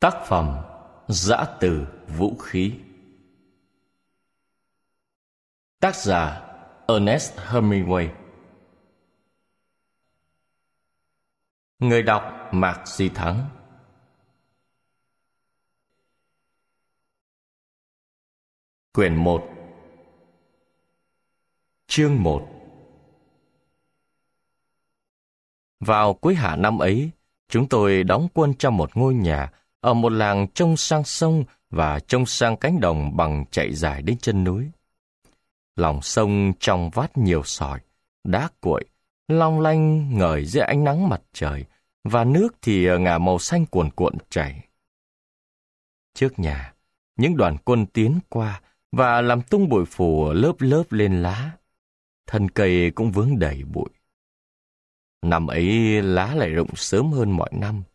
Tác phẩm Giã từ vũ khí Tác giả Ernest Hemingway Người đọc Mạc Di Thắng Quyển 1 Chương 1 Vào cuối hạ năm ấy, chúng tôi đóng quân trong một ngôi nhà ở một làng trông sang sông và trông sang cánh đồng bằng chạy dài đến chân núi. Lòng sông trong vắt nhiều sỏi, đá cuội, long lanh ngời dưới ánh nắng mặt trời, và nước thì ngả màu xanh cuồn cuộn chảy. Trước nhà, những đoàn quân tiến qua và làm tung bụi phủ lớp lớp lên lá. Thân cây cũng vướng đầy bụi. Năm ấy lá lại rụng sớm hơn mọi năm –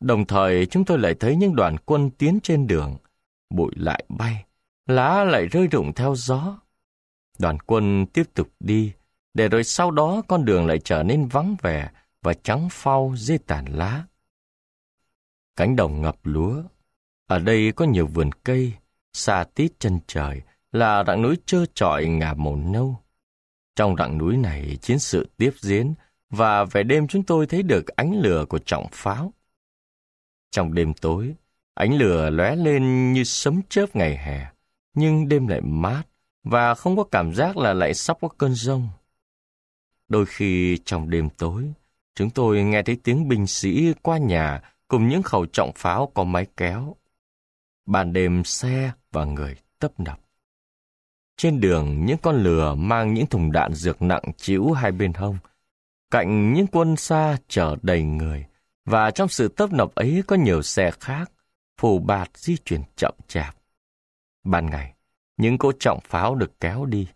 Đồng thời chúng tôi lại thấy những đoàn quân tiến trên đường, bụi lại bay, lá lại rơi rụng theo gió. Đoàn quân tiếp tục đi, để rồi sau đó con đường lại trở nên vắng vẻ và trắng phao dưới tàn lá. Cánh đồng ngập lúa, ở đây có nhiều vườn cây, xa tít chân trời là rặng núi trơ trọi ngả màu nâu. Trong rặng núi này chiến sự tiếp diễn và về đêm chúng tôi thấy được ánh lửa của trọng pháo. Trong đêm tối, ánh lửa lóe lên như sấm chớp ngày hè, nhưng đêm lại mát và không có cảm giác là lại sắp có cơn rông. Đôi khi trong đêm tối, chúng tôi nghe thấy tiếng binh sĩ qua nhà cùng những khẩu trọng pháo có máy kéo. Ban đêm xe và người tấp nập. Trên đường, những con lừa mang những thùng đạn dược nặng chiếu hai bên hông. Cạnh những quân xa chở đầy người, và trong sự tấp nập ấy có nhiều xe khác, phù bạt di chuyển chậm chạp. Ban ngày, những cỗ trọng pháo được kéo đi,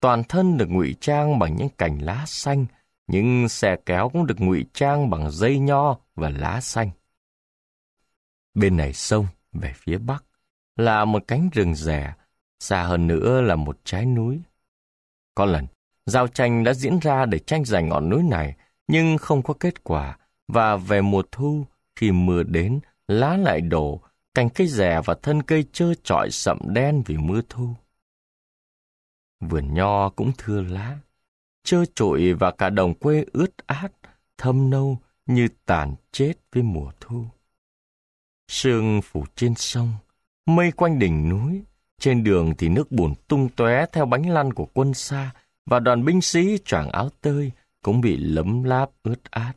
toàn thân được ngụy trang bằng những cành lá xanh, những xe kéo cũng được ngụy trang bằng dây nho và lá xanh. Bên này sông, về phía bắc, là một cánh rừng rẻ, xa hơn nữa là một trái núi. Có lần, giao tranh đã diễn ra để tranh giành ngọn núi này, nhưng không có kết quả, và về mùa thu, khi mưa đến, lá lại đổ, cành cây rẻ và thân cây trơ trọi sậm đen vì mưa thu. Vườn nho cũng thưa lá, trơ trội và cả đồng quê ướt át, thâm nâu như tàn chết với mùa thu. Sương phủ trên sông, mây quanh đỉnh núi, trên đường thì nước bùn tung tóe theo bánh lăn của quân xa và đoàn binh sĩ choàng áo tơi cũng bị lấm láp ướt át.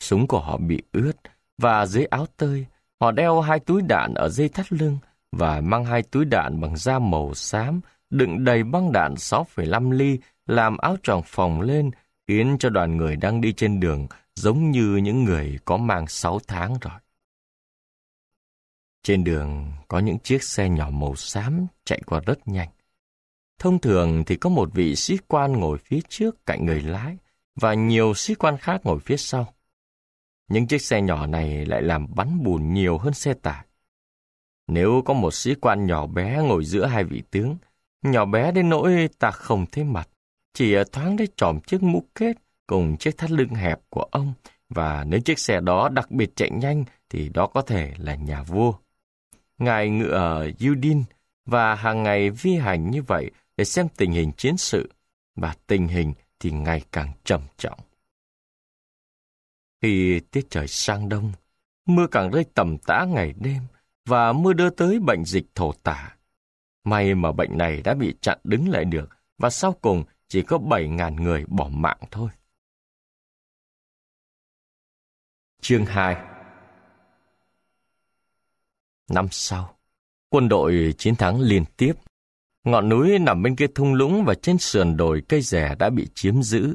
Súng của họ bị ướt, và dưới áo tơi, họ đeo hai túi đạn ở dây thắt lưng và mang hai túi đạn bằng da màu xám đựng đầy băng đạn 6,5 ly làm áo tròn phòng lên khiến cho đoàn người đang đi trên đường giống như những người có mang 6 tháng rồi. Trên đường có những chiếc xe nhỏ màu xám chạy qua rất nhanh. Thông thường thì có một vị sĩ quan ngồi phía trước cạnh người lái và nhiều sĩ quan khác ngồi phía sau. Những chiếc xe nhỏ này lại làm bắn bùn nhiều hơn xe tải. Nếu có một sĩ quan nhỏ bé ngồi giữa hai vị tướng, nhỏ bé đến nỗi ta không thấy mặt, chỉ thoáng thấy tròm chiếc mũ kết cùng chiếc thắt lưng hẹp của ông và nếu chiếc xe đó đặc biệt chạy nhanh thì đó có thể là nhà vua. Ngài ngựa ở Udin và hàng ngày vi hành như vậy để xem tình hình chiến sự và tình hình thì ngày càng trầm trọng thì tiết trời sang đông, mưa càng rơi tầm tã ngày đêm và mưa đưa tới bệnh dịch thổ tả. May mà bệnh này đã bị chặn đứng lại được và sau cùng chỉ có 7.000 người bỏ mạng thôi. Chương 2 Năm sau, quân đội chiến thắng liên tiếp. Ngọn núi nằm bên kia thung lũng và trên sườn đồi cây rẻ đã bị chiếm giữ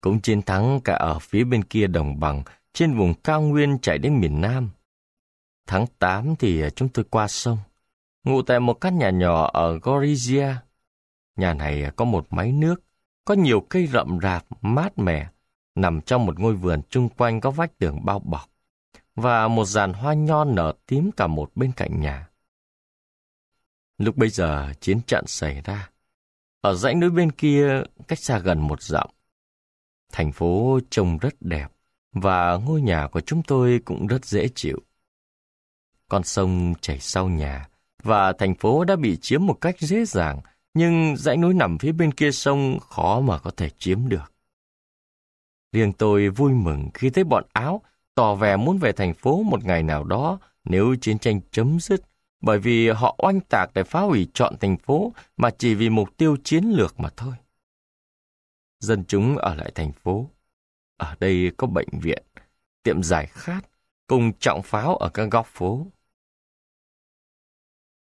cũng chiến thắng cả ở phía bên kia đồng bằng trên vùng cao nguyên chạy đến miền Nam. Tháng 8 thì à, chúng tôi qua sông, ngủ tại một căn nhà nhỏ ở Gorizia. Nhà này à, có một máy nước, có nhiều cây rậm rạp, mát mẻ, nằm trong một ngôi vườn chung quanh có vách tường bao bọc và một dàn hoa nho nở tím cả một bên cạnh nhà. Lúc bây giờ chiến trận xảy ra. Ở dãy núi bên kia cách xa gần một dặm. Thành phố trông rất đẹp và ngôi nhà của chúng tôi cũng rất dễ chịu. Con sông chảy sau nhà và thành phố đã bị chiếm một cách dễ dàng, nhưng dãy núi nằm phía bên kia sông khó mà có thể chiếm được. Riêng tôi vui mừng khi thấy bọn Áo tỏ vẻ muốn về thành phố một ngày nào đó nếu chiến tranh chấm dứt, bởi vì họ oanh tạc để phá hủy chọn thành phố mà chỉ vì mục tiêu chiến lược mà thôi dân chúng ở lại thành phố. Ở đây có bệnh viện, tiệm giải khát, cùng trọng pháo ở các góc phố.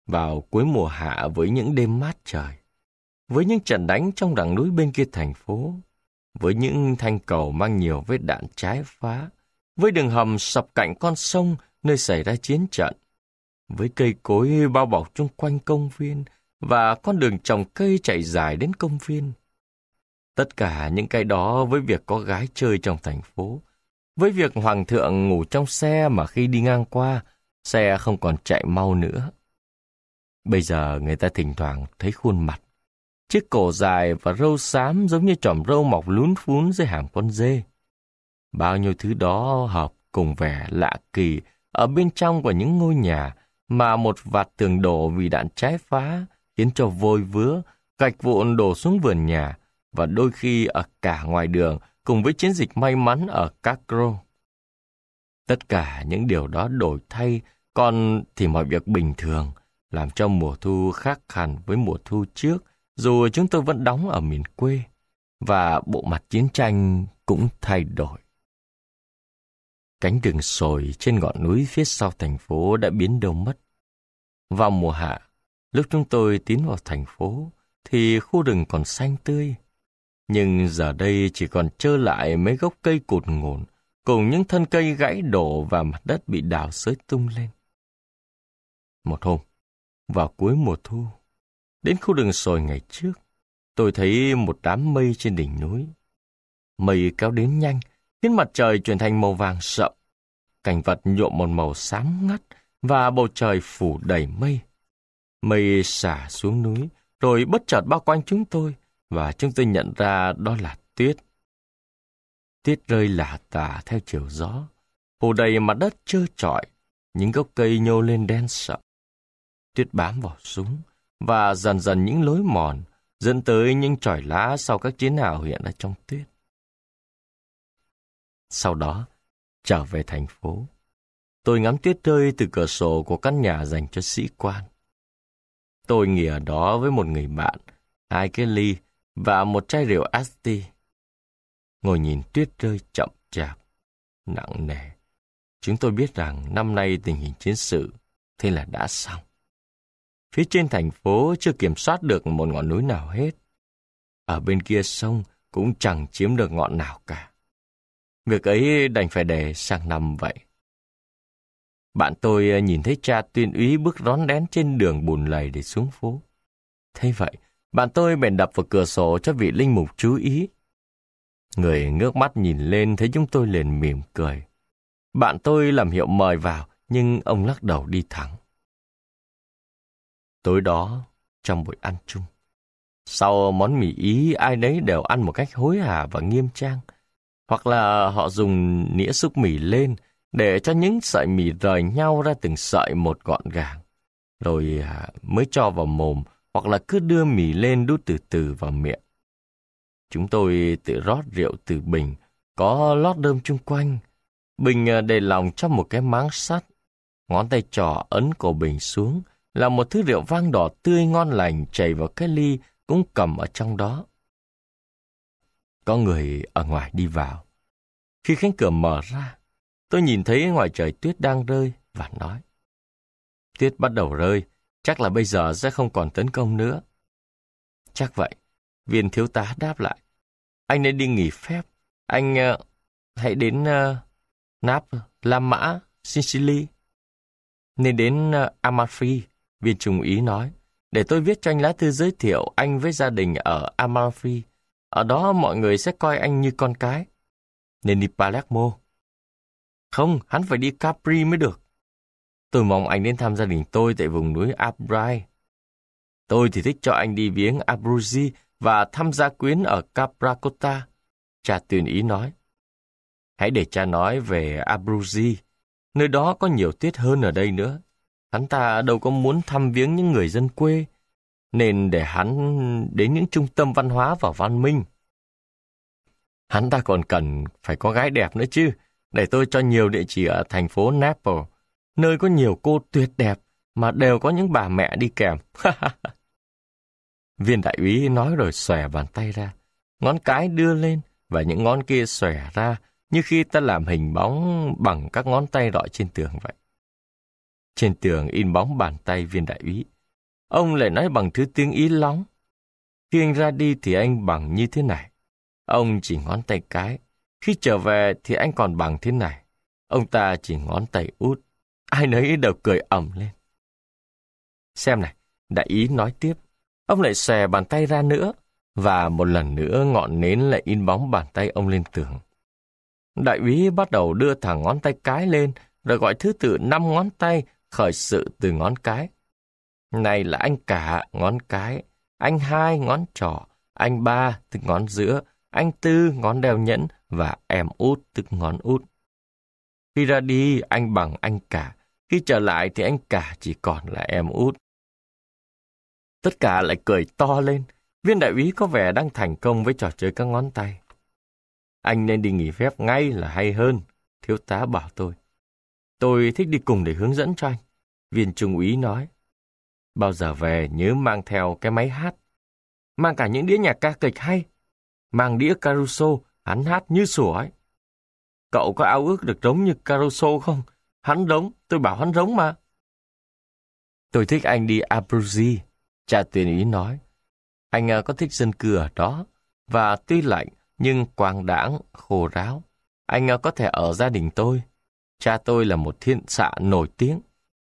Vào cuối mùa hạ với những đêm mát trời, với những trận đánh trong đằng núi bên kia thành phố, với những thanh cầu mang nhiều vết đạn trái phá, với đường hầm sập cạnh con sông nơi xảy ra chiến trận, với cây cối bao bọc chung quanh công viên và con đường trồng cây chạy dài đến công viên. Tất cả những cái đó với việc có gái chơi trong thành phố, với việc hoàng thượng ngủ trong xe mà khi đi ngang qua, xe không còn chạy mau nữa. Bây giờ người ta thỉnh thoảng thấy khuôn mặt, chiếc cổ dài và râu xám giống như chòm râu mọc lún phún dưới hàm con dê. Bao nhiêu thứ đó hợp cùng vẻ lạ kỳ ở bên trong của những ngôi nhà mà một vạt tường đổ vì đạn trái phá khiến cho vôi vứa, gạch vụn đổ xuống vườn nhà, và đôi khi ở cả ngoài đường cùng với chiến dịch may mắn ở Cacro. Tất cả những điều đó đổi thay, còn thì mọi việc bình thường, làm cho mùa thu khác hẳn với mùa thu trước, dù chúng tôi vẫn đóng ở miền quê, và bộ mặt chiến tranh cũng thay đổi. Cánh rừng sồi trên ngọn núi phía sau thành phố đã biến đâu mất. Vào mùa hạ, lúc chúng tôi tiến vào thành phố, thì khu rừng còn xanh tươi, nhưng giờ đây chỉ còn trơ lại mấy gốc cây cột ngổn, cùng những thân cây gãy đổ và mặt đất bị đào xới tung lên. Một hôm, vào cuối mùa thu, đến khu rừng sồi ngày trước, tôi thấy một đám mây trên đỉnh núi. Mây kéo đến nhanh, khiến mặt trời chuyển thành màu vàng sậm. Cảnh vật nhuộm một màu xám ngắt và bầu trời phủ đầy mây. Mây xả xuống núi, rồi bất chợt bao quanh chúng tôi, và chúng tôi nhận ra đó là tuyết. Tuyết rơi lả tả theo chiều gió, phủ đầy mặt đất trơ trọi, những gốc cây nhô lên đen sậm. Tuyết bám vào súng và dần dần những lối mòn dẫn tới những tròi lá sau các chiến hào hiện ra trong tuyết. Sau đó, trở về thành phố, tôi ngắm tuyết rơi từ cửa sổ của căn nhà dành cho sĩ quan. Tôi nghỉ ở đó với một người bạn, hai cái ly và một chai rượu Asti. Ngồi nhìn tuyết rơi chậm chạp, nặng nề. Chúng tôi biết rằng năm nay tình hình chiến sự thế là đã xong. Phía trên thành phố chưa kiểm soát được một ngọn núi nào hết. Ở bên kia sông cũng chẳng chiếm được ngọn nào cả. Việc ấy đành phải để sang năm vậy. Bạn tôi ờ, nhìn thấy cha tuyên úy bước rón đén trên đường bùn lầy để xuống phố. Thế vậy, bạn tôi bèn đập vào cửa sổ cho vị linh mục chú ý. Người ngước mắt nhìn lên thấy chúng tôi liền mỉm cười. Bạn tôi làm hiệu mời vào, nhưng ông lắc đầu đi thẳng. Tối đó, trong buổi ăn chung, sau món mì Ý ai nấy đều ăn một cách hối hả và nghiêm trang, hoặc là họ dùng nĩa xúc mì lên để cho những sợi mì rời nhau ra từng sợi một gọn gàng, rồi à, mới cho vào mồm hoặc là cứ đưa mì lên đút từ từ vào miệng. Chúng tôi tự rót rượu từ bình, có lót đơm chung quanh. Bình à, để lòng trong một cái máng sắt. Ngón tay trỏ ấn cổ bình xuống là một thứ rượu vang đỏ tươi ngon lành chảy vào cái ly cũng cầm ở trong đó. Có người ở ngoài đi vào. Khi cánh cửa mở ra, tôi nhìn thấy ngoài trời tuyết đang rơi và nói. Tuyết bắt đầu rơi, Chắc là bây giờ sẽ không còn tấn công nữa. Chắc vậy. Viên thiếu tá đáp lại. Anh nên đi nghỉ phép. Anh uh, hãy đến uh, Nap, La Mã, Sicily. Nên đến uh, Amalfi, viên trung ý nói. Để tôi viết cho anh lá thư giới thiệu anh với gia đình ở Amalfi. Ở đó mọi người sẽ coi anh như con cái. Nên đi Palermo. Không, hắn phải đi Capri mới được. Tôi mong anh đến thăm gia đình tôi tại vùng núi Abrai. Tôi thì thích cho anh đi viếng Abruzzi và thăm gia quyến ở Caprakota. Cha tuyên ý nói. Hãy để cha nói về Abruzzi, Nơi đó có nhiều tuyết hơn ở đây nữa. Hắn ta đâu có muốn thăm viếng những người dân quê, nên để hắn đến những trung tâm văn hóa và văn minh. Hắn ta còn cần phải có gái đẹp nữa chứ. Để tôi cho nhiều địa chỉ ở thành phố Naples nơi có nhiều cô tuyệt đẹp mà đều có những bà mẹ đi kèm. Viên đại úy nói rồi xòe bàn tay ra, ngón cái đưa lên và những ngón kia xòe ra như khi ta làm hình bóng bằng các ngón tay rọi trên tường vậy. Trên tường in bóng bàn tay viên đại úy. Ông lại nói bằng thứ tiếng ý lóng. Khi anh ra đi thì anh bằng như thế này. Ông chỉ ngón tay cái. Khi trở về thì anh còn bằng thế này. Ông ta chỉ ngón tay út. Ai nấy đều cười ẩm lên. Xem này, đại ý nói tiếp. Ông lại xòe bàn tay ra nữa, và một lần nữa ngọn nến lại in bóng bàn tay ông lên tường. Đại úy bắt đầu đưa thẳng ngón tay cái lên, rồi gọi thứ tự năm ngón tay khởi sự từ ngón cái. Này là anh cả ngón cái, anh hai ngón trỏ, anh ba tức ngón giữa, anh tư ngón đeo nhẫn và em út tức ngón út. Khi ra đi, anh bằng anh cả, khi trở lại thì anh cả chỉ còn là em út. Tất cả lại cười to lên. Viên đại úy có vẻ đang thành công với trò chơi các ngón tay. Anh nên đi nghỉ phép ngay là hay hơn, thiếu tá bảo tôi. Tôi thích đi cùng để hướng dẫn cho anh. Viên trung úy nói. Bao giờ về nhớ mang theo cái máy hát. Mang cả những đĩa nhạc ca kịch hay. Mang đĩa Caruso, hắn hát như sủa ấy. Cậu có ao ước được giống như Caruso không? Hắn đống, Tôi bảo hắn rống mà. Tôi thích anh đi Abruzzi, cha tiền ý nói. Anh à, có thích dân cư ở đó, và tuy lạnh nhưng quang đãng, khô ráo. Anh à, có thể ở gia đình tôi. Cha tôi là một thiên xạ nổi tiếng.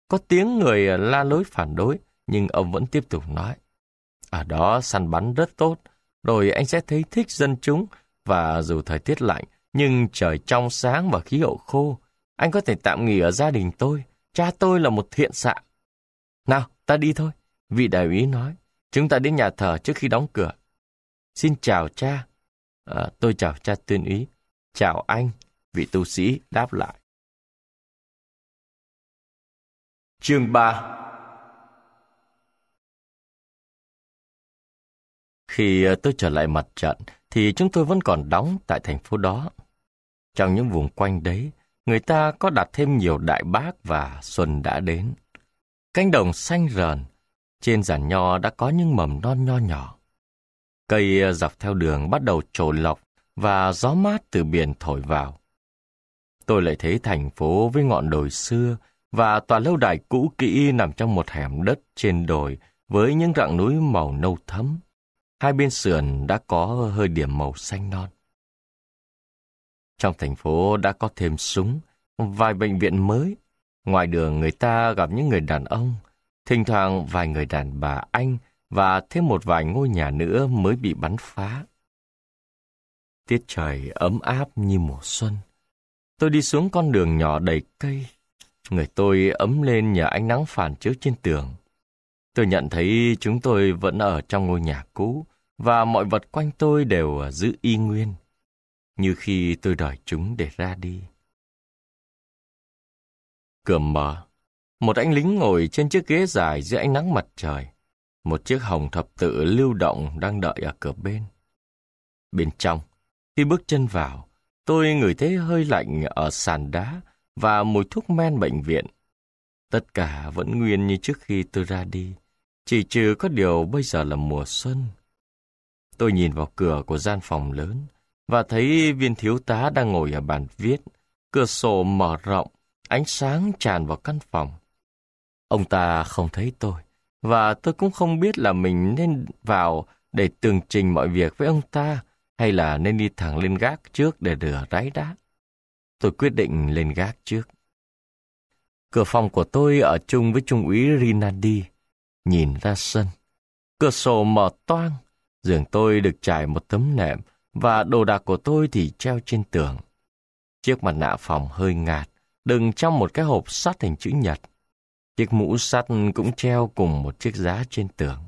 Có tiếng người à, la lối phản đối, nhưng ông vẫn tiếp tục nói. Ở đó săn bắn rất tốt, rồi anh sẽ thấy thích dân chúng, và dù thời tiết lạnh, nhưng trời trong sáng và khí hậu khô, anh có thể tạm nghỉ ở gia đình tôi. Cha tôi là một thiện xạ. Nào, ta đi thôi. Vị đại úy nói, chúng ta đến nhà thờ trước khi đóng cửa. Xin chào cha. À, tôi chào cha tuyên úy. Chào anh, vị tu sĩ đáp lại. Chương 3 Khi ờ, tôi trở lại mặt trận, thì chúng tôi vẫn còn đóng tại thành phố đó. Trong những vùng quanh đấy, người ta có đặt thêm nhiều đại bác và xuân đã đến. Cánh đồng xanh rờn, trên giàn nho đã có những mầm non nho nhỏ. Cây ờ, dọc theo đường bắt đầu trổ lọc và gió mát từ biển thổi vào. Tôi lại thấy thành phố với ngọn đồi xưa và tòa lâu đài cũ kỹ nằm trong một hẻm đất trên đồi với những rặng núi màu nâu thấm. Hai bên sườn đã có hơi điểm màu xanh non. Trong thành phố đã có thêm súng, vài bệnh viện mới. Ngoài đường người ta gặp những người đàn ông, thỉnh thoảng vài người đàn bà Anh và thêm một vài ngôi nhà nữa mới bị bắn phá. Tiết trời ấm áp như mùa xuân. Tôi đi xuống con đường nhỏ đầy cây. Người tôi ấm lên nhờ ánh nắng phản chiếu trên tường. Tôi nhận thấy chúng tôi vẫn ở trong ngôi nhà cũ và mọi vật quanh tôi đều giữ y nguyên như khi tôi đòi chúng để ra đi. Cửa mở, một anh lính ngồi trên chiếc ghế dài dưới ánh nắng mặt trời. Một chiếc hồng thập tự lưu động đang đợi ở cửa bên. Bên trong, khi bước chân vào, tôi ngửi thấy hơi lạnh ở sàn đá và mùi thuốc men bệnh viện. Tất cả vẫn nguyên như trước khi tôi ra đi, chỉ trừ có điều bây giờ là mùa xuân. Tôi nhìn vào cửa của gian phòng lớn, và thấy viên thiếu tá đang ngồi ở bàn viết, cửa sổ mở rộng, ánh sáng tràn vào căn phòng. Ông ta không thấy tôi, và tôi cũng không biết là mình nên vào để tường trình mọi việc với ông ta hay là nên đi thẳng lên gác trước để rửa ráy đá. Tôi quyết định lên gác trước. Cửa phòng của tôi ở chung với trung úy Rinaldi, nhìn ra sân. Cửa sổ mở toang, giường tôi được trải một tấm nệm và đồ đạc của tôi thì treo trên tường. Chiếc mặt nạ phòng hơi ngạt, đựng trong một cái hộp sắt hình chữ nhật. Chiếc mũ sắt cũng treo cùng một chiếc giá trên tường.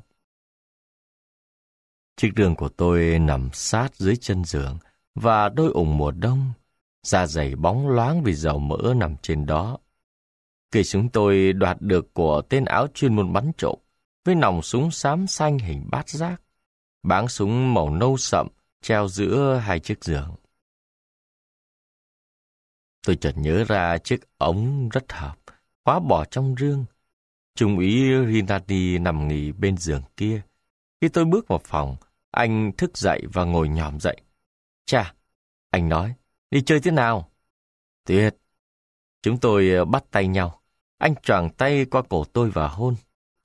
Chiếc giường của tôi nằm sát dưới chân giường và đôi ủng mùa đông, da dày bóng loáng vì dầu mỡ nằm trên đó. Cây súng tôi đoạt được của tên áo chuyên môn bắn trộm với nòng súng xám xanh hình bát giác, báng súng màu nâu sậm treo giữa hai chiếc giường. Tôi chợt nhớ ra chiếc ống rất hợp, khóa bỏ trong rương. Trung úy Rinati nằm nghỉ bên giường kia. Khi tôi bước vào phòng, anh thức dậy và ngồi nhòm dậy. Cha, anh nói, đi chơi thế nào? Tuyệt. Chúng tôi ờ, bắt tay nhau. Anh choàng tay qua cổ tôi và hôn.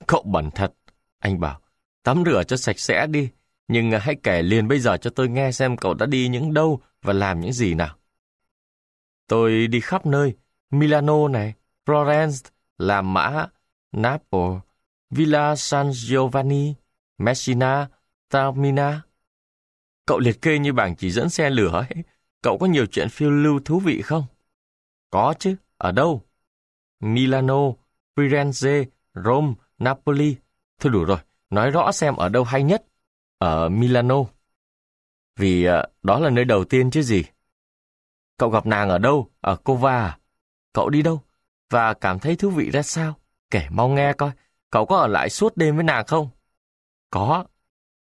Cậu bẩn thật. Anh bảo, tắm rửa cho sạch sẽ đi, nhưng à, hãy kể liền bây giờ cho tôi nghe xem cậu đã đi những đâu và làm những gì nào. Tôi đi khắp nơi, Milano này, Florence, La Mã, Naples, Villa San Giovanni, Messina, Taormina. Cậu liệt kê như bảng chỉ dẫn xe lửa ấy, cậu có nhiều chuyện phiêu lưu thú vị không? Có chứ, ở đâu? Milano, Firenze, Rome, Napoli. Thôi đủ rồi, nói rõ xem ở đâu hay nhất ở Milano. Vì ờ, đó là nơi đầu tiên chứ gì. Cậu gặp nàng ở đâu? Ở Cova à? Cậu đi đâu? Và cảm thấy thú vị ra sao? Kể mau nghe coi, cậu có ở lại suốt đêm với nàng không? Có.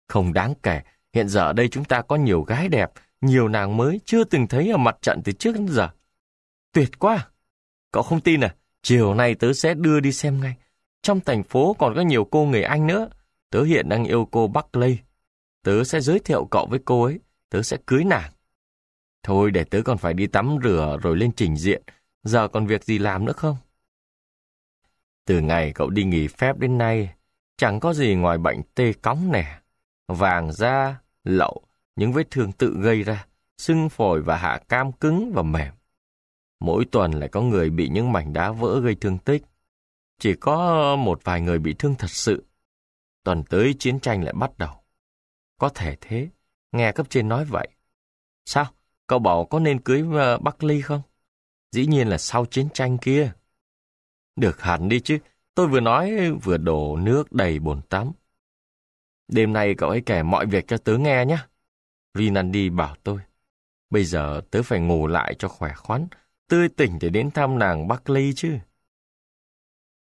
Không đáng kể, hiện giờ ở đây chúng ta có nhiều gái đẹp, nhiều nàng mới chưa từng thấy ở mặt trận từ trước đến giờ. Tuyệt quá! Cậu không tin à? Chiều nay tớ sẽ đưa đi xem ngay. Trong thành phố còn có nhiều cô người Anh nữa. Tớ hiện đang yêu cô Buckley, tớ sẽ giới thiệu cậu với cô ấy, tớ sẽ cưới nàng. Thôi để tớ còn phải đi tắm rửa rồi lên trình diện, giờ còn việc gì làm nữa không? Từ ngày cậu đi nghỉ phép đến nay, chẳng có gì ngoài bệnh tê cóng nè, vàng da, lậu, những vết thương tự gây ra, sưng phổi và hạ cam cứng và mềm. Mỗi tuần lại có người bị những mảnh đá vỡ gây thương tích. Chỉ có một vài người bị thương thật sự. Tuần tới chiến tranh lại bắt đầu. Có thể thế, nghe cấp trên nói vậy. Sao, cậu bảo có nên cưới ờ, Bắc Ly không? Dĩ nhiên là sau chiến tranh kia. Được hẳn đi chứ, tôi vừa nói vừa đổ nước đầy bồn tắm. Đêm nay cậu ấy kể mọi việc cho tớ nghe nhé. Rinaldi bảo tôi. Bây giờ tớ phải ngủ lại cho khỏe khoắn, tươi tỉnh để đến thăm nàng Bắc Ly chứ.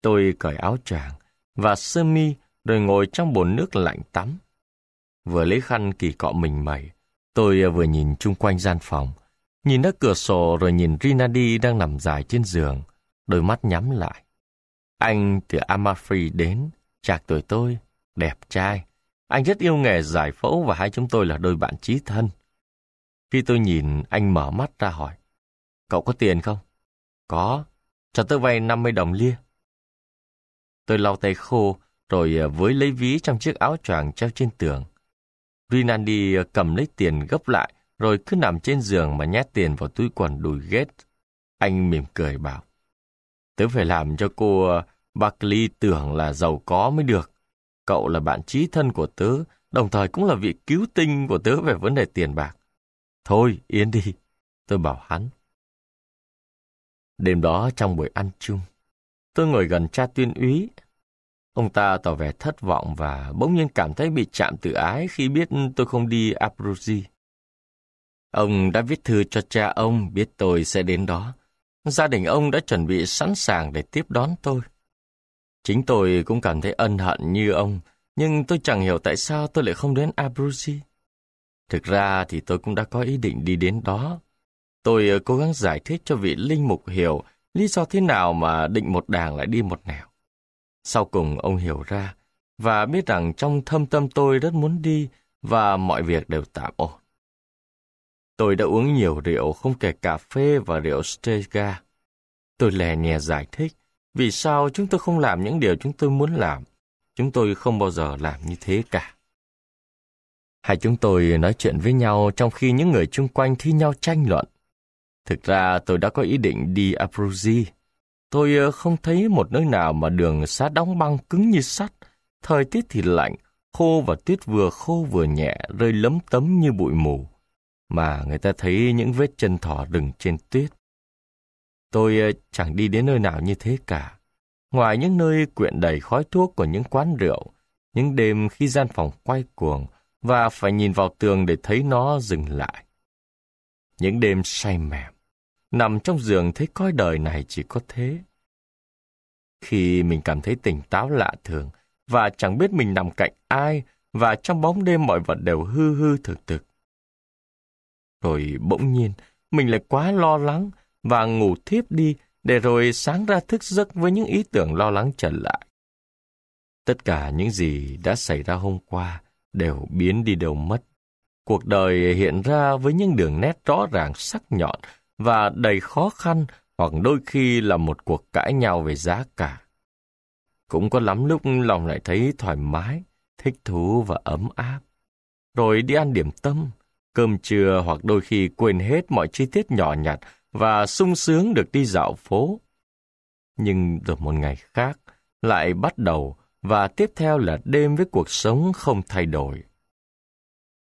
Tôi cởi áo choàng và sơ mi rồi ngồi trong bồn nước lạnh tắm. Vừa lấy khăn kỳ cọ mình mẩy, tôi vừa nhìn chung quanh gian phòng, nhìn ra cửa sổ rồi nhìn Rinaldi đang nằm dài trên giường, đôi mắt nhắm lại. Anh từ Amalfi đến, chạc tuổi tôi, đẹp trai. Anh rất yêu nghề giải phẫu và hai chúng tôi là đôi bạn chí thân. Khi tôi nhìn, anh mở mắt ra hỏi, cậu có tiền không? Có, cho tôi vay 50 đồng lia. Tôi lau tay khô, rồi à, với lấy ví trong chiếc áo choàng treo trên tường. Rinaldi ờ, cầm lấy tiền gấp lại, rồi cứ nằm trên giường mà nhét tiền vào túi quần đùi ghét. Anh mỉm cười bảo, tớ phải làm cho cô ờ, Buckley tưởng là giàu có mới được. Cậu là bạn trí thân của tớ, đồng thời cũng là vị cứu tinh của tớ về vấn đề tiền bạc. Thôi, yên đi, tôi bảo hắn. Đêm đó trong buổi ăn chung, tôi ngồi gần cha tuyên úy, Ông ta tỏ vẻ thất vọng và bỗng nhiên cảm thấy bị chạm tự ái khi biết tôi không đi Abruzzi. Ông đã viết thư cho cha ông biết tôi sẽ đến đó. Gia đình ông đã chuẩn bị sẵn sàng để tiếp đón tôi. Chính tôi cũng cảm thấy ân hận như ông, nhưng tôi chẳng hiểu tại sao tôi lại không đến Abruzzi. Thực ra thì tôi cũng đã có ý định đi đến đó. Tôi ờ, cố gắng giải thích cho vị linh mục hiểu lý do thế nào mà định một đàng lại đi một nẻo. Sau cùng ông hiểu ra và biết rằng trong thâm tâm tôi rất muốn đi và mọi việc đều tạm ổn. Tôi đã uống nhiều rượu không kể cà phê và rượu strega. Tôi lè nhè giải thích vì sao chúng tôi không làm những điều chúng tôi muốn làm. Chúng tôi không bao giờ làm như thế cả. Hai chúng tôi nói chuyện với nhau trong khi những người chung quanh thi nhau tranh luận. Thực ra tôi đã có ý định đi Abruzzi Tôi ờ, không thấy một nơi nào mà đường xá đóng băng cứng như sắt. Thời tiết thì lạnh, khô và tuyết vừa khô vừa nhẹ rơi lấm tấm như bụi mù. Mà người ta thấy những vết chân thỏ đừng trên tuyết. Tôi ờ, chẳng đi đến nơi nào như thế cả. Ngoài những nơi quyện đầy khói thuốc của những quán rượu, những đêm khi gian phòng quay cuồng và phải nhìn vào tường để thấy nó dừng lại. Những đêm say mềm, Nằm trong giường thấy coi đời này chỉ có thế. Khi mình cảm thấy tỉnh táo lạ thường và chẳng biết mình nằm cạnh ai và trong bóng đêm mọi vật đều hư hư thực thực. Rồi bỗng nhiên, mình lại quá lo lắng và ngủ thiếp đi để rồi sáng ra thức giấc với những ý tưởng lo lắng trở lại. Tất cả những gì đã xảy ra hôm qua đều biến đi đâu mất. Cuộc đời hiện ra với những đường nét rõ ràng sắc nhọn và đầy khó khăn hoặc đôi khi là một cuộc cãi nhau về giá cả. Cũng có lắm lúc lòng lại thấy thoải mái, thích thú và ấm áp. Rồi đi ăn điểm tâm, cơm trưa hoặc đôi khi quên hết mọi chi tiết nhỏ nhặt và sung sướng được đi dạo phố. Nhưng rồi một ngày khác lại bắt đầu và tiếp theo là đêm với cuộc sống không thay đổi.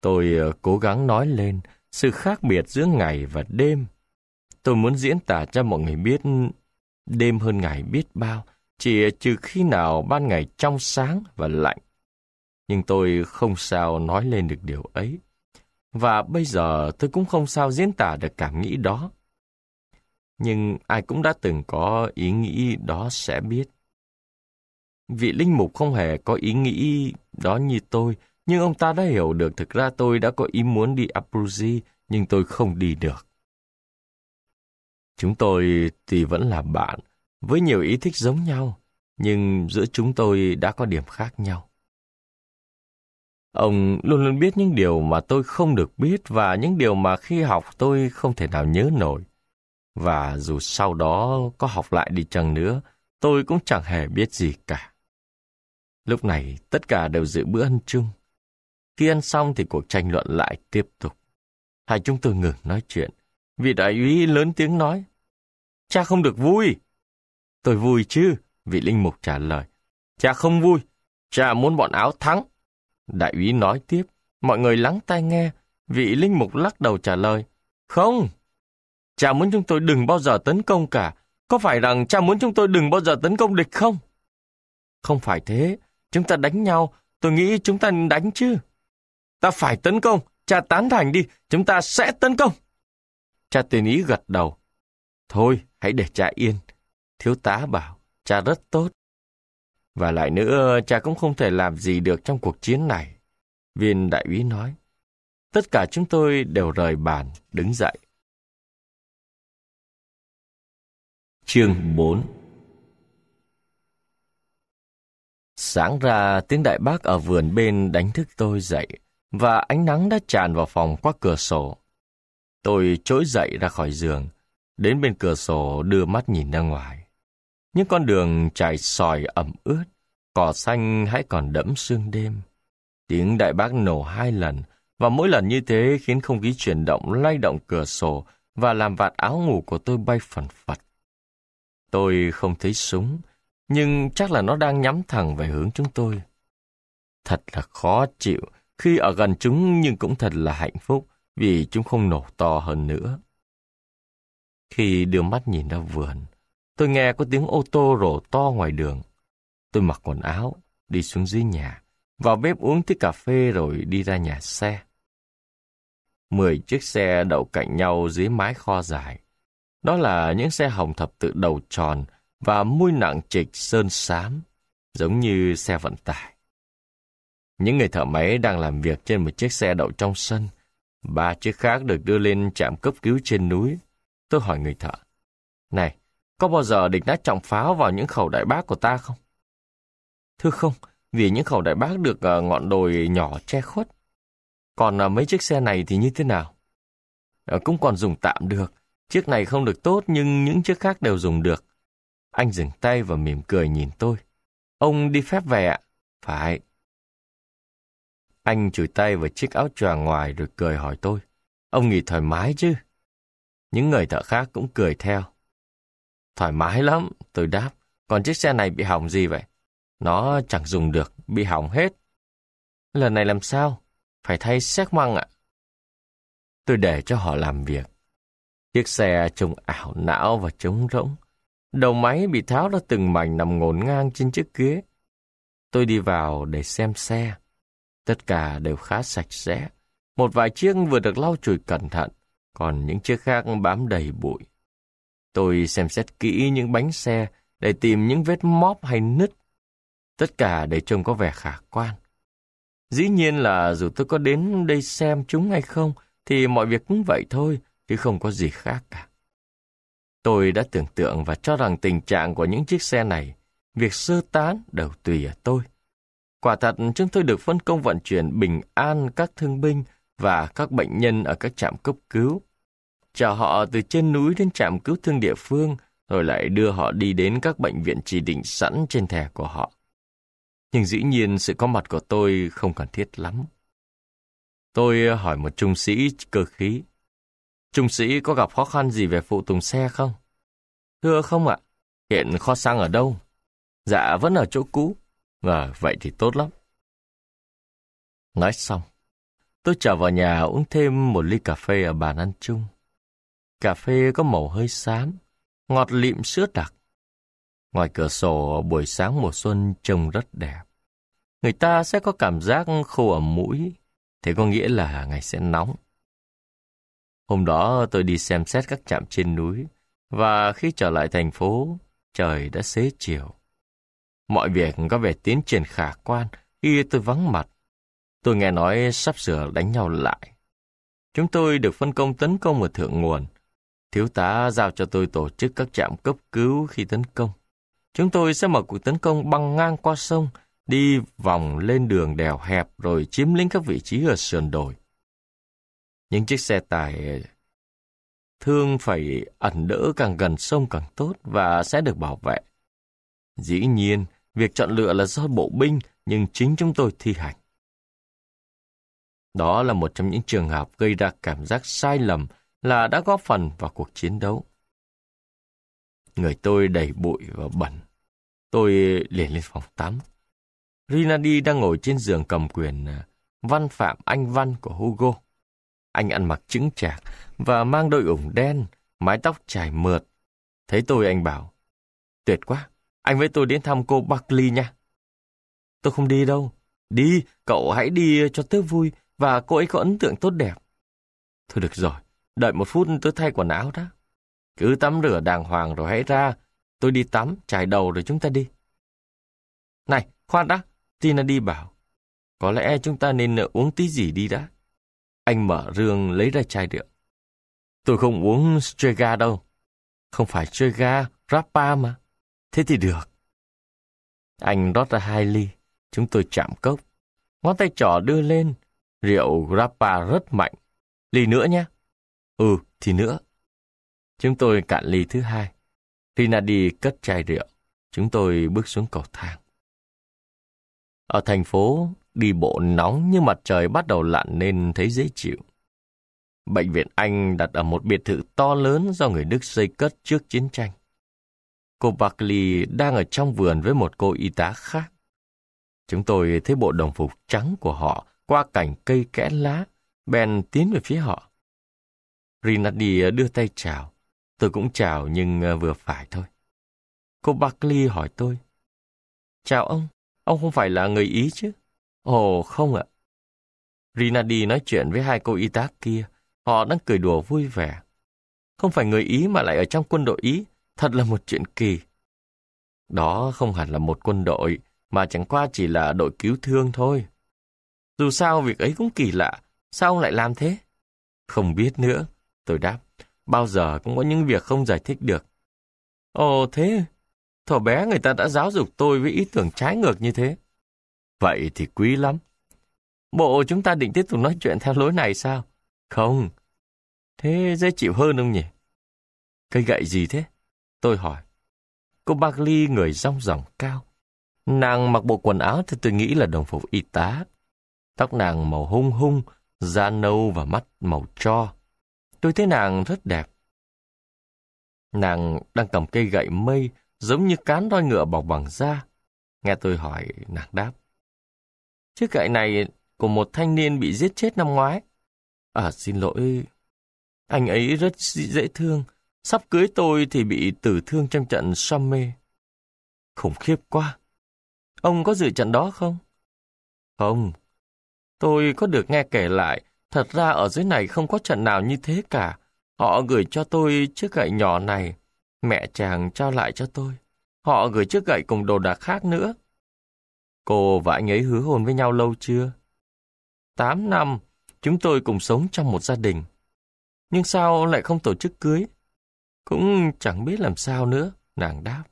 Tôi ờ, cố gắng nói lên sự khác biệt giữa ngày và đêm Tôi muốn diễn tả cho mọi người biết đêm hơn ngày biết bao, chỉ trừ khi nào ban ngày trong sáng và lạnh. Nhưng tôi không sao nói lên được điều ấy. Và bây giờ tôi cũng không sao diễn tả được cảm nghĩ đó. Nhưng ai cũng đã từng có ý nghĩ đó sẽ biết. Vị linh mục không hề có ý nghĩ đó như tôi, nhưng ông ta đã hiểu được thực ra tôi đã có ý muốn đi Abruzzi, nhưng tôi không đi được. Chúng tôi thì vẫn là bạn, với nhiều ý thích giống nhau, nhưng giữa chúng tôi đã có điểm khác nhau. Ông luôn luôn biết những điều mà tôi không được biết và những điều mà khi học tôi không thể nào nhớ nổi. Và dù sau đó có học lại đi chăng nữa, tôi cũng chẳng hề biết gì cả. Lúc này, tất cả đều dự bữa ăn chung. Khi ăn xong thì cuộc tranh luận lại tiếp tục. Hai chúng tôi ngừng nói chuyện, Vị đại úy lớn tiếng nói. Cha không được vui. Tôi vui chứ, vị linh mục trả lời. Cha không vui, cha muốn bọn áo thắng. Đại úy nói tiếp, mọi người lắng tai nghe, vị linh mục lắc đầu trả lời. Không, cha muốn chúng tôi đừng bao giờ tấn công cả. Có phải rằng cha muốn chúng tôi đừng bao giờ tấn công địch không? Không phải thế, chúng ta đánh nhau, tôi nghĩ chúng ta đánh chứ. Ta phải tấn công, cha tán thành đi, chúng ta sẽ tấn công. Cha tuyên ý gật đầu. Thôi, hãy để cha yên. Thiếu tá bảo, cha rất tốt. Và lại nữa, cha cũng không thể làm gì được trong cuộc chiến này. Viên đại úy nói. Tất cả chúng tôi đều rời bàn, đứng dậy. Chương 4 Sáng ra, tiếng đại bác ở vườn bên đánh thức tôi dậy, và ánh nắng đã tràn vào phòng qua cửa sổ. Tôi trỗi dậy ra khỏi giường, đến bên cửa sổ đưa mắt nhìn ra ngoài. Những con đường trải sỏi ẩm ướt, cỏ xanh hãy còn đẫm sương đêm. Tiếng đại bác nổ hai lần, và mỗi lần như thế khiến không khí chuyển động lay động cửa sổ và làm vạt áo ngủ của tôi bay phần phật. Tôi không thấy súng, nhưng chắc là nó đang nhắm thẳng về hướng chúng tôi. Thật là khó chịu khi ở gần chúng nhưng cũng thật là hạnh phúc vì chúng không nổ to hơn nữa. Khi đưa mắt nhìn ra vườn, tôi nghe có tiếng ô tô rổ to ngoài đường. Tôi mặc quần áo, đi xuống dưới nhà, vào bếp uống tí cà phê rồi đi ra nhà xe. Mười chiếc xe đậu cạnh nhau dưới mái kho dài. Đó là những xe hồng thập tự đầu tròn và mui nặng trịch sơn xám, giống như xe vận tải. Những người thợ máy đang làm việc trên một chiếc xe đậu trong sân. Ba chiếc khác được đưa lên trạm cấp cứu trên núi. Tôi hỏi người thợ. Này, có bao giờ địch đã trọng pháo vào những khẩu đại bác của ta không? Thưa không, vì những khẩu đại bác được ờ, ngọn đồi nhỏ che khuất. Còn ờ, mấy chiếc xe này thì như thế nào? Ờ, cũng còn dùng tạm được. Chiếc này không được tốt nhưng những chiếc khác đều dùng được. Anh dừng tay và mỉm cười nhìn tôi. Ông đi phép về ạ? Phải, anh chùi tay vào chiếc áo choàng ngoài rồi cười hỏi tôi. Ông nghỉ thoải mái chứ? Những người thợ khác cũng cười theo. Thoải mái lắm, tôi đáp. Còn chiếc xe này bị hỏng gì vậy? Nó chẳng dùng được, bị hỏng hết. Lần này làm sao? Phải thay xét măng ạ. Tôi để cho họ làm việc. Chiếc xe trông ảo não và trống rỗng. Đầu máy bị tháo ra từng mảnh nằm ngổn ngang trên chiếc ghế. Tôi đi vào để xem xe. Tất cả đều khá sạch sẽ. Một vài chiếc vừa được lau chùi cẩn thận, còn những chiếc khác bám đầy bụi. Tôi xem xét kỹ những bánh xe để tìm những vết móp hay nứt. Tất cả để trông có vẻ khả quan. Dĩ nhiên là dù tôi có đến đây xem chúng hay không, thì mọi việc cũng vậy thôi, chứ không có gì khác cả. Tôi đã tưởng tượng và cho rằng tình trạng của những chiếc xe này, việc sơ tán đều tùy ở tôi. Quả thật, chúng tôi được phân công vận chuyển bình an các thương binh và các bệnh nhân ở các trạm cấp cứu. Chở họ từ trên núi đến trạm cứu thương địa phương, rồi lại đưa họ đi đến các bệnh viện chỉ định sẵn trên thẻ của họ. Nhưng dĩ nhiên sự có mặt của tôi không cần thiết lắm. Tôi hỏi một trung sĩ cơ khí. Trung sĩ có gặp khó khăn gì về phụ tùng xe không? Thưa không ạ, hiện kho xăng ở đâu? Dạ vẫn ở chỗ cũ. À, vậy thì tốt lắm. Nói xong, tôi trở vào nhà uống thêm một ly cà phê ở bàn ăn chung. Cà phê có màu hơi xám, ngọt lịm sữa đặc. Ngoài cửa sổ buổi sáng mùa xuân trông rất đẹp. Người ta sẽ có cảm giác khô ở mũi, thế có nghĩa là ngày sẽ nóng. Hôm đó tôi đi xem xét các trạm trên núi, và khi trở lại thành phố, trời đã xế chiều. Mọi việc có vẻ tiến triển khả quan khi tôi vắng mặt. Tôi nghe nói sắp sửa đánh nhau lại. Chúng tôi được phân công tấn công ở thượng nguồn. Thiếu tá giao cho tôi tổ chức các trạm cấp cứu khi tấn công. Chúng tôi sẽ mở cuộc tấn công băng ngang qua sông, đi vòng lên đường đèo hẹp rồi chiếm lĩnh các vị trí ở sườn đồi. Những chiếc xe tải thương phải ẩn đỡ càng gần sông càng tốt và sẽ được bảo vệ. Dĩ nhiên, Việc chọn lựa là do bộ binh, nhưng chính chúng tôi thi hành. Đó là một trong những trường hợp gây ra cảm giác sai lầm là đã góp phần vào cuộc chiến đấu. Người tôi đầy bụi và bẩn. Tôi liền lên phòng tắm. Rinaldi đang ngồi trên giường cầm quyền à, văn phạm anh văn của Hugo. Anh ăn mặc trứng chạc và mang đôi ủng đen, mái tóc trải mượt. Thấy tôi anh bảo, tuyệt quá, anh với tôi đến thăm cô Buckley nha. Tôi không đi đâu. Đi, cậu hãy đi ờ, cho tớ vui và cô ấy có ấn tượng tốt đẹp. Thôi được rồi, đợi một phút tớ thay quần áo đã. Cứ tắm rửa đàng hoàng rồi hãy ra. Tôi đi tắm, chải đầu rồi chúng ta đi. Này, khoan đã, Tina đi bảo. Có lẽ chúng ta nên ờ, uống tí gì đi đã. Anh mở rương lấy ra chai rượu. Tôi không uống Strega đâu. Không phải Strega, Rapa mà. Thế thì được. Anh rót ra hai ly, chúng tôi chạm cốc. Ngón tay trỏ đưa lên, rượu Grappa rất mạnh. Ly nữa nhé. Ừ, thì nữa. Chúng tôi cạn ly thứ hai. Rinaldi cất chai rượu. Chúng tôi bước xuống cầu thang. Ở thành phố, đi bộ nóng nhưng mặt trời bắt đầu lặn nên thấy dễ chịu. Bệnh viện Anh đặt ở một biệt thự to lớn do người Đức xây cất trước chiến tranh. Cô Buckley đang ở trong vườn với một cô y tá khác. Chúng tôi thấy bộ đồng phục trắng của họ qua cảnh cây kẽ lá, bèn tiến về phía họ. Rinaldi đưa tay chào. Tôi cũng chào nhưng ờ, vừa phải thôi. Cô Buckley hỏi tôi. Chào ông, ông không phải là người Ý chứ? Ồ, không ạ. Rinaldi nói chuyện với hai cô y tá kia. Họ đang cười đùa vui vẻ. Không phải người Ý mà lại ở trong quân đội Ý. Thật là một chuyện kỳ. Đó không hẳn là một quân đội, mà chẳng qua chỉ là đội cứu thương thôi. Dù sao việc ấy cũng kỳ lạ, sao ông lại làm thế? Không biết nữa, tôi đáp, bao giờ cũng có những việc không giải thích được. Ồ thế, thỏ bé người ta đã giáo dục tôi với ý tưởng trái ngược như thế. Vậy thì quý lắm. Bộ chúng ta định tiếp tục nói chuyện theo lối này sao? Không. Thế dễ chịu hơn không nhỉ? Cây gậy gì thế? Tôi hỏi. Cô Bagley người rong ròng cao. Nàng mặc bộ quần áo thì tôi nghĩ là đồng phục y tá. Tóc nàng màu hung hung, da nâu và mắt màu cho. Tôi thấy nàng rất đẹp. Nàng đang cầm cây gậy mây giống như cán roi ngựa bọc bằng da. Nghe tôi hỏi, nàng đáp. Chiếc gậy này của một thanh niên bị giết chết năm ngoái. À xin lỗi, anh ấy rất dễ thương, sắp cưới tôi thì bị tử thương trong trận som mê. Khủng khiếp quá. Ông có dự trận đó không? Không. Tôi có được nghe kể lại, thật ra ở dưới này không có trận nào như thế cả. Họ gửi cho tôi chiếc gậy nhỏ này, mẹ chàng trao lại cho tôi. Họ gửi chiếc gậy cùng đồ đạc khác nữa. Cô và anh ấy hứa hôn với nhau lâu chưa? Tám năm, chúng tôi cùng sống trong một gia đình. Nhưng sao lại không tổ chức cưới? Cũng chẳng biết làm sao nữa, nàng đáp.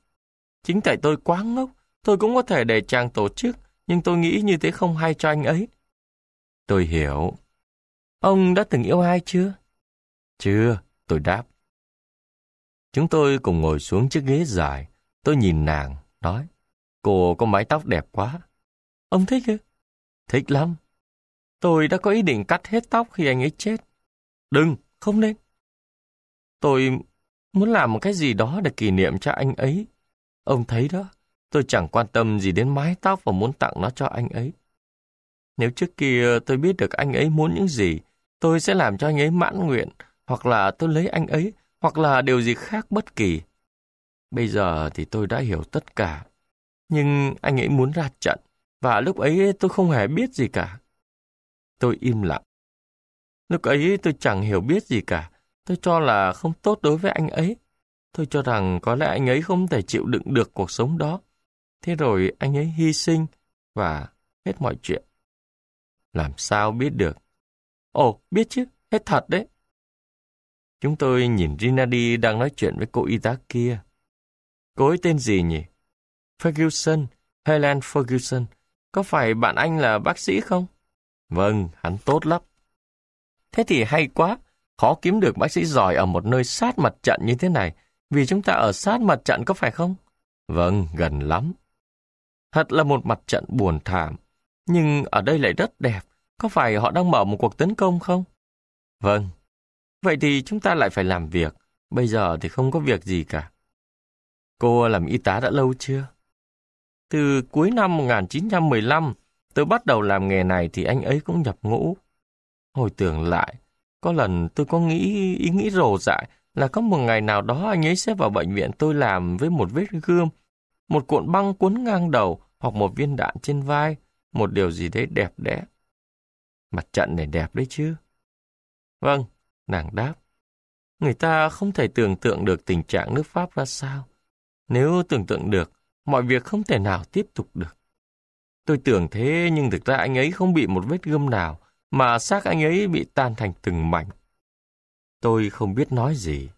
Chính tại tôi quá ngốc, tôi cũng có thể để chàng tổ chức, nhưng tôi nghĩ như thế không hay cho anh ấy. Tôi hiểu. Ông đã từng yêu ai chưa? Chưa, tôi đáp. Chúng tôi cùng ngồi xuống chiếc ghế dài. Tôi nhìn nàng, nói. Cô có mái tóc đẹp quá. Ông thích ư? Thích lắm. Tôi đã có ý định cắt hết tóc khi anh ấy chết. Đừng, không nên. Tôi muốn làm một cái gì đó để kỷ niệm cho anh ấy. Ông thấy đó, tôi chẳng quan tâm gì đến mái tóc và muốn tặng nó cho anh ấy. Nếu trước kia tôi biết được anh ấy muốn những gì, tôi sẽ làm cho anh ấy mãn nguyện, hoặc là tôi lấy anh ấy, hoặc là điều gì khác bất kỳ. Bây giờ thì tôi đã hiểu tất cả. Nhưng anh ấy muốn ra trận, và lúc ấy tôi không hề biết gì cả. Tôi im lặng. Lúc ấy tôi chẳng hiểu biết gì cả, Tôi cho là không tốt đối với anh ấy. Tôi cho rằng có lẽ anh ấy không thể chịu đựng được cuộc sống đó. Thế rồi anh ấy hy sinh và hết mọi chuyện. Làm sao biết được? Ồ, biết chứ, hết thật đấy. Chúng tôi nhìn Rinaldi đang nói chuyện với cô y tá kia. Cô ấy tên gì nhỉ? Ferguson, Helen Ferguson. Có phải bạn anh là bác sĩ không? Vâng, hắn tốt lắm. Thế thì hay quá, Khó kiếm được bác sĩ giỏi ở một nơi sát mặt trận như thế này, vì chúng ta ở sát mặt trận có phải không? Vâng, gần lắm. Thật là một mặt trận buồn thảm, nhưng ở đây lại rất đẹp. Có phải họ đang mở một cuộc tấn công không? Vâng. Vậy thì chúng ta lại phải làm việc. Bây giờ thì không có việc gì cả. Cô làm y tá đã lâu chưa? Từ cuối năm 1915, tôi bắt đầu làm nghề này thì anh ấy cũng nhập ngũ. Hồi tưởng lại, có lần tôi có nghĩ ý nghĩ rồ dại là có một ngày nào đó anh ấy sẽ vào bệnh viện tôi làm với một vết gươm, một cuộn băng cuốn ngang đầu hoặc một viên đạn trên vai, một điều gì đấy đẹp đẽ. Mặt trận này đẹp đấy chứ. Vâng, nàng đáp. Người ta không thể tưởng tượng được tình trạng nước Pháp ra sao. Nếu tưởng tượng được, mọi việc không thể nào tiếp tục được. Tôi tưởng thế nhưng thực ra anh ấy không bị một vết gươm nào, mà xác anh ấy bị tan thành từng mảnh. Tôi không biết nói gì.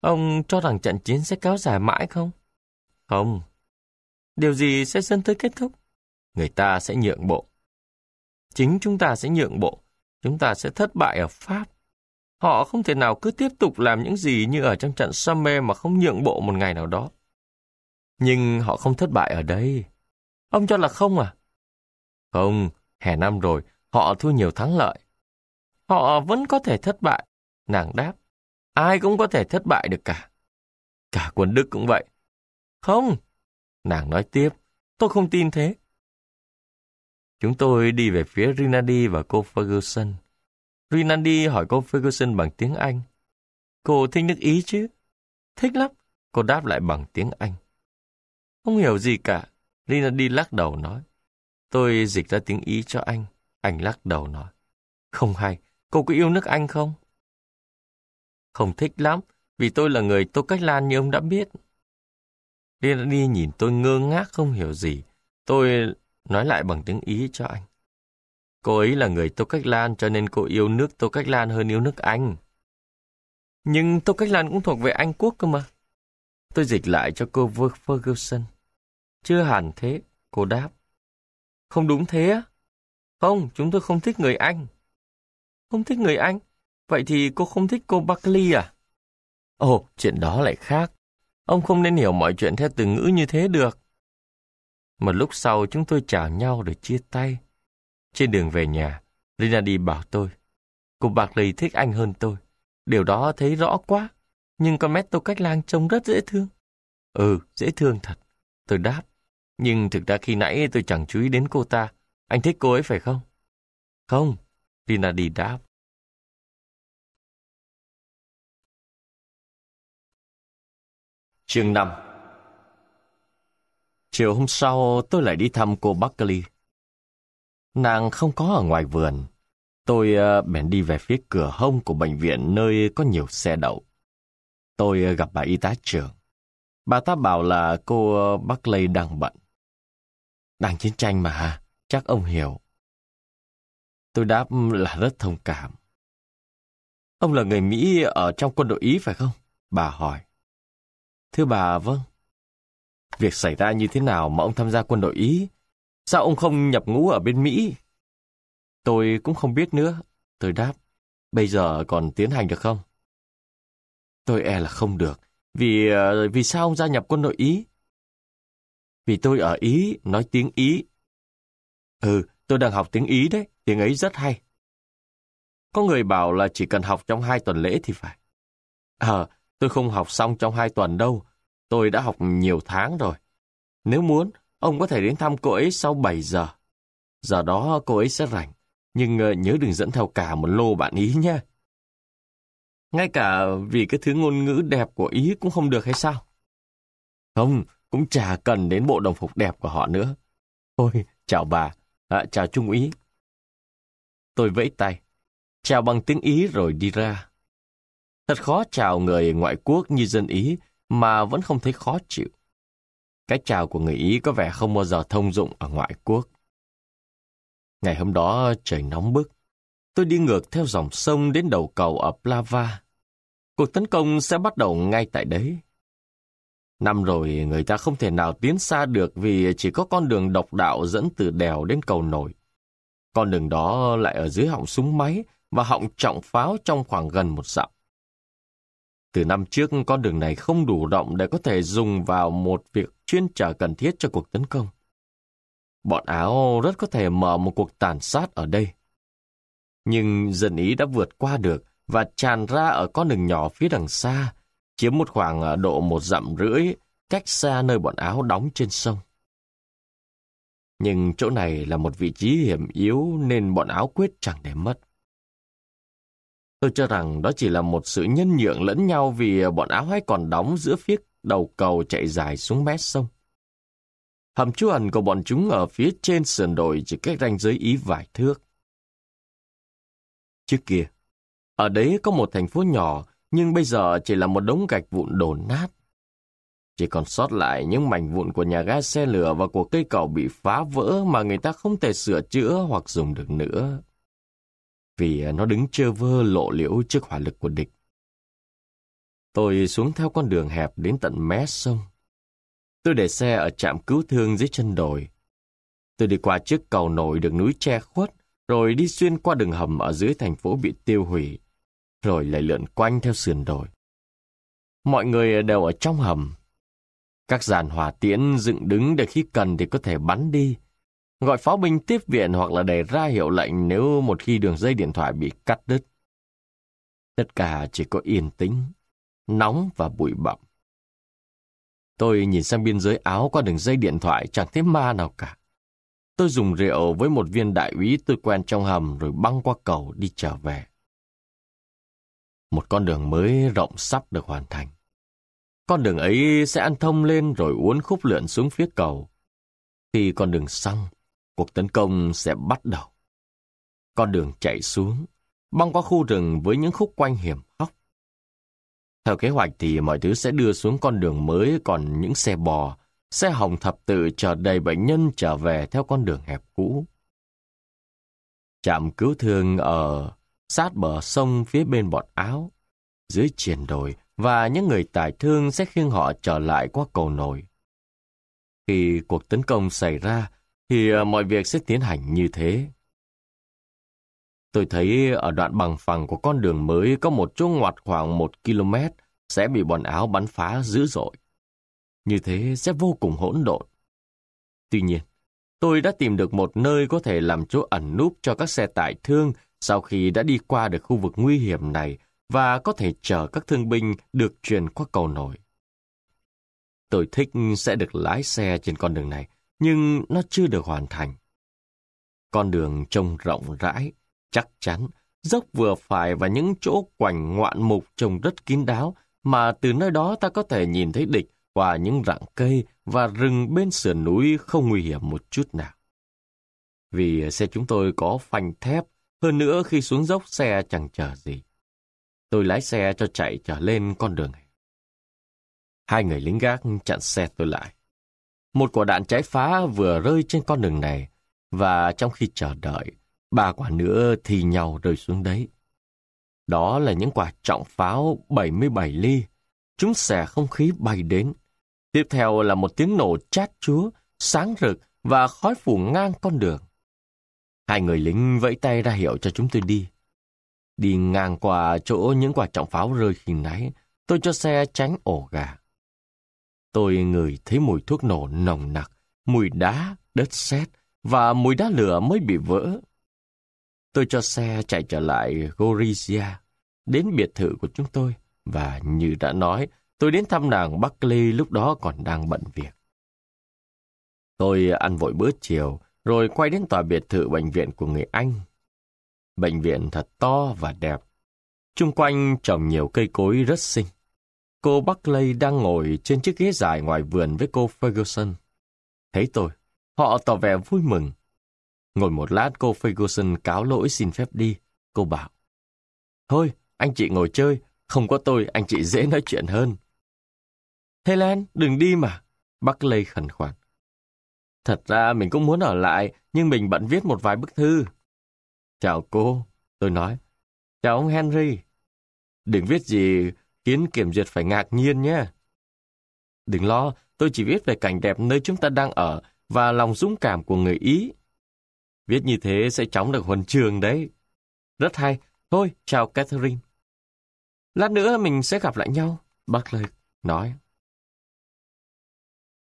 Ông cho rằng trận chiến sẽ kéo dài mãi không? Không. Điều gì sẽ dẫn tới kết thúc? Người ta sẽ nhượng bộ. Chính chúng ta sẽ nhượng bộ. Chúng ta sẽ thất bại ở Pháp. Họ không thể nào cứ tiếp tục làm những gì như ở trong trận Somme mà không nhượng bộ một ngày nào đó. Nhưng họ không thất bại ở đây. Ông cho là không à? Không, hè năm rồi, Họ thu nhiều thắng lợi. Họ vẫn có thể thất bại, nàng đáp. Ai cũng có thể thất bại được cả. Cả quân Đức cũng vậy. Không, nàng nói tiếp, tôi không tin thế. Chúng tôi đi về phía Rinaldi và cô Ferguson. Rinaldi hỏi cô Ferguson bằng tiếng Anh. Cô thích nước Ý chứ? Thích lắm, cô đáp lại bằng tiếng Anh. Không hiểu gì cả, Rinaldi lắc đầu nói. Tôi dịch ra tiếng Ý cho anh. Anh lắc đầu nói. Không hay, cô có yêu nước Anh không? Không thích lắm, vì tôi là người Tô Cách Lan như ông đã biết. Liên đi nhìn tôi ngơ ngác không hiểu gì. Tôi nói lại bằng tiếng Ý cho anh. Cô ấy là người Tô Cách Lan cho nên cô yêu nước Tô Cách Lan hơn yêu nước Anh. Nhưng Tô Cách Lan cũng thuộc về Anh quốc cơ mà. Tôi dịch lại cho cô Ferguson. Chưa hẳn thế, cô đáp. Không đúng thế á? Không, chúng tôi không thích người Anh. Không thích người Anh? Vậy thì cô không thích cô Buckley à? Ồ, chuyện đó lại khác. Ông không nên hiểu mọi chuyện theo từ ngữ như thế được. Một lúc sau chúng tôi chào nhau rồi chia tay. Trên đường về nhà, đi bảo tôi. Cô Buckley thích anh hơn tôi. Điều đó thấy rõ quá. Nhưng con mét tôi cách lang trông rất dễ thương. Ừ, dễ thương thật. Tôi đáp. Nhưng thực ra khi nãy tôi chẳng chú ý đến cô ta. Anh thích cô ấy phải không? Không, Tina đi đáp. Chương 5 Chiều hôm sau, tôi lại đi thăm cô Buckley. Nàng không có ở ngoài vườn. Tôi uh, bèn đi về phía cửa hông của bệnh viện nơi có nhiều xe đậu. Tôi ờ, gặp bà y tá trưởng. Bà ta bảo là cô ờ, Buckley đang bận. Đang chiến tranh mà hả? chắc ông hiểu. Tôi đáp là rất thông cảm. Ông là người Mỹ ở trong quân đội Ý phải không? Bà hỏi. Thưa bà, vâng. Việc xảy ra như thế nào mà ông tham gia quân đội Ý? Sao ông không nhập ngũ ở bên Mỹ? Tôi cũng không biết nữa. Tôi đáp, bây giờ còn tiến hành được không? Tôi e là không được. Vì ờ, vì sao ông gia nhập quân đội Ý? Vì tôi ở Ý, nói tiếng Ý, Ừ, tôi đang học tiếng Ý đấy, tiếng ấy rất hay. Có người bảo là chỉ cần học trong hai tuần lễ thì phải. Ờ, tôi không học xong trong hai tuần đâu. Tôi đã học nhiều tháng rồi. Nếu muốn, ông có thể đến thăm cô ấy sau 7 giờ. Giờ đó cô ấy sẽ rảnh. Nhưng ờ, nhớ đừng dẫn theo cả một lô bạn Ý nhé. Ngay cả vì cái thứ ngôn ngữ đẹp của Ý cũng không được hay sao? Không, cũng chả cần đến bộ đồng phục đẹp của họ nữa. thôi chào bà, À, chào Trung úy. Tôi vẫy tay. Chào bằng tiếng Ý rồi đi ra. Thật khó chào người ngoại quốc như dân Ý mà vẫn không thấy khó chịu. Cái chào của người Ý có vẻ không bao giờ thông dụng ở ngoại quốc. Ngày hôm đó trời nóng bức. Tôi đi ngược theo dòng sông đến đầu cầu ở Plava. Cuộc tấn công sẽ bắt đầu ngay tại đấy. Năm rồi người ta không thể nào tiến xa được vì chỉ có con đường độc đạo dẫn từ đèo đến cầu nổi. Con đường đó lại ở dưới họng súng máy và họng trọng pháo trong khoảng gần một dặm. Từ năm trước, con đường này không đủ rộng để có thể dùng vào một việc chuyên trở cần thiết cho cuộc tấn công. Bọn Áo rất có thể mở một cuộc tàn sát ở đây. Nhưng dân Ý đã vượt qua được và tràn ra ở con đường nhỏ phía đằng xa, chiếm một khoảng à, độ một dặm rưỡi cách xa nơi bọn áo đóng trên sông. Nhưng chỗ này là một vị trí hiểm yếu nên bọn áo quyết chẳng để mất. Tôi cho rằng đó chỉ là một sự nhân nhượng lẫn nhau vì bọn áo hay còn đóng giữa phía đầu cầu chạy dài xuống mé sông. Hầm trú ẩn của bọn chúng ở phía trên sườn đồi chỉ cách ranh giới ý vài thước. Trước kia, ở đấy có một thành phố nhỏ nhưng bây giờ chỉ là một đống gạch vụn đổ nát. Chỉ còn sót lại những mảnh vụn của nhà ga xe lửa và của cây cầu bị phá vỡ mà người ta không thể sửa chữa hoặc dùng được nữa. Vì à, nó đứng chơ vơ lộ liễu trước hỏa lực của địch. Tôi xuống theo con đường hẹp đến tận mé sông. Tôi để xe ở trạm cứu thương dưới chân đồi. Tôi đi qua chiếc cầu nổi được núi che khuất, rồi đi xuyên qua đường hầm ở dưới thành phố bị tiêu hủy rồi lại lượn quanh theo sườn đồi. Mọi người đều ở trong hầm. Các dàn hỏa tiễn dựng đứng để khi cần thì có thể bắn đi. Gọi pháo binh tiếp viện hoặc là để ra hiệu lệnh nếu một khi đường dây điện thoại bị cắt đứt. Tất cả chỉ có yên tĩnh, nóng và bụi bậm. Tôi nhìn sang biên giới áo qua đường dây điện thoại chẳng thấy ma nào cả. Tôi dùng rượu với một viên đại úy tôi quen trong hầm rồi băng qua cầu đi trở về một con đường mới rộng sắp được hoàn thành. Con đường ấy sẽ ăn thông lên rồi uốn khúc lượn xuống phía cầu. Khi con đường xong, cuộc tấn công sẽ bắt đầu. Con đường chạy xuống, băng qua khu rừng với những khúc quanh hiểm hóc. Theo kế hoạch thì mọi thứ sẽ đưa xuống con đường mới còn những xe bò, xe hồng thập tự chờ đầy bệnh nhân trở về theo con đường hẹp cũ. Trạm cứu thương ở sát bờ sông phía bên bọn áo. Dưới triền đồi và những người tài thương sẽ khiêng họ trở lại qua cầu nổi. Khi cuộc tấn công xảy ra, thì ờ, mọi việc sẽ tiến hành như thế. Tôi thấy ở đoạn bằng phẳng của con đường mới có một chỗ ngoặt khoảng một km sẽ bị bọn áo bắn phá dữ dội. Như thế sẽ vô cùng hỗn độn. Tuy nhiên, tôi đã tìm được một nơi có thể làm chỗ ẩn núp cho các xe tải thương sau khi đã đi qua được khu vực nguy hiểm này và có thể chờ các thương binh được truyền qua cầu nổi. Tôi thích sẽ được lái xe trên con đường này, nhưng nó chưa được hoàn thành. Con đường trông rộng rãi, chắc chắn, dốc vừa phải và những chỗ quảnh ngoạn mục trông rất kín đáo mà từ nơi đó ta có thể nhìn thấy địch qua những rặng cây và rừng bên sườn núi không nguy hiểm một chút nào. Vì xe chúng tôi có phanh thép hơn nữa khi xuống dốc xe chẳng chờ gì. Tôi lái xe cho chạy trở lên con đường này. Hai người lính gác chặn xe tôi lại. Một quả đạn trái phá vừa rơi trên con đường này và trong khi chờ đợi, ba quả nữa thì nhau rơi xuống đấy. Đó là những quả trọng pháo 77 ly. Chúng xẻ không khí bay đến. Tiếp theo là một tiếng nổ chát chúa, sáng rực và khói phủ ngang con đường. Hai người lính vẫy tay ra hiệu cho chúng tôi đi. Đi ngang qua chỗ những quả trọng pháo rơi khi nãy, tôi cho xe tránh ổ gà. Tôi ngửi thấy mùi thuốc nổ nồng nặc, mùi đá, đất sét và mùi đá lửa mới bị vỡ. Tôi cho xe chạy trở lại Gorizia, đến biệt thự của chúng tôi, và như đã nói, tôi đến thăm nàng Buckley lúc đó còn đang bận việc. Tôi ăn vội bữa chiều, rồi quay đến tòa biệt thự bệnh viện của người Anh. Bệnh viện thật to và đẹp. Trung quanh trồng nhiều cây cối rất xinh. Cô Buckley đang ngồi trên chiếc ghế dài ngoài vườn với cô Ferguson. Thấy tôi, họ tỏ vẻ vui mừng. Ngồi một lát cô Ferguson cáo lỗi xin phép đi. Cô bảo, Thôi, anh chị ngồi chơi, không có tôi anh chị dễ nói chuyện hơn. Helen, đừng đi mà. Buckley khẩn khoản. Thật ra mình cũng muốn ở lại, nhưng mình bận viết một vài bức thư. Chào cô, tôi nói. Chào ông Henry. Đừng viết gì khiến kiểm duyệt phải ngạc nhiên nhé. Đừng lo, tôi chỉ viết về cảnh đẹp nơi chúng ta đang ở và lòng dũng cảm của người Ý. Viết như thế sẽ chóng được huân trường đấy. Rất hay. Thôi, chào Catherine. Lát nữa mình sẽ gặp lại nhau, bác Lợi nói.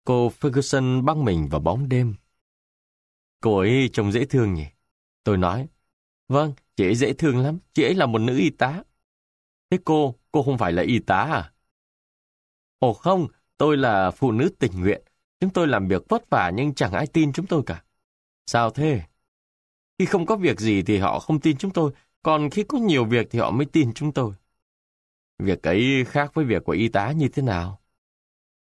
Cô Ferguson băng mình vào bóng đêm. Cô ấy trông dễ thương nhỉ? Tôi nói. Vâng, chị ấy dễ thương lắm. Chị ấy là một nữ y tá. Thế cô, cô không phải là y tá à? Ồ không, tôi là phụ nữ tình nguyện. Chúng tôi làm việc vất vả nhưng chẳng ai tin chúng tôi cả. Sao thế? Khi không có việc gì thì họ không tin chúng tôi, còn khi có nhiều việc thì họ mới tin chúng tôi. Việc ấy khác với việc của y tá như thế nào?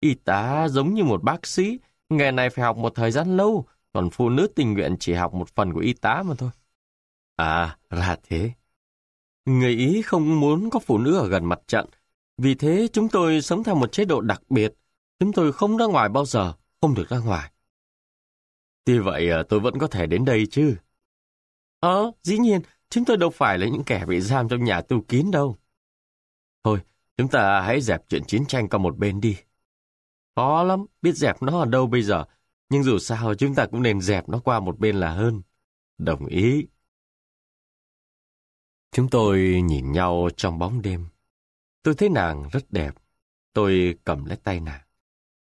Y tá giống như một bác sĩ, nghề này phải học một thời gian lâu, còn phụ nữ tình nguyện chỉ học một phần của y tá mà thôi. À, ra thế. Người Ý không muốn có phụ nữ ở gần mặt trận, vì thế chúng tôi sống theo một chế độ đặc biệt. Chúng tôi không ra ngoài bao giờ, không được ra ngoài. Tuy vậy ờ, tôi vẫn có thể đến đây chứ. Ờ, dĩ nhiên, chúng tôi đâu phải là những kẻ bị giam trong nhà tù kín đâu. Thôi, chúng ta hãy dẹp chuyện chiến tranh qua một bên đi. Khó lắm, biết dẹp nó ở đâu bây giờ. Nhưng dù sao chúng ta cũng nên dẹp nó qua một bên là hơn. Đồng ý. Chúng tôi nhìn nhau trong bóng đêm. Tôi thấy nàng rất đẹp. Tôi cầm lấy tay nàng.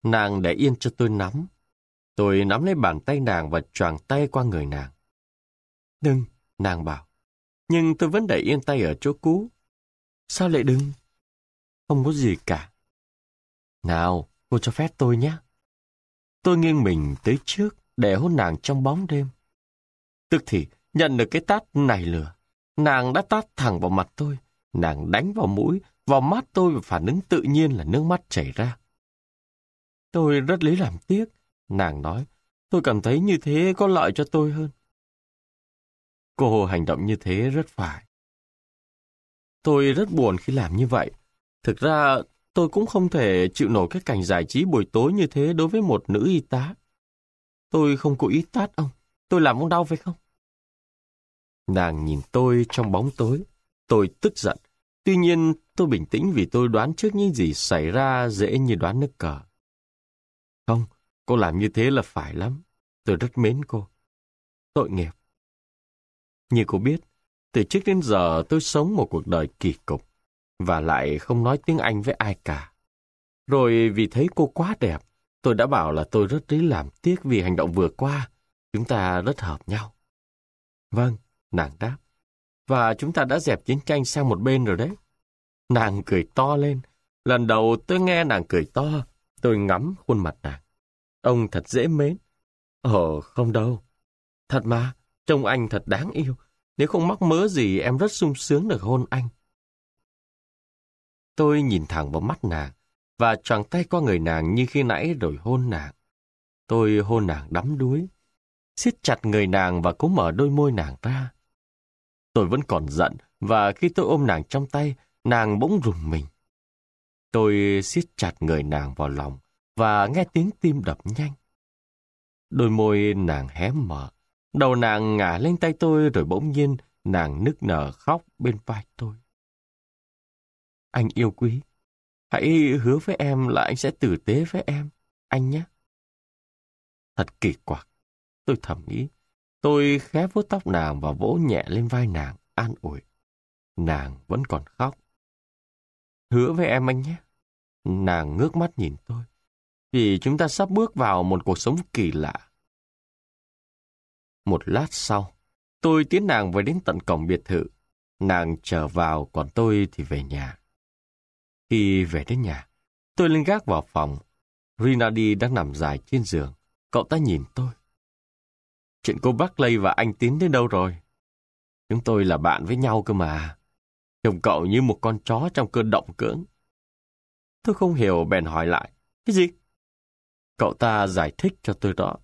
Nàng để yên cho tôi nắm. Tôi nắm lấy bàn tay nàng và choàng tay qua người nàng. Đừng, nàng bảo. Nhưng tôi vẫn để yên tay ở chỗ cũ. Sao lại đừng? Không có gì cả. Nào, cô cho phép tôi nhé. Tôi nghiêng mình tới trước để hôn nàng trong bóng đêm. Tức thì nhận được cái tát này lửa. Nàng đã tát thẳng vào mặt tôi. Nàng đánh vào mũi, vào mắt tôi và phản ứng tự nhiên là nước mắt chảy ra. Tôi rất lấy làm tiếc. Nàng nói, tôi cảm thấy như thế có lợi cho tôi hơn. Cô hành động như thế rất phải. Tôi rất buồn khi làm như vậy. Thực ra tôi cũng không thể chịu nổi cái cảnh giải trí buổi tối như thế đối với một nữ y tá. Tôi không cố ý tát ông, tôi làm ông đau phải không? Nàng nhìn tôi trong bóng tối, tôi tức giận. Tuy nhiên, tôi bình tĩnh vì tôi đoán trước những gì xảy ra dễ như đoán nước cờ. Không, cô làm như thế là phải lắm. Tôi rất mến cô. Tội nghiệp. Như cô biết, từ trước đến giờ tôi sống một cuộc đời kỳ cục và lại không nói tiếng Anh với ai cả. Rồi vì thấy cô quá đẹp, tôi đã bảo là tôi rất trí làm tiếc vì hành động vừa qua. Chúng ta rất hợp nhau. Vâng, nàng đáp. Và chúng ta đã dẹp chiến tranh sang một bên rồi đấy. Nàng cười to lên. Lần đầu tôi nghe nàng cười to, tôi ngắm khuôn mặt nàng. Ông thật dễ mến. Ồ, ờ, không đâu. Thật mà, trông anh thật đáng yêu. Nếu không mắc mớ gì em rất sung sướng được hôn anh. Tôi nhìn thẳng vào mắt nàng và choàng tay qua người nàng như khi nãy rồi hôn nàng. Tôi hôn nàng đắm đuối, siết chặt người nàng và cố mở đôi môi nàng ra. Tôi vẫn còn giận và khi tôi ôm nàng trong tay, nàng bỗng rùng mình. Tôi siết chặt người nàng vào lòng và nghe tiếng tim đập nhanh. Đôi môi nàng hé mở, đầu nàng ngả lên tay tôi rồi bỗng nhiên nàng nức nở khóc bên vai tôi. Anh yêu quý, hãy hứa với em là anh sẽ tử tế với em, anh nhé. Thật kỳ quặc, tôi thầm nghĩ. Tôi khẽ vuốt tóc nàng và vỗ nhẹ lên vai nàng, an ủi. Nàng vẫn còn khóc. Hứa với em anh nhé. Nàng ngước mắt nhìn tôi. Vì chúng ta sắp bước vào một cuộc sống kỳ lạ. Một lát sau, tôi tiến nàng về đến tận cổng biệt thự. Nàng trở vào, còn tôi thì về nhà. Khi về đến nhà, tôi lên gác vào phòng. Rinaldi đang nằm dài trên giường. Cậu ta nhìn tôi. Chuyện cô Buckley và anh Tín đến đâu rồi? Chúng tôi là bạn với nhau cơ mà. Trông cậu như một con chó trong cơn động cưỡng. Tôi không hiểu bèn hỏi lại. Cái gì? Cậu ta giải thích cho tôi đó.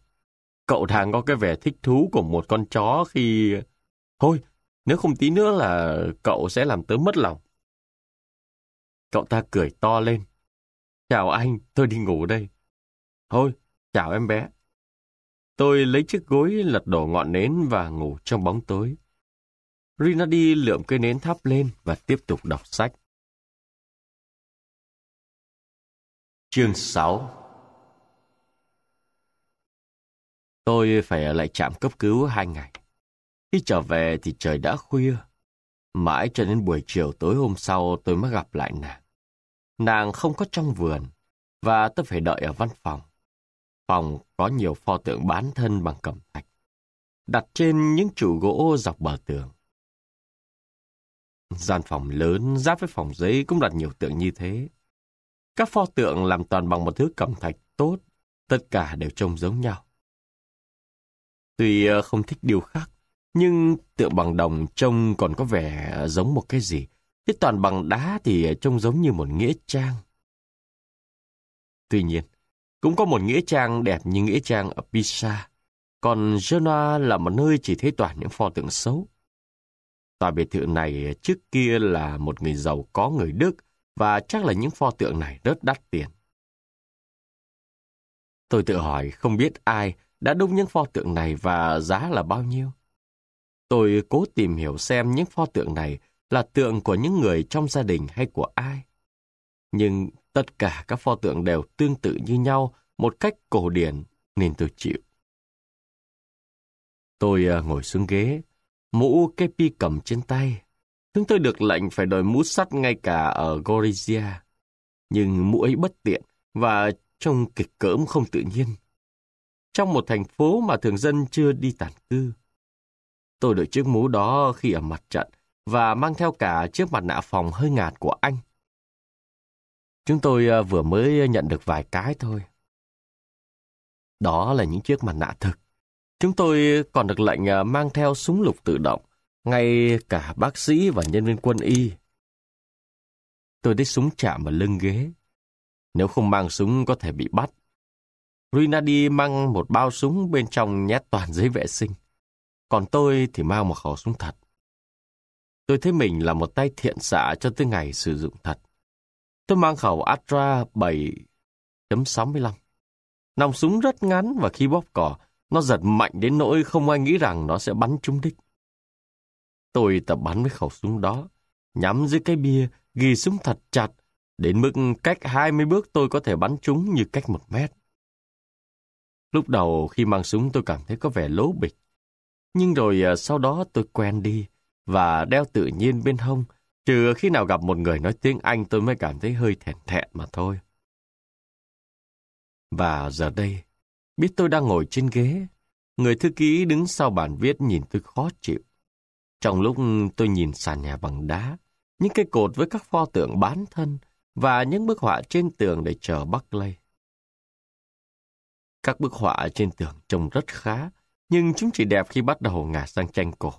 Cậu thằng có cái vẻ thích thú của một con chó khi... Thôi, nếu không tí nữa là cậu sẽ làm tớ mất lòng. Cậu ta cười to lên. Chào anh, tôi đi ngủ đây. Thôi, chào em bé. Tôi lấy chiếc gối lật đổ ngọn nến và ngủ trong bóng tối. Rinaldi lượm cây nến thắp lên và tiếp tục đọc sách. Chương 6 Tôi phải ở lại trạm cấp cứu hai ngày. Khi trở về thì trời đã khuya. Mãi cho đến buổi chiều tối hôm sau tôi mới gặp lại nàng. Nàng không có trong vườn, và tôi phải đợi ở văn phòng. Phòng có nhiều pho tượng bán thân bằng cẩm thạch, đặt trên những trụ gỗ dọc bờ tường. Gian phòng lớn giáp với phòng giấy cũng đặt nhiều tượng như thế. Các pho tượng làm toàn bằng một thứ cẩm thạch tốt, tất cả đều trông giống nhau. Tuy ờ, không thích điều khác, nhưng tượng bằng đồng trông còn có vẻ giống một cái gì thế toàn bằng đá thì trông giống như một nghĩa trang. Tuy nhiên, cũng có một nghĩa trang đẹp như nghĩa trang ở Pisa, còn Genoa là một nơi chỉ thấy toàn những pho tượng xấu. Tòa biệt thự này trước kia là một người giàu có người Đức và chắc là những pho tượng này rất đắt tiền. Tôi tự hỏi không biết ai đã đúc những pho tượng này và giá là bao nhiêu. Tôi cố tìm hiểu xem những pho tượng này là tượng của những người trong gia đình hay của ai. Nhưng tất cả các pho tượng đều tương tự như nhau một cách cổ điển nên tôi chịu. Tôi à, ngồi xuống ghế, mũ kepi cầm trên tay. Chúng tôi được lệnh phải đội mũ sắt ngay cả ở Gorizia. Nhưng mũ ấy bất tiện và trông kịch cỡm không tự nhiên. Trong một thành phố mà thường dân chưa đi tản cư. Tôi đội chiếc mũ đó khi ở mặt trận và mang theo cả chiếc mặt nạ phòng hơi ngạt của anh. Chúng tôi ờ, vừa mới nhận được vài cái thôi. Đó là những chiếc mặt nạ thực. Chúng tôi còn được lệnh ờ, mang theo súng lục tự động, ngay cả bác sĩ và nhân viên quân y. Tôi đích súng chạm vào lưng ghế. Nếu không mang súng có thể bị bắt. Rinaldi mang một bao súng bên trong nhét toàn giấy vệ sinh. Còn tôi thì mang một khẩu súng thật. Tôi thấy mình là một tay thiện xạ cho tới ngày sử dụng thật. Tôi mang khẩu Astra 7.65. Nòng súng rất ngắn và khi bóp cỏ, nó giật mạnh đến nỗi không ai nghĩ rằng nó sẽ bắn trúng đích. Tôi tập bắn với khẩu súng đó, nhắm dưới cái bia, ghi súng thật chặt, đến mức cách 20 bước tôi có thể bắn trúng như cách một mét. Lúc đầu khi mang súng tôi cảm thấy có vẻ lố bịch, nhưng rồi à, sau đó tôi quen đi và đeo tự nhiên bên hông, trừ khi nào gặp một người nói tiếng Anh tôi mới cảm thấy hơi thẹn thẹn mà thôi. Và giờ đây, biết tôi đang ngồi trên ghế, người thư ký đứng sau bàn viết nhìn tôi khó chịu. Trong lúc tôi nhìn sàn nhà bằng đá, những cây cột với các pho tượng bán thân và những bức họa trên tường để chờ bắt lây. Các bức họa trên tường trông rất khá, nhưng chúng chỉ đẹp khi bắt đầu ngả sang tranh cổ.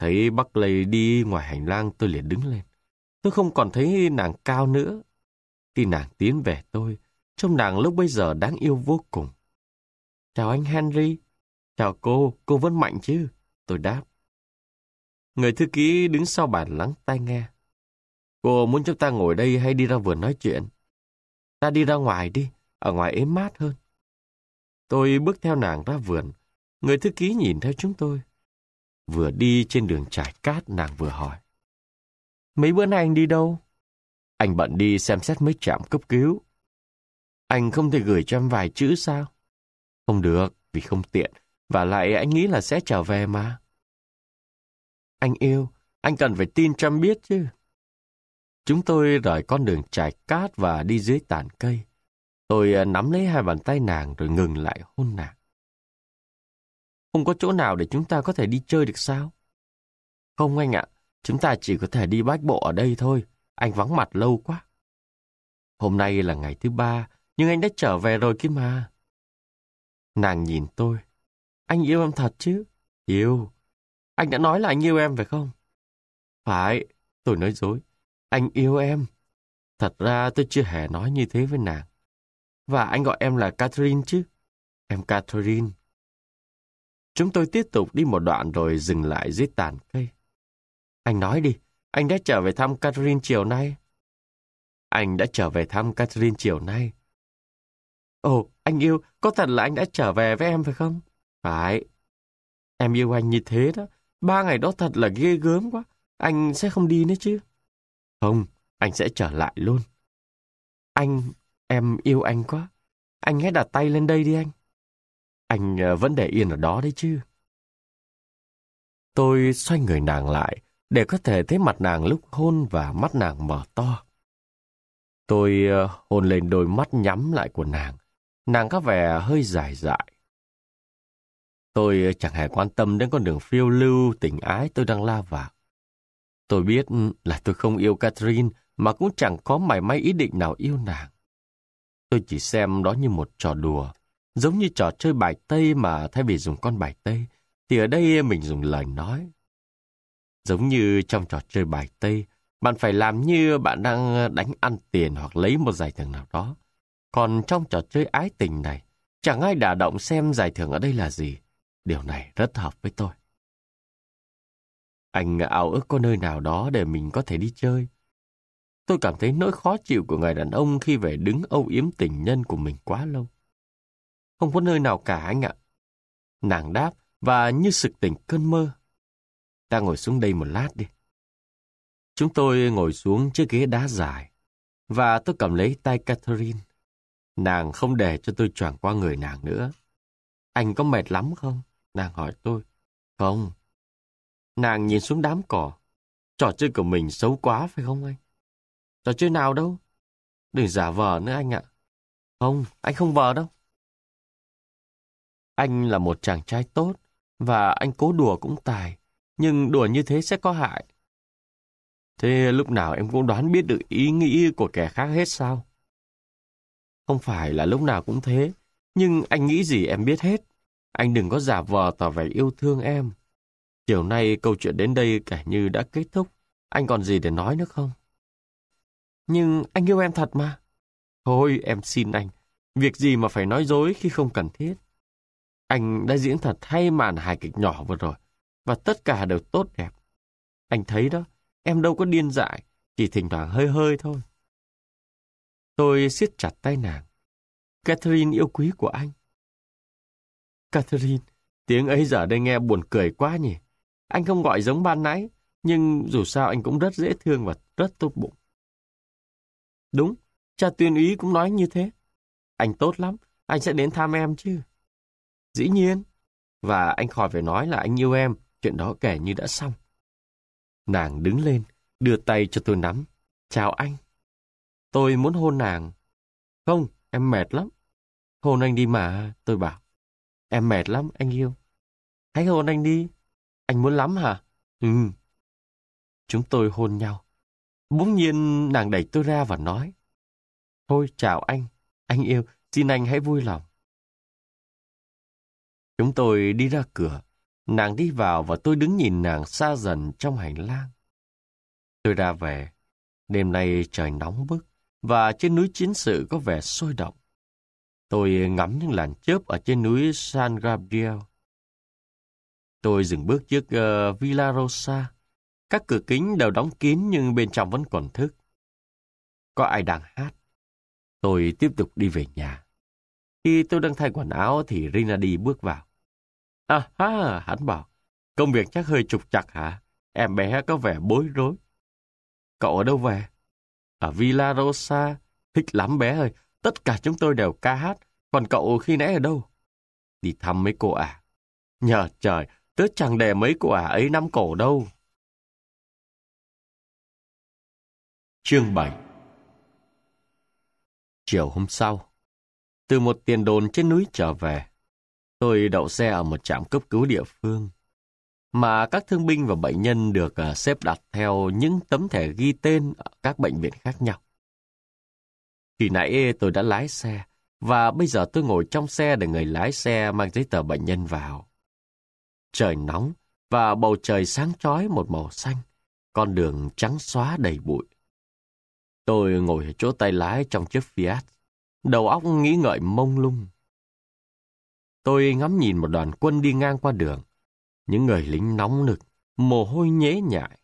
Thấy bác lầy đi ngoài hành lang tôi liền đứng lên. Tôi không còn thấy nàng cao nữa. Khi nàng tiến về tôi, trông nàng lúc bây giờ đáng yêu vô cùng. Chào anh Henry. Chào cô, cô vẫn mạnh chứ? Tôi đáp. Người thư ký đứng sau bàn lắng tai nghe. Cô muốn chúng ta ngồi đây hay đi ra vườn nói chuyện? Ta đi ra ngoài đi, ở ngoài êm mát hơn. Tôi bước theo nàng ra vườn. Người thư ký nhìn theo chúng tôi. Vừa đi trên đường trải cát nàng vừa hỏi. Mấy bữa nay anh đi đâu? Anh bận đi xem xét mấy trạm cấp cứu. Anh không thể gửi cho em vài chữ sao? Không được, vì không tiện. Và lại anh nghĩ là sẽ trở về mà. Anh yêu, anh cần phải tin cho em biết chứ. Chúng tôi rời con đường trải cát và đi dưới tàn cây. Tôi à, nắm lấy hai bàn tay nàng rồi ngừng lại hôn nàng. Không có chỗ nào để chúng ta có thể đi chơi được sao? Không anh ạ, chúng ta chỉ có thể đi bách bộ ở đây thôi. Anh vắng mặt lâu quá. Hôm nay là ngày thứ ba, nhưng anh đã trở về rồi kia mà. Nàng nhìn tôi. Anh yêu em thật chứ? Yêu. Anh đã nói là anh yêu em phải không? Phải, tôi nói dối. Anh yêu em. Thật ra tôi chưa hề nói như thế với nàng. Và anh gọi em là Catherine chứ? Em Catherine. Chúng tôi tiếp tục đi một đoạn rồi dừng lại dưới tàn cây. Anh nói đi, anh đã trở về thăm Catherine chiều nay. Anh đã trở về thăm Catherine chiều nay. Ồ, anh yêu, có thật là anh đã trở về với em phải không? Phải. Em yêu anh như thế đó. Ba ngày đó thật là ghê gớm quá. Anh sẽ không đi nữa chứ? Không, anh sẽ trở lại luôn. Anh, em yêu anh quá. Anh hãy đặt tay lên đây đi anh. Anh ờ, vẫn để yên ở đó đấy chứ. Tôi xoay người nàng lại để có thể thấy mặt nàng lúc hôn và mắt nàng mở to. Tôi ờ, hôn lên đôi mắt nhắm lại của nàng. Nàng có vẻ hơi dài dại. Tôi ờ, chẳng hề quan tâm đến con đường phiêu lưu, tình ái tôi đang la vào. Tôi biết là tôi không yêu Catherine mà cũng chẳng có mảy may ý định nào yêu nàng. Tôi chỉ xem đó như một trò đùa, Giống như trò chơi bài Tây mà thay vì dùng con bài Tây, thì ở đây mình dùng lời nói. Giống như trong trò chơi bài Tây, bạn phải làm như bạn đang đánh ăn tiền hoặc lấy một giải thưởng nào đó. Còn trong trò chơi ái tình này, chẳng ai đả động xem giải thưởng ở đây là gì. Điều này rất hợp với tôi. Anh ảo ước có nơi nào đó để mình có thể đi chơi. Tôi cảm thấy nỗi khó chịu của người đàn ông khi về đứng âu yếm tình nhân của mình quá lâu không có nơi nào cả anh ạ. Nàng đáp và như sực tỉnh cơn mơ. Ta ngồi xuống đây một lát đi. Chúng tôi ngồi xuống chiếc ghế đá dài và tôi cầm lấy tay Catherine. Nàng không để cho tôi choàng qua người nàng nữa. Anh có mệt lắm không? Nàng hỏi tôi. Không. Nàng nhìn xuống đám cỏ. Trò chơi của mình xấu quá phải không anh? Trò chơi nào đâu? Đừng giả vờ nữa anh ạ. Không, anh không vờ đâu. Anh là một chàng trai tốt và anh cố đùa cũng tài, nhưng đùa như thế sẽ có hại. Thế lúc nào em cũng đoán biết được ý nghĩ của kẻ khác hết sao? Không phải là lúc nào cũng thế, nhưng anh nghĩ gì em biết hết. Anh đừng có giả vờ tỏ vẻ yêu thương em. Chiều nay câu chuyện đến đây kể như đã kết thúc. Anh còn gì để nói nữa không? Nhưng anh yêu em thật mà. Thôi em xin anh, việc gì mà phải nói dối khi không cần thiết. Anh đã diễn thật hay màn hài kịch nhỏ vừa rồi, và tất cả đều tốt đẹp. Anh thấy đó, em đâu có điên dại, chỉ thỉnh thoảng hơi hơi thôi. Tôi siết chặt tay nàng. Catherine yêu quý của anh. Catherine, tiếng ấy giờ đây nghe buồn cười quá nhỉ. Anh không gọi giống ban nãy, nhưng dù sao anh cũng rất dễ thương và rất tốt bụng. Đúng, cha tuyên úy cũng nói như thế. Anh tốt lắm, anh sẽ đến thăm em chứ. Dĩ nhiên. Và anh khỏi phải nói là anh yêu em, chuyện đó kể như đã xong. Nàng đứng lên, đưa tay cho tôi nắm. Chào anh. Tôi muốn hôn nàng. Không, em mệt lắm. Hôn anh đi mà, tôi bảo. Em mệt lắm, anh yêu. Hãy hôn anh đi. Anh muốn lắm hả? Ừ. Chúng tôi hôn nhau. Bỗng nhiên nàng đẩy tôi ra và nói. Thôi chào anh, anh yêu, xin anh hãy vui lòng. Chúng tôi đi ra cửa, nàng đi vào và tôi đứng nhìn nàng xa dần trong hành lang. Tôi ra về, đêm nay trời nóng bức và trên núi chiến sự có vẻ sôi động. Tôi ngắm những làn chớp ở trên núi San Gabriel. Tôi dừng bước trước uh, Villa Rosa. Các cửa kính đều đóng kín nhưng bên trong vẫn còn thức. Có ai đang hát? Tôi tiếp tục đi về nhà. Khi tôi đang thay quần áo thì Rinaldi bước vào. À ha, hắn bảo, công việc chắc hơi trục chặt hả? Em bé có vẻ bối rối. Cậu ở đâu về? Ở Villa Rosa. Thích lắm bé ơi, tất cả chúng tôi đều ca hát, còn cậu khi nãy ở đâu? Đi thăm mấy cô à? Nhờ trời, tớ chẳng để mấy cô à ấy nắm cổ đâu. Chương 7 Chiều hôm sau, từ một tiền đồn trên núi trở về, Tôi đậu xe ở một trạm cấp cứu địa phương, mà các thương binh và bệnh nhân được à, xếp đặt theo những tấm thẻ ghi tên ở các bệnh viện khác nhau. Khi nãy tôi đã lái xe, và bây giờ tôi ngồi trong xe để người lái xe mang giấy tờ bệnh nhân vào. Trời nóng và bầu trời sáng chói một màu xanh, con đường trắng xóa đầy bụi. Tôi ngồi ở chỗ tay lái trong chiếc Fiat, đầu óc nghĩ ngợi mông lung. Tôi ngắm nhìn một đoàn quân đi ngang qua đường. Những người lính nóng nực, mồ hôi nhễ nhại.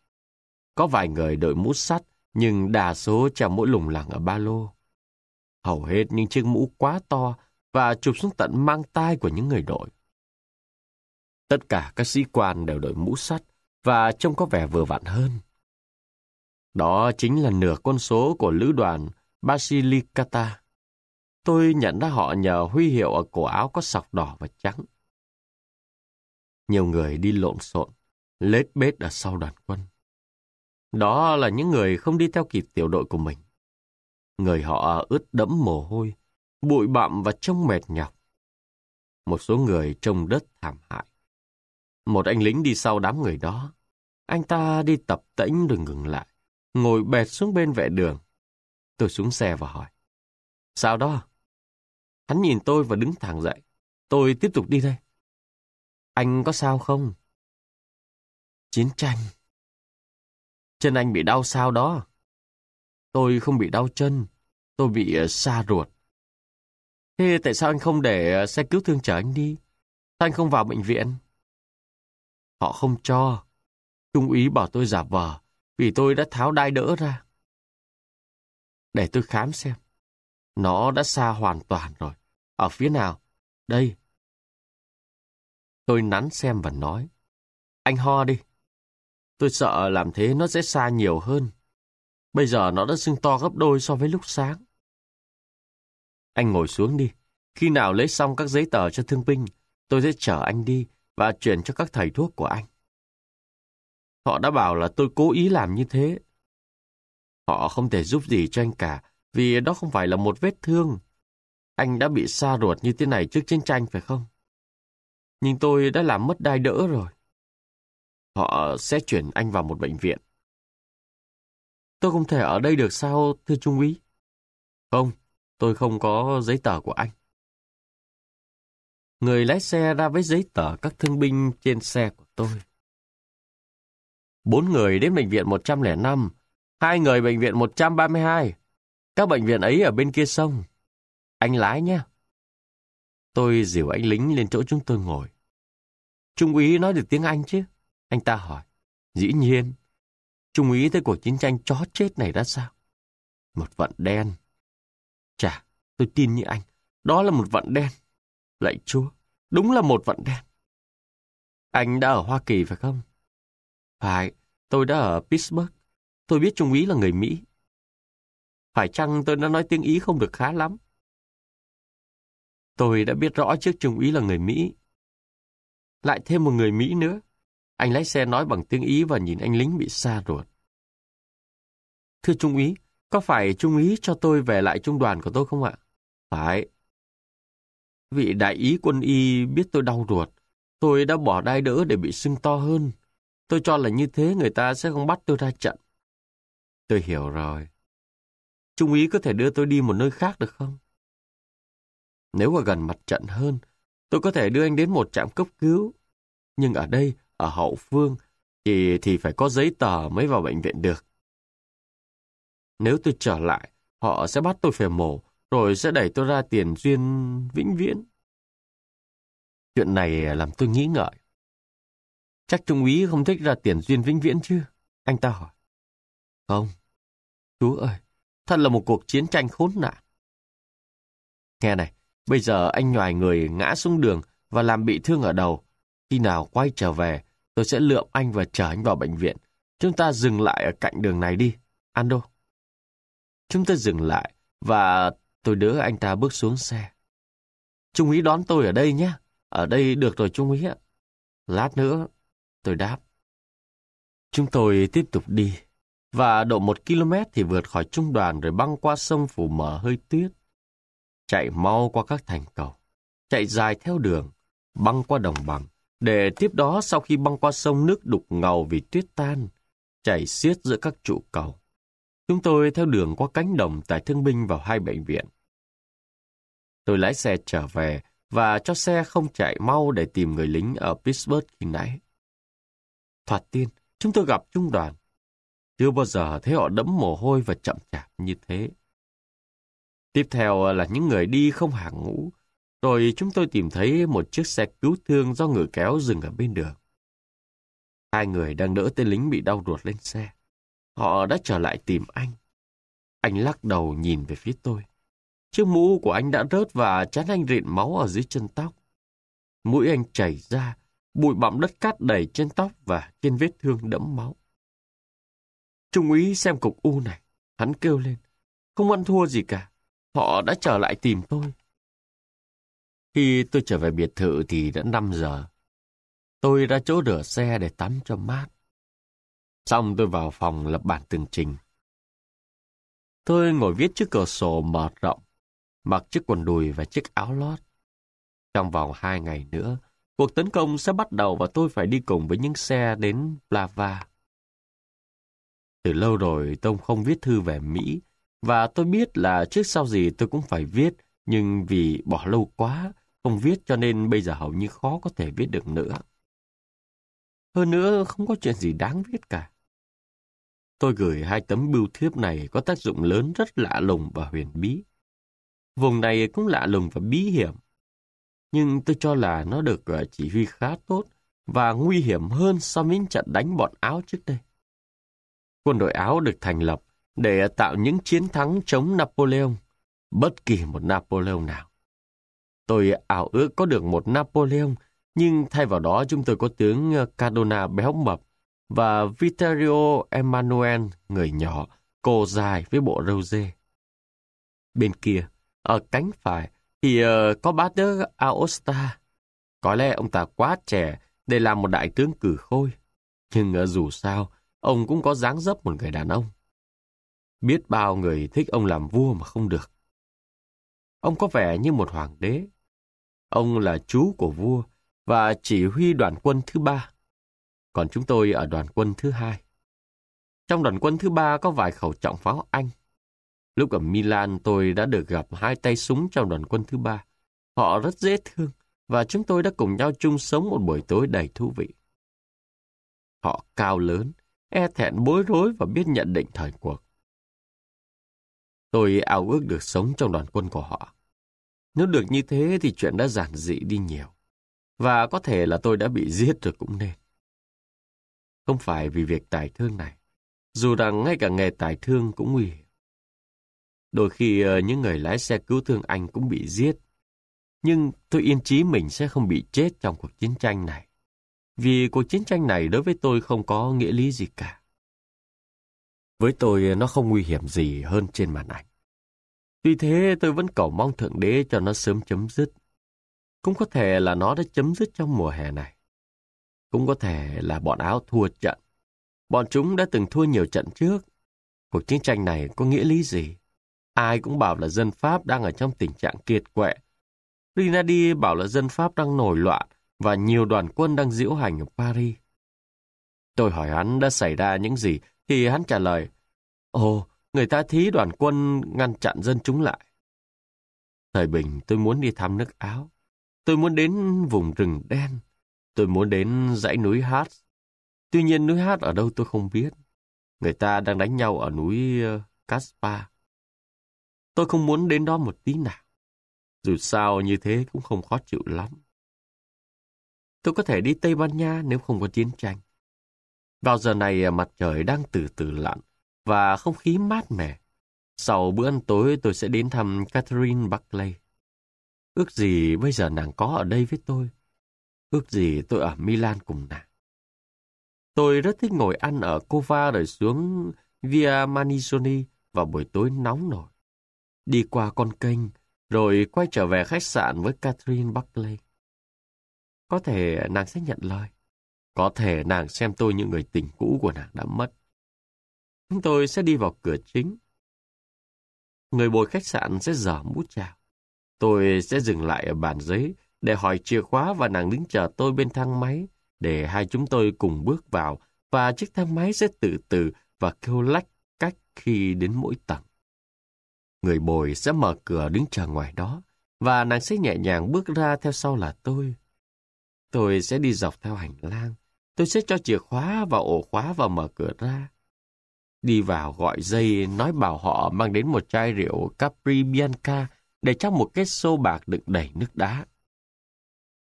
Có vài người đội mũ sắt, nhưng đa số treo mỗi lùng lẳng ở ba lô. Hầu hết những chiếc mũ quá to và chụp xuống tận mang tai của những người đội. Tất cả các sĩ quan đều đội mũ sắt và trông có vẻ vừa vặn hơn. Đó chính là nửa con số của lữ đoàn Basilicata. Tôi nhận ra họ nhờ huy hiệu ở cổ áo có sọc đỏ và trắng. Nhiều người đi lộn xộn, lết bết ở sau đoàn quân. Đó là những người không đi theo kịp tiểu đội của mình. Người họ ướt đẫm mồ hôi, bụi bặm và trông mệt nhọc. Một số người trông đất thảm hại. Một anh lính đi sau đám người đó. Anh ta đi tập tễnh rồi ngừng lại, ngồi bẹt xuống bên vệ đường. Tôi xuống xe và hỏi. Sao đó? Hắn nhìn tôi và đứng thẳng dậy. Tôi tiếp tục đi đây. Anh có sao không? Chiến tranh. Chân anh bị đau sao đó? Tôi không bị đau chân. Tôi bị xa ờ, ruột. Thế tại sao anh không để ờ, xe cứu thương chở anh đi? Sao anh không vào bệnh viện? Họ không cho. Trung úy bảo tôi giả vờ vì tôi đã tháo đai đỡ ra. Để tôi khám xem. Nó đã xa hoàn toàn rồi. Ở phía nào? Đây. Tôi nắn xem và nói. Anh ho đi. Tôi sợ làm thế nó sẽ xa nhiều hơn. Bây giờ nó đã sưng to gấp đôi so với lúc sáng. Anh ngồi xuống đi. Khi nào lấy xong các giấy tờ cho thương binh, tôi sẽ chở anh đi và chuyển cho các thầy thuốc của anh. Họ đã bảo là tôi cố ý làm như thế. Họ không thể giúp gì cho anh cả, vì đó không phải là một vết thương. Anh đã bị xa ruột như thế này trước chiến tranh phải không? Nhưng tôi đã làm mất đai đỡ rồi. Họ sẽ chuyển anh vào một bệnh viện. Tôi không thể ở đây được sao, thưa Trung úy? Không, tôi không có giấy tờ của anh. Người lái xe ra với giấy tờ các thương binh trên xe của tôi. Bốn người đến bệnh viện 105, hai người bệnh viện 132, các bệnh viện ấy ở bên kia sông. Anh lái nhé. Tôi dìu anh lính lên chỗ chúng tôi ngồi. Trung úy nói được tiếng Anh chứ? Anh ta hỏi. Dĩ nhiên. Trung úy thấy cuộc chiến tranh chó chết này đã sao? Một vận đen. Chà, tôi tin như anh. Đó là một vận đen. Lạy chúa, đúng là một vận đen. Anh đã ở Hoa Kỳ phải không? Phải, tôi đã ở Pittsburgh. Tôi biết Trung úy là người Mỹ. Phải chăng tôi đã nói tiếng Ý không được khá lắm? Tôi đã biết rõ chiếc trung úy là người Mỹ. Lại thêm một người Mỹ nữa. Anh lái xe nói bằng tiếng Ý và nhìn anh lính bị xa ruột. Thưa trung úy, có phải trung úy cho tôi về lại trung đoàn của tôi không ạ? Phải. Vị đại ý quân y biết tôi đau ruột. Tôi đã bỏ đai đỡ để bị sưng to hơn. Tôi cho là như thế người ta sẽ không bắt tôi ra trận. Tôi hiểu rồi. Trung úy có thể đưa tôi đi một nơi khác được không? Nếu ở gần mặt trận hơn, tôi có thể đưa anh đến một trạm cấp cứu. Nhưng ở đây, ở hậu phương, thì thì phải có giấy tờ mới vào bệnh viện được. Nếu tôi trở lại, họ sẽ bắt tôi phải mổ, rồi sẽ đẩy tôi ra tiền duyên vĩnh viễn. Chuyện này làm tôi nghĩ ngợi. Chắc Trung úy không thích ra tiền duyên vĩnh viễn chứ? Anh ta hỏi. Không. Chú ơi, Thật là một cuộc chiến tranh khốn nạn. Nghe này, bây giờ anh nhòi người ngã xuống đường và làm bị thương ở đầu. Khi nào quay trở về, tôi sẽ lượm anh và chở anh vào bệnh viện. Chúng ta dừng lại ở cạnh đường này đi, Ando. Chúng ta dừng lại và tôi đỡ anh ta bước xuống xe. Trung úy đón tôi ở đây nhé. Ở đây được rồi Trung úy ạ. Lát nữa, tôi đáp. Chúng tôi tiếp tục đi và độ một km thì vượt khỏi trung đoàn rồi băng qua sông phủ mở hơi tuyết. Chạy mau qua các thành cầu, chạy dài theo đường, băng qua đồng bằng, để tiếp đó sau khi băng qua sông nước đục ngầu vì tuyết tan, chảy xiết giữa các trụ cầu. Chúng tôi theo đường qua cánh đồng tại thương binh vào hai bệnh viện. Tôi lái xe trở về và cho xe không chạy mau để tìm người lính ở Pittsburgh khi nãy. Thoạt tiên, chúng tôi gặp trung đoàn. Chưa bao giờ thấy họ đẫm mồ hôi và chậm chạp như thế. Tiếp theo là những người đi không hàng ngũ. Rồi chúng tôi tìm thấy một chiếc xe cứu thương do người kéo dừng ở bên đường. Hai người đang đỡ tên lính bị đau ruột lên xe. Họ đã trở lại tìm anh. Anh lắc đầu nhìn về phía tôi. Chiếc mũ của anh đã rớt và chán anh rịn máu ở dưới chân tóc. Mũi anh chảy ra, bụi bặm đất cát đầy trên tóc và trên vết thương đẫm máu. Trung úy xem cục U này, hắn kêu lên. Không ăn thua gì cả, họ đã trở lại tìm tôi. Khi tôi trở về biệt thự thì đã 5 giờ. Tôi ra chỗ rửa xe để tắm cho mát. Xong tôi vào phòng lập bản tường trình. Tôi ngồi viết trước cửa sổ mở rộng, mặc chiếc quần đùi và chiếc áo lót. Trong vòng hai ngày nữa, cuộc tấn công sẽ bắt đầu và tôi phải đi cùng với những xe đến Plava. Từ lâu rồi tôi không viết thư về Mỹ, và tôi biết là trước sau gì tôi cũng phải viết, nhưng vì bỏ lâu quá, không viết cho nên bây giờ hầu như khó có thể viết được nữa. Hơn nữa, không có chuyện gì đáng viết cả. Tôi gửi hai tấm bưu thiếp này có tác dụng lớn rất lạ lùng và huyền bí. Vùng này cũng lạ lùng và bí hiểm. Nhưng tôi cho là nó được ờ, chỉ huy khá tốt và nguy hiểm hơn so với trận đánh bọn áo trước đây quân đội Áo được thành lập để tạo những chiến thắng chống Napoleon, bất kỳ một Napoleon nào. Tôi ảo ước có được một Napoleon, nhưng thay vào đó chúng tôi có tướng Cardona béo mập và Vittorio Emanuel người nhỏ, cô dài với bộ râu dê. Bên kia, ở cánh phải, thì ờ, có bát đỡ Aosta. Có lẽ ông ta quá trẻ để làm một đại tướng cử khôi. Nhưng ờ, dù sao, ông cũng có dáng dấp một người đàn ông. Biết bao người thích ông làm vua mà không được. Ông có vẻ như một hoàng đế. Ông là chú của vua và chỉ huy đoàn quân thứ ba. Còn chúng tôi ở đoàn quân thứ hai. Trong đoàn quân thứ ba có vài khẩu trọng pháo Anh. Lúc ở Milan tôi đã được gặp hai tay súng trong đoàn quân thứ ba. Họ rất dễ thương và chúng tôi đã cùng nhau chung sống một buổi tối đầy thú vị. Họ cao lớn, e thẹn bối rối và biết nhận định thời cuộc. Tôi ao ước được sống trong đoàn quân của họ. Nếu được như thế thì chuyện đã giản dị đi nhiều. Và có thể là tôi đã bị giết rồi cũng nên. Không phải vì việc tài thương này, dù rằng ngay cả nghề tài thương cũng nguy hiểm. Đôi khi ờ, những người lái xe cứu thương Anh cũng bị giết, nhưng tôi yên chí mình sẽ không bị chết trong cuộc chiến tranh này vì cuộc chiến tranh này đối với tôi không có nghĩa lý gì cả. Với tôi nó không nguy hiểm gì hơn trên màn ảnh. Tuy thế tôi vẫn cầu mong Thượng Đế cho nó sớm chấm dứt. Cũng có thể là nó đã chấm dứt trong mùa hè này. Cũng có thể là bọn áo thua trận. Bọn chúng đã từng thua nhiều trận trước. Cuộc chiến tranh này có nghĩa lý gì? Ai cũng bảo là dân Pháp đang ở trong tình trạng kiệt quệ. Rinaldi bảo là dân Pháp đang nổi loạn và nhiều đoàn quân đang diễu hành ở Paris. Tôi hỏi hắn đã xảy ra những gì, thì hắn trả lời, Ồ, người ta thí đoàn quân ngăn chặn dân chúng lại. Thời bình tôi muốn đi thăm nước Áo. Tôi muốn đến vùng rừng đen. Tôi muốn đến dãy núi Hát. Tuy nhiên núi Hát ở đâu tôi không biết. Người ta đang đánh nhau ở núi ờ, Caspa. Tôi không muốn đến đó một tí nào. Dù sao như thế cũng không khó chịu lắm. Tôi có thể đi Tây Ban Nha nếu không có chiến tranh. Vào giờ này à, mặt trời đang từ từ lặn và không khí mát mẻ. Sau bữa ăn tối tôi sẽ đến thăm Catherine Buckley. Ước gì bây giờ nàng có ở đây với tôi. Ước gì tôi ở Milan cùng nàng. Tôi rất thích ngồi ăn ở Cova rồi xuống Via Manizoni vào buổi tối nóng nổi. Đi qua con kênh, rồi quay trở về khách sạn với Catherine Buckley. Có thể nàng sẽ nhận lời. Có thể nàng xem tôi như người tình cũ của nàng đã mất. Chúng Tôi sẽ đi vào cửa chính. Người bồi khách sạn sẽ dở mũ chào. Tôi sẽ dừng lại ở bàn giấy để hỏi chìa khóa và nàng đứng chờ tôi bên thang máy để hai chúng tôi cùng bước vào và chiếc thang máy sẽ từ từ và kêu lách cách khi đến mỗi tầng. Người bồi sẽ mở cửa đứng chờ ngoài đó và nàng sẽ nhẹ nhàng bước ra theo sau là tôi Tôi sẽ đi dọc theo hành lang. Tôi sẽ cho chìa khóa vào ổ khóa và mở cửa ra. Đi vào gọi dây, nói bảo họ mang đến một chai rượu Capri Bianca để trong một cái xô bạc đựng đầy nước đá.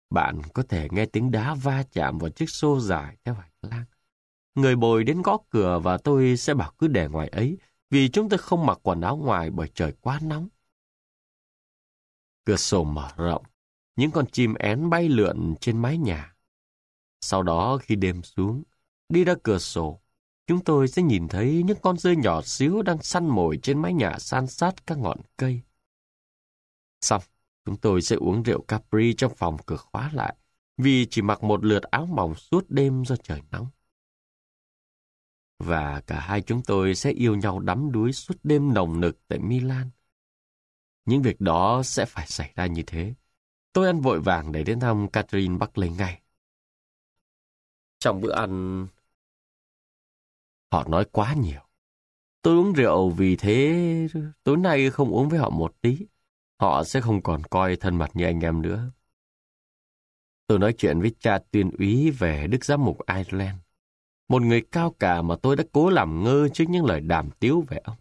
Bạn có thể nghe tiếng đá va chạm vào chiếc xô dài theo hành lang. Người bồi đến gõ cửa và tôi sẽ bảo cứ để ngoài ấy, vì chúng tôi không mặc quần áo ngoài bởi trời quá nóng. Cửa sổ mở rộng, những con chim én bay lượn trên mái nhà. Sau đó khi đêm xuống, đi ra cửa sổ, chúng tôi sẽ nhìn thấy những con dơi nhỏ xíu đang săn mồi trên mái nhà san sát các ngọn cây. Xong, chúng tôi sẽ uống rượu Capri trong phòng cửa khóa lại, vì chỉ mặc một lượt áo mỏng suốt đêm do trời nóng. Và cả hai chúng tôi sẽ yêu nhau đắm đuối suốt đêm nồng nực tại Milan. Những việc đó sẽ phải xảy ra như thế Tôi ăn vội vàng để đến thăm Catherine Buckley ngay. Trong bữa ăn, họ nói quá nhiều. Tôi uống rượu vì thế tối nay không uống với họ một tí. Họ sẽ không còn coi thân mặt như anh em nữa. Tôi nói chuyện với cha tuyên úy về Đức Giám mục Ireland. Một người cao cả mà tôi đã cố làm ngơ trước những lời đàm tiếu về ông.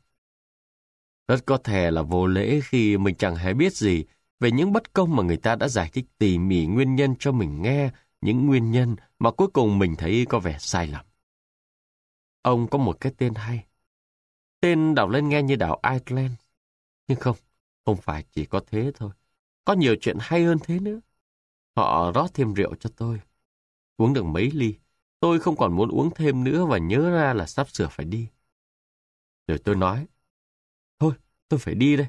Rất có thể là vô lễ khi mình chẳng hề biết gì về những bất công mà người ta đã giải thích tỉ mỉ nguyên nhân cho mình nghe, những nguyên nhân mà cuối cùng mình thấy có vẻ sai lầm. Ông có một cái tên hay. Tên đọc lên nghe như đảo Iceland. Nhưng không, không phải chỉ có thế thôi. Có nhiều chuyện hay hơn thế nữa. Họ rót thêm rượu cho tôi. Uống được mấy ly, tôi không còn muốn uống thêm nữa và nhớ ra là sắp sửa phải đi. Rồi tôi nói, thôi, tôi phải đi đây.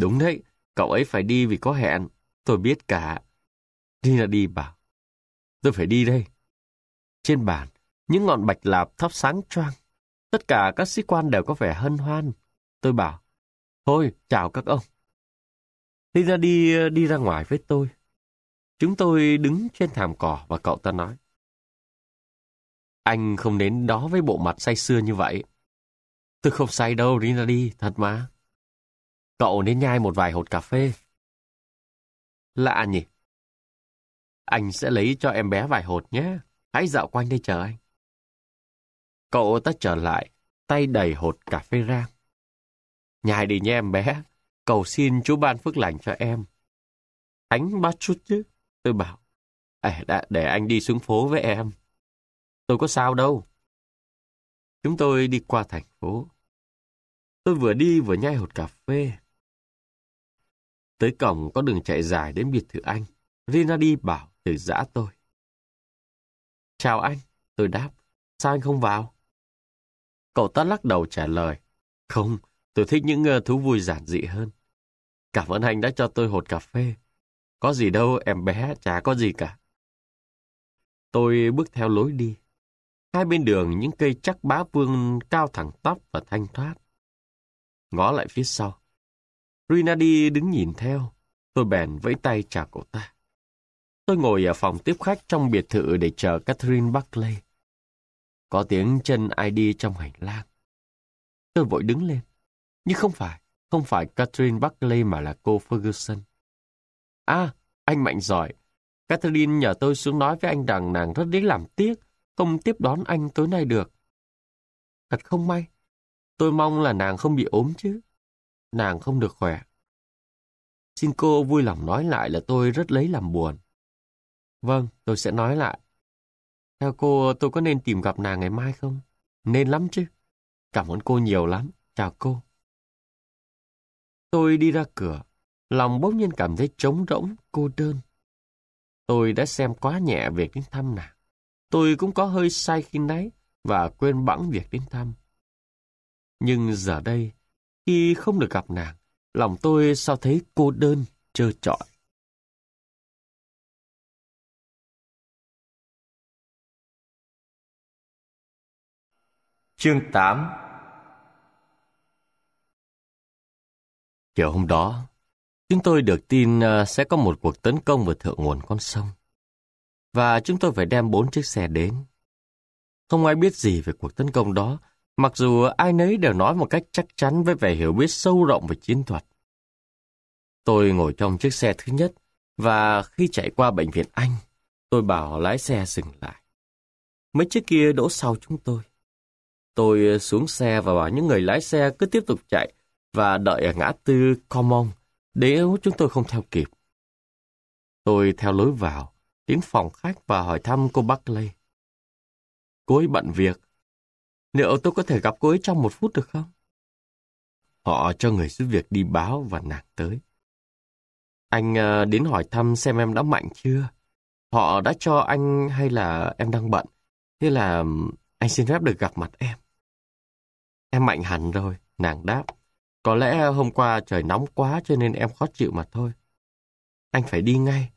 Đúng đấy, cậu ấy phải đi vì có hẹn. Tôi biết cả. Nina đi bảo. Tôi phải đi đây. Trên bàn, những ngọn bạch lạp thắp sáng choang. Tất cả các sĩ quan đều có vẻ hân hoan. Tôi bảo, thôi, chào các ông. Nina đi đi ra ngoài với tôi. Chúng tôi đứng trên thảm cỏ và cậu ta nói. Anh không đến đó với bộ mặt say sưa như vậy. Tôi không say đâu, Nina đi, thật mà. Cậu nên nhai một vài hột cà phê. Lạ nhỉ? Anh sẽ lấy cho em bé vài hột nhé. Hãy dạo quanh đây chờ anh. Cậu ta trở lại, tay đầy hột cà phê ra Nhai đi nhé em bé, cầu xin chú ban phước lành cho em. ánh bát chút chứ, tôi bảo. Ê, đã để anh đi xuống phố với em. Tôi có sao đâu. Chúng tôi đi qua thành phố. Tôi vừa đi vừa nhai hột cà phê. Tới cổng có đường chạy dài đến biệt thự anh. Rinaldi bảo từ giã tôi. Chào anh, tôi đáp. Sao anh không vào? Cậu ta lắc đầu trả lời. Không, tôi thích những ờ, thú vui giản dị hơn. Cảm ơn anh đã cho tôi hột cà phê. Có gì đâu em bé, chả có gì cả. Tôi bước theo lối đi. Hai bên đường những cây chắc bá vương cao thẳng tóc và thanh thoát. Ngó lại phía sau, Rinaldi đứng nhìn theo. Tôi bèn vẫy tay chào cậu ta. Tôi ngồi ở phòng tiếp khách trong biệt thự để chờ Catherine Buckley. Có tiếng chân ai đi trong hành lang. Tôi vội đứng lên. Nhưng không phải, không phải Catherine Buckley mà là cô Ferguson. À, anh mạnh giỏi. Catherine nhờ tôi xuống nói với anh rằng nàng rất đến làm tiếc, không tiếp đón anh tối nay được. Thật không may, tôi mong là nàng không bị ốm chứ nàng không được khỏe. Xin cô vui lòng nói lại là tôi rất lấy làm buồn. Vâng, tôi sẽ nói lại. Theo cô, tôi có nên tìm gặp nàng ngày mai không? Nên lắm chứ. Cảm ơn cô nhiều lắm. Chào cô. Tôi đi ra cửa, lòng bỗng nhiên cảm thấy trống rỗng, cô đơn. Tôi đã xem quá nhẹ việc đến thăm nàng. Tôi cũng có hơi say khi nấy và quên bẵng việc đến thăm. Nhưng giờ đây, khi không được gặp nàng, lòng tôi sao thấy cô đơn, trơ trọi. Chương 8 Chiều hôm đó, chúng tôi được tin à, sẽ có một cuộc tấn công vào thượng nguồn con sông. Và chúng tôi phải đem bốn chiếc xe đến. Không ai biết gì về cuộc tấn công đó mặc dù ai nấy đều nói một cách chắc chắn với vẻ hiểu biết sâu rộng về chiến thuật. Tôi ngồi trong chiếc xe thứ nhất, và khi chạy qua bệnh viện Anh, tôi bảo lái xe dừng lại. Mấy chiếc kia đỗ sau chúng tôi. Tôi xuống xe và bảo những người lái xe cứ tiếp tục chạy và đợi ở ngã tư Comon nếu chúng tôi không theo kịp. Tôi theo lối vào, đến phòng khách và hỏi thăm cô Buckley. Cô ấy bận việc Liệu tôi có thể gặp cô ấy trong một phút được không? Họ cho người giúp việc đi báo và nàng tới. Anh ờ, đến hỏi thăm xem em đã mạnh chưa? Họ đã cho anh hay là em đang bận? Thế là anh xin phép được gặp mặt em. Em mạnh hẳn rồi, nàng đáp. Có lẽ hôm qua trời nóng quá cho nên em khó chịu mà thôi. Anh phải đi ngay.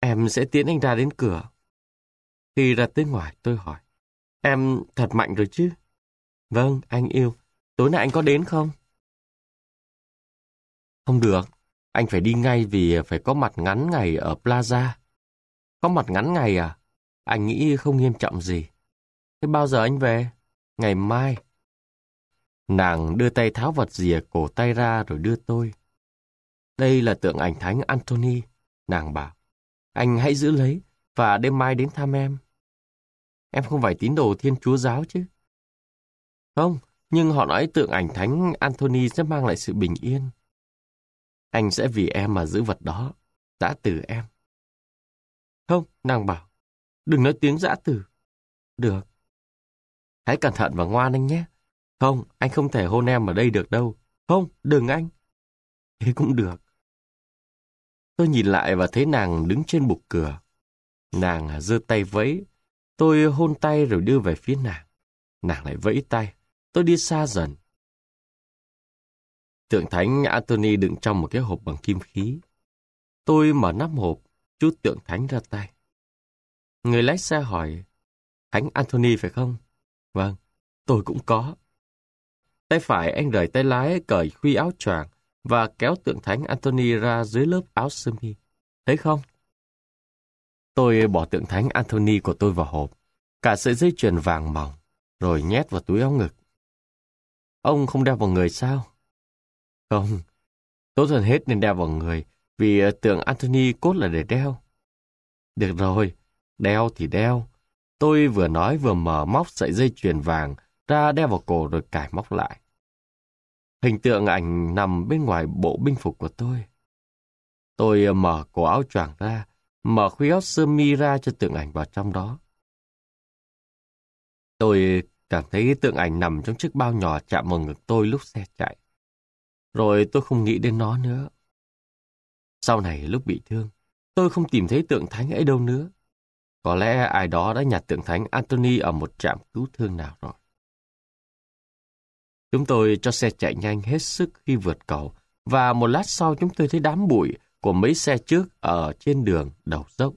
Em sẽ tiến anh ra đến cửa. Khi ra tới ngoài tôi hỏi. Em thật mạnh rồi chứ? Vâng, anh yêu. Tối nay anh có đến không? Không được. Anh phải đi ngay vì phải có mặt ngắn ngày ở plaza. Có mặt ngắn ngày à? Anh nghĩ không nghiêm trọng gì. Thế bao giờ anh về? Ngày mai. Nàng đưa tay tháo vật dìa cổ tay ra rồi đưa tôi. Đây là tượng ảnh thánh Anthony. Nàng bảo, anh hãy giữ lấy và đêm mai đến thăm em em không phải tín đồ thiên chúa giáo chứ. Không, nhưng họ nói tượng ảnh thánh Anthony sẽ mang lại sự bình yên. Anh sẽ vì em mà giữ vật đó, giã từ em. Không, nàng bảo, đừng nói tiếng giã từ. Được. Hãy cẩn thận và ngoan anh nhé. Không, anh không thể hôn em ở đây được đâu. Không, đừng anh. Thế cũng được. Tôi nhìn lại và thấy nàng đứng trên bục cửa. Nàng giơ tay vẫy Tôi hôn tay rồi đưa về phía nàng. Nàng lại vẫy tay. Tôi đi xa dần. Tượng thánh Anthony đựng trong một cái hộp bằng kim khí. Tôi mở nắp hộp, chút tượng thánh ra tay. Người lái xe hỏi, Thánh Anthony phải không? Vâng, tôi cũng có. Tay phải anh rời tay lái cởi khuy áo choàng và kéo tượng thánh Anthony ra dưới lớp áo sơ mi. Thấy không? Tôi bỏ tượng thánh Anthony của tôi vào hộp, cả sợi dây chuyền vàng mỏng, rồi nhét vào túi áo ngực. Ông không đeo vào người sao? Không, tốt hơn hết nên đeo vào người, vì ờ, tượng Anthony cốt là để đeo. Được rồi, đeo thì đeo. Tôi vừa nói vừa mở móc sợi dây chuyền vàng ra đeo vào cổ rồi cài móc lại. Hình tượng ảnh nằm bên ngoài bộ binh phục của tôi. Tôi ờ, mở cổ áo choàng ra, mở khuy áo sơ mi ra cho tượng ảnh vào trong đó. Tôi cảm thấy tượng ảnh nằm trong chiếc bao nhỏ chạm vào ngực tôi lúc xe chạy. Rồi tôi không nghĩ đến nó nữa. Sau này lúc bị thương, tôi không tìm thấy tượng thánh ấy đâu nữa. Có lẽ ai đó đã nhặt tượng thánh Anthony ở một trạm cứu thương nào rồi. Chúng tôi cho xe chạy nhanh hết sức khi vượt cầu, và một lát sau chúng tôi thấy đám bụi của mấy xe trước ở trên đường đầu dốc.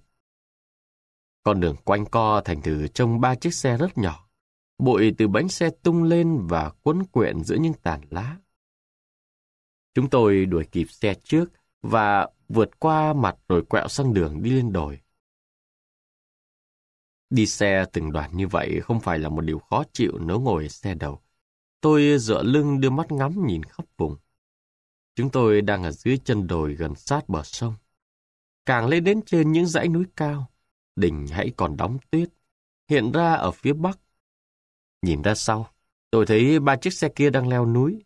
Con đường quanh co thành thử trông ba chiếc xe rất nhỏ. Bụi từ bánh xe tung lên và quấn quyện giữa những tàn lá. Chúng tôi đuổi kịp xe trước và vượt qua mặt rồi quẹo sang đường đi lên đồi. Đi xe từng đoàn như vậy không phải là một điều khó chịu nếu ngồi xe đầu. Tôi dựa lưng đưa mắt ngắm nhìn khắp vùng. Chúng tôi đang ở dưới chân đồi gần sát bờ sông. Càng lên đến trên những dãy núi cao, đỉnh hãy còn đóng tuyết, hiện ra ở phía bắc. Nhìn ra sau, tôi thấy ba chiếc xe kia đang leo núi.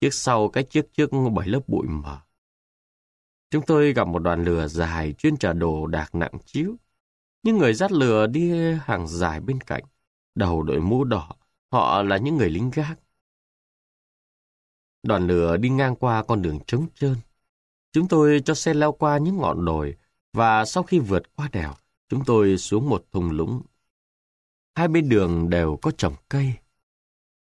Chiếc sau cái chiếc trước bảy lớp bụi mờ. Chúng tôi gặp một đoàn lừa dài chuyên trả đồ đạc nặng chiếu. Những người dắt lừa đi hàng dài bên cạnh, đầu đội mũ đỏ, họ là những người lính gác. Đoàn lửa đi ngang qua con đường trống trơn. Chúng tôi cho xe leo qua những ngọn đồi và sau khi vượt qua đèo, chúng tôi xuống một thung lũng. Hai bên đường đều có trồng cây.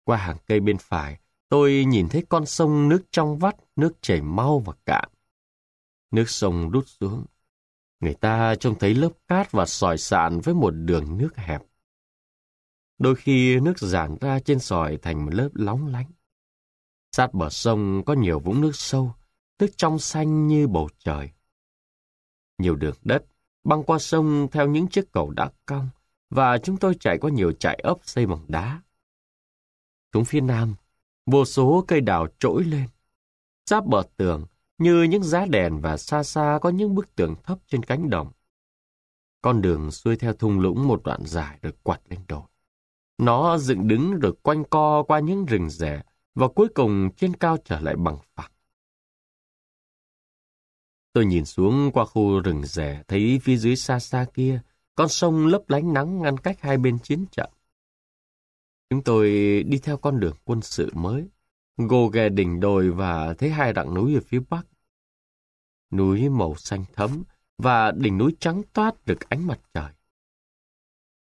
Qua hàng cây bên phải, tôi nhìn thấy con sông nước trong vắt, nước chảy mau và cạn. Nước sông rút xuống. Người ta trông thấy lớp cát và sỏi sạn với một đường nước hẹp. Đôi khi nước giản ra trên sỏi thành một lớp lóng lánh. Sát bờ sông có nhiều vũng nước sâu, nước trong xanh như bầu trời. Nhiều đường đất băng qua sông theo những chiếc cầu đá cong và chúng tôi chạy qua nhiều trại ấp xây bằng đá. Xuống phía nam, vô số cây đào trỗi lên, giáp bờ tường như những giá đèn và xa xa có những bức tường thấp trên cánh đồng. Con đường xuôi theo thung lũng một đoạn dài được quạt lên đồi. Nó dựng đứng được quanh co qua những rừng rẻ, và cuối cùng trên cao trở lại bằng phẳng. Tôi nhìn xuống qua khu rừng rẻ, thấy phía dưới xa xa kia, con sông lấp lánh nắng ngăn cách hai bên chiến trận. Chúng tôi đi theo con đường quân sự mới, gồ ghề đỉnh đồi và thấy hai rặng núi ở phía bắc. Núi màu xanh thấm và đỉnh núi trắng toát được ánh mặt trời.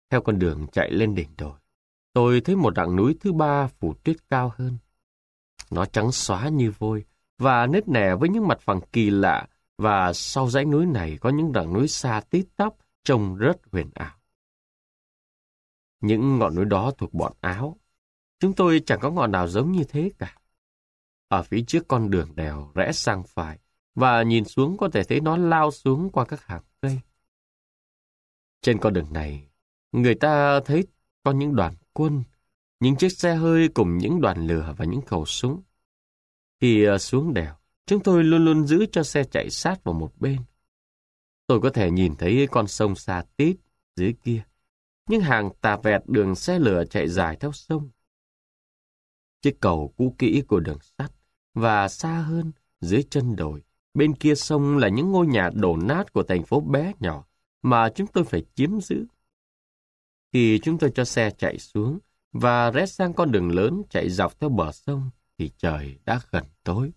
Theo con đường chạy lên đỉnh đồi, tôi thấy một rặng núi thứ ba phủ tuyết cao hơn. Nó trắng xóa như vôi và nết nẻ với những mặt phẳng kỳ lạ và sau dãy núi này có những đẳng núi xa tít tắp trông rất huyền ảo. Những ngọn núi đó thuộc bọn Áo. Chúng tôi chẳng có ngọn nào giống như thế cả. Ở phía trước con đường đèo rẽ sang phải và nhìn xuống có thể thấy nó lao xuống qua các hàng cây. Trên con đường này, người ta thấy có những đoàn quân những chiếc xe hơi cùng những đoàn lửa và những khẩu súng. Khi ờ, xuống đèo, chúng tôi luôn luôn giữ cho xe chạy sát vào một bên. Tôi có thể nhìn thấy con sông xa tít dưới kia, những hàng tà vẹt đường xe lửa chạy dài theo sông. Chiếc cầu cũ kỹ của đường sắt và xa hơn dưới chân đồi, bên kia sông là những ngôi nhà đổ nát của thành phố bé nhỏ mà chúng tôi phải chiếm giữ. Khi chúng tôi cho xe chạy xuống, và rẽ sang con đường lớn chạy dọc theo bờ sông thì trời đã gần tối.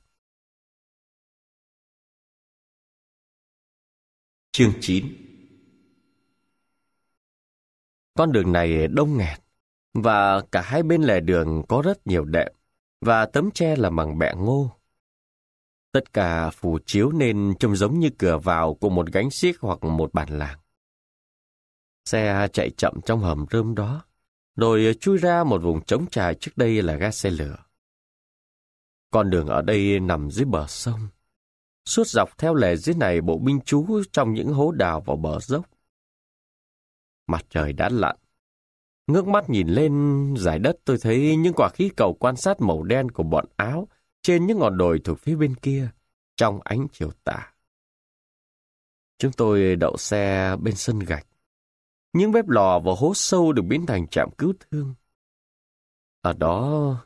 Chương 9 Con đường này đông nghẹt và cả hai bên lề đường có rất nhiều đệm và tấm tre là bằng bẹ ngô. Tất cả phủ chiếu nên trông giống như cửa vào của một gánh xiếc hoặc một bản làng. Xe chạy chậm trong hầm rơm đó, rồi ờ, chui ra một vùng trống trải trước đây là ga xe lửa. Con đường ở đây nằm dưới bờ sông. Suốt dọc theo lề dưới này bộ binh chú trong những hố đào vào bờ dốc. Mặt trời đã lặn. Ngước mắt nhìn lên giải đất tôi thấy những quả khí cầu quan sát màu đen của bọn áo trên những ngọn đồi thuộc phía bên kia, trong ánh chiều tà. Chúng tôi đậu xe bên sân gạch những bếp lò và hố sâu được biến thành trạm cứu thương. Ở đó,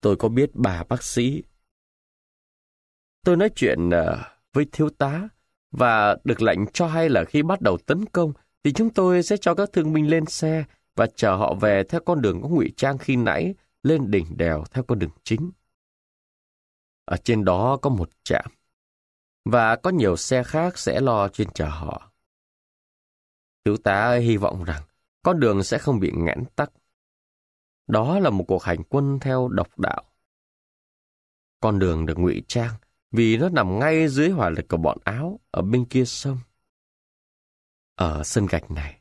tôi có biết bà bác sĩ. Tôi nói chuyện ờ, với thiếu tá và được lệnh cho hay là khi bắt đầu tấn công thì chúng tôi sẽ cho các thương binh lên xe và chờ họ về theo con đường có ngụy trang khi nãy lên đỉnh đèo theo con đường chính. Ở trên đó có một trạm và có nhiều xe khác sẽ lo chuyên chờ họ. Thiếu tá hy vọng rằng con đường sẽ không bị nghẽn tắc. Đó là một cuộc hành quân theo độc đạo. Con đường được ngụy trang vì nó nằm ngay dưới hỏa lực của bọn áo ở bên kia sông. Ở sân gạch này,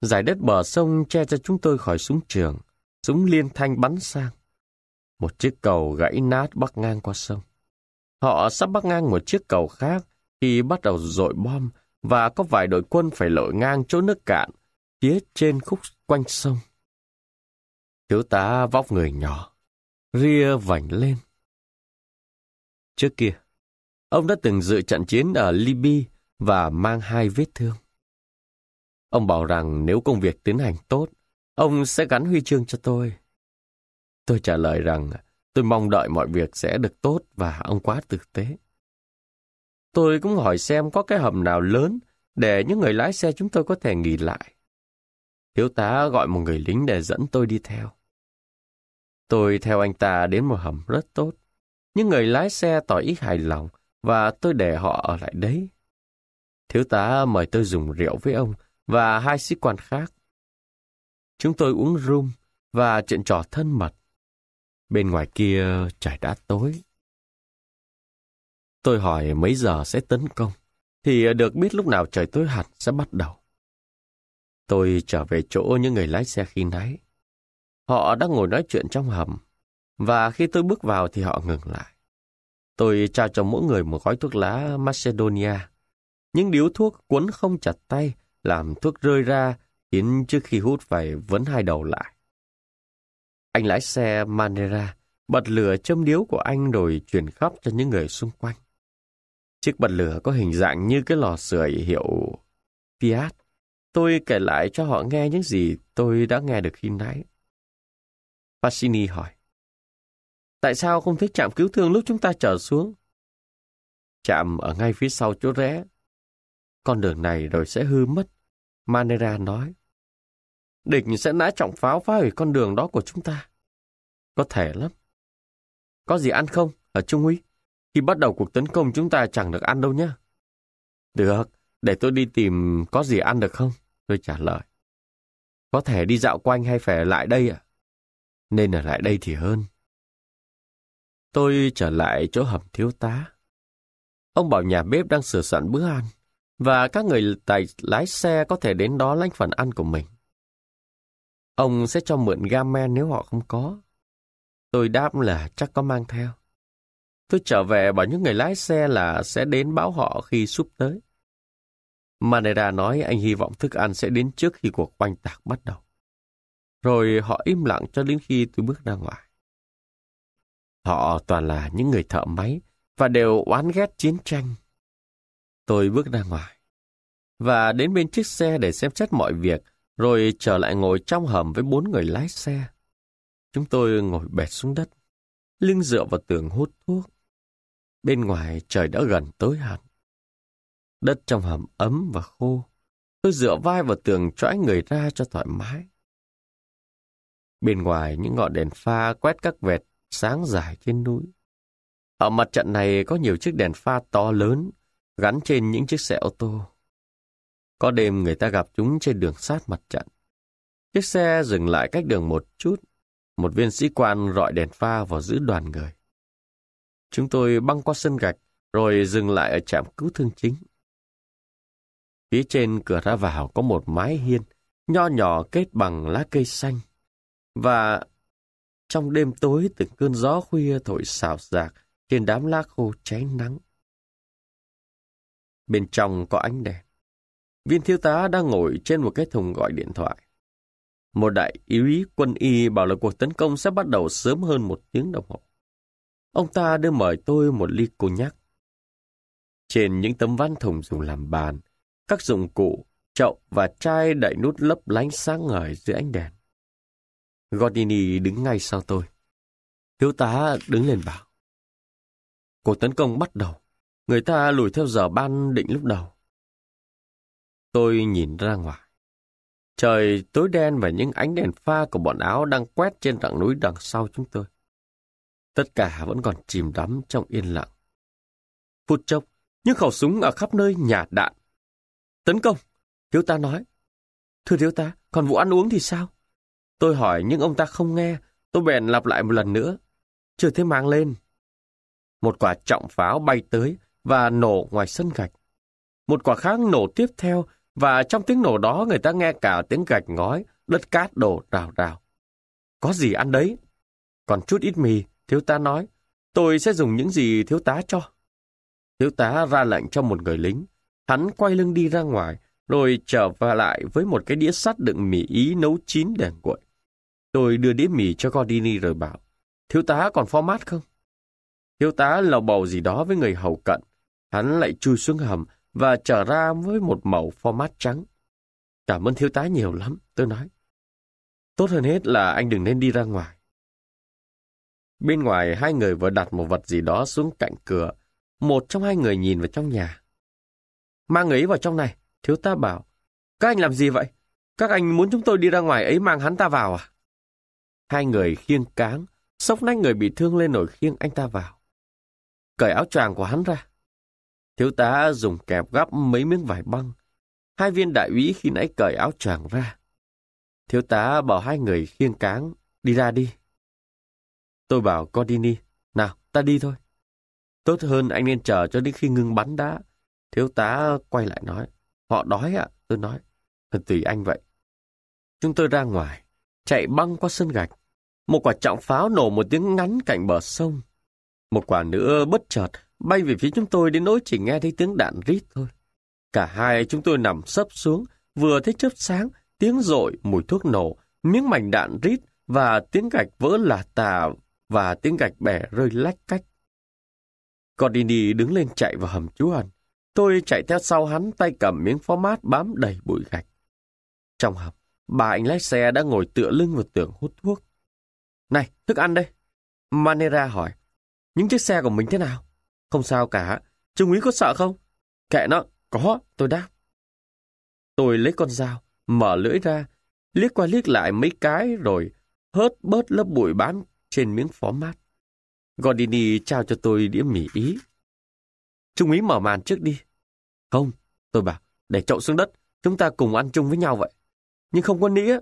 giải đất bờ sông che cho chúng tôi khỏi súng trường, súng liên thanh bắn sang. Một chiếc cầu gãy nát bắc ngang qua sông. Họ sắp bắc ngang một chiếc cầu khác khi bắt đầu dội bom và có vài đội quân phải lội ngang chỗ nước cạn, phía trên khúc quanh sông. Thiếu tá vóc người nhỏ, ria vảnh lên. Trước kia, ông đã từng dự trận chiến ở Libya và mang hai vết thương. Ông bảo rằng nếu công việc tiến hành tốt, ông sẽ gắn huy chương cho tôi. Tôi trả lời rằng tôi mong đợi mọi việc sẽ được tốt và ông quá tử tế. Tôi cũng hỏi xem có cái hầm nào lớn để những người lái xe chúng tôi có thể nghỉ lại. Thiếu tá gọi một người lính để dẫn tôi đi theo. Tôi theo anh ta đến một hầm rất tốt. Những người lái xe tỏ ý hài lòng và tôi để họ ở lại đấy. Thiếu tá mời tôi dùng rượu với ông và hai sĩ quan khác. Chúng tôi uống rum và chuyện trò thân mật. Bên ngoài kia trời đã tối. Tôi hỏi mấy giờ sẽ tấn công, thì được biết lúc nào trời tối hẳn sẽ bắt đầu. Tôi trở về chỗ những người lái xe khi nãy. Họ đang ngồi nói chuyện trong hầm, và khi tôi bước vào thì họ ngừng lại. Tôi trao cho mỗi người một gói thuốc lá Macedonia. Những điếu thuốc cuốn không chặt tay, làm thuốc rơi ra, khiến trước khi hút phải vấn hai đầu lại. Anh lái xe Manera bật lửa châm điếu của anh rồi chuyển khắp cho những người xung quanh. Chiếc bật lửa có hình dạng như cái lò sưởi hiệu Fiat. Tôi kể lại cho họ nghe những gì tôi đã nghe được khi nãy. Pacini hỏi. Tại sao không thấy chạm cứu thương lúc chúng ta trở xuống? Chạm ở ngay phía sau chỗ rẽ. Con đường này rồi sẽ hư mất. Manera nói. Địch sẽ nã trọng pháo phá hủy con đường đó của chúng ta. Có thể lắm. Có gì ăn không, ở Trung Huy? Khi bắt đầu cuộc tấn công chúng ta chẳng được ăn đâu nhé. Được, để tôi đi tìm có gì ăn được không? Tôi trả lời. Có thể đi dạo quanh hay phải lại đây ạ? À? Nên ở lại đây thì hơn. Tôi trở lại chỗ hầm thiếu tá. Ông bảo nhà bếp đang sửa soạn bữa ăn, và các người tài lái xe có thể đến đó lánh phần ăn của mình. Ông sẽ cho mượn gamen nếu họ không có. Tôi đáp là chắc có mang theo. Tôi trở về bảo những người lái xe là sẽ đến báo họ khi súp tới. Manera nói anh hy vọng thức ăn sẽ đến trước khi cuộc quanh tạc bắt đầu. Rồi họ im lặng cho đến khi tôi bước ra ngoài. Họ toàn là những người thợ máy và đều oán ghét chiến tranh. Tôi bước ra ngoài và đến bên chiếc xe để xem xét mọi việc rồi trở lại ngồi trong hầm với bốn người lái xe. Chúng tôi ngồi bệt xuống đất, lưng dựa vào tường hút thuốc. Bên ngoài trời đã gần tối hẳn Đất trong hầm ấm và khô. Tôi dựa vai vào tường trói người ra cho thoải mái. Bên ngoài những ngọn đèn pha quét các vẹt sáng dài trên núi. Ở mặt trận này có nhiều chiếc đèn pha to lớn gắn trên những chiếc xe ô tô. Có đêm người ta gặp chúng trên đường sát mặt trận. Chiếc xe dừng lại cách đường một chút. Một viên sĩ quan rọi đèn pha vào giữ đoàn người. Chúng tôi băng qua sân gạch, rồi dừng lại ở trạm cứu thương chính. Phía trên cửa ra vào có một mái hiên, nho nhỏ kết bằng lá cây xanh. Và trong đêm tối từng cơn gió khuya thổi xào xạc trên đám lá khô cháy nắng. Bên trong có ánh đèn. Viên thiếu tá đang ngồi trên một cái thùng gọi điện thoại. Một đại ý quân y bảo là cuộc tấn công sẽ bắt đầu sớm hơn một tiếng đồng hồ. Ông ta đưa mời tôi một ly cô nhắc. Trên những tấm ván thùng dùng làm bàn, các dụng cụ, chậu và chai đậy nút lấp lánh sáng ngời dưới ánh đèn. Gordini đứng ngay sau tôi. Thiếu tá đứng lên bảo. Cuộc tấn công bắt đầu. Người ta lùi theo giờ ban định lúc đầu. Tôi nhìn ra ngoài. Trời tối đen và những ánh đèn pha của bọn áo đang quét trên rặng núi đằng sau chúng tôi. Tất cả vẫn còn chìm đắm trong yên lặng. Phút chốc, những khẩu súng ở khắp nơi nhả đạn. Tấn công, thiếu tá nói. Thưa thiếu tá, còn vụ ăn uống thì sao? Tôi hỏi nhưng ông ta không nghe, tôi bèn lặp lại một lần nữa. Chưa thế mang lên. Một quả trọng pháo bay tới và nổ ngoài sân gạch. Một quả khác nổ tiếp theo và trong tiếng nổ đó người ta nghe cả tiếng gạch ngói, đất cát đổ rào rào. Có gì ăn đấy? Còn chút ít mì, Thiếu tá nói, tôi sẽ dùng những gì thiếu tá cho. Thiếu tá ra lệnh cho một người lính. Hắn quay lưng đi ra ngoài, rồi trở vào lại với một cái đĩa sắt đựng mì ý nấu chín đèn nguội. Tôi đưa đĩa mì cho Gordini rồi bảo, thiếu tá còn format không? Thiếu tá lầu bầu gì đó với người hầu cận. Hắn lại chui xuống hầm và trở ra với một màu format trắng. Cảm ơn thiếu tá nhiều lắm, tôi nói. Tốt hơn hết là anh đừng nên đi ra ngoài. Bên ngoài hai người vừa đặt một vật gì đó xuống cạnh cửa. Một trong hai người nhìn vào trong nhà. Mang ấy vào trong này, thiếu ta bảo. Các anh làm gì vậy? Các anh muốn chúng tôi đi ra ngoài ấy mang hắn ta vào à? Hai người khiêng cáng, sốc nách người bị thương lên nổi khiêng anh ta vào. Cởi áo choàng của hắn ra. Thiếu tá dùng kẹp gắp mấy miếng vải băng. Hai viên đại úy khi nãy cởi áo choàng ra. Thiếu tá bảo hai người khiêng cáng, đi ra đi. Tôi bảo Cordini, nào, ta đi thôi. Tốt hơn anh nên chờ cho đến khi ngưng bắn đã. Thiếu tá quay lại nói, họ đói ạ, tôi nói. Tùy anh vậy. Chúng tôi ra ngoài, chạy băng qua sân gạch. Một quả trọng pháo nổ một tiếng ngắn cạnh bờ sông. Một quả nữa bất chợt bay về phía chúng tôi đến nỗi chỉ nghe thấy tiếng đạn rít thôi. Cả hai chúng tôi nằm sấp xuống, vừa thấy chớp sáng, tiếng rội, mùi thuốc nổ, miếng mảnh đạn rít và tiếng gạch vỡ là tà và tiếng gạch bẻ rơi lách cách. Cordini đứng lên chạy vào hầm trú ẩn. Tôi chạy theo sau hắn tay cầm miếng phó mát bám đầy bụi gạch. Trong hầm, bà anh lái xe đã ngồi tựa lưng vào tường hút thuốc. Này, thức ăn đây. Manera hỏi, những chiếc xe của mình thế nào? Không sao cả, trung úy có sợ không? Kệ nó, có, tôi đáp. Tôi lấy con dao, mở lưỡi ra, liếc qua liếc lại mấy cái rồi hớt bớt lớp bụi bám trên miếng phó mát. Gordini trao cho tôi đĩa mì ý. Trung ý mở màn trước đi. Không, tôi bảo, để chậu xuống đất, chúng ta cùng ăn chung với nhau vậy. Nhưng không có nĩa.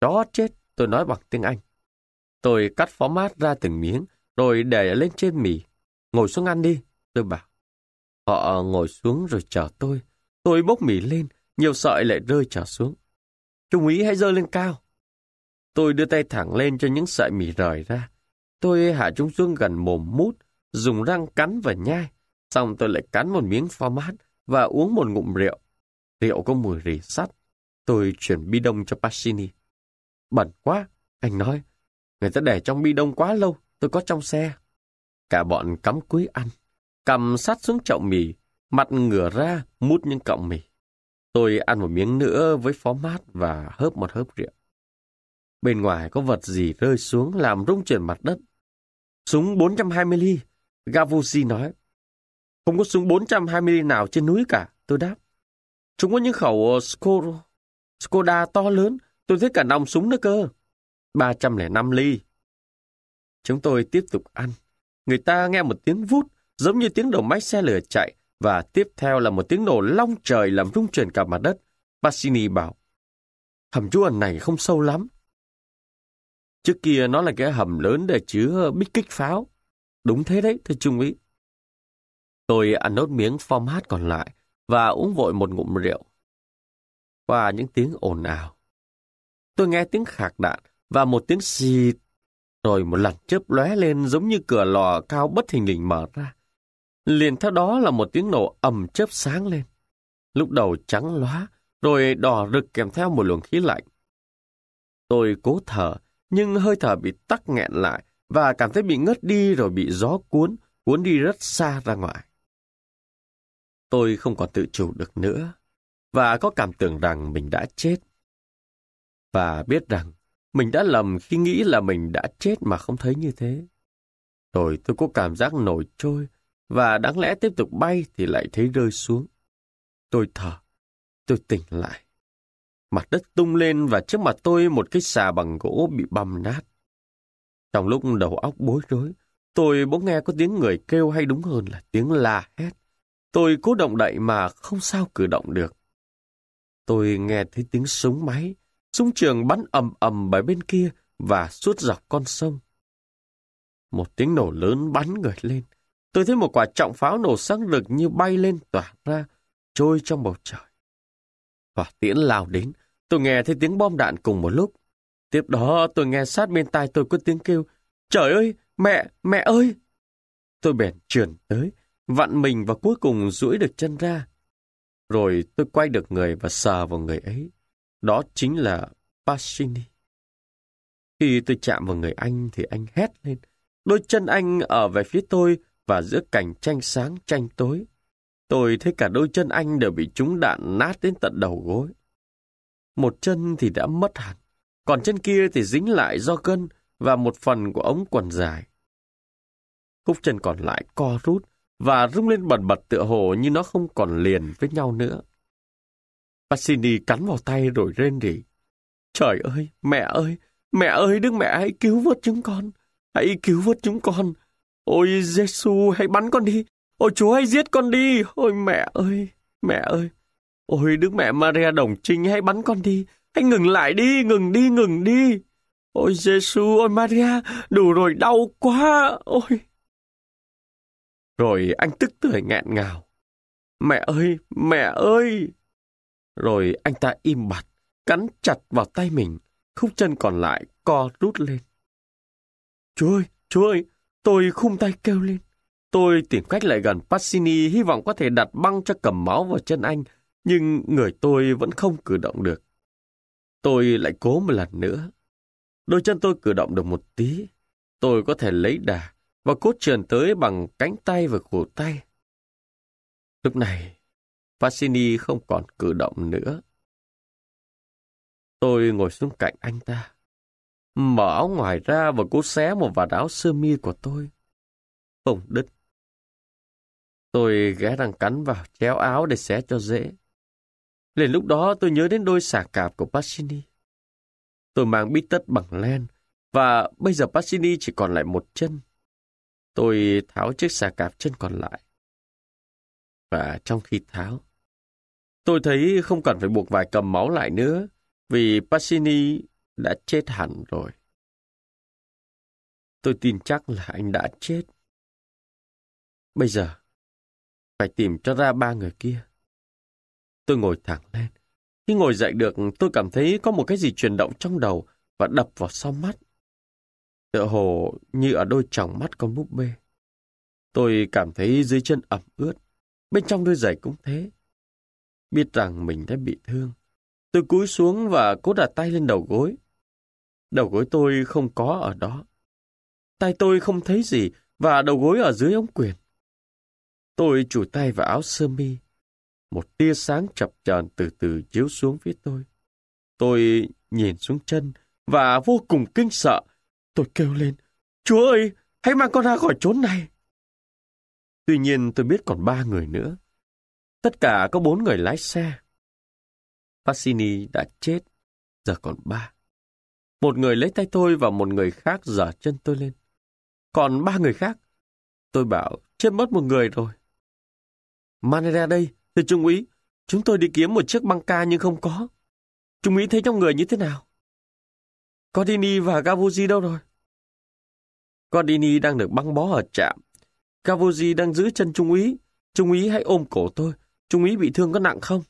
Đó chết, tôi nói bằng tiếng Anh. Tôi cắt phó mát ra từng miếng, rồi để lên trên mì. Ngồi xuống ăn đi, tôi bảo. Họ ngồi xuống rồi chờ tôi. Tôi bốc mì lên, nhiều sợi lại rơi trở xuống. Trung ý hãy rơi lên cao, Tôi đưa tay thẳng lên cho những sợi mì rời ra. Tôi hạ chúng xuống gần mồm mút, dùng răng cắn và nhai. Xong tôi lại cắn một miếng pho mát và uống một ngụm rượu. Rượu có mùi rỉ sắt. Tôi chuyển bi đông cho Pacini. Bẩn quá, anh nói. Người ta để trong bi đông quá lâu, tôi có trong xe. Cả bọn cắm quý ăn, cầm sát xuống chậu mì, mặt ngửa ra, mút những cọng mì. Tôi ăn một miếng nữa với phó mát và hớp một hớp rượu. Bên ngoài có vật gì rơi xuống làm rung chuyển mặt đất. Súng 420 ly, Gavusi nói. Không có súng 420 ly nào trên núi cả, tôi đáp. Chúng có những khẩu ờ, Skoda, Skoda to lớn, tôi thấy cả nòng súng nữa cơ. 305 ly. Chúng tôi tiếp tục ăn. Người ta nghe một tiếng vút, giống như tiếng đầu máy xe lửa chạy, và tiếp theo là một tiếng nổ long trời làm rung chuyển cả mặt đất. Bassini bảo, hầm trú này không sâu lắm, Trước kia nó là cái hầm lớn để chứa bích kích pháo. Đúng thế đấy, thưa Trung úy. Tôi ăn nốt miếng form hát còn lại và uống vội một ngụm rượu. Qua những tiếng ồn ào, tôi nghe tiếng khạc đạn và một tiếng xịt, rồi một lần chớp lóe lên giống như cửa lò cao bất hình lình mở ra. Liền theo đó là một tiếng nổ ầm chớp sáng lên. Lúc đầu trắng lóa, rồi đỏ rực kèm theo một luồng khí lạnh. Tôi cố thở, nhưng hơi thở bị tắc nghẹn lại và cảm thấy bị ngất đi rồi bị gió cuốn, cuốn đi rất xa ra ngoài. Tôi không còn tự chủ được nữa và có cảm tưởng rằng mình đã chết. Và biết rằng mình đã lầm khi nghĩ là mình đã chết mà không thấy như thế. Rồi tôi có cảm giác nổi trôi và đáng lẽ tiếp tục bay thì lại thấy rơi xuống. Tôi thở, tôi tỉnh lại. Mặt đất tung lên và trước mặt tôi một cái xà bằng gỗ bị băm nát. Trong lúc đầu óc bối rối, tôi bỗng nghe có tiếng người kêu hay đúng hơn là tiếng la hét. Tôi cố động đậy mà không sao cử động được. Tôi nghe thấy tiếng súng máy, súng trường bắn ầm ầm bởi bên kia và suốt dọc con sông. Một tiếng nổ lớn bắn người lên. Tôi thấy một quả trọng pháo nổ sáng rực như bay lên tỏa ra, trôi trong bầu trời. Hỏa tiễn lao đến, tôi nghe thấy tiếng bom đạn cùng một lúc. Tiếp đó tôi nghe sát bên tai tôi có tiếng kêu, trời ơi, mẹ, mẹ ơi. Tôi bèn trườn tới, vặn mình và cuối cùng duỗi được chân ra. Rồi tôi quay được người và sờ vào người ấy. Đó chính là Pacini. Khi tôi chạm vào người anh thì anh hét lên. Đôi chân anh ở về phía tôi và giữa cảnh tranh sáng tranh tối. Tôi thấy cả đôi chân anh đều bị trúng đạn nát đến tận đầu gối. Một chân thì đã mất hẳn, còn chân kia thì dính lại do cân và một phần của ống quần dài. Khúc chân còn lại co rút và rung lên bẩn bật tựa hồ như nó không còn liền với nhau nữa. Bassini cắn vào tay rồi rên rỉ. Trời ơi, mẹ ơi, mẹ ơi, Đức mẹ hãy cứu vớt chúng con, hãy cứu vớt chúng con. Ôi giê hãy bắn con đi, Ôi chú hãy giết con đi. Ôi mẹ ơi, mẹ ơi. Ôi đức mẹ Maria Đồng Trinh hãy bắn con đi. Hãy ngừng lại đi, ngừng đi, ngừng đi. Ôi Giêsu, ôi Maria, đủ rồi đau quá, ôi. Rồi anh tức tưởi nghẹn ngào. Mẹ ơi, mẹ ơi. Rồi anh ta im bặt, cắn chặt vào tay mình, khúc chân còn lại co rút lên. Chú ơi, chú ơi, tôi khung tay kêu lên. Tôi tìm cách lại gần Passini hy vọng có thể đặt băng cho cầm máu vào chân anh, nhưng người tôi vẫn không cử động được. Tôi lại cố một lần nữa. Đôi chân tôi cử động được một tí. Tôi có thể lấy đà và cốt trườn tới bằng cánh tay và cổ tay. Lúc này, Passini không còn cử động nữa. Tôi ngồi xuống cạnh anh ta, mở áo ngoài ra và cố xé một vạt áo sơ mi của tôi. Không đứt, Tôi ghé đằng cắn vào, chéo áo để xé cho dễ. Liền lúc đó tôi nhớ đến đôi xà cạp của Pacini. Tôi mang bít tất bằng len, và bây giờ Pacini chỉ còn lại một chân. Tôi tháo chiếc xà cạp chân còn lại. Và trong khi tháo, tôi thấy không cần phải buộc vài cầm máu lại nữa, vì Pacini đã chết hẳn rồi. Tôi tin chắc là anh đã chết. Bây giờ, phải tìm cho ra ba người kia. Tôi ngồi thẳng lên. Khi ngồi dậy được, tôi cảm thấy có một cái gì chuyển động trong đầu và đập vào sau mắt. Tựa hồ như ở đôi tròng mắt con búp bê. Tôi cảm thấy dưới chân ẩm ướt, bên trong đôi giày cũng thế. Biết rằng mình đã bị thương, tôi cúi xuống và cố đặt tay lên đầu gối. Đầu gối tôi không có ở đó. Tay tôi không thấy gì và đầu gối ở dưới ống quyền. Tôi chùi tay vào áo sơ mi. Một tia sáng chập chờn từ từ chiếu xuống phía tôi. Tôi nhìn xuống chân và vô cùng kinh sợ. Tôi kêu lên, Chúa ơi, hãy mang con ra khỏi chốn này. Tuy nhiên tôi biết còn ba người nữa. Tất cả có bốn người lái xe. Passini đã chết, giờ còn ba. Một người lấy tay tôi và một người khác giở chân tôi lên. Còn ba người khác, tôi bảo chết mất một người rồi. Manera đây, thưa Trung úy, chúng tôi đi kiếm một chiếc băng ca nhưng không có. Trung úy thấy trong người như thế nào? Cordini và Gavosi đâu rồi? Cordini đang được băng bó ở trạm. Gavosi đang giữ chân Trung úy. Trung úy hãy ôm cổ tôi. Trung úy bị thương có nặng không?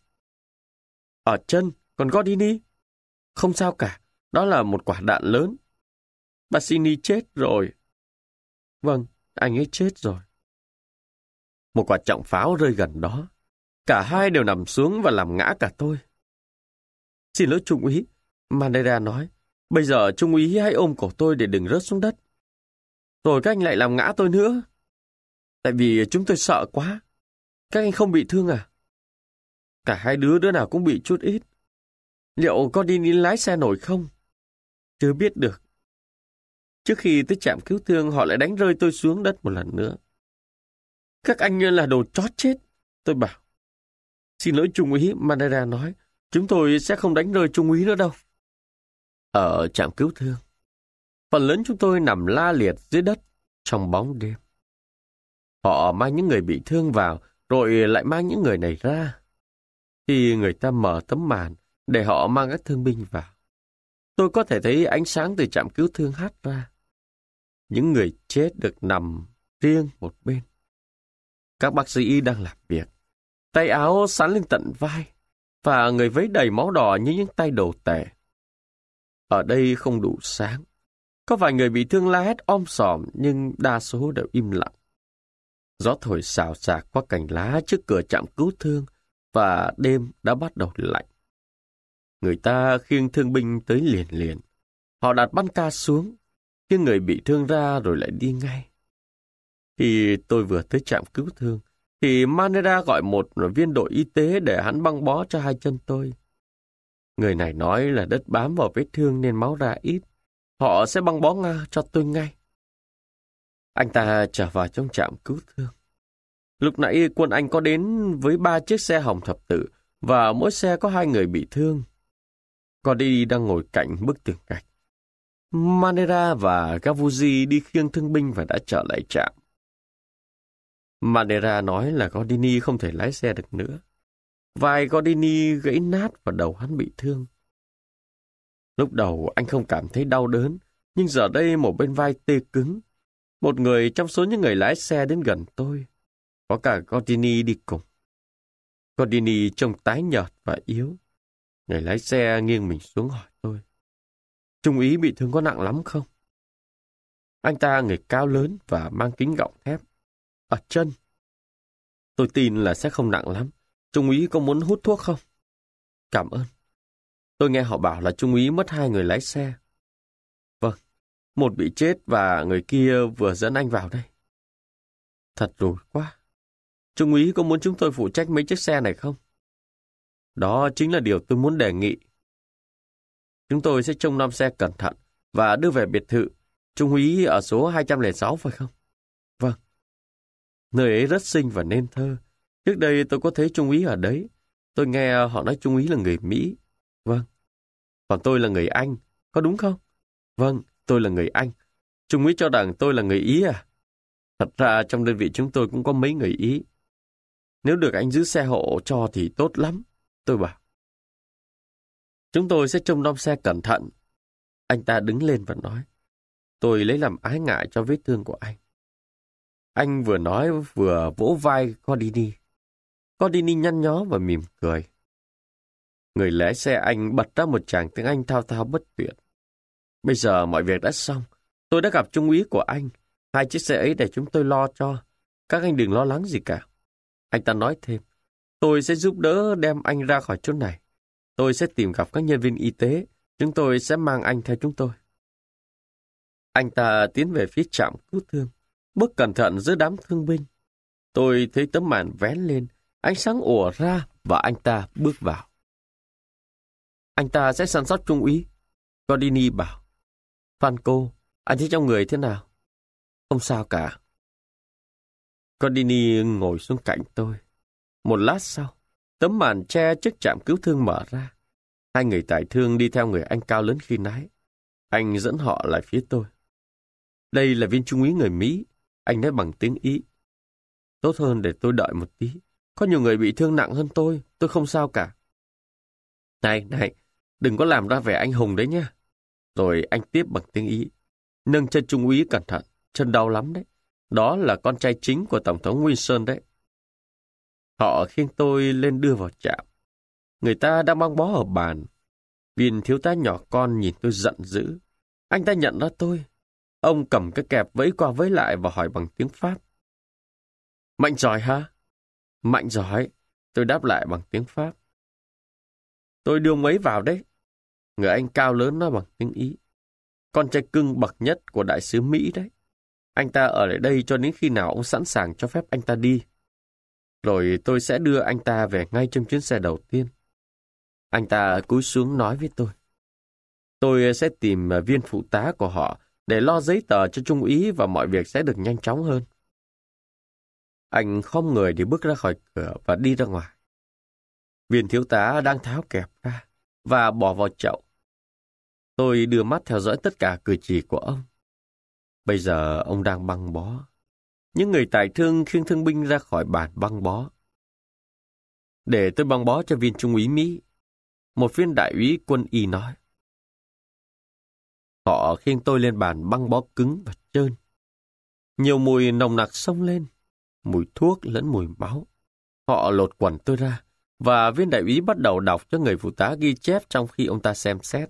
Ở chân, còn Gordini? Không sao cả, đó là một quả đạn lớn. Bassini chết rồi. Vâng, anh ấy chết rồi. Một quả trọng pháo rơi gần đó. Cả hai đều nằm xuống và làm ngã cả tôi. Xin lỗi Trung úy, Mandera nói. Bây giờ Trung úy hãy ôm cổ tôi để đừng rớt xuống đất. Rồi các anh lại làm ngã tôi nữa. Tại vì chúng tôi sợ quá. Các anh không bị thương à? Cả hai đứa đứa nào cũng bị chút ít. Liệu có đi lái xe nổi không? Chưa biết được. Trước khi tới trạm cứu thương họ lại đánh rơi tôi xuống đất một lần nữa. Các anh là đồ chót chết. Tôi bảo. Xin lỗi Trung úy, Manera nói. Chúng tôi sẽ không đánh rơi Trung úy nữa đâu. Ở trạm cứu thương, phần lớn chúng tôi nằm la liệt dưới đất trong bóng đêm. Họ mang những người bị thương vào, rồi lại mang những người này ra. Khi người ta mở tấm màn để họ mang các thương binh vào, tôi có thể thấy ánh sáng từ trạm cứu thương hát ra. Những người chết được nằm riêng một bên. Các bác sĩ đang làm việc. Tay áo sán lên tận vai và người vấy đầy máu đỏ như những tay đồ tể. Ở đây không đủ sáng. Có vài người bị thương la hét om sòm nhưng đa số đều im lặng. Gió thổi xào xạc qua cành lá trước cửa trạm cứu thương và đêm đã bắt đầu lạnh. Người ta khiêng thương binh tới liền liền. Họ đặt băng ca xuống, khiêng người bị thương ra rồi lại đi ngay thì tôi vừa tới trạm cứu thương, thì Manera gọi một viên đội y tế để hắn băng bó cho hai chân tôi. Người này nói là đất bám vào vết thương nên máu ra ít. Họ sẽ băng bó nga cho tôi ngay. Anh ta trở vào trong trạm cứu thương. Lúc nãy quân Anh có đến với ba chiếc xe hồng thập tự và mỗi xe có hai người bị thương. đi đang ngồi cạnh bức tường gạch. Manera và Gavuzi đi khiêng thương binh và đã trở lại trạm. Mandera nói là Gordini không thể lái xe được nữa. Vai Gordini gãy nát và đầu hắn bị thương. Lúc đầu anh không cảm thấy đau đớn, nhưng giờ đây một bên vai tê cứng. Một người trong số những người lái xe đến gần tôi. Có cả Gordini đi cùng. Gordini trông tái nhợt và yếu. Người lái xe nghiêng mình xuống hỏi tôi. Trung úy bị thương có nặng lắm không? Anh ta người cao lớn và mang kính gọng thép ở chân. Tôi tin là sẽ không nặng lắm. Trung úy có muốn hút thuốc không? Cảm ơn. Tôi nghe họ bảo là Trung úy mất hai người lái xe. Vâng, một bị chết và người kia vừa dẫn anh vào đây. Thật rồi quá. Trung úy có muốn chúng tôi phụ trách mấy chiếc xe này không? Đó chính là điều tôi muốn đề nghị. Chúng tôi sẽ trông nom xe cẩn thận và đưa về biệt thự. Trung úy ở số 206 phải không? Nơi ấy rất xinh và nên thơ. Trước đây tôi có thấy Trung úy ở đấy. Tôi nghe họ nói Trung úy là người Mỹ. Vâng. Còn tôi là người Anh, có đúng không? Vâng, tôi là người Anh. Trung úy cho rằng tôi là người Ý à? Thật ra trong đơn vị chúng tôi cũng có mấy người Ý. Nếu được anh giữ xe hộ cho thì tốt lắm, tôi bảo. Chúng tôi sẽ trông nom xe cẩn thận. Anh ta đứng lên và nói. Tôi lấy làm ái ngại cho vết thương của anh. Anh vừa nói vừa vỗ vai Cordini. Cordini nhăn nhó và mỉm cười. Người lái xe anh bật ra một chàng tiếng Anh thao thao bất tuyệt. Bây giờ mọi việc đã xong. Tôi đã gặp trung úy của anh. Hai chiếc xe ấy để chúng tôi lo cho. Các anh đừng lo lắng gì cả. Anh ta nói thêm. Tôi sẽ giúp đỡ đem anh ra khỏi chỗ này. Tôi sẽ tìm gặp các nhân viên y tế. Chúng tôi sẽ mang anh theo chúng tôi. Anh ta tiến về phía trạm cứu thương. Bước cẩn thận giữa đám thương binh. Tôi thấy tấm màn vén lên, ánh sáng ùa ra và anh ta bước vào. Anh ta sẽ săn sóc trung úy. Godini bảo, Phan cô, anh thấy trong người thế nào? Không sao cả. Godini ngồi xuống cạnh tôi. Một lát sau, tấm màn che trước trạm cứu thương mở ra. Hai người tài thương đi theo người anh cao lớn khi nãy. Anh dẫn họ lại phía tôi. Đây là viên trung úy người Mỹ, anh nói bằng tiếng Ý. Tốt hơn để tôi đợi một tí. Có nhiều người bị thương nặng hơn tôi, tôi không sao cả. Này, này, đừng có làm ra vẻ anh hùng đấy nhé. Rồi anh tiếp bằng tiếng Ý. Nâng chân trung úy cẩn thận, chân đau lắm đấy. Đó là con trai chính của Tổng thống Wilson đấy. Họ khiêng tôi lên đưa vào trạm. Người ta đang mang bó ở bàn. Viên thiếu tá nhỏ con nhìn tôi giận dữ. Anh ta nhận ra tôi, Ông cầm cái kẹp vẫy qua vẫy lại và hỏi bằng tiếng Pháp. Mạnh giỏi ha Mạnh giỏi. Tôi đáp lại bằng tiếng Pháp. Tôi đưa mấy vào đấy. Người anh cao lớn nói bằng tiếng Ý. Con trai cưng bậc nhất của đại sứ Mỹ đấy. Anh ta ở lại đây cho đến khi nào ông sẵn sàng cho phép anh ta đi. Rồi tôi sẽ đưa anh ta về ngay trong chuyến xe đầu tiên. Anh ta cúi xuống nói với tôi. Tôi sẽ tìm viên phụ tá của họ để lo giấy tờ cho trung úy và mọi việc sẽ được nhanh chóng hơn. Anh không người để bước ra khỏi cửa và đi ra ngoài. Viên thiếu tá đang tháo kẹp ra và bỏ vào chậu. Tôi đưa mắt theo dõi tất cả cử chỉ của ông. Bây giờ ông đang băng bó. Những người tài thương khiêng thương binh ra khỏi bàn băng bó. Để tôi băng bó cho viên trung úy Mỹ. Một viên đại úy quân y nói. Họ khiêng tôi lên bàn băng bó cứng và trơn. Nhiều mùi nồng nặc xông lên, mùi thuốc lẫn mùi máu. Họ lột quần tôi ra, và viên đại úy bắt đầu đọc cho người phụ tá ghi chép trong khi ông ta xem xét.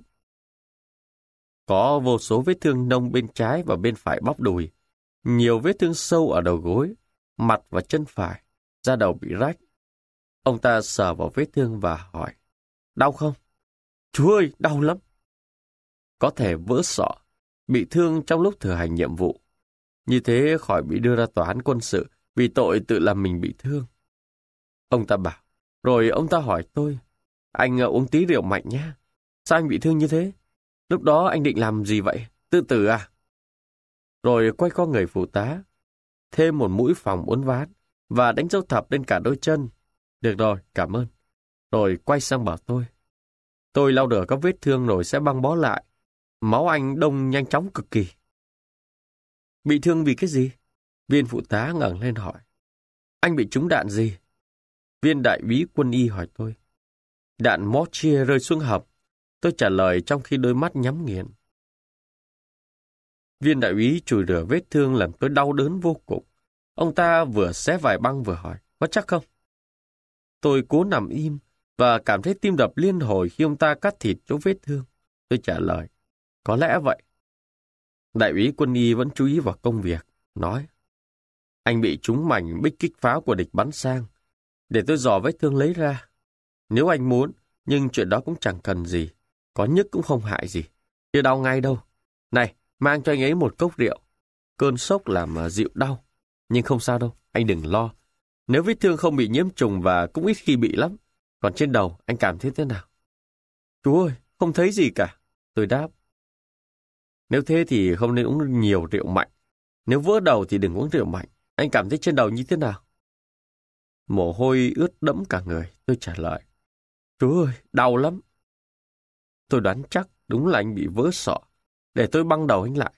Có vô số vết thương nông bên trái và bên phải bóc đùi, nhiều vết thương sâu ở đầu gối, mặt và chân phải, da đầu bị rách. Ông ta sờ vào vết thương và hỏi, đau không? Chú ơi, đau lắm có thể vỡ sọ, bị thương trong lúc thừa hành nhiệm vụ. Như thế khỏi bị đưa ra tòa án quân sự vì tội tự làm mình bị thương. Ông ta bảo, rồi ông ta hỏi tôi, anh ờ, uống tí rượu mạnh nhá, sao anh bị thương như thế? Lúc đó anh định làm gì vậy? Tự tử à? Rồi quay qua người phụ tá, thêm một mũi phòng uốn ván và đánh dấu thập lên cả đôi chân. Được rồi, cảm ơn. Rồi quay sang bảo tôi. Tôi lau rửa các vết thương rồi sẽ băng bó lại Máu anh đông nhanh chóng cực kỳ. Bị thương vì cái gì? Viên phụ tá ngẩng lên hỏi. Anh bị trúng đạn gì? Viên đại úy quân y hỏi tôi. Đạn chia rơi xuống hầm. Tôi trả lời trong khi đôi mắt nhắm nghiền. Viên đại úy chùi rửa vết thương làm tôi đau đớn vô cùng. Ông ta vừa xé vài băng vừa hỏi, có chắc không? Tôi cố nằm im và cảm thấy tim đập liên hồi khi ông ta cắt thịt chỗ vết thương. Tôi trả lời, có lẽ vậy. Đại úy quân y vẫn chú ý vào công việc, nói. Anh bị trúng mảnh bích kích pháo của địch bắn sang. Để tôi dò vết thương lấy ra. Nếu anh muốn, nhưng chuyện đó cũng chẳng cần gì. Có nhức cũng không hại gì. Chưa đau ngay đâu. Này, mang cho anh ấy một cốc rượu. Cơn sốc làm à, dịu đau. Nhưng không sao đâu, anh đừng lo. Nếu vết thương không bị nhiễm trùng và cũng ít khi bị lắm. Còn trên đầu, anh cảm thấy thế nào? Chú ơi, không thấy gì cả. Tôi đáp. Nếu thế thì không nên uống nhiều rượu mạnh. Nếu vỡ đầu thì đừng uống rượu mạnh. Anh cảm thấy trên đầu như thế nào? Mồ hôi ướt đẫm cả người, tôi trả lời. Chúa ơi, đau lắm. Tôi đoán chắc đúng là anh bị vỡ sọ. Để tôi băng đầu anh lại.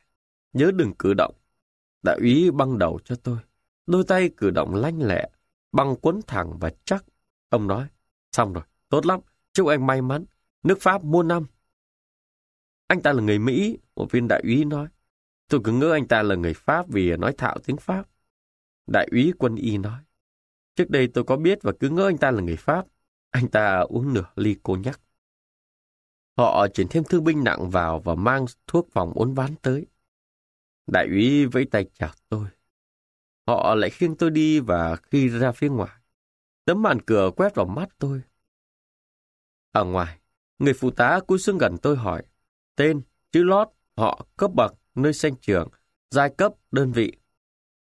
Nhớ đừng cử động. Đại úy băng đầu cho tôi. Đôi tay cử động lanh lẹ, băng quấn thẳng và chắc. Ông nói, xong rồi, tốt lắm, chúc anh may mắn. Nước Pháp muôn năm. Anh ta là người Mỹ, một viên đại úy nói. Tôi cứ ngỡ anh ta là người Pháp vì nói thạo tiếng Pháp. Đại úy quân y nói. Trước đây tôi có biết và cứ ngỡ anh ta là người Pháp. Anh ta uống nửa ly cô nhắc. Họ chuyển thêm thương binh nặng vào và mang thuốc phòng uốn ván tới. Đại úy vẫy tay chào tôi. Họ lại khiêng tôi đi và khi ra phía ngoài, tấm màn cửa quét vào mắt tôi. Ở ngoài, người phụ tá cúi xuống gần tôi hỏi, tên, chữ lót, họ, cấp bậc, nơi sanh trưởng, giai cấp, đơn vị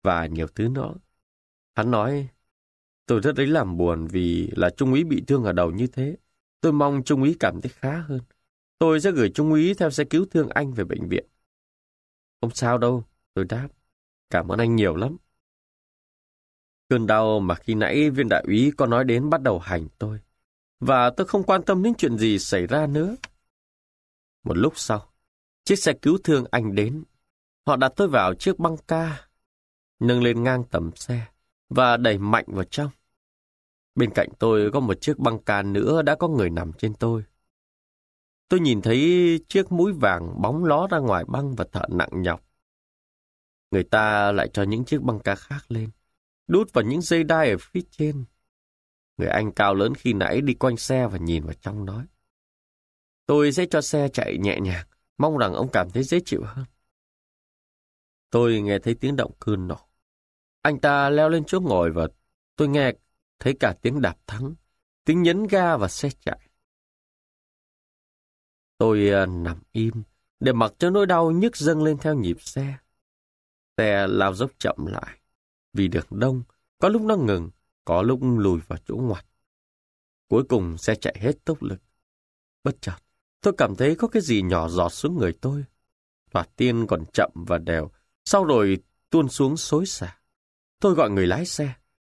và nhiều thứ nữa. Hắn nói, tôi rất lấy làm buồn vì là trung úy bị thương ở đầu như thế. Tôi mong trung úy cảm thấy khá hơn. Tôi sẽ gửi trung úy theo xe cứu thương anh về bệnh viện. Không sao đâu, tôi đáp. Cảm ơn anh nhiều lắm. Cơn đau mà khi nãy viên đại úy có nói đến bắt đầu hành tôi. Và tôi không quan tâm đến chuyện gì xảy ra nữa. Một lúc sau, chiếc xe cứu thương anh đến. Họ đặt tôi vào chiếc băng ca, nâng lên ngang tầm xe và đẩy mạnh vào trong. Bên cạnh tôi có một chiếc băng ca nữa đã có người nằm trên tôi. Tôi nhìn thấy chiếc mũi vàng bóng ló ra ngoài băng và thở nặng nhọc. Người ta lại cho những chiếc băng ca khác lên, đút vào những dây đai ở phía trên. Người anh cao lớn khi nãy đi quanh xe và nhìn vào trong nói. Tôi sẽ cho xe chạy nhẹ nhàng, mong rằng ông cảm thấy dễ chịu hơn. Tôi nghe thấy tiếng động cơn nổ. Anh ta leo lên chỗ ngồi và tôi nghe thấy cả tiếng đạp thắng, tiếng nhấn ga và xe chạy. Tôi ờ, nằm im, để mặc cho nỗi đau nhức dâng lên theo nhịp xe. Xe lao dốc chậm lại, vì đường đông, có lúc nó ngừng, có lúc lùi vào chỗ ngoặt. Cuối cùng xe chạy hết tốc lực. Bất chợt, Tôi cảm thấy có cái gì nhỏ giọt xuống người tôi. Thoạt tiên còn chậm và đều, sau rồi tuôn xuống xối xả. Tôi gọi người lái xe.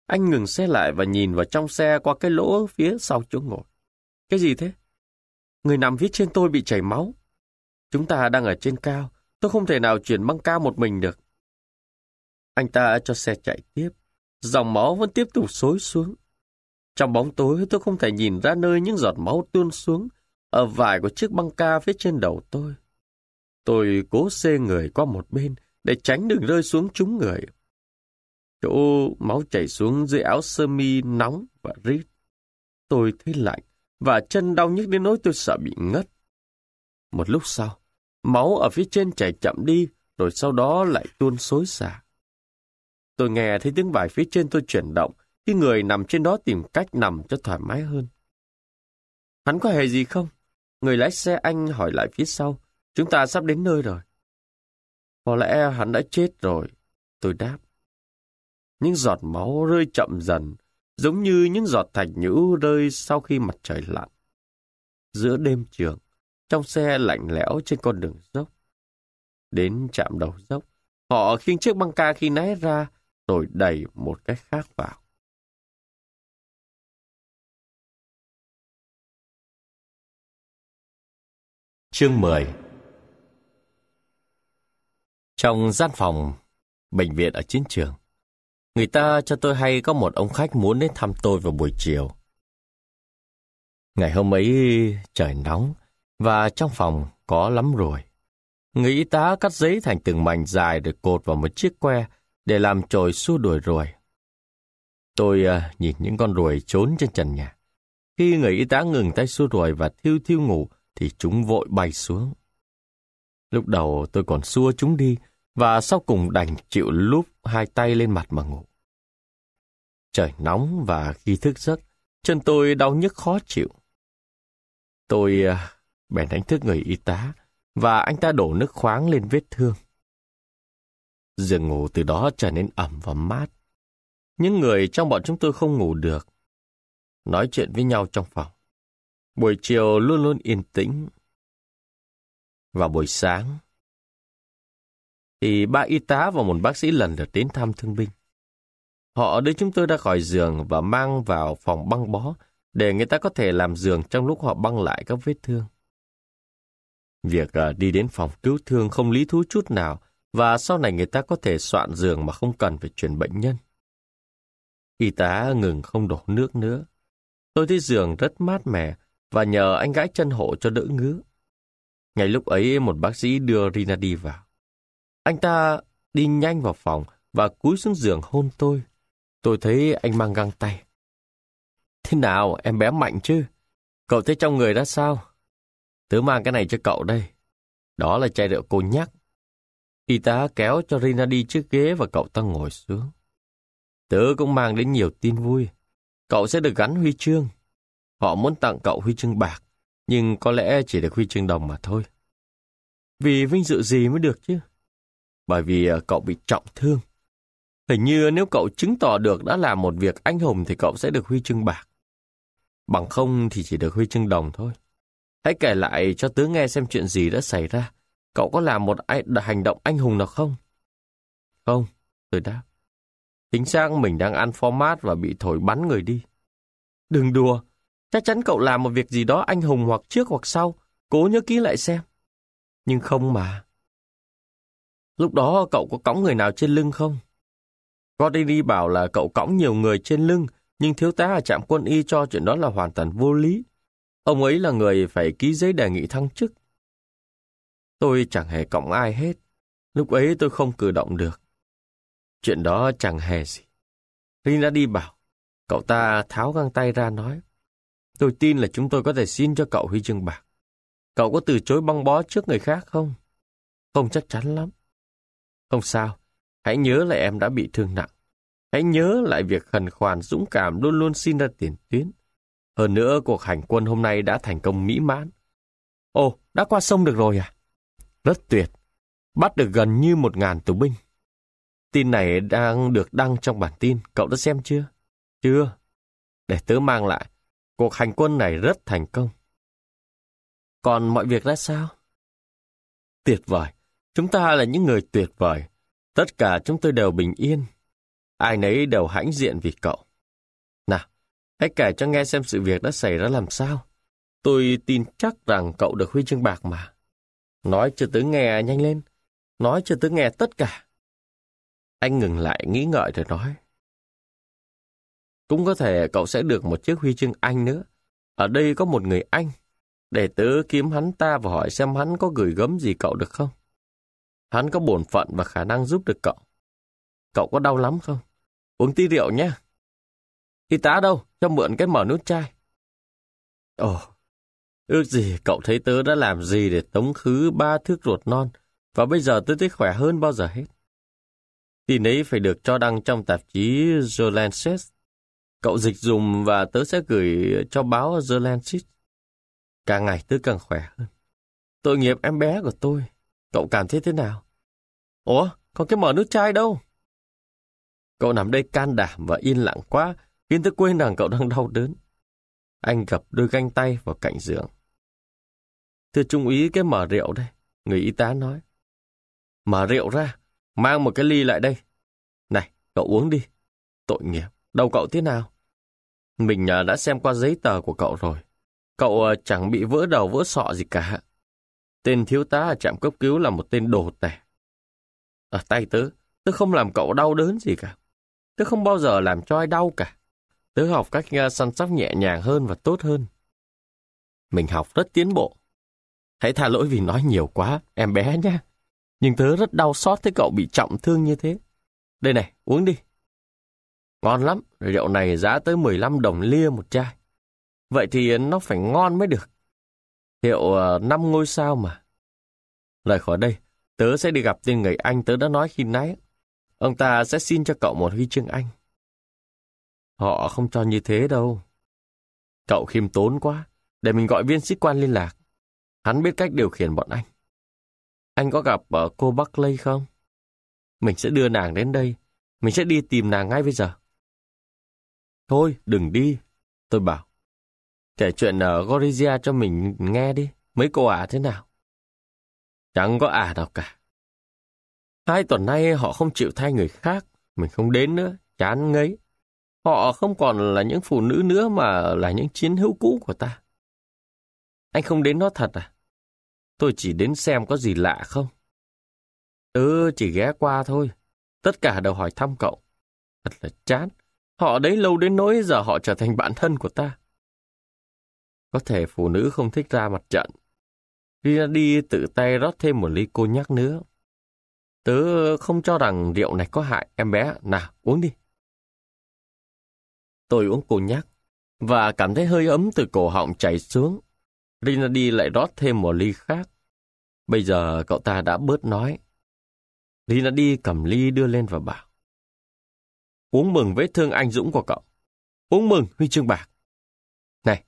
Anh ngừng xe lại và nhìn vào trong xe qua cái lỗ phía sau chỗ ngồi. Cái gì thế? Người nằm viết trên tôi bị chảy máu. Chúng ta đang ở trên cao. Tôi không thể nào chuyển băng cao một mình được. Anh ta cho xe chạy tiếp. Dòng máu vẫn tiếp tục xối xuống. Trong bóng tối tôi không thể nhìn ra nơi những giọt máu tuôn xuống ở vải của chiếc băng ca phía trên đầu tôi. Tôi cố xê người qua một bên để tránh đừng rơi xuống trúng người. Chỗ máu chảy xuống dưới áo sơ mi nóng và rít. Tôi thấy lạnh và chân đau nhức đến nỗi tôi sợ bị ngất. Một lúc sau, máu ở phía trên chảy chậm đi rồi sau đó lại tuôn xối xả. Tôi nghe thấy tiếng vải phía trên tôi chuyển động khi người nằm trên đó tìm cách nằm cho thoải mái hơn. Hắn có hề gì không? Người lái xe anh hỏi lại phía sau. Chúng ta sắp đến nơi rồi. Có lẽ hắn đã chết rồi. Tôi đáp. Những giọt máu rơi chậm dần, giống như những giọt thạch nhũ rơi sau khi mặt trời lặn. Giữa đêm trường, trong xe lạnh lẽo trên con đường dốc. Đến chạm đầu dốc, họ khiêng chiếc băng ca khi nãy ra, rồi đẩy một cái khác vào. Chương 10 Trong gian phòng, bệnh viện ở chiến trường, người ta cho tôi hay có một ông khách muốn đến thăm tôi vào buổi chiều. Ngày hôm ấy trời nóng và trong phòng có lắm ruồi. Người y tá cắt giấy thành từng mảnh dài rồi cột vào một chiếc que để làm trồi xua đuổi ruồi. Tôi uh, nhìn những con ruồi trốn trên trần nhà. Khi người y tá ngừng tay xua ruồi và thiêu thiêu ngủ, thì chúng vội bay xuống. Lúc đầu tôi còn xua chúng đi và sau cùng đành chịu lúp hai tay lên mặt mà ngủ. Trời nóng và khi thức giấc, chân tôi đau nhức khó chịu. Tôi à, bèn đánh thức người y tá và anh ta đổ nước khoáng lên vết thương. Giường ngủ từ đó trở nên ẩm và mát. Những người trong bọn chúng tôi không ngủ được, nói chuyện với nhau trong phòng. Buổi chiều luôn luôn yên tĩnh. Vào buổi sáng, thì ba y tá và một bác sĩ lần lượt đến thăm thương binh. Họ đưa chúng tôi ra khỏi giường và mang vào phòng băng bó để người ta có thể làm giường trong lúc họ băng lại các vết thương. Việc ờ, đi đến phòng cứu thương không lý thú chút nào và sau này người ta có thể soạn giường mà không cần phải chuyển bệnh nhân. Y tá ngừng không đổ nước nữa. Tôi thấy giường rất mát mẻ và nhờ anh gãi chân hộ cho đỡ ngứa. Ngay lúc ấy một bác sĩ đưa Rinaldi vào. Anh ta đi nhanh vào phòng và cúi xuống giường hôn tôi. Tôi thấy anh mang găng tay. Thế nào, em bé mạnh chứ? Cậu thấy trong người ra sao? Tớ mang cái này cho cậu đây. Đó là chai rượu cô nhắc. Y tá kéo cho Rina đi chiếc ghế và cậu ta ngồi xuống. Tớ cũng mang đến nhiều tin vui. Cậu sẽ được gắn huy chương. Họ muốn tặng cậu huy chương bạc, nhưng có lẽ chỉ được huy chương đồng mà thôi. Vì vinh dự gì mới được chứ? Bởi vì ờ, cậu bị trọng thương. Hình như nếu cậu chứng tỏ được đã làm một việc anh hùng thì cậu sẽ được huy chương bạc. Bằng không thì chỉ được huy chương đồng thôi. Hãy kể lại cho tớ nghe xem chuyện gì đã xảy ra. Cậu có làm một hành động anh hùng nào không? Không, tôi đáp. Chính xác mình đang ăn format và bị thổi bắn người đi. Đừng đùa, Chắc chắn cậu làm một việc gì đó anh hùng hoặc trước hoặc sau, cố nhớ kỹ lại xem. Nhưng không mà. Lúc đó cậu có cõng người nào trên lưng không? Gordini bảo là cậu cõng nhiều người trên lưng, nhưng thiếu tá ở trạm quân y cho chuyện đó là hoàn toàn vô lý. Ông ấy là người phải ký giấy đề nghị thăng chức. Tôi chẳng hề cõng ai hết. Lúc ấy tôi không cử động được. Chuyện đó chẳng hề gì. đi bảo, cậu ta tháo găng tay ra nói, Tôi tin là chúng tôi có thể xin cho cậu huy chương bạc. Cậu có từ chối băng bó trước người khác không? Không chắc chắn lắm. Không sao, hãy nhớ là em đã bị thương nặng. Hãy nhớ lại việc khẩn khoản dũng cảm luôn luôn xin ra tiền tuyến. Hơn nữa cuộc hành quân hôm nay đã thành công mỹ mãn. Ồ, đã qua sông được rồi à? Rất tuyệt, bắt được gần như một ngàn tù binh. Tin này đang được đăng trong bản tin, cậu đã xem chưa? Chưa. Để tớ mang lại, Cuộc hành quân này rất thành công. Còn mọi việc ra sao? Tuyệt vời. Chúng ta là những người tuyệt vời. Tất cả chúng tôi đều bình yên. Ai nấy đều hãnh diện vì cậu. Nào, hãy kể cho nghe xem sự việc đã xảy ra làm sao. Tôi tin chắc rằng cậu được huy chương bạc mà. Nói cho tớ nghe nhanh lên. Nói cho tớ nghe tất cả. Anh ngừng lại nghĩ ngợi rồi nói. Cũng có thể cậu sẽ được một chiếc huy chương Anh nữa. Ở đây có một người Anh. Để tớ kiếm hắn ta và hỏi xem hắn có gửi gấm gì cậu được không? Hắn có bổn phận và khả năng giúp được cậu. Cậu có đau lắm không? Uống tí rượu nhé. Y tá đâu? Cho mượn cái mở nút chai. Ồ, ước gì cậu thấy tớ đã làm gì để tống khứ ba thước ruột non và bây giờ tớ thấy khỏe hơn bao giờ hết. Tin ấy phải được cho đăng trong tạp chí The Lancet Cậu dịch dùng và tớ sẽ gửi cho báo The Càng ngày tớ càng khỏe hơn. Tội nghiệp em bé của tôi, cậu cảm thấy thế nào? Ủa, còn cái mở nước chai đâu? Cậu nằm đây can đảm và yên lặng quá, khiến tớ quên rằng cậu đang đau đớn. Anh gập đôi ganh tay vào cạnh giường. Thưa trung úy cái mở rượu đây, người y tá nói. Mở rượu ra, mang một cái ly lại đây. Này, cậu uống đi. Tội nghiệp, đầu cậu thế nào? Mình à, đã xem qua giấy tờ của cậu rồi. Cậu à, chẳng bị vỡ đầu vỡ sọ gì cả. Tên thiếu tá ở trạm cấp cứu là một tên đồ tẻ. Ở à, tay tớ, tớ không làm cậu đau đớn gì cả. Tớ không bao giờ làm cho ai đau cả. Tớ học cách săn sóc nhẹ nhàng hơn và tốt hơn. Mình học rất tiến bộ. Hãy tha lỗi vì nói nhiều quá, em bé nhé. Nhưng tớ rất đau xót thấy cậu bị trọng thương như thế. Đây này, uống đi. Ngon lắm, rượu này giá tới 15 đồng lia một chai. Vậy thì nó phải ngon mới được. Hiệu ờ, năm ngôi sao mà. Lời khỏi đây, tớ sẽ đi gặp tên người Anh tớ đã nói khi nãy. Ông ta sẽ xin cho cậu một huy chương Anh. Họ không cho như thế đâu. Cậu khiêm tốn quá, để mình gọi viên sĩ quan liên lạc. Hắn biết cách điều khiển bọn anh. Anh có gặp ờ, cô Buckley không? Mình sẽ đưa nàng đến đây. Mình sẽ đi tìm nàng ngay bây giờ. Thôi, đừng đi. Tôi bảo. Kể chuyện ở Gorizia cho mình nghe đi. Mấy cô ả à thế nào? Chẳng có ả à nào cả. Hai tuần nay họ không chịu thay người khác. Mình không đến nữa, chán ngấy. Họ không còn là những phụ nữ nữa mà là những chiến hữu cũ của ta. Anh không đến nó thật à? Tôi chỉ đến xem có gì lạ không. Ừ, chỉ ghé qua thôi. Tất cả đều hỏi thăm cậu. Thật là chán. Họ đấy lâu đến nỗi giờ họ trở thành bạn thân của ta. Có thể phụ nữ không thích ra mặt trận. Rina đi tự tay rót thêm một ly cô nhắc nữa. Tớ không cho rằng rượu này có hại em bé. Nào, uống đi. Tôi uống cô nhắc và cảm thấy hơi ấm từ cổ họng chảy xuống. Rinaldi lại rót thêm một ly khác. Bây giờ cậu ta đã bớt nói. Rinaldi cầm ly đưa lên và bảo uống mừng vết thương anh dũng của cậu. Uống mừng huy chương bạc. Này,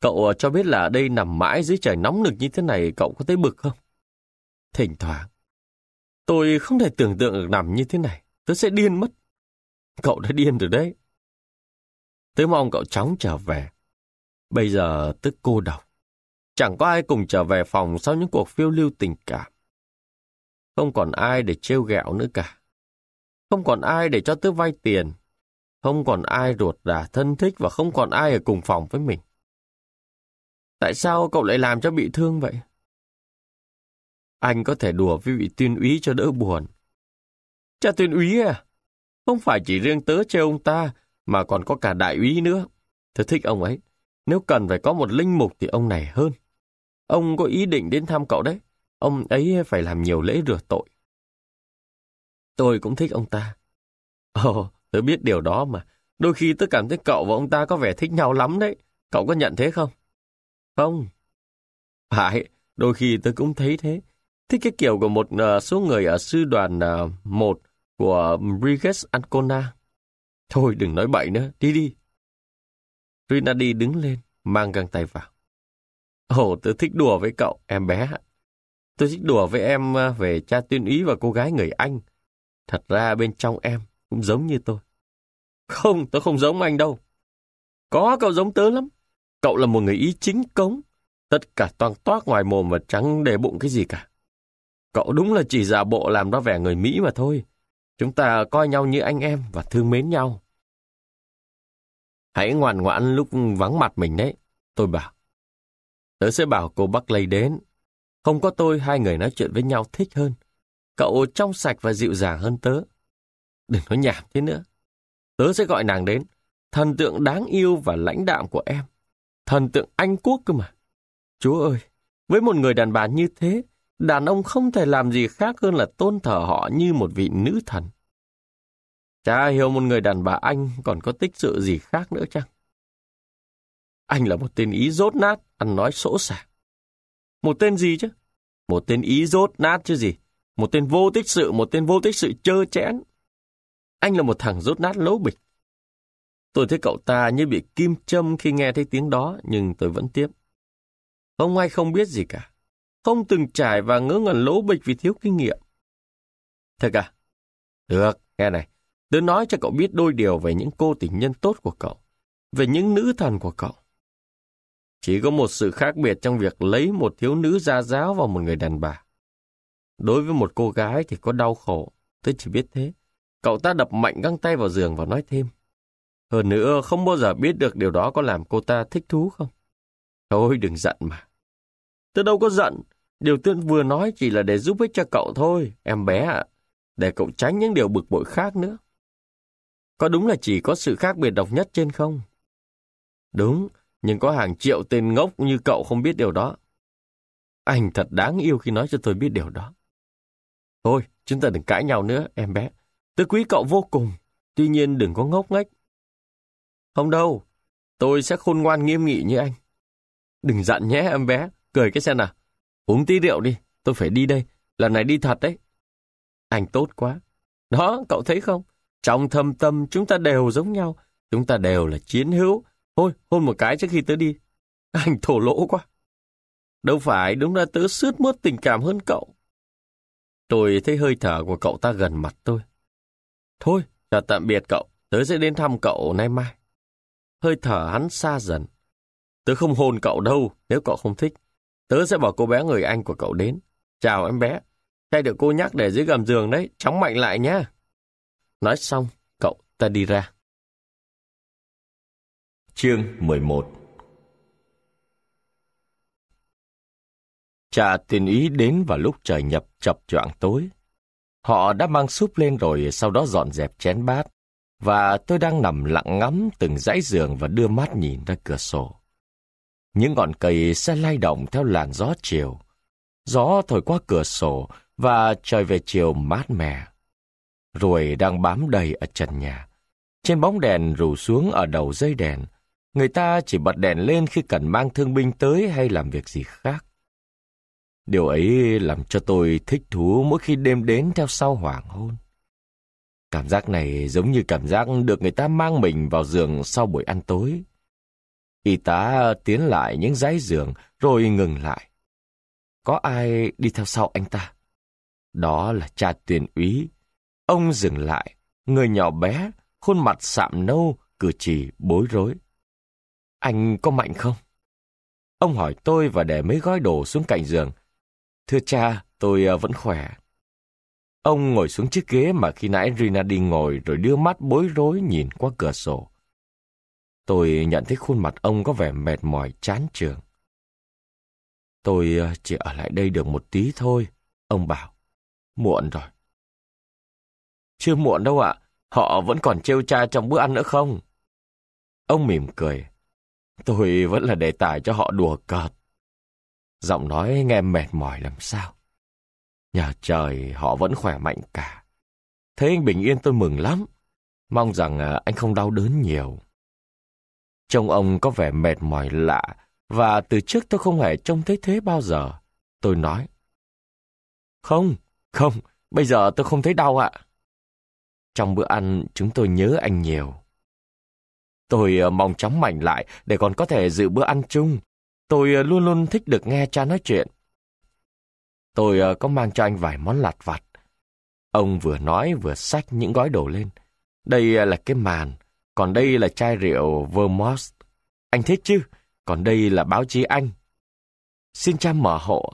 cậu ờ, cho biết là đây nằm mãi dưới trời nóng nực như thế này cậu có thấy bực không? Thỉnh thoảng. Tôi không thể tưởng tượng được nằm như thế này. Tôi sẽ điên mất. Cậu đã điên rồi đấy. Tớ mong cậu chóng trở về. Bây giờ tức cô độc. Chẳng có ai cùng trở về phòng sau những cuộc phiêu lưu tình cảm. Không còn ai để trêu ghẹo nữa cả không còn ai để cho tớ vay tiền, không còn ai ruột rà thân thích và không còn ai ở cùng phòng với mình. Tại sao cậu lại làm cho bị thương vậy? Anh có thể đùa với vị tuyên úy cho đỡ buồn. Cha tuyên úy à? Không phải chỉ riêng tớ chơi ông ta, mà còn có cả đại úy nữa. Tớ thích ông ấy. Nếu cần phải có một linh mục thì ông này hơn. Ông có ý định đến thăm cậu đấy. Ông ấy phải làm nhiều lễ rửa tội. Tôi cũng thích ông ta. Ồ, tôi biết điều đó mà. Đôi khi tôi cảm thấy cậu và ông ta có vẻ thích nhau lắm đấy. Cậu có nhận thế không? Không. Phải, đôi khi tôi cũng thấy thế. Thích cái kiểu của một uh, số người ở sư đoàn uh, của Briges Ancona. Thôi đừng nói bậy nữa, đi đi. Rinaldi đứng lên, mang găng tay vào. Ồ, tôi thích đùa với cậu, em bé Tôi thích đùa với em ờ, về cha tuyên úy và cô gái người Anh. Thật ra bên trong em cũng giống như tôi. Không, tôi không giống anh đâu. Có cậu giống tớ lắm. Cậu là một người ý chính cống. Tất cả toàn toát ngoài mồm và trắng để bụng cái gì cả. Cậu đúng là chỉ giả bộ làm ra vẻ người Mỹ mà thôi. Chúng ta coi nhau như anh em và thương mến nhau. Hãy ngoan ngoãn lúc vắng mặt mình đấy, tôi bảo. Tớ sẽ bảo cô Buckley đến. Không có tôi, hai người nói chuyện với nhau thích hơn. Cậu trong sạch và dịu dàng hơn tớ. Đừng nói nhảm thế nữa. Tớ sẽ gọi nàng đến. Thần tượng đáng yêu và lãnh đạm của em. Thần tượng Anh Quốc cơ mà. Chúa ơi, với một người đàn bà như thế, đàn ông không thể làm gì khác hơn là tôn thờ họ như một vị nữ thần. Chả hiểu một người đàn bà Anh còn có tích sự gì khác nữa chăng? Anh là một tên ý rốt nát, ăn nói sỗ sàng. Một tên gì chứ? Một tên ý rốt nát chứ gì? Một tên vô tích sự, một tên vô tích sự chơ chẽn. Anh là một thằng rốt nát lố bịch. Tôi thấy cậu ta như bị kim châm khi nghe thấy tiếng đó, nhưng tôi vẫn tiếp. Ông ai không biết gì cả. Không từng trải và ngớ ngẩn lố bịch vì thiếu kinh nghiệm. Thật à? Được, nghe này. tôi nói cho cậu biết đôi điều về những cô tình nhân tốt của cậu, về những nữ thần của cậu. Chỉ có một sự khác biệt trong việc lấy một thiếu nữ gia giáo vào một người đàn bà. Đối với một cô gái thì có đau khổ, tôi chỉ biết thế. Cậu ta đập mạnh găng tay vào giường và nói thêm. Hơn nữa, không bao giờ biết được điều đó có làm cô ta thích thú không. Thôi đừng giận mà. Tôi đâu có giận, điều tôi vừa nói chỉ là để giúp ích cho cậu thôi, em bé ạ. Để cậu tránh những điều bực bội khác nữa. Có đúng là chỉ có sự khác biệt độc nhất trên không? Đúng, nhưng có hàng triệu tên ngốc như cậu không biết điều đó. Anh thật đáng yêu khi nói cho tôi biết điều đó. Thôi, chúng ta đừng cãi nhau nữa, em bé. tôi quý cậu vô cùng, tuy nhiên đừng có ngốc nghếch. Không đâu, tôi sẽ khôn ngoan nghiêm nghị như anh. Đừng giận nhé em bé, cười cái xe nào. Uống tí rượu đi, tôi phải đi đây, lần này đi thật đấy. Anh tốt quá. Đó, cậu thấy không? Trong thâm tâm chúng ta đều giống nhau, chúng ta đều là chiến hữu. Thôi, hôn một cái trước khi tớ đi. Anh thổ lỗ quá. Đâu phải, đúng là tớ sướt mướt tình cảm hơn cậu. Tôi thấy hơi thở của cậu ta gần mặt tôi. Thôi, chào tạm biệt cậu, tớ sẽ đến thăm cậu nay mai. Hơi thở hắn xa dần. Tớ không hôn cậu đâu, nếu cậu không thích. Tớ sẽ bảo cô bé người Anh của cậu đến. Chào em bé, chai được cô nhắc để dưới gầm giường đấy, chóng mạnh lại nhá. Nói xong, cậu ta đi ra. Chương 11 Cha tiền ý đến vào lúc trời nhập chập choạng tối. Họ đã mang súp lên rồi sau đó dọn dẹp chén bát. Và tôi đang nằm lặng ngắm từng dãy giường và đưa mắt nhìn ra cửa sổ. Những ngọn cây sẽ lay động theo làn gió chiều. Gió thổi qua cửa sổ và trời về chiều mát mẻ. Rồi đang bám đầy ở trần nhà. Trên bóng đèn rủ xuống ở đầu dây đèn. Người ta chỉ bật đèn lên khi cần mang thương binh tới hay làm việc gì khác. Điều ấy làm cho tôi thích thú mỗi khi đêm đến theo sau hoàng hôn. Cảm giác này giống như cảm giác được người ta mang mình vào giường sau buổi ăn tối. Y tá tiến lại những dãy giường rồi ngừng lại. Có ai đi theo sau anh ta? Đó là cha tuyển úy. Ông dừng lại, người nhỏ bé, khuôn mặt sạm nâu, cử chỉ bối rối. Anh có mạnh không? Ông hỏi tôi và để mấy gói đồ xuống cạnh giường, Thưa cha, tôi ờ, vẫn khỏe. Ông ngồi xuống chiếc ghế mà khi nãy đi ngồi rồi đưa mắt bối rối nhìn qua cửa sổ. Tôi nhận thấy khuôn mặt ông có vẻ mệt mỏi chán trường. Tôi ờ, chỉ ở lại đây được một tí thôi, ông bảo. Muộn rồi. Chưa muộn đâu ạ, họ vẫn còn trêu cha trong bữa ăn nữa không? Ông mỉm cười. Tôi vẫn là đề tài cho họ đùa cợt giọng nói nghe mệt mỏi làm sao. Nhờ trời họ vẫn khỏe mạnh cả. Thế anh bình yên tôi mừng lắm. Mong rằng à, anh không đau đớn nhiều. Trông ông có vẻ mệt mỏi lạ và từ trước tôi không hề trông thấy thế bao giờ. Tôi nói. Không, không, bây giờ tôi không thấy đau ạ. Trong bữa ăn chúng tôi nhớ anh nhiều. Tôi à, mong chóng mạnh lại để còn có thể dự bữa ăn chung. Tôi ờ, luôn luôn thích được nghe cha nói chuyện. Tôi ờ, có mang cho anh vài món lặt vặt. Ông vừa nói vừa xách những gói đồ lên. Đây ờ, là cái màn, còn đây là chai rượu Vermouth. Anh thích chứ, còn đây là báo chí Anh. Xin cha mở hộ.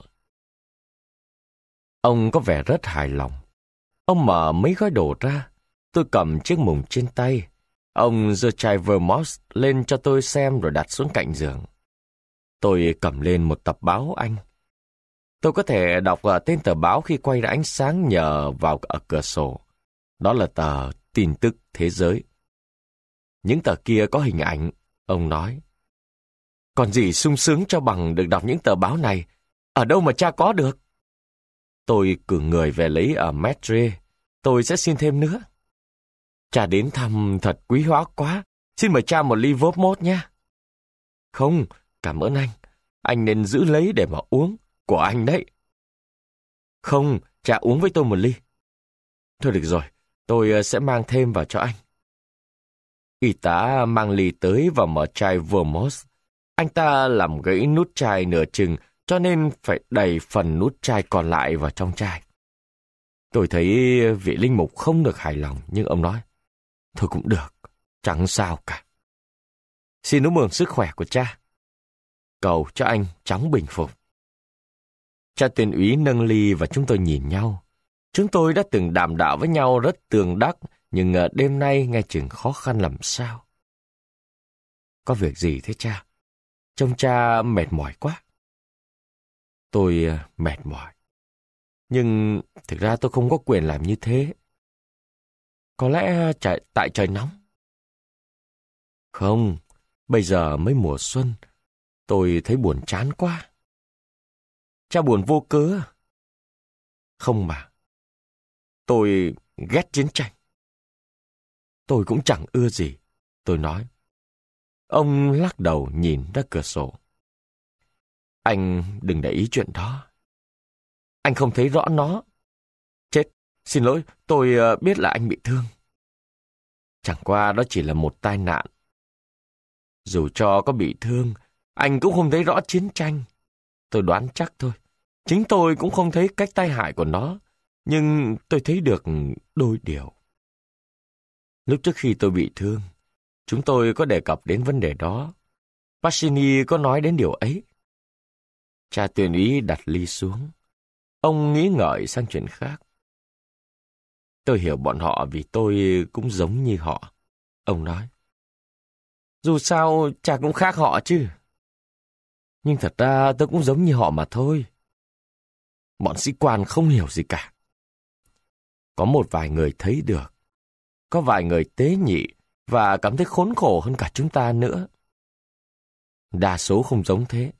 Ông có vẻ rất hài lòng. Ông mở mấy gói đồ ra, tôi cầm chiếc mùng trên tay. Ông giơ chai Vermouth lên cho tôi xem rồi đặt xuống cạnh giường. Tôi cầm lên một tập báo Anh. Tôi có thể đọc ờ, tên tờ báo khi quay ra ánh sáng nhờ vào ở cửa sổ. Đó là tờ Tin tức Thế giới. Những tờ kia có hình ảnh, ông nói. Còn gì sung sướng cho bằng được đọc những tờ báo này, ở đâu mà cha có được? Tôi cử người về lấy ở Madrid, tôi sẽ xin thêm nữa. Cha đến thăm thật quý hóa quá, xin mời cha một ly vốt mốt nha. Không, cảm ơn anh. Anh nên giữ lấy để mà uống, của anh đấy. Không, cha uống với tôi một ly. Thôi được rồi, tôi ờ, sẽ mang thêm vào cho anh. Y tá mang ly tới và mở chai Vermos. Anh ta làm gãy nút chai nửa chừng, cho nên phải đầy phần nút chai còn lại vào trong chai. Tôi thấy vị linh mục không được hài lòng, nhưng ông nói, thôi cũng được, chẳng sao cả. Xin chúc mừng sức khỏe của cha cầu cho anh chóng bình phục. Cha tiền úy nâng ly và chúng tôi nhìn nhau. Chúng tôi đã từng đàm đạo với nhau rất tường đắc, nhưng ờ, đêm nay nghe chừng khó khăn làm sao. Có việc gì thế cha? Trông cha mệt mỏi quá. Tôi ờ, mệt mỏi. Nhưng thực ra tôi không có quyền làm như thế. Có lẽ tại trời nóng. Không, bây giờ mới mùa xuân, Tôi thấy buồn chán quá. Cha buồn vô cớ à? Không mà. Tôi ghét chiến tranh. Tôi cũng chẳng ưa gì, tôi nói. Ông lắc đầu nhìn ra cửa sổ. Anh đừng để ý chuyện đó. Anh không thấy rõ nó. Chết, xin lỗi, tôi ờ, biết là anh bị thương. Chẳng qua đó chỉ là một tai nạn. Dù cho có bị thương, anh cũng không thấy rõ chiến tranh. Tôi đoán chắc thôi. Chính tôi cũng không thấy cách tai hại của nó, nhưng tôi thấy được đôi điều. Lúc trước khi tôi bị thương, chúng tôi có đề cập đến vấn đề đó. Pacini có nói đến điều ấy. Cha tuyển ý đặt ly xuống. Ông nghĩ ngợi sang chuyện khác. Tôi hiểu bọn họ vì tôi cũng giống như họ. Ông nói. Dù sao, cha cũng khác họ chứ. Nhưng thật ra tôi cũng giống như họ mà thôi. Bọn sĩ quan không hiểu gì cả. Có một vài người thấy được. Có vài người tế nhị và cảm thấy khốn khổ hơn cả chúng ta nữa. Đa số không giống thế.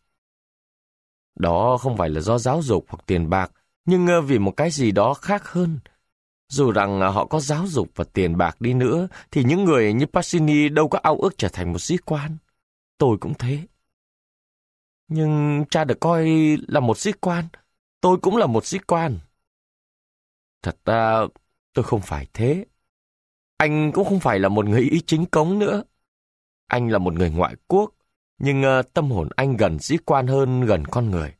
Đó không phải là do giáo dục hoặc tiền bạc, nhưng ờ, vì một cái gì đó khác hơn. Dù rằng ờ, họ có giáo dục và tiền bạc đi nữa, thì những người như Passini đâu có ao ước trở thành một sĩ quan. Tôi cũng thế. Nhưng cha được coi là một sĩ quan, tôi cũng là một sĩ quan. Thật ra tôi không phải thế. Anh cũng không phải là một người ý chính cống nữa. Anh là một người ngoại quốc, nhưng ờ, tâm hồn anh gần sĩ quan hơn gần con người.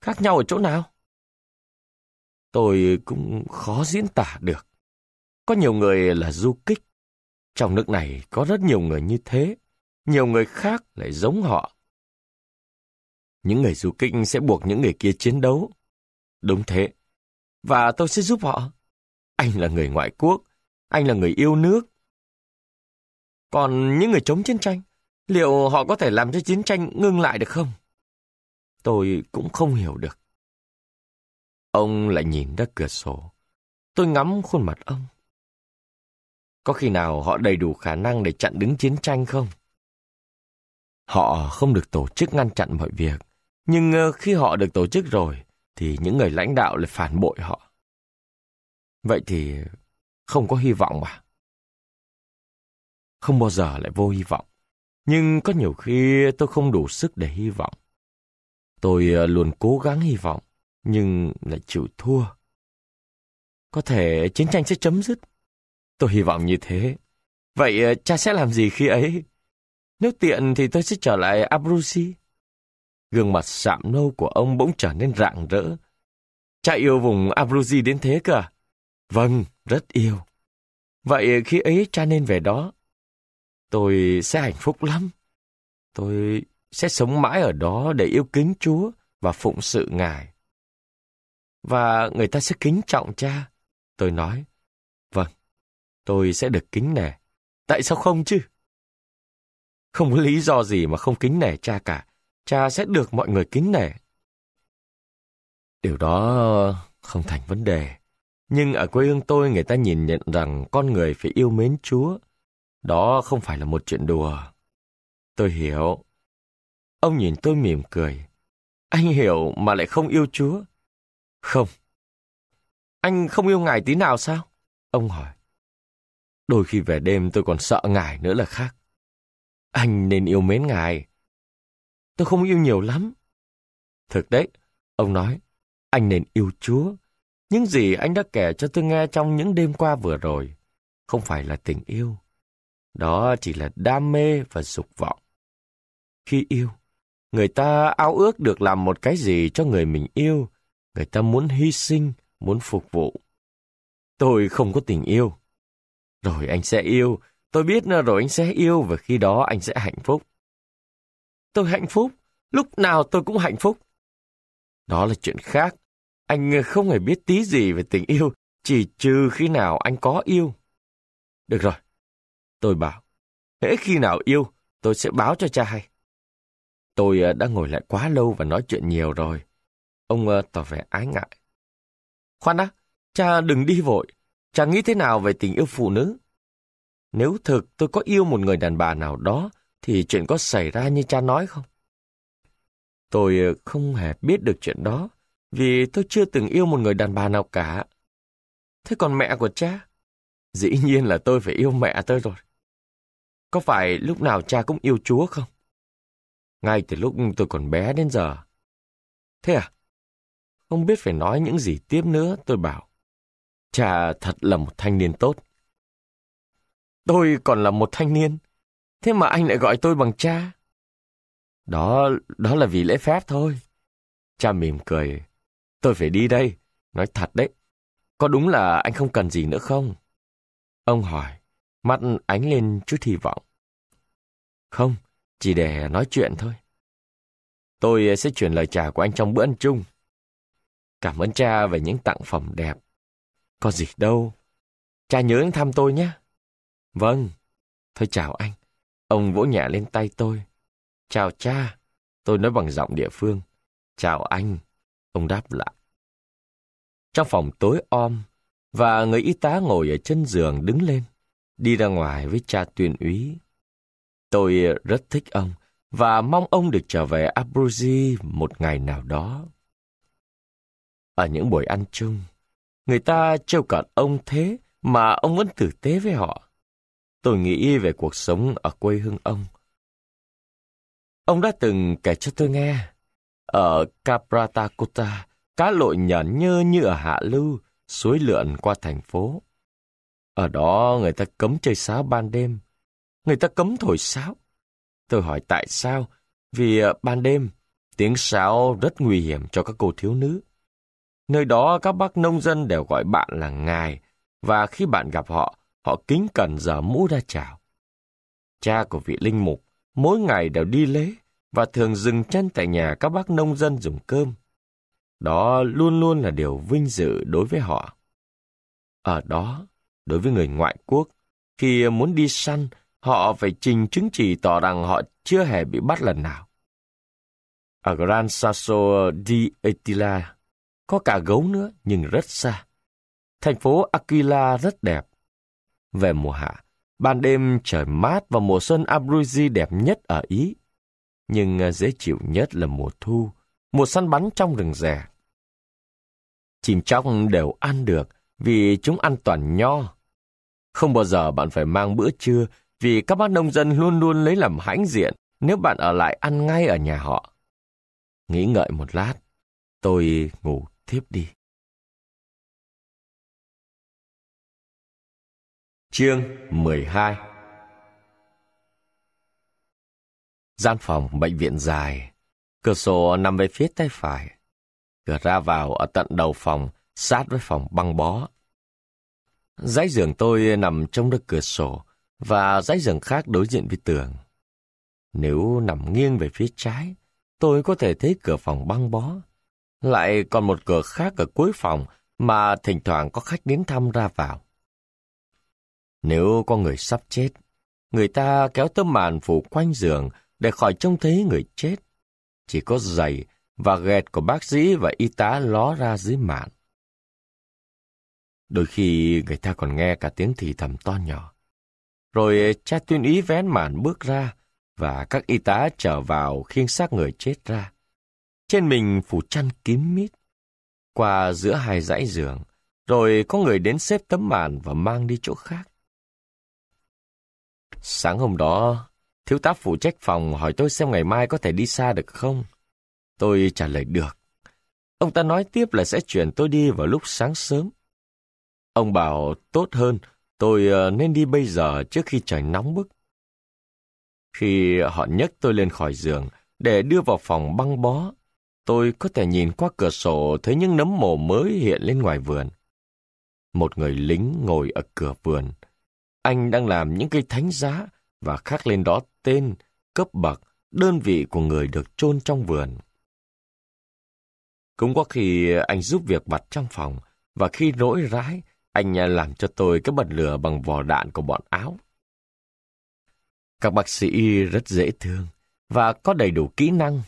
Khác nhau ở chỗ nào? Tôi cũng khó diễn tả được. Có nhiều người là du kích. Trong nước này có rất nhiều người như thế. Nhiều người khác lại giống họ, những người du kích sẽ buộc những người kia chiến đấu. Đúng thế. Và tôi sẽ giúp họ. Anh là người ngoại quốc. Anh là người yêu nước. Còn những người chống chiến tranh, liệu họ có thể làm cho chiến tranh ngưng lại được không? Tôi cũng không hiểu được. Ông lại nhìn ra cửa sổ. Tôi ngắm khuôn mặt ông. Có khi nào họ đầy đủ khả năng để chặn đứng chiến tranh không? Họ không được tổ chức ngăn chặn mọi việc, nhưng ờ, khi họ được tổ chức rồi, thì những người lãnh đạo lại phản bội họ. Vậy thì không có hy vọng à? Không bao giờ lại vô hy vọng. Nhưng có nhiều khi tôi không đủ sức để hy vọng. Tôi ờ, luôn cố gắng hy vọng, nhưng lại chịu thua. Có thể chiến tranh sẽ chấm dứt. Tôi hy vọng như thế. Vậy ờ, cha sẽ làm gì khi ấy? Nếu tiện thì tôi sẽ trở lại Abruzzi Gương mặt sạm nâu của ông bỗng trở nên rạng rỡ. Cha yêu vùng Abruzzi đến thế cơ à? Vâng, rất yêu. Vậy khi ấy cha nên về đó. Tôi sẽ hạnh phúc lắm. Tôi sẽ sống mãi ở đó để yêu kính Chúa và phụng sự Ngài. Và người ta sẽ kính trọng cha. Tôi nói, vâng, tôi sẽ được kính nể. Tại sao không chứ? Không có lý do gì mà không kính nể cha cả cha sẽ được mọi người kính nể. Điều đó không thành vấn đề. Nhưng ở quê hương tôi người ta nhìn nhận rằng con người phải yêu mến Chúa. Đó không phải là một chuyện đùa. Tôi hiểu. Ông nhìn tôi mỉm cười. Anh hiểu mà lại không yêu Chúa. Không. Anh không yêu Ngài tí nào sao? Ông hỏi. Đôi khi về đêm tôi còn sợ Ngài nữa là khác. Anh nên yêu mến Ngài tôi không yêu nhiều lắm. Thực đấy, ông nói, anh nên yêu Chúa. Những gì anh đã kể cho tôi nghe trong những đêm qua vừa rồi, không phải là tình yêu. Đó chỉ là đam mê và dục vọng. Khi yêu, người ta ao ước được làm một cái gì cho người mình yêu. Người ta muốn hy sinh, muốn phục vụ. Tôi không có tình yêu. Rồi anh sẽ yêu, tôi biết rồi anh sẽ yêu và khi đó anh sẽ hạnh phúc. Tôi hạnh phúc, lúc nào tôi cũng hạnh phúc. Đó là chuyện khác. Anh ờ, không hề biết tí gì về tình yêu, chỉ trừ khi nào anh có yêu. Được rồi, tôi bảo. Hễ khi nào yêu, tôi sẽ báo cho cha hay. Tôi ờ, đã ngồi lại quá lâu và nói chuyện nhiều rồi. Ông ờ, tỏ vẻ ái ngại. Khoan đã, cha đừng đi vội. Cha nghĩ thế nào về tình yêu phụ nữ? Nếu thực tôi có yêu một người đàn bà nào đó, thì chuyện có xảy ra như cha nói không? Tôi ờ, không hề biết được chuyện đó, vì tôi chưa từng yêu một người đàn bà nào cả. Thế còn mẹ của cha? Dĩ nhiên là tôi phải yêu mẹ tôi rồi. Có phải lúc nào cha cũng yêu Chúa không? Ngay từ lúc tôi còn bé đến giờ. Thế à? Không biết phải nói những gì tiếp nữa, tôi bảo. Cha thật là một thanh niên tốt. Tôi còn là một thanh niên. Thế mà anh lại gọi tôi bằng cha. Đó, đó là vì lễ phép thôi. Cha mỉm cười. Tôi phải đi đây. Nói thật đấy. Có đúng là anh không cần gì nữa không? Ông hỏi, mắt ánh lên chút hy vọng. Không, chỉ để nói chuyện thôi. Tôi sẽ chuyển lời chào của anh trong bữa ăn chung. Cảm ơn cha về những tặng phẩm đẹp. Có gì đâu. Cha nhớ đến thăm tôi nhé. Vâng. Thôi chào anh. Ông vỗ nhẹ lên tay tôi. Chào cha, tôi nói bằng giọng địa phương. Chào anh, ông đáp lại. Trong phòng tối om, và người y tá ngồi ở chân giường đứng lên, đi ra ngoài với cha tuyên úy. Tôi rất thích ông và mong ông được trở về Abruzzi một ngày nào đó. Ở những buổi ăn chung, người ta trêu cợt ông thế mà ông vẫn tử tế với họ tôi nghĩ về cuộc sống ở quê hương ông. Ông đã từng kể cho tôi nghe, ở Capratacuta, cá lội nhẫn nhơ như ở Hạ Lưu, suối lượn qua thành phố. Ở đó người ta cấm chơi sáo ban đêm, người ta cấm thổi sáo. Tôi hỏi tại sao? Vì ờ, ban đêm, tiếng sáo rất nguy hiểm cho các cô thiếu nữ. Nơi đó các bác nông dân đều gọi bạn là ngài, và khi bạn gặp họ, họ kính cẩn dở mũ ra chào. Cha của vị linh mục mỗi ngày đều đi lễ và thường dừng chân tại nhà các bác nông dân dùng cơm. Đó luôn luôn là điều vinh dự đối với họ. Ở đó, đối với người ngoại quốc, khi muốn đi săn, họ phải trình chứng chỉ tỏ rằng họ chưa hề bị bắt lần nào. Ở Gran Sasso di Etila có cả gấu nữa nhưng rất xa. Thành phố Aquila rất đẹp, về mùa hạ, ban đêm trời mát và mùa xuân Abruzzi đẹp nhất ở Ý. Nhưng à, dễ chịu nhất là mùa thu, mùa săn bắn trong rừng rè. Chim chóc đều ăn được vì chúng ăn toàn nho. Không bao giờ bạn phải mang bữa trưa vì các bác nông dân luôn luôn lấy làm hãnh diện nếu bạn ở lại ăn ngay ở nhà họ. Nghĩ ngợi một lát, tôi ngủ tiếp đi. Chương 12 Gian phòng bệnh viện dài, cửa sổ nằm về phía tay phải, cửa ra vào ở tận đầu phòng, sát với phòng băng bó. Dãy giường tôi nằm trong đất cửa sổ và dãy giường khác đối diện với tường. Nếu nằm nghiêng về phía trái, tôi có thể thấy cửa phòng băng bó. Lại còn một cửa khác ở cuối phòng mà thỉnh thoảng có khách đến thăm ra vào. Nếu có người sắp chết, người ta kéo tấm màn phủ quanh giường để khỏi trông thấy người chết. Chỉ có giày và ghẹt của bác sĩ và y tá ló ra dưới màn. Đôi khi người ta còn nghe cả tiếng thì thầm to nhỏ. Rồi cha tuyên ý vén màn bước ra và các y tá trở vào khiêng xác người chết ra. Trên mình phủ chăn kín mít. Qua giữa hai dãy giường, rồi có người đến xếp tấm màn và mang đi chỗ khác. Sáng hôm đó, thiếu tá phụ trách phòng hỏi tôi xem ngày mai có thể đi xa được không. Tôi trả lời được. Ông ta nói tiếp là sẽ chuyển tôi đi vào lúc sáng sớm. Ông bảo tốt hơn, tôi ờ, nên đi bây giờ trước khi trời nóng bức. Khi họ nhấc tôi lên khỏi giường để đưa vào phòng băng bó, tôi có thể nhìn qua cửa sổ thấy những nấm mồ mới hiện lên ngoài vườn. Một người lính ngồi ở cửa vườn, anh đang làm những cây thánh giá và khắc lên đó tên, cấp bậc, đơn vị của người được chôn trong vườn. Cũng có khi anh giúp việc vặt trong phòng, và khi rỗi rãi, anh làm cho tôi cái bật lửa bằng vỏ đạn của bọn áo. Các bác sĩ rất dễ thương và có đầy đủ kỹ năng.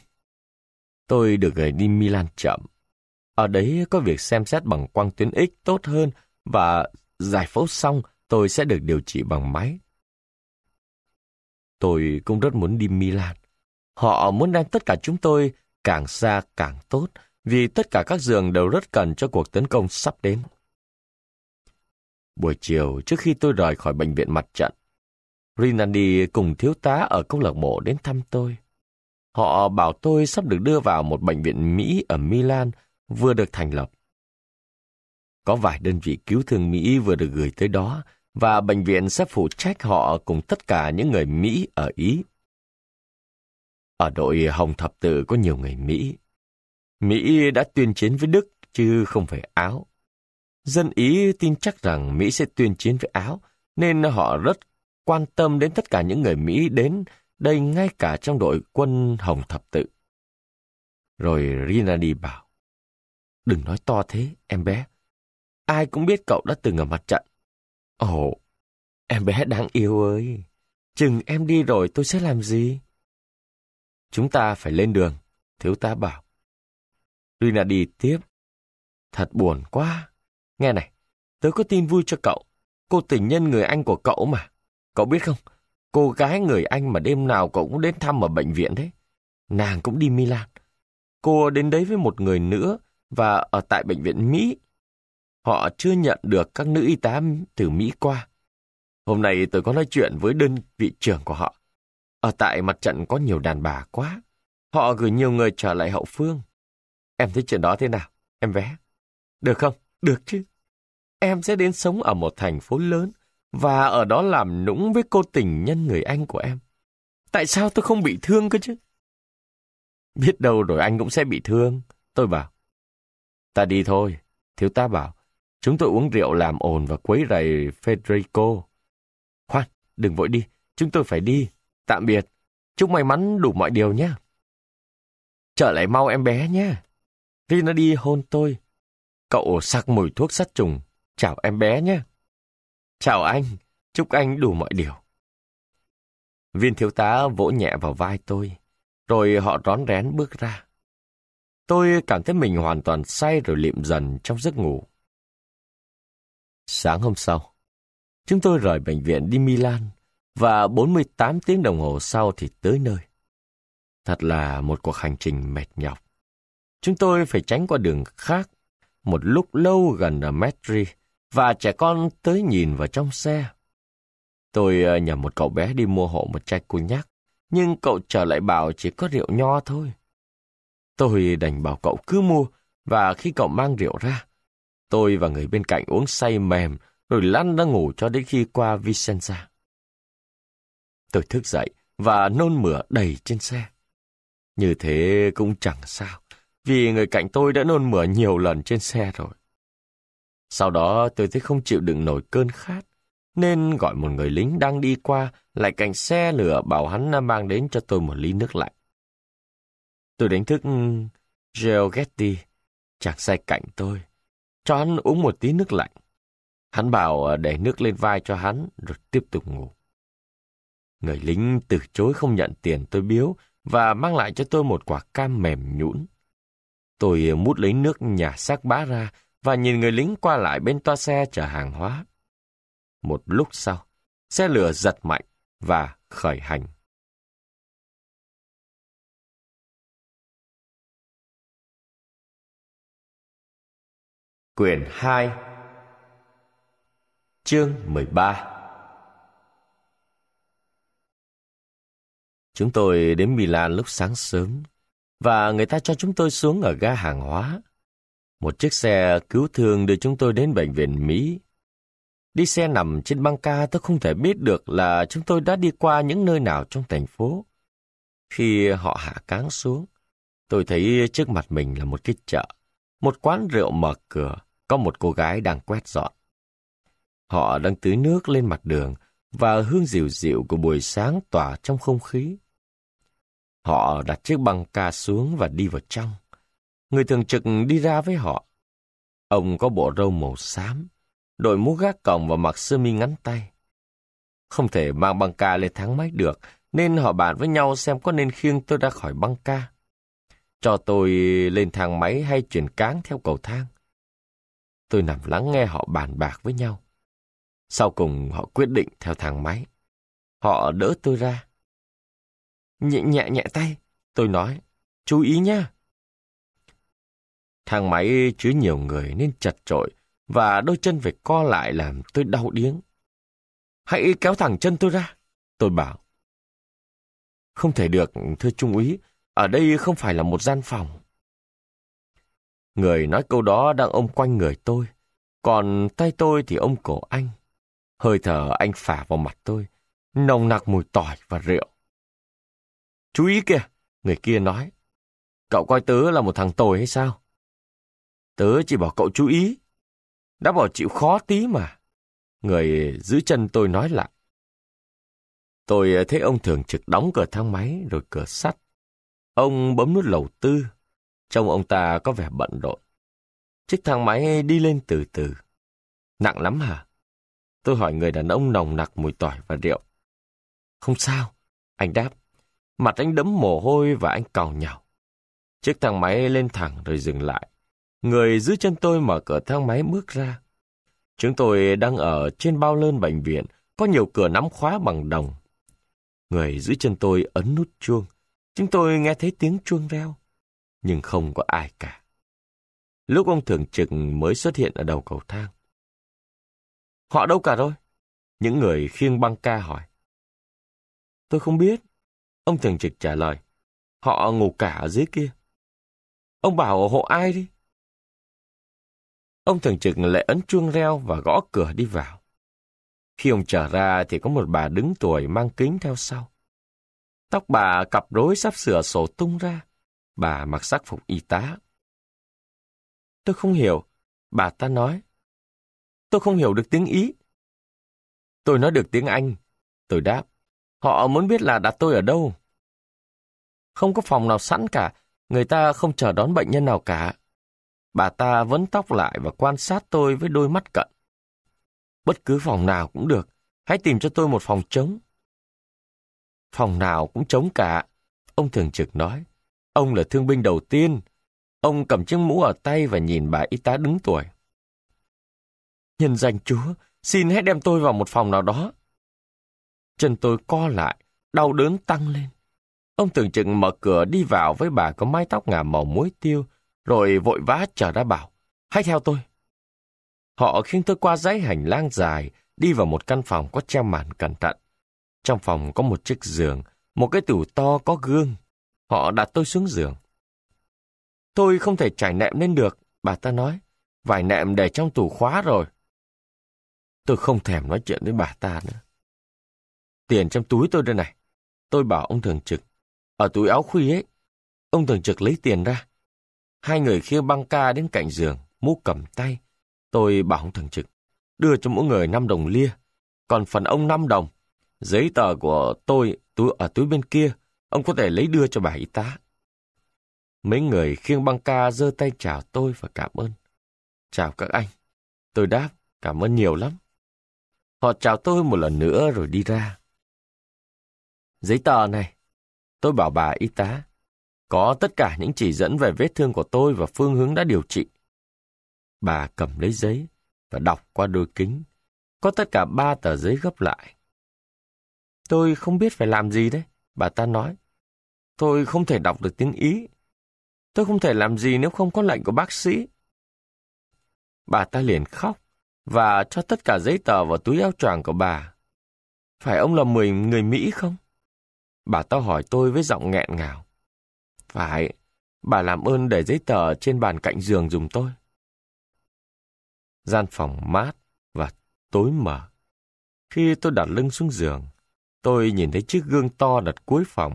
Tôi được gửi đi Milan chậm. Ở đấy có việc xem xét bằng quang tuyến X tốt hơn và giải phẫu xong Tôi sẽ được điều trị bằng máy. Tôi cũng rất muốn đi Milan. Họ muốn đem tất cả chúng tôi càng xa càng tốt, vì tất cả các giường đều rất cần cho cuộc tấn công sắp đến. Buổi chiều, trước khi tôi rời khỏi bệnh viện mặt trận, Rinaldi cùng thiếu tá ở công lạc bộ đến thăm tôi. Họ bảo tôi sắp được đưa vào một bệnh viện Mỹ ở Milan vừa được thành lập. Có vài đơn vị cứu thương Mỹ vừa được gửi tới đó và bệnh viện sẽ phụ trách họ cùng tất cả những người Mỹ ở Ý. Ở đội Hồng Thập Tự có nhiều người Mỹ. Mỹ đã tuyên chiến với Đức chứ không phải Áo. Dân Ý tin chắc rằng Mỹ sẽ tuyên chiến với Áo, nên họ rất quan tâm đến tất cả những người Mỹ đến đây ngay cả trong đội quân Hồng Thập Tự. Rồi Rinaldi bảo, đừng nói to thế, em bé. Ai cũng biết cậu đã từng ở mặt trận. Ồ, em bé đáng yêu ơi, chừng em đi rồi tôi sẽ làm gì? Chúng ta phải lên đường, thiếu tá bảo. Rina đi tiếp. Thật buồn quá. Nghe này, tớ có tin vui cho cậu. Cô tình nhân người Anh của cậu mà. Cậu biết không, cô gái người Anh mà đêm nào cậu cũng đến thăm ở bệnh viện đấy. Nàng cũng đi Milan. Cô đến đấy với một người nữa và ở tại bệnh viện Mỹ Họ chưa nhận được các nữ y tá từ Mỹ qua. Hôm nay tôi có nói chuyện với đơn vị trưởng của họ. Ở tại mặt trận có nhiều đàn bà quá. Họ gửi nhiều người trở lại hậu phương. Em thấy chuyện đó thế nào, em bé? Được không? Được chứ. Em sẽ đến sống ở một thành phố lớn và ở đó làm nũng với cô tình nhân người anh của em. Tại sao tôi không bị thương cơ chứ? Biết đâu rồi anh cũng sẽ bị thương. Tôi bảo. Ta đi thôi. Thiếu tá bảo. Chúng tôi uống rượu làm ồn và quấy rầy Federico. Khoan, đừng vội đi, chúng tôi phải đi. Tạm biệt, chúc may mắn đủ mọi điều nhé. Trở lại mau em bé nhé. Rina đi hôn tôi. Cậu sặc mùi thuốc sát trùng. Chào em bé nhé. Chào anh, chúc anh đủ mọi điều. Viên thiếu tá vỗ nhẹ vào vai tôi, rồi họ rón rén bước ra. Tôi cảm thấy mình hoàn toàn say rồi liệm dần trong giấc ngủ. Sáng hôm sau, chúng tôi rời bệnh viện đi Milan và 48 tiếng đồng hồ sau thì tới nơi. Thật là một cuộc hành trình mệt nhọc. Chúng tôi phải tránh qua đường khác một lúc lâu gần ở Metri và trẻ con tới nhìn vào trong xe. Tôi ờ, nhờ một cậu bé đi mua hộ một chai cô nhắc, nhưng cậu trở lại bảo chỉ có rượu nho thôi. Tôi đành bảo cậu cứ mua, và khi cậu mang rượu ra, Tôi và người bên cạnh uống say mềm, rồi lăn ra ngủ cho đến khi qua Vicenza. Tôi thức dậy và nôn mửa đầy trên xe. Như thế cũng chẳng sao, vì người cạnh tôi đã nôn mửa nhiều lần trên xe rồi. Sau đó tôi thấy không chịu đựng nổi cơn khát, nên gọi một người lính đang đi qua lại cạnh xe lửa bảo hắn mang đến cho tôi một ly nước lạnh. Tôi đánh thức ừ, Giorgetti, chàng xe cạnh tôi, cho hắn uống một tí nước lạnh. Hắn bảo ờ, để nước lên vai cho hắn rồi tiếp tục ngủ. Người lính từ chối không nhận tiền tôi biếu và mang lại cho tôi một quả cam mềm nhũn. Tôi ờ, mút lấy nước nhà xác bá ra và nhìn người lính qua lại bên toa xe chở hàng hóa. Một lúc sau, xe lửa giật mạnh và khởi hành. Quyển 2 Chương 13 Chúng tôi đến Milan lúc sáng sớm và người ta cho chúng tôi xuống ở ga hàng hóa. Một chiếc xe cứu thương đưa chúng tôi đến bệnh viện Mỹ. Đi xe nằm trên băng ca tôi không thể biết được là chúng tôi đã đi qua những nơi nào trong thành phố. Khi họ hạ cáng xuống, tôi thấy trước mặt mình là một cái chợ, một quán rượu mở cửa có một cô gái đang quét dọn. Họ đang tưới nước lên mặt đường và hương dịu dịu của buổi sáng tỏa trong không khí. Họ đặt chiếc băng ca xuống và đi vào trong. Người thường trực đi ra với họ. Ông có bộ râu màu xám, đội mũ gác còng và mặc sơ mi ngắn tay. Không thể mang băng ca lên thang máy được, nên họ bàn với nhau xem có nên khiêng tôi ra khỏi băng ca. Cho tôi lên thang máy hay chuyển cáng theo cầu thang tôi nằm lắng nghe họ bàn bạc với nhau. Sau cùng họ quyết định theo thang máy. Họ đỡ tôi ra. Nhẹ nhẹ nhẹ tay, tôi nói, chú ý nha. Thang máy chứa nhiều người nên chật trội và đôi chân phải co lại làm tôi đau điếng. Hãy kéo thẳng chân tôi ra, tôi bảo. Không thể được, thưa Trung úy, ở đây không phải là một gian phòng. Người nói câu đó đang ôm quanh người tôi, còn tay tôi thì ôm cổ anh. Hơi thở anh phả vào mặt tôi, nồng nặc mùi tỏi và rượu. Chú ý kìa, người kia nói. Cậu coi tớ là một thằng tồi hay sao? Tớ chỉ bảo cậu chú ý. Đã bảo chịu khó tí mà. Người giữ chân tôi nói lại. Tôi thấy ông thường trực đóng cửa thang máy rồi cửa sắt. Ông bấm nút lầu tư Trông ông ta có vẻ bận rộn. Chiếc thang máy đi lên từ từ. Nặng lắm hả? Tôi hỏi người đàn ông nồng nặc mùi tỏi và rượu. Không sao, anh đáp. Mặt anh đấm mồ hôi và anh cào nhào. Chiếc thang máy lên thẳng rồi dừng lại. Người giữ chân tôi mở cửa thang máy bước ra. Chúng tôi đang ở trên bao lơn bệnh viện, có nhiều cửa nắm khóa bằng đồng. Người giữ chân tôi ấn nút chuông. Chúng tôi nghe thấy tiếng chuông reo nhưng không có ai cả. Lúc ông thường trực mới xuất hiện ở đầu cầu thang. Họ đâu cả rồi? Những người khiêng băng ca hỏi. Tôi không biết. Ông thường trực trả lời. Họ ngủ cả ở dưới kia. Ông bảo hộ ai đi? Ông thường trực lại ấn chuông reo và gõ cửa đi vào. Khi ông trở ra thì có một bà đứng tuổi mang kính theo sau. Tóc bà cặp rối sắp sửa sổ tung ra. Bà mặc sắc phục y tá. Tôi không hiểu, bà ta nói. Tôi không hiểu được tiếng Ý. Tôi nói được tiếng Anh. Tôi đáp. Họ muốn biết là đặt tôi ở đâu. Không có phòng nào sẵn cả, người ta không chờ đón bệnh nhân nào cả. Bà ta vẫn tóc lại và quan sát tôi với đôi mắt cận. Bất cứ phòng nào cũng được, hãy tìm cho tôi một phòng trống. Phòng nào cũng trống cả, ông thường trực nói. Ông là thương binh đầu tiên. Ông cầm chiếc mũ ở tay và nhìn bà y tá đứng tuổi. Nhân danh Chúa, xin hãy đem tôi vào một phòng nào đó. Chân tôi co lại, đau đớn tăng lên. Ông tưởng chừng mở cửa đi vào với bà có mái tóc ngà màu muối tiêu, rồi vội vã trở ra bảo, hãy theo tôi. Họ khiến tôi qua dãy hành lang dài, đi vào một căn phòng có treo màn cẩn thận. Trong phòng có một chiếc giường, một cái tủ to có gương, Họ đặt tôi xuống giường. Tôi không thể trải nệm lên được, bà ta nói. vài nệm để trong tủ khóa rồi. Tôi không thèm nói chuyện với bà ta nữa. Tiền trong túi tôi đây này. Tôi bảo ông thường trực. Ở túi áo khuy ấy, ông thường trực lấy tiền ra. Hai người kia băng ca đến cạnh giường, mũ cầm tay. Tôi bảo ông thường trực, đưa cho mỗi người 5 đồng lia. Còn phần ông 5 đồng, giấy tờ của tôi túi ở túi bên kia Ông có thể lấy đưa cho bà y tá. Mấy người khiêng băng ca giơ tay chào tôi và cảm ơn. Chào các anh. Tôi đáp, cảm ơn nhiều lắm. Họ chào tôi một lần nữa rồi đi ra. Giấy tờ này. Tôi bảo bà y tá. Có tất cả những chỉ dẫn về vết thương của tôi và phương hướng đã điều trị. Bà cầm lấy giấy và đọc qua đôi kính. Có tất cả ba tờ giấy gấp lại. Tôi không biết phải làm gì đấy. Bà ta nói, tôi không thể đọc được tiếng Ý. Tôi không thể làm gì nếu không có lệnh của bác sĩ. Bà ta liền khóc và cho tất cả giấy tờ vào túi áo choàng của bà. Phải ông là mười người Mỹ không? Bà ta hỏi tôi với giọng nghẹn ngào. Phải, bà làm ơn để giấy tờ trên bàn cạnh giường dùng tôi. Gian phòng mát và tối mở. Khi tôi đặt lưng xuống giường, Tôi nhìn thấy chiếc gương to đặt cuối phòng,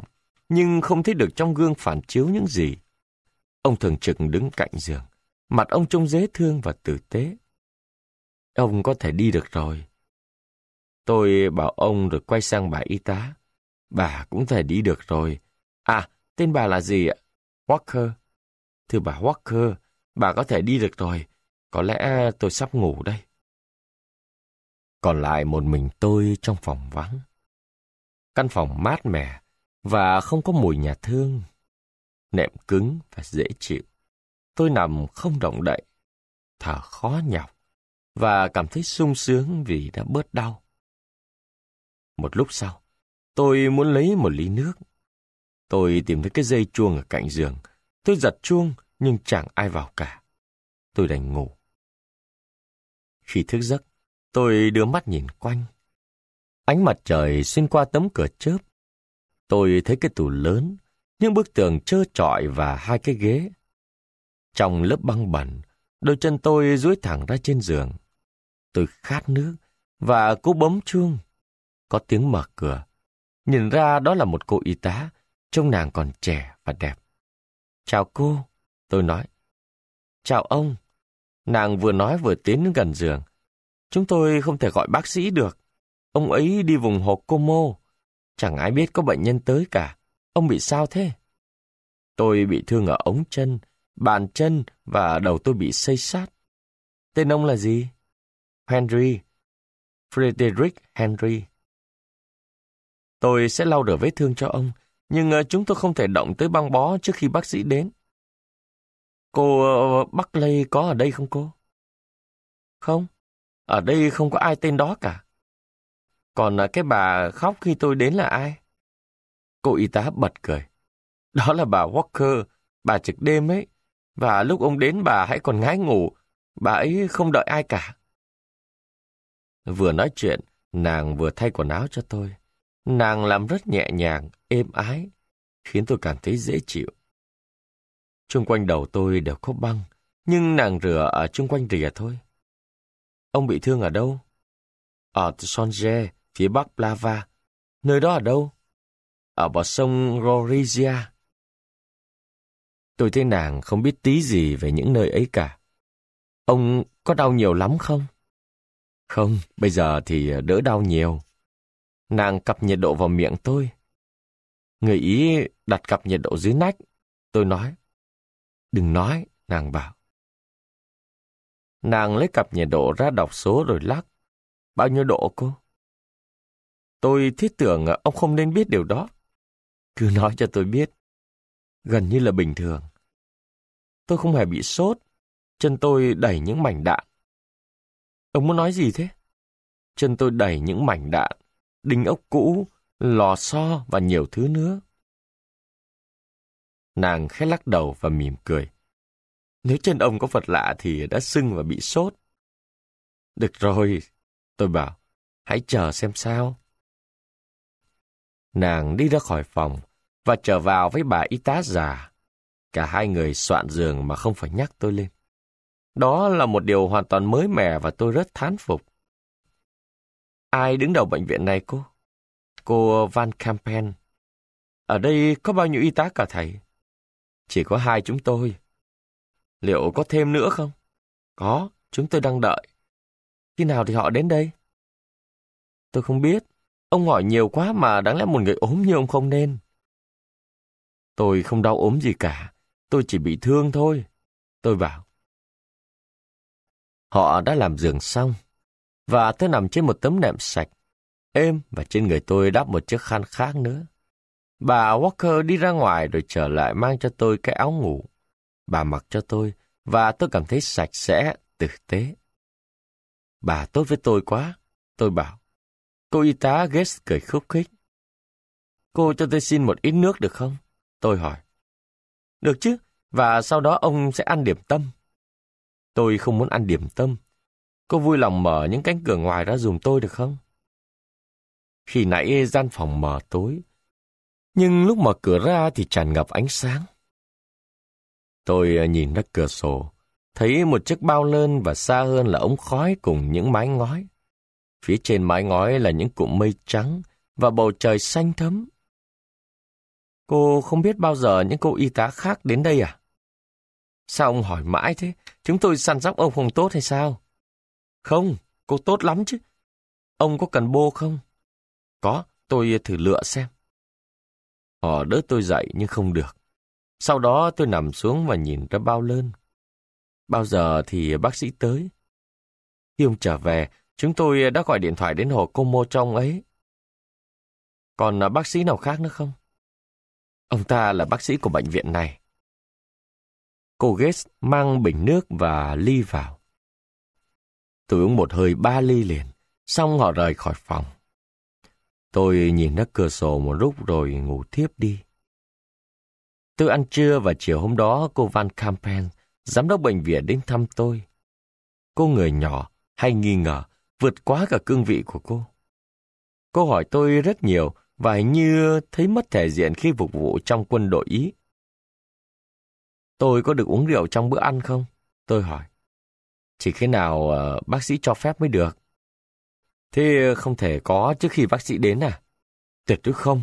nhưng không thấy được trong gương phản chiếu những gì. Ông thường trực đứng cạnh giường, mặt ông trông dễ thương và tử tế. Ông có thể đi được rồi. Tôi bảo ông rồi quay sang bà y tá. Bà cũng thể đi được rồi. À, tên bà là gì ạ? Walker. Thưa bà Walker, bà có thể đi được rồi. Có lẽ tôi sắp ngủ đây. Còn lại một mình tôi trong phòng vắng. Căn phòng mát mẻ và không có mùi nhà thương. Nệm cứng và dễ chịu. Tôi nằm không động đậy, thở khó nhọc và cảm thấy sung sướng vì đã bớt đau. Một lúc sau, tôi muốn lấy một ly nước. Tôi tìm thấy cái dây chuông ở cạnh giường. Tôi giật chuông nhưng chẳng ai vào cả. Tôi đành ngủ. Khi thức giấc, tôi đưa mắt nhìn quanh Ánh mặt trời xuyên qua tấm cửa chớp. Tôi thấy cái tủ lớn, những bức tường trơ trọi và hai cái ghế. Trong lớp băng bẩn, đôi chân tôi duỗi thẳng ra trên giường. Tôi khát nước và cố bấm chuông. Có tiếng mở cửa. Nhìn ra đó là một cô y tá, trông nàng còn trẻ và đẹp. Chào cô, tôi nói. Chào ông. Nàng vừa nói vừa tiến gần giường. Chúng tôi không thể gọi bác sĩ được. Ông ấy đi vùng hồ Como. Chẳng ai biết có bệnh nhân tới cả. Ông bị sao thế? Tôi bị thương ở ống chân, bàn chân và đầu tôi bị xây sát. Tên ông là gì? Henry. Frederick Henry. Tôi sẽ lau rửa vết thương cho ông, nhưng ờ, chúng tôi không thể động tới băng bó trước khi bác sĩ đến. Cô ờ, Bắc có ở đây không cô? Không, ở đây không có ai tên đó cả. Còn à, cái bà khóc khi tôi đến là ai? Cô y tá bật cười. Đó là bà Walker, bà trực đêm ấy. Và lúc ông đến bà hãy còn ngái ngủ, bà ấy không đợi ai cả. Vừa nói chuyện, nàng vừa thay quần áo cho tôi. Nàng làm rất nhẹ nhàng, êm ái, khiến tôi cảm thấy dễ chịu. Trung quanh đầu tôi đều có băng, nhưng nàng rửa ở chung quanh rìa thôi. Ông bị thương ở đâu? Ở Sonje, phía bắc Plava. Nơi đó ở đâu? Ở bờ sông Gorizia. Tôi thấy nàng không biết tí gì về những nơi ấy cả. Ông có đau nhiều lắm không? Không, bây giờ thì đỡ đau nhiều. Nàng cặp nhiệt độ vào miệng tôi. Người Ý đặt cặp nhiệt độ dưới nách. Tôi nói. Đừng nói, nàng bảo. Nàng lấy cặp nhiệt độ ra đọc số rồi lắc. Bao nhiêu độ cô? Tôi thiết tưởng à, ông không nên biết điều đó. Cứ nói cho tôi biết. Gần như là bình thường. Tôi không hề bị sốt. Chân tôi đẩy những mảnh đạn. Ông muốn nói gì thế? Chân tôi đẩy những mảnh đạn, đinh ốc cũ, lò xo và nhiều thứ nữa. Nàng khẽ lắc đầu và mỉm cười. Nếu chân ông có vật lạ thì đã sưng và bị sốt. Được rồi, tôi bảo, hãy chờ xem sao. Nàng đi ra khỏi phòng và trở vào với bà y tá già. Cả hai người soạn giường mà không phải nhắc tôi lên. Đó là một điều hoàn toàn mới mẻ và tôi rất thán phục. Ai đứng đầu bệnh viện này cô? Cô Van campen Ở đây có bao nhiêu y tá cả thầy? Chỉ có hai chúng tôi. Liệu có thêm nữa không? Có, chúng tôi đang đợi. Khi nào thì họ đến đây? Tôi không biết. Ông hỏi nhiều quá mà đáng lẽ một người ốm như ông không nên. Tôi không đau ốm gì cả, tôi chỉ bị thương thôi. Tôi bảo. Họ đã làm giường xong, và tôi nằm trên một tấm nệm sạch, êm và trên người tôi đắp một chiếc khăn khác nữa. Bà Walker đi ra ngoài rồi trở lại mang cho tôi cái áo ngủ. Bà mặc cho tôi và tôi cảm thấy sạch sẽ, tử tế. Bà tốt với tôi quá, tôi bảo. Cô y tá Gates cười khúc khích. Cô cho tôi xin một ít nước được không? Tôi hỏi. Được chứ, và sau đó ông sẽ ăn điểm tâm. Tôi không muốn ăn điểm tâm. Cô vui lòng mở những cánh cửa ngoài ra dùng tôi được không? Khi nãy gian phòng mờ tối, nhưng lúc mở cửa ra thì tràn ngập ánh sáng. Tôi nhìn ra cửa sổ, thấy một chiếc bao lơn và xa hơn là ống khói cùng những mái ngói. Phía trên mái ngói là những cụm mây trắng và bầu trời xanh thấm. Cô không biết bao giờ những cô y tá khác đến đây à? Sao ông hỏi mãi thế? Chúng tôi săn sóc ông không tốt hay sao? Không, cô tốt lắm chứ. Ông có cần bô không? Có, tôi thử lựa xem. Họ đỡ tôi dậy nhưng không được. Sau đó tôi nằm xuống và nhìn ra bao lơn. Bao giờ thì bác sĩ tới? Khi ông trở về, Chúng tôi đã gọi điện thoại đến hồ cô mô trong ấy. Còn à, bác sĩ nào khác nữa không? Ông ta là bác sĩ của bệnh viện này. Cô Gates mang bình nước và ly vào. Tôi uống một hơi ba ly liền, xong họ rời khỏi phòng. Tôi nhìn nó cửa sổ một lúc rồi ngủ thiếp đi. Tôi ăn trưa và chiều hôm đó cô Van Campen, giám đốc bệnh viện đến thăm tôi. Cô người nhỏ hay nghi ngờ vượt quá cả cương vị của cô. Cô hỏi tôi rất nhiều và hình như thấy mất thể diện khi phục vụ trong quân đội Ý. Tôi có được uống rượu trong bữa ăn không? Tôi hỏi. Chỉ khi nào uh, bác sĩ cho phép mới được. Thế không thể có trước khi bác sĩ đến à? Tuyệt đối không.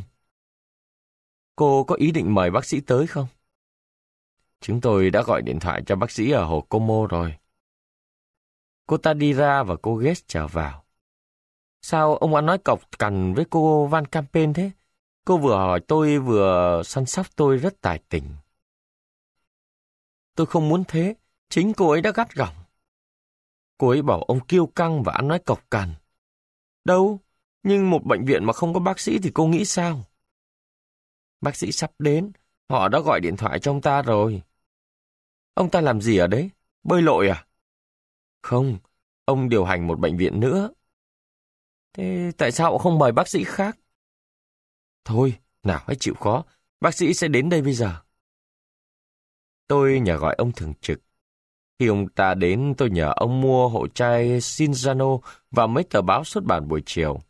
Cô có ý định mời bác sĩ tới không? Chúng tôi đã gọi điện thoại cho bác sĩ ở Hồ Como rồi. Cô ta đi ra và cô Gates trở vào. Sao ông ăn nói cọc cằn với cô Van Campen thế? Cô vừa hỏi tôi vừa săn sóc tôi rất tài tình. Tôi không muốn thế, chính cô ấy đã gắt gỏng. Cô ấy bảo ông kiêu căng và ăn nói cọc cằn. Đâu, nhưng một bệnh viện mà không có bác sĩ thì cô nghĩ sao? Bác sĩ sắp đến, họ đã gọi điện thoại cho ông ta rồi. Ông ta làm gì ở đấy? Bơi lội à? Không, ông điều hành một bệnh viện nữa. Thế tại sao ông không mời bác sĩ khác? Thôi, nào hãy chịu khó, bác sĩ sẽ đến đây bây giờ. Tôi nhờ gọi ông thường trực. Khi ông ta đến, tôi nhờ ông mua hộ chai Shinzano và mấy tờ báo xuất bản buổi chiều.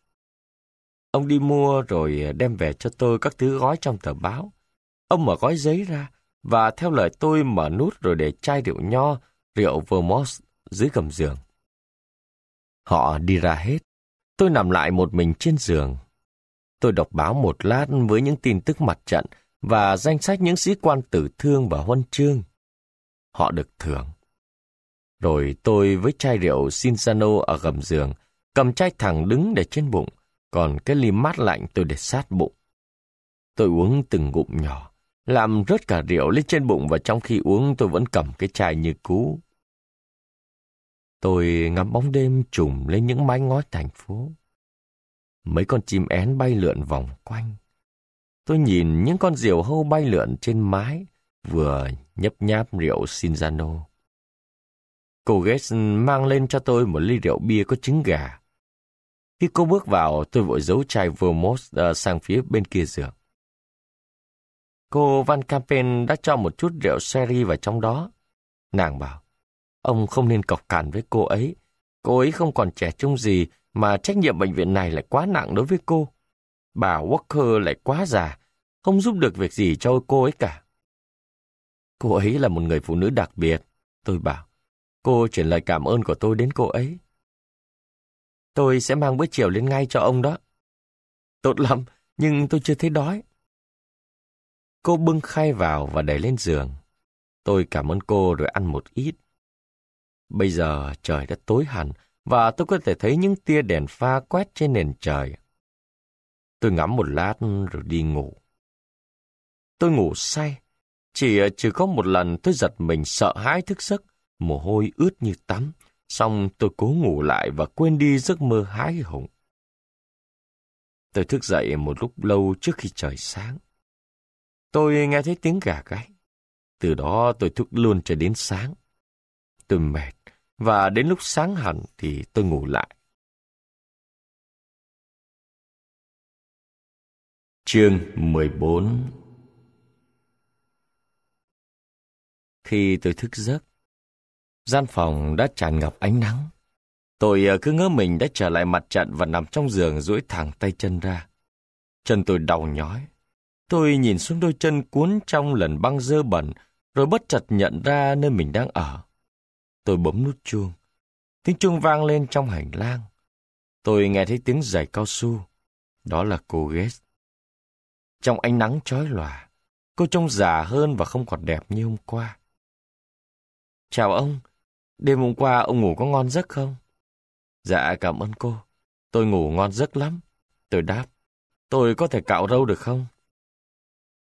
Ông đi mua rồi đem về cho tôi các thứ gói trong tờ báo. Ông mở gói giấy ra và theo lời tôi mở nút rồi để chai rượu nho, rượu Vermont dưới gầm giường. Họ đi ra hết. Tôi nằm lại một mình trên giường. Tôi đọc báo một lát với những tin tức mặt trận và danh sách những sĩ quan tử thương và huân chương. Họ được thưởng. Rồi tôi với chai rượu Sinsano ở gầm giường, cầm chai thẳng đứng để trên bụng, còn cái ly mát lạnh tôi để sát bụng. Tôi uống từng ngụm nhỏ, làm rớt cả rượu lên trên bụng và trong khi uống tôi vẫn cầm cái chai như cũ. Tôi ngắm bóng đêm trùm lên những mái ngói thành phố. Mấy con chim én bay lượn vòng quanh. Tôi nhìn những con diều hâu bay lượn trên mái, vừa nhấp nháp rượu Sinzano. Cô Gates mang lên cho tôi một ly rượu bia có trứng gà. Khi cô bước vào, tôi vội giấu chai Vermos ờ, sang phía bên kia giường. Cô Van Campen đã cho một chút rượu sherry vào trong đó. Nàng bảo, Ông không nên cọc cản với cô ấy. Cô ấy không còn trẻ trung gì mà trách nhiệm bệnh viện này lại quá nặng đối với cô. Bà Walker lại quá già, không giúp được việc gì cho cô ấy cả. Cô ấy là một người phụ nữ đặc biệt, tôi bảo. Cô chuyển lời cảm ơn của tôi đến cô ấy. Tôi sẽ mang bữa chiều lên ngay cho ông đó. Tốt lắm, nhưng tôi chưa thấy đói. Cô bưng khay vào và đẩy lên giường. Tôi cảm ơn cô rồi ăn một ít. Bây giờ trời đã tối hẳn và tôi có thể thấy những tia đèn pha quét trên nền trời. Tôi ngắm một lát rồi đi ngủ. Tôi ngủ say. Chỉ ờ, chỉ có một lần tôi giật mình sợ hãi thức giấc, mồ hôi ướt như tắm. Xong tôi cố ngủ lại và quên đi giấc mơ hái hùng. Tôi thức dậy một lúc lâu trước khi trời sáng. Tôi nghe thấy tiếng gà gáy. Từ đó tôi thức luôn cho đến sáng. Tôi mệt và đến lúc sáng hẳn thì tôi ngủ lại. Chương 14 Khi tôi thức giấc, gian phòng đã tràn ngập ánh nắng. Tôi ờ, cứ ngỡ mình đã trở lại mặt trận và nằm trong giường duỗi thẳng tay chân ra. Chân tôi đau nhói. Tôi nhìn xuống đôi chân cuốn trong lần băng dơ bẩn rồi bất chợt nhận ra nơi mình đang ở. Tôi bấm nút chuông. Tiếng chuông vang lên trong hành lang. Tôi nghe thấy tiếng giày cao su. Đó là cô Gates. Trong ánh nắng chói lòa, cô trông già hơn và không còn đẹp như hôm qua. Chào ông, đêm hôm qua ông ngủ có ngon giấc không? Dạ cảm ơn cô, tôi ngủ ngon giấc lắm. Tôi đáp, tôi có thể cạo râu được không?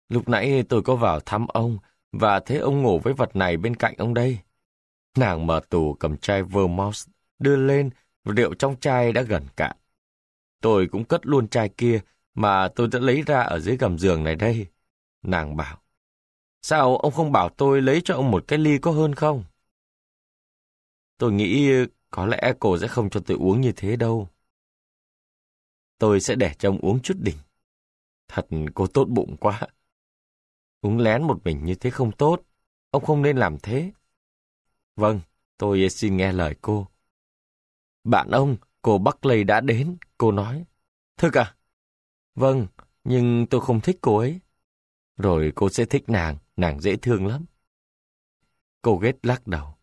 Lúc nãy tôi có vào thăm ông và thấy ông ngủ với vật này bên cạnh ông đây. Nàng mở tủ cầm chai Vermouth, đưa lên, rượu trong chai đã gần cạn. Tôi cũng cất luôn chai kia mà tôi đã lấy ra ở dưới gầm giường này đây. Nàng bảo, sao ông không bảo tôi lấy cho ông một cái ly có hơn không? Tôi nghĩ có lẽ cô sẽ không cho tôi uống như thế đâu. Tôi sẽ để cho ông uống chút đỉnh. Thật cô tốt bụng quá. Uống lén một mình như thế không tốt. Ông không nên làm thế. Vâng, tôi xin nghe lời cô. Bạn ông, cô Buckley đã đến, cô nói. Thực à? Vâng, nhưng tôi không thích cô ấy. Rồi cô sẽ thích nàng, nàng dễ thương lắm. Cô ghét lắc đầu.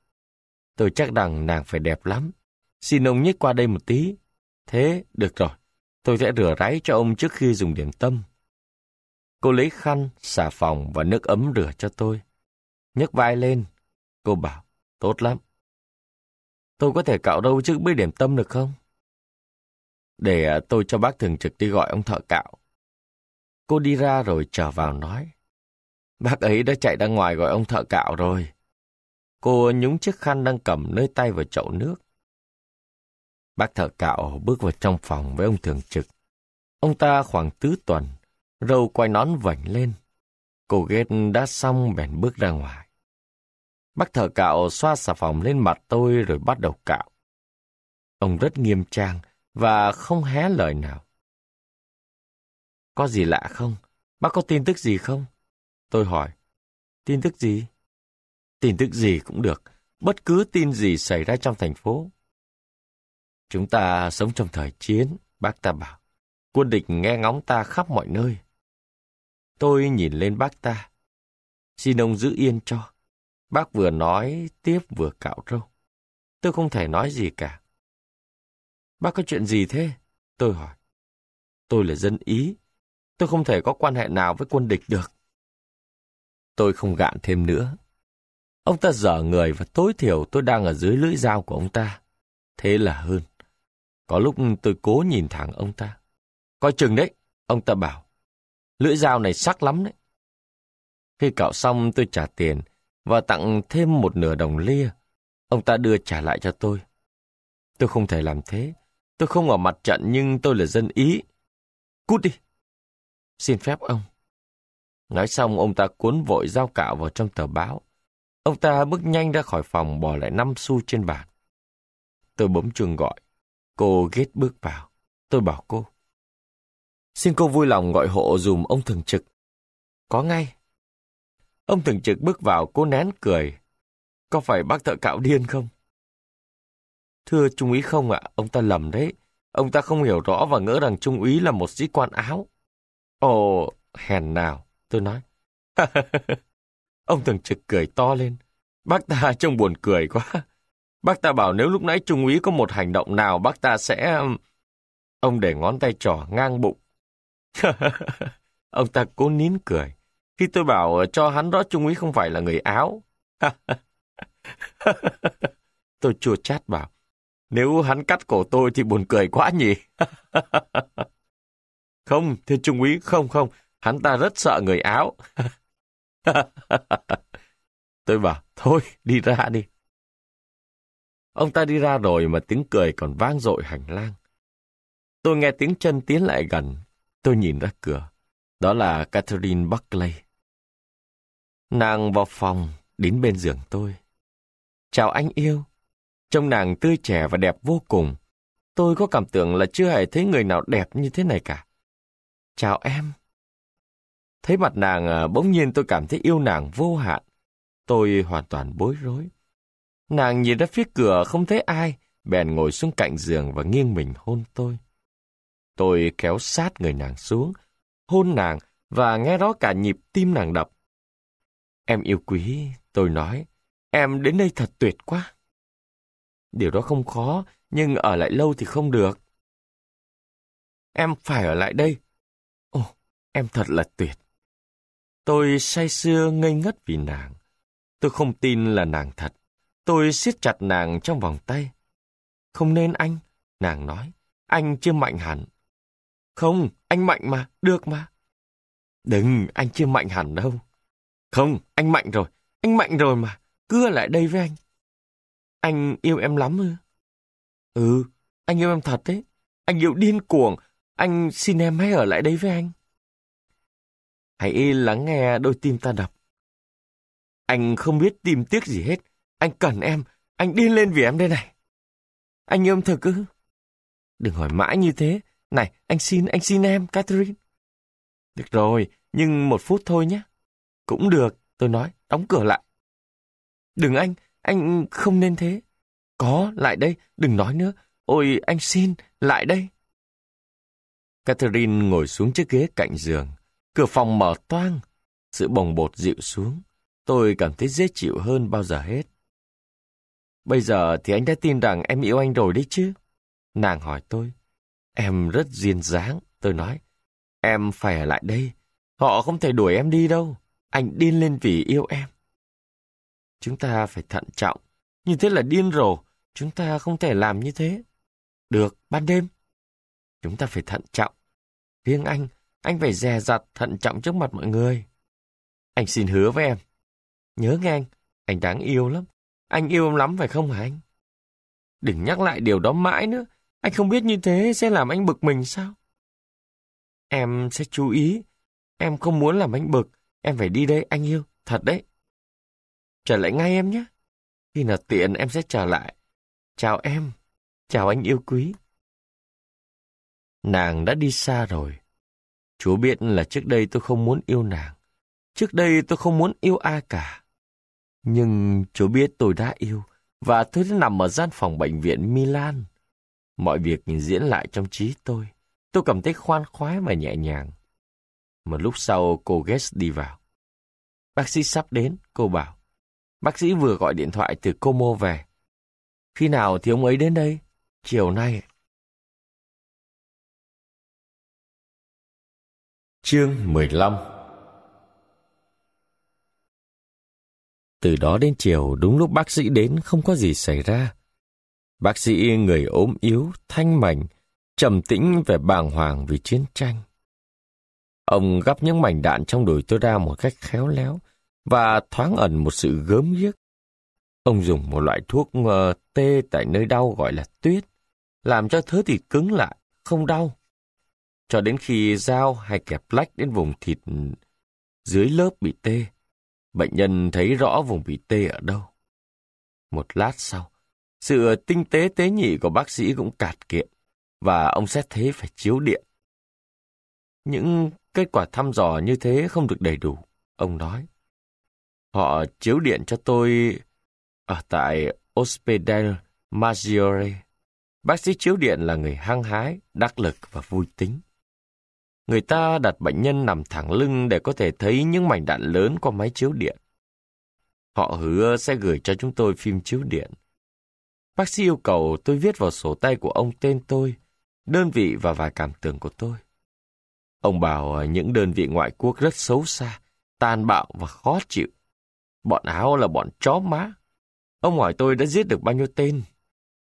Tôi chắc rằng nàng phải đẹp lắm. Xin ông nhích qua đây một tí. Thế, được rồi. Tôi sẽ rửa ráy cho ông trước khi dùng điểm tâm. Cô lấy khăn, xà phòng và nước ấm rửa cho tôi. nhấc vai lên. Cô bảo, Tốt lắm. Tôi có thể cạo đâu trước bữa điểm tâm được không? Để à, tôi cho bác thường trực đi gọi ông thợ cạo. Cô đi ra rồi trở vào nói. Bác ấy đã chạy ra ngoài gọi ông thợ cạo rồi. Cô nhúng chiếc khăn đang cầm nơi tay vào chậu nước. Bác thợ cạo bước vào trong phòng với ông thường trực. Ông ta khoảng tứ tuần, râu quay nón vảnh lên. Cô ghét đã xong bèn bước ra ngoài. Bác thợ cạo xoa xà phòng lên mặt tôi rồi bắt đầu cạo. Ông rất nghiêm trang và không hé lời nào. Có gì lạ không? Bác có tin tức gì không? Tôi hỏi. Tin tức gì? Tin tức gì cũng được. Bất cứ tin gì xảy ra trong thành phố. Chúng ta sống trong thời chiến, bác ta bảo. Quân địch nghe ngóng ta khắp mọi nơi. Tôi nhìn lên bác ta. Xin ông giữ yên cho. Bác vừa nói tiếp vừa cạo râu. Tôi không thể nói gì cả. Bác có chuyện gì thế? Tôi hỏi. Tôi là dân Ý. Tôi không thể có quan hệ nào với quân địch được. Tôi không gạn thêm nữa. Ông ta dở người và tối thiểu tôi đang ở dưới lưỡi dao của ông ta. Thế là hơn. Có lúc tôi cố nhìn thẳng ông ta. Coi chừng đấy, ông ta bảo. Lưỡi dao này sắc lắm đấy. Khi cạo xong tôi trả tiền, và tặng thêm một nửa đồng lia. Ông ta đưa trả lại cho tôi. Tôi không thể làm thế. Tôi không ở mặt trận nhưng tôi là dân Ý. Cút đi. Xin phép ông. Nói xong ông ta cuốn vội dao cạo vào trong tờ báo. Ông ta bước nhanh ra khỏi phòng bỏ lại năm xu trên bàn. Tôi bấm chuông gọi. Cô ghét bước vào. Tôi bảo cô. Xin cô vui lòng gọi hộ dùm ông thường trực. Có ngay. Ông thường trực bước vào cố nén cười. Có phải bác thợ cạo điên không? Thưa Trung úy không ạ, ông ta lầm đấy. Ông ta không hiểu rõ và ngỡ rằng Trung úy là một sĩ quan áo. Ồ, hèn nào, tôi nói. ông thường trực cười to lên. Bác ta trông buồn cười quá. Bác ta bảo nếu lúc nãy Trung úy có một hành động nào bác ta sẽ... Ông để ngón tay trỏ ngang bụng. ông ta cố nín cười khi tôi bảo ờ, cho hắn rõ Trung úy không phải là người Áo. tôi chua chát bảo, nếu hắn cắt cổ tôi thì buồn cười quá nhỉ. không, thưa Trung úy, không không, hắn ta rất sợ người Áo. tôi bảo, thôi, đi ra đi. Ông ta đi ra rồi mà tiếng cười còn vang dội hành lang. Tôi nghe tiếng chân tiến lại gần. Tôi nhìn ra cửa. Đó là Catherine Buckley. Nàng vào phòng, đến bên giường tôi. Chào anh yêu. Trông nàng tươi trẻ và đẹp vô cùng. Tôi có cảm tưởng là chưa hề thấy người nào đẹp như thế này cả. Chào em. Thấy mặt nàng à, bỗng nhiên tôi cảm thấy yêu nàng vô hạn. Tôi hoàn toàn bối rối. Nàng nhìn ra phía cửa không thấy ai, bèn ngồi xuống cạnh giường và nghiêng mình hôn tôi. Tôi kéo sát người nàng xuống, hôn nàng và nghe rõ cả nhịp tim nàng đập. Em yêu quý, tôi nói, em đến đây thật tuyệt quá. Điều đó không khó, nhưng ở lại lâu thì không được. Em phải ở lại đây. Ồ, em thật là tuyệt. Tôi say sưa ngây ngất vì nàng. Tôi không tin là nàng thật. Tôi siết chặt nàng trong vòng tay. Không nên anh, nàng nói. Anh chưa mạnh hẳn. Không, anh mạnh mà, được mà. Đừng, anh chưa mạnh hẳn đâu. Không, anh mạnh rồi. Anh mạnh rồi mà. Cưa lại đây với anh. Anh yêu em lắm ư? Ừ, anh yêu em thật đấy. Anh yêu điên cuồng. Anh xin em hãy ở lại đây với anh. Hãy lắng nghe đôi tim ta đập. Anh không biết tìm tiếc gì hết. Anh cần em. Anh điên lên vì em đây này. Anh yêu em thật ư? Đừng hỏi mãi như thế. Này, anh xin, anh xin em, Catherine. Được rồi, nhưng một phút thôi nhé. Cũng được, tôi nói, đóng cửa lại. Đừng anh, anh không nên thế. Có, lại đây, đừng nói nữa. Ôi, anh xin, lại đây. Catherine ngồi xuống chiếc ghế cạnh giường. Cửa phòng mở toang, sự bồng bột dịu xuống. Tôi cảm thấy dễ chịu hơn bao giờ hết. Bây giờ thì anh đã tin rằng em yêu anh rồi đấy chứ? Nàng hỏi tôi. Em rất duyên dáng, tôi nói. Em phải ở lại đây. Họ không thể đuổi em đi đâu. Anh điên lên vì yêu em. Chúng ta phải thận trọng. Như thế là điên rồ. Chúng ta không thể làm như thế. Được, ban đêm. Chúng ta phải thận trọng. Riêng anh, anh phải dè dặt thận trọng trước mặt mọi người. Anh xin hứa với em. Nhớ nghe anh, anh đáng yêu lắm. Anh yêu em lắm phải không hả anh? Đừng nhắc lại điều đó mãi nữa. Anh không biết như thế sẽ làm anh bực mình sao? Em sẽ chú ý. Em không muốn làm anh bực. Em phải đi đây anh yêu, thật đấy. Trở lại ngay em nhé. Khi nào tiện em sẽ trở lại. Chào em, chào anh yêu quý. Nàng đã đi xa rồi. Chúa biết là trước đây tôi không muốn yêu nàng. Trước đây tôi không muốn yêu ai cả. Nhưng Chúa biết tôi đã yêu và tôi đã nằm ở gian phòng bệnh viện Milan. Mọi việc diễn lại trong trí tôi. Tôi cảm thấy khoan khoái và nhẹ nhàng. Một lúc sau cô Gates đi vào. Bác sĩ sắp đến, cô bảo. Bác sĩ vừa gọi điện thoại từ Como về. Khi nào thì ông ấy đến đây? Chiều nay. Chương 15 Từ đó đến chiều, đúng lúc bác sĩ đến không có gì xảy ra. Bác sĩ người ốm yếu, thanh mảnh, trầm tĩnh về bàng hoàng vì chiến tranh. Ông gắp những mảnh đạn trong đồi tôi ra một cách khéo léo và thoáng ẩn một sự gớm ghiếc. Ông dùng một loại thuốc ờ, tê tại nơi đau gọi là tuyết, làm cho thớ thịt cứng lại, không đau. Cho đến khi dao hay kẹp lách đến vùng thịt dưới lớp bị tê, bệnh nhân thấy rõ vùng bị tê ở đâu. Một lát sau, sự tinh tế tế nhị của bác sĩ cũng cạn kiệt và ông xét thế phải chiếu điện. Những Kết quả thăm dò như thế không được đầy đủ, ông nói. Họ chiếu điện cho tôi ở tại ospedale Maggiore. Bác sĩ chiếu điện là người hăng hái, đắc lực và vui tính. Người ta đặt bệnh nhân nằm thẳng lưng để có thể thấy những mảnh đạn lớn qua máy chiếu điện. Họ hứa sẽ gửi cho chúng tôi phim chiếu điện. Bác sĩ yêu cầu tôi viết vào sổ tay của ông tên tôi, đơn vị và vài cảm tưởng của tôi. Ông bảo ờ, những đơn vị ngoại quốc rất xấu xa, tàn bạo và khó chịu. Bọn Áo là bọn chó má. Ông hỏi tôi đã giết được bao nhiêu tên.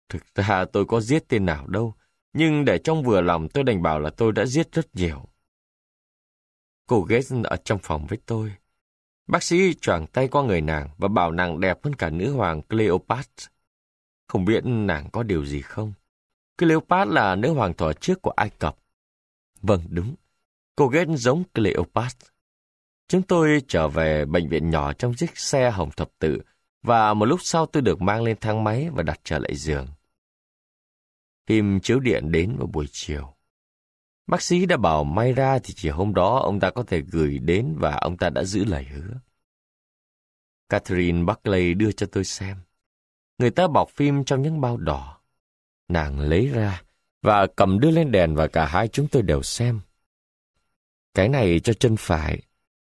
Thực ra tôi có giết tên nào đâu, nhưng để trong vừa lòng tôi đành bảo là tôi đã giết rất nhiều. Cô Gates ở trong phòng với tôi. Bác sĩ choàng tay qua người nàng và bảo nàng đẹp hơn cả nữ hoàng Cleopatra. Không biết nàng có điều gì không? Cleopatra là nữ hoàng thuở trước của Ai Cập. Vâng, đúng. Cô ghét giống Cleopatra. Chúng tôi trở về bệnh viện nhỏ trong chiếc xe hồng thập tự và một lúc sau tôi được mang lên thang máy và đặt trở lại giường. Phim chiếu điện đến vào buổi chiều. Bác sĩ đã bảo may ra thì chỉ hôm đó ông ta có thể gửi đến và ông ta đã giữ lời hứa. Catherine Buckley đưa cho tôi xem. Người ta bọc phim trong những bao đỏ. Nàng lấy ra và cầm đưa lên đèn và cả hai chúng tôi đều xem. Cái này cho chân phải.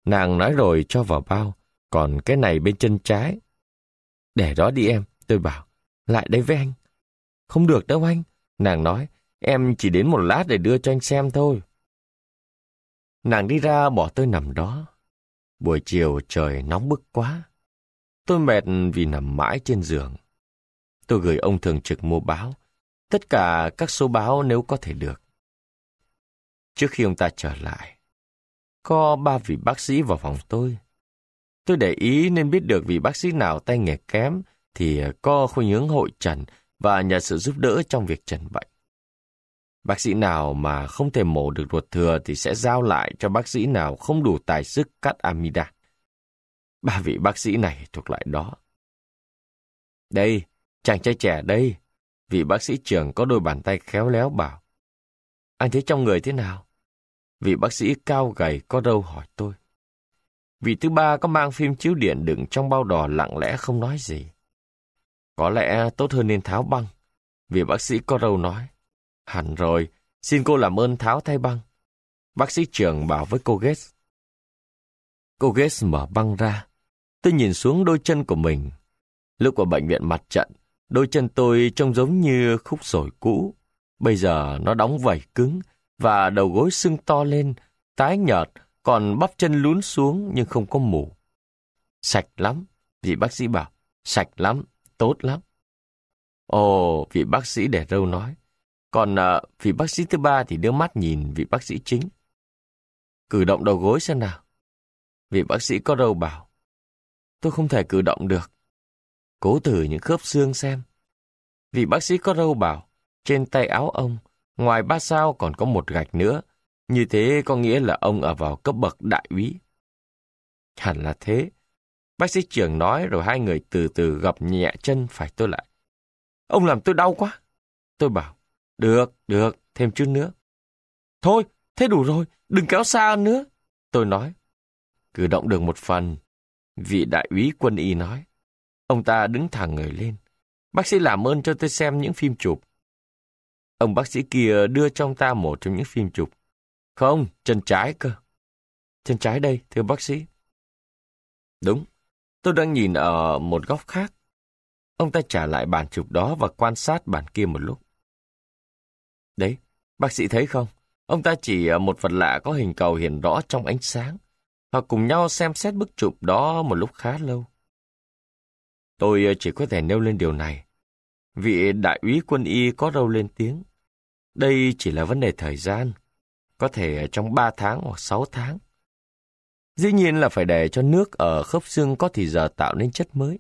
Nàng nói rồi cho vào bao, còn cái này bên chân trái. Để đó đi em, tôi bảo. Lại đây với anh. Không được đâu anh, nàng nói. Em chỉ đến một lát để đưa cho anh xem thôi. Nàng đi ra bỏ tôi nằm đó. Buổi chiều trời nóng bức quá. Tôi mệt vì nằm mãi trên giường. Tôi gửi ông thường trực mua báo. Tất cả các số báo nếu có thể được. Trước khi ông ta trở lại, có ba vị bác sĩ vào phòng tôi. Tôi để ý nên biết được vị bác sĩ nào tay nghề kém thì có khuynh hướng hội trần và nhờ sự giúp đỡ trong việc trần bệnh. Bác sĩ nào mà không thể mổ được ruột thừa thì sẽ giao lại cho bác sĩ nào không đủ tài sức cắt amida. Ba vị bác sĩ này thuộc loại đó. Đây, chàng trai trẻ đây, vị bác sĩ trưởng có đôi bàn tay khéo léo bảo. Anh thấy trong người thế nào? Vị bác sĩ cao gầy có râu hỏi tôi. Vị thứ ba có mang phim chiếu điện đựng trong bao đỏ lặng lẽ không nói gì. Có lẽ tốt hơn nên tháo băng. Vị bác sĩ có râu nói. Hẳn rồi, xin cô làm ơn tháo thay băng. Bác sĩ trưởng bảo với cô Gates. Cô Gates mở băng ra. Tôi nhìn xuống đôi chân của mình. Lúc ở bệnh viện mặt trận, đôi chân tôi trông giống như khúc sồi cũ. Bây giờ nó đóng vảy cứng, và đầu gối sưng to lên, tái nhợt, còn bắp chân lún xuống nhưng không có mủ. Sạch lắm, vị bác sĩ bảo. Sạch lắm, tốt lắm. Ồ, vị bác sĩ để râu nói. Còn à, vị bác sĩ thứ ba thì đưa mắt nhìn vị bác sĩ chính. Cử động đầu gối xem nào. Vị bác sĩ có râu bảo. Tôi không thể cử động được. Cố thử những khớp xương xem. Vị bác sĩ có râu bảo, trên tay áo ông Ngoài ba sao còn có một gạch nữa. Như thế có nghĩa là ông ở vào cấp bậc đại úy. Hẳn là thế. Bác sĩ trưởng nói rồi hai người từ từ gập nhẹ chân phải tôi lại. Ông làm tôi đau quá. Tôi bảo, được, được, thêm chút nữa. Thôi, thế đủ rồi, đừng kéo xa nữa. Tôi nói, cử động được một phần. Vị đại úy quân y nói. Ông ta đứng thẳng người lên. Bác sĩ làm ơn cho tôi xem những phim chụp. Ông bác sĩ kia đưa cho ông ta một trong những phim chụp. Không, chân trái cơ. Chân trái đây, thưa bác sĩ. Đúng, tôi đang nhìn ở một góc khác. Ông ta trả lại bản chụp đó và quan sát bản kia một lúc. Đấy, bác sĩ thấy không? Ông ta chỉ ờ, một vật lạ có hình cầu hiện rõ trong ánh sáng. Họ cùng nhau xem xét bức chụp đó một lúc khá lâu. Tôi ờ, chỉ có thể nêu lên điều này Vị đại úy quân y có râu lên tiếng. Đây chỉ là vấn đề thời gian, có thể trong 3 tháng hoặc 6 tháng. Dĩ nhiên là phải để cho nước ở khớp xương có thì giờ tạo nên chất mới.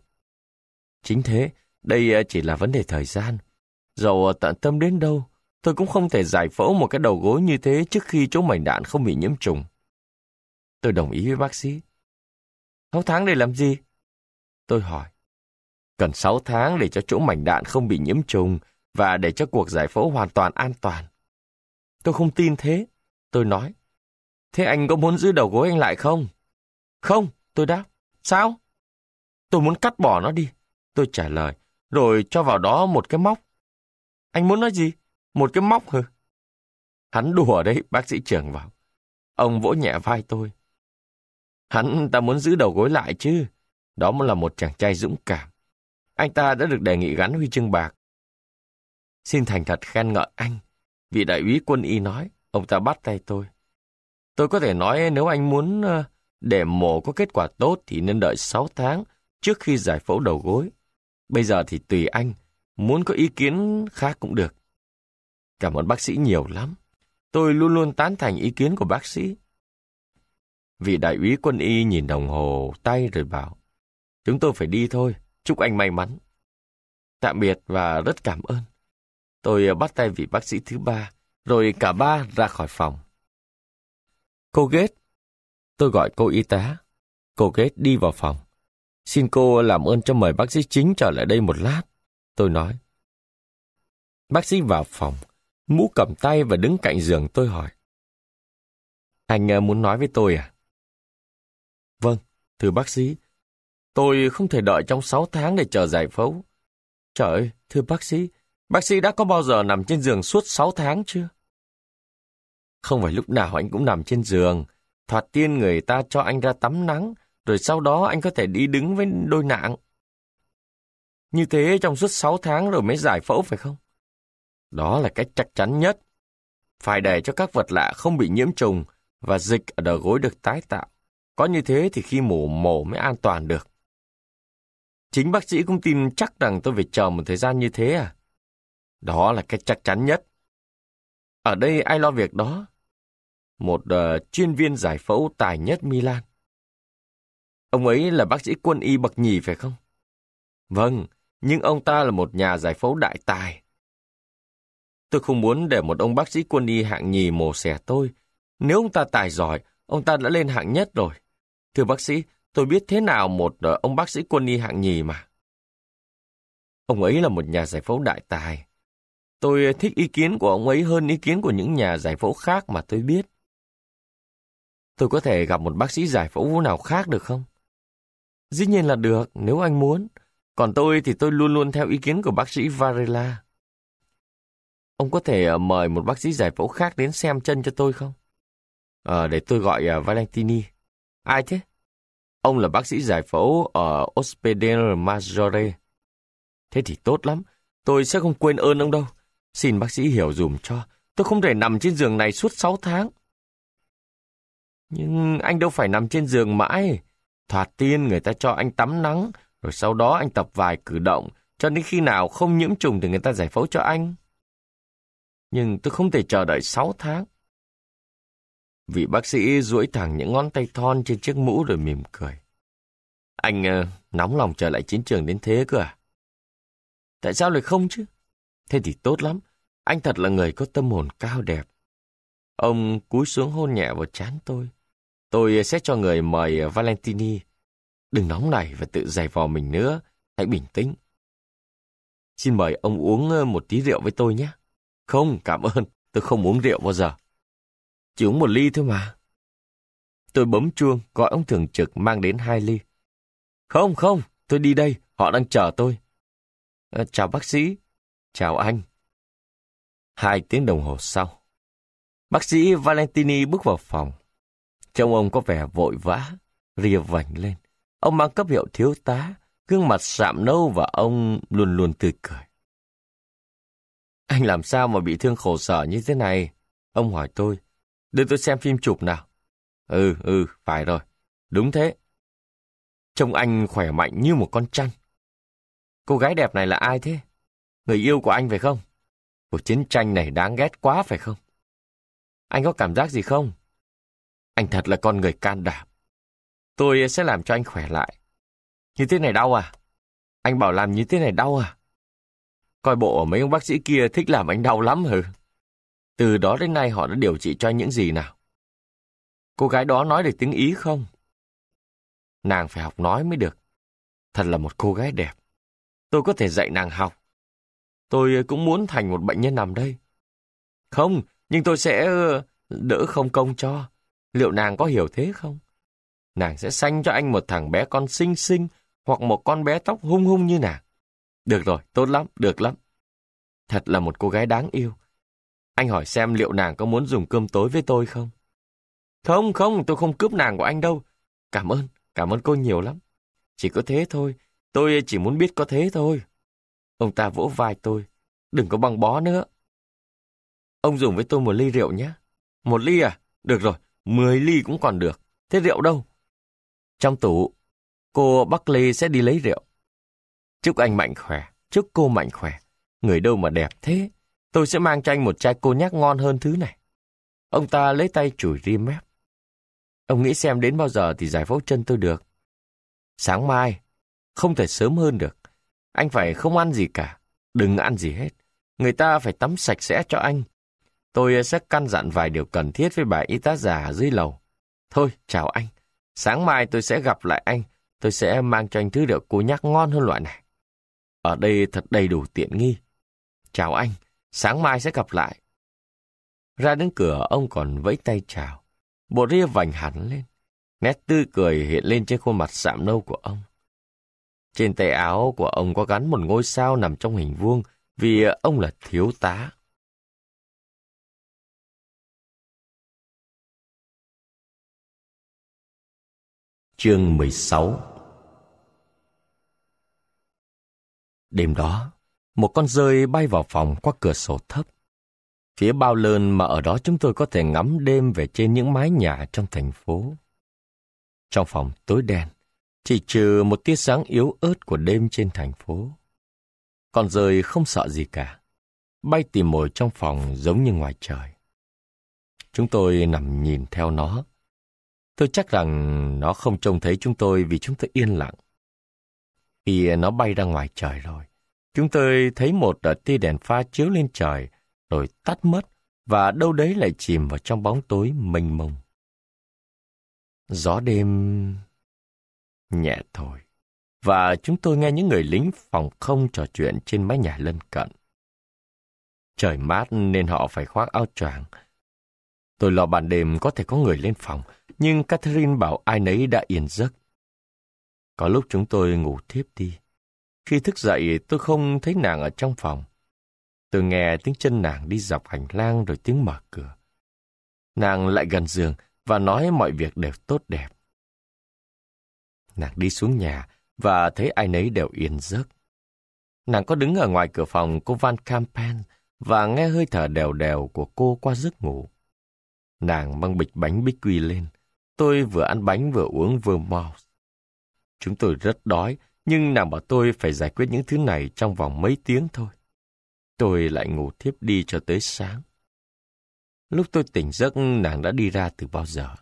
Chính thế, đây chỉ là vấn đề thời gian. Dầu tận tâm đến đâu, tôi cũng không thể giải phẫu một cái đầu gối như thế trước khi chỗ mảnh đạn không bị nhiễm trùng. Tôi đồng ý với bác sĩ. 6 tháng để làm gì? Tôi hỏi. Cần 6 tháng để cho chỗ mảnh đạn không bị nhiễm trùng và để cho cuộc giải phẫu hoàn toàn an toàn. Tôi không tin thế. Tôi nói, thế anh có muốn giữ đầu gối anh lại không? Không, tôi đáp. Sao? Tôi muốn cắt bỏ nó đi. Tôi trả lời, rồi cho vào đó một cái móc. Anh muốn nói gì? Một cái móc hả? Hắn đùa đấy, bác sĩ trưởng vào. Ông vỗ nhẹ vai tôi. Hắn ta muốn giữ đầu gối lại chứ. Đó mới là một chàng trai dũng cảm anh ta đã được đề nghị gắn huy chương bạc. Xin thành thật khen ngợi anh, vị đại úy quân y nói, ông ta bắt tay tôi. Tôi có thể nói nếu anh muốn ờ, để mổ có kết quả tốt thì nên đợi 6 tháng trước khi giải phẫu đầu gối. Bây giờ thì tùy anh, muốn có ý kiến khác cũng được. Cảm ơn bác sĩ nhiều lắm. Tôi luôn luôn tán thành ý kiến của bác sĩ. Vị đại úy quân y nhìn đồng hồ tay rồi bảo, chúng tôi phải đi thôi. Chúc anh may mắn. Tạm biệt và rất cảm ơn. Tôi ờ, bắt tay vị bác sĩ thứ ba, rồi cả ba ra khỏi phòng. Cô Ghét. Tôi gọi cô y tá. Cô Ghét đi vào phòng. Xin cô làm ơn cho mời bác sĩ chính trở lại đây một lát. Tôi nói. Bác sĩ vào phòng, mũ cầm tay và đứng cạnh giường tôi hỏi. Anh ờ, muốn nói với tôi à? Vâng, thưa bác sĩ, Tôi không thể đợi trong 6 tháng để chờ giải phẫu. Trời ơi, thưa bác sĩ, bác sĩ đã có bao giờ nằm trên giường suốt 6 tháng chưa? Không phải lúc nào anh cũng nằm trên giường. Thoạt tiên người ta cho anh ra tắm nắng, rồi sau đó anh có thể đi đứng với đôi nạng. Như thế trong suốt 6 tháng rồi mới giải phẫu phải không? Đó là cách chắc chắn nhất. Phải để cho các vật lạ không bị nhiễm trùng và dịch ở đầu gối được tái tạo. Có như thế thì khi mổ mổ mới an toàn được. Chính bác sĩ cũng tin chắc rằng tôi phải chờ một thời gian như thế à? Đó là cách chắc chắn nhất. Ở đây ai lo việc đó? Một uh, chuyên viên giải phẫu tài nhất Milan. Ông ấy là bác sĩ quân y bậc nhì phải không? Vâng, nhưng ông ta là một nhà giải phẫu đại tài. Tôi không muốn để một ông bác sĩ quân y hạng nhì mổ xẻ tôi. Nếu ông ta tài giỏi, ông ta đã lên hạng nhất rồi. Thưa bác sĩ, Tôi biết thế nào một ờ, ông bác sĩ quân y hạng nhì mà. Ông ấy là một nhà giải phẫu đại tài. Tôi ờ, thích ý kiến của ông ấy hơn ý kiến của những nhà giải phẫu khác mà tôi biết. Tôi có thể gặp một bác sĩ giải phẫu nào khác được không? Dĩ nhiên là được, nếu anh muốn. Còn tôi thì tôi luôn luôn theo ý kiến của bác sĩ Varela. Ông có thể ờ, mời một bác sĩ giải phẫu khác đến xem chân cho tôi không? Ờ, để tôi gọi Valentini. Ai thế? Ông là bác sĩ giải phẫu ở Ospedale Maggiore. Thế thì tốt lắm, tôi sẽ không quên ơn ông đâu. Xin bác sĩ hiểu dùm cho, tôi không thể nằm trên giường này suốt 6 tháng. Nhưng anh đâu phải nằm trên giường mãi. Thoạt tiên người ta cho anh tắm nắng, rồi sau đó anh tập vài cử động, cho đến khi nào không nhiễm trùng thì người ta giải phẫu cho anh. Nhưng tôi không thể chờ đợi 6 tháng. Vị bác sĩ duỗi thẳng những ngón tay thon trên chiếc mũ rồi mỉm cười. Anh uh, nóng lòng trở lại chiến trường đến thế cơ à? Tại sao lại không chứ? Thế thì tốt lắm. Anh thật là người có tâm hồn cao đẹp. Ông cúi xuống hôn nhẹ vào chán tôi. Tôi sẽ cho người mời Valentini. Đừng nóng nảy và tự giày vò mình nữa. Hãy bình tĩnh. Xin mời ông uống ờ, một tí rượu với tôi nhé. Không, cảm ơn. Tôi không uống rượu bao giờ. Chỉ uống một ly thôi mà. Tôi bấm chuông, gọi ông thường trực mang đến hai ly. Không, không, tôi đi đây, họ đang chờ tôi. À, chào bác sĩ, chào anh. Hai tiếng đồng hồ sau, bác sĩ Valentini bước vào phòng. Trông ông có vẻ vội vã, rìa vành lên. Ông mang cấp hiệu thiếu tá, gương mặt sạm nâu và ông luôn luôn tươi cười. Anh làm sao mà bị thương khổ sở như thế này? Ông hỏi tôi. Để tôi xem phim chụp nào. Ừ, ừ, phải rồi. Đúng thế. Trông anh khỏe mạnh như một con trăn. Cô gái đẹp này là ai thế? Người yêu của anh phải không? Cuộc chiến tranh này đáng ghét quá phải không? Anh có cảm giác gì không? Anh thật là con người can đảm. Tôi sẽ làm cho anh khỏe lại. Như thế này đau à? Anh bảo làm như thế này đau à? Coi bộ mấy ông bác sĩ kia thích làm anh đau lắm hử? Từ đó đến nay họ đã điều trị cho những gì nào? Cô gái đó nói được tiếng Ý không? Nàng phải học nói mới được. Thật là một cô gái đẹp. Tôi có thể dạy nàng học. Tôi cũng muốn thành một bệnh nhân nằm đây. Không, nhưng tôi sẽ ờ, đỡ không công cho. Liệu nàng có hiểu thế không? Nàng sẽ sanh cho anh một thằng bé con xinh xinh hoặc một con bé tóc hung hung như nàng. Được rồi, tốt lắm, được lắm. Thật là một cô gái đáng yêu. Anh hỏi xem liệu nàng có muốn dùng cơm tối với tôi không? Không, không, tôi không cướp nàng của anh đâu. Cảm ơn, cảm ơn cô nhiều lắm. Chỉ có thế thôi, tôi chỉ muốn biết có thế thôi. Ông ta vỗ vai tôi, đừng có băng bó nữa. Ông dùng với tôi một ly rượu nhé. Một ly à? Được rồi, mười ly cũng còn được. Thế rượu đâu? Trong tủ, cô Buckley sẽ đi lấy rượu. Chúc anh mạnh khỏe, chúc cô mạnh khỏe. Người đâu mà đẹp thế. Tôi sẽ mang cho anh một chai cô nhắc ngon hơn thứ này. Ông ta lấy tay chùi ri mép. Ông nghĩ xem đến bao giờ thì giải phẫu chân tôi được. Sáng mai, không thể sớm hơn được. Anh phải không ăn gì cả, đừng ăn gì hết. Người ta phải tắm sạch sẽ cho anh. Tôi sẽ căn dặn vài điều cần thiết với bà y tá già dưới lầu. Thôi, chào anh. Sáng mai tôi sẽ gặp lại anh. Tôi sẽ mang cho anh thứ được cô nhắc ngon hơn loại này. Ở đây thật đầy đủ tiện nghi. Chào anh sáng mai sẽ gặp lại. Ra đến cửa, ông còn vẫy tay chào. Bộ ria vành hẳn lên. Nét tươi cười hiện lên trên khuôn mặt sạm nâu của ông. Trên tay áo của ông có gắn một ngôi sao nằm trong hình vuông vì ông là thiếu tá. Chương 16 Đêm đó, một con rơi bay vào phòng qua cửa sổ thấp. Phía bao lơn mà ở đó chúng tôi có thể ngắm đêm về trên những mái nhà trong thành phố. Trong phòng tối đen, chỉ trừ một tia sáng yếu ớt của đêm trên thành phố. Con rơi không sợ gì cả, bay tìm mồi trong phòng giống như ngoài trời. Chúng tôi nằm nhìn theo nó. Tôi chắc rằng nó không trông thấy chúng tôi vì chúng tôi yên lặng. Khi nó bay ra ngoài trời rồi, Chúng tôi thấy một à, tia đèn pha chiếu lên trời, rồi tắt mất, và đâu đấy lại chìm vào trong bóng tối mênh mông. Gió đêm nhẹ thổi, và chúng tôi nghe những người lính phòng không trò chuyện trên mái nhà lân cận. Trời mát nên họ phải khoác áo choàng. Tôi lo ban đêm có thể có người lên phòng, nhưng Catherine bảo ai nấy đã yên giấc. Có lúc chúng tôi ngủ thiếp đi, khi thức dậy, tôi không thấy nàng ở trong phòng. Tôi nghe tiếng chân nàng đi dọc hành lang rồi tiếng mở cửa. Nàng lại gần giường và nói mọi việc đều tốt đẹp. Nàng đi xuống nhà và thấy ai nấy đều yên giấc. Nàng có đứng ở ngoài cửa phòng cô Van Campen và nghe hơi thở đều đều của cô qua giấc ngủ. Nàng mang bịch bánh bích quy lên. Tôi vừa ăn bánh vừa uống vừa mò. Chúng tôi rất đói nhưng nàng bảo tôi phải giải quyết những thứ này trong vòng mấy tiếng thôi. Tôi lại ngủ thiếp đi cho tới sáng. Lúc tôi tỉnh giấc nàng đã đi ra từ bao giờ.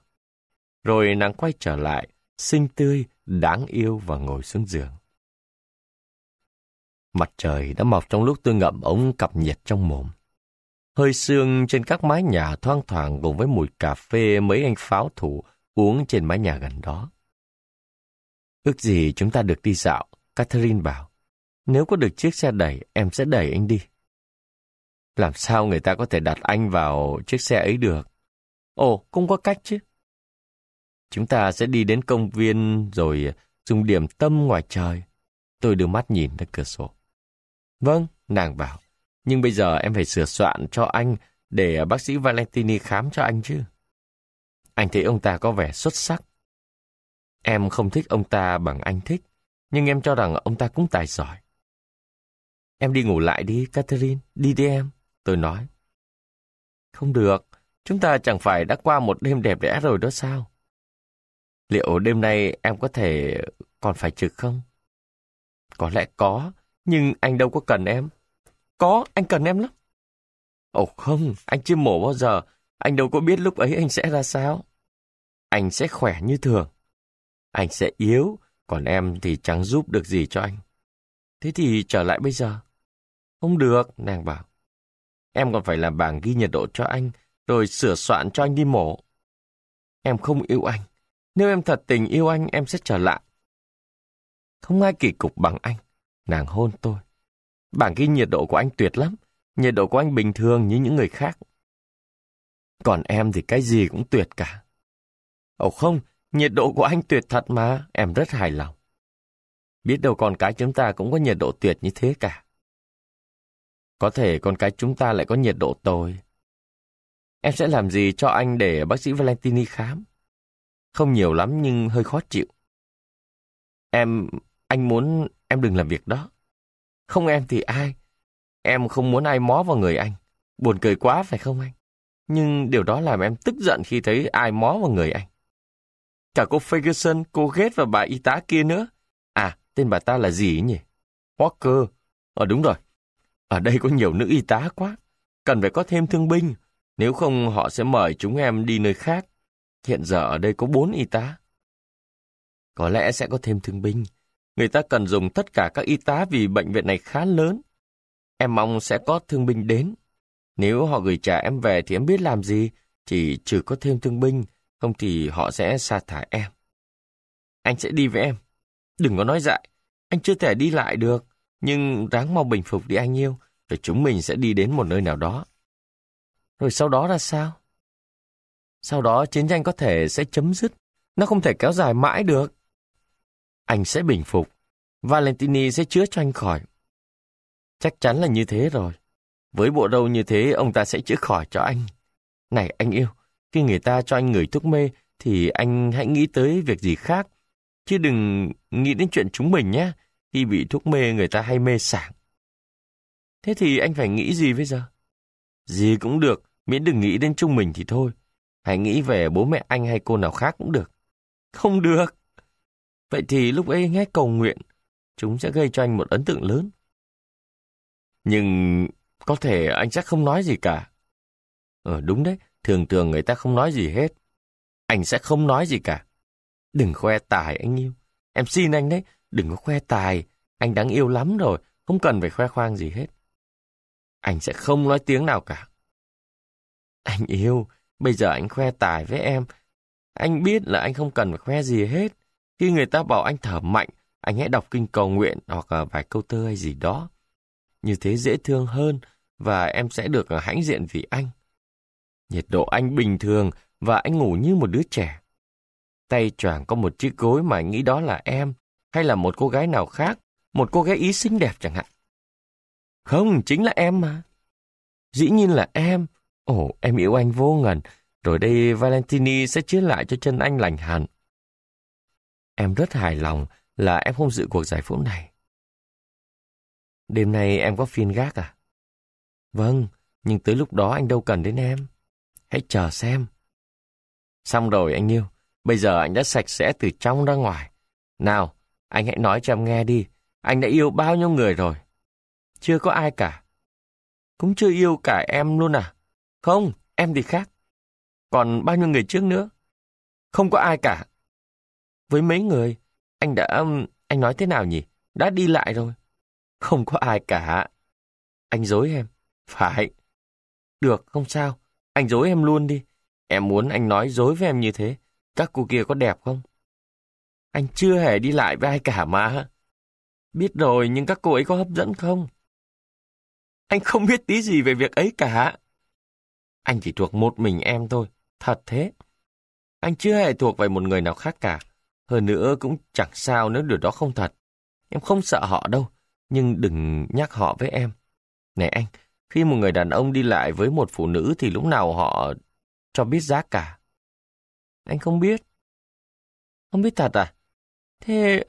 Rồi nàng quay trở lại, xinh tươi, đáng yêu và ngồi xuống giường. Mặt trời đã mọc trong lúc tôi ngậm ống cặp nhiệt trong mồm. Hơi sương trên các mái nhà thoang thoảng cùng với mùi cà phê mấy anh pháo thủ uống trên mái nhà gần đó. Ước gì chúng ta được đi dạo, Catherine bảo. Nếu có được chiếc xe đẩy, em sẽ đẩy anh đi. Làm sao người ta có thể đặt anh vào chiếc xe ấy được? Ồ, cũng có cách chứ. Chúng ta sẽ đi đến công viên rồi dùng điểm tâm ngoài trời. Tôi đưa mắt nhìn ra cửa sổ. Vâng, nàng bảo. Nhưng bây giờ em phải sửa soạn cho anh để bác sĩ Valentini khám cho anh chứ. Anh thấy ông ta có vẻ xuất sắc Em không thích ông ta bằng anh thích, nhưng em cho rằng ông ta cũng tài giỏi. Em đi ngủ lại đi, Catherine, đi đi em, tôi nói. Không được, chúng ta chẳng phải đã qua một đêm đẹp đẽ rồi đó sao? Liệu đêm nay em có thể còn phải trực không? Có lẽ có, nhưng anh đâu có cần em. Có, anh cần em lắm. Ồ không, anh chưa mổ bao giờ, anh đâu có biết lúc ấy anh sẽ ra sao. Anh sẽ khỏe như thường anh sẽ yếu, còn em thì chẳng giúp được gì cho anh. Thế thì trở lại bây giờ. Không được, nàng bảo. Em còn phải làm bảng ghi nhiệt độ cho anh, rồi sửa soạn cho anh đi mổ. Em không yêu anh. Nếu em thật tình yêu anh, em sẽ trở lại. Không ai kỳ cục bằng anh. Nàng hôn tôi. Bảng ghi nhiệt độ của anh tuyệt lắm. Nhiệt độ của anh bình thường như những người khác. Còn em thì cái gì cũng tuyệt cả. Ồ không, Nhiệt độ của anh tuyệt thật mà, em rất hài lòng. Biết đâu con cái chúng ta cũng có nhiệt độ tuyệt như thế cả. Có thể con cái chúng ta lại có nhiệt độ tồi. Em sẽ làm gì cho anh để bác sĩ Valentini khám? Không nhiều lắm nhưng hơi khó chịu. Em, anh muốn em đừng làm việc đó. Không em thì ai? Em không muốn ai mó vào người anh. Buồn cười quá phải không anh? Nhưng điều đó làm em tức giận khi thấy ai mó vào người anh. Cả cô Ferguson, cô ghét và bà y tá kia nữa. À, tên bà ta là gì nhỉ? Walker. Ờ đúng rồi. Ở đây có nhiều nữ y tá quá. Cần phải có thêm thương binh. Nếu không họ sẽ mời chúng em đi nơi khác. Hiện giờ ở đây có bốn y tá. Có lẽ sẽ có thêm thương binh. Người ta cần dùng tất cả các y tá vì bệnh viện này khá lớn. Em mong sẽ có thương binh đến. Nếu họ gửi trả em về thì em biết làm gì, chỉ trừ có thêm thương binh, không thì họ sẽ sa thải em. Anh sẽ đi với em. Đừng có nói dại, anh chưa thể đi lại được, nhưng ráng mau bình phục đi anh yêu, rồi chúng mình sẽ đi đến một nơi nào đó. Rồi sau đó là sao? Sau đó chiến tranh có thể sẽ chấm dứt, nó không thể kéo dài mãi được. Anh sẽ bình phục, Valentini sẽ chữa cho anh khỏi. Chắc chắn là như thế rồi. Với bộ râu như thế, ông ta sẽ chữa khỏi cho anh. Này anh yêu, khi người ta cho anh người thuốc mê thì anh hãy nghĩ tới việc gì khác. Chứ đừng nghĩ đến chuyện chúng mình nhé. Khi bị thuốc mê người ta hay mê sảng. Thế thì anh phải nghĩ gì bây giờ? Gì cũng được, miễn đừng nghĩ đến chúng mình thì thôi. Hãy nghĩ về bố mẹ anh hay cô nào khác cũng được. Không được. Vậy thì lúc ấy nghe cầu nguyện, chúng sẽ gây cho anh một ấn tượng lớn. Nhưng có thể anh chắc không nói gì cả. Ờ đúng đấy, thường thường người ta không nói gì hết. Anh sẽ không nói gì cả. Đừng khoe tài anh yêu. Em xin anh đấy, đừng có khoe tài. Anh đáng yêu lắm rồi, không cần phải khoe khoang gì hết. Anh sẽ không nói tiếng nào cả. Anh yêu, bây giờ anh khoe tài với em. Anh biết là anh không cần phải khoe gì hết. Khi người ta bảo anh thở mạnh, anh hãy đọc kinh cầu nguyện hoặc là vài câu thơ hay gì đó. Như thế dễ thương hơn và em sẽ được hãnh diện vì anh. Nhiệt độ anh bình thường và anh ngủ như một đứa trẻ. Tay choàng có một chiếc gối mà anh nghĩ đó là em, hay là một cô gái nào khác, một cô gái ý xinh đẹp chẳng hạn. Không, chính là em mà. Dĩ nhiên là em. Ồ, em yêu anh vô ngần. Rồi đây Valentini sẽ chữa lại cho chân anh lành hẳn. Em rất hài lòng là em không dự cuộc giải phẫu này. Đêm nay em có phiên gác à? Vâng, nhưng tới lúc đó anh đâu cần đến em. Hãy chờ xem. Xong rồi anh yêu, bây giờ anh đã sạch sẽ từ trong ra ngoài. Nào, anh hãy nói cho em nghe đi, anh đã yêu bao nhiêu người rồi? Chưa có ai cả. Cũng chưa yêu cả em luôn à? Không, em thì khác. Còn bao nhiêu người trước nữa? Không có ai cả. Với mấy người, anh đã... Um, anh nói thế nào nhỉ? Đã đi lại rồi. Không có ai cả. Anh dối em. Phải. Được, không sao. Anh dối em luôn đi. Em muốn anh nói dối với em như thế. Các cô kia có đẹp không? Anh chưa hề đi lại với ai cả mà. Biết rồi, nhưng các cô ấy có hấp dẫn không? Anh không biết tí gì về việc ấy cả. Anh chỉ thuộc một mình em thôi, thật thế. Anh chưa hề thuộc về một người nào khác cả. Hơn nữa cũng chẳng sao nếu điều đó không thật. Em không sợ họ đâu, nhưng đừng nhắc họ với em. Này anh, khi một người đàn ông đi lại với một phụ nữ thì lúc nào họ cho biết giá cả. Anh không biết. Không biết thật à? Thế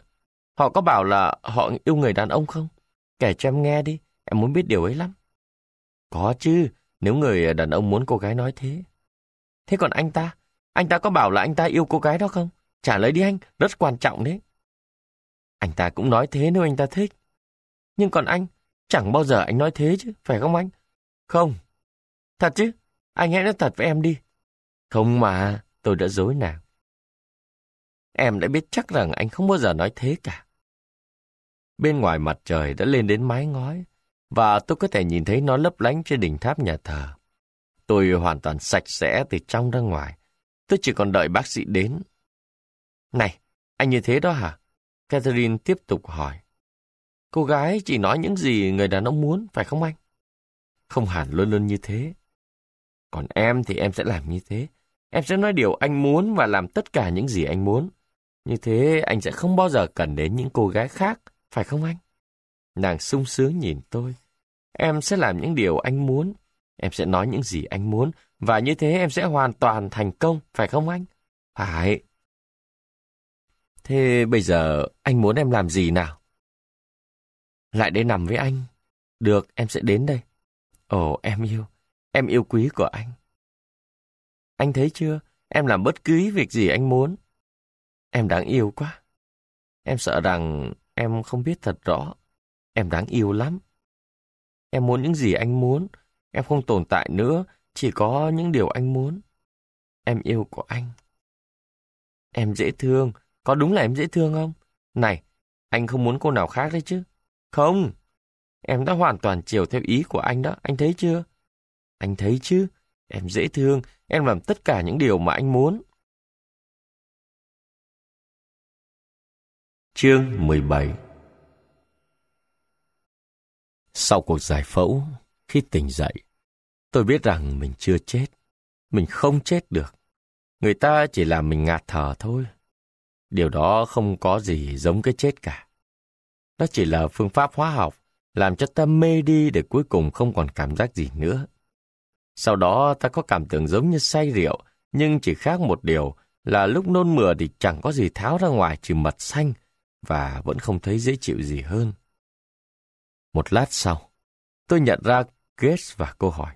họ có bảo là họ yêu người đàn ông không? Kể cho em nghe đi, em muốn biết điều ấy lắm. Có chứ, nếu người đàn ông muốn cô gái nói thế. Thế còn anh ta? Anh ta có bảo là anh ta yêu cô gái đó không? Trả lời đi anh, rất quan trọng đấy. Anh ta cũng nói thế nếu anh ta thích. Nhưng còn anh, chẳng bao giờ anh nói thế chứ, phải không anh? Không. Thật chứ? Anh hãy nói thật với em đi. Không mà, tôi đã dối nàng. Em đã biết chắc rằng anh không bao giờ nói thế cả. Bên ngoài mặt trời đã lên đến mái ngói, và tôi có thể nhìn thấy nó lấp lánh trên đỉnh tháp nhà thờ. Tôi hoàn toàn sạch sẽ từ trong ra ngoài. Tôi chỉ còn đợi bác sĩ đến. Này, anh như thế đó hả? Catherine tiếp tục hỏi. Cô gái chỉ nói những gì người đàn ông muốn, phải không anh? Không hẳn luôn luôn như thế. Còn em thì em sẽ làm như thế. Em sẽ nói điều anh muốn và làm tất cả những gì anh muốn. Như thế anh sẽ không bao giờ cần đến những cô gái khác, phải không anh? Nàng sung sướng nhìn tôi. Em sẽ làm những điều anh muốn. Em sẽ nói những gì anh muốn. Và như thế em sẽ hoàn toàn thành công, phải không anh? Phải. Thế bây giờ anh muốn em làm gì nào? Lại đây nằm với anh. Được, em sẽ đến đây. Ồ, em yêu, em yêu quý của anh. Anh thấy chưa, em làm bất cứ việc gì anh muốn. Em đáng yêu quá. Em sợ rằng em không biết thật rõ. Em đáng yêu lắm. Em muốn những gì anh muốn. Em không tồn tại nữa, chỉ có những điều anh muốn. Em yêu của anh. Em dễ thương, có đúng là em dễ thương không? Này, anh không muốn cô nào khác đấy chứ. Không, Em đã hoàn toàn chiều theo ý của anh đó, anh thấy chưa? Anh thấy chứ, em dễ thương, em làm tất cả những điều mà anh muốn. Chương 17 Sau cuộc giải phẫu, khi tỉnh dậy, tôi biết rằng mình chưa chết. Mình không chết được. Người ta chỉ làm mình ngạt thở thôi. Điều đó không có gì giống cái chết cả. Nó chỉ là phương pháp hóa học làm cho ta mê đi để cuối cùng không còn cảm giác gì nữa. Sau đó ta có cảm tưởng giống như say rượu, nhưng chỉ khác một điều là lúc nôn mửa thì chẳng có gì tháo ra ngoài trừ mật xanh và vẫn không thấy dễ chịu gì hơn. Một lát sau, tôi nhận ra Gates và cô hỏi.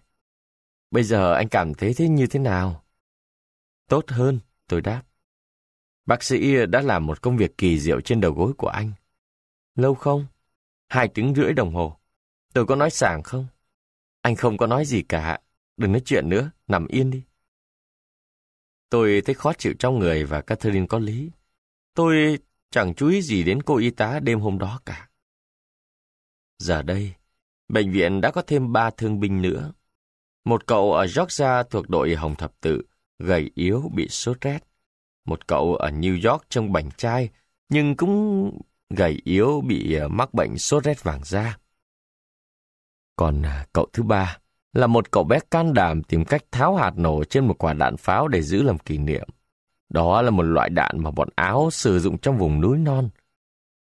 Bây giờ anh cảm thấy thế như thế nào? Tốt hơn, tôi đáp. Bác sĩ đã làm một công việc kỳ diệu trên đầu gối của anh. Lâu không? hai tiếng rưỡi đồng hồ. Tôi có nói sảng không? Anh không có nói gì cả. Đừng nói chuyện nữa, nằm yên đi. Tôi thấy khó chịu trong người và Catherine có lý. Tôi chẳng chú ý gì đến cô y tá đêm hôm đó cả. Giờ đây, bệnh viện đã có thêm ba thương binh nữa. Một cậu ở Georgia thuộc đội Hồng Thập Tự, gầy yếu bị sốt rét. Một cậu ở New York trông bảnh trai, nhưng cũng gầy yếu bị ờ, mắc bệnh sốt rét vàng da. Còn à, cậu thứ ba là một cậu bé can đảm tìm cách tháo hạt nổ trên một quả đạn pháo để giữ làm kỷ niệm. Đó là một loại đạn mà bọn Áo sử dụng trong vùng núi non.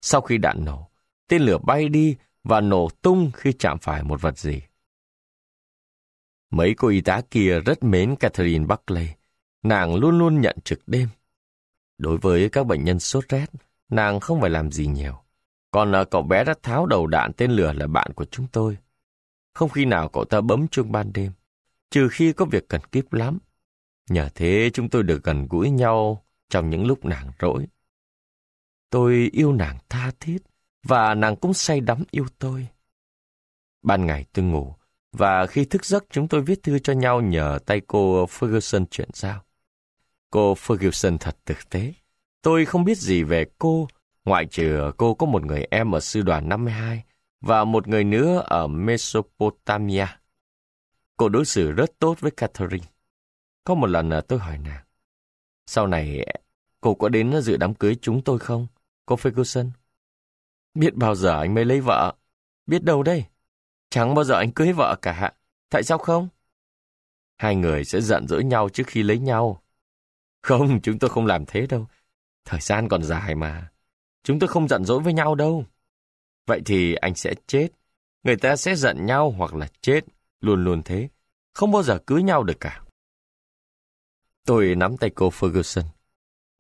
Sau khi đạn nổ, tên lửa bay đi và nổ tung khi chạm phải một vật gì. Mấy cô y tá kia rất mến Catherine Buckley. Nàng luôn luôn nhận trực đêm. Đối với các bệnh nhân sốt rét Nàng không phải làm gì nhiều. Còn ờ, cậu bé đã tháo đầu đạn tên lửa là bạn của chúng tôi. Không khi nào cậu ta bấm chuông ban đêm, trừ khi có việc cần kíp lắm. Nhờ thế chúng tôi được gần gũi nhau trong những lúc nàng rỗi. Tôi yêu nàng tha thiết, và nàng cũng say đắm yêu tôi. Ban ngày tôi ngủ, và khi thức giấc chúng tôi viết thư cho nhau nhờ tay cô Ferguson chuyển giao. Cô Ferguson thật thực tế. Tôi không biết gì về cô, ngoại trừ cô có một người em ở sư đoàn 52 và một người nữa ở Mesopotamia. Cô đối xử rất tốt với Catherine. Có một lần à, tôi hỏi nàng, sau này cô có đến dự đám cưới chúng tôi không, cô Ferguson? Biết bao giờ anh mới lấy vợ, biết đâu đây, chẳng bao giờ anh cưới vợ cả, tại sao không? Hai người sẽ giận dỗi nhau trước khi lấy nhau. Không, chúng tôi không làm thế đâu, Thời gian còn dài mà. Chúng tôi không giận dỗi với nhau đâu. Vậy thì anh sẽ chết. Người ta sẽ giận nhau hoặc là chết. Luôn luôn thế. Không bao giờ cưới nhau được cả. Tôi nắm tay cô Ferguson.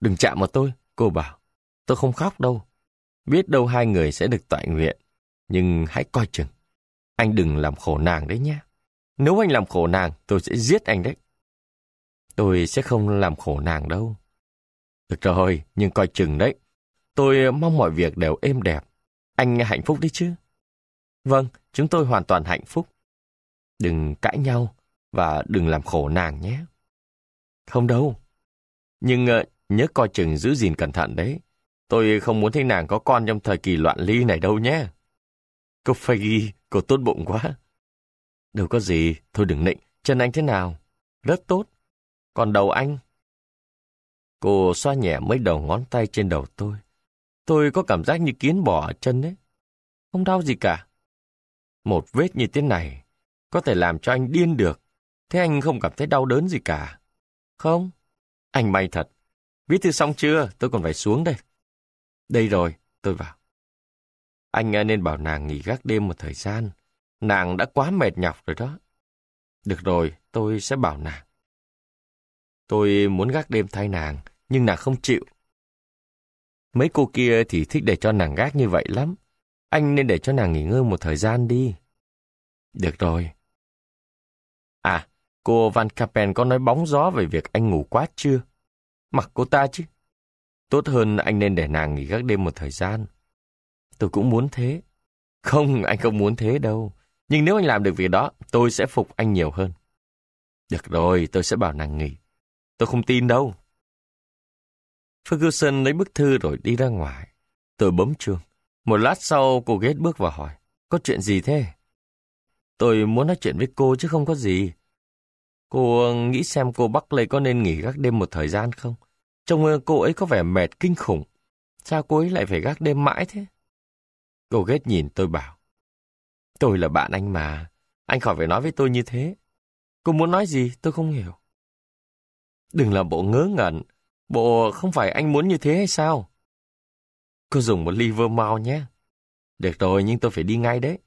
Đừng chạm vào tôi, cô bảo. Tôi không khóc đâu. Biết đâu hai người sẽ được tọa nguyện. Nhưng hãy coi chừng. Anh đừng làm khổ nàng đấy nhé. Nếu anh làm khổ nàng, tôi sẽ giết anh đấy. Tôi sẽ không làm khổ nàng đâu. Được rồi, nhưng coi chừng đấy. Tôi mong mọi việc đều êm đẹp. Anh hạnh phúc đấy chứ? Vâng, chúng tôi hoàn toàn hạnh phúc. Đừng cãi nhau và đừng làm khổ nàng nhé. Không đâu. Nhưng ờ, nhớ coi chừng giữ gìn cẩn thận đấy. Tôi không muốn thấy nàng có con trong thời kỳ loạn ly này đâu nhé. Cô phai ghi cô tốt bụng quá. Đâu có gì, thôi đừng nịnh, chân anh thế nào? Rất tốt. Còn đầu anh, Cô xoa nhẹ mấy đầu ngón tay trên đầu tôi. Tôi có cảm giác như kiến bò ở chân ấy, Không đau gì cả. Một vết như thế này có thể làm cho anh điên được. Thế anh không cảm thấy đau đớn gì cả. Không, anh may thật. Viết thư xong chưa? Tôi còn phải xuống đây. Đây rồi, tôi vào. Anh à, nên bảo nàng nghỉ gác đêm một thời gian. Nàng đã quá mệt nhọc rồi đó. Được rồi, tôi sẽ bảo nàng. Tôi muốn gác đêm thay nàng, nhưng nàng không chịu. Mấy cô kia thì thích để cho nàng gác như vậy lắm. Anh nên để cho nàng nghỉ ngơi một thời gian đi. Được rồi. À, cô Van Kappen có nói bóng gió về việc anh ngủ quá chưa? Mặc cô ta chứ. Tốt hơn anh nên để nàng nghỉ gác đêm một thời gian. Tôi cũng muốn thế. Không, anh không muốn thế đâu. Nhưng nếu anh làm được việc đó, tôi sẽ phục anh nhiều hơn. Được rồi, tôi sẽ bảo nàng nghỉ. Tôi không tin đâu. Ferguson lấy bức thư rồi đi ra ngoài. Tôi bấm chuông. Một lát sau, cô ghét bước vào hỏi. Có chuyện gì thế? Tôi muốn nói chuyện với cô chứ không có gì. Cô ờ, nghĩ xem cô Buckley có nên nghỉ gác đêm một thời gian không? Trông ờ, cô ấy có vẻ mệt kinh khủng. Sao cô ấy lại phải gác đêm mãi thế? Cô ghét nhìn tôi bảo. Tôi là bạn anh mà. Anh khỏi phải nói với tôi như thế. Cô muốn nói gì tôi không hiểu. Đừng làm bộ ngớ ngẩn. Bộ không phải anh muốn như thế hay sao? Cô dùng một ly vơ mau nhé. Được rồi, nhưng tôi phải đi ngay đấy.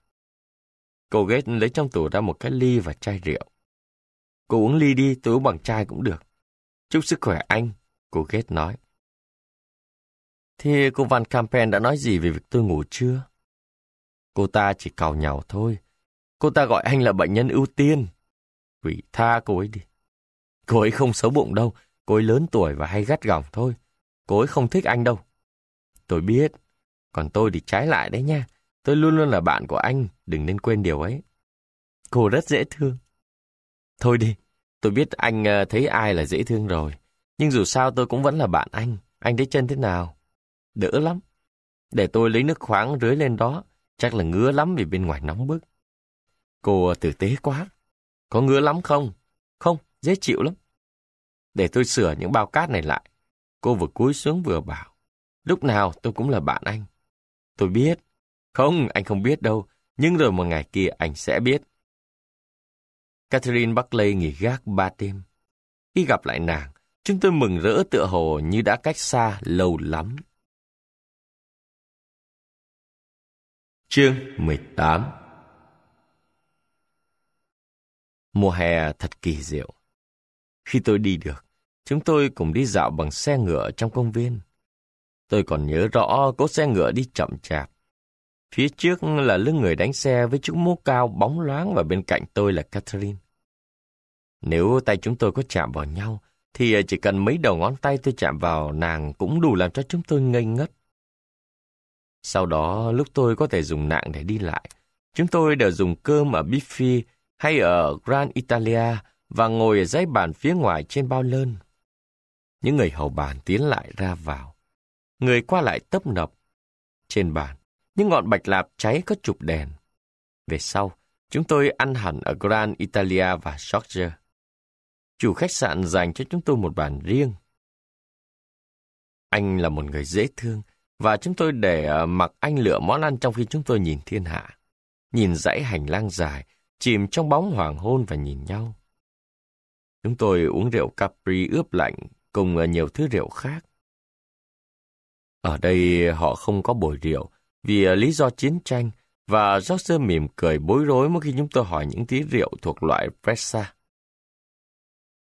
Cô ghét lấy trong tủ ra một cái ly và chai rượu. Cô uống ly đi, tôi uống bằng chai cũng được. Chúc sức khỏe anh, cô ghét nói. Thì cô Van Campen đã nói gì về việc tôi ngủ chưa? Cô ta chỉ cào nhào thôi. Cô ta gọi anh là bệnh nhân ưu tiên. Quỷ tha cô ấy đi. Cô ấy không xấu bụng đâu, cô ấy lớn tuổi và hay gắt gỏng thôi. Cô ấy không thích anh đâu. Tôi biết, còn tôi thì trái lại đấy nha. Tôi luôn luôn là bạn của anh, đừng nên quên điều ấy. Cô rất dễ thương. Thôi đi, tôi biết anh ờ, thấy ai là dễ thương rồi. Nhưng dù sao tôi cũng vẫn là bạn anh. Anh thấy chân thế nào? Đỡ lắm. Để tôi lấy nước khoáng rưới lên đó. Chắc là ngứa lắm vì bên ngoài nóng bức. Cô ờ, tử tế quá. Có ngứa lắm không? dễ chịu lắm. Để tôi sửa những bao cát này lại. Cô vừa cúi xuống vừa bảo. Lúc nào tôi cũng là bạn anh. Tôi biết. Không, anh không biết đâu. Nhưng rồi một ngày kia anh sẽ biết. Catherine Buckley nghỉ gác ba đêm. Khi gặp lại nàng, chúng tôi mừng rỡ tựa hồ như đã cách xa lâu lắm. Chương 18 Mùa hè thật kỳ diệu. Khi tôi đi được, chúng tôi cùng đi dạo bằng xe ngựa trong công viên. Tôi còn nhớ rõ có xe ngựa đi chậm chạp. Phía trước là lưng người đánh xe với chiếc mũ cao bóng loáng và bên cạnh tôi là Catherine. Nếu tay chúng tôi có chạm vào nhau, thì chỉ cần mấy đầu ngón tay tôi chạm vào nàng cũng đủ làm cho chúng tôi ngây ngất. Sau đó, lúc tôi có thể dùng nạn để đi lại, chúng tôi đều dùng cơm ở Biffy hay ở Grand Italia và ngồi ở dãy bàn phía ngoài trên bao lơn. Những người hầu bàn tiến lại ra vào. Người qua lại tấp nập. Trên bàn, những ngọn bạch lạp cháy có chụp đèn. Về sau, chúng tôi ăn hẳn ở Gran Italia và Georgia. Chủ khách sạn dành cho chúng tôi một bàn riêng. Anh là một người dễ thương, và chúng tôi để ờ, mặc anh lựa món ăn trong khi chúng tôi nhìn thiên hạ. Nhìn dãy hành lang dài, chìm trong bóng hoàng hôn và nhìn nhau. Chúng tôi uống rượu Capri ướp lạnh cùng ờ, nhiều thứ rượu khác. Ở đây họ không có bồi rượu vì ờ, lý do chiến tranh và George mỉm cười bối rối mỗi khi chúng tôi hỏi những tí rượu thuộc loại Pressa.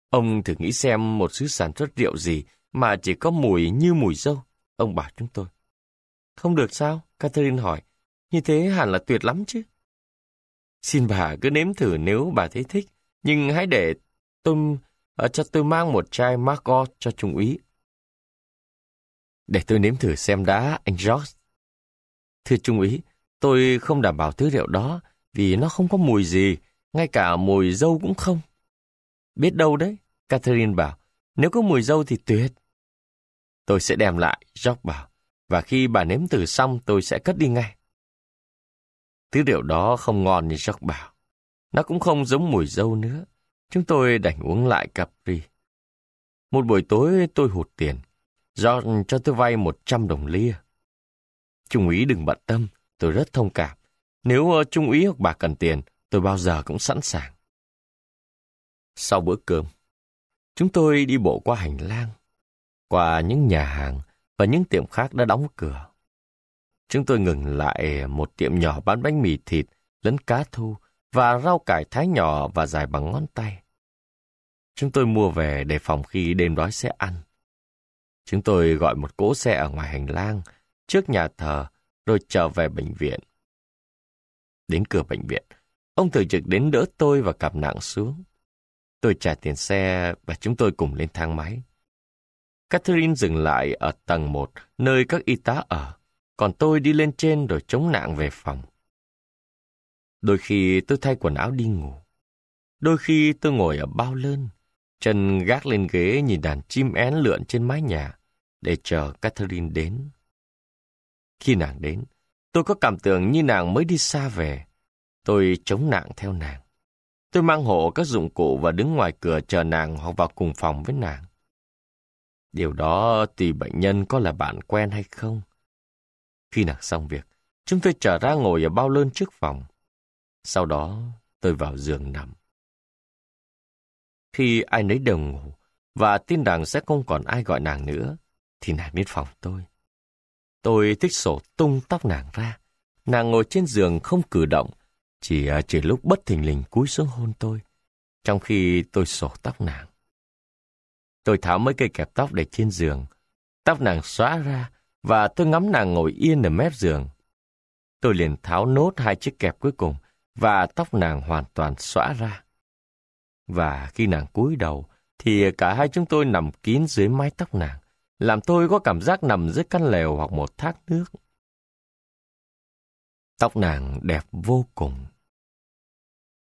Ông thử nghĩ xem một xứ sản xuất rượu gì mà chỉ có mùi như mùi dâu, ông bảo chúng tôi. Không được sao? Catherine hỏi. Như thế hẳn là tuyệt lắm chứ. Xin bà cứ nếm thử nếu bà thấy thích, nhưng hãy để tôi, ờ, cho tôi mang một chai Margot cho trung úy. Để tôi nếm thử xem đã, anh George. Thưa trung úy, tôi không đảm bảo thứ rượu đó vì nó không có mùi gì, ngay cả mùi dâu cũng không. Biết đâu đấy, Catherine bảo, nếu có mùi dâu thì tuyệt. Tôi sẽ đem lại, George bảo, và khi bà nếm thử xong tôi sẽ cất đi ngay. Thứ rượu đó không ngon như George bảo. Nó cũng không giống mùi dâu nữa. Chúng tôi đành uống lại Capri. Một buổi tối tôi hụt tiền. John cho tôi vay 100 đồng lia. Trung úy đừng bận tâm, tôi rất thông cảm. Nếu ờ, trung úy hoặc bà cần tiền, tôi bao giờ cũng sẵn sàng. Sau bữa cơm, chúng tôi đi bộ qua hành lang, qua những nhà hàng và những tiệm khác đã đóng cửa. Chúng tôi ngừng lại một tiệm nhỏ bán bánh mì thịt lấn cá thu và rau cải thái nhỏ và dài bằng ngón tay. Chúng tôi mua về để phòng khi đêm đói sẽ ăn. Chúng tôi gọi một cỗ xe ở ngoài hành lang, trước nhà thờ, rồi trở về bệnh viện. Đến cửa bệnh viện, ông thường trực đến đỡ tôi và cặp nặng xuống. Tôi trả tiền xe và chúng tôi cùng lên thang máy. Catherine dừng lại ở tầng 1, nơi các y tá ở, còn tôi đi lên trên rồi chống nạn về phòng. Đôi khi tôi thay quần áo đi ngủ. Đôi khi tôi ngồi ở bao lơn, Trần gác lên ghế nhìn đàn chim én lượn trên mái nhà để chờ Catherine đến. Khi nàng đến, tôi có cảm tưởng như nàng mới đi xa về. Tôi chống nàng theo nàng. Tôi mang hộ các dụng cụ và đứng ngoài cửa chờ nàng hoặc vào cùng phòng với nàng. Điều đó tùy bệnh nhân có là bạn quen hay không. Khi nàng xong việc, chúng tôi trở ra ngồi ở bao lơn trước phòng. Sau đó, tôi vào giường nằm khi ai nấy đều ngủ và tin rằng sẽ không còn ai gọi nàng nữa, thì nàng đến phòng tôi. Tôi thích sổ tung tóc nàng ra. Nàng ngồi trên giường không cử động, chỉ à, chỉ lúc bất thình lình cúi xuống hôn tôi, trong khi tôi sổ tóc nàng. Tôi tháo mấy cây kẹp tóc để trên giường, tóc nàng xóa ra và tôi ngắm nàng ngồi yên ở mép giường. Tôi liền tháo nốt hai chiếc kẹp cuối cùng và tóc nàng hoàn toàn xóa ra. Và khi nàng cúi đầu, thì cả hai chúng tôi nằm kín dưới mái tóc nàng, làm tôi có cảm giác nằm dưới căn lều hoặc một thác nước. Tóc nàng đẹp vô cùng.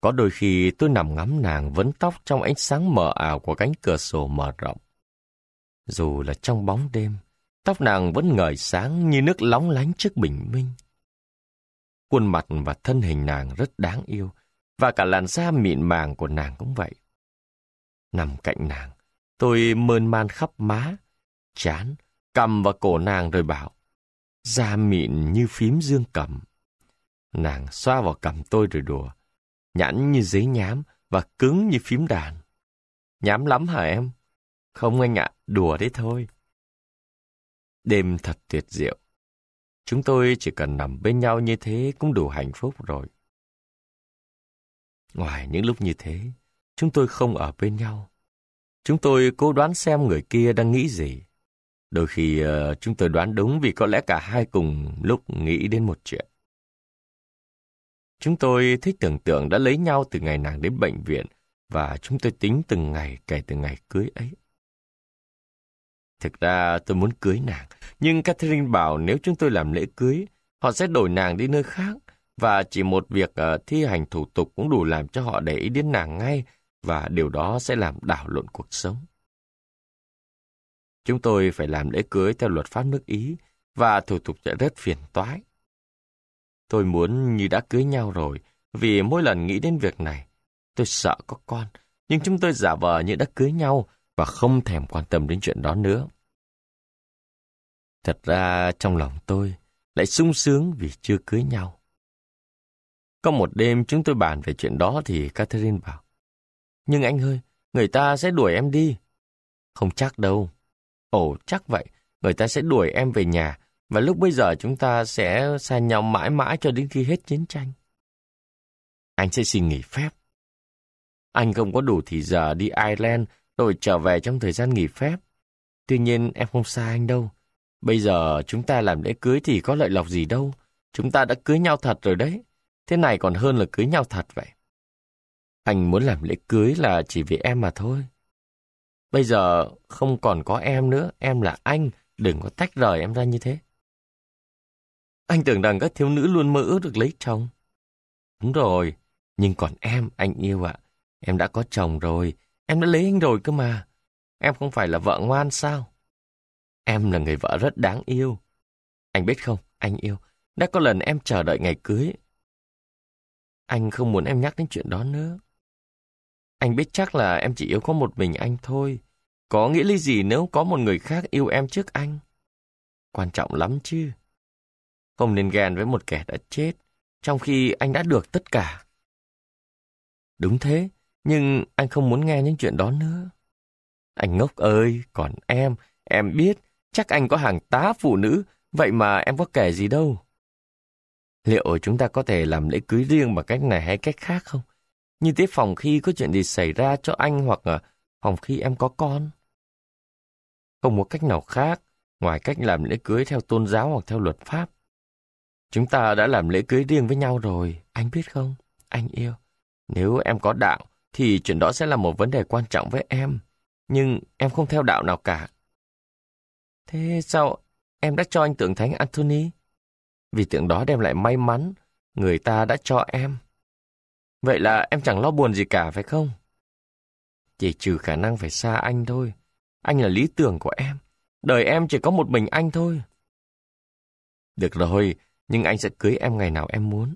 Có đôi khi tôi nằm ngắm nàng vấn tóc trong ánh sáng mờ ảo của cánh cửa sổ mở rộng. Dù là trong bóng đêm, tóc nàng vẫn ngời sáng như nước lóng lánh trước bình minh. Khuôn mặt và thân hình nàng rất đáng yêu, và cả làn da mịn màng của nàng cũng vậy. Nằm cạnh nàng, tôi mơn man khắp má, chán, cầm vào cổ nàng rồi bảo, da mịn như phím dương cầm. Nàng xoa vào cầm tôi rồi đùa, nhẵn như giấy nhám và cứng như phím đàn. Nhám lắm hả em? Không anh ạ, đùa đấy thôi. Đêm thật tuyệt diệu. Chúng tôi chỉ cần nằm bên nhau như thế cũng đủ hạnh phúc rồi. Ngoài những lúc như thế, chúng tôi không ở bên nhau. Chúng tôi cố đoán xem người kia đang nghĩ gì. Đôi khi uh, chúng tôi đoán đúng vì có lẽ cả hai cùng lúc nghĩ đến một chuyện. Chúng tôi thích tưởng tượng đã lấy nhau từ ngày nàng đến bệnh viện và chúng tôi tính từng ngày kể từ ngày cưới ấy. Thực ra tôi muốn cưới nàng, nhưng Catherine bảo nếu chúng tôi làm lễ cưới, họ sẽ đổi nàng đi nơi khác và chỉ một việc ờ, thi hành thủ tục cũng đủ làm cho họ để ý đến nàng ngay, và điều đó sẽ làm đảo lộn cuộc sống. Chúng tôi phải làm lễ cưới theo luật pháp nước Ý, và thủ tục sẽ rất phiền toái. Tôi muốn như đã cưới nhau rồi, vì mỗi lần nghĩ đến việc này, tôi sợ có con, nhưng chúng tôi giả vờ như đã cưới nhau và không thèm quan tâm đến chuyện đó nữa. Thật ra trong lòng tôi lại sung sướng vì chưa cưới nhau. Có một đêm chúng tôi bàn về chuyện đó thì Catherine bảo. Nhưng anh ơi, người ta sẽ đuổi em đi. Không chắc đâu. Ồ, chắc vậy. Người ta sẽ đuổi em về nhà. Và lúc bây giờ chúng ta sẽ xa nhau mãi mãi cho đến khi hết chiến tranh. Anh sẽ xin nghỉ phép. Anh không có đủ thì giờ đi Ireland rồi trở về trong thời gian nghỉ phép. Tuy nhiên em không xa anh đâu. Bây giờ chúng ta làm lễ cưới thì có lợi lộc gì đâu. Chúng ta đã cưới nhau thật rồi đấy. Thế này còn hơn là cưới nhau thật vậy. Anh muốn làm lễ cưới là chỉ vì em mà thôi. Bây giờ không còn có em nữa, em là anh, đừng có tách rời em ra như thế. Anh tưởng rằng các thiếu nữ luôn mơ ước được lấy chồng. Đúng rồi, nhưng còn em, anh yêu ạ, em đã có chồng rồi, em đã lấy anh rồi cơ mà. Em không phải là vợ ngoan sao? Em là người vợ rất đáng yêu. Anh biết không, anh yêu, đã có lần em chờ đợi ngày cưới, anh không muốn em nhắc đến chuyện đó nữa. Anh biết chắc là em chỉ yêu có một mình anh thôi. Có nghĩa lý gì nếu có một người khác yêu em trước anh? Quan trọng lắm chứ. Không nên ghen với một kẻ đã chết, trong khi anh đã được tất cả. Đúng thế, nhưng anh không muốn nghe những chuyện đó nữa. Anh ngốc ơi, còn em, em biết, chắc anh có hàng tá phụ nữ, vậy mà em có kể gì đâu. Liệu chúng ta có thể làm lễ cưới riêng bằng cách này hay cách khác không? Như thế phòng khi có chuyện gì xảy ra cho anh hoặc là ờ, phòng khi em có con? Không một cách nào khác ngoài cách làm lễ cưới theo tôn giáo hoặc theo luật pháp. Chúng ta đã làm lễ cưới riêng với nhau rồi, anh biết không? Anh yêu, nếu em có đạo thì chuyện đó sẽ là một vấn đề quan trọng với em. Nhưng em không theo đạo nào cả. Thế sao em đã cho anh tưởng thánh Anthony? vì tượng đó đem lại may mắn, người ta đã cho em. Vậy là em chẳng lo buồn gì cả phải không? Chỉ trừ khả năng phải xa anh thôi. Anh là lý tưởng của em. Đời em chỉ có một mình anh thôi. Được rồi, nhưng anh sẽ cưới em ngày nào em muốn.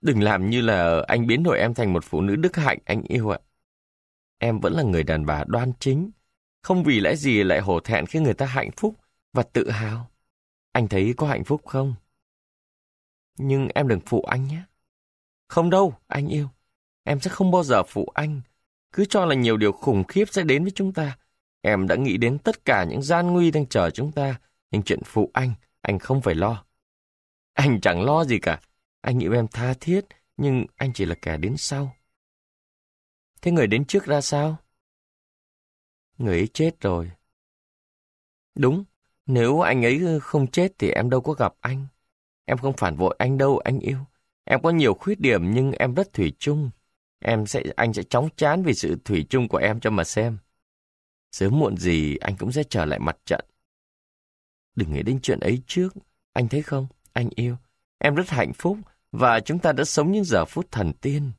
Đừng làm như là anh biến đổi em thành một phụ nữ đức hạnh anh yêu ạ. Em vẫn là người đàn bà đoan chính. Không vì lẽ gì lại hổ thẹn khi người ta hạnh phúc và tự hào. Anh thấy có hạnh phúc không? Nhưng em đừng phụ anh nhé. Không đâu, anh yêu. Em sẽ không bao giờ phụ anh. Cứ cho là nhiều điều khủng khiếp sẽ đến với chúng ta. Em đã nghĩ đến tất cả những gian nguy đang chờ chúng ta. Nhưng chuyện phụ anh, anh không phải lo. Anh chẳng lo gì cả. Anh yêu em tha thiết, nhưng anh chỉ là kẻ đến sau. Thế người đến trước ra sao? Người ấy chết rồi. Đúng, nếu anh ấy không chết thì em đâu có gặp anh. Em không phản bội anh đâu, anh yêu. Em có nhiều khuyết điểm nhưng em rất thủy chung. Em sẽ, anh sẽ chóng chán vì sự thủy chung của em cho mà xem. Sớm muộn gì anh cũng sẽ trở lại mặt trận. Đừng nghĩ đến chuyện ấy trước. Anh thấy không, anh yêu. Em rất hạnh phúc và chúng ta đã sống những giờ phút thần tiên.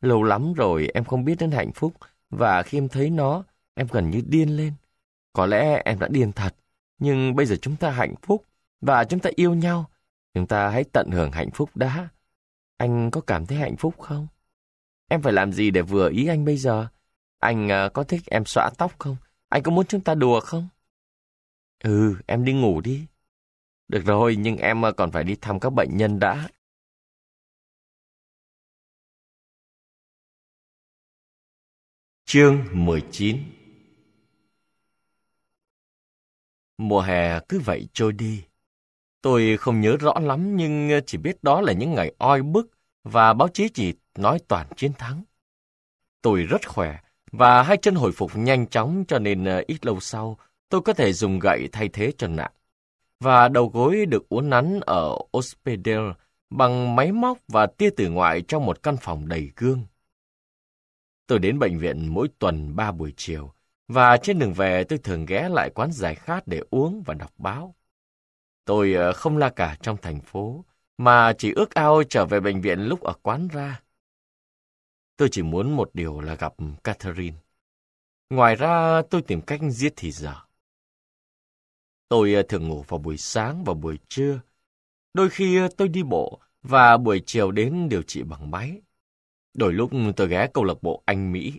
Lâu lắm rồi em không biết đến hạnh phúc và khi em thấy nó, em gần như điên lên. Có lẽ em đã điên thật nhưng bây giờ chúng ta hạnh phúc và chúng ta yêu nhau. Chúng ta hãy tận hưởng hạnh phúc đã. Anh có cảm thấy hạnh phúc không? Em phải làm gì để vừa ý anh bây giờ? Anh à, có thích em xõa tóc không? Anh có muốn chúng ta đùa không? Ừ, em đi ngủ đi. Được rồi, nhưng em à, còn phải đi thăm các bệnh nhân đã. Chương 19 Mùa hè cứ vậy trôi đi. Tôi không nhớ rõ lắm nhưng chỉ biết đó là những ngày oi bức và báo chí chỉ nói toàn chiến thắng. Tôi rất khỏe và hai chân hồi phục nhanh chóng cho nên ờ, ít lâu sau tôi có thể dùng gậy thay thế cho nặng. Và đầu gối được uốn nắn ở ospedale bằng máy móc và tia tử ngoại trong một căn phòng đầy gương. Tôi đến bệnh viện mỗi tuần ba buổi chiều và trên đường về tôi thường ghé lại quán giải khát để uống và đọc báo. Tôi ờ, không la cả trong thành phố, mà chỉ ước ao trở về bệnh viện lúc ở quán ra. Tôi chỉ muốn một điều là gặp Catherine. Ngoài ra, tôi tìm cách giết thì giờ. Tôi ờ, thường ngủ vào buổi sáng và buổi trưa. Đôi khi ờ, tôi đi bộ và buổi chiều đến điều trị bằng máy. Đôi lúc tôi ghé câu lạc bộ Anh Mỹ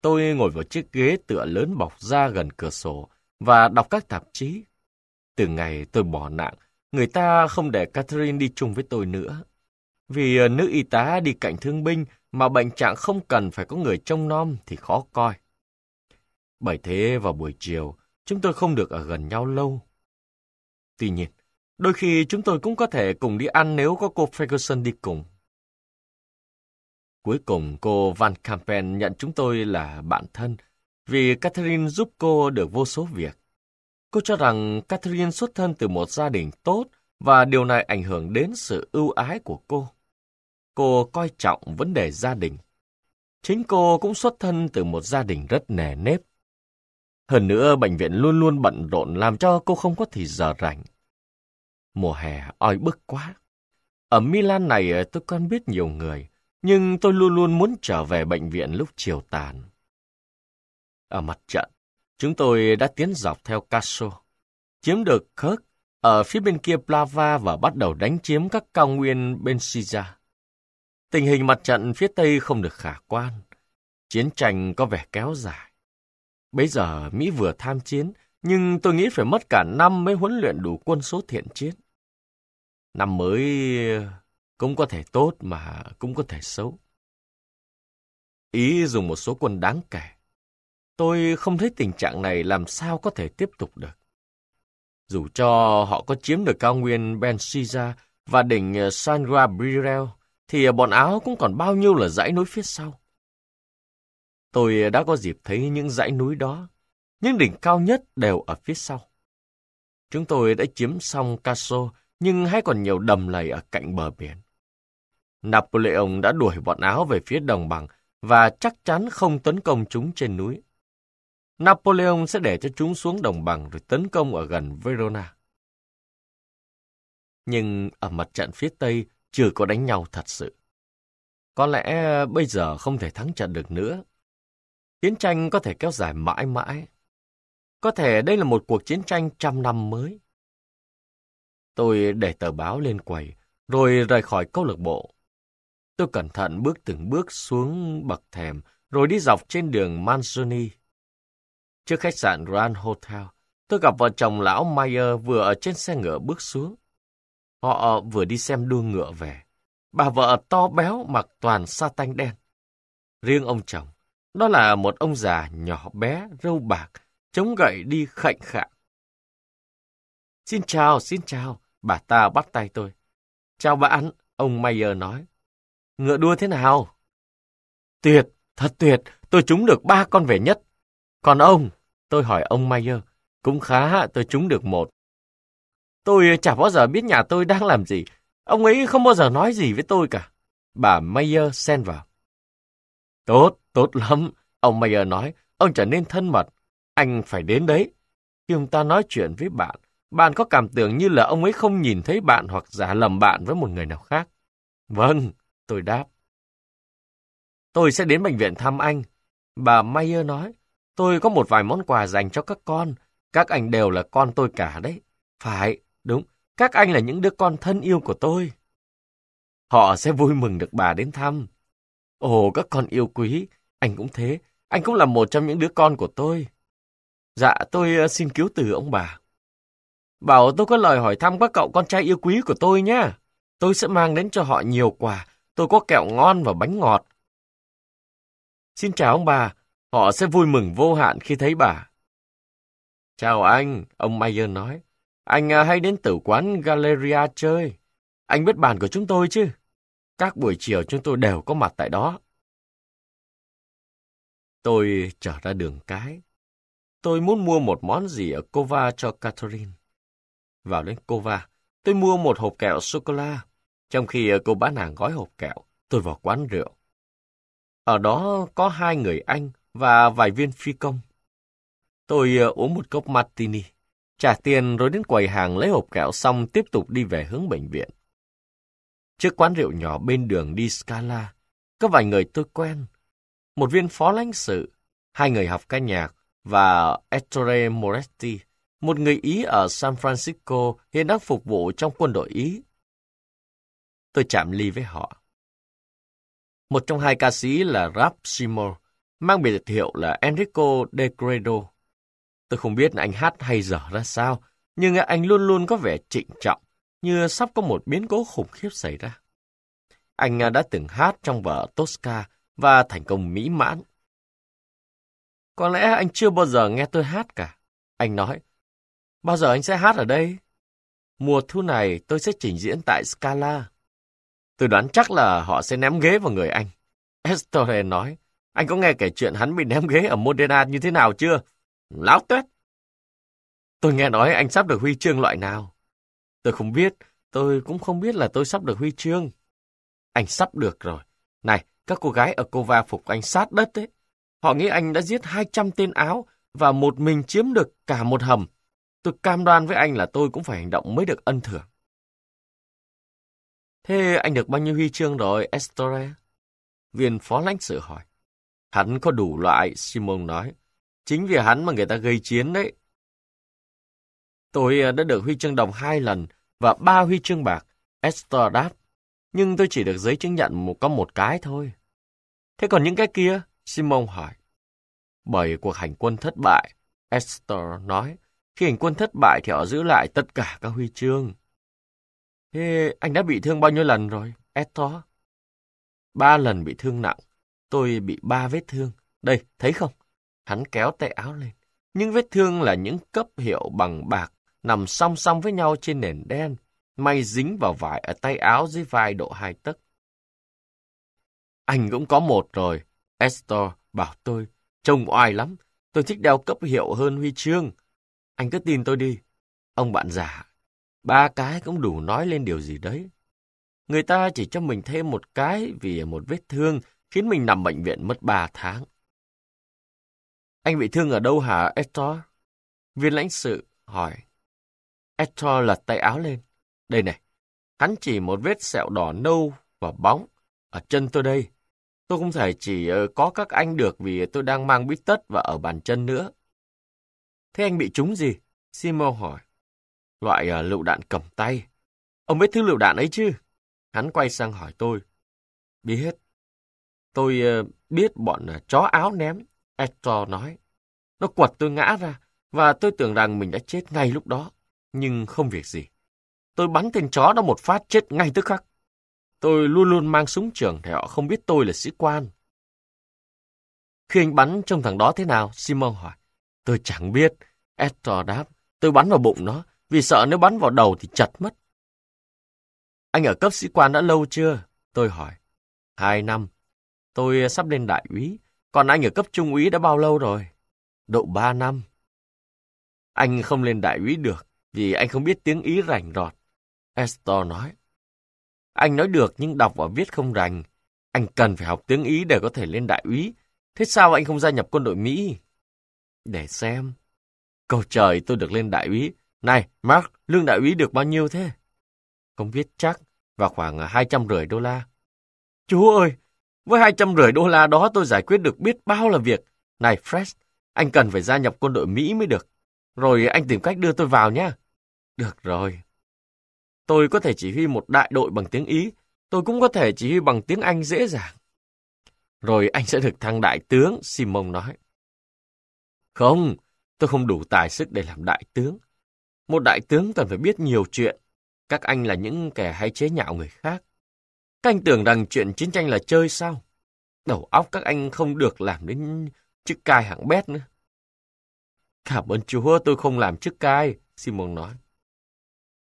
Tôi ngồi vào chiếc ghế tựa lớn bọc ra gần cửa sổ và đọc các tạp chí. Từ ngày tôi bỏ nạn, người ta không để Catherine đi chung với tôi nữa. Vì ờ, nữ y tá đi cạnh thương binh mà bệnh trạng không cần phải có người trông nom thì khó coi. Bởi thế vào buổi chiều, chúng tôi không được ở gần nhau lâu. Tuy nhiên, đôi khi chúng tôi cũng có thể cùng đi ăn nếu có cô Ferguson đi cùng. Cuối cùng cô Van campen nhận chúng tôi là bạn thân, vì Catherine giúp cô được vô số việc. Cô cho rằng Catherine xuất thân từ một gia đình tốt và điều này ảnh hưởng đến sự ưu ái của cô. Cô coi trọng vấn đề gia đình. Chính cô cũng xuất thân từ một gia đình rất nề nếp. Hơn nữa, bệnh viện luôn luôn bận rộn làm cho cô không có thì giờ rảnh. Mùa hè oi bức quá. Ở Milan này tôi còn biết nhiều người nhưng tôi luôn luôn muốn trở về bệnh viện lúc chiều tàn. Ở mặt trận, chúng tôi đã tiến dọc theo Caso chiếm được Kirk ở phía bên kia Plava và bắt đầu đánh chiếm các cao nguyên bên Siza. Tình hình mặt trận phía Tây không được khả quan. Chiến tranh có vẻ kéo dài. Bây giờ Mỹ vừa tham chiến, nhưng tôi nghĩ phải mất cả năm mới huấn luyện đủ quân số thiện chiến. Năm mới cũng có thể tốt mà cũng có thể xấu. Ý dùng một số quân đáng kể. Tôi không thấy tình trạng này làm sao có thể tiếp tục được. Dù cho họ có chiếm được cao nguyên Ben Siza và đỉnh ờ, San Gabriel, thì bọn Áo cũng còn bao nhiêu là dãy núi phía sau. Tôi đã có dịp thấy những dãy núi đó, những đỉnh cao nhất đều ở phía sau. Chúng tôi đã chiếm xong Caso, nhưng hay còn nhiều đầm lầy ở cạnh bờ biển. Napoleon đã đuổi bọn Áo về phía đồng bằng và chắc chắn không tấn công chúng trên núi. Napoleon sẽ để cho chúng xuống đồng bằng rồi tấn công ở gần Verona. Nhưng ở mặt trận phía Tây chưa có đánh nhau thật sự. Có lẽ bây giờ không thể thắng trận được nữa. Chiến tranh có thể kéo dài mãi mãi. Có thể đây là một cuộc chiến tranh trăm năm mới. Tôi để tờ báo lên quầy, rồi rời khỏi câu lạc bộ. Tôi cẩn thận bước từng bước xuống bậc thềm, rồi đi dọc trên đường Manzoni. Trước khách sạn Grand Hotel, tôi gặp vợ chồng lão Mayer vừa ở trên xe ngựa bước xuống. Họ vừa đi xem đua ngựa về. Bà vợ to béo mặc toàn sa tanh đen. Riêng ông chồng, đó là một ông già nhỏ bé, râu bạc, chống gậy đi khệnh khạng. Xin chào, xin chào, bà ta bắt tay tôi. Chào bà anh, ông Mayer nói. Ngựa đua thế nào? Tuyệt, thật tuyệt, tôi trúng được ba con về nhất. Còn ông, tôi hỏi ông Mayer, cũng khá tôi trúng được một. Tôi chả bao giờ biết nhà tôi đang làm gì, ông ấy không bao giờ nói gì với tôi cả. Bà Mayer xen vào. Tốt, tốt lắm, ông Mayer nói, ông trở nên thân mật, anh phải đến đấy. Khi ông ta nói chuyện với bạn, bạn có cảm tưởng như là ông ấy không nhìn thấy bạn hoặc giả lầm bạn với một người nào khác. Vâng, Tôi đáp. Tôi sẽ đến bệnh viện thăm anh. Bà Mayer nói, tôi có một vài món quà dành cho các con. Các anh đều là con tôi cả đấy. Phải, đúng, các anh là những đứa con thân yêu của tôi. Họ sẽ vui mừng được bà đến thăm. Ồ, các con yêu quý, anh cũng thế, anh cũng là một trong những đứa con của tôi. Dạ, tôi ờ, xin cứu từ ông bà. Bảo tôi có lời hỏi thăm các cậu con trai yêu quý của tôi nhé. Tôi sẽ mang đến cho họ nhiều quà Tôi có kẹo ngon và bánh ngọt. Xin chào ông bà, họ sẽ vui mừng vô hạn khi thấy bà. Chào anh, ông Mayer nói. Anh à, hay đến tử quán Galleria chơi. Anh biết bàn của chúng tôi chứ? Các buổi chiều chúng tôi đều có mặt tại đó. Tôi trở ra đường cái. Tôi muốn mua một món gì ở Cova cho Catherine. Vào đến Cova, tôi mua một hộp kẹo sô-cô-la trong khi ờ, cô bán hàng gói hộp kẹo, tôi vào quán rượu. Ở đó có hai người Anh và vài viên phi công. Tôi ờ, uống một cốc martini, trả tiền rồi đến quầy hàng lấy hộp kẹo xong tiếp tục đi về hướng bệnh viện. Trước quán rượu nhỏ bên đường đi Scala, có vài người tôi quen. Một viên phó lãnh sự, hai người học ca nhạc và Ettore Moretti, một người Ý ở San Francisco hiện đang phục vụ trong quân đội Ý tôi chạm ly với họ. Một trong hai ca sĩ là Rap Seymour, mang biệt hiệu là Enrico De Credo. Tôi không biết anh hát hay dở ra sao, nhưng anh luôn luôn có vẻ trịnh trọng, như sắp có một biến cố khủng khiếp xảy ra. Anh đã từng hát trong vở Tosca và thành công mỹ mãn. Có lẽ anh chưa bao giờ nghe tôi hát cả. Anh nói, bao giờ anh sẽ hát ở đây? Mùa thu này tôi sẽ trình diễn tại Scala. Tôi đoán chắc là họ sẽ ném ghế vào người anh. Estore nói, anh có nghe kể chuyện hắn bị ném ghế ở Modena như thế nào chưa? Láo tuyết. Tôi nghe nói anh sắp được huy chương loại nào. Tôi không biết, tôi cũng không biết là tôi sắp được huy chương. Anh sắp được rồi. Này, các cô gái ở Cova phục anh sát đất đấy. Họ nghĩ anh đã giết 200 tên áo và một mình chiếm được cả một hầm. Tôi cam đoan với anh là tôi cũng phải hành động mới được ân thưởng. Thế anh được bao nhiêu huy chương rồi, Estore? Viên phó lãnh sự hỏi. Hắn có đủ loại, Simon nói. Chính vì hắn mà người ta gây chiến đấy. Tôi ờ, đã được huy chương đồng hai lần và ba huy chương bạc, Esther đáp. Nhưng tôi chỉ được giấy chứng nhận một có một cái thôi. Thế còn những cái kia? Simon hỏi. Bởi cuộc hành quân thất bại, Esther nói, khi hành quân thất bại thì họ giữ lại tất cả các huy chương. Thế anh đã bị thương bao nhiêu lần rồi, Hector? Ba lần bị thương nặng. Tôi bị ba vết thương. Đây, thấy không? Hắn kéo tay áo lên. Những vết thương là những cấp hiệu bằng bạc nằm song song với nhau trên nền đen, may dính vào vải ở tay áo dưới vai độ hai tấc. Anh cũng có một rồi, Estor bảo tôi. Trông oai lắm, tôi thích đeo cấp hiệu hơn huy chương. Anh cứ tin tôi đi. Ông bạn già Ba cái cũng đủ nói lên điều gì đấy. Người ta chỉ cho mình thêm một cái vì một vết thương khiến mình nằm bệnh viện mất ba tháng. Anh bị thương ở đâu hả, Hector? Viên lãnh sự hỏi. Hector lật tay áo lên. Đây này, hắn chỉ một vết sẹo đỏ nâu và bóng ở chân tôi đây. Tôi không thể chỉ ờ, có các anh được vì tôi đang mang bít tất và ở bàn chân nữa. Thế anh bị trúng gì? Simo hỏi loại ờ, lựu đạn cầm tay. Ông biết thứ lựu đạn ấy chứ? Hắn quay sang hỏi tôi. Biết. Tôi ờ, biết bọn ờ, chó áo ném, Hector nói. Nó quật tôi ngã ra, và tôi tưởng rằng mình đã chết ngay lúc đó. Nhưng không việc gì. Tôi bắn tên chó đó một phát chết ngay tức khắc. Tôi luôn luôn mang súng trường để họ không biết tôi là sĩ quan. Khi anh bắn trong thằng đó thế nào? Simon hỏi. Tôi chẳng biết. Hector đáp. Tôi bắn vào bụng nó, vì sợ nếu bắn vào đầu thì chặt mất. Anh ở cấp sĩ quan đã lâu chưa? Tôi hỏi. Hai năm. Tôi sắp lên đại úy, còn anh ở cấp trung úy đã bao lâu rồi? Độ ba năm. Anh không lên đại úy được, vì anh không biết tiếng Ý rành rọt. Estor nói. Anh nói được nhưng đọc và viết không rành. Anh cần phải học tiếng Ý để có thể lên đại úy. Thế sao anh không gia nhập quân đội Mỹ? Để xem. Cầu trời tôi được lên đại úy, này, Mark, lương đại úy được bao nhiêu thế? Không biết chắc, và khoảng à, hai trăm rưỡi đô la. Chú ơi, với hai trăm rưỡi đô la đó tôi giải quyết được biết bao là việc. Này Fred, anh cần phải gia nhập quân đội Mỹ mới được. Rồi anh tìm cách đưa tôi vào nhé. Được rồi. Tôi có thể chỉ huy một đại đội bằng tiếng Ý. Tôi cũng có thể chỉ huy bằng tiếng Anh dễ dàng. Rồi anh sẽ được thăng đại tướng, Simon nói. Không, tôi không đủ tài sức để làm đại tướng. Một đại tướng cần phải biết nhiều chuyện. Các anh là những kẻ hay chế nhạo người khác. Các anh tưởng rằng chuyện chiến tranh là chơi sao? Đầu óc các anh không được làm đến chức cai hạng bét nữa. Cảm ơn Chúa, tôi không làm chức cai, Simon nói.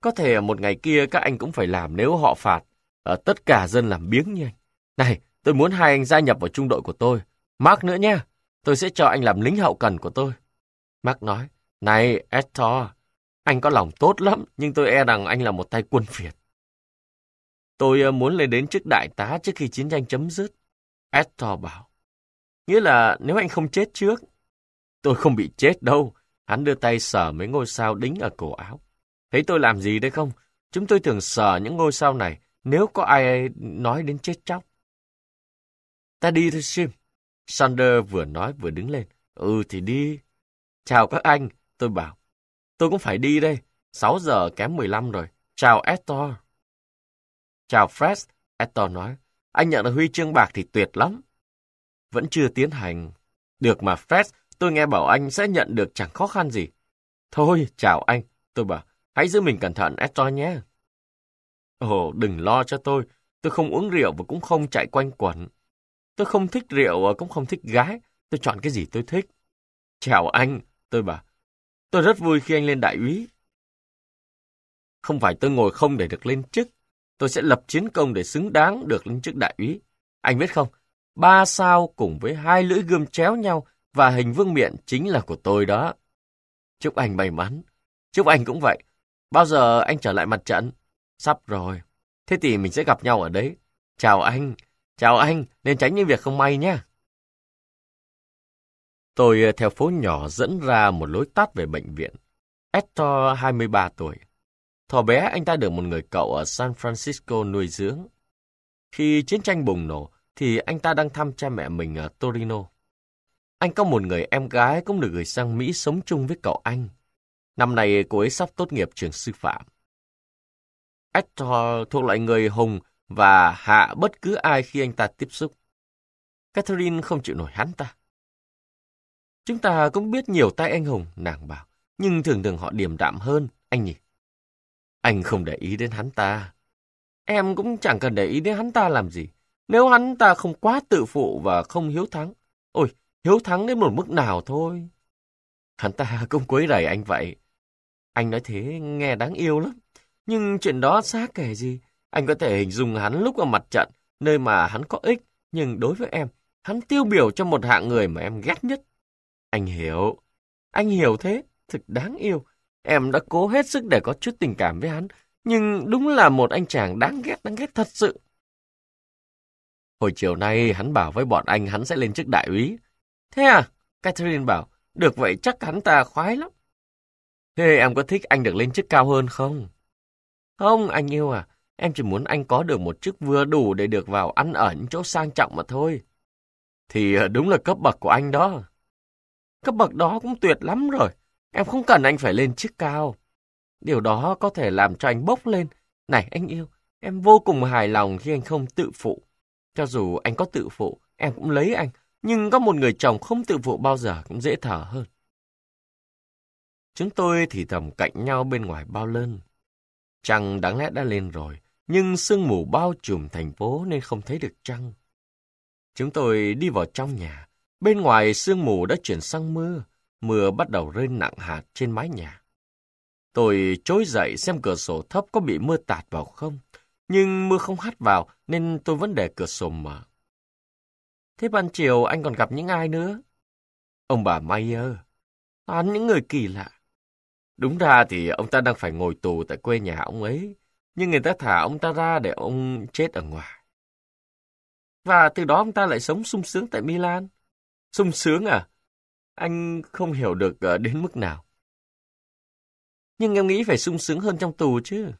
Có thể một ngày kia các anh cũng phải làm nếu họ phạt. Ở tất cả dân làm biếng như anh. Này, tôi muốn hai anh gia nhập vào trung đội của tôi. Mark nữa nhé, tôi sẽ cho anh làm lính hậu cần của tôi. Mark nói, này Hector, anh có lòng tốt lắm, nhưng tôi e rằng anh là một tay quân phiệt. Tôi ờ, muốn lên đến chức đại tá trước khi chiến tranh chấm dứt. Estor bảo. Nghĩa là nếu anh không chết trước, tôi không bị chết đâu. Hắn đưa tay sờ mấy ngôi sao đính ở cổ áo. Thấy tôi làm gì đấy không? Chúng tôi thường sờ những ngôi sao này nếu có ai nói đến chết chóc. Ta đi thôi Sim. Sander vừa nói vừa đứng lên. Ừ thì đi. Chào các anh, tôi bảo. Tôi cũng phải đi đây. 6 giờ kém 15 rồi. Chào Hector. Chào Fred. Hector nói. Anh nhận được huy chương bạc thì tuyệt lắm. Vẫn chưa tiến hành. Được mà Fred, tôi nghe bảo anh sẽ nhận được chẳng khó khăn gì. Thôi, chào anh. Tôi bảo, hãy giữ mình cẩn thận Hector nhé. Ồ, đừng lo cho tôi. Tôi không uống rượu và cũng không chạy quanh quẩn. Tôi không thích rượu và cũng không thích gái. Tôi chọn cái gì tôi thích. Chào anh, tôi bảo. Tôi rất vui khi anh lên đại úy. Không phải tôi ngồi không để được lên chức. Tôi sẽ lập chiến công để xứng đáng được lên chức đại úy. Anh biết không, ba sao cùng với hai lưỡi gươm chéo nhau và hình vương miện chính là của tôi đó. Chúc anh may mắn. Chúc anh cũng vậy. Bao giờ anh trở lại mặt trận? Sắp rồi. Thế thì mình sẽ gặp nhau ở đấy. Chào anh. Chào anh. Nên tránh những việc không may nhé. Tôi ờ, theo phố nhỏ dẫn ra một lối tắt về bệnh viện. Hector 23 tuổi. Thỏ bé anh ta được một người cậu ở San Francisco nuôi dưỡng. Khi chiến tranh bùng nổ thì anh ta đang thăm cha mẹ mình ở Torino. Anh có một người em gái cũng được gửi sang Mỹ sống chung với cậu anh. Năm nay cô ấy sắp tốt nghiệp trường sư phạm. Hector thuộc loại người hùng và hạ bất cứ ai khi anh ta tiếp xúc. Catherine không chịu nổi hắn ta. Chúng ta cũng biết nhiều tay anh hùng, nàng bảo, nhưng thường thường họ điềm đạm hơn, anh nhỉ? Anh không để ý đến hắn ta. Em cũng chẳng cần để ý đến hắn ta làm gì. Nếu hắn ta không quá tự phụ và không hiếu thắng. Ôi, hiếu thắng đến một mức nào thôi. Hắn ta cũng quấy rầy anh vậy. Anh nói thế nghe đáng yêu lắm. Nhưng chuyện đó xa kể gì. Anh có thể hình dung hắn lúc ở mặt trận, nơi mà hắn có ích. Nhưng đối với em, hắn tiêu biểu cho một hạng người mà em ghét nhất. Anh hiểu. Anh hiểu thế, thực đáng yêu. Em đã cố hết sức để có chút tình cảm với hắn, nhưng đúng là một anh chàng đáng ghét, đáng ghét thật sự. Hồi chiều nay, hắn bảo với bọn anh hắn sẽ lên chức đại úy. Thế à? Catherine bảo, được vậy chắc hắn ta khoái lắm. Thế em có thích anh được lên chức cao hơn không? Không, anh yêu à, em chỉ muốn anh có được một chức vừa đủ để được vào ăn ở những chỗ sang trọng mà thôi. Thì ờ, đúng là cấp bậc của anh đó. Cấp bậc đó cũng tuyệt lắm rồi. Em không cần anh phải lên chiếc cao. Điều đó có thể làm cho anh bốc lên. Này anh yêu, em vô cùng hài lòng khi anh không tự phụ. Cho dù anh có tự phụ, em cũng lấy anh. Nhưng có một người chồng không tự phụ bao giờ cũng dễ thở hơn. Chúng tôi thì thầm cạnh nhau bên ngoài bao lơn. Trăng đáng lẽ đã lên rồi, nhưng sương mù bao trùm thành phố nên không thấy được trăng. Chúng tôi đi vào trong nhà, Bên ngoài sương mù đã chuyển sang mưa, mưa bắt đầu rơi nặng hạt trên mái nhà. Tôi trối dậy xem cửa sổ thấp có bị mưa tạt vào không, nhưng mưa không hắt vào nên tôi vẫn để cửa sổ mở. Thế ban chiều anh còn gặp những ai nữa? Ông bà Mayer, toàn những người kỳ lạ. Đúng ra thì ông ta đang phải ngồi tù tại quê nhà ông ấy, nhưng người ta thả ông ta ra để ông chết ở ngoài. Và từ đó ông ta lại sống sung sướng tại Milan sung sướng à? Anh không hiểu được ờ, đến mức nào. Nhưng em nghĩ phải sung sướng hơn trong tù chứ.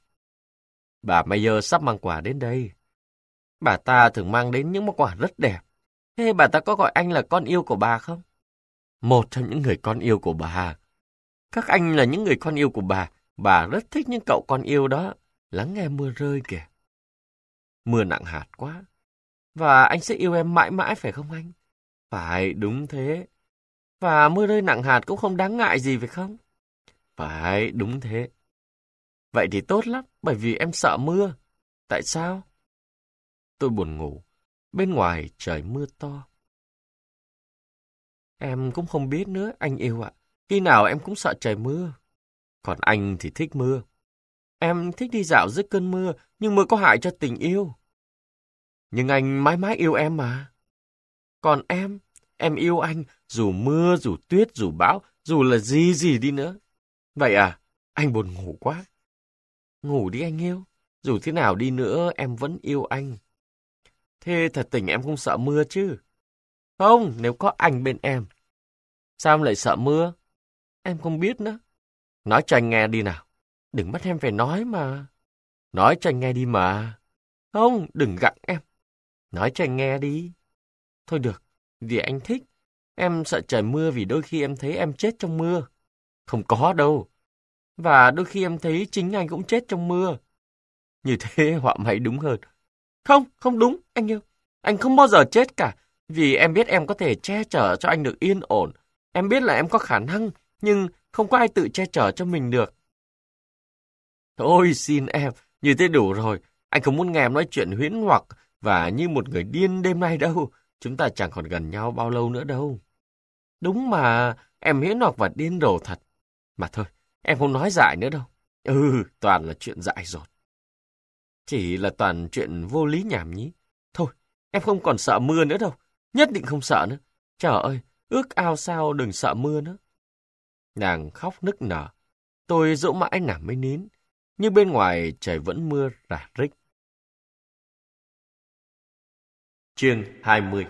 Bà Mayer sắp mang quà đến đây. Bà ta thường mang đến những món quà rất đẹp. Thế bà ta có gọi anh là con yêu của bà không? Một trong những người con yêu của bà. Các anh là những người con yêu của bà. Bà rất thích những cậu con yêu đó. Lắng nghe mưa rơi kìa. Mưa nặng hạt quá. Và anh sẽ yêu em mãi mãi phải không anh? Phải, đúng thế. Và mưa rơi nặng hạt cũng không đáng ngại gì phải không? Phải, đúng thế. Vậy thì tốt lắm, bởi vì em sợ mưa. Tại sao? Tôi buồn ngủ. Bên ngoài trời mưa to. Em cũng không biết nữa, anh yêu ạ. Khi nào em cũng sợ trời mưa. Còn anh thì thích mưa. Em thích đi dạo dưới cơn mưa, nhưng mưa có hại cho tình yêu. Nhưng anh mãi mãi yêu em mà. Còn em, em yêu anh dù mưa, dù tuyết, dù bão, dù là gì gì đi nữa. Vậy à, anh buồn ngủ quá. Ngủ đi anh yêu, dù thế nào đi nữa em vẫn yêu anh. Thế thật tình em không sợ mưa chứ? Không, nếu có anh bên em. Sao em lại sợ mưa? Em không biết nữa. Nói cho anh nghe đi nào. Đừng bắt em phải nói mà. Nói cho anh nghe đi mà. Không, đừng gặng em. Nói cho anh nghe đi. Thôi được, vì anh thích. Em sợ trời mưa vì đôi khi em thấy em chết trong mưa. Không có đâu. Và đôi khi em thấy chính anh cũng chết trong mưa. Như thế họa mày đúng hơn. Không, không đúng, anh yêu. Anh không bao giờ chết cả, vì em biết em có thể che chở cho anh được yên ổn. Em biết là em có khả năng, nhưng không có ai tự che chở cho mình được. thôi xin em, như thế đủ rồi. Anh không muốn nghe em nói chuyện huyễn hoặc và như một người điên đêm nay đâu chúng ta chẳng còn gần nhau bao lâu nữa đâu. Đúng mà, em hiến hoặc và điên rồ thật. Mà thôi, em không nói dại nữa đâu. Ừ, toàn là chuyện dại rồi. Chỉ là toàn chuyện vô lý nhảm nhí. Thôi, em không còn sợ mưa nữa đâu. Nhất định không sợ nữa. Trời ơi, ước ao sao đừng sợ mưa nữa. Nàng khóc nức nở. Tôi dỗ mãi nàng mới nín. Nhưng bên ngoài trời vẫn mưa rả rích. Chương 20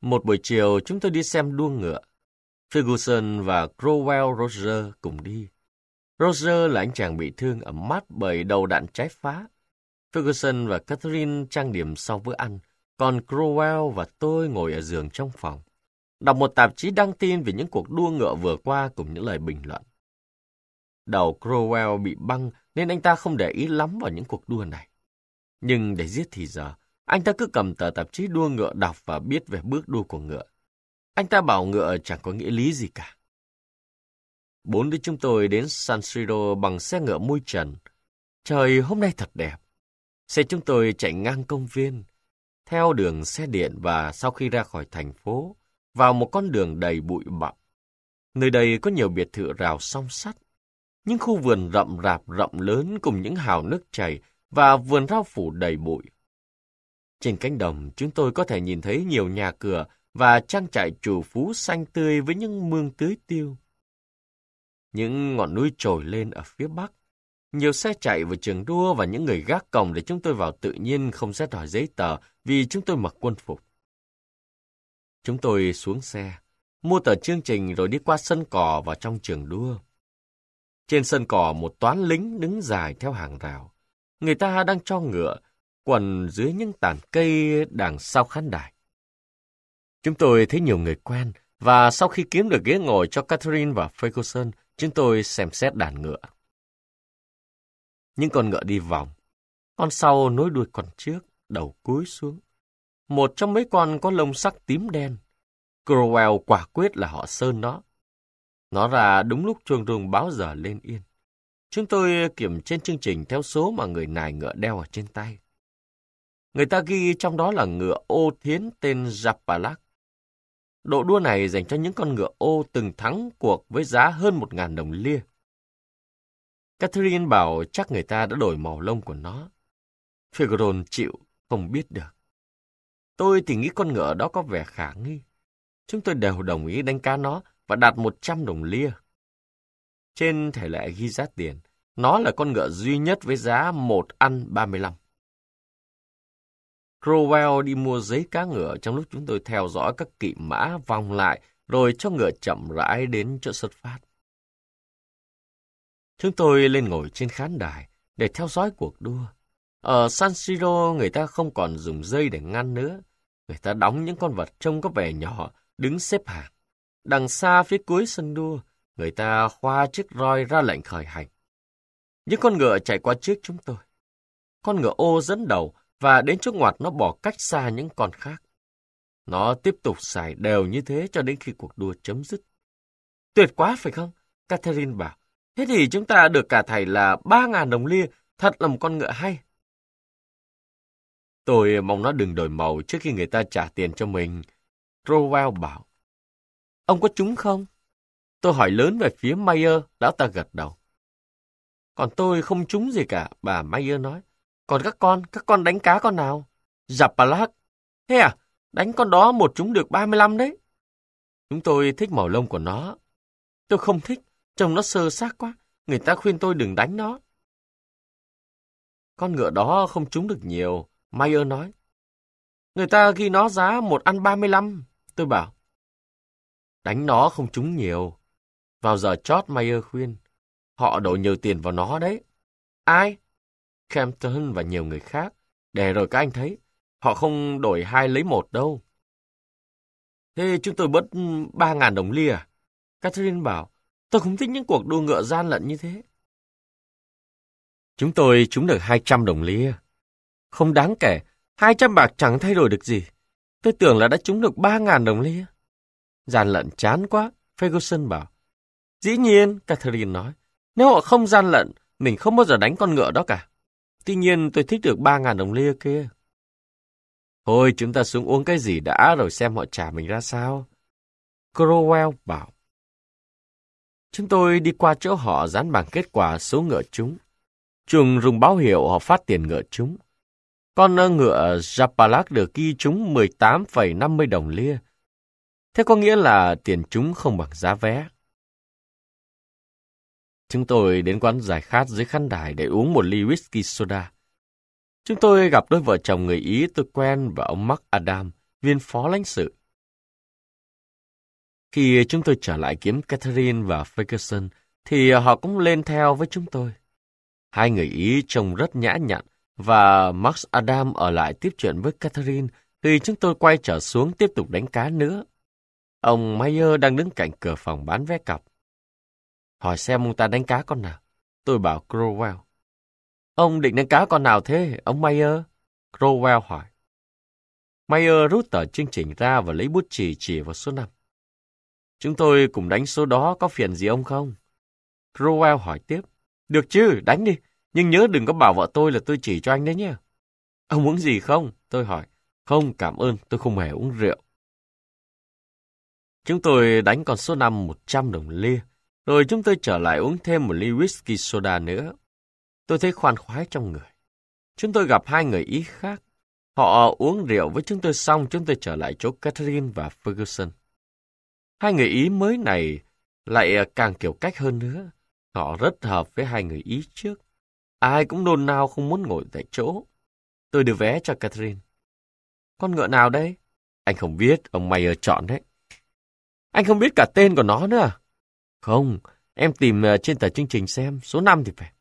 Một buổi chiều chúng tôi đi xem đua ngựa. Ferguson và Crowell Roger cùng đi. Roger là anh chàng bị thương ở mắt bởi đầu đạn trái phá. Ferguson và Catherine trang điểm sau bữa ăn, còn Crowell và tôi ngồi ở giường trong phòng. Đọc một tạp chí đăng tin về những cuộc đua ngựa vừa qua cùng những lời bình luận. Đầu Crowell bị băng nên anh ta không để ý lắm vào những cuộc đua này. Nhưng để giết thì giờ, anh ta cứ cầm tờ tạp chí đua ngựa đọc và biết về bước đua của ngựa. Anh ta bảo ngựa chẳng có nghĩa lý gì cả. Bốn đứa chúng tôi đến San Siro bằng xe ngựa môi trần. Trời hôm nay thật đẹp. Xe chúng tôi chạy ngang công viên, theo đường xe điện và sau khi ra khỏi thành phố, vào một con đường đầy bụi bặm. Nơi đây có nhiều biệt thự rào song sắt, những khu vườn rậm rạp rộng lớn cùng những hào nước chảy và vườn rau phủ đầy bụi. Trên cánh đồng, chúng tôi có thể nhìn thấy nhiều nhà cửa và trang trại chủ phú xanh tươi với những mương tưới tiêu. Những ngọn núi trồi lên ở phía bắc, nhiều xe chạy và trường đua và những người gác cổng để chúng tôi vào tự nhiên không xét đòi giấy tờ vì chúng tôi mặc quân phục. Chúng tôi xuống xe, mua tờ chương trình rồi đi qua sân cỏ vào trong trường đua. Trên sân cỏ một toán lính đứng dài theo hàng rào người ta đang cho ngựa, quần dưới những tàn cây đằng sau khán đài. Chúng tôi thấy nhiều người quen, và sau khi kiếm được ghế ngồi cho Catherine và Ferguson, chúng tôi xem xét đàn ngựa. Những con ngựa đi vòng, con sau nối đuôi con trước, đầu cúi xuống. Một trong mấy con có lông sắc tím đen. Crowell quả quyết là họ sơn nó. Nó ra đúng lúc chuông rừng báo giờ lên yên. Chúng tôi kiểm trên chương trình theo số mà người nài ngựa đeo ở trên tay. Người ta ghi trong đó là ngựa ô thiến tên Japalak. Độ đua này dành cho những con ngựa ô từng thắng cuộc với giá hơn một ngàn đồng lia. Catherine bảo chắc người ta đã đổi màu lông của nó. Figueron chịu, không biết được. Tôi thì nghĩ con ngựa đó có vẻ khả nghi. Chúng tôi đều đồng ý đánh cá nó và đạt một trăm đồng lia trên thể lệ ghi giá tiền, nó là con ngựa duy nhất với giá 1 ăn 35. Crowell đi mua giấy cá ngựa trong lúc chúng tôi theo dõi các kỵ mã vòng lại rồi cho ngựa chậm rãi đến chỗ xuất phát. Chúng tôi lên ngồi trên khán đài để theo dõi cuộc đua. Ở San Siro người ta không còn dùng dây để ngăn nữa. Người ta đóng những con vật trông có vẻ nhỏ đứng xếp hàng. Đằng xa phía cuối sân đua, Người ta khoa chiếc roi ra lệnh khởi hành. Những con ngựa chạy qua trước chúng tôi. Con ngựa ô dẫn đầu và đến trước ngoặt nó bỏ cách xa những con khác. Nó tiếp tục xài đều như thế cho đến khi cuộc đua chấm dứt. Tuyệt quá phải không? Catherine bảo. Thế thì chúng ta được cả thầy là 3.000 đồng lia, thật là một con ngựa hay. Tôi mong nó đừng đổi màu trước khi người ta trả tiền cho mình. Rowell bảo. Ông có chúng không? Tôi hỏi lớn về phía Mayer, lão ta gật đầu. Còn tôi không trúng gì cả, bà Mayer nói. Còn các con, các con đánh cá con nào? Dập bà lắc. Thế à, đánh con đó một trúng được 35 đấy. Chúng tôi thích màu lông của nó. Tôi không thích, trông nó sơ xác quá. Người ta khuyên tôi đừng đánh nó. Con ngựa đó không trúng được nhiều, Mayer nói. Người ta ghi nó giá một ăn 35, tôi bảo. Đánh nó không trúng nhiều, vào giờ chót Mayer khuyên, họ đổ nhiều tiền vào nó đấy. Ai? Campton và nhiều người khác. Để rồi các anh thấy, họ không đổi hai lấy một đâu. Thế chúng tôi bớt ba ngàn đồng lia à? Catherine bảo, tôi không thích những cuộc đua ngựa gian lận như thế. Chúng tôi trúng được hai trăm đồng lia. À? Không đáng kể, hai trăm bạc chẳng thay đổi được gì. Tôi tưởng là đã trúng được ba ngàn đồng lia. Gian lận chán quá, Ferguson bảo. Dĩ nhiên, Catherine nói, nếu họ không gian lận, mình không bao giờ đánh con ngựa đó cả. Tuy nhiên tôi thích được ba ngàn đồng lia kia. Thôi chúng ta xuống uống cái gì đã rồi xem họ trả mình ra sao. Crowell bảo. Chúng tôi đi qua chỗ họ dán bảng kết quả số ngựa chúng. Trường dùng báo hiệu họ phát tiền ngựa chúng. Con ờ, ngựa Japalak được ghi chúng 18,50 đồng lia. Thế có nghĩa là tiền chúng không bằng giá vé. Chúng tôi đến quán giải khát dưới khán đài để uống một ly whisky soda. Chúng tôi gặp đôi vợ chồng người Ý tôi quen và ông Mark Adam, viên phó lãnh sự. Khi chúng tôi trở lại kiếm Catherine và Ferguson, thì họ cũng lên theo với chúng tôi. Hai người Ý trông rất nhã nhặn, và Max Adam ở lại tiếp chuyện với Catherine, thì chúng tôi quay trở xuống tiếp tục đánh cá nữa. Ông Mayer đang đứng cạnh cửa phòng bán vé cặp hỏi xem ông ta đánh cá con nào. Tôi bảo Crowell. Ông định đánh cá con nào thế, ông Mayer? Crowell hỏi. Mayer rút tờ chương trình ra và lấy bút chỉ chỉ vào số 5. Chúng tôi cùng đánh số đó có phiền gì ông không? Crowell hỏi tiếp. Được chứ, đánh đi. Nhưng nhớ đừng có bảo vợ tôi là tôi chỉ cho anh đấy nhé. Ông uống gì không? Tôi hỏi. Không, cảm ơn, tôi không hề uống rượu. Chúng tôi đánh con số 5 100 đồng lia rồi chúng tôi trở lại uống thêm một ly whisky soda nữa. Tôi thấy khoan khoái trong người. Chúng tôi gặp hai người Ý khác. Họ uống rượu với chúng tôi xong chúng tôi trở lại chỗ Catherine và Ferguson. Hai người Ý mới này lại à, càng kiểu cách hơn nữa. Họ rất hợp với hai người Ý trước. Ai cũng nôn nao không muốn ngồi tại chỗ. Tôi đưa vé cho Catherine. Con ngựa nào đây? Anh không biết, ông Mayer chọn đấy. Anh không biết cả tên của nó nữa à? Không, em tìm ờ, trên tờ chương trình xem, số 5 thì phải.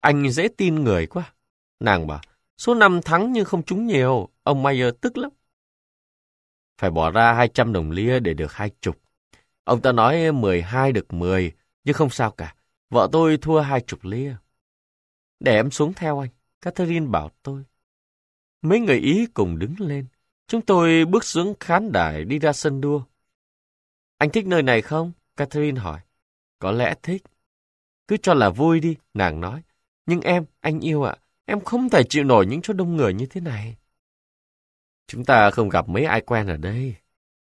Anh dễ tin người quá. Nàng bảo, số 5 thắng nhưng không trúng nhiều, ông Mayer tức lắm. Phải bỏ ra 200 đồng lia để được hai chục. Ông ta nói 12 được 10, nhưng không sao cả. Vợ tôi thua hai chục lia. Để em xuống theo anh, Catherine bảo tôi. Mấy người Ý cùng đứng lên. Chúng tôi bước xuống khán đài đi ra sân đua. Anh thích nơi này không? Catherine hỏi. Có lẽ thích. Cứ cho là vui đi, nàng nói. Nhưng em, anh yêu ạ, em không thể chịu nổi những chỗ đông người như thế này. Chúng ta không gặp mấy ai quen ở đây.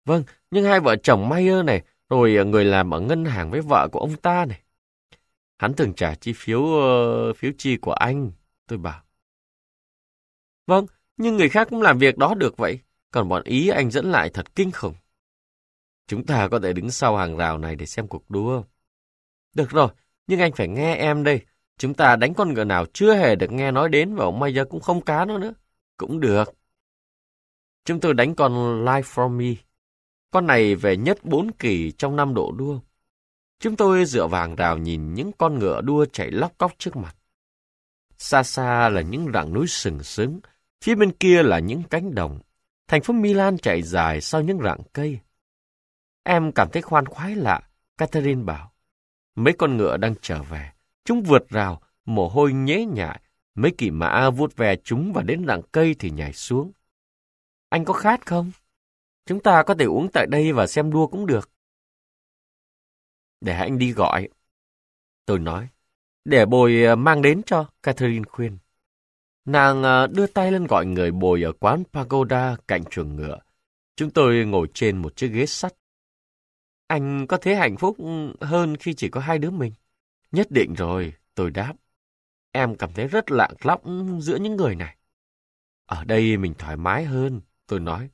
Vâng, nhưng hai vợ chồng Mayer này, rồi người làm ở ngân hàng với vợ của ông ta này. Hắn thường trả chi phiếu uh, phiếu chi của anh, tôi bảo. Vâng, nhưng người khác cũng làm việc đó được vậy. Còn bọn Ý anh dẫn lại thật kinh khủng. Chúng ta có thể đứng sau hàng rào này để xem cuộc đua. Được rồi, nhưng anh phải nghe em đây. Chúng ta đánh con ngựa nào chưa hề được nghe nói đến và ông Mayer cũng không cá nó nữa. Cũng được. Chúng tôi đánh con Life from Me. Con này về nhất bốn kỳ trong năm độ đua. Chúng tôi dựa vàng rào nhìn những con ngựa đua chạy lóc cóc trước mặt. Xa xa là những rặng núi sừng sững, phía bên kia là những cánh đồng. Thành phố Milan chạy dài sau những rặng cây. Em cảm thấy khoan khoái lạ, Catherine bảo. Mấy con ngựa đang trở về. Chúng vượt rào, mồ hôi nhễ nhại. Mấy kỵ mã vuốt về chúng và đến lặng cây thì nhảy xuống. Anh có khát không? Chúng ta có thể uống tại đây và xem đua cũng được. Để anh đi gọi. Tôi nói. Để bồi ờ, mang đến cho, Catherine khuyên. Nàng ờ, đưa tay lên gọi người bồi ở quán Pagoda cạnh chuồng ngựa. Chúng tôi ngồi trên một chiếc ghế sắt anh có thấy hạnh phúc hơn khi chỉ có hai đứa mình? Nhất định rồi, tôi đáp. Em cảm thấy rất lạng lóc giữa những người này. Ở đây mình thoải mái hơn, tôi nói.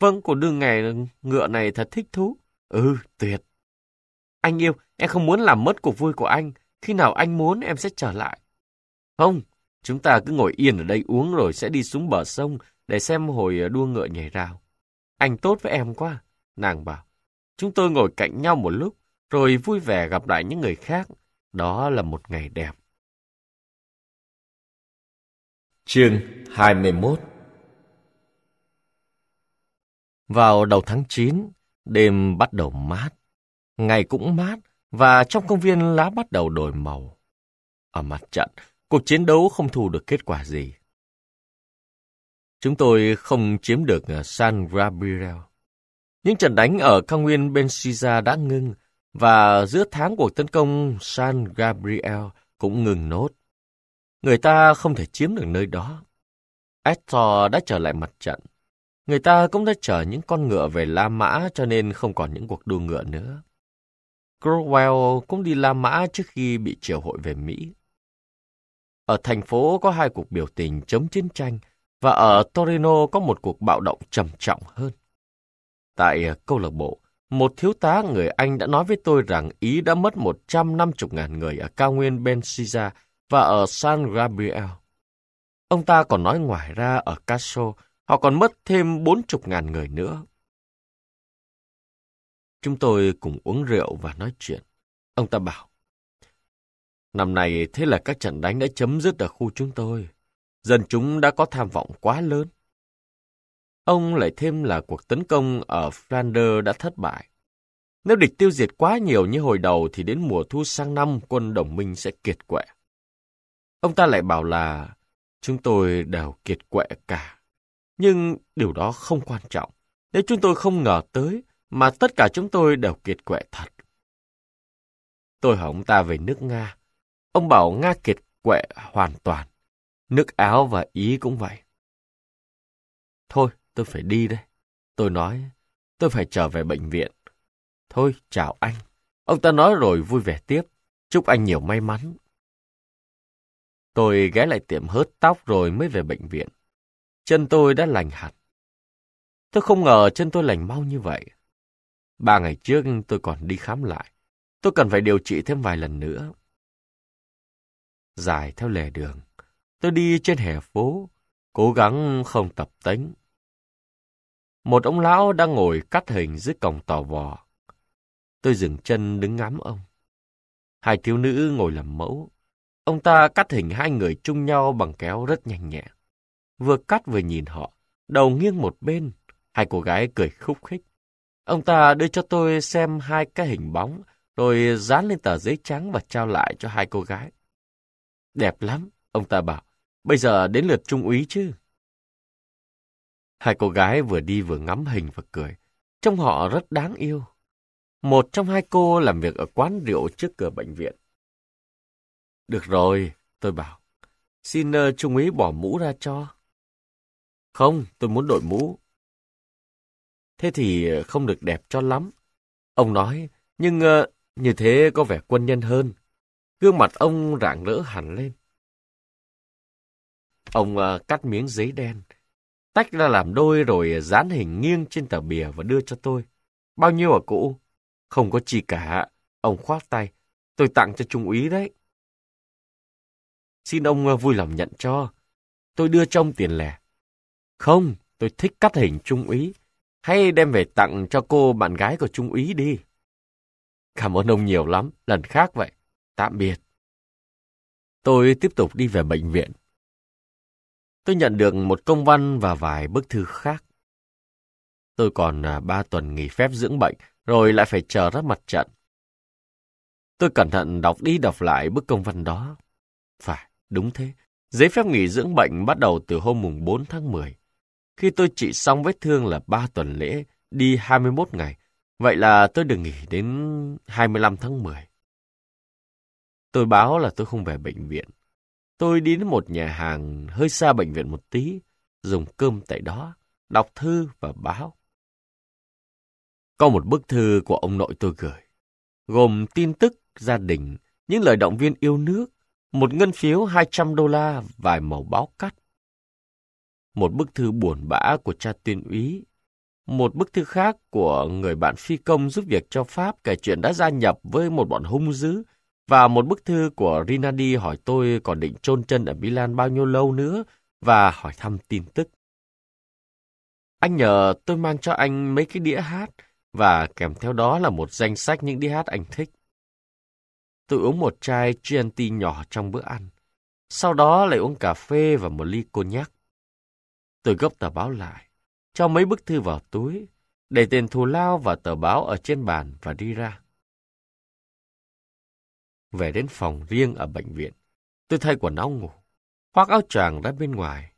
Vâng, cuộc đường ngày ngựa này thật thích thú. Ừ, tuyệt. Anh yêu, em không muốn làm mất cuộc vui của anh. Khi nào anh muốn em sẽ trở lại. Không, chúng ta cứ ngồi yên ở đây uống rồi sẽ đi xuống bờ sông để xem hồi đua ngựa nhảy rào. Anh tốt với em quá, nàng bảo. Chúng tôi ngồi cạnh nhau một lúc, rồi vui vẻ gặp lại những người khác. Đó là một ngày đẹp. Chương 21 Vào đầu tháng 9, đêm bắt đầu mát. Ngày cũng mát, và trong công viên lá bắt đầu đổi màu. Ở mặt trận, cuộc chiến đấu không thu được kết quả gì. Chúng tôi không chiếm được ờ, San Gabriel. Những trận đánh ở cao nguyên bên đã ngưng, và giữa tháng cuộc tấn công San Gabriel cũng ngừng nốt. Người ta không thể chiếm được nơi đó. Hector đã trở lại mặt trận. Người ta cũng đã chở những con ngựa về La Mã cho nên không còn những cuộc đua ngựa nữa. Crowell cũng đi La Mã trước khi bị triều hội về Mỹ. Ở thành phố có hai cuộc biểu tình chống chiến tranh và ở Torino có một cuộc bạo động trầm trọng hơn. Tại ờ, câu lạc bộ, một thiếu tá người Anh đã nói với tôi rằng Ý đã mất 150.000 người ở cao nguyên Ben và ở San Gabriel. Ông ta còn nói ngoài ra ở Caso họ còn mất thêm 40.000 người nữa. Chúng tôi cùng uống rượu và nói chuyện. Ông ta bảo, Năm nay thế là các trận đánh đã chấm dứt ở khu chúng tôi. Dân chúng đã có tham vọng quá lớn. Ông lại thêm là cuộc tấn công ở Flanders đã thất bại. Nếu địch tiêu diệt quá nhiều như hồi đầu thì đến mùa thu sang năm quân đồng minh sẽ kiệt quệ. Ông ta lại bảo là chúng tôi đều kiệt quệ cả. Nhưng điều đó không quan trọng. Nếu chúng tôi không ngờ tới mà tất cả chúng tôi đều kiệt quệ thật. Tôi hỏi ông ta về nước Nga. Ông bảo Nga kiệt quệ hoàn toàn. Nước Áo và Ý cũng vậy. Thôi, tôi phải đi đây. Tôi nói, tôi phải trở về bệnh viện. Thôi, chào anh. Ông ta nói rồi vui vẻ tiếp. Chúc anh nhiều may mắn. Tôi ghé lại tiệm hớt tóc rồi mới về bệnh viện. Chân tôi đã lành hẳn. Tôi không ngờ chân tôi lành mau như vậy. Ba ngày trước tôi còn đi khám lại. Tôi cần phải điều trị thêm vài lần nữa. Dài theo lề đường, tôi đi trên hè phố, cố gắng không tập tính. Một ông lão đang ngồi cắt hình dưới cổng tàu vò. Tôi dừng chân đứng ngắm ông. Hai thiếu nữ ngồi làm mẫu. Ông ta cắt hình hai người chung nhau bằng kéo rất nhanh nhẹ. Vừa cắt vừa nhìn họ, đầu nghiêng một bên, hai cô gái cười khúc khích. Ông ta đưa cho tôi xem hai cái hình bóng, rồi dán lên tờ giấy trắng và trao lại cho hai cô gái. Đẹp lắm, ông ta bảo. Bây giờ đến lượt trung úy chứ. Hai cô gái vừa đi vừa ngắm hình và cười. Trông họ rất đáng yêu. Một trong hai cô làm việc ở quán rượu trước cửa bệnh viện. Được rồi, tôi bảo. Xin ờ, trung úy bỏ mũ ra cho. Không, tôi muốn đội mũ. Thế thì ờ, không được đẹp cho lắm. Ông nói, nhưng uh, như thế có vẻ quân nhân hơn. Gương mặt ông rạng rỡ hẳn lên. Ông uh, cắt miếng giấy đen, tách ra làm đôi rồi dán hình nghiêng trên tờ bìa và đưa cho tôi. Bao nhiêu ở à cũ Không có chi cả. Ông khoát tay. Tôi tặng cho trung úy đấy. Xin ông ờ, vui lòng nhận cho. Tôi đưa cho ông tiền lẻ. Không, tôi thích cắt hình trung úy. Hay đem về tặng cho cô bạn gái của trung úy đi. Cảm ơn ông nhiều lắm. Lần khác vậy. Tạm biệt. Tôi tiếp tục đi về bệnh viện tôi nhận được một công văn và vài bức thư khác. Tôi còn à, ba tuần nghỉ phép dưỡng bệnh, rồi lại phải chờ ra mặt trận. Tôi cẩn thận đọc đi đọc lại bức công văn đó. Phải, đúng thế. Giấy phép nghỉ dưỡng bệnh bắt đầu từ hôm mùng 4 tháng 10. Khi tôi trị xong vết thương là 3 tuần lễ, đi 21 ngày. Vậy là tôi được nghỉ đến 25 tháng 10. Tôi báo là tôi không về bệnh viện. Tôi đi đến một nhà hàng hơi xa bệnh viện một tí, dùng cơm tại đó, đọc thư và báo. Có một bức thư của ông nội tôi gửi, gồm tin tức, gia đình, những lời động viên yêu nước, một ngân phiếu 200 đô la, vài màu báo cắt. Một bức thư buồn bã của cha tuyên úy, một bức thư khác của người bạn phi công giúp việc cho Pháp kể chuyện đã gia nhập với một bọn hung dữ và một bức thư của Rinaldi hỏi tôi còn định chôn chân ở Milan bao nhiêu lâu nữa và hỏi thăm tin tức. Anh nhờ tôi mang cho anh mấy cái đĩa hát và kèm theo đó là một danh sách những đĩa hát anh thích. Tôi uống một chai Chianti nhỏ trong bữa ăn. Sau đó lại uống cà phê và một ly nhắc. Tôi gấp tờ báo lại, cho mấy bức thư vào túi, để tiền thù lao và tờ báo ở trên bàn và đi ra về đến phòng riêng ở bệnh viện. Tôi thay quần áo ngủ, khoác áo choàng ra bên ngoài.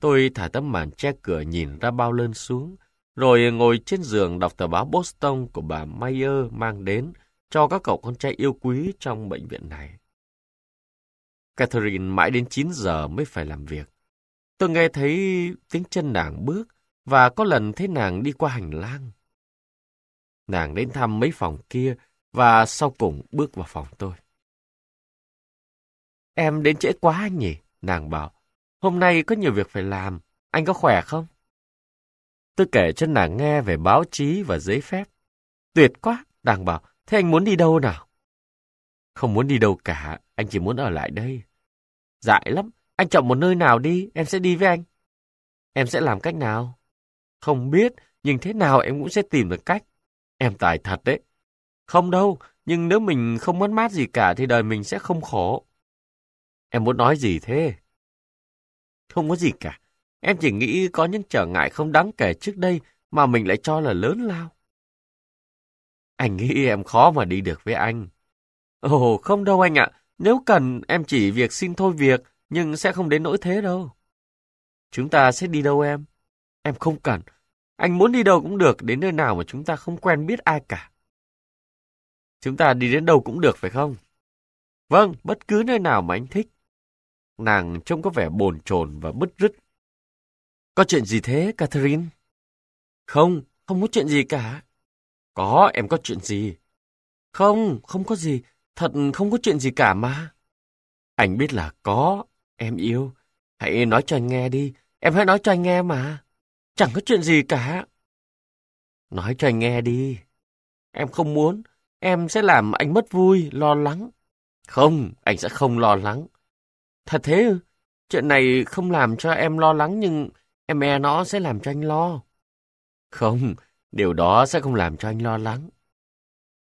Tôi thả tấm màn che cửa nhìn ra bao lơn xuống, rồi ngồi trên giường đọc tờ báo Boston của bà Mayer mang đến cho các cậu con trai yêu quý trong bệnh viện này. Catherine mãi đến 9 giờ mới phải làm việc. Tôi nghe thấy tiếng chân nàng bước và có lần thấy nàng đi qua hành lang. Nàng đến thăm mấy phòng kia và sau cùng bước vào phòng tôi. Em đến trễ quá nhỉ? Nàng bảo. Hôm nay có nhiều việc phải làm. Anh có khỏe không? Tôi kể cho nàng nghe về báo chí và giấy phép. Tuyệt quá! Nàng bảo. Thế anh muốn đi đâu nào? Không muốn đi đâu cả. Anh chỉ muốn ở lại đây. Dại lắm. Anh chọn một nơi nào đi. Em sẽ đi với anh. Em sẽ làm cách nào? Không biết. Nhưng thế nào em cũng sẽ tìm được cách. Em tài thật đấy. Không đâu, nhưng nếu mình không mất mát gì cả thì đời mình sẽ không khổ. Em muốn nói gì thế? Không có gì cả. Em chỉ nghĩ có những trở ngại không đáng kể trước đây mà mình lại cho là lớn lao. Anh nghĩ em khó mà đi được với anh. Ồ, không đâu anh ạ. Nếu cần, em chỉ việc xin thôi việc, nhưng sẽ không đến nỗi thế đâu. Chúng ta sẽ đi đâu em? Em không cần. Anh muốn đi đâu cũng được, đến nơi nào mà chúng ta không quen biết ai cả. Chúng ta đi đến đâu cũng được phải không? Vâng, bất cứ nơi nào mà anh thích. Nàng trông có vẻ bồn chồn và bứt rứt. Có chuyện gì thế, Catherine? Không, không có chuyện gì cả. Có, em có chuyện gì? Không, không có gì. Thật không có chuyện gì cả mà. Anh biết là có, em yêu. Hãy nói cho anh nghe đi. Em hãy nói cho anh nghe mà. Chẳng có chuyện gì cả. Nói cho anh nghe đi. Em không muốn, Em sẽ làm anh mất vui, lo lắng. Không, anh sẽ không lo lắng. Thật thế ư? Chuyện này không làm cho em lo lắng nhưng em e nó sẽ làm cho anh lo. Không, điều đó sẽ không làm cho anh lo lắng.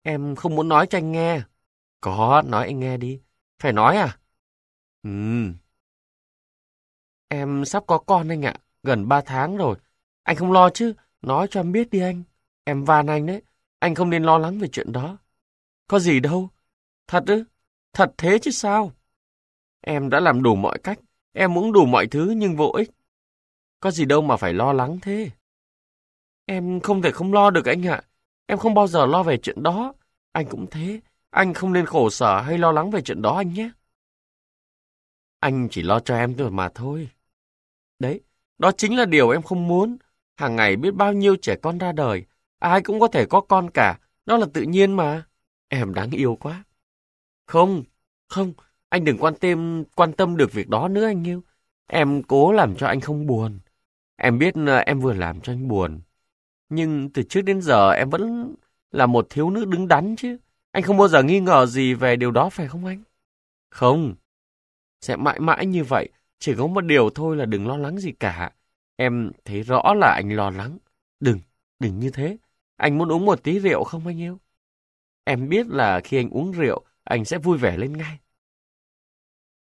Em không muốn nói cho anh nghe. Có, nói anh nghe đi. Phải nói à? Ừ. Em sắp có con anh ạ, gần ba tháng rồi. Anh không lo chứ, nói cho em biết đi anh. Em van anh đấy, anh không nên lo lắng về chuyện đó. Có gì đâu. Thật ư? Thật thế chứ sao? Em đã làm đủ mọi cách. Em muốn đủ mọi thứ nhưng vô ích. Có gì đâu mà phải lo lắng thế. Em không thể không lo được anh ạ. Em không bao giờ lo về chuyện đó. Anh cũng thế. Anh không nên khổ sở hay lo lắng về chuyện đó anh nhé. Anh chỉ lo cho em thôi mà thôi. Đấy, đó chính là điều em không muốn. Hàng ngày biết bao nhiêu trẻ con ra đời, Ai cũng có thể có con cả, nó là tự nhiên mà. Em đáng yêu quá. Không, không, anh đừng quan tâm quan tâm được việc đó nữa anh yêu. Em cố làm cho anh không buồn. Em biết à, em vừa làm cho anh buồn. Nhưng từ trước đến giờ em vẫn là một thiếu nữ đứng đắn chứ. Anh không bao giờ nghi ngờ gì về điều đó phải không anh? Không. Sẽ mãi mãi như vậy. Chỉ có một điều thôi là đừng lo lắng gì cả. Em thấy rõ là anh lo lắng. Đừng, đừng như thế. Anh muốn uống một tí rượu không anh yêu? Em biết là khi anh uống rượu, anh sẽ vui vẻ lên ngay.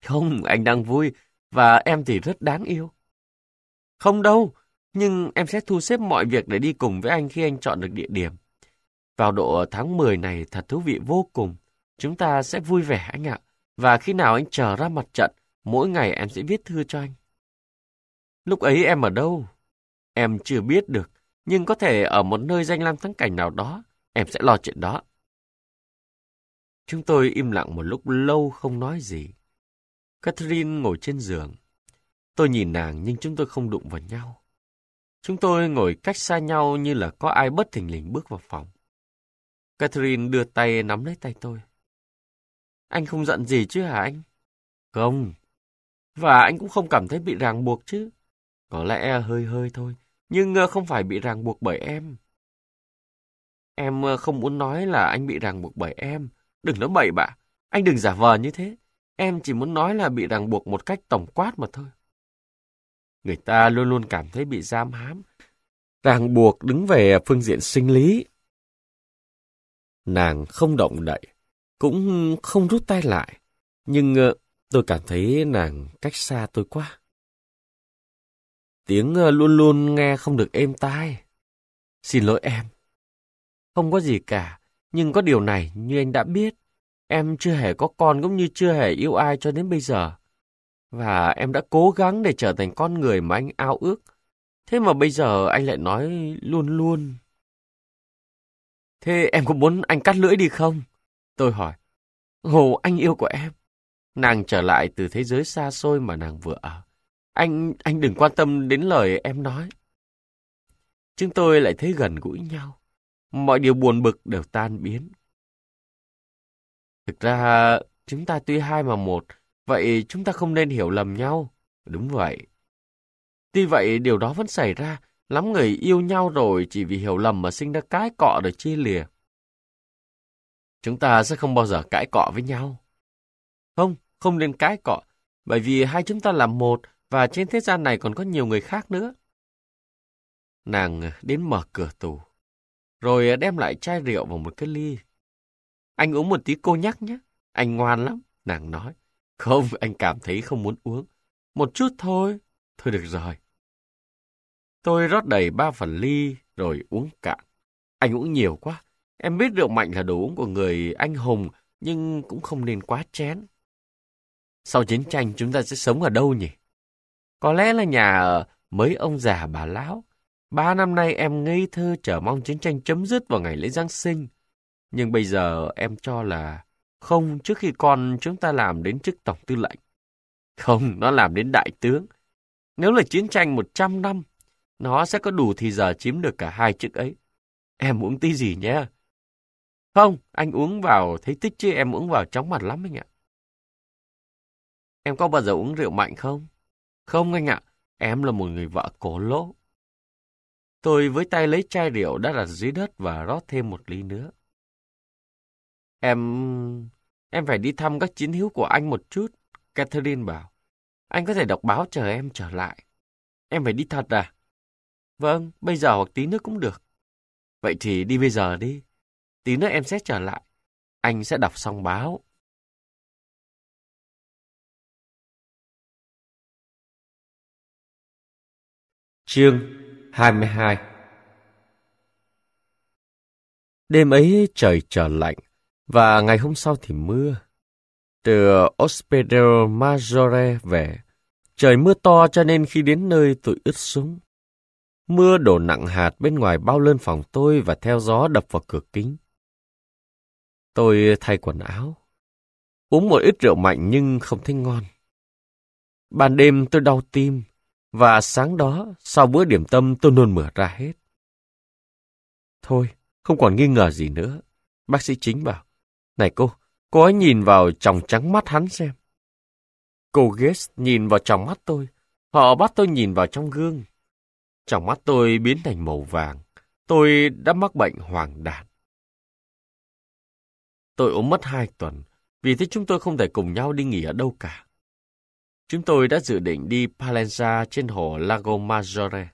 Không, anh đang vui, và em thì rất đáng yêu. Không đâu, nhưng em sẽ thu xếp mọi việc để đi cùng với anh khi anh chọn được địa điểm. Vào độ tháng 10 này thật thú vị vô cùng. Chúng ta sẽ vui vẻ anh ạ. Và khi nào anh chờ ra mặt trận, mỗi ngày em sẽ viết thư cho anh. Lúc ấy em ở đâu? Em chưa biết được nhưng có thể ở một nơi danh lam thắng cảnh nào đó, em sẽ lo chuyện đó. Chúng tôi im lặng một lúc lâu không nói gì. Catherine ngồi trên giường. Tôi nhìn nàng nhưng chúng tôi không đụng vào nhau. Chúng tôi ngồi cách xa nhau như là có ai bất thình lình bước vào phòng. Catherine đưa tay nắm lấy tay tôi. Anh không giận gì chứ hả anh? Không. Và anh cũng không cảm thấy bị ràng buộc chứ. Có lẽ hơi hơi thôi nhưng ờ, không phải bị ràng buộc bởi em. Em ờ, không muốn nói là anh bị ràng buộc bởi em. Đừng nói bậy bạ, anh đừng giả vờ như thế. Em chỉ muốn nói là bị ràng buộc một cách tổng quát mà thôi. Người ta luôn luôn cảm thấy bị giam hãm. Ràng buộc đứng về phương diện sinh lý. Nàng không động đậy, cũng không rút tay lại. Nhưng ờ, tôi cảm thấy nàng cách xa tôi quá. Tiếng ờ, luôn luôn nghe không được êm tai. Xin lỗi em. Không có gì cả, nhưng có điều này như anh đã biết. Em chưa hề có con cũng như chưa hề yêu ai cho đến bây giờ. Và em đã cố gắng để trở thành con người mà anh ao ước. Thế mà bây giờ anh lại nói luôn luôn. Thế em có muốn anh cắt lưỡi đi không? Tôi hỏi. Ồ, anh yêu của em. Nàng trở lại từ thế giới xa xôi mà nàng vừa ở. Anh, anh đừng quan tâm đến lời em nói. Chúng tôi lại thấy gần gũi nhau. Mọi điều buồn bực đều tan biến. Thực ra, chúng ta tuy hai mà một, vậy chúng ta không nên hiểu lầm nhau. Đúng vậy. Tuy vậy, điều đó vẫn xảy ra. Lắm người yêu nhau rồi chỉ vì hiểu lầm mà sinh ra cái cọ để chia lìa. Chúng ta sẽ không bao giờ cãi cọ với nhau. Không, không nên cãi cọ, bởi vì hai chúng ta là một, và trên thế gian này còn có nhiều người khác nữa. Nàng à, đến mở cửa tủ, rồi à, đem lại chai rượu và một cái ly. Anh uống một tí cô nhắc nhé, anh ngoan lắm, nàng nói. Không, anh cảm thấy không muốn uống. Một chút thôi, thôi được rồi. Tôi rót đầy ba phần ly rồi uống cạn. Anh uống nhiều quá. Em biết rượu mạnh là đồ uống của người anh hùng, nhưng cũng không nên quá chén. Sau chiến tranh chúng ta sẽ sống ở đâu nhỉ? Có lẽ là nhà ở mấy ông già bà lão. Ba năm nay em ngây thơ chờ mong chiến tranh chấm dứt vào ngày lễ Giáng sinh. Nhưng bây giờ em cho là không trước khi con chúng ta làm đến chức tổng tư lệnh. Không, nó làm đến đại tướng. Nếu là chiến tranh 100 năm, nó sẽ có đủ thì giờ chiếm được cả hai chức ấy. Em uống tí gì nhé? Không, anh uống vào thấy thích chứ em uống vào chóng mặt lắm anh ạ. Em có bao giờ uống rượu mạnh không? Không anh ạ, em là một người vợ cổ lỗ. Tôi với tay lấy chai rượu đã đặt dưới đất và rót thêm một ly nữa. Em... em phải đi thăm các chiến hữu của anh một chút, Catherine bảo. Anh có thể đọc báo chờ em trở lại. Em phải đi thật à? Vâng, bây giờ hoặc tí nữa cũng được. Vậy thì đi bây giờ đi. Tí nữa em sẽ trở lại. Anh sẽ đọc xong báo. Chương 22 Đêm ấy trời trở lạnh, và ngày hôm sau thì mưa. Từ Ospedero Maggiore về, trời mưa to cho nên khi đến nơi tôi ướt súng. Mưa đổ nặng hạt bên ngoài bao lên phòng tôi và theo gió đập vào cửa kính. Tôi thay quần áo, uống một ít rượu mạnh nhưng không thấy ngon. Ban đêm tôi đau tim, và sáng đó, sau bữa điểm tâm tôi nôn mửa ra hết. Thôi, không còn nghi ngờ gì nữa. Bác sĩ chính bảo, này cô, cô ấy nhìn vào tròng trắng mắt hắn xem. Cô Gates nhìn vào tròng mắt tôi. Họ bắt tôi nhìn vào trong gương. Trong mắt tôi biến thành màu vàng. Tôi đã mắc bệnh hoàng đạn. Tôi ốm mất hai tuần, vì thế chúng tôi không thể cùng nhau đi nghỉ ở đâu cả. Chúng tôi đã dự định đi Palenza trên hồ Lago Maggiore.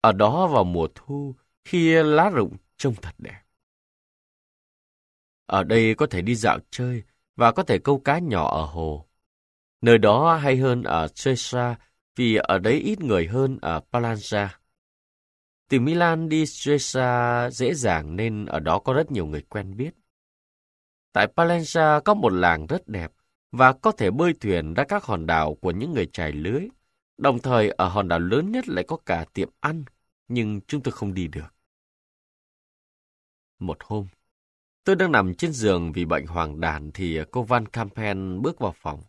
Ở đó vào mùa thu, khi lá rụng trông thật đẹp. Ở đây có thể đi dạo chơi và có thể câu cá nhỏ ở hồ. Nơi đó hay hơn ở Cesa vì ở đấy ít người hơn ở Palanza. Từ Milan đi Cesa dễ dàng nên ở đó có rất nhiều người quen biết. Tại Palenza có một làng rất đẹp, và có thể bơi thuyền ra các hòn đảo của những người trải lưới. Đồng thời ở hòn đảo lớn nhất lại có cả tiệm ăn, nhưng chúng tôi không đi được. Một hôm, tôi đang nằm trên giường vì bệnh hoàng đàn thì cô Van Campen bước vào phòng.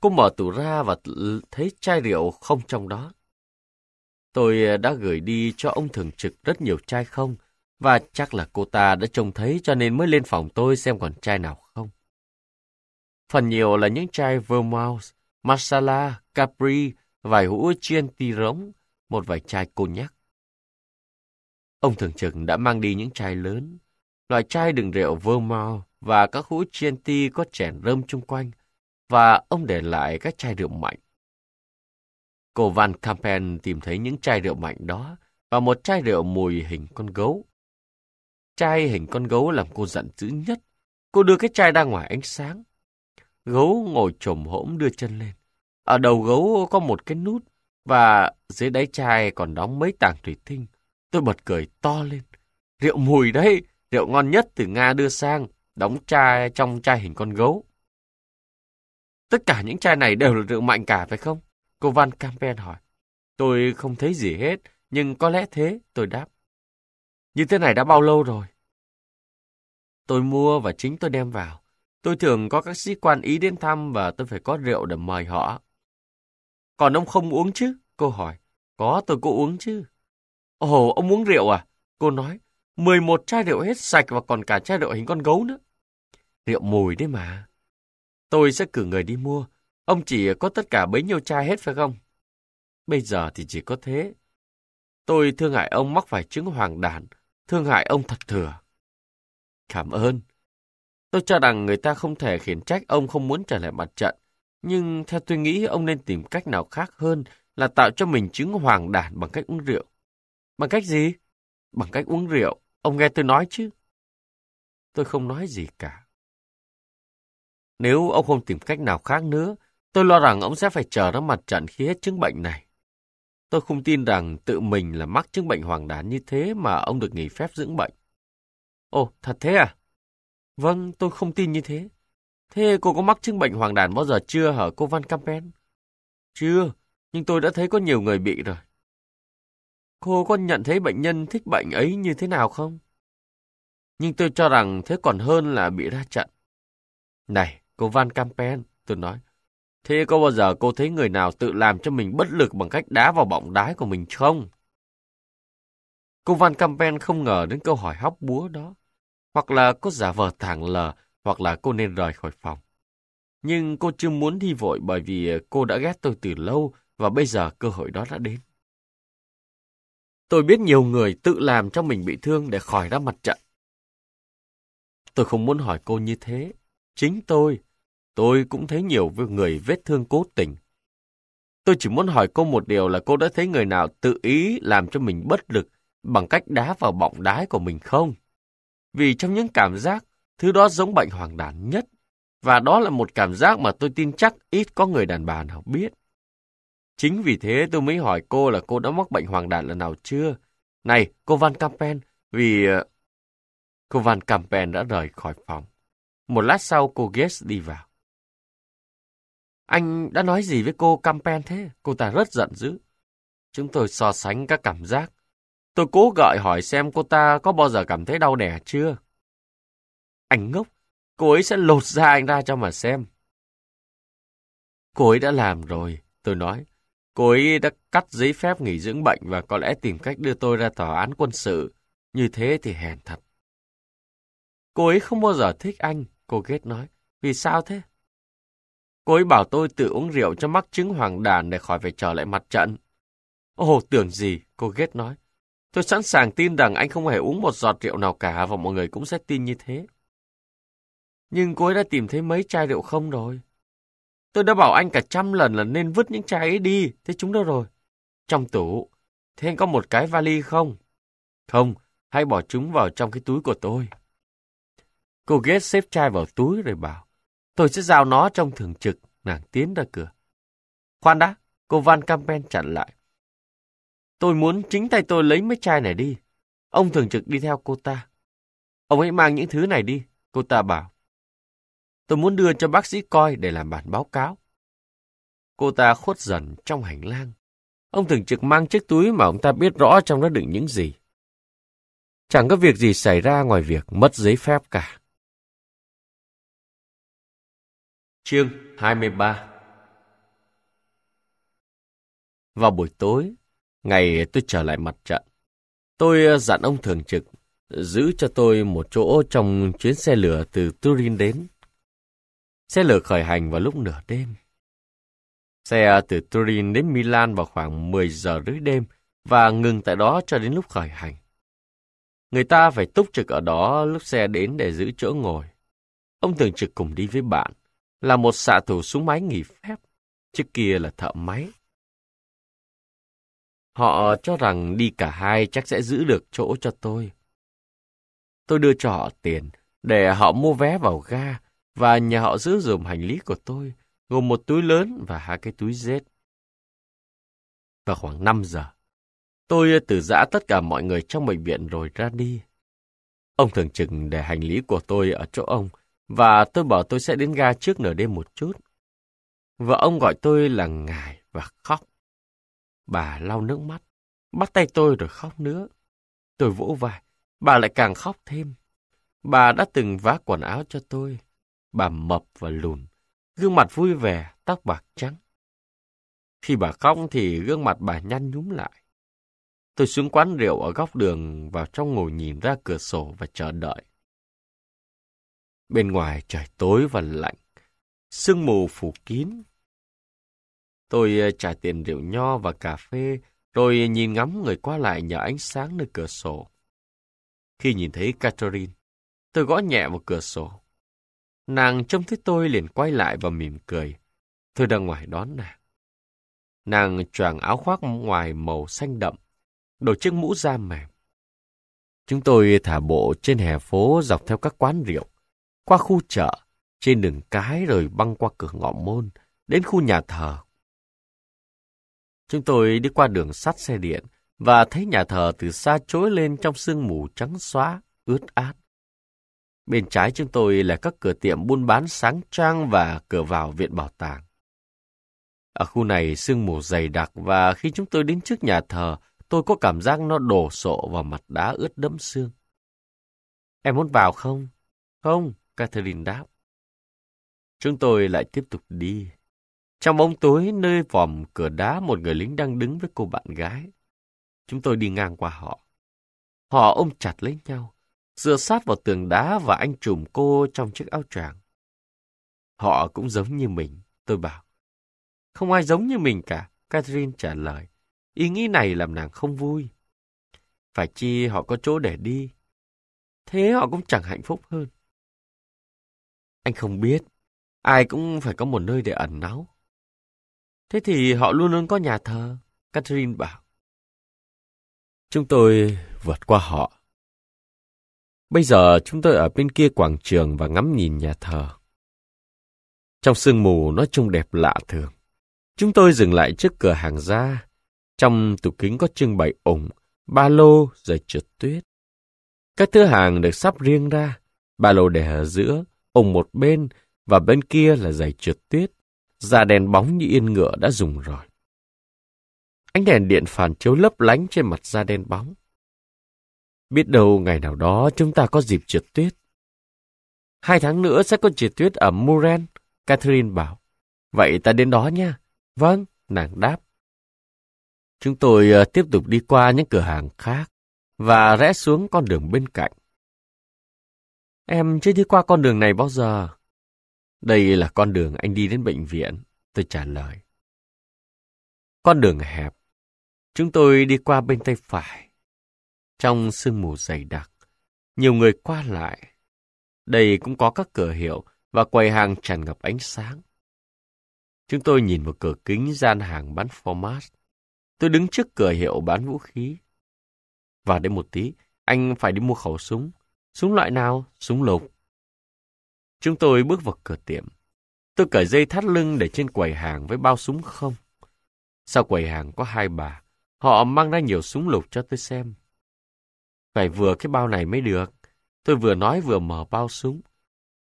Cô mở tủ ra và thấy chai rượu không trong đó. Tôi đã gửi đi cho ông thường trực rất nhiều chai không, và chắc là cô ta đã trông thấy cho nên mới lên phòng tôi xem còn chai nào không. Phần nhiều là những chai vermouth, masala, capri, vài hũ chiên ti rống, một vài chai Cô nhắc. Ông thường trực đã mang đi những chai lớn, loại chai đựng rượu vermouth và các hũ chiên ti có chèn rơm chung quanh, và ông để lại các chai rượu mạnh. Cô Van Campen tìm thấy những chai rượu mạnh đó và một chai rượu mùi hình con gấu. Chai hình con gấu làm cô giận dữ nhất. Cô đưa cái chai ra ngoài ánh sáng Gấu ngồi trồm hỗm đưa chân lên. Ở đầu gấu có một cái nút và dưới đáy chai còn đóng mấy tàng thủy tinh. Tôi bật cười to lên. Rượu mùi đấy, rượu ngon nhất từ Nga đưa sang, đóng chai trong chai hình con gấu. Tất cả những chai này đều là rượu mạnh cả phải không? Cô Van Campen hỏi. Tôi không thấy gì hết, nhưng có lẽ thế, tôi đáp. Như thế này đã bao lâu rồi? Tôi mua và chính tôi đem vào. Tôi thường có các sĩ quan Ý đến thăm và tôi phải có rượu để mời họ. Còn ông không uống chứ? Cô hỏi. Có, tôi có uống chứ. Ồ, ông uống rượu à? Cô nói. 11 chai rượu hết sạch và còn cả chai rượu hình con gấu nữa. Rượu mùi đấy mà. Tôi sẽ cử người đi mua. Ông chỉ có tất cả bấy nhiêu chai hết phải không? Bây giờ thì chỉ có thế. Tôi thương hại ông mắc phải chứng hoàng đàn. Thương hại ông thật thừa. Cảm ơn. Tôi cho rằng người ta không thể khiển trách ông không muốn trở lại mặt trận. Nhưng theo tôi nghĩ ông nên tìm cách nào khác hơn là tạo cho mình chứng hoàng đản bằng cách uống rượu. Bằng cách gì? Bằng cách uống rượu. Ông nghe tôi nói chứ? Tôi không nói gì cả. Nếu ông không tìm cách nào khác nữa, tôi lo rằng ông sẽ phải chờ ra mặt trận khi hết chứng bệnh này. Tôi không tin rằng tự mình là mắc chứng bệnh hoàng đản như thế mà ông được nghỉ phép dưỡng bệnh. Ồ, thật thế à? Vâng, tôi không tin như thế. Thế cô có mắc chứng bệnh hoàng đàn bao giờ chưa hả cô Van campen Chưa, nhưng tôi đã thấy có nhiều người bị rồi. Cô có nhận thấy bệnh nhân thích bệnh ấy như thế nào không? Nhưng tôi cho rằng thế còn hơn là bị ra trận. Này, cô Van campen tôi nói. Thế có bao giờ cô thấy người nào tự làm cho mình bất lực bằng cách đá vào bọng đái của mình không? Cô Van campen không ngờ đến câu hỏi hóc búa đó. Hoặc là cô giả vờ thẳng lờ, hoặc là cô nên rời khỏi phòng. Nhưng cô chưa muốn đi vội bởi vì cô đã ghét tôi từ lâu và bây giờ cơ hội đó đã đến. Tôi biết nhiều người tự làm cho mình bị thương để khỏi ra mặt trận. Tôi không muốn hỏi cô như thế. Chính tôi, tôi cũng thấy nhiều người vết thương cố tình. Tôi chỉ muốn hỏi cô một điều là cô đã thấy người nào tự ý làm cho mình bất lực bằng cách đá vào bọng đái của mình không? Vì trong những cảm giác, thứ đó giống bệnh hoàng đản nhất. Và đó là một cảm giác mà tôi tin chắc ít có người đàn bà nào biết. Chính vì thế tôi mới hỏi cô là cô đã mắc bệnh hoàng đản lần nào chưa? Này, cô Van campen vì... Ờ, cô Van campen đã rời khỏi phòng. Một lát sau cô guest đi vào. Anh đã nói gì với cô campen thế? Cô ta rất giận dữ. Chúng tôi so sánh các cảm giác Tôi cố gợi hỏi xem cô ta có bao giờ cảm thấy đau đẻ chưa. Anh ngốc, cô ấy sẽ lột da anh ra cho mà xem. Cô ấy đã làm rồi, tôi nói. Cô ấy đã cắt giấy phép nghỉ dưỡng bệnh và có lẽ tìm cách đưa tôi ra tòa án quân sự. Như thế thì hèn thật. Cô ấy không bao giờ thích anh, cô Ghét nói. Vì sao thế? Cô ấy bảo tôi tự uống rượu cho mắc chứng hoàng đàn để khỏi phải trở lại mặt trận. Ồ, tưởng gì, cô Ghét nói. Tôi sẵn sàng tin rằng anh không hề uống một giọt rượu nào cả và mọi người cũng sẽ tin như thế. Nhưng cô ấy đã tìm thấy mấy chai rượu không rồi. Tôi đã bảo anh cả trăm lần là nên vứt những chai ấy đi, thế chúng đâu rồi? Trong tủ. Thế anh có một cái vali không? Không, hãy bỏ chúng vào trong cái túi của tôi. Cô Gates xếp chai vào túi rồi bảo, tôi sẽ giao nó trong thường trực, nàng tiến ra cửa. Khoan đã, cô Van Campen chặn lại. Tôi muốn chính tay tôi lấy mấy chai này đi. Ông thường trực đi theo cô ta. Ông hãy mang những thứ này đi, cô ta bảo. Tôi muốn đưa cho bác sĩ coi để làm bản báo cáo. Cô ta khuất dần trong hành lang. Ông thường trực mang chiếc túi mà ông ta biết rõ trong đó đựng những gì. Chẳng có việc gì xảy ra ngoài việc mất giấy phép cả. Chương 23 Vào buổi tối, Ngày tôi trở lại mặt trận, tôi ờ, dặn ông thường trực giữ cho tôi một chỗ trong chuyến xe lửa từ Turin đến. Xe lửa khởi hành vào lúc nửa đêm. Xe ờ, từ Turin đến Milan vào khoảng 10 giờ rưỡi đêm và ngừng tại đó cho đến lúc khởi hành. Người ta phải túc trực ở đó lúc xe đến để giữ chỗ ngồi. Ông thường trực cùng đi với bạn, là một xạ thủ súng máy nghỉ phép, trước kia là thợ máy. Họ cho rằng đi cả hai chắc sẽ giữ được chỗ cho tôi. Tôi đưa cho họ tiền để họ mua vé vào ga và nhà họ giữ dùm hành lý của tôi, gồm một túi lớn và hai cái túi dết. Vào khoảng 5 giờ, tôi từ giã tất cả mọi người trong bệnh viện rồi ra đi. Ông thường trực để hành lý của tôi ở chỗ ông và tôi bảo tôi sẽ đến ga trước nửa đêm một chút. Vợ ông gọi tôi là ngài và khóc. Bà lau nước mắt, bắt tay tôi rồi khóc nữa. Tôi vỗ vai, bà lại càng khóc thêm. Bà đã từng vá quần áo cho tôi. Bà mập và lùn, gương mặt vui vẻ, tóc bạc trắng. Khi bà khóc thì gương mặt bà nhăn nhúm lại. Tôi xuống quán rượu ở góc đường vào trong ngồi nhìn ra cửa sổ và chờ đợi. Bên ngoài trời tối và lạnh, sương mù phủ kín Tôi ờ, trả tiền rượu nho và cà phê, rồi nhìn ngắm người qua lại nhờ ánh sáng nơi cửa sổ. Khi nhìn thấy Catherine, tôi gõ nhẹ vào cửa sổ. Nàng trông thấy tôi liền quay lại và mỉm cười. Tôi đang ngoài đón nàng. Nàng choàng áo khoác ngoài màu xanh đậm, đội chiếc mũ da mềm. Chúng tôi thả bộ trên hè phố dọc theo các quán rượu, qua khu chợ, trên đường cái rồi băng qua cửa ngõ môn, đến khu nhà thờ Chúng tôi đi qua đường sắt xe điện và thấy nhà thờ từ xa trối lên trong sương mù trắng xóa, ướt át. Bên trái chúng tôi là các cửa tiệm buôn bán sáng trang và cửa vào viện bảo tàng. Ở khu này sương mù dày đặc và khi chúng tôi đến trước nhà thờ, tôi có cảm giác nó đổ sộ vào mặt đá ướt đẫm sương. Em muốn vào không? Không, Catherine đáp. Chúng tôi lại tiếp tục đi. Trong bóng tối nơi vòm cửa đá một người lính đang đứng với cô bạn gái. Chúng tôi đi ngang qua họ. Họ ôm chặt lấy nhau, dựa sát vào tường đá và anh trùm cô trong chiếc áo choàng. Họ cũng giống như mình, tôi bảo. Không ai giống như mình cả, Catherine trả lời. Ý nghĩ này làm nàng không vui. Phải chi họ có chỗ để đi. Thế họ cũng chẳng hạnh phúc hơn. Anh không biết, ai cũng phải có một nơi để ẩn náu. Thế thì họ luôn luôn có nhà thờ, Catherine bảo. Chúng tôi vượt qua họ. Bây giờ chúng tôi ở bên kia quảng trường và ngắm nhìn nhà thờ. Trong sương mù nó trông đẹp lạ thường. Chúng tôi dừng lại trước cửa hàng da. Trong tủ kính có trưng bày ủng, ba lô, giày trượt tuyết. Các thứ hàng được sắp riêng ra. Ba lô để ở giữa, ủng một bên và bên kia là giày trượt tuyết da đèn bóng như yên ngựa đã dùng rồi. Ánh đèn điện phản chiếu lấp lánh trên mặt da đen bóng. Biết đâu ngày nào đó chúng ta có dịp trượt tuyết. Hai tháng nữa sẽ có trượt tuyết ở Muren, Catherine bảo. Vậy ta đến đó nha. Vâng, nàng đáp. Chúng tôi ờ, tiếp tục đi qua những cửa hàng khác và rẽ xuống con đường bên cạnh. Em chưa đi qua con đường này bao giờ. Đây là con đường anh đi đến bệnh viện, tôi trả lời. Con đường hẹp. Chúng tôi đi qua bên tay phải. Trong sương mù dày đặc, nhiều người qua lại. Đây cũng có các cửa hiệu và quầy hàng tràn ngập ánh sáng. Chúng tôi nhìn vào cửa kính gian hàng bán format. Tôi đứng trước cửa hiệu bán vũ khí. Và đến một tí, anh phải đi mua khẩu súng. Súng loại nào? Súng lục. Chúng tôi bước vào cửa tiệm. Tôi cởi dây thắt lưng để trên quầy hàng với bao súng không. Sau quầy hàng có hai bà. Họ mang ra nhiều súng lục cho tôi xem. Phải vừa cái bao này mới được. Tôi vừa nói vừa mở bao súng.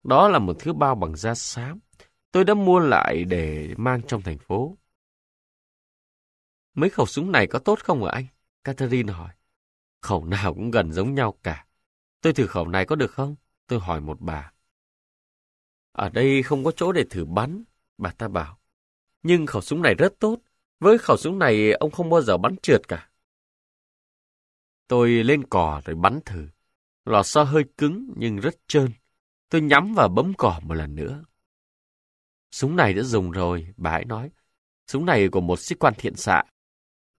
Đó là một thứ bao bằng da xám. Tôi đã mua lại để mang trong thành phố. Mấy khẩu súng này có tốt không ạ anh? Catherine hỏi. Khẩu nào cũng gần giống nhau cả. Tôi thử khẩu này có được không? Tôi hỏi một bà. Ở đây không có chỗ để thử bắn, bà ta bảo. Nhưng khẩu súng này rất tốt, với khẩu súng này ông không bao giờ bắn trượt cả. Tôi lên cỏ rồi bắn thử. Lò xo hơi cứng nhưng rất trơn. Tôi nhắm và bấm cỏ một lần nữa. Súng này đã dùng rồi, bà ấy nói. Súng này của một sĩ quan thiện xạ.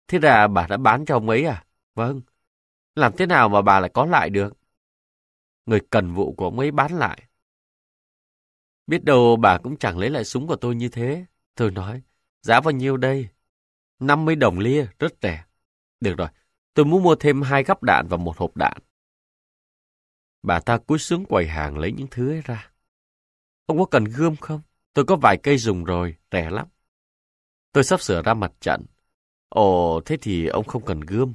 Thế là bà đã bán cho ông ấy à? Vâng. Làm thế nào mà bà lại có lại được? Người cần vụ của ông ấy bán lại. Biết đâu bà cũng chẳng lấy lại súng của tôi như thế. Tôi nói, giá bao nhiêu đây? 50 đồng lia, rất rẻ. Được rồi, tôi muốn mua thêm hai gắp đạn và một hộp đạn. Bà ta cúi xuống quầy hàng lấy những thứ ấy ra. Ông có cần gươm không? Tôi có vài cây dùng rồi, rẻ lắm. Tôi sắp sửa ra mặt trận. Ồ, thế thì ông không cần gươm.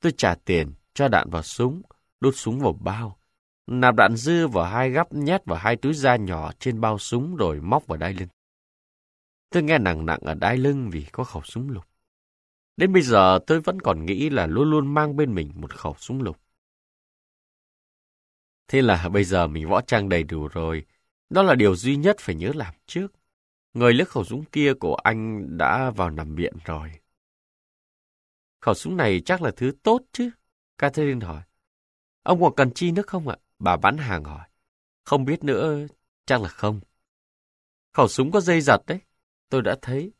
Tôi trả tiền, cho đạn vào súng, đút súng vào bao, nạp đạn dư vào hai gắp nhét vào hai túi da nhỏ trên bao súng rồi móc vào đai lưng. Tôi nghe nặng nặng ở đai lưng vì có khẩu súng lục. Đến bây giờ tôi vẫn còn nghĩ là luôn luôn mang bên mình một khẩu súng lục. Thế là bây giờ mình võ trang đầy đủ rồi. Đó là điều duy nhất phải nhớ làm trước. Người lướt khẩu súng kia của anh đã vào nằm viện rồi. Khẩu súng này chắc là thứ tốt chứ? Catherine hỏi. Ông còn cần chi nữa không ạ? Bà bán hàng hỏi. Không biết nữa, chắc là không. Khẩu súng có dây giật đấy, tôi đã thấy.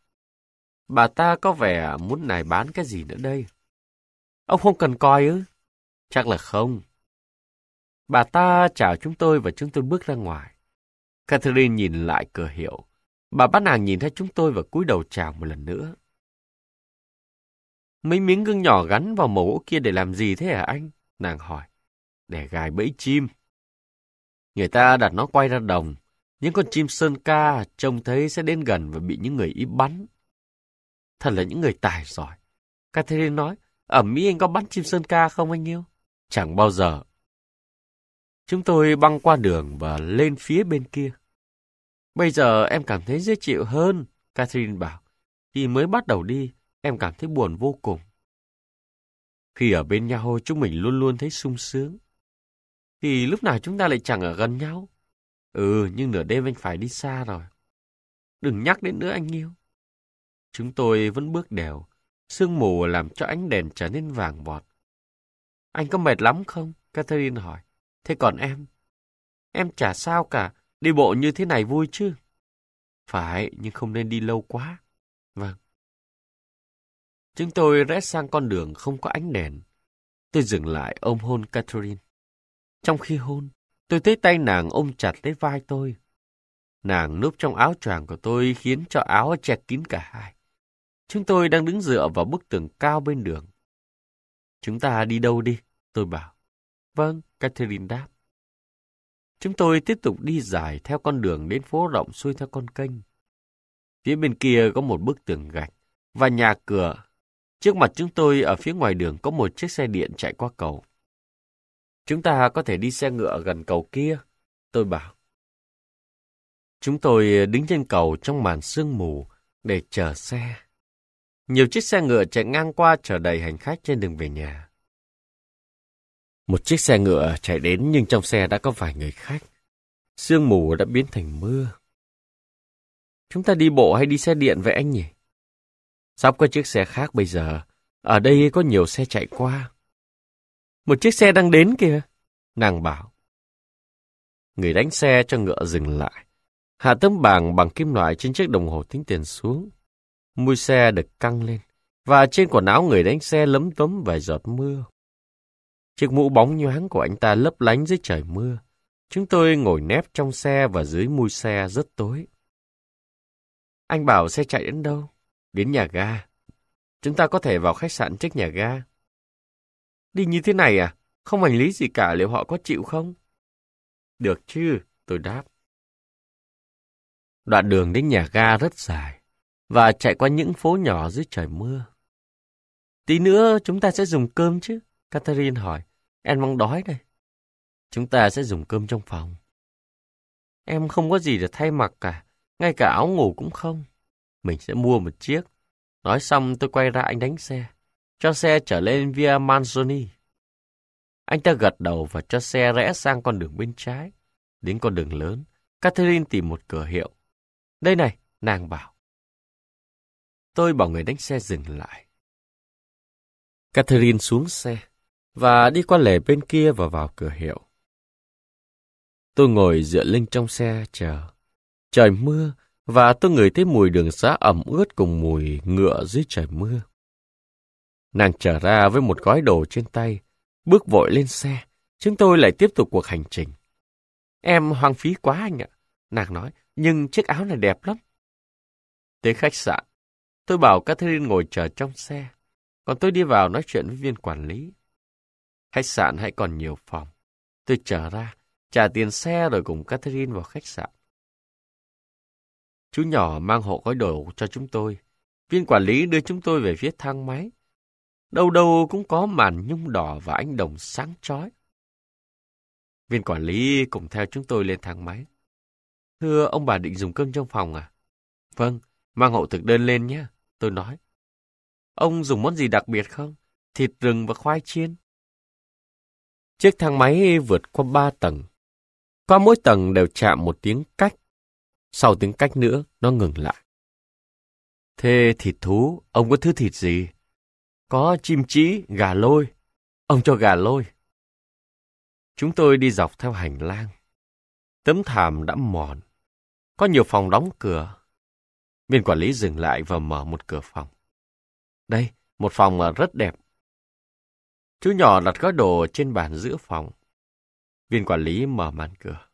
Bà ta có vẻ muốn nài bán cái gì nữa đây. Ông không cần coi ư? Chắc là không. Bà ta chào chúng tôi và chúng tôi bước ra ngoài. Catherine nhìn lại cửa hiệu. Bà bán hàng nhìn thấy chúng tôi và cúi đầu chào một lần nữa. Mấy miếng gương nhỏ gắn vào màu kia để làm gì thế hả anh? Nàng hỏi để gài bẫy chim. Người ta đặt nó quay ra đồng, những con chim sơn ca trông thấy sẽ đến gần và bị những người ý bắn. Thật là những người tài giỏi. Catherine nói, ở Mỹ anh có bắn chim sơn ca không anh yêu? Chẳng bao giờ. Chúng tôi băng qua đường và lên phía bên kia. Bây giờ em cảm thấy dễ chịu hơn, Catherine bảo. Khi mới bắt đầu đi, em cảm thấy buồn vô cùng. Khi ở bên nhau, chúng mình luôn luôn thấy sung sướng thì lúc nào chúng ta lại chẳng ở gần nhau. Ừ, nhưng nửa đêm anh phải đi xa rồi. Đừng nhắc đến nữa anh yêu. Chúng tôi vẫn bước đều. Sương mù làm cho ánh đèn trở nên vàng bọt. Anh có mệt lắm không? Catherine hỏi. Thế còn em? Em chả sao cả. Đi bộ như thế này vui chứ? Phải, nhưng không nên đi lâu quá. Vâng. Chúng tôi rẽ sang con đường không có ánh đèn. Tôi dừng lại ôm hôn Catherine. Trong khi hôn, tôi thấy tay nàng ôm chặt lấy vai tôi. Nàng núp trong áo choàng của tôi khiến cho áo che kín cả hai. Chúng tôi đang đứng dựa vào bức tường cao bên đường. Chúng ta đi đâu đi? Tôi bảo. Vâng, Catherine đáp. Chúng tôi tiếp tục đi dài theo con đường đến phố rộng xuôi theo con kênh. Phía bên kia có một bức tường gạch và nhà cửa. Trước mặt chúng tôi ở phía ngoài đường có một chiếc xe điện chạy qua cầu. Chúng ta có thể đi xe ngựa gần cầu kia, tôi bảo. Chúng tôi đứng trên cầu trong màn sương mù để chờ xe. Nhiều chiếc xe ngựa chạy ngang qua chở đầy hành khách trên đường về nhà. Một chiếc xe ngựa chạy đến nhưng trong xe đã có vài người khách. Sương mù đã biến thành mưa. Chúng ta đi bộ hay đi xe điện vậy anh nhỉ? Sắp có chiếc xe khác bây giờ. Ở đây có nhiều xe chạy qua. Một chiếc xe đang đến kìa. Nàng bảo. Người đánh xe cho ngựa dừng lại. Hạ tấm bảng bằng kim loại trên chiếc đồng hồ tính tiền xuống. Mui xe được căng lên. Và trên quần áo người đánh xe lấm tấm vài giọt mưa. Chiếc mũ bóng nhoáng của anh ta lấp lánh dưới trời mưa. Chúng tôi ngồi nép trong xe và dưới mui xe rất tối. Anh bảo xe chạy đến đâu? Đến nhà ga. Chúng ta có thể vào khách sạn trước nhà ga. Đi như thế này à? Không hành lý gì cả liệu họ có chịu không? Được chứ, tôi đáp. Đoạn đường đến nhà ga rất dài và chạy qua những phố nhỏ dưới trời mưa. Tí nữa chúng ta sẽ dùng cơm chứ? Catherine hỏi. Em mong đói đây. Chúng ta sẽ dùng cơm trong phòng. Em không có gì để thay mặc cả, ngay cả áo ngủ cũng không. Mình sẽ mua một chiếc. Nói xong tôi quay ra anh đánh xe cho xe trở lên Via Manzoni. Anh ta gật đầu và cho xe rẽ sang con đường bên trái. Đến con đường lớn, Catherine tìm một cửa hiệu. Đây này, nàng bảo. Tôi bảo người đánh xe dừng lại. Catherine xuống xe và đi qua lề bên kia và vào cửa hiệu. Tôi ngồi dựa lưng trong xe chờ. Trời mưa và tôi ngửi thấy mùi đường xá ẩm ướt cùng mùi ngựa dưới trời mưa. Nàng trở ra với một gói đồ trên tay, bước vội lên xe. Chúng tôi lại tiếp tục cuộc hành trình. Em hoang phí quá anh ạ, nàng nói, nhưng chiếc áo này đẹp lắm. Tới khách sạn, tôi bảo Catherine ngồi chờ trong xe, còn tôi đi vào nói chuyện với viên quản lý. Khách sạn hãy còn nhiều phòng. Tôi trở ra, trả tiền xe rồi cùng Catherine vào khách sạn. Chú nhỏ mang hộ gói đồ cho chúng tôi. Viên quản lý đưa chúng tôi về phía thang máy. Đâu đâu cũng có màn nhung đỏ và ánh đồng sáng chói. Viên quản lý cùng theo chúng tôi lên thang máy. Thưa ông bà định dùng cơm trong phòng à? Vâng, mang hậu thực đơn lên nhé, tôi nói. Ông dùng món gì đặc biệt không? Thịt rừng và khoai chiên. Chiếc thang máy vượt qua ba tầng. Qua mỗi tầng đều chạm một tiếng cách. Sau tiếng cách nữa, nó ngừng lại. Thế thịt thú, ông có thứ thịt gì? có chim chí, gà lôi. Ông cho gà lôi. Chúng tôi đi dọc theo hành lang. Tấm thảm đã mòn. Có nhiều phòng đóng cửa. Viên quản lý dừng lại và mở một cửa phòng. Đây, một phòng rất đẹp. Chú nhỏ đặt gói đồ trên bàn giữa phòng. Viên quản lý mở màn cửa.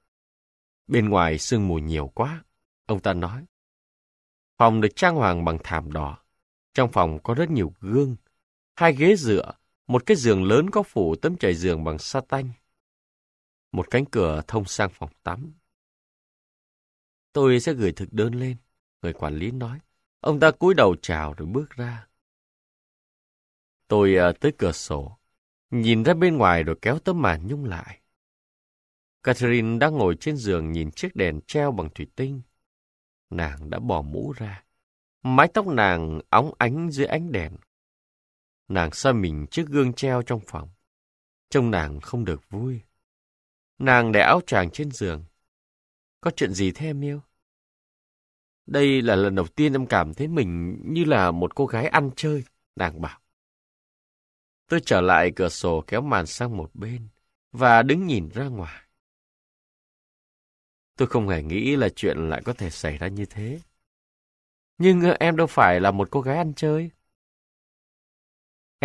Bên ngoài sương mù nhiều quá, ông ta nói. Phòng được trang hoàng bằng thảm đỏ. Trong phòng có rất nhiều gương, hai ghế dựa, một cái giường lớn có phủ tấm trải giường bằng sa tanh, một cánh cửa thông sang phòng tắm. Tôi sẽ gửi thực đơn lên, người quản lý nói. Ông ta cúi đầu chào rồi bước ra. Tôi ờ, tới cửa sổ, nhìn ra bên ngoài rồi kéo tấm màn nhung lại. Catherine đang ngồi trên giường nhìn chiếc đèn treo bằng thủy tinh. Nàng đã bỏ mũ ra. Mái tóc nàng óng ánh dưới ánh đèn, Nàng xoa mình trước gương treo trong phòng. Trông nàng không được vui. Nàng để áo tràng trên giường. Có chuyện gì thế em yêu? Đây là lần đầu tiên em cảm thấy mình như là một cô gái ăn chơi, nàng bảo. Tôi trở lại cửa sổ kéo màn sang một bên và đứng nhìn ra ngoài. Tôi không hề nghĩ là chuyện lại có thể xảy ra như thế. Nhưng em đâu phải là một cô gái ăn chơi.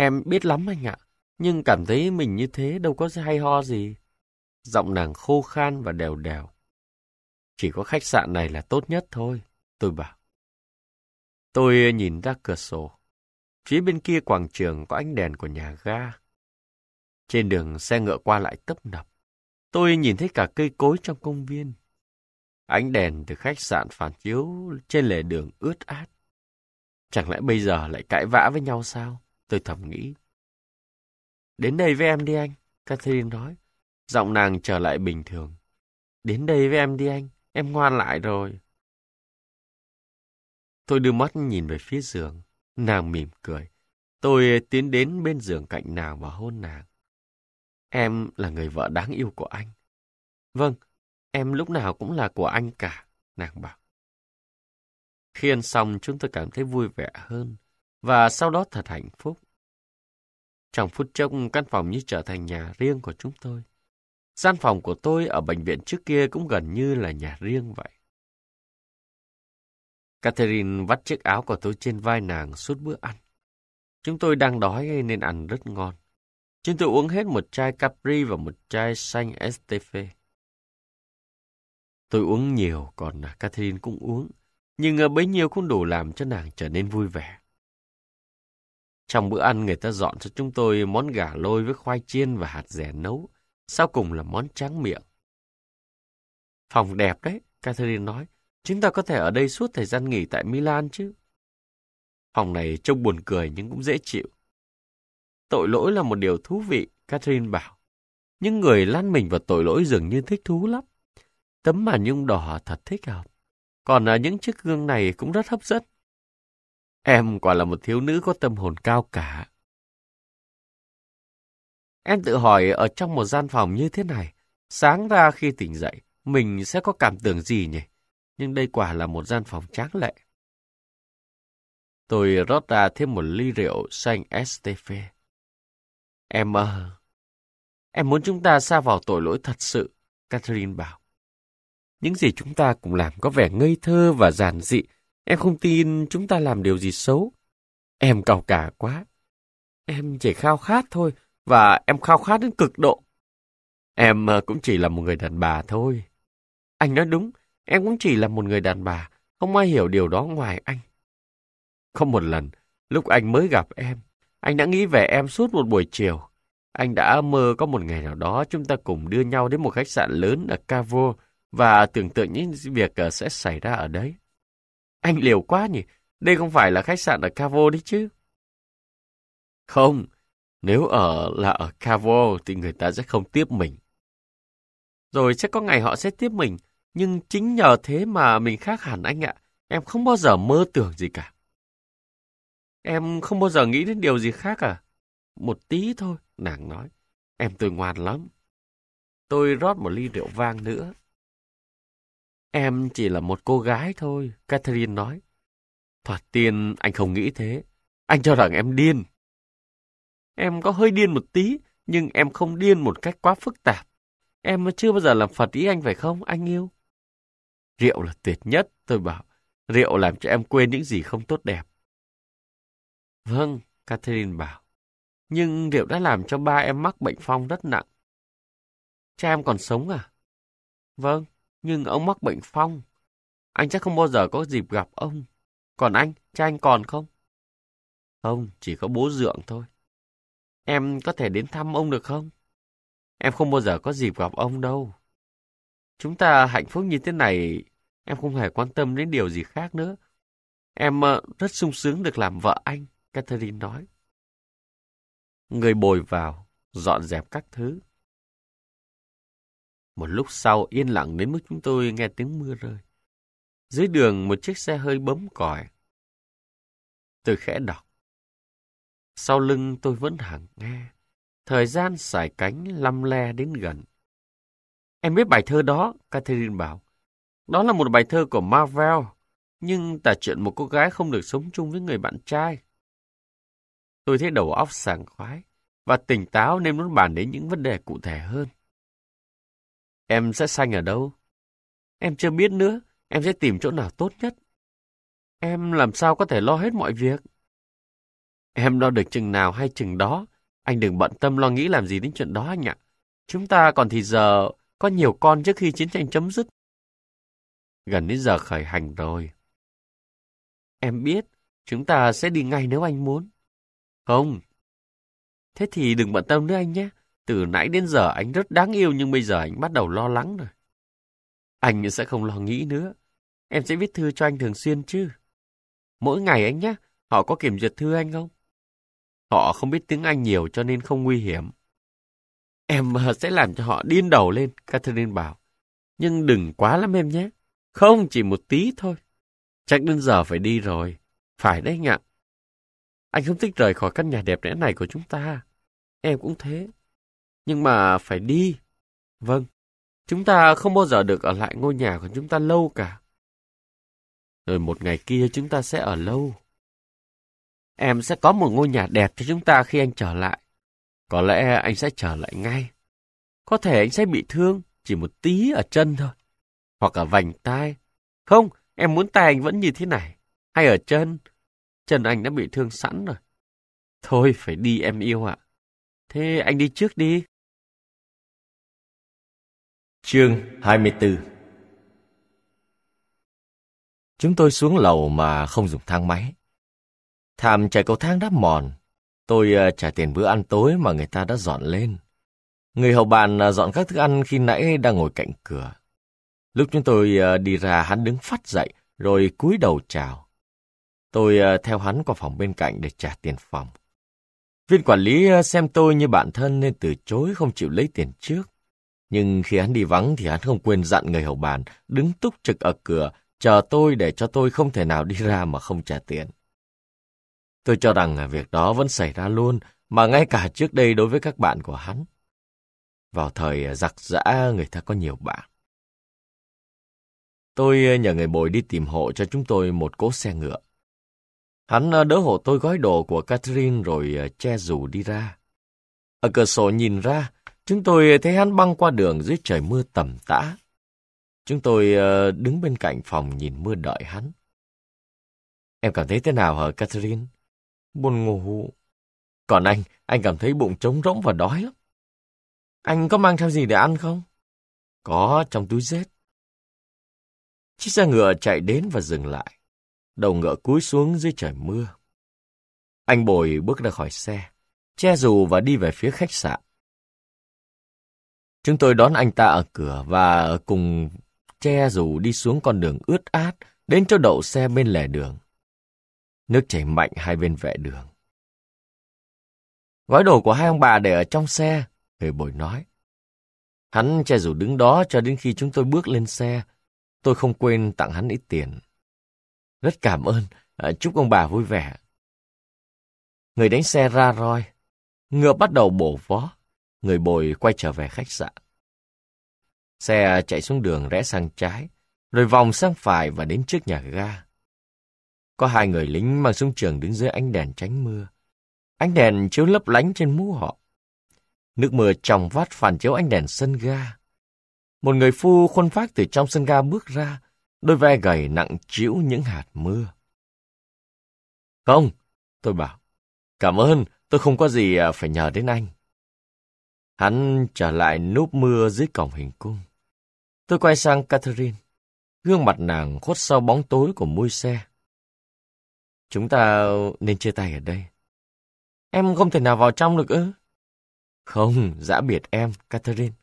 Em biết lắm anh ạ, nhưng cảm thấy mình như thế đâu có hay ho gì. Giọng nàng khô khan và đều đều. Chỉ có khách sạn này là tốt nhất thôi, tôi bảo. Tôi nhìn ra cửa sổ. Phía bên kia quảng trường có ánh đèn của nhà ga. Trên đường xe ngựa qua lại tấp nập. Tôi nhìn thấy cả cây cối trong công viên. Ánh đèn từ khách sạn phản chiếu trên lề đường ướt át. Chẳng lẽ bây giờ lại cãi vã với nhau sao? tôi thầm nghĩ. Đến đây với em đi anh, Catherine nói. Giọng nàng trở lại bình thường. Đến đây với em đi anh, em ngoan lại rồi. Tôi đưa mắt nhìn về phía giường. Nàng mỉm cười. Tôi tiến đến bên giường cạnh nàng và hôn nàng. Em là người vợ đáng yêu của anh. Vâng, em lúc nào cũng là của anh cả, nàng bảo. Khi ăn xong, chúng tôi cảm thấy vui vẻ hơn và sau đó thật hạnh phúc. Trong phút chốc, căn phòng như trở thành nhà riêng của chúng tôi. Gian phòng của tôi ở bệnh viện trước kia cũng gần như là nhà riêng vậy. Catherine vắt chiếc áo của tôi trên vai nàng suốt bữa ăn. Chúng tôi đang đói nên ăn rất ngon. Chúng tôi uống hết một chai Capri và một chai xanh Estefé. Tôi uống nhiều, còn Catherine cũng uống. Nhưng bấy nhiêu cũng đủ làm cho nàng trở nên vui vẻ. Trong bữa ăn người ta dọn cho chúng tôi món gà lôi với khoai chiên và hạt dẻ nấu, sau cùng là món tráng miệng. Phòng đẹp đấy, Catherine nói. Chúng ta có thể ở đây suốt thời gian nghỉ tại Milan chứ. Phòng này trông buồn cười nhưng cũng dễ chịu. Tội lỗi là một điều thú vị, Catherine bảo. Những người lăn mình vào tội lỗi dường như thích thú lắm. Tấm màn nhung đỏ thật thích hợp. Còn à, những chiếc gương này cũng rất hấp dẫn. Em quả là một thiếu nữ có tâm hồn cao cả. Em tự hỏi ở trong một gian phòng như thế này, sáng ra khi tỉnh dậy, mình sẽ có cảm tưởng gì nhỉ? Nhưng đây quả là một gian phòng tráng lệ. Tôi rót ra thêm một ly rượu xanh Estefé. Em ơ, em muốn chúng ta xa vào tội lỗi thật sự, Catherine bảo. Những gì chúng ta cũng làm có vẻ ngây thơ và giản dị Em không tin chúng ta làm điều gì xấu. Em cào cả quá. Em chỉ khao khát thôi, và em khao khát đến cực độ. Em ờ, cũng chỉ là một người đàn bà thôi. Anh nói đúng, em cũng chỉ là một người đàn bà, không ai hiểu điều đó ngoài anh. Không một lần, lúc anh mới gặp em, anh đã nghĩ về em suốt một buổi chiều. Anh đã mơ có một ngày nào đó chúng ta cùng đưa nhau đến một khách sạn lớn ở Cavo và tưởng tượng những việc ờ, sẽ xảy ra ở đấy. Anh liều quá nhỉ, đây không phải là khách sạn ở Cavo đấy chứ. Không, nếu ở là ở Cavo thì người ta sẽ không tiếp mình. Rồi sẽ có ngày họ sẽ tiếp mình, nhưng chính nhờ thế mà mình khác hẳn anh ạ. Em không bao giờ mơ tưởng gì cả. Em không bao giờ nghĩ đến điều gì khác à? Một tí thôi, nàng nói. Em tôi ngoan lắm. Tôi rót một ly rượu vang nữa. Em chỉ là một cô gái thôi, Catherine nói. Thoạt tiên anh không nghĩ thế. Anh cho rằng em điên. Em có hơi điên một tí, nhưng em không điên một cách quá phức tạp. Em chưa bao giờ làm phật ý anh phải không, anh yêu? Rượu là tuyệt nhất, tôi bảo. Rượu làm cho em quên những gì không tốt đẹp. Vâng, Catherine bảo. Nhưng rượu đã làm cho ba em mắc bệnh phong rất nặng. Cha em còn sống à? Vâng, nhưng ông mắc bệnh phong. Anh chắc không bao giờ có dịp gặp ông. Còn anh, cha anh còn không? Không, chỉ có bố dượng thôi. Em có thể đến thăm ông được không? Em không bao giờ có dịp gặp ông đâu. Chúng ta hạnh phúc như thế này, em không hề quan tâm đến điều gì khác nữa. Em ờ, rất sung sướng được làm vợ anh, Catherine nói. Người bồi vào, dọn dẹp các thứ. Một lúc sau yên lặng đến mức chúng tôi nghe tiếng mưa rơi. Dưới đường một chiếc xe hơi bấm còi. Tôi khẽ đọc. Sau lưng tôi vẫn hẳn nghe. Thời gian sải cánh lăm le đến gần. Em biết bài thơ đó, Catherine bảo. Đó là một bài thơ của Marvel, nhưng tả chuyện một cô gái không được sống chung với người bạn trai. Tôi thấy đầu óc sảng khoái và tỉnh táo nên muốn bàn đến những vấn đề cụ thể hơn. Em sẽ sanh ở đâu? Em chưa biết nữa, em sẽ tìm chỗ nào tốt nhất. Em làm sao có thể lo hết mọi việc? Em lo được chừng nào hay chừng đó. Anh đừng bận tâm lo nghĩ làm gì đến chuyện đó anh ạ. Chúng ta còn thì giờ có nhiều con trước khi chiến tranh chấm dứt. Gần đến giờ khởi hành rồi. Em biết, chúng ta sẽ đi ngay nếu anh muốn. Không. Thế thì đừng bận tâm nữa anh nhé. Từ nãy đến giờ anh rất đáng yêu nhưng bây giờ anh bắt đầu lo lắng rồi. Anh sẽ không lo nghĩ nữa. Em sẽ viết thư cho anh thường xuyên chứ. Mỗi ngày anh nhé, họ có kiểm duyệt thư anh không? Họ không biết tiếng Anh nhiều cho nên không nguy hiểm. Em ờ, sẽ làm cho họ điên đầu lên, Catherine bảo. Nhưng đừng quá lắm em nhé. Không, chỉ một tí thôi. Chắc đến giờ phải đi rồi. Phải đấy anh ạ. Anh không thích rời khỏi căn nhà đẹp đẽ này của chúng ta. Em cũng thế. Nhưng mà phải đi. Vâng, chúng ta không bao giờ được ở lại ngôi nhà của chúng ta lâu cả. Rồi một ngày kia chúng ta sẽ ở lâu. Em sẽ có một ngôi nhà đẹp cho chúng ta khi anh trở lại. Có lẽ anh sẽ trở lại ngay. Có thể anh sẽ bị thương chỉ một tí ở chân thôi. Hoặc ở vành tai. Không, em muốn tay anh vẫn như thế này. Hay ở chân. Chân anh đã bị thương sẵn rồi. Thôi phải đi em yêu ạ. Thế anh đi trước đi. Chương 24 Chúng tôi xuống lầu mà không dùng thang máy. Thảm chạy cầu thang đắp mòn. Tôi ờ, trả tiền bữa ăn tối mà người ta đã dọn lên. Người hầu bàn ờ, dọn các thức ăn khi nãy đang ngồi cạnh cửa. Lúc chúng tôi ờ, đi ra hắn đứng phát dậy rồi cúi đầu chào. Tôi theo hắn qua phòng bên cạnh để trả tiền phòng. Viên quản lý xem tôi như bạn thân nên từ chối không chịu lấy tiền trước. Nhưng khi hắn đi vắng thì hắn không quên dặn người hầu bàn, đứng túc trực ở cửa, chờ tôi để cho tôi không thể nào đi ra mà không trả tiền. Tôi cho rằng việc đó vẫn xảy ra luôn, mà ngay cả trước đây đối với các bạn của hắn. Vào thời giặc giã người ta có nhiều bạn. Tôi nhờ người bồi đi tìm hộ cho chúng tôi một cỗ xe ngựa. Hắn đỡ hộ tôi gói đồ của Catherine rồi ờ, che dù đi ra. Ở cửa sổ nhìn ra, Chúng tôi ờ, thấy hắn băng qua đường dưới trời mưa tầm tã. Chúng tôi ờ, đứng bên cạnh phòng nhìn mưa đợi hắn. Em cảm thấy thế nào hả Catherine? Buồn ngủ. Còn anh, anh cảm thấy bụng trống rỗng và đói lắm. Anh có mang theo gì để ăn không? Có, trong túi dết. Chiếc xe ngựa chạy đến và dừng lại. Đầu ngựa cúi xuống dưới trời mưa. Anh bồi bước ra khỏi xe, che dù và đi về phía khách sạn. Chúng tôi đón anh ta ở cửa và cùng che dù đi xuống con đường ướt át, đến chỗ đậu xe bên lề đường. Nước chảy mạnh hai bên vệ đường. Gói đồ của hai ông bà để ở trong xe, người bồi nói. Hắn che dù đứng đó cho đến khi chúng tôi bước lên xe. Tôi không quên tặng hắn ít tiền. Rất cảm ơn, à, chúc ông bà vui vẻ. Người đánh xe ra roi, ngựa bắt đầu bổ vó người bồi quay trở về khách sạn. Xe chạy xuống đường rẽ sang trái, rồi vòng sang phải và đến trước nhà ga. Có hai người lính mang súng trường đứng dưới ánh đèn tránh mưa. Ánh đèn chiếu lấp lánh trên mũ họ. Nước mưa trong vắt phản chiếu ánh đèn sân ga. Một người phu khuôn phát từ trong sân ga bước ra, đôi ve gầy nặng chịu những hạt mưa. Không, tôi bảo. Cảm ơn, tôi không có gì à, phải nhờ đến anh. Hắn trở lại núp mưa dưới cổng hình cung. Tôi quay sang Catherine. Gương mặt nàng khuất sau bóng tối của mui xe. Chúng ta nên chia tay ở đây. Em không thể nào vào trong được ư? Không, dã biệt em, Catherine.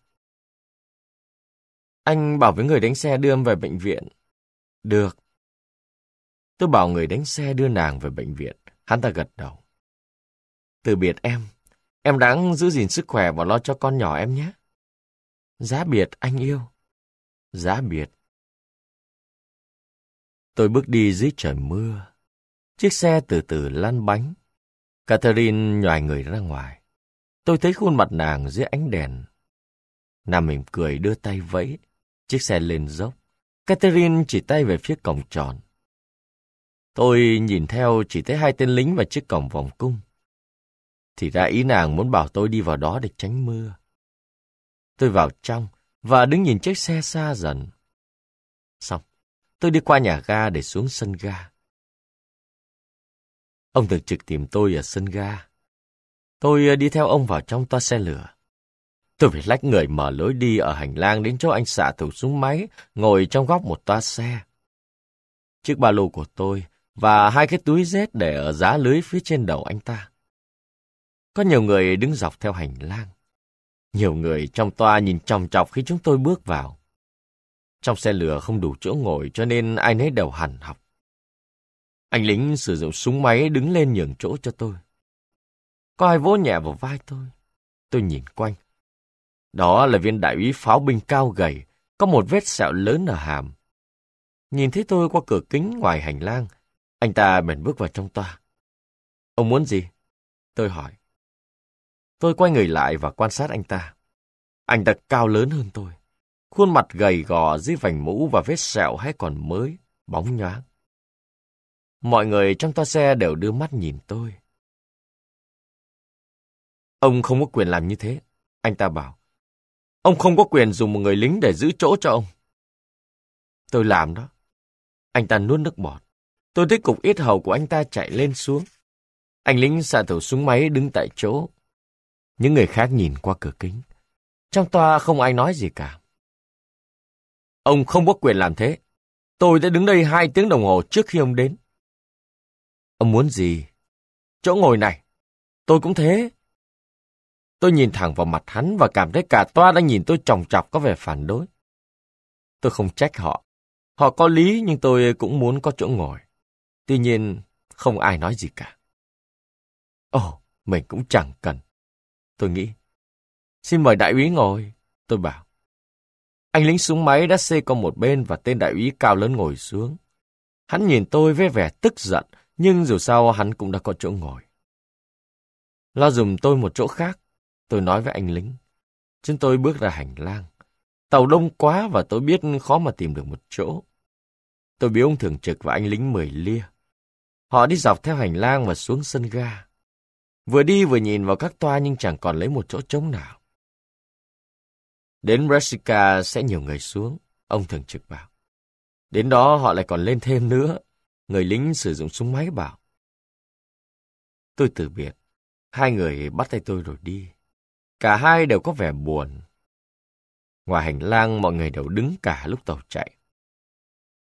Anh bảo với người đánh xe đưa em về bệnh viện. Được. Tôi bảo người đánh xe đưa nàng về bệnh viện. Hắn ta gật đầu. Từ biệt em, Em đáng giữ gìn sức khỏe và lo cho con nhỏ em nhé. Giá biệt anh yêu. Giá biệt. Tôi bước đi dưới trời mưa. Chiếc xe từ từ lăn bánh. Catherine nhòi người ra ngoài. Tôi thấy khuôn mặt nàng dưới ánh đèn. Nam mỉm cười đưa tay vẫy. Chiếc xe lên dốc. Catherine chỉ tay về phía cổng tròn. Tôi nhìn theo chỉ thấy hai tên lính và chiếc cổng vòng cung. Thì ra ý nàng muốn bảo tôi đi vào đó để tránh mưa. Tôi vào trong và đứng nhìn chiếc xe xa dần. Xong, tôi đi qua nhà ga để xuống sân ga. Ông thường trực tìm tôi ở sân ga. Tôi ờ, đi theo ông vào trong toa xe lửa. Tôi phải lách người mở lối đi ở hành lang đến chỗ anh xạ thủ súng máy, ngồi trong góc một toa xe. Chiếc ba lô của tôi và hai cái túi rết để ở giá lưới phía trên đầu anh ta. Có nhiều người đứng dọc theo hành lang. Nhiều người trong toa nhìn chòng chọc khi chúng tôi bước vào. Trong xe lửa không đủ chỗ ngồi cho nên ai nấy đều hẳn học. Anh lính sử dụng súng máy đứng lên nhường chỗ cho tôi. Có ai vỗ nhẹ vào vai tôi. Tôi nhìn quanh. Đó là viên đại úy pháo binh cao gầy, có một vết sẹo lớn ở hàm. Nhìn thấy tôi qua cửa kính ngoài hành lang, anh ta bèn bước vào trong toa. Ông muốn gì? Tôi hỏi. Tôi quay người lại và quan sát anh ta. Anh ta cao lớn hơn tôi. Khuôn mặt gầy gò dưới vành mũ và vết sẹo hay còn mới, bóng nhoáng. Mọi người trong toa xe đều đưa mắt nhìn tôi. Ông không có quyền làm như thế, anh ta bảo. Ông không có quyền dùng một người lính để giữ chỗ cho ông. Tôi làm đó. Anh ta nuốt nước bọt. Tôi thấy cục ít hầu của anh ta chạy lên xuống. Anh lính xạ thủ súng máy đứng tại chỗ, những người khác nhìn qua cửa kính. Trong tòa không ai nói gì cả. Ông không có quyền làm thế. Tôi đã đứng đây hai tiếng đồng hồ trước khi ông đến. Ông muốn gì? Chỗ ngồi này. Tôi cũng thế. Tôi nhìn thẳng vào mặt hắn và cảm thấy cả toa đang nhìn tôi tròng chọc có vẻ phản đối. Tôi không trách họ. Họ có lý nhưng tôi cũng muốn có chỗ ngồi. Tuy nhiên, không ai nói gì cả. Ồ, oh, mình cũng chẳng cần. Tôi nghĩ. Xin mời đại úy ngồi, tôi bảo. Anh lính súng máy đã xê con một bên và tên đại úy cao lớn ngồi xuống. Hắn nhìn tôi với vẻ tức giận, nhưng dù sao hắn cũng đã có chỗ ngồi. Lo dùm tôi một chỗ khác, tôi nói với anh lính. Chúng tôi bước ra hành lang. Tàu đông quá và tôi biết khó mà tìm được một chỗ. Tôi biếu ông thường trực và anh lính mười lia. Họ đi dọc theo hành lang và xuống sân ga. Vừa đi vừa nhìn vào các toa nhưng chẳng còn lấy một chỗ trống nào. Đến Brassica sẽ nhiều người xuống, ông thường trực bảo. Đến đó họ lại còn lên thêm nữa, người lính sử dụng súng máy bảo. Tôi từ biệt, hai người bắt tay tôi rồi đi. Cả hai đều có vẻ buồn. Ngoài hành lang mọi người đều đứng cả lúc tàu chạy.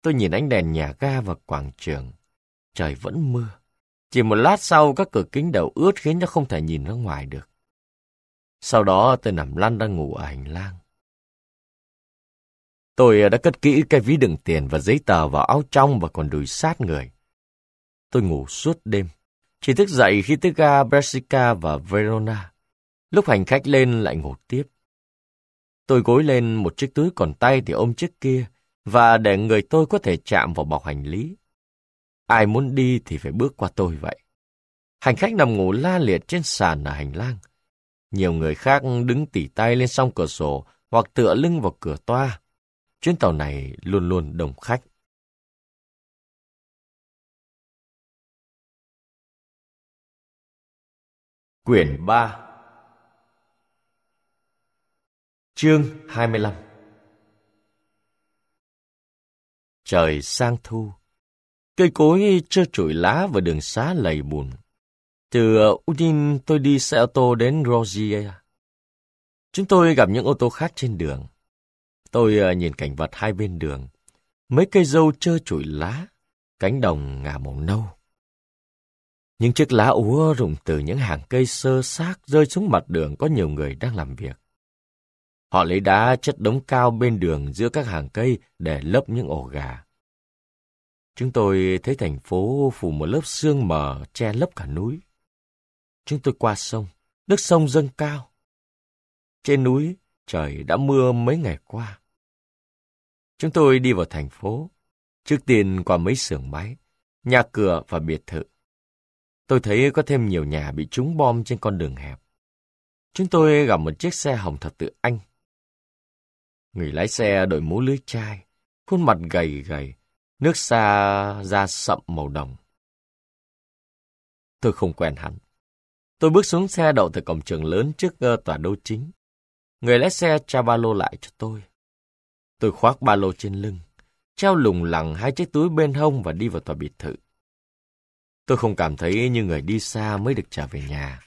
Tôi nhìn ánh đèn nhà ga và quảng trường, trời vẫn mưa. Chỉ một lát sau, các cửa kính đều ướt khiến cho không thể nhìn ra ngoài được. Sau đó tôi nằm lăn đang ngủ ở hành lang. Tôi đã cất kỹ cái ví đựng tiền và giấy tờ vào áo trong và còn đùi sát người. Tôi ngủ suốt đêm. Chỉ thức dậy khi tới ga Brescia và Verona. Lúc hành khách lên lại ngủ tiếp. Tôi gối lên một chiếc túi còn tay thì ôm chiếc kia và để người tôi có thể chạm vào bọc hành lý. Ai muốn đi thì phải bước qua tôi vậy. Hành khách nằm ngủ la liệt trên sàn ở hành lang. Nhiều người khác đứng tỉ tay lên song cửa sổ hoặc tựa lưng vào cửa toa. Chuyến tàu này luôn luôn đông khách. Quyển 3 Chương 25 Trời sang thu Cây cối trơ trụi lá và đường xá lầy bùn. Từ Udin tôi đi xe ô tô đến Rozier. Chúng tôi gặp những ô tô khác trên đường. Tôi ờ, nhìn cảnh vật hai bên đường. Mấy cây dâu trơ trụi lá, cánh đồng ngả màu nâu. Những chiếc lá úa rụng từ những hàng cây sơ xác rơi xuống mặt đường có nhiều người đang làm việc. Họ lấy đá chất đống cao bên đường giữa các hàng cây để lấp những ổ gà. Chúng tôi thấy thành phố phủ một lớp sương mờ che lấp cả núi. Chúng tôi qua sông, nước sông dâng cao. Trên núi, trời đã mưa mấy ngày qua. Chúng tôi đi vào thành phố, trước tiên qua mấy xưởng máy, nhà cửa và biệt thự. Tôi thấy có thêm nhiều nhà bị trúng bom trên con đường hẹp. Chúng tôi gặp một chiếc xe hồng thật tự Anh. Người lái xe đội mũ lưới chai, khuôn mặt gầy gầy, Nước xa ra sậm màu đồng. Tôi không quen hắn. Tôi bước xuống xe đậu từ cổng trường lớn trước ờ, tòa đô chính. Người lái xe trao ba lô lại cho tôi. Tôi khoác ba lô trên lưng, treo lùng lẳng hai chiếc túi bên hông và đi vào tòa biệt thự. Tôi không cảm thấy như người đi xa mới được trở về nhà.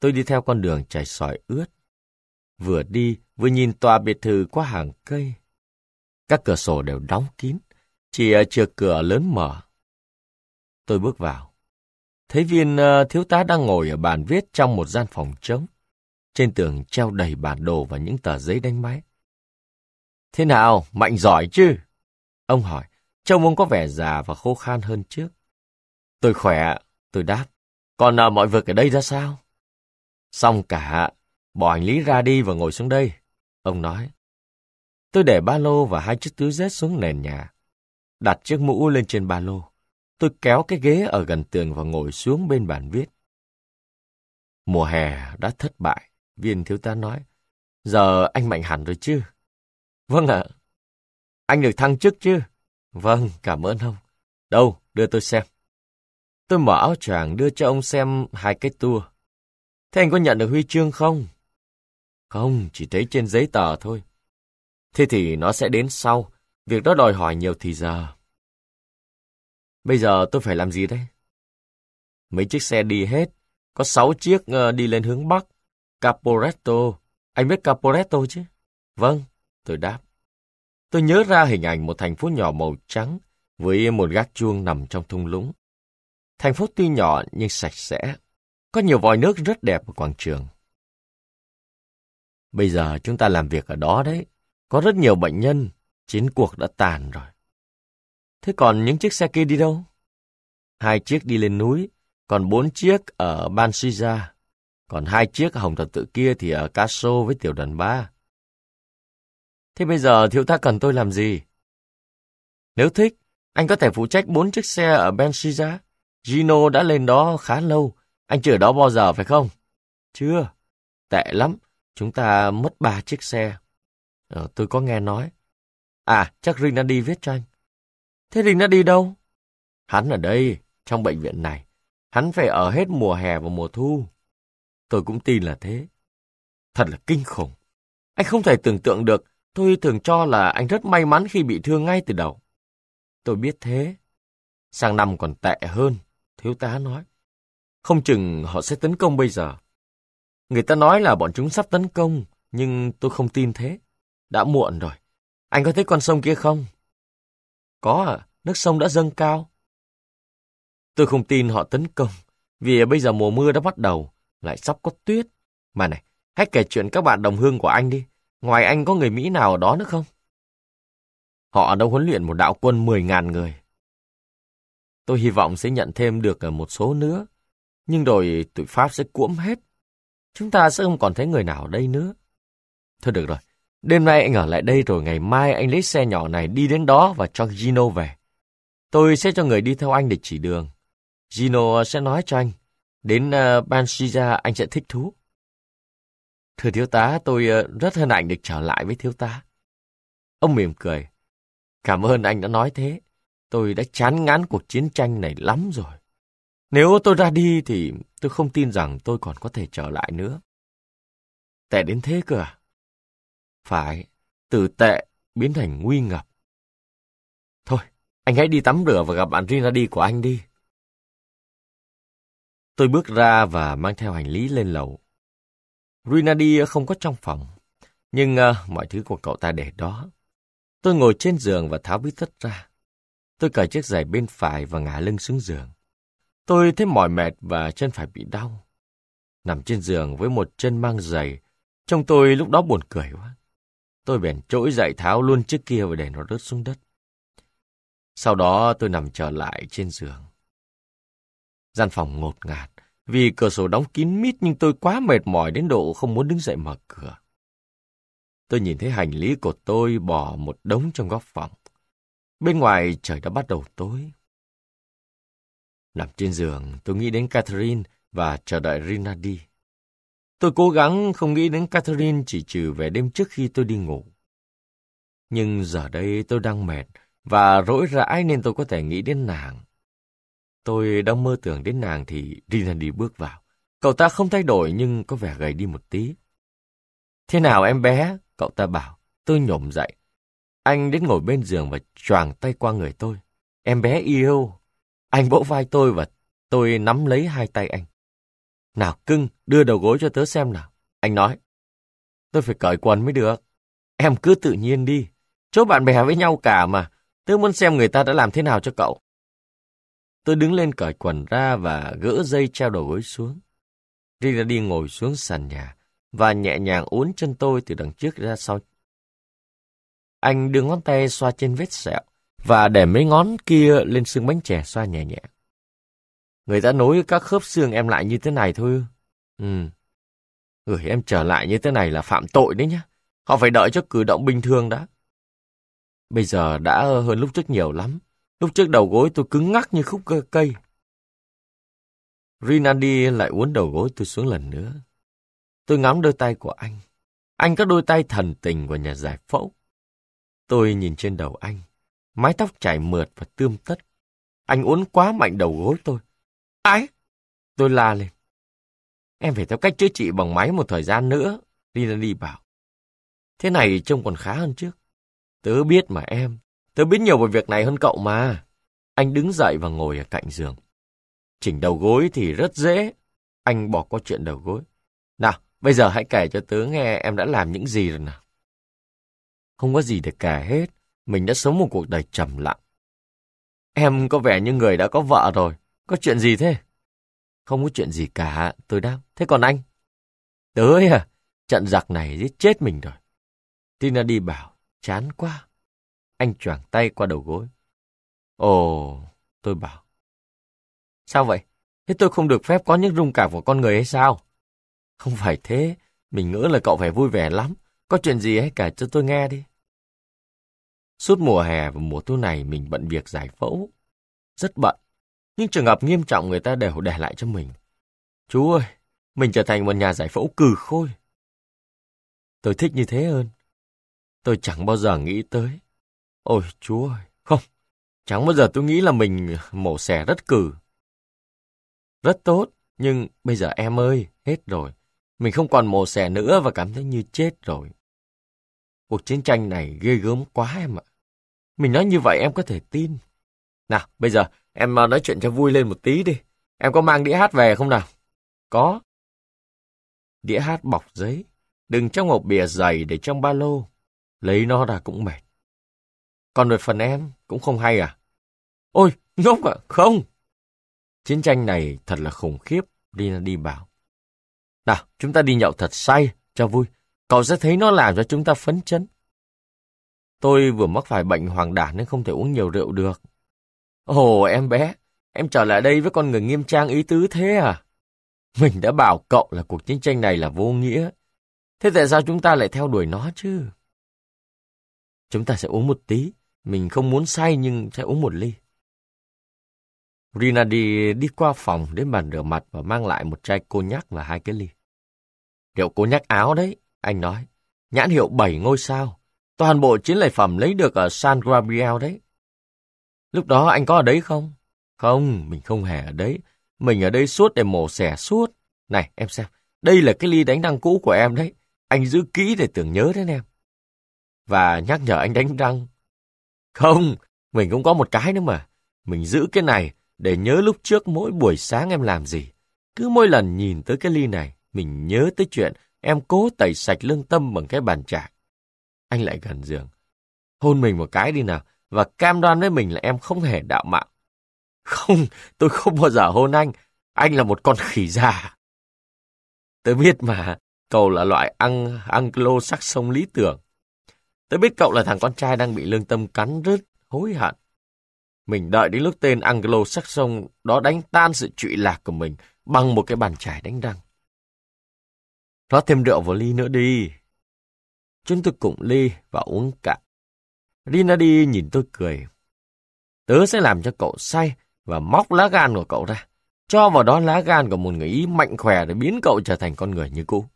Tôi đi theo con đường trải sỏi ướt. Vừa đi, vừa nhìn tòa biệt thự qua hàng cây. Các cửa sổ đều đóng kín, chỉ ờ, chừa cửa lớn mở. Tôi bước vào. Thấy viên ờ, thiếu tá đang ngồi ở bàn viết trong một gian phòng trống. Trên tường treo đầy bản đồ và những tờ giấy đánh máy. Thế nào, mạnh giỏi chứ? Ông hỏi, trông ông có vẻ già và khô khan hơn trước. Tôi khỏe, tôi đáp. Còn à, mọi việc ở đây ra sao? Xong cả, bỏ hành lý ra đi và ngồi xuống đây. Ông nói, Tôi để ba lô và hai chiếc túi rét xuống nền nhà. Đặt chiếc mũ lên trên ba lô. Tôi kéo cái ghế ở gần tường và ngồi xuống bên bàn viết. Mùa hè đã thất bại, viên thiếu tá nói. Giờ anh mạnh hẳn rồi chứ? Vâng ạ. Anh được thăng chức chứ? Vâng, cảm ơn ông. Đâu, đưa tôi xem. Tôi mở áo choàng đưa cho ông xem hai cái tua. Thế anh có nhận được huy chương không? Không, chỉ thấy trên giấy tờ thôi. Thế thì nó sẽ đến sau, việc đó đòi hỏi nhiều thì giờ. Bây giờ tôi phải làm gì đây? Mấy chiếc xe đi hết, có sáu chiếc ờ, đi lên hướng Bắc. Caporetto, anh biết Caporetto chứ? Vâng, tôi đáp. Tôi nhớ ra hình ảnh một thành phố nhỏ màu trắng với một gác chuông nằm trong thung lũng. Thành phố tuy nhỏ nhưng sạch sẽ, có nhiều vòi nước rất đẹp ở quảng trường. Bây giờ chúng ta làm việc ở đó đấy, có rất nhiều bệnh nhân, chiến cuộc đã tàn rồi. Thế còn những chiếc xe kia đi đâu? Hai chiếc đi lên núi, còn bốn chiếc ở Bansija, còn hai chiếc hồng thật tự kia thì ở Caso với tiểu đoàn ba. Thế bây giờ thiếu tá cần tôi làm gì? Nếu thích, anh có thể phụ trách bốn chiếc xe ở Bensiza. Gino đã lên đó khá lâu. Anh chưa ở đó bao giờ phải không? Chưa. Tệ lắm. Chúng ta mất ba chiếc xe. Ờ, tôi có nghe nói. À, chắc Rin đã đi viết cho anh Thế Rin đã đi đâu? Hắn ở đây, trong bệnh viện này. Hắn phải ở hết mùa hè và mùa thu. Tôi cũng tin là thế. Thật là kinh khủng. Anh không thể tưởng tượng được, tôi thường cho là anh rất may mắn khi bị thương ngay từ đầu. Tôi biết thế. Sang năm còn tệ hơn, thiếu tá nói. Không chừng họ sẽ tấn công bây giờ. Người ta nói là bọn chúng sắp tấn công, nhưng tôi không tin thế. Đã muộn rồi. Anh có thấy con sông kia không? Có à, nước sông đã dâng cao. Tôi không tin họ tấn công, vì bây giờ mùa mưa đã bắt đầu, lại sắp có tuyết. Mà này, hãy kể chuyện các bạn đồng hương của anh đi. Ngoài anh có người Mỹ nào ở đó nữa không? Họ đã huấn luyện một đạo quân 10.000 người. Tôi hy vọng sẽ nhận thêm được ờ, một số nữa, nhưng rồi tụi Pháp sẽ cuỗm hết. Chúng ta sẽ không còn thấy người nào ở đây nữa. Thôi được rồi, Đêm nay anh ở lại đây rồi ngày mai anh lấy xe nhỏ này đi đến đó và cho Gino về. Tôi sẽ cho người đi theo anh để chỉ đường. Gino sẽ nói cho anh. Đến uh, ờ, Banshiza anh sẽ thích thú. Thưa thiếu tá, tôi uh, rất hân hạnh được trở lại với thiếu tá. Ông mỉm cười. Cảm ơn anh đã nói thế. Tôi đã chán ngán cuộc chiến tranh này lắm rồi. Nếu tôi ra đi thì tôi không tin rằng tôi còn có thể trở lại nữa. Tệ đến thế cơ à? Phải, từ tệ biến thành nguy ngập. Thôi, anh hãy đi tắm rửa và gặp bạn Rina Rinaldi của anh đi. Tôi bước ra và mang theo hành lý lên lầu. Rinaldi không có trong phòng, nhưng uh, mọi thứ của cậu ta để đó. Tôi ngồi trên giường và tháo bí tất ra. Tôi cởi chiếc giày bên phải và ngả lưng xuống giường. Tôi thấy mỏi mệt và chân phải bị đau. Nằm trên giường với một chân mang giày, trông tôi lúc đó buồn cười quá. Tôi bèn trỗi dậy tháo luôn chiếc kia và để nó rớt xuống đất. Sau đó tôi nằm trở lại trên giường. Gian phòng ngột ngạt, vì cửa sổ đóng kín mít nhưng tôi quá mệt mỏi đến độ không muốn đứng dậy mở cửa. Tôi nhìn thấy hành lý của tôi bỏ một đống trong góc phòng. Bên ngoài trời đã bắt đầu tối. Nằm trên giường, tôi nghĩ đến Catherine và chờ đợi Rina đi. Tôi cố gắng không nghĩ đến Catherine chỉ trừ về đêm trước khi tôi đi ngủ. Nhưng giờ đây tôi đang mệt và rỗi rãi nên tôi có thể nghĩ đến nàng. Tôi đang mơ tưởng đến nàng thì đi bước vào. Cậu ta không thay đổi nhưng có vẻ gầy đi một tí. Thế nào em bé? Cậu ta bảo. Tôi nhổm dậy. Anh đến ngồi bên giường và choàng tay qua người tôi. Em bé yêu. Anh bỗ vai tôi và tôi nắm lấy hai tay anh. Nào cưng, đưa đầu gối cho tớ xem nào. Anh nói, tôi phải cởi quần mới được. Em cứ tự nhiên đi. Chỗ bạn bè với nhau cả mà. Tớ muốn xem người ta đã làm thế nào cho cậu. Tôi đứng lên cởi quần ra và gỡ dây treo đầu gối xuống. đã đi ngồi xuống sàn nhà và nhẹ nhàng uốn chân tôi từ đằng trước ra sau. Anh đưa ngón tay xoa trên vết sẹo và để mấy ngón kia lên xương bánh chè xoa nhẹ nhàng. Người ta nối các khớp xương em lại như thế này thôi. Ừ. Gửi ừ, em trở lại như thế này là phạm tội đấy nhá. Họ phải đợi cho cử động bình thường đã. Bây giờ đã hơn lúc trước nhiều lắm. Lúc trước đầu gối tôi cứng ngắc như khúc cây. Rinaldi lại uốn đầu gối tôi xuống lần nữa. Tôi ngắm đôi tay của anh. Anh có đôi tay thần tình của nhà giải phẫu. Tôi nhìn trên đầu anh. Mái tóc chảy mượt và tươm tất. Anh uốn quá mạnh đầu gối tôi. Ai? Tôi la lên. Em phải theo cách chữa trị bằng máy một thời gian nữa, Rinali bảo. Thế này trông còn khá hơn trước. Tớ biết mà em, tớ biết nhiều về việc này hơn cậu mà. Anh đứng dậy và ngồi ở cạnh giường. Chỉnh đầu gối thì rất dễ. Anh bỏ qua chuyện đầu gối. Nào, bây giờ hãy kể cho tớ nghe em đã làm những gì rồi nào. Không có gì để kể hết. Mình đã sống một cuộc đời trầm lặng. Em có vẻ như người đã có vợ rồi. Có chuyện gì thế? Không có chuyện gì cả, tôi đáp. Thế còn anh? Tớ à, trận giặc này giết chết mình rồi. Tina đi bảo, chán quá. Anh choàng tay qua đầu gối. Ồ, tôi bảo. Sao vậy? Thế tôi không được phép có những rung cảm của con người hay sao? Không phải thế, mình ngỡ là cậu phải vui vẻ lắm. Có chuyện gì hay kể cho tôi nghe đi. Suốt mùa hè và mùa thu này mình bận việc giải phẫu. Rất bận nhưng trường hợp nghiêm trọng người ta đều để lại cho mình. Chú ơi, mình trở thành một nhà giải phẫu cừ khôi. Tôi thích như thế hơn. Tôi chẳng bao giờ nghĩ tới. Ôi chú ơi, không, chẳng bao giờ tôi nghĩ là mình mổ xẻ rất cừ. Rất tốt, nhưng bây giờ em ơi, hết rồi. Mình không còn mổ xẻ nữa và cảm thấy như chết rồi. Cuộc chiến tranh này ghê gớm quá em ạ. Mình nói như vậy em có thể tin. Nào, bây giờ Em ờ, nói chuyện cho vui lên một tí đi. Em có mang đĩa hát về không nào? Có. Đĩa hát bọc giấy, đừng trong hộp bìa dày để trong ba lô. Lấy nó ra cũng mệt. Còn về phần em, cũng không hay à? Ôi, ngốc à? không. Chiến tranh này thật là khủng khiếp, Rina đi bảo. Nào, chúng ta đi nhậu thật say, cho vui. Cậu sẽ thấy nó làm cho chúng ta phấn chấn. Tôi vừa mắc phải bệnh hoàng đản nên không thể uống nhiều rượu được, Ồ em bé, em trở lại đây với con người nghiêm trang ý tứ thế à? Mình đã bảo cậu là cuộc chiến tranh này là vô nghĩa. Thế tại sao chúng ta lại theo đuổi nó chứ? Chúng ta sẽ uống một tí. Mình không muốn say nhưng sẽ uống một ly. Rinaldi đi qua phòng đến bàn rửa mặt và mang lại một chai cô nhắc và hai cái ly. Rượu cô nhắc áo đấy, anh nói. Nhãn hiệu bảy ngôi sao. Toàn bộ chiến lợi phẩm lấy được ở San Gabriel đấy. Lúc đó anh có ở đấy không? Không, mình không hề ở đấy. Mình ở đây suốt để mổ xẻ suốt. Này, em xem, đây là cái ly đánh răng cũ của em đấy. Anh giữ kỹ để tưởng nhớ đến em. Và nhắc nhở anh đánh răng. Không, mình cũng có một cái nữa mà. Mình giữ cái này để nhớ lúc trước mỗi buổi sáng em làm gì. Cứ mỗi lần nhìn tới cái ly này, mình nhớ tới chuyện em cố tẩy sạch lương tâm bằng cái bàn chải. Anh lại gần giường. Hôn mình một cái đi nào, và cam đoan với mình là em không hề đạo mạo. Không, tôi không bao giờ hôn anh. Anh là một con khỉ già. Tớ biết mà, cậu là loại ăn anglo sông lý tưởng. Tớ biết cậu là thằng con trai đang bị lương tâm cắn rứt, hối hận. Mình đợi đến lúc tên anglo sông đó đánh tan sự trụy lạc của mình bằng một cái bàn chải đánh răng. Rót thêm rượu vào ly nữa đi. Chúng tôi cùng ly và uống cạn. Rinaldi nhìn tôi cười. Tớ sẽ làm cho cậu say và móc lá gan của cậu ra. Cho vào đó lá gan của một người Ý mạnh khỏe để biến cậu trở thành con người như cũ.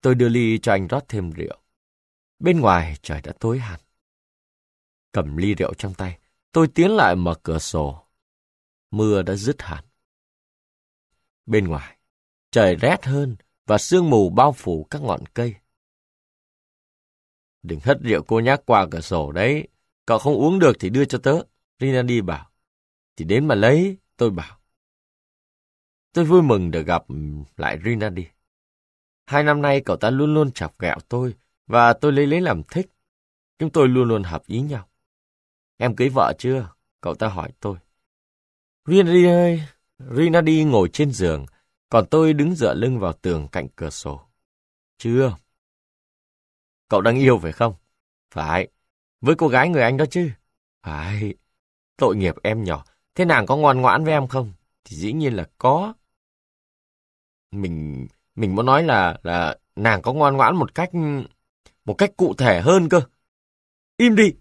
Tôi đưa ly cho anh rót thêm rượu. Bên ngoài trời đã tối hẳn. Cầm ly rượu trong tay, tôi tiến lại mở cửa sổ. Mưa đã dứt hẳn. Bên ngoài, trời rét hơn và sương mù bao phủ các ngọn cây. Đừng hất rượu cô nhác qua cửa sổ đấy. Cậu không uống được thì đưa cho tớ. Rinaldi bảo. Thì đến mà lấy, tôi bảo. Tôi vui mừng được gặp lại Rinaldi. Hai năm nay cậu ta luôn luôn chọc ghẹo tôi và tôi lấy lấy làm thích. Chúng tôi luôn luôn hợp ý nhau. Em cưới vợ chưa? Cậu ta hỏi tôi. Rinaldi ơi! Rinaldi ngồi trên giường, còn tôi đứng dựa lưng vào tường cạnh cửa sổ. Chưa, Cậu đang yêu phải không? Phải. Với cô gái người anh đó chứ? Phải. Tội nghiệp em nhỏ. Thế nàng có ngoan ngoãn với em không? Thì dĩ nhiên là có. Mình... Mình muốn nói là... là nàng có ngoan ngoãn một cách... một cách cụ thể hơn cơ. Im đi!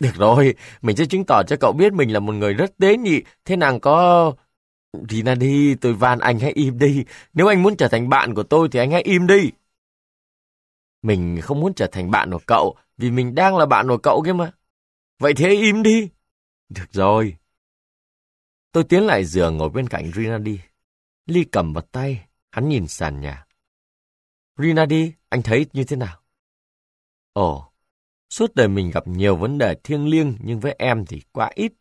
Được rồi, mình sẽ chứng tỏ cho cậu biết mình là một người rất tế nhị. Thế nàng có... Rina đi, tôi van anh hãy im đi. Nếu anh muốn trở thành bạn của tôi thì anh hãy im đi. Mình không muốn trở thành bạn của cậu, vì mình đang là bạn của cậu kia mà. Vậy thế im đi. Được rồi. Tôi tiến lại giường ngồi bên cạnh Rinaldi. Ly cầm vào tay, hắn nhìn sàn nhà. Rinaldi, anh thấy như thế nào? Ồ, suốt đời mình gặp nhiều vấn đề thiêng liêng nhưng với em thì quá ít.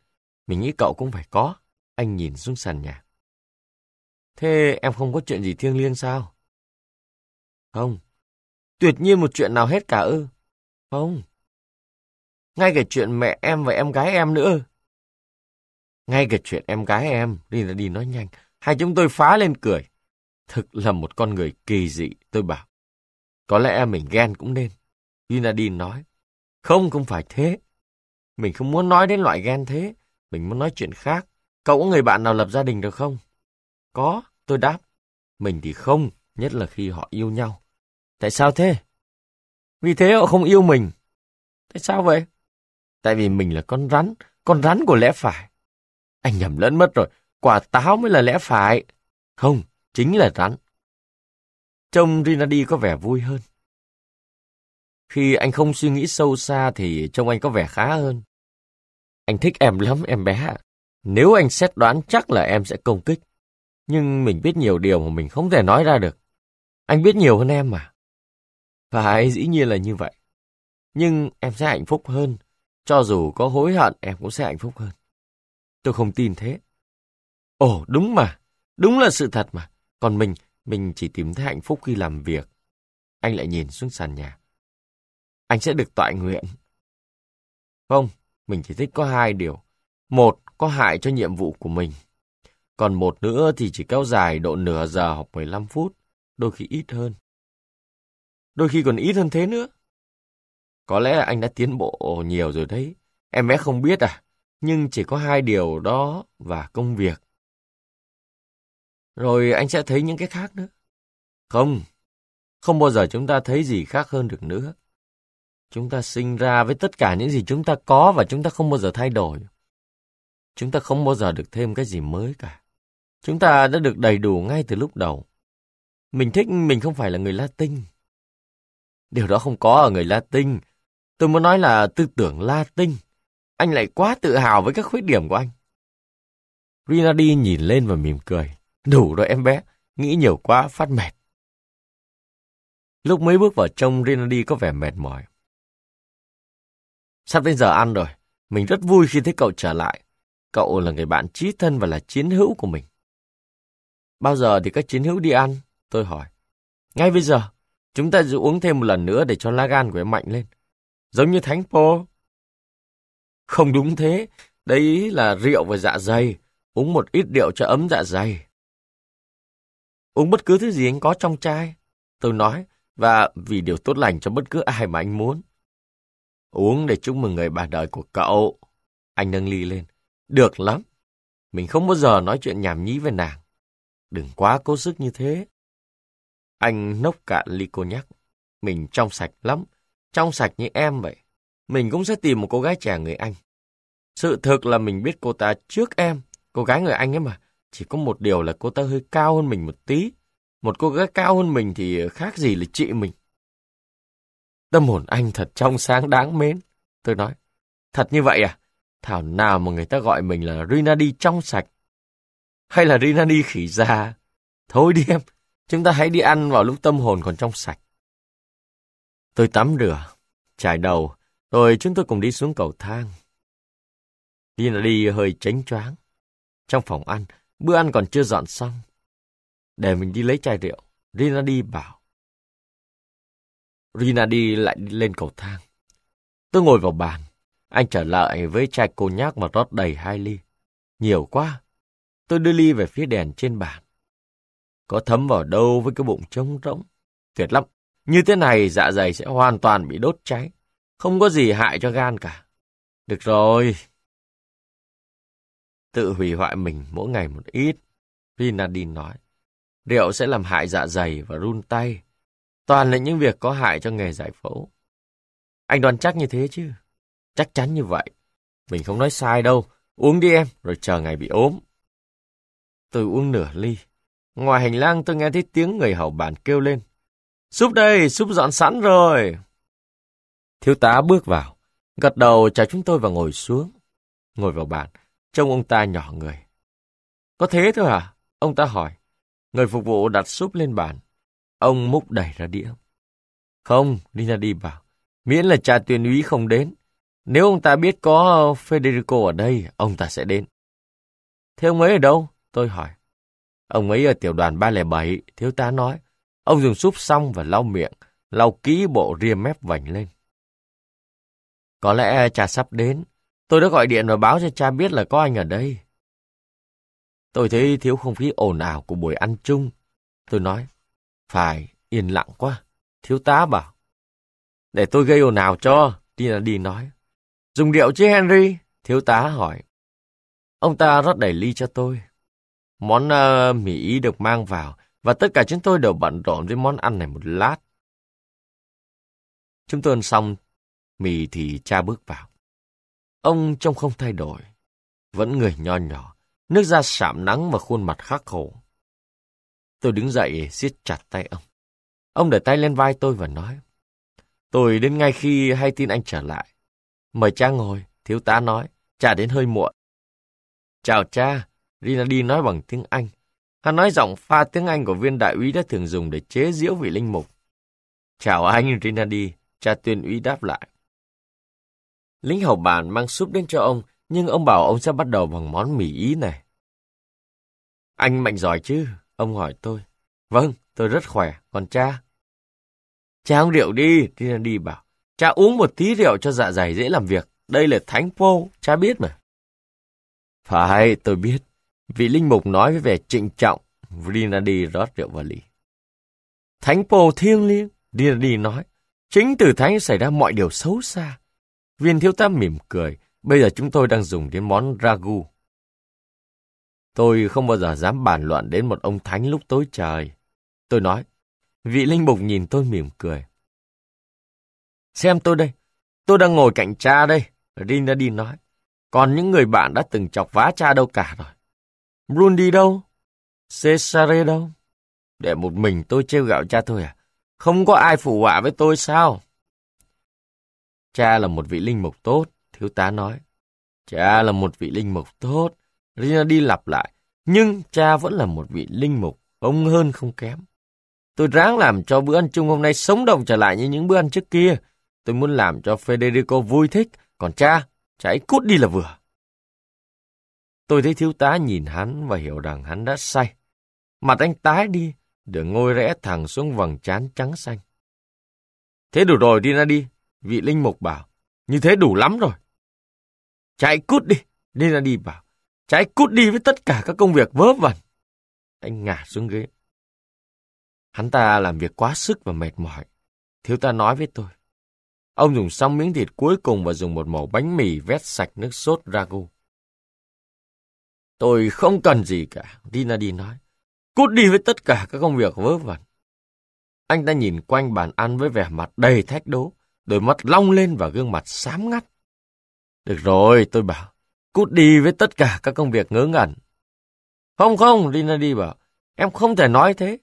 Mình nghĩ cậu cũng phải có. Anh nhìn xuống sàn nhà. Thế em không có chuyện gì thiêng liêng sao? Không, Tuyệt nhiên một chuyện nào hết cả ư? Không. Ngay cả chuyện mẹ em và em gái em nữa. Ngay cả chuyện em gái em, đi là đi nói nhanh. Hai chúng tôi phá lên cười. Thực là một con người kỳ dị, tôi bảo. Có lẽ mình ghen cũng nên. Vinadin nói. Không, không phải thế. Mình không muốn nói đến loại ghen thế. Mình muốn nói chuyện khác. Cậu có người bạn nào lập gia đình được không? Có, tôi đáp. Mình thì không, nhất là khi họ yêu nhau. Tại sao thế? Vì thế họ không yêu mình. Tại sao vậy? Tại vì mình là con rắn, con rắn của lẽ phải. Anh nhầm lẫn mất rồi, quả táo mới là lẽ phải. Không, chính là rắn. Trông Rinaldi có vẻ vui hơn. Khi anh không suy nghĩ sâu xa thì trông anh có vẻ khá hơn. Anh thích em lắm em bé Nếu anh xét đoán chắc là em sẽ công kích. Nhưng mình biết nhiều điều mà mình không thể nói ra được. Anh biết nhiều hơn em mà. Phải, dĩ nhiên là như vậy. Nhưng em sẽ hạnh phúc hơn. Cho dù có hối hận, em cũng sẽ hạnh phúc hơn. Tôi không tin thế. Ồ, đúng mà. Đúng là sự thật mà. Còn mình, mình chỉ tìm thấy hạnh phúc khi làm việc. Anh lại nhìn xuống sàn nhà. Anh sẽ được tọa nguyện. Không, mình chỉ thích có hai điều. Một, có hại cho nhiệm vụ của mình. Còn một nữa thì chỉ kéo dài độ nửa giờ hoặc 15 phút, đôi khi ít hơn đôi khi còn ít hơn thế nữa. Có lẽ là anh đã tiến bộ nhiều rồi đấy, em bé không biết à, nhưng chỉ có hai điều đó và công việc. Rồi anh sẽ thấy những cái khác nữa. Không, không bao giờ chúng ta thấy gì khác hơn được nữa. Chúng ta sinh ra với tất cả những gì chúng ta có và chúng ta không bao giờ thay đổi. Chúng ta không bao giờ được thêm cái gì mới cả. Chúng ta đã được đầy đủ ngay từ lúc đầu. Mình thích mình không phải là người Latin, Điều đó không có ở người Latin. Tôi muốn nói là tư tưởng Latin. Anh lại quá tự hào với các khuyết điểm của anh. Rinaldi nhìn lên và mỉm cười. Đủ rồi em bé, nghĩ nhiều quá phát mệt. Lúc mới bước vào trong, Rinaldi có vẻ mệt mỏi. Sắp đến giờ ăn rồi, mình rất vui khi thấy cậu trở lại. Cậu là người bạn chí thân và là chiến hữu của mình. Bao giờ thì các chiến hữu đi ăn? Tôi hỏi. Ngay bây giờ, Chúng ta dự uống thêm một lần nữa để cho lá gan của em mạnh lên. Giống như Thánh Pô. Không đúng thế. Đấy là rượu và dạ dày. Uống một ít rượu cho ấm dạ dày. Uống bất cứ thứ gì anh có trong chai. Tôi nói, và vì điều tốt lành cho bất cứ ai mà anh muốn. Uống để chúc mừng người bạn đời của cậu. Anh nâng ly lên. Được lắm. Mình không bao giờ nói chuyện nhảm nhí với nàng. Đừng quá cố sức như thế. Anh nốc cạn ly cô nhắc. Mình trong sạch lắm, trong sạch như em vậy. Mình cũng sẽ tìm một cô gái trẻ người Anh. Sự thực là mình biết cô ta trước em, cô gái người Anh ấy mà. Chỉ có một điều là cô ta hơi cao hơn mình một tí. Một cô gái cao hơn mình thì khác gì là chị mình. Tâm hồn anh thật trong sáng đáng mến. Tôi nói, thật như vậy à? Thảo nào mà người ta gọi mình là Rinaldi trong sạch. Hay là Rinaldi khỉ già? Thôi đi em, Chúng ta hãy đi ăn vào lúc tâm hồn còn trong sạch. Tôi tắm rửa, chải đầu, rồi chúng tôi cùng đi xuống cầu thang. Đi đi hơi chánh choáng. Trong phòng ăn, bữa ăn còn chưa dọn xong. Để mình đi lấy chai rượu, Rinaldi bảo. Rinaldi lại đi lên cầu thang. Tôi ngồi vào bàn. Anh trở lại với chai cô nhác mà rót đầy hai ly. Nhiều quá. Tôi đưa ly về phía đèn trên bàn có thấm vào đâu với cái bụng trống rỗng. Tuyệt lắm, như thế này dạ dày sẽ hoàn toàn bị đốt cháy, không có gì hại cho gan cả. Được rồi. Tự hủy hoại mình mỗi ngày một ít, Rinaldin nói. Rượu sẽ làm hại dạ dày và run tay. Toàn là những việc có hại cho nghề giải phẫu. Anh đoán chắc như thế chứ. Chắc chắn như vậy. Mình không nói sai đâu. Uống đi em, rồi chờ ngày bị ốm. Tôi uống nửa ly, Ngoài hành lang tôi nghe thấy tiếng người hầu bàn kêu lên. Súp đây, súp dọn sẵn rồi. Thiếu tá bước vào, gật đầu chào chúng tôi và ngồi xuống. Ngồi vào bàn, trông ông ta nhỏ người. Có thế thôi à? Ông ta hỏi. Người phục vụ đặt súp lên bàn. Ông múc đẩy ra đĩa. Không, Lina đi bảo. Miễn là cha tuyên úy không đến. Nếu ông ta biết có Federico ở đây, ông ta sẽ đến. Thế ông ấy ở đâu? Tôi hỏi. Ông ấy ở tiểu đoàn 307, thiếu tá nói. Ông dùng súp xong và lau miệng, lau kỹ bộ ria mép vành lên. Có lẽ cha sắp đến. Tôi đã gọi điện và báo cho cha biết là có anh ở đây. Tôi thấy thiếu không khí ồn ào của buổi ăn chung. Tôi nói, phải, yên lặng quá. Thiếu tá bảo, để tôi gây ồn ào cho, Tina đi nói. Dùng điệu chứ Henry, thiếu tá hỏi. Ông ta rót đầy ly cho tôi, Món uh, mì được mang vào và tất cả chúng tôi đều bận rộn với món ăn này một lát. Chúng tôi ăn xong, mì thì cha bước vào. Ông trông không thay đổi, vẫn người nho nhỏ, nước da sạm nắng và khuôn mặt khắc khổ. Tôi đứng dậy siết chặt tay ông. Ông để tay lên vai tôi và nói, Tôi đến ngay khi hay tin anh trở lại. Mời cha ngồi, thiếu tá nói, cha đến hơi muộn. Chào cha, Rinaldi nói bằng tiếng Anh. Hắn nói giọng pha tiếng Anh của viên đại úy đã thường dùng để chế giễu vị linh mục. Chào anh, Rinaldi, cha tuyên úy đáp lại. Lính hầu bàn mang súp đến cho ông, nhưng ông bảo ông sẽ bắt đầu bằng món mì ý này. Anh mạnh giỏi chứ? Ông hỏi tôi. Vâng, tôi rất khỏe, còn cha? Cha uống rượu đi, Rinaldi bảo. Cha uống một tí rượu cho dạ dày dễ làm việc. Đây là thánh pô, cha biết mà. Phải, tôi biết, Vị linh mục nói với vẻ trịnh trọng, Rinaldi rót rượu vào ly. Thánh Pô thiêng liêng, Rinaldi nói, chính từ thánh xảy ra mọi điều xấu xa. Viên thiếu tá mỉm cười, bây giờ chúng tôi đang dùng đến món ragu. Tôi không bao giờ dám bàn luận đến một ông thánh lúc tối trời. Tôi nói, vị linh mục nhìn tôi mỉm cười. Xem tôi đây, tôi đang ngồi cạnh cha đây, Rinaldi nói. Còn những người bạn đã từng chọc vá cha đâu cả rồi. Brun đi đâu? Cesare đâu? Để một mình tôi treo gạo cha thôi à? Không có ai phụ họa với tôi sao? Cha là một vị linh mục tốt, thiếu tá nói. Cha là một vị linh mục tốt, Rina đi lặp lại. Nhưng cha vẫn là một vị linh mục, ông hơn không kém. Tôi ráng làm cho bữa ăn chung hôm nay sống động trở lại như những bữa ăn trước kia. Tôi muốn làm cho Federico vui thích, còn cha, cha ấy cút đi là vừa. Tôi thấy thiếu tá nhìn hắn và hiểu rằng hắn đã say. Mặt anh tái đi, đường ngôi rẽ thẳng xuống vầng trán trắng xanh. Thế đủ rồi, đi ra đi, vị linh mục bảo. Như thế đủ lắm rồi. Chạy cút đi, đi ra đi bảo. Chạy cút đi với tất cả các công việc vớ vẩn. Anh ngả xuống ghế. Hắn ta làm việc quá sức và mệt mỏi. Thiếu ta nói với tôi. Ông dùng xong miếng thịt cuối cùng và dùng một mẩu bánh mì vét sạch nước sốt ragu. Tôi không cần gì cả, Dina đi nói. Cút đi với tất cả các công việc vớ vẩn. Anh ta nhìn quanh bàn ăn với vẻ mặt đầy thách đố, đôi mắt long lên và gương mặt xám ngắt. Được rồi, tôi bảo, cút đi với tất cả các công việc ngớ ngẩn. Không không, Lina đi bảo, em không thể nói thế.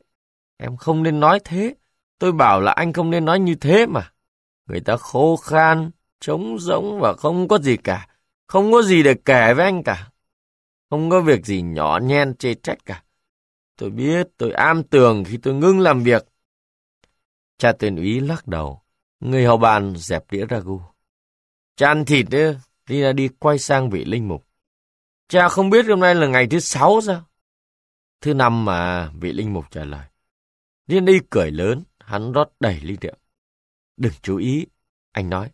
Em không nên nói thế. Tôi bảo là anh không nên nói như thế mà. Người ta khô khan, trống rỗng và không có gì cả. Không có gì để kể với anh cả. Không có việc gì nhỏ nhen chê trách cả. Tôi biết tôi am tường khi tôi ngưng làm việc. Cha tuyển úy lắc đầu. Người hầu bàn dẹp đĩa ragu. Cha ăn thịt đi ra đi quay sang vị linh mục. Cha không biết hôm nay là ngày thứ sáu sao? Thứ năm mà vị linh mục trả lời. Liên đi cười lớn, hắn rót đầy ly rượu. Đừng chú ý, anh nói.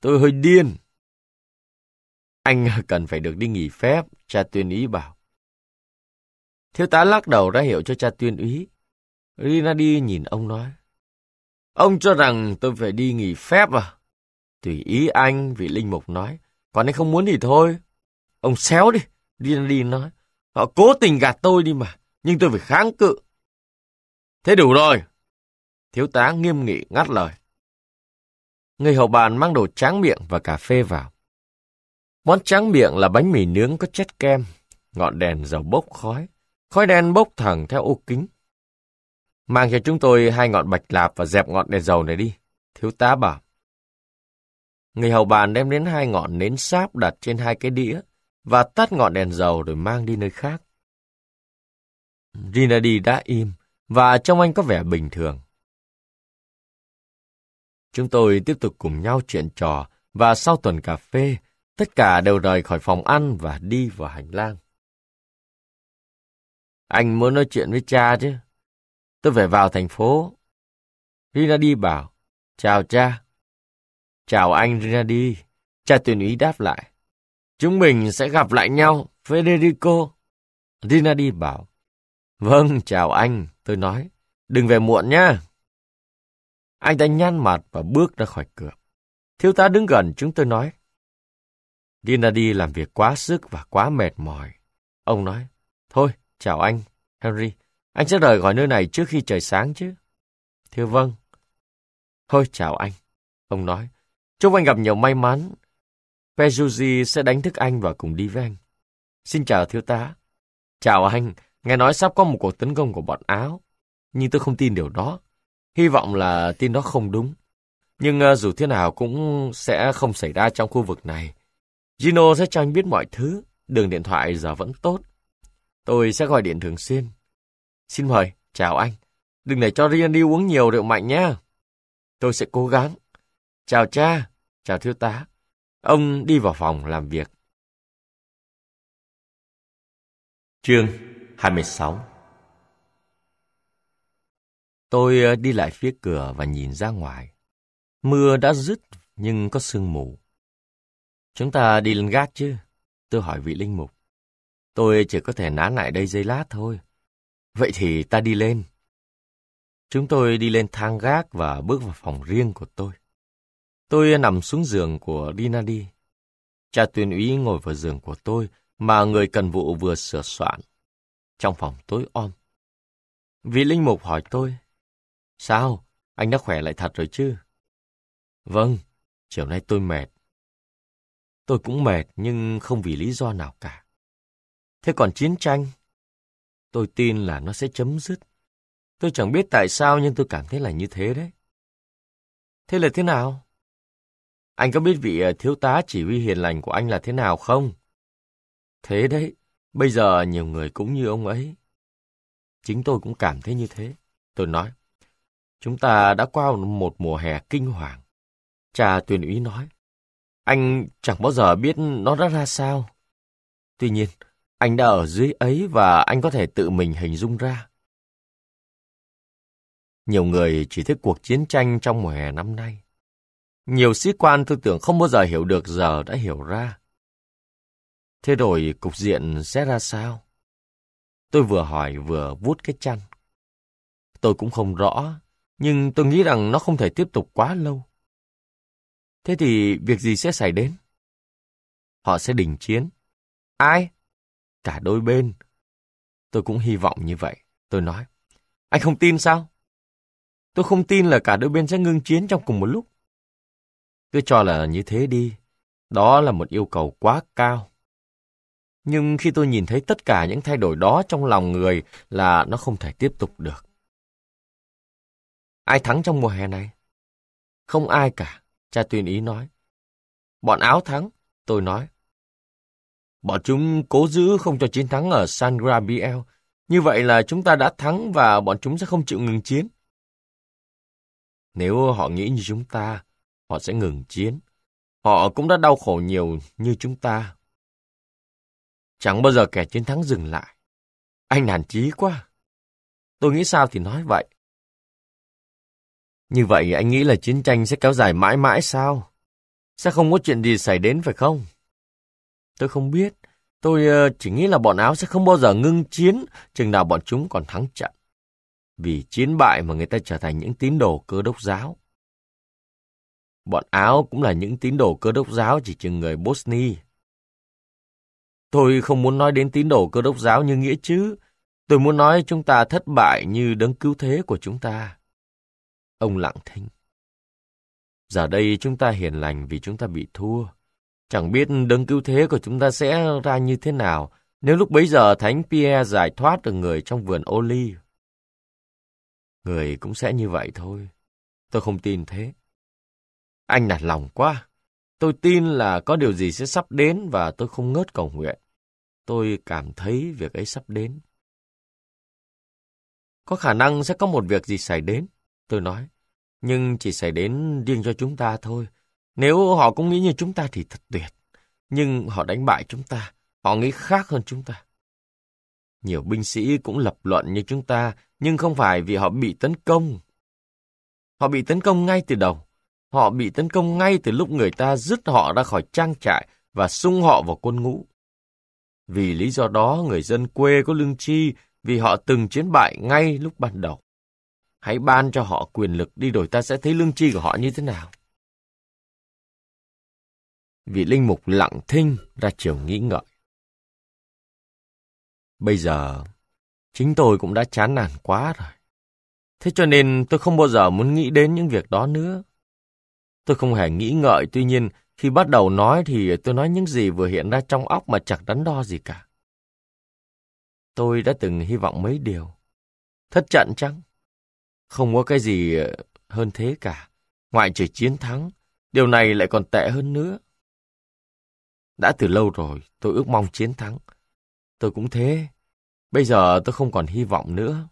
Tôi hơi điên, anh cần phải được đi nghỉ phép, cha tuyên ý bảo. Thiếu tá lắc đầu ra hiệu cho cha tuyên úy. Rina đi nhìn ông nói. Ông cho rằng tôi phải đi nghỉ phép à? Tùy ý anh, vị linh mục nói. Còn anh không muốn thì thôi. Ông xéo đi, Rina đi nói. Họ cố tình gạt tôi đi mà, nhưng tôi phải kháng cự. Thế đủ rồi. Thiếu tá nghiêm nghị ngắt lời. Người hầu bàn mang đồ tráng miệng và cà phê vào. Món tráng miệng là bánh mì nướng có chất kem, ngọn đèn dầu bốc khói, khói đen bốc thẳng theo ô kính. Mang cho chúng tôi hai ngọn bạch lạp và dẹp ngọn đèn dầu này đi, thiếu tá bảo. Người hầu bàn đem đến hai ngọn nến sáp đặt trên hai cái đĩa và tắt ngọn đèn dầu rồi mang đi nơi khác. Rinaldi đã im và trông anh có vẻ bình thường. Chúng tôi tiếp tục cùng nhau chuyện trò và sau tuần cà phê, Tất cả đều rời khỏi phòng ăn và đi vào hành lang. Anh muốn nói chuyện với cha chứ. Tôi phải vào thành phố. Rinaldi bảo, chào cha. Chào anh Rinaldi. Cha tuyển ý đáp lại. Chúng mình sẽ gặp lại nhau, Federico. Rinaldi bảo, vâng, chào anh, tôi nói. Đừng về muộn nhá. Anh ta nhăn mặt và bước ra khỏi cửa. Thiếu tá đứng gần chúng tôi nói, Dinadi làm việc quá sức và quá mệt mỏi. Ông nói, thôi, chào anh, Henry. Anh sẽ rời khỏi nơi này trước khi trời sáng chứ. Thưa vâng. Thôi, chào anh. Ông nói, chúc anh gặp nhiều may mắn. Pejuzi sẽ đánh thức anh và cùng đi với anh. Xin chào thiếu tá. Chào anh, nghe nói sắp có một cuộc tấn công của bọn Áo. Nhưng tôi không tin điều đó. Hy vọng là tin đó không đúng. Nhưng uh, dù thế nào cũng sẽ không xảy ra trong khu vực này. Gino sẽ cho anh biết mọi thứ, đường điện thoại giờ vẫn tốt. Tôi sẽ gọi điện thường xuyên. Xin mời, chào anh. Đừng để cho đi uống nhiều rượu mạnh nhé. Tôi sẽ cố gắng. Chào cha, chào thiếu tá. Ông đi vào phòng làm việc. Chương 26 Tôi ờ, đi lại phía cửa và nhìn ra ngoài. Mưa đã dứt nhưng có sương mù. Chúng ta đi lên gác chứ? Tôi hỏi vị linh mục. Tôi chỉ có thể nán lại đây giây lát thôi. Vậy thì ta đi lên. Chúng tôi đi lên thang gác và bước vào phòng riêng của tôi. Tôi nằm xuống giường của Rinaldi. Cha tuyên úy ngồi vào giường của tôi mà người cần vụ vừa sửa soạn. Trong phòng tối om. Vị linh mục hỏi tôi. Sao? Anh đã khỏe lại thật rồi chứ? Vâng, chiều nay tôi mệt. Tôi cũng mệt nhưng không vì lý do nào cả. Thế còn chiến tranh? Tôi tin là nó sẽ chấm dứt. Tôi chẳng biết tại sao nhưng tôi cảm thấy là như thế đấy. Thế là thế nào? Anh có biết vị ờ, thiếu tá chỉ huy hiền lành của anh là thế nào không? Thế đấy, bây giờ nhiều người cũng như ông ấy. Chính tôi cũng cảm thấy như thế. Tôi nói, chúng ta đã qua một mùa hè kinh hoàng. Cha tuyển úy nói, anh chẳng bao giờ biết nó đã ra sao. Tuy nhiên, anh đã ở dưới ấy và anh có thể tự mình hình dung ra. Nhiều người chỉ thích cuộc chiến tranh trong mùa hè năm nay. Nhiều sĩ quan tư tưởng không bao giờ hiểu được giờ đã hiểu ra. Thế rồi cục diện sẽ ra sao? Tôi vừa hỏi vừa vuốt cái chăn. Tôi cũng không rõ, nhưng tôi nghĩ rằng nó không thể tiếp tục quá lâu. Thế thì việc gì sẽ xảy đến? Họ sẽ đình chiến. Ai? Cả đôi bên. Tôi cũng hy vọng như vậy. Tôi nói, anh không tin sao? Tôi không tin là cả đôi bên sẽ ngưng chiến trong cùng một lúc. Cứ cho là như thế đi. Đó là một yêu cầu quá cao. Nhưng khi tôi nhìn thấy tất cả những thay đổi đó trong lòng người là nó không thể tiếp tục được. Ai thắng trong mùa hè này? Không ai cả. Cha tuyên ý nói. Bọn áo thắng, tôi nói. Bọn chúng cố giữ không cho chiến thắng ở San Gabriel. Như vậy là chúng ta đã thắng và bọn chúng sẽ không chịu ngừng chiến. Nếu họ nghĩ như chúng ta, họ sẽ ngừng chiến. Họ cũng đã đau khổ nhiều như chúng ta. Chẳng bao giờ kẻ chiến thắng dừng lại. Anh nản chí quá. Tôi nghĩ sao thì nói vậy. Như vậy anh nghĩ là chiến tranh sẽ kéo dài mãi mãi sao? Sẽ không có chuyện gì xảy đến phải không? Tôi không biết. Tôi ờ, chỉ nghĩ là bọn Áo sẽ không bao giờ ngưng chiến chừng nào bọn chúng còn thắng trận. Vì chiến bại mà người ta trở thành những tín đồ cơ đốc giáo. Bọn Áo cũng là những tín đồ cơ đốc giáo chỉ chừng người Bosnia. Tôi không muốn nói đến tín đồ cơ đốc giáo như nghĩa chứ. Tôi muốn nói chúng ta thất bại như đấng cứu thế của chúng ta. Ông lặng thinh. Giờ đây chúng ta hiền lành vì chúng ta bị thua. Chẳng biết đấng cứu thế của chúng ta sẽ ra như thế nào nếu lúc bấy giờ Thánh Pierre giải thoát được người trong vườn ô ly. Người cũng sẽ như vậy thôi. Tôi không tin thế. Anh nản lòng quá. Tôi tin là có điều gì sẽ sắp đến và tôi không ngớt cầu nguyện. Tôi cảm thấy việc ấy sắp đến. Có khả năng sẽ có một việc gì xảy đến. Tôi nói, nhưng chỉ xảy đến riêng cho chúng ta thôi. Nếu họ cũng nghĩ như chúng ta thì thật tuyệt. Nhưng họ đánh bại chúng ta, họ nghĩ khác hơn chúng ta. Nhiều binh sĩ cũng lập luận như chúng ta, nhưng không phải vì họ bị tấn công. Họ bị tấn công ngay từ đầu. Họ bị tấn công ngay từ lúc người ta dứt họ ra khỏi trang trại và sung họ vào quân ngũ. Vì lý do đó, người dân quê có lương chi vì họ từng chiến bại ngay lúc ban đầu. Hãy ban cho họ quyền lực đi rồi ta sẽ thấy lương tri của họ như thế nào. Vị linh mục lặng thinh ra chiều nghĩ ngợi. Bây giờ, chính tôi cũng đã chán nản quá rồi. Thế cho nên tôi không bao giờ muốn nghĩ đến những việc đó nữa. Tôi không hề nghĩ ngợi, tuy nhiên khi bắt đầu nói thì tôi nói những gì vừa hiện ra trong óc mà chẳng đắn đo gì cả. Tôi đã từng hy vọng mấy điều. Thất trận chăng? Không có cái gì ờ, hơn thế cả. Ngoại trừ chiến thắng, điều này lại còn tệ hơn nữa. Đã từ lâu rồi, tôi ước mong chiến thắng. Tôi cũng thế. Bây giờ tôi không còn hy vọng nữa.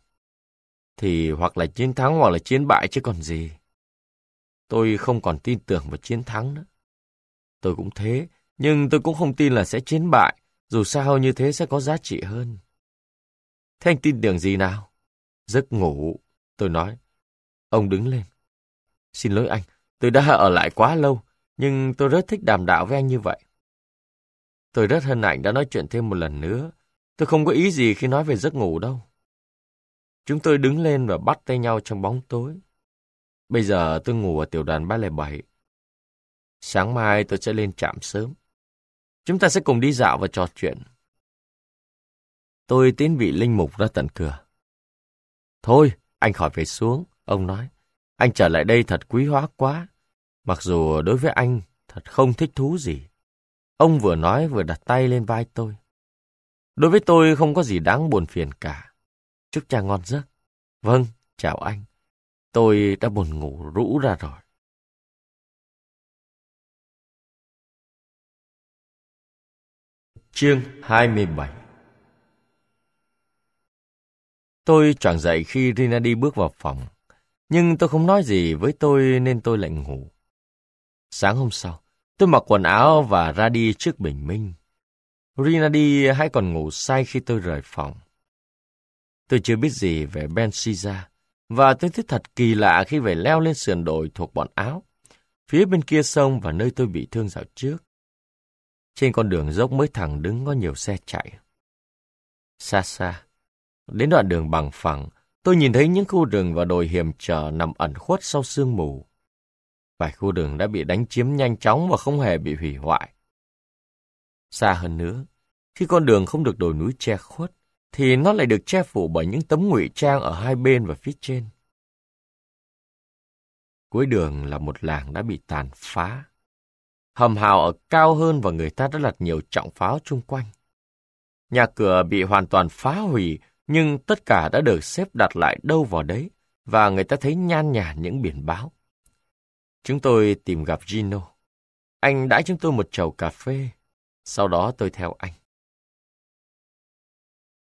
Thì hoặc là chiến thắng hoặc là chiến bại chứ còn gì. Tôi không còn tin tưởng vào chiến thắng nữa. Tôi cũng thế, nhưng tôi cũng không tin là sẽ chiến bại. Dù sao như thế sẽ có giá trị hơn. Thế anh tin tưởng gì nào? Giấc ngủ. Tôi nói. Ông đứng lên. Xin lỗi anh, tôi đã ở lại quá lâu, nhưng tôi rất thích đàm đạo với anh như vậy. Tôi rất hân hạnh đã nói chuyện thêm một lần nữa. Tôi không có ý gì khi nói về giấc ngủ đâu. Chúng tôi đứng lên và bắt tay nhau trong bóng tối. Bây giờ tôi ngủ ở tiểu đoàn 307. Sáng mai tôi sẽ lên trạm sớm. Chúng ta sẽ cùng đi dạo và trò chuyện. Tôi tiến vị linh mục ra tận cửa. Thôi, anh khỏi phải xuống, ông nói. Anh trở lại đây thật quý hóa quá. Mặc dù đối với anh thật không thích thú gì. Ông vừa nói vừa đặt tay lên vai tôi. Đối với tôi không có gì đáng buồn phiền cả. Chúc cha ngon giấc. Vâng, chào anh. Tôi đã buồn ngủ rũ ra rồi. Chương 27 Tôi choàng dậy khi Rinaldi bước vào phòng, nhưng tôi không nói gì với tôi nên tôi lại ngủ. Sáng hôm sau, tôi mặc quần áo và ra đi trước bình minh. Rinaldi hay còn ngủ say khi tôi rời phòng. Tôi chưa biết gì về Ben Siza, và tôi thấy thật kỳ lạ khi phải leo lên sườn đồi thuộc bọn áo, phía bên kia sông và nơi tôi bị thương dạo trước. Trên con đường dốc mới thẳng đứng có nhiều xe chạy. Xa xa, Đến đoạn đường bằng phẳng, tôi nhìn thấy những khu rừng và đồi hiểm trở nằm ẩn khuất sau sương mù. Vài khu rừng đã bị đánh chiếm nhanh chóng và không hề bị hủy hoại. Xa hơn nữa, khi con đường không được đồi núi che khuất, thì nó lại được che phủ bởi những tấm ngụy trang ở hai bên và phía trên. Cuối đường là một làng đã bị tàn phá. Hầm hào ở cao hơn và người ta đã đặt nhiều trọng pháo chung quanh. Nhà cửa bị hoàn toàn phá hủy nhưng tất cả đã được xếp đặt lại đâu vào đấy và người ta thấy nhan nhản những biển báo. Chúng tôi tìm gặp Gino. Anh đãi chúng tôi một chầu cà phê, sau đó tôi theo anh.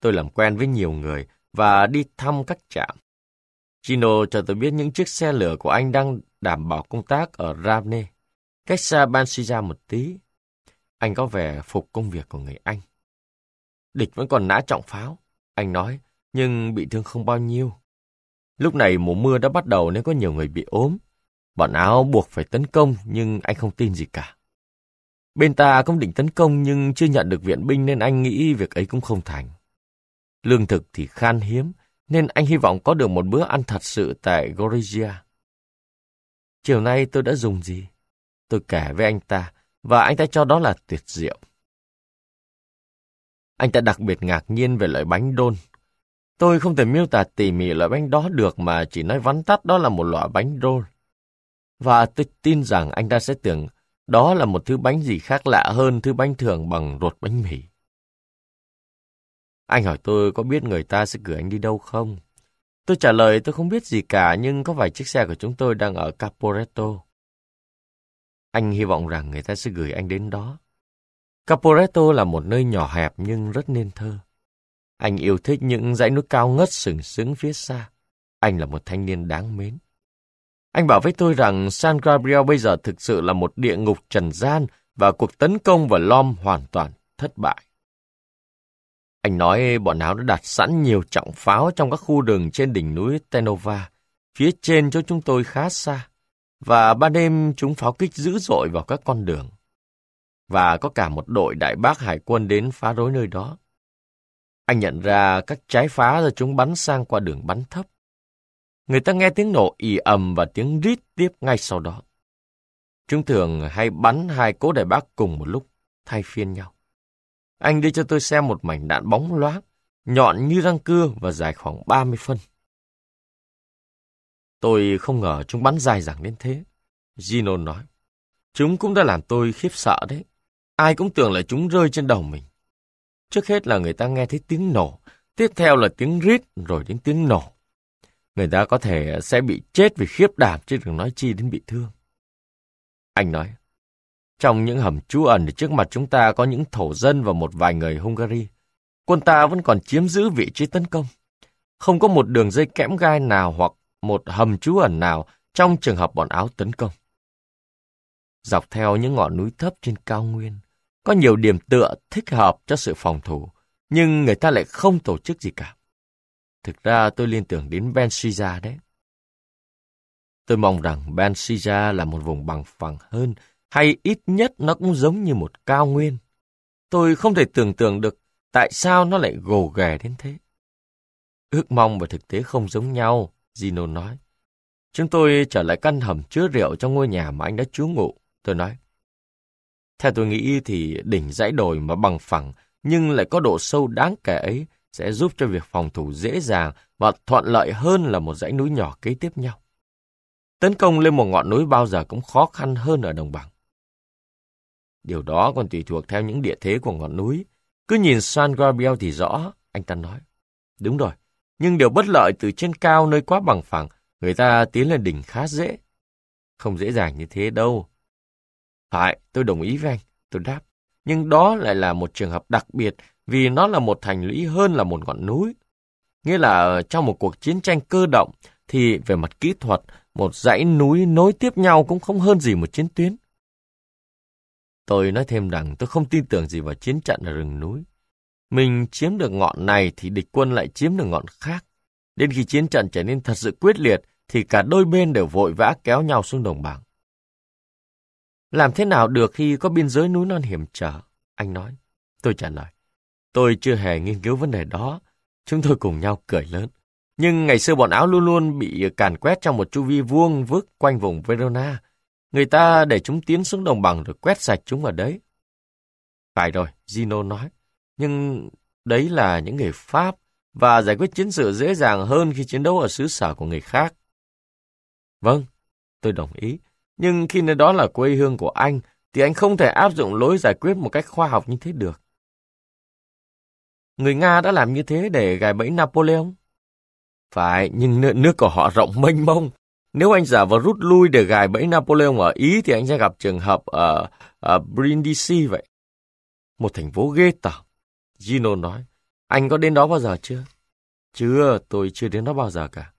Tôi làm quen với nhiều người và đi thăm các trạm. Gino cho tôi biết những chiếc xe lửa của anh đang đảm bảo công tác ở Ravne, cách xa Bansija một tí. Anh có vẻ phục công việc của người Anh. Địch vẫn còn nã trọng pháo, anh nói, nhưng bị thương không bao nhiêu. Lúc này mùa mưa đã bắt đầu nên có nhiều người bị ốm. Bọn áo buộc phải tấn công nhưng anh không tin gì cả. Bên ta cũng định tấn công nhưng chưa nhận được viện binh nên anh nghĩ việc ấy cũng không thành. Lương thực thì khan hiếm nên anh hy vọng có được một bữa ăn thật sự tại Gorizia. Chiều nay tôi đã dùng gì? Tôi kể với anh ta và anh ta cho đó là tuyệt diệu. Anh ta đặc biệt ngạc nhiên về loại bánh đôn. Tôi không thể miêu tả tỉ mỉ loại bánh đó được mà chỉ nói vắn tắt đó là một loại bánh roll. Và tôi tin rằng anh ta sẽ tưởng đó là một thứ bánh gì khác lạ hơn thứ bánh thường bằng ruột bánh mì. Anh hỏi tôi có biết người ta sẽ gửi anh đi đâu không? Tôi trả lời tôi không biết gì cả nhưng có vài chiếc xe của chúng tôi đang ở Caporetto. Anh hy vọng rằng người ta sẽ gửi anh đến đó. Caporetto là một nơi nhỏ hẹp nhưng rất nên thơ. Anh yêu thích những dãy núi cao ngất sừng sững phía xa. Anh là một thanh niên đáng mến. Anh bảo với tôi rằng San Gabriel bây giờ thực sự là một địa ngục trần gian và cuộc tấn công vào Lom hoàn toàn thất bại. Anh nói bọn áo đã đặt sẵn nhiều trọng pháo trong các khu đường trên đỉnh núi Tenova, phía trên chỗ chúng tôi khá xa, và ban đêm chúng pháo kích dữ dội vào các con đường và có cả một đội đại bác hải quân đến phá rối nơi đó. Anh nhận ra các trái phá do chúng bắn sang qua đường bắn thấp. Người ta nghe tiếng nổ ì ầm và tiếng rít tiếp ngay sau đó. Chúng thường hay bắn hai cố đại bác cùng một lúc, thay phiên nhau. Anh đưa cho tôi xem một mảnh đạn bóng loáng, nhọn như răng cưa và dài khoảng 30 phân. Tôi không ngờ chúng bắn dài dẳng đến thế. Gino nói, chúng cũng đã làm tôi khiếp sợ đấy. Ai cũng tưởng là chúng rơi trên đầu mình. Trước hết là người ta nghe thấy tiếng nổ, tiếp theo là tiếng rít rồi đến tiếng nổ. Người ta có thể sẽ bị chết vì khiếp đảm chứ đừng nói chi đến bị thương. Anh nói, trong những hầm trú ẩn trước mặt chúng ta có những thổ dân và một vài người Hungary. Quân ta vẫn còn chiếm giữ vị trí tấn công. Không có một đường dây kẽm gai nào hoặc một hầm trú ẩn nào trong trường hợp bọn áo tấn công. Dọc theo những ngọn núi thấp trên cao nguyên, có nhiều điểm tựa thích hợp cho sự phòng thủ, nhưng người ta lại không tổ chức gì cả. Thực ra tôi liên tưởng đến Benfica đấy. Tôi mong rằng Benfica là một vùng bằng phẳng hơn, hay ít nhất nó cũng giống như một cao nguyên. Tôi không thể tưởng tượng được tại sao nó lại gồ ghề đến thế. Ước mong và thực tế không giống nhau, Gino nói. Chúng tôi trở lại căn hầm chứa rượu trong ngôi nhà mà anh đã trú ngụ. Tôi nói, theo tôi nghĩ thì đỉnh dãy đồi mà bằng phẳng nhưng lại có độ sâu đáng kể ấy sẽ giúp cho việc phòng thủ dễ dàng và thuận lợi hơn là một dãy núi nhỏ kế tiếp nhau. Tấn công lên một ngọn núi bao giờ cũng khó khăn hơn ở đồng bằng. Điều đó còn tùy thuộc theo những địa thế của ngọn núi. Cứ nhìn San Gabriel thì rõ, anh ta nói. Đúng rồi, nhưng điều bất lợi từ trên cao nơi quá bằng phẳng, người ta tiến lên đỉnh khá dễ. Không dễ dàng như thế đâu, phải, tôi đồng ý với anh, tôi đáp. Nhưng đó lại là một trường hợp đặc biệt vì nó là một thành lũy hơn là một ngọn núi. Nghĩa là trong một cuộc chiến tranh cơ động thì về mặt kỹ thuật, một dãy núi nối tiếp nhau cũng không hơn gì một chiến tuyến. Tôi nói thêm rằng tôi không tin tưởng gì vào chiến trận ở rừng núi. Mình chiếm được ngọn này thì địch quân lại chiếm được ngọn khác. Đến khi chiến trận trở nên thật sự quyết liệt thì cả đôi bên đều vội vã kéo nhau xuống đồng bằng. Làm thế nào được khi có biên giới núi non hiểm trở? Anh nói. Tôi trả lời. Tôi chưa hề nghiên cứu vấn đề đó. Chúng tôi cùng nhau cười lớn. Nhưng ngày xưa bọn áo luôn luôn bị càn quét trong một chu vi vuông vức quanh vùng Verona. Người ta để chúng tiến xuống đồng bằng rồi quét sạch chúng ở đấy. Phải rồi, Gino nói. Nhưng đấy là những người Pháp và giải quyết chiến sự dễ dàng hơn khi chiến đấu ở xứ sở của người khác. Vâng, tôi đồng ý. Nhưng khi nơi đó là quê hương của anh, thì anh không thể áp dụng lối giải quyết một cách khoa học như thế được. Người Nga đã làm như thế để gài bẫy Napoleon. Phải, nhưng nước, nước của họ rộng mênh mông. Nếu anh giả vào rút lui để gài bẫy Napoleon ở Ý thì anh sẽ gặp trường hợp ở, ở Brindisi vậy. Một thành phố ghê tởm. Gino nói, anh có đến đó bao giờ chưa? Chưa, tôi chưa đến đó bao giờ cả.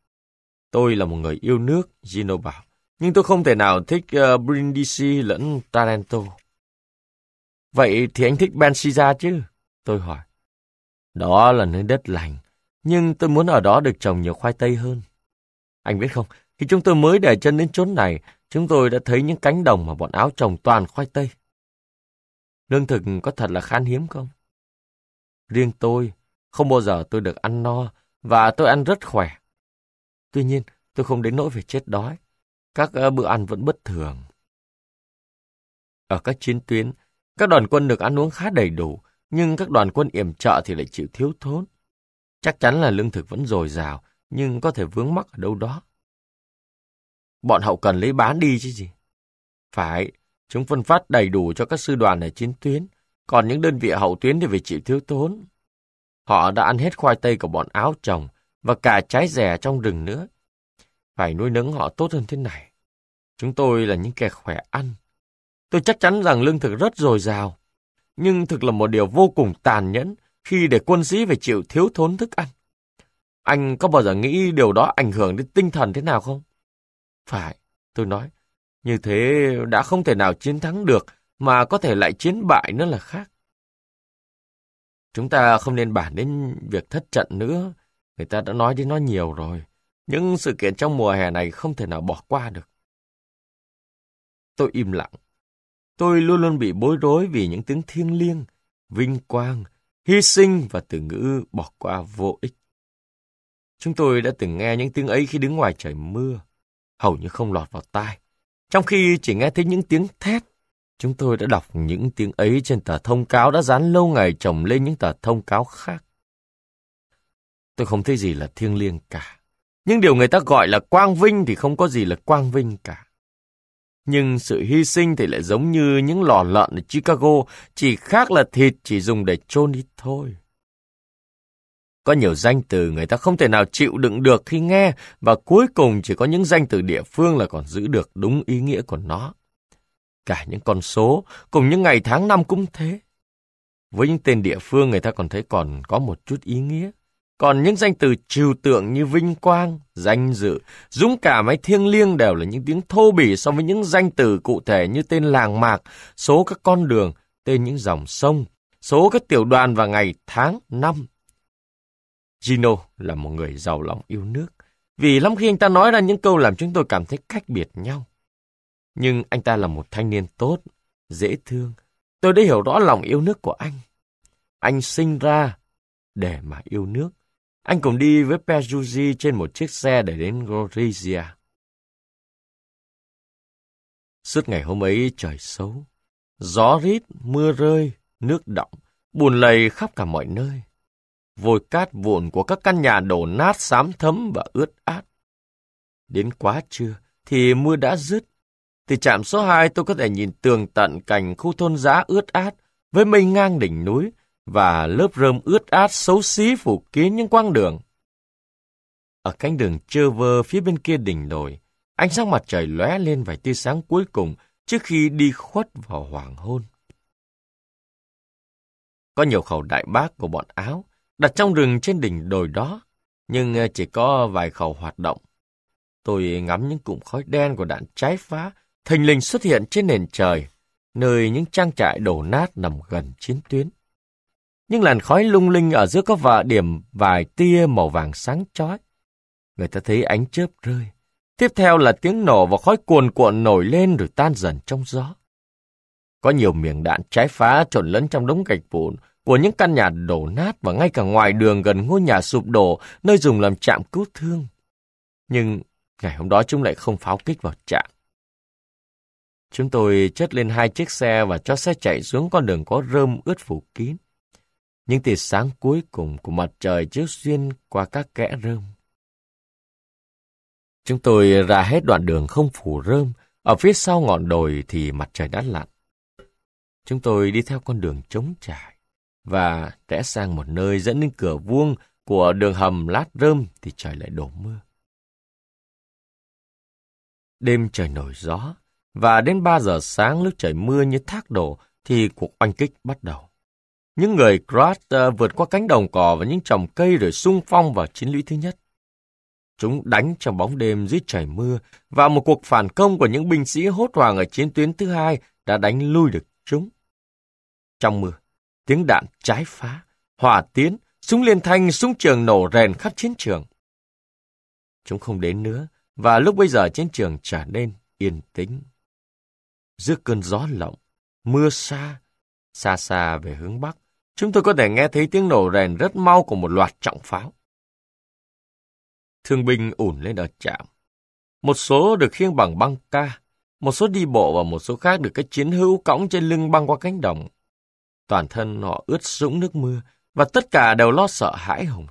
Tôi là một người yêu nước, Gino bảo nhưng tôi không thể nào thích uh, Brindisi lẫn Taranto. Vậy thì anh thích Bensiza chứ? Tôi hỏi. Đó là nơi đất lành, nhưng tôi muốn ở đó được trồng nhiều khoai tây hơn. Anh biết không, khi chúng tôi mới để chân đến chốn này, chúng tôi đã thấy những cánh đồng mà bọn áo trồng toàn khoai tây. Lương thực có thật là khan hiếm không? Riêng tôi, không bao giờ tôi được ăn no và tôi ăn rất khỏe. Tuy nhiên, tôi không đến nỗi phải chết đói các ờ, bữa ăn vẫn bất thường. Ở các chiến tuyến, các đoàn quân được ăn uống khá đầy đủ, nhưng các đoàn quân yểm trợ thì lại chịu thiếu thốn. Chắc chắn là lương thực vẫn dồi dào, nhưng có thể vướng mắc ở đâu đó. Bọn hậu cần lấy bán đi chứ gì? Phải, chúng phân phát đầy đủ cho các sư đoàn ở chiến tuyến, còn những đơn vị hậu tuyến thì phải chịu thiếu thốn. Họ đã ăn hết khoai tây của bọn áo trồng và cả trái rẻ trong rừng nữa phải nuôi nấng họ tốt hơn thế này. Chúng tôi là những kẻ khỏe ăn. Tôi chắc chắn rằng lương thực rất dồi dào, nhưng thực là một điều vô cùng tàn nhẫn khi để quân sĩ phải chịu thiếu thốn thức ăn. Anh có bao giờ nghĩ điều đó ảnh hưởng đến tinh thần thế nào không? Phải, tôi nói, như thế đã không thể nào chiến thắng được mà có thể lại chiến bại nữa là khác. Chúng ta không nên bàn đến việc thất trận nữa, người ta đã nói đến nó nhiều rồi. Những sự kiện trong mùa hè này không thể nào bỏ qua được. Tôi im lặng. Tôi luôn luôn bị bối rối vì những tiếng thiêng liêng, vinh quang, hy sinh và từ ngữ bỏ qua vô ích. Chúng tôi đã từng nghe những tiếng ấy khi đứng ngoài trời mưa, hầu như không lọt vào tai. Trong khi chỉ nghe thấy những tiếng thét, chúng tôi đã đọc những tiếng ấy trên tờ thông cáo đã dán lâu ngày chồng lên những tờ thông cáo khác. Tôi không thấy gì là thiêng liêng cả. Nhưng điều người ta gọi là quang vinh thì không có gì là quang vinh cả. Nhưng sự hy sinh thì lại giống như những lò lợn ở Chicago, chỉ khác là thịt chỉ dùng để chôn đi thôi. Có nhiều danh từ người ta không thể nào chịu đựng được khi nghe, và cuối cùng chỉ có những danh từ địa phương là còn giữ được đúng ý nghĩa của nó. Cả những con số, cùng những ngày tháng năm cũng thế. Với những tên địa phương người ta còn thấy còn có một chút ý nghĩa. Còn những danh từ trừu tượng như vinh quang, danh dự, dũng cảm hay thiêng liêng đều là những tiếng thô bỉ so với những danh từ cụ thể như tên làng mạc, số các con đường, tên những dòng sông, số các tiểu đoàn và ngày tháng năm. Gino là một người giàu lòng yêu nước, vì lắm khi anh ta nói ra những câu làm chúng tôi cảm thấy cách biệt nhau. Nhưng anh ta là một thanh niên tốt, dễ thương. Tôi đã hiểu rõ lòng yêu nước của anh. Anh sinh ra để mà yêu nước. Anh cùng đi với Peruzzi trên một chiếc xe để đến Gorizia. Suốt ngày hôm ấy trời xấu, gió rít, mưa rơi, nước động, bùn lầy khắp cả mọi nơi. Vôi cát vụn của các căn nhà đổ nát xám thấm và ướt át. Đến quá trưa thì mưa đã dứt. Từ trạm số 2 tôi có thể nhìn tường tận cảnh khu thôn giã ướt át với mây ngang đỉnh núi và lớp rơm ướt át xấu xí phủ kín những quang đường. Ở cánh đường trơ vơ phía bên kia đỉnh đồi, ánh sáng mặt trời lóe lên vài tia sáng cuối cùng trước khi đi khuất vào hoàng hôn. Có nhiều khẩu đại bác của bọn Áo đặt trong rừng trên đỉnh đồi đó, nhưng ờ, chỉ có vài khẩu hoạt động. Tôi ngắm những cụm khói đen của đạn trái phá thình lình xuất hiện trên nền trời, nơi những trang trại đổ nát nằm gần chiến tuyến nhưng làn khói lung linh ở giữa có vợ điểm vài tia màu vàng sáng chói. Người ta thấy ánh chớp rơi. Tiếp theo là tiếng nổ và khói cuồn cuộn nổi lên rồi tan dần trong gió. Có nhiều miếng đạn trái phá trộn lẫn trong đống gạch vụn của những căn nhà đổ nát và ngay cả ngoài đường gần ngôi nhà sụp đổ, nơi dùng làm trạm cứu thương. Nhưng ngày hôm đó chúng lại không pháo kích vào trạm. Chúng tôi chất lên hai chiếc xe và cho xe chạy xuống con đường có rơm ướt phủ kín những tia sáng cuối cùng của mặt trời chiếu xuyên qua các kẽ rơm. Chúng tôi ra hết đoạn đường không phủ rơm, ở phía sau ngọn đồi thì mặt trời đã lặn. Chúng tôi đi theo con đường trống trải và rẽ sang một nơi dẫn đến cửa vuông của đường hầm lát rơm thì trời lại đổ mưa. Đêm trời nổi gió, và đến 3 giờ sáng lúc trời mưa như thác đổ thì cuộc oanh kích bắt đầu. Những người Croat vượt qua cánh đồng cỏ và những trồng cây rồi sung phong vào chiến lũy thứ nhất. Chúng đánh trong bóng đêm dưới trời mưa và một cuộc phản công của những binh sĩ hốt hoảng ở chiến tuyến thứ hai đã đánh lui được chúng. Trong mưa, tiếng đạn trái phá, hỏa tiến, súng liên thanh, súng trường nổ rèn khắp chiến trường. Chúng không đến nữa, và lúc bây giờ chiến trường trở nên yên tĩnh. Giữa cơn gió lộng, mưa xa, xa xa về hướng Bắc, Chúng tôi có thể nghe thấy tiếng nổ rèn rất mau của một loạt trọng pháo. Thương binh ủn lên ở trạm. Một số được khiêng bằng băng ca, một số đi bộ và một số khác được các chiến hữu cõng trên lưng băng qua cánh đồng. Toàn thân họ ướt sũng nước mưa và tất cả đều lo sợ hãi hùng.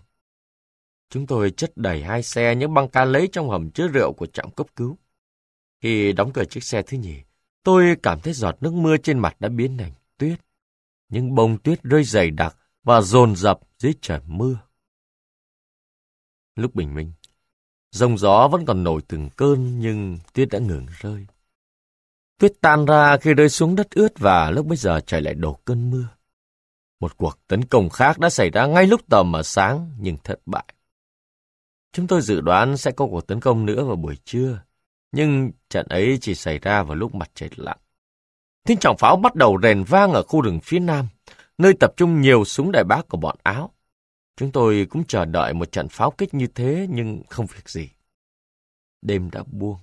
Chúng tôi chất đầy hai xe những băng ca lấy trong hầm chứa rượu của trạm cấp cứu. Khi đóng cửa chiếc xe thứ nhì, tôi cảm thấy giọt nước mưa trên mặt đã biến thành tuyết những bông tuyết rơi dày đặc và dồn dập dưới trời mưa. Lúc bình minh, rông gió vẫn còn nổi từng cơn nhưng tuyết đã ngừng rơi. Tuyết tan ra khi rơi xuống đất ướt và lúc bây giờ trời lại đổ cơn mưa. Một cuộc tấn công khác đã xảy ra ngay lúc tầm mở sáng nhưng thất bại. Chúng tôi dự đoán sẽ có cuộc tấn công nữa vào buổi trưa, nhưng trận ấy chỉ xảy ra vào lúc mặt trời lặn. Tiếng trọng pháo bắt đầu rèn vang ở khu rừng phía nam, nơi tập trung nhiều súng đại bác của bọn Áo. Chúng tôi cũng chờ đợi một trận pháo kích như thế nhưng không việc gì. Đêm đã buông,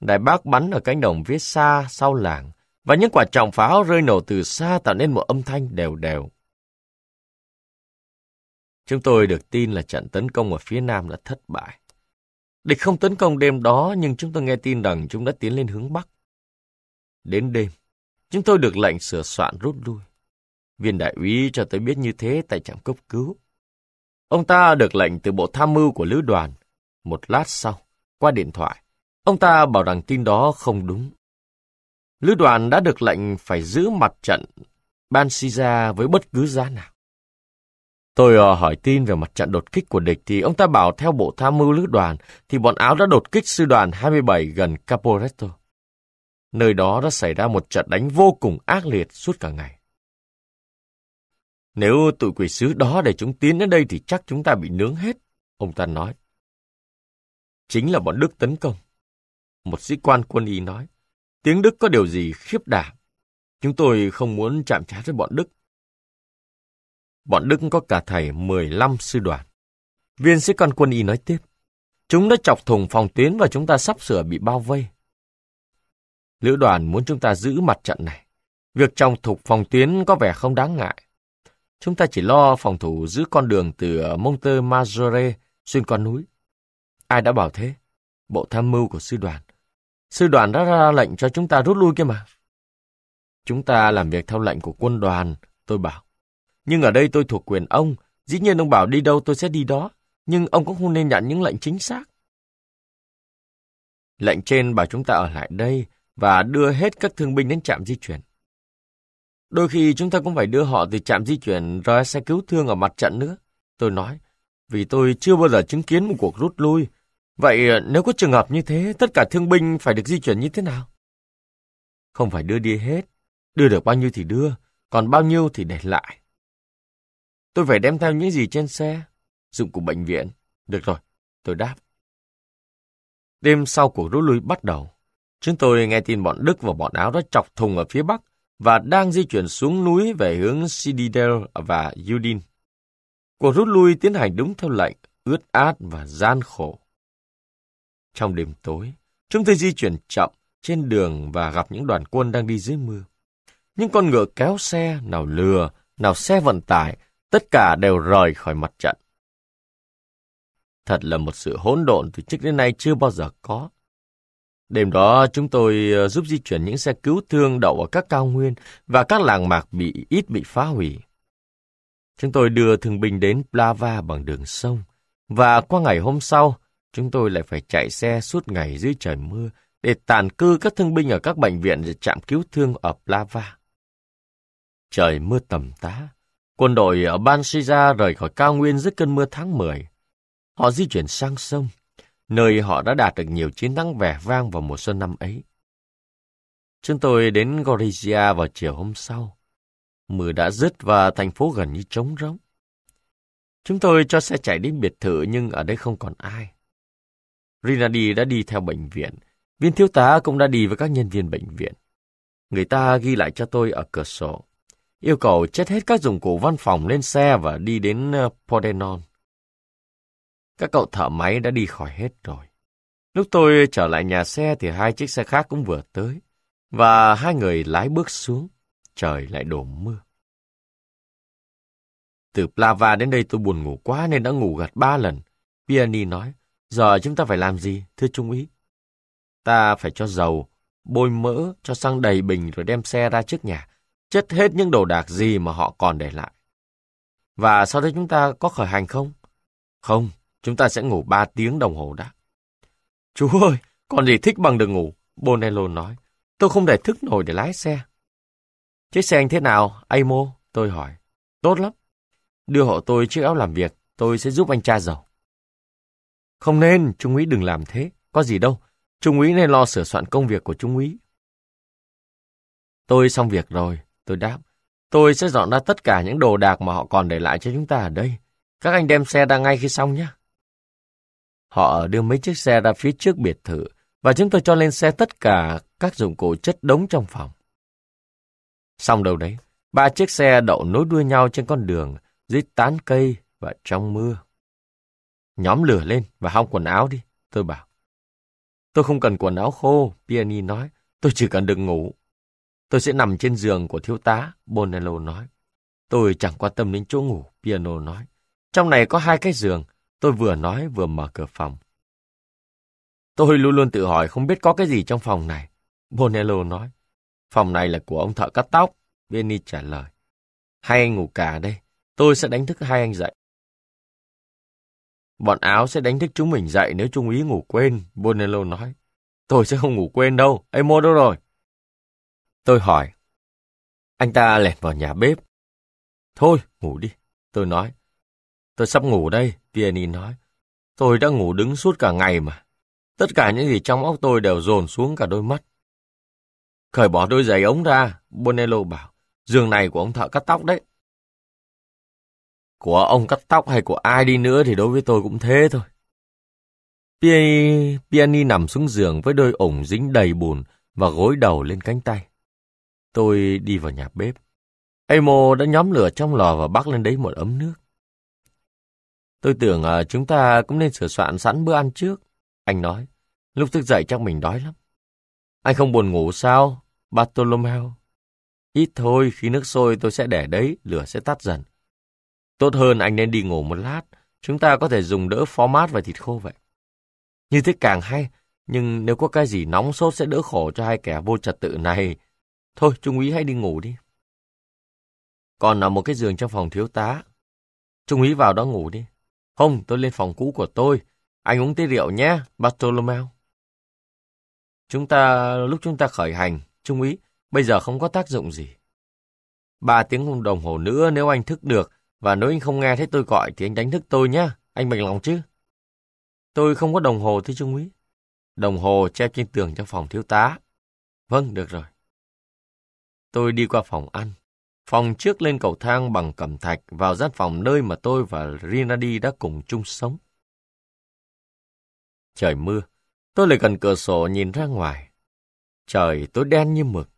đại bác bắn ở cánh đồng phía xa sau làng và những quả trọng pháo rơi nổ từ xa tạo nên một âm thanh đều đều. Chúng tôi được tin là trận tấn công ở phía nam đã thất bại. Địch không tấn công đêm đó nhưng chúng tôi nghe tin rằng chúng đã tiến lên hướng bắc. Đến đêm, Chúng tôi được lệnh sửa soạn rút lui. Viên đại úy cho tôi biết như thế tại trạm cấp cứu. Ông ta được lệnh từ bộ tham mưu của lữ đoàn. Một lát sau, qua điện thoại, ông ta bảo rằng tin đó không đúng. Lữ đoàn đã được lệnh phải giữ mặt trận Ban Siza với bất cứ giá nào. Tôi ờ, hỏi tin về mặt trận đột kích của địch thì ông ta bảo theo bộ tham mưu lữ đoàn thì bọn áo đã đột kích sư đoàn 27 gần Caporetto. Nơi đó đã xảy ra một trận đánh vô cùng ác liệt suốt cả ngày. Nếu tụi quỷ sứ đó để chúng tiến đến đây thì chắc chúng ta bị nướng hết, ông ta nói. Chính là bọn Đức tấn công. Một sĩ quan quân y nói, tiếng Đức có điều gì khiếp đảm. Chúng tôi không muốn chạm trán với bọn Đức. Bọn Đức có cả thầy 15 sư đoàn. Viên sĩ quan quân y nói tiếp, chúng đã chọc thùng phòng tuyến và chúng ta sắp sửa bị bao vây. Lữ đoàn muốn chúng ta giữ mặt trận này. Việc trong thục phòng tuyến có vẻ không đáng ngại. Chúng ta chỉ lo phòng thủ giữ con đường từ Monte Maggiore xuyên con núi. Ai đã bảo thế? Bộ tham mưu của sư đoàn. Sư đoàn đã ra lệnh cho chúng ta rút lui kia mà. Chúng ta làm việc theo lệnh của quân đoàn, tôi bảo. Nhưng ở đây tôi thuộc quyền ông, dĩ nhiên ông bảo đi đâu tôi sẽ đi đó, nhưng ông cũng không nên nhận những lệnh chính xác. Lệnh trên bảo chúng ta ở lại đây, và đưa hết các thương binh đến trạm di chuyển. Đôi khi chúng ta cũng phải đưa họ từ trạm di chuyển ra xe cứu thương ở mặt trận nữa. Tôi nói, vì tôi chưa bao giờ chứng kiến một cuộc rút lui. Vậy ờ, nếu có trường hợp như thế, tất cả thương binh phải được di chuyển như thế nào? Không phải đưa đi hết, đưa được bao nhiêu thì đưa, còn bao nhiêu thì để lại. Tôi phải đem theo những gì trên xe, dụng cụ bệnh viện. Được rồi, tôi đáp. Đêm sau cuộc rút lui bắt đầu, Chúng tôi nghe tin bọn Đức và bọn Áo đã chọc thùng ở phía Bắc và đang di chuyển xuống núi về hướng Sididel và Udin. Cuộc rút lui tiến hành đúng theo lệnh, ướt át và gian khổ. Trong đêm tối, chúng tôi di chuyển chậm trên đường và gặp những đoàn quân đang đi dưới mưa. Những con ngựa kéo xe, nào lừa, nào xe vận tải, tất cả đều rời khỏi mặt trận. Thật là một sự hỗn độn từ trước đến nay chưa bao giờ có. Đêm đó chúng tôi ờ, giúp di chuyển những xe cứu thương đậu ở các cao nguyên và các làng mạc bị ít bị phá hủy. Chúng tôi đưa thương binh đến Plava bằng đường sông và qua ngày hôm sau chúng tôi lại phải chạy xe suốt ngày dưới trời mưa để tàn cư các thương binh ở các bệnh viện và trạm cứu thương ở Plava. Trời mưa tầm tá, quân đội ở Banshiza rời khỏi cao nguyên dưới cơn mưa tháng 10. Họ di chuyển sang sông nơi họ đã đạt được nhiều chiến thắng vẻ vang vào mùa xuân năm ấy. Chúng tôi đến Gorizia vào chiều hôm sau. Mưa đã dứt và thành phố gần như trống rỗng. Chúng tôi cho xe chạy đến biệt thự nhưng ở đây không còn ai. Rinaldi đã đi theo bệnh viện, viên thiếu tá cũng đã đi với các nhân viên bệnh viện. Người ta ghi lại cho tôi ở cửa sổ, yêu cầu chết hết các dụng cụ văn phòng lên xe và đi đến ờ, Pordenon. Các cậu thợ máy đã đi khỏi hết rồi. Lúc tôi trở lại nhà xe thì hai chiếc xe khác cũng vừa tới. Và hai người lái bước xuống. Trời lại đổ mưa. Từ Plava đến đây tôi buồn ngủ quá nên đã ngủ gật ba lần. Piani nói, giờ chúng ta phải làm gì, thưa Trung úy? Ta phải cho dầu, bôi mỡ, cho xăng đầy bình rồi đem xe ra trước nhà, chất hết những đồ đạc gì mà họ còn để lại. Và sau đấy chúng ta có khởi hành không? Không, chúng ta sẽ ngủ ba tiếng đồng hồ đã. Chú ơi, còn gì thích bằng được ngủ, Bonello nói. Tôi không thể thức nổi để lái xe. Chiếc xe anh thế nào, Amo? Tôi hỏi. Tốt lắm. Đưa hộ tôi chiếc áo làm việc, tôi sẽ giúp anh cha giàu. Không nên, Trung úy đừng làm thế. Có gì đâu, Trung úy nên lo sửa soạn công việc của Trung úy. Tôi xong việc rồi, tôi đáp. Tôi sẽ dọn ra tất cả những đồ đạc mà họ còn để lại cho chúng ta ở đây. Các anh đem xe ra ngay khi xong nhé. Họ đưa mấy chiếc xe ra phía trước biệt thự và chúng tôi cho lên xe tất cả các dụng cụ chất đống trong phòng. Xong đâu đấy, ba chiếc xe đậu nối đuôi nhau trên con đường, dưới tán cây và trong mưa. Nhóm lửa lên và hong quần áo đi, tôi bảo. Tôi không cần quần áo khô, Piani nói. Tôi chỉ cần được ngủ. Tôi sẽ nằm trên giường của thiếu tá, Bonello nói. Tôi chẳng quan tâm đến chỗ ngủ, Piano nói. Trong này có hai cái giường, Tôi vừa nói vừa mở cửa phòng. Tôi luôn luôn tự hỏi không biết có cái gì trong phòng này. Bonello nói. Phòng này là của ông thợ cắt tóc. Benny trả lời. Hai anh ngủ cả đây. Tôi sẽ đánh thức hai anh dậy. Bọn áo sẽ đánh thức chúng mình dậy nếu trung úy ngủ quên, Bonello nói. Tôi sẽ không ngủ quên đâu, em mua đâu rồi? Tôi hỏi. Anh ta lẹt vào nhà bếp. Thôi, ngủ đi, tôi nói. Tôi sắp ngủ đây, Tieni nói. Tôi đã ngủ đứng suốt cả ngày mà. Tất cả những gì trong óc tôi đều dồn xuống cả đôi mắt. Khởi bỏ đôi giày ống ra, Bonello bảo. Giường này của ông thợ cắt tóc đấy. Của ông cắt tóc hay của ai đi nữa thì đối với tôi cũng thế thôi. Piani, Piani nằm xuống giường với đôi ổng dính đầy bùn và gối đầu lên cánh tay. Tôi đi vào nhà bếp. emo đã nhóm lửa trong lò và bắt lên đấy một ấm nước. Tôi tưởng à, chúng ta cũng nên sửa soạn sẵn bữa ăn trước. Anh nói, lúc thức dậy chắc mình đói lắm. Anh không buồn ngủ sao, Bartolomeo? Ít thôi, khi nước sôi tôi sẽ để đấy, lửa sẽ tắt dần. Tốt hơn anh nên đi ngủ một lát, chúng ta có thể dùng đỡ format và thịt khô vậy. Như thế càng hay, nhưng nếu có cái gì nóng sốt sẽ đỡ khổ cho hai kẻ vô trật tự này. Thôi, Trung úy hãy đi ngủ đi. Còn ở một cái giường trong phòng thiếu tá. Trung úy vào đó ngủ đi. Không, tôi lên phòng cũ của tôi. Anh uống tí rượu nhé, Bartolomeo. Chúng ta, lúc chúng ta khởi hành, trung ý, bây giờ không có tác dụng gì. Ba tiếng đồng hồ nữa nếu anh thức được, và nếu anh không nghe thấy tôi gọi thì anh đánh thức tôi nhé, anh bình lòng chứ. Tôi không có đồng hồ thưa trung úy. Đồng hồ treo trên tường trong phòng thiếu tá. Vâng, được rồi. Tôi đi qua phòng ăn, Phòng trước lên cầu thang bằng cẩm thạch vào gian phòng nơi mà tôi và Rinaldi đã cùng chung sống. Trời mưa, tôi lại gần cửa sổ nhìn ra ngoài. Trời tối đen như mực,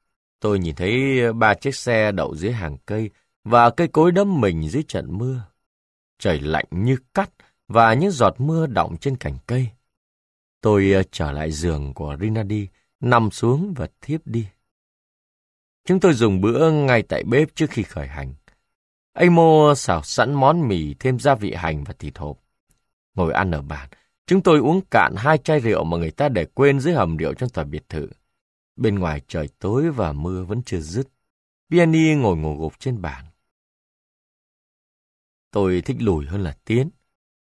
tôi nhìn thấy ba chiếc xe đậu dưới hàng cây và cây cối đâm mình dưới trận mưa. Trời lạnh như cắt và những giọt mưa đọng trên cành cây. Tôi ờ, trở lại giường của Rinaldi, nằm xuống và thiếp đi. Chúng tôi dùng bữa ngay tại bếp trước khi khởi hành. Anh Mô xào sẵn món mì thêm gia vị hành và thịt hộp. Ngồi ăn ở bàn, chúng tôi uống cạn hai chai rượu mà người ta để quên dưới hầm rượu trong tòa biệt thự. Bên ngoài trời tối và mưa vẫn chưa dứt. Piani ngồi ngủ gục trên bàn. Tôi thích lùi hơn là tiến.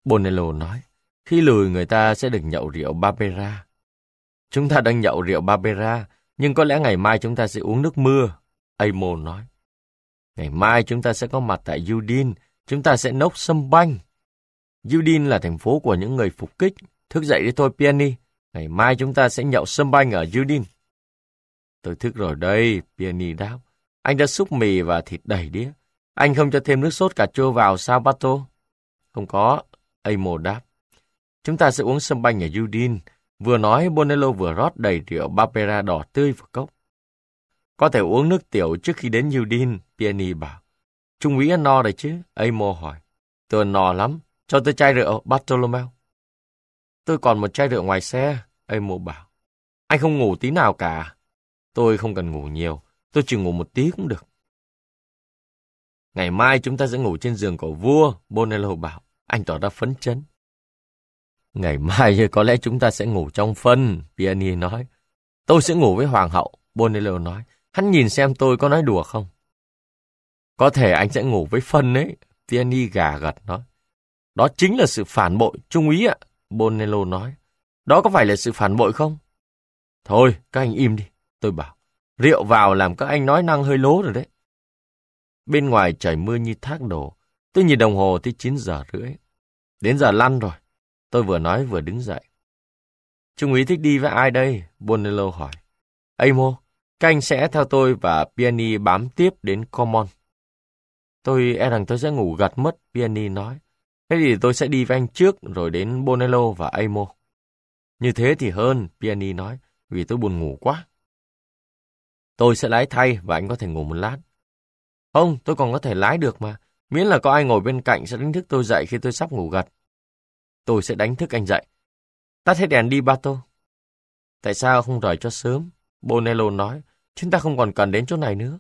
Bonello nói, khi lùi người ta sẽ được nhậu rượu Barbera. Chúng ta đang nhậu rượu Barbera, nhưng có lẽ ngày mai chúng ta sẽ uống nước mưa, Amo nói. Ngày mai chúng ta sẽ có mặt tại Udin, chúng ta sẽ nốc sâm banh. Udin là thành phố của những người phục kích. Thức dậy đi thôi, Penny. Ngày mai chúng ta sẽ nhậu sâm banh ở Udin. Tôi thức rồi đây, Penny đáp. Anh đã xúc mì và thịt đầy đĩa. Anh không cho thêm nước sốt cà chua vào sao, Bato? Không có, Amo đáp. Chúng ta sẽ uống sâm banh ở Udin. Vừa nói, Bonello vừa rót đầy rượu Barbera đỏ tươi vào cốc. Có thể uống nước tiểu trước khi đến Udin, Piani bảo. Trung úy ăn no rồi chứ? Amo hỏi. Tôi no lắm. Cho tôi chai rượu, Bartolomeo. Tôi còn một chai rượu ngoài xe, Amo bảo. Anh không ngủ tí nào cả. Tôi không cần ngủ nhiều. Tôi chỉ ngủ một tí cũng được. Ngày mai chúng ta sẽ ngủ trên giường của vua, Bonello bảo. Anh tỏ ra phấn chấn. Ngày mai có lẽ chúng ta sẽ ngủ trong phân, Piani nói. Tôi sẽ ngủ với hoàng hậu, Bonello nói. Hắn nhìn xem tôi có nói đùa không. Có thể anh sẽ ngủ với phân ấy, Piani gà gật nói. Đó chính là sự phản bội, trung ý ạ, Bonello nói. Đó có phải là sự phản bội không? Thôi, các anh im đi, tôi bảo. Rượu vào làm các anh nói năng hơi lố rồi đấy. Bên ngoài trời mưa như thác đổ, tôi nhìn đồng hồ thì 9 giờ rưỡi. Đến giờ lăn rồi, Tôi vừa nói vừa đứng dậy. Trung úy thích đi với ai đây? Bonello hỏi. Amo, các anh sẽ theo tôi và Piani bám tiếp đến Common. Tôi e rằng tôi sẽ ngủ gật mất, Piani nói. Thế thì tôi sẽ đi với anh trước rồi đến Bonello và Amo. Như thế thì hơn, Piani nói, vì tôi buồn ngủ quá. Tôi sẽ lái thay và anh có thể ngủ một lát. Không, tôi còn có thể lái được mà. Miễn là có ai ngồi bên cạnh sẽ đánh thức tôi dậy khi tôi sắp ngủ gật tôi sẽ đánh thức anh dậy. Tắt hết đèn đi, Bato. Tại sao không rời cho sớm? Bonello nói, chúng ta không còn cần đến chỗ này nữa.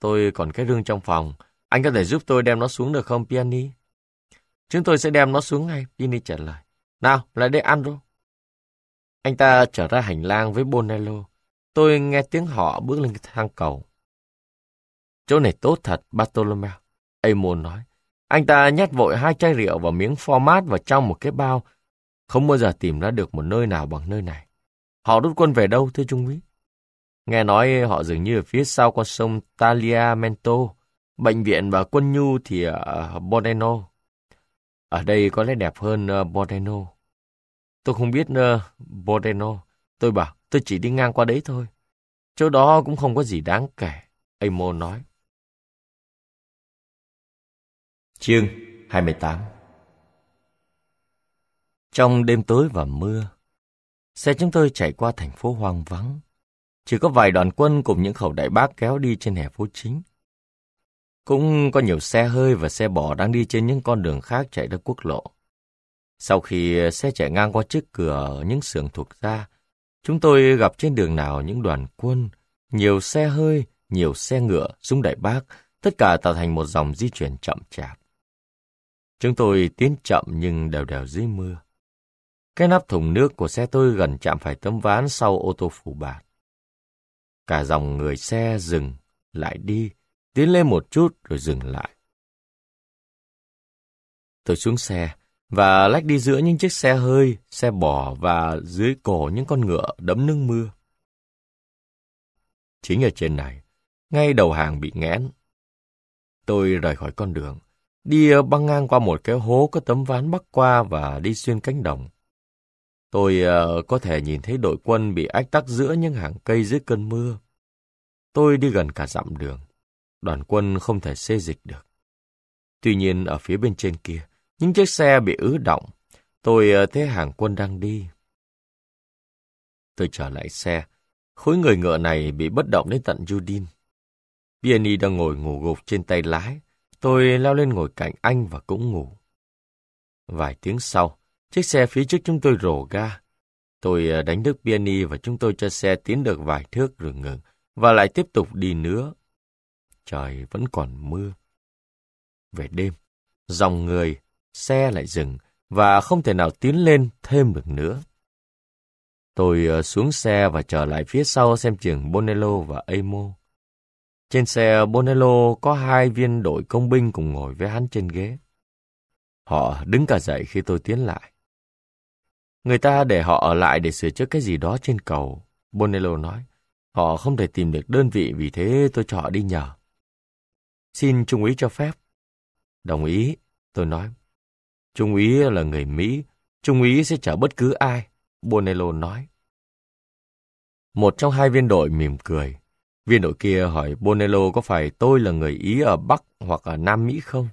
Tôi còn cái rương trong phòng. Anh có thể giúp tôi đem nó xuống được không, Piani? Chúng tôi sẽ đem nó xuống ngay, Piani trả lời. Nào, lại đây ăn rồi Anh ta trở ra hành lang với Bonello. Tôi nghe tiếng họ bước lên thang cầu. Chỗ này tốt thật, Bartolomeo. Amon nói. Anh ta nhét vội hai chai rượu và miếng format vào trong một cái bao, không bao giờ tìm ra được một nơi nào bằng nơi này. Họ rút quân về đâu thưa Trung úy? Nghe nói họ dường như ở phía sau con sông Taliamento, bệnh viện và quân nhu thì ở Boreno. Ở đây có lẽ đẹp hơn ờ, Boreno. Tôi không biết ờ, Boreno. Tôi bảo, tôi chỉ đi ngang qua đấy thôi. Chỗ đó cũng không có gì đáng kể, Amo nói. Chương 28 Trong đêm tối và mưa, xe chúng tôi chạy qua thành phố hoang vắng. Chỉ có vài đoàn quân cùng những khẩu đại bác kéo đi trên hè phố chính. Cũng có nhiều xe hơi và xe bò đang đi trên những con đường khác chạy ra quốc lộ. Sau khi xe chạy ngang qua trước cửa những xưởng thuộc ra, chúng tôi gặp trên đường nào những đoàn quân, nhiều xe hơi, nhiều xe ngựa, súng đại bác, tất cả tạo thành một dòng di chuyển chậm chạp. Chúng tôi tiến chậm nhưng đều đều dưới mưa. Cái nắp thùng nước của xe tôi gần chạm phải tấm ván sau ô tô phủ bạt. Cả dòng người xe dừng, lại đi, tiến lên một chút rồi dừng lại. Tôi xuống xe và lách đi giữa những chiếc xe hơi, xe bò và dưới cổ những con ngựa đấm nước mưa. Chính ở trên này, ngay đầu hàng bị nghẽn. Tôi rời khỏi con đường, đi ờ, băng ngang qua một cái hố có tấm ván bắc qua và đi xuyên cánh đồng. Tôi uh, có thể nhìn thấy đội quân bị ách tắc giữa những hàng cây dưới cơn mưa. Tôi đi gần cả dặm đường. Đoàn quân không thể xê dịch được. Tuy nhiên ở phía bên trên kia, những chiếc xe bị ứ động. Tôi uh, thấy hàng quân đang đi. Tôi trở lại xe. Khối người ngựa này bị bất động đến tận Judin. Bieni đang ngồi ngủ gục trên tay lái, Tôi leo lên ngồi cạnh anh và cũng ngủ. Vài tiếng sau, chiếc xe phía trước chúng tôi rổ ga. Tôi ờ, đánh đức piani và chúng tôi cho xe tiến được vài thước rồi ngừng và lại tiếp tục đi nữa. Trời vẫn còn mưa. Về đêm, dòng người, xe lại dừng và không thể nào tiến lên thêm được nữa. Tôi ờ, xuống xe và trở lại phía sau xem trường Bonello và Amo. Trên xe Bonello có hai viên đội công binh cùng ngồi với hắn trên ghế. Họ đứng cả dậy khi tôi tiến lại. Người ta để họ ở lại để sửa chữa cái gì đó trên cầu. Bonello nói, họ không thể tìm được đơn vị vì thế tôi cho họ đi nhờ. Xin Trung úy cho phép. Đồng ý, tôi nói. Trung úy là người Mỹ, Trung úy sẽ chở bất cứ ai, Bonello nói. Một trong hai viên đội mỉm cười. Viên đội kia hỏi Bonello có phải tôi là người Ý ở Bắc hoặc ở Nam Mỹ không?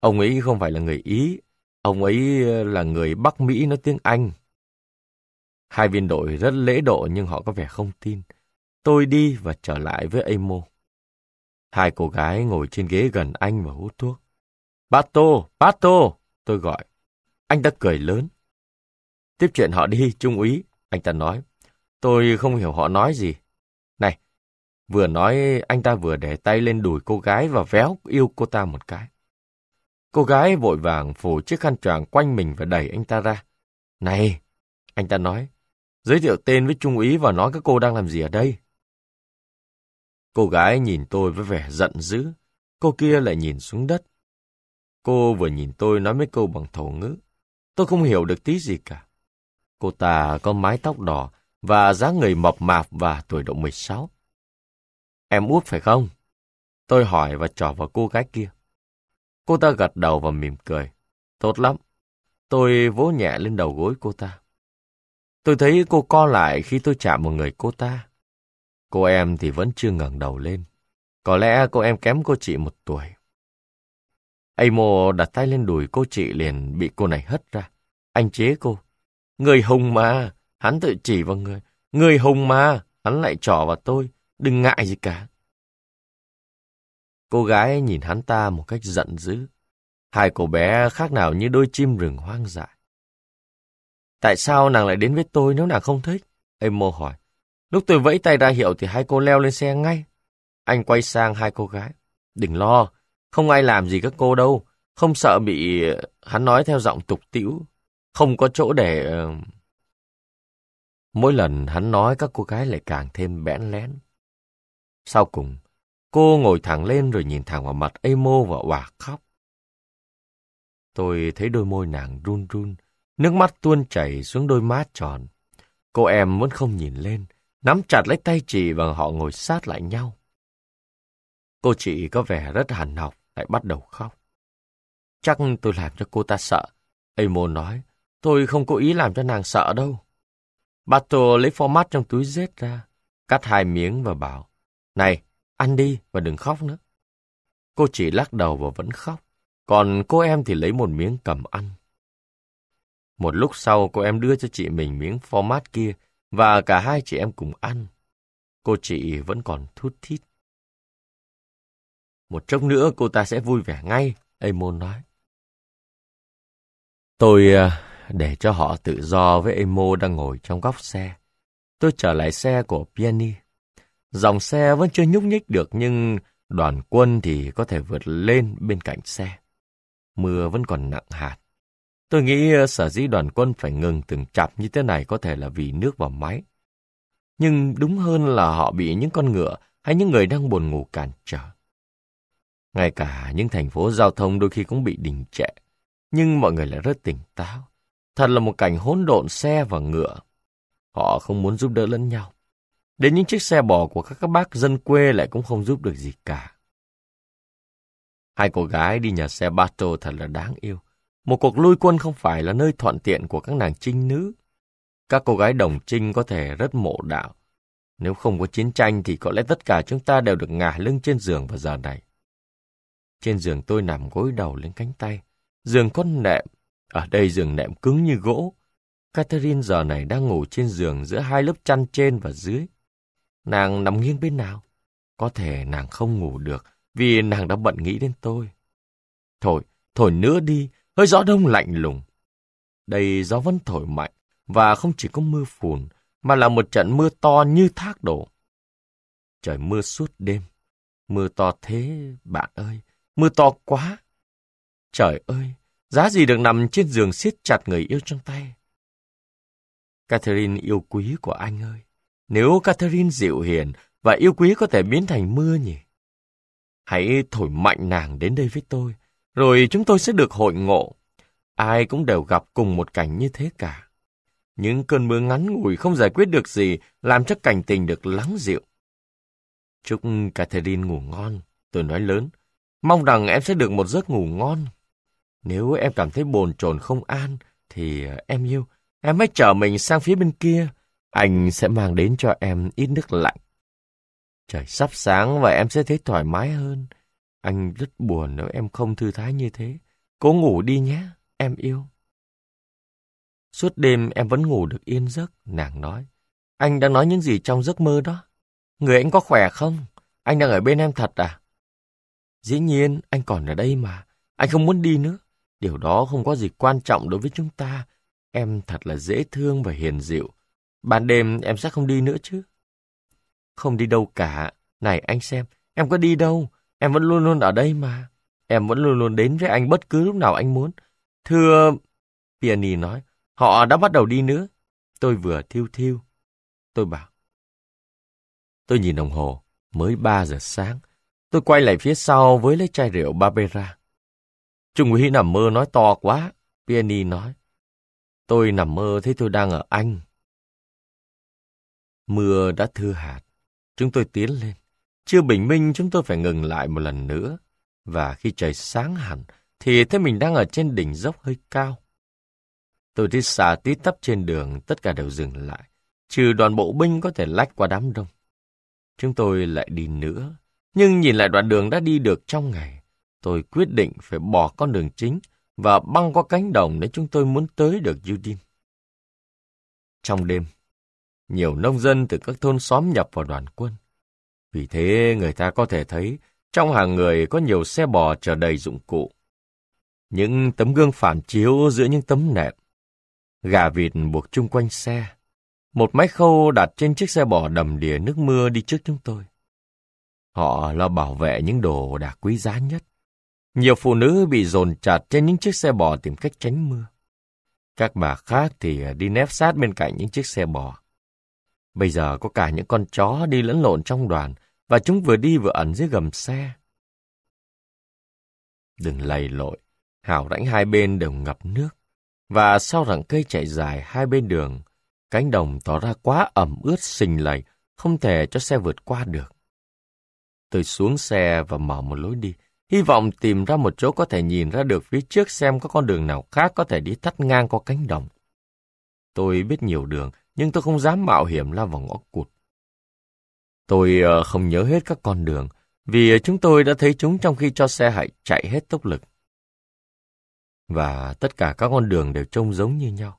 Ông ấy không phải là người Ý, ông ấy ờ, là người Bắc Mỹ nói tiếng Anh. Hai viên đội rất lễ độ nhưng họ có vẻ không tin. Tôi đi và trở lại với Amo. Hai cô gái ngồi trên ghế gần anh và hút thuốc. Bato, Bato, tôi gọi. Anh ta cười lớn. Tiếp chuyện họ đi, trung úy, anh ta nói. Tôi không hiểu họ nói gì. Vừa nói anh ta vừa để tay lên đùi cô gái và véo yêu cô ta một cái. Cô gái vội vàng phủ chiếc khăn choàng quanh mình và đẩy anh ta ra. Này, anh ta nói, giới thiệu tên với trung úy và nói các cô đang làm gì ở đây. Cô gái nhìn tôi với vẻ giận dữ, cô kia lại nhìn xuống đất. Cô vừa nhìn tôi nói mấy câu bằng thổ ngữ. Tôi không hiểu được tí gì cả. Cô ta có mái tóc đỏ và dáng người mập mạp và tuổi độ 16. Em út phải không? Tôi hỏi và trỏ vào cô gái kia. Cô ta gật đầu và mỉm cười. Tốt lắm. Tôi vỗ nhẹ lên đầu gối cô ta. Tôi thấy cô co lại khi tôi chạm vào người cô ta. Cô em thì vẫn chưa ngẩng đầu lên. Có lẽ cô em kém cô chị một tuổi. Amo đặt tay lên đùi cô chị liền bị cô này hất ra. Anh chế cô. Người hùng mà, hắn tự chỉ vào người. Người hùng mà, hắn lại trỏ vào tôi đừng ngại gì cả. Cô gái nhìn hắn ta một cách giận dữ. Hai cô bé khác nào như đôi chim rừng hoang dại. Tại sao nàng lại đến với tôi nếu nàng không thích? Em Emo hỏi. Lúc tôi vẫy tay ra hiệu thì hai cô leo lên xe ngay. Anh quay sang hai cô gái. Đừng lo, không ai làm gì các cô đâu. Không sợ bị... Ờ, hắn nói theo giọng tục tĩu. Không có chỗ để... Ờ, Mỗi lần hắn nói các cô gái lại càng thêm bẽn lén. Sau cùng, cô ngồi thẳng lên rồi nhìn thẳng vào mặt Amo và òa khóc. Tôi thấy đôi môi nàng run run, nước mắt tuôn chảy xuống đôi má tròn. Cô em vẫn không nhìn lên, nắm chặt lấy tay chị và họ ngồi sát lại nhau. Cô chị có vẻ rất hằn học, lại bắt đầu khóc. Chắc tôi làm cho cô ta sợ. Amo nói, tôi không cố ý làm cho nàng sợ đâu. Bato lấy format trong túi rết ra, cắt hai miếng và bảo, này, ăn đi và đừng khóc nữa. Cô chỉ lắc đầu và vẫn khóc, còn cô em thì lấy một miếng cầm ăn. Một lúc sau cô em đưa cho chị mình miếng format kia và cả hai chị em cùng ăn. Cô chị vẫn còn thút thít. Một chốc nữa cô ta sẽ vui vẻ ngay, Amon nói. Tôi à, để cho họ tự do với Emo đang ngồi trong góc xe. Tôi trở lại xe của Piani. Dòng xe vẫn chưa nhúc nhích được nhưng đoàn quân thì có thể vượt lên bên cạnh xe. Mưa vẫn còn nặng hạt. Tôi nghĩ ờ, sở dĩ đoàn quân phải ngừng từng chặp như thế này có thể là vì nước vào máy. Nhưng đúng hơn là họ bị những con ngựa hay những người đang buồn ngủ cản trở. Ngay cả những thành phố giao thông đôi khi cũng bị đình trệ, nhưng mọi người lại rất tỉnh táo. Thật là một cảnh hỗn độn xe và ngựa. Họ không muốn giúp đỡ lẫn nhau. Đến những chiếc xe bò của các, bác dân quê lại cũng không giúp được gì cả. Hai cô gái đi nhà xe Bato thật là đáng yêu. Một cuộc lui quân không phải là nơi thuận tiện của các nàng trinh nữ. Các cô gái đồng trinh có thể rất mộ đạo. Nếu không có chiến tranh thì có lẽ tất cả chúng ta đều được ngả lưng trên giường vào giờ này. Trên giường tôi nằm gối đầu lên cánh tay. Giường có nệm. Ở đây giường nệm cứng như gỗ. Catherine giờ này đang ngủ trên giường giữa hai lớp chăn trên và dưới. Nàng nằm nghiêng bên nào? Có thể nàng không ngủ được vì nàng đã bận nghĩ đến tôi. Thổi, thổi nữa đi, hơi gió đông lạnh lùng. Đây gió vẫn thổi mạnh và không chỉ có mưa phùn mà là một trận mưa to như thác đổ. Trời mưa suốt đêm. Mưa to thế, bạn ơi, mưa to quá. Trời ơi, giá gì được nằm trên giường siết chặt người yêu trong tay. Catherine yêu quý của anh ơi, nếu Catherine dịu hiền và yêu quý có thể biến thành mưa nhỉ? Hãy thổi mạnh nàng đến đây với tôi, rồi chúng tôi sẽ được hội ngộ. Ai cũng đều gặp cùng một cảnh như thế cả. Những cơn mưa ngắn ngủi không giải quyết được gì làm cho cảnh tình được lắng dịu. Chúc Catherine ngủ ngon, tôi nói lớn. Mong rằng em sẽ được một giấc ngủ ngon. Nếu em cảm thấy bồn chồn không an, thì ờ, em yêu, em hãy trở mình sang phía bên kia, anh sẽ mang đến cho em ít nước lạnh. Trời sắp sáng và em sẽ thấy thoải mái hơn. Anh rất buồn nếu em không thư thái như thế. Cố ngủ đi nhé, em yêu. Suốt đêm em vẫn ngủ được yên giấc, nàng nói. Anh đang nói những gì trong giấc mơ đó? Người anh có khỏe không? Anh đang ở bên em thật à? Dĩ nhiên, anh còn ở đây mà. Anh không muốn đi nữa. Điều đó không có gì quan trọng đối với chúng ta. Em thật là dễ thương và hiền dịu. Ban đêm em sẽ không đi nữa chứ? Không đi đâu cả. Này anh xem, em có đi đâu? Em vẫn luôn luôn ở đây mà. Em vẫn luôn luôn đến với anh bất cứ lúc nào anh muốn. Thưa... Piani nói, họ đã bắt đầu đi nữa. Tôi vừa thiêu thiêu. Tôi bảo. Tôi nhìn đồng hồ, mới 3 giờ sáng. Tôi quay lại phía sau với lấy chai rượu Barbera. Trung úy nằm mơ nói to quá. Piani nói. Tôi nằm mơ thấy tôi đang ở Anh Mưa đã thưa hạt. Chúng tôi tiến lên. Chưa bình minh chúng tôi phải ngừng lại một lần nữa. Và khi trời sáng hẳn thì thấy mình đang ở trên đỉnh dốc hơi cao. Tôi đi xà tí tấp trên đường, tất cả đều dừng lại. Trừ đoàn bộ binh có thể lách qua đám đông. Chúng tôi lại đi nữa. Nhưng nhìn lại đoạn đường đã đi được trong ngày, tôi quyết định phải bỏ con đường chính và băng qua cánh đồng để chúng tôi muốn tới được Udin. Trong đêm, nhiều nông dân từ các thôn xóm nhập vào đoàn quân. Vì thế, người ta có thể thấy trong hàng người có nhiều xe bò chở đầy dụng cụ. Những tấm gương phản chiếu giữa những tấm nệm, gà vịt buộc chung quanh xe, một máy khâu đặt trên chiếc xe bò đầm đìa nước mưa đi trước chúng tôi. Họ lo bảo vệ những đồ đạc quý giá nhất. Nhiều phụ nữ bị dồn chặt trên những chiếc xe bò tìm cách tránh mưa. Các bà khác thì đi nép sát bên cạnh những chiếc xe bò. Bây giờ có cả những con chó đi lẫn lộn trong đoàn, và chúng vừa đi vừa ẩn dưới gầm xe. Đừng lầy lội, hào rãnh hai bên đều ngập nước, và sau rặng cây chạy dài hai bên đường, cánh đồng tỏ ra quá ẩm ướt sình lầy, không thể cho xe vượt qua được. Tôi xuống xe và mở một lối đi, hy vọng tìm ra một chỗ có thể nhìn ra được phía trước xem có con đường nào khác có thể đi thắt ngang qua cánh đồng. Tôi biết nhiều đường, nhưng tôi không dám mạo hiểm lao vào ngõ cụt. Tôi ờ, không nhớ hết các con đường, vì chúng tôi đã thấy chúng trong khi cho xe hãy chạy hết tốc lực. Và tất cả các con đường đều trông giống như nhau.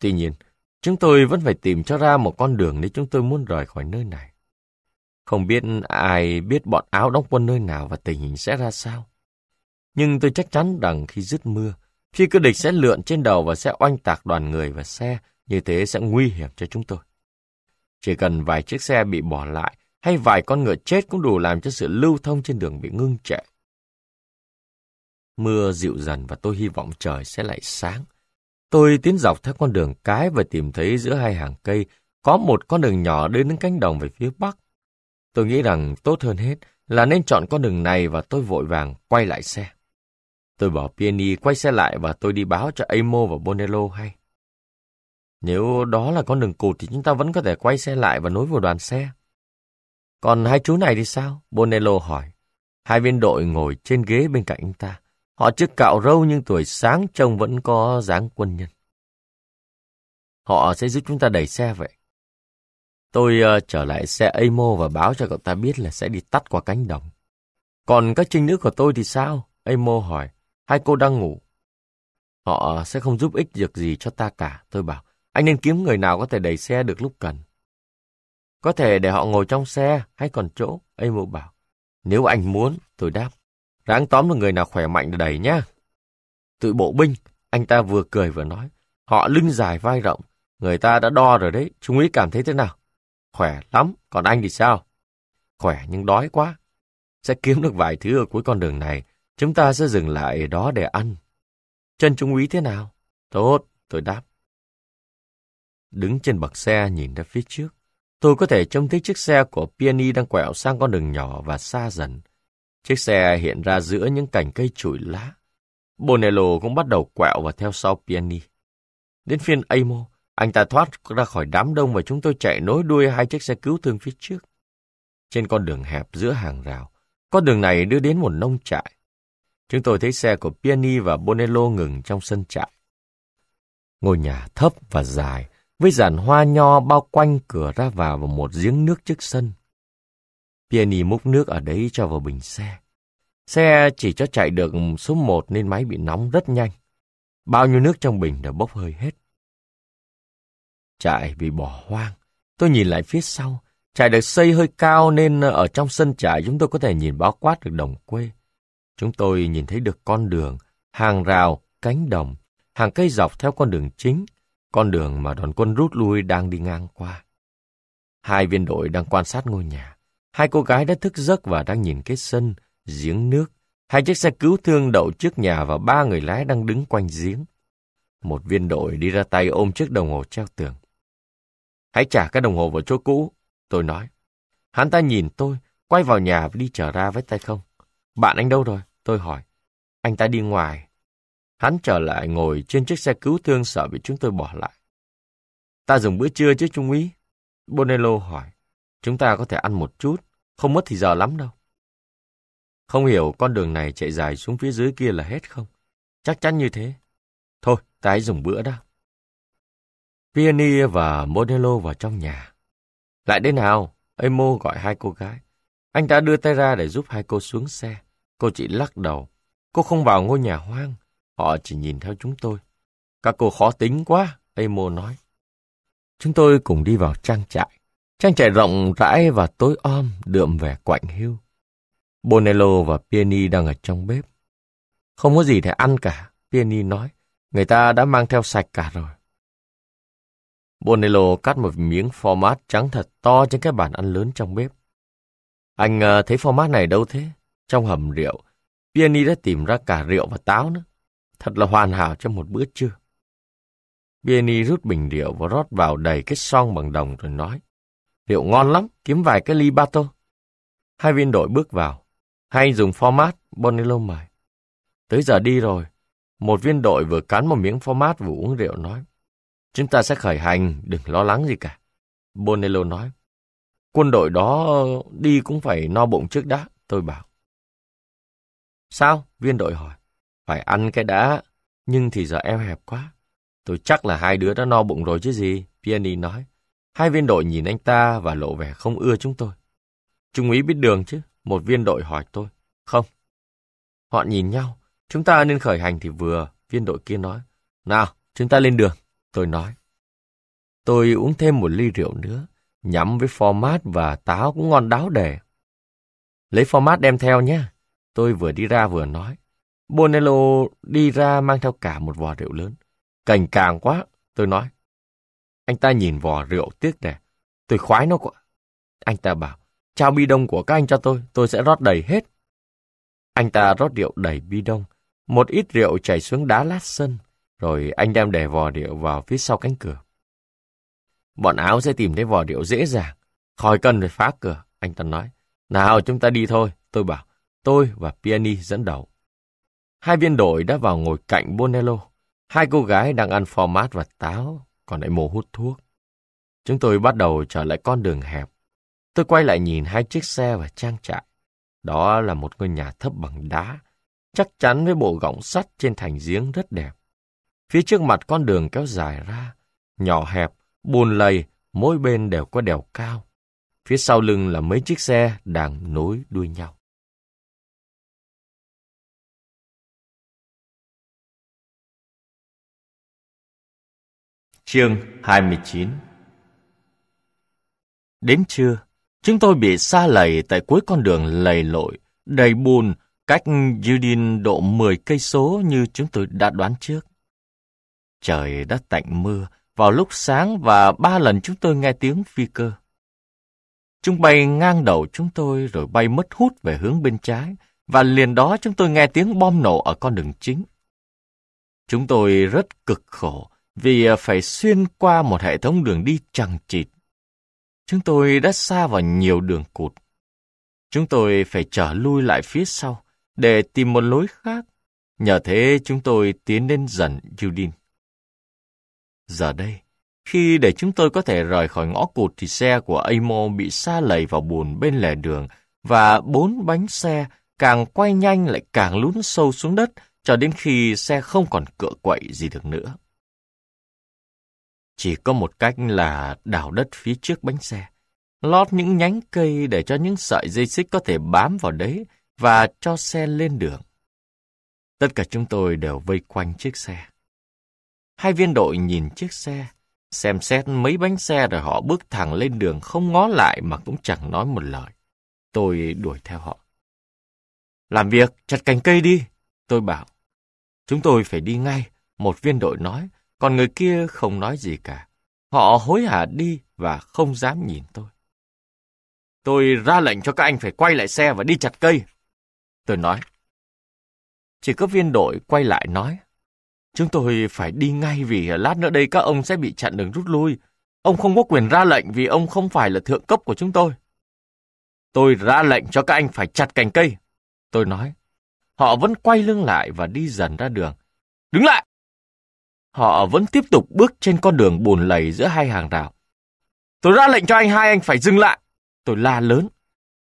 Tuy nhiên, chúng tôi vẫn phải tìm cho ra một con đường nếu chúng tôi muốn rời khỏi nơi này. Không biết ai biết bọn áo đóng quân nơi nào và tình hình sẽ ra sao. Nhưng tôi chắc chắn rằng khi dứt mưa, khi cơ địch sẽ lượn trên đầu và sẽ oanh tạc đoàn người và xe, như thế sẽ nguy hiểm cho chúng tôi. Chỉ cần vài chiếc xe bị bỏ lại hay vài con ngựa chết cũng đủ làm cho sự lưu thông trên đường bị ngưng trệ. Mưa dịu dần và tôi hy vọng trời sẽ lại sáng. Tôi tiến dọc theo con đường cái và tìm thấy giữa hai hàng cây có một con đường nhỏ đến những cánh đồng về phía bắc. Tôi nghĩ rằng tốt hơn hết là nên chọn con đường này và tôi vội vàng quay lại xe. Tôi bỏ Pieni quay xe lại và tôi đi báo cho Amo và Bonello hay. Nếu đó là con đường cụt thì chúng ta vẫn có thể quay xe lại và nối vào đoàn xe. Còn hai chú này thì sao? Bonello hỏi. Hai viên đội ngồi trên ghế bên cạnh anh ta. Họ chưa cạo râu nhưng tuổi sáng trông vẫn có dáng quân nhân. Họ sẽ giúp chúng ta đẩy xe vậy. Tôi uh, trở lại xe Amo và báo cho cậu ta biết là sẽ đi tắt qua cánh đồng. Còn các trinh nữ của tôi thì sao? Amo hỏi. Hai cô đang ngủ. Họ sẽ không giúp ích được gì cho ta cả, tôi bảo. Anh nên kiếm người nào có thể đẩy xe được lúc cần. Có thể để họ ngồi trong xe hay còn chỗ, ấy mụ bảo. Nếu anh muốn, tôi đáp. Ráng tóm được người nào khỏe mạnh để đẩy nhá. Tụi bộ binh, anh ta vừa cười vừa nói. Họ lưng dài vai rộng. Người ta đã đo rồi đấy, chúng ý cảm thấy thế nào? Khỏe lắm, còn anh thì sao? Khỏe nhưng đói quá. Sẽ kiếm được vài thứ ở cuối con đường này, chúng ta sẽ dừng lại đó để ăn. Chân trung úy thế nào? Tốt, tôi đáp. Đứng trên bậc xe nhìn ra phía trước, tôi có thể trông thấy chiếc xe của Piani đang quẹo sang con đường nhỏ và xa dần. Chiếc xe hiện ra giữa những cành cây trụi lá. Bonello cũng bắt đầu quẹo và theo sau Piani. Đến phiên Amo, anh ta thoát ra khỏi đám đông và chúng tôi chạy nối đuôi hai chiếc xe cứu thương phía trước. Trên con đường hẹp giữa hàng rào, con đường này đưa đến một nông trại. Chúng tôi thấy xe của Piani và Bonello ngừng trong sân trại. Ngôi nhà thấp và dài, với giản hoa nho bao quanh cửa ra vào và một giếng nước trước sân. Piani múc nước ở đấy cho vào bình xe. Xe chỉ cho chạy được số một nên máy bị nóng rất nhanh. Bao nhiêu nước trong bình đã bốc hơi hết. Trại bị bỏ hoang. Tôi nhìn lại phía sau. Trại được xây hơi cao nên ở trong sân trại chúng tôi có thể nhìn bao quát được đồng quê. Chúng tôi nhìn thấy được con đường, hàng rào, cánh đồng, hàng cây dọc theo con đường chính, con đường mà đoàn quân rút lui đang đi ngang qua. Hai viên đội đang quan sát ngôi nhà. Hai cô gái đã thức giấc và đang nhìn cái sân, giếng nước. Hai chiếc xe cứu thương đậu trước nhà và ba người lái đang đứng quanh giếng. Một viên đội đi ra tay ôm chiếc đồng hồ treo tường. Hãy trả cái đồng hồ vào chỗ cũ, tôi nói. Hắn ta nhìn tôi, quay vào nhà và đi trở ra với tay không. Bạn anh đâu rồi? Tôi hỏi. Anh ta đi ngoài, Hắn trở lại ngồi trên chiếc xe cứu thương sợ bị chúng tôi bỏ lại. Ta dùng bữa trưa chứ Trung úy? Bonello hỏi. Chúng ta có thể ăn một chút, không mất thì giờ lắm đâu. Không hiểu con đường này chạy dài xuống phía dưới kia là hết không? Chắc chắn như thế. Thôi, ta hãy dùng bữa đã. Piani và Bonello vào trong nhà. Lại đây nào, Emo gọi hai cô gái. Anh ta đưa tay ra để giúp hai cô xuống xe. Cô chỉ lắc đầu. Cô không vào ngôi nhà hoang, Họ chỉ nhìn theo chúng tôi. Các cô khó tính quá, Emo nói. Chúng tôi cùng đi vào trang trại. Trang trại rộng rãi và tối om, đượm vẻ quạnh hiu. Bonello và Piani đang ở trong bếp. Không có gì để ăn cả, Piani nói. Người ta đã mang theo sạch cả rồi. Bonello cắt một miếng format trắng thật to trên cái bàn ăn lớn trong bếp. Anh ờ, thấy format này đâu thế? Trong hầm rượu, Piani đã tìm ra cả rượu và táo nữa. Thật là hoàn hảo cho một bữa trưa. Bieni rút bình rượu và rót vào đầy cái son bằng đồng rồi nói. Rượu ngon lắm, kiếm vài cái ly bato. Hai viên đội bước vào. Hay dùng format, Bonello mời. Tới giờ đi rồi. Một viên đội vừa cắn một miếng format vừa uống rượu nói. Chúng ta sẽ khởi hành, đừng lo lắng gì cả. Bonello nói. Quân đội đó đi cũng phải no bụng trước đã, tôi bảo. Sao? Viên đội hỏi. Phải ăn cái đã, nhưng thì giờ eo hẹp quá. Tôi chắc là hai đứa đã no bụng rồi chứ gì, Piani nói. Hai viên đội nhìn anh ta và lộ vẻ không ưa chúng tôi. Trung úy biết đường chứ, một viên đội hỏi tôi. Không. Họ nhìn nhau, chúng ta nên khởi hành thì vừa, viên đội kia nói. Nào, chúng ta lên đường, tôi nói. Tôi uống thêm một ly rượu nữa, nhắm với format và táo cũng ngon đáo đề. Lấy format đem theo nhé, tôi vừa đi ra vừa nói. Bonello đi ra mang theo cả một vò rượu lớn. Cành càng quá, tôi nói. Anh ta nhìn vò rượu tiếc đẻ. Tôi khoái nó quá. Anh ta bảo, trao bi đông của các anh cho tôi, tôi sẽ rót đầy hết. Anh ta rót rượu đầy bi đông. Một ít rượu chảy xuống đá lát sân, rồi anh đem để vò rượu vào phía sau cánh cửa. Bọn áo sẽ tìm thấy vò rượu dễ dàng. Khỏi cần phải phá cửa, anh ta nói. Nào, chúng ta đi thôi, tôi bảo. Tôi và Piani dẫn đầu. Hai viên đội đã vào ngồi cạnh Bonello. Hai cô gái đang ăn phò và táo, còn lại mồ hút thuốc. Chúng tôi bắt đầu trở lại con đường hẹp. Tôi quay lại nhìn hai chiếc xe và trang trại. Đó là một ngôi nhà thấp bằng đá, chắc chắn với bộ gọng sắt trên thành giếng rất đẹp. Phía trước mặt con đường kéo dài ra, nhỏ hẹp, bùn lầy, mỗi bên đều có đèo cao. Phía sau lưng là mấy chiếc xe đang nối đuôi nhau. Chương 29 Đến trưa, chúng tôi bị xa lầy tại cuối con đường lầy lội, đầy bùn, cách Yudin độ 10 cây số như chúng tôi đã đoán trước. Trời đã tạnh mưa vào lúc sáng và ba lần chúng tôi nghe tiếng phi cơ. Chúng bay ngang đầu chúng tôi rồi bay mất hút về hướng bên trái, và liền đó chúng tôi nghe tiếng bom nổ ở con đường chính. Chúng tôi rất cực khổ vì à, phải xuyên qua một hệ thống đường đi chằng chịt. Chúng tôi đã xa vào nhiều đường cụt. Chúng tôi phải trở lui lại phía sau để tìm một lối khác. Nhờ thế chúng tôi tiến đến dần Judin. Giờ đây, khi để chúng tôi có thể rời khỏi ngõ cụt thì xe của Amo bị xa lầy vào bùn bên lề đường và bốn bánh xe càng quay nhanh lại càng lún sâu xuống đất cho đến khi xe không còn cựa quậy gì được nữa. Chỉ có một cách là đào đất phía trước bánh xe, lót những nhánh cây để cho những sợi dây xích có thể bám vào đấy và cho xe lên đường. Tất cả chúng tôi đều vây quanh chiếc xe. Hai viên đội nhìn chiếc xe, xem xét mấy bánh xe rồi họ bước thẳng lên đường không ngó lại mà cũng chẳng nói một lời. Tôi đuổi theo họ. Làm việc, chặt cành cây đi, tôi bảo. Chúng tôi phải đi ngay, một viên đội nói, còn người kia không nói gì cả. Họ hối hả đi và không dám nhìn tôi. Tôi ra lệnh cho các anh phải quay lại xe và đi chặt cây. Tôi nói. Chỉ có viên đội quay lại nói. Chúng tôi phải đi ngay vì lát nữa đây các ông sẽ bị chặn đường rút lui. Ông không có quyền ra lệnh vì ông không phải là thượng cấp của chúng tôi. Tôi ra lệnh cho các anh phải chặt cành cây. Tôi nói. Họ vẫn quay lưng lại và đi dần ra đường. Đứng lại! Họ vẫn tiếp tục bước trên con đường bùn lầy giữa hai hàng rào. Tôi ra lệnh cho anh hai anh phải dừng lại. Tôi la lớn.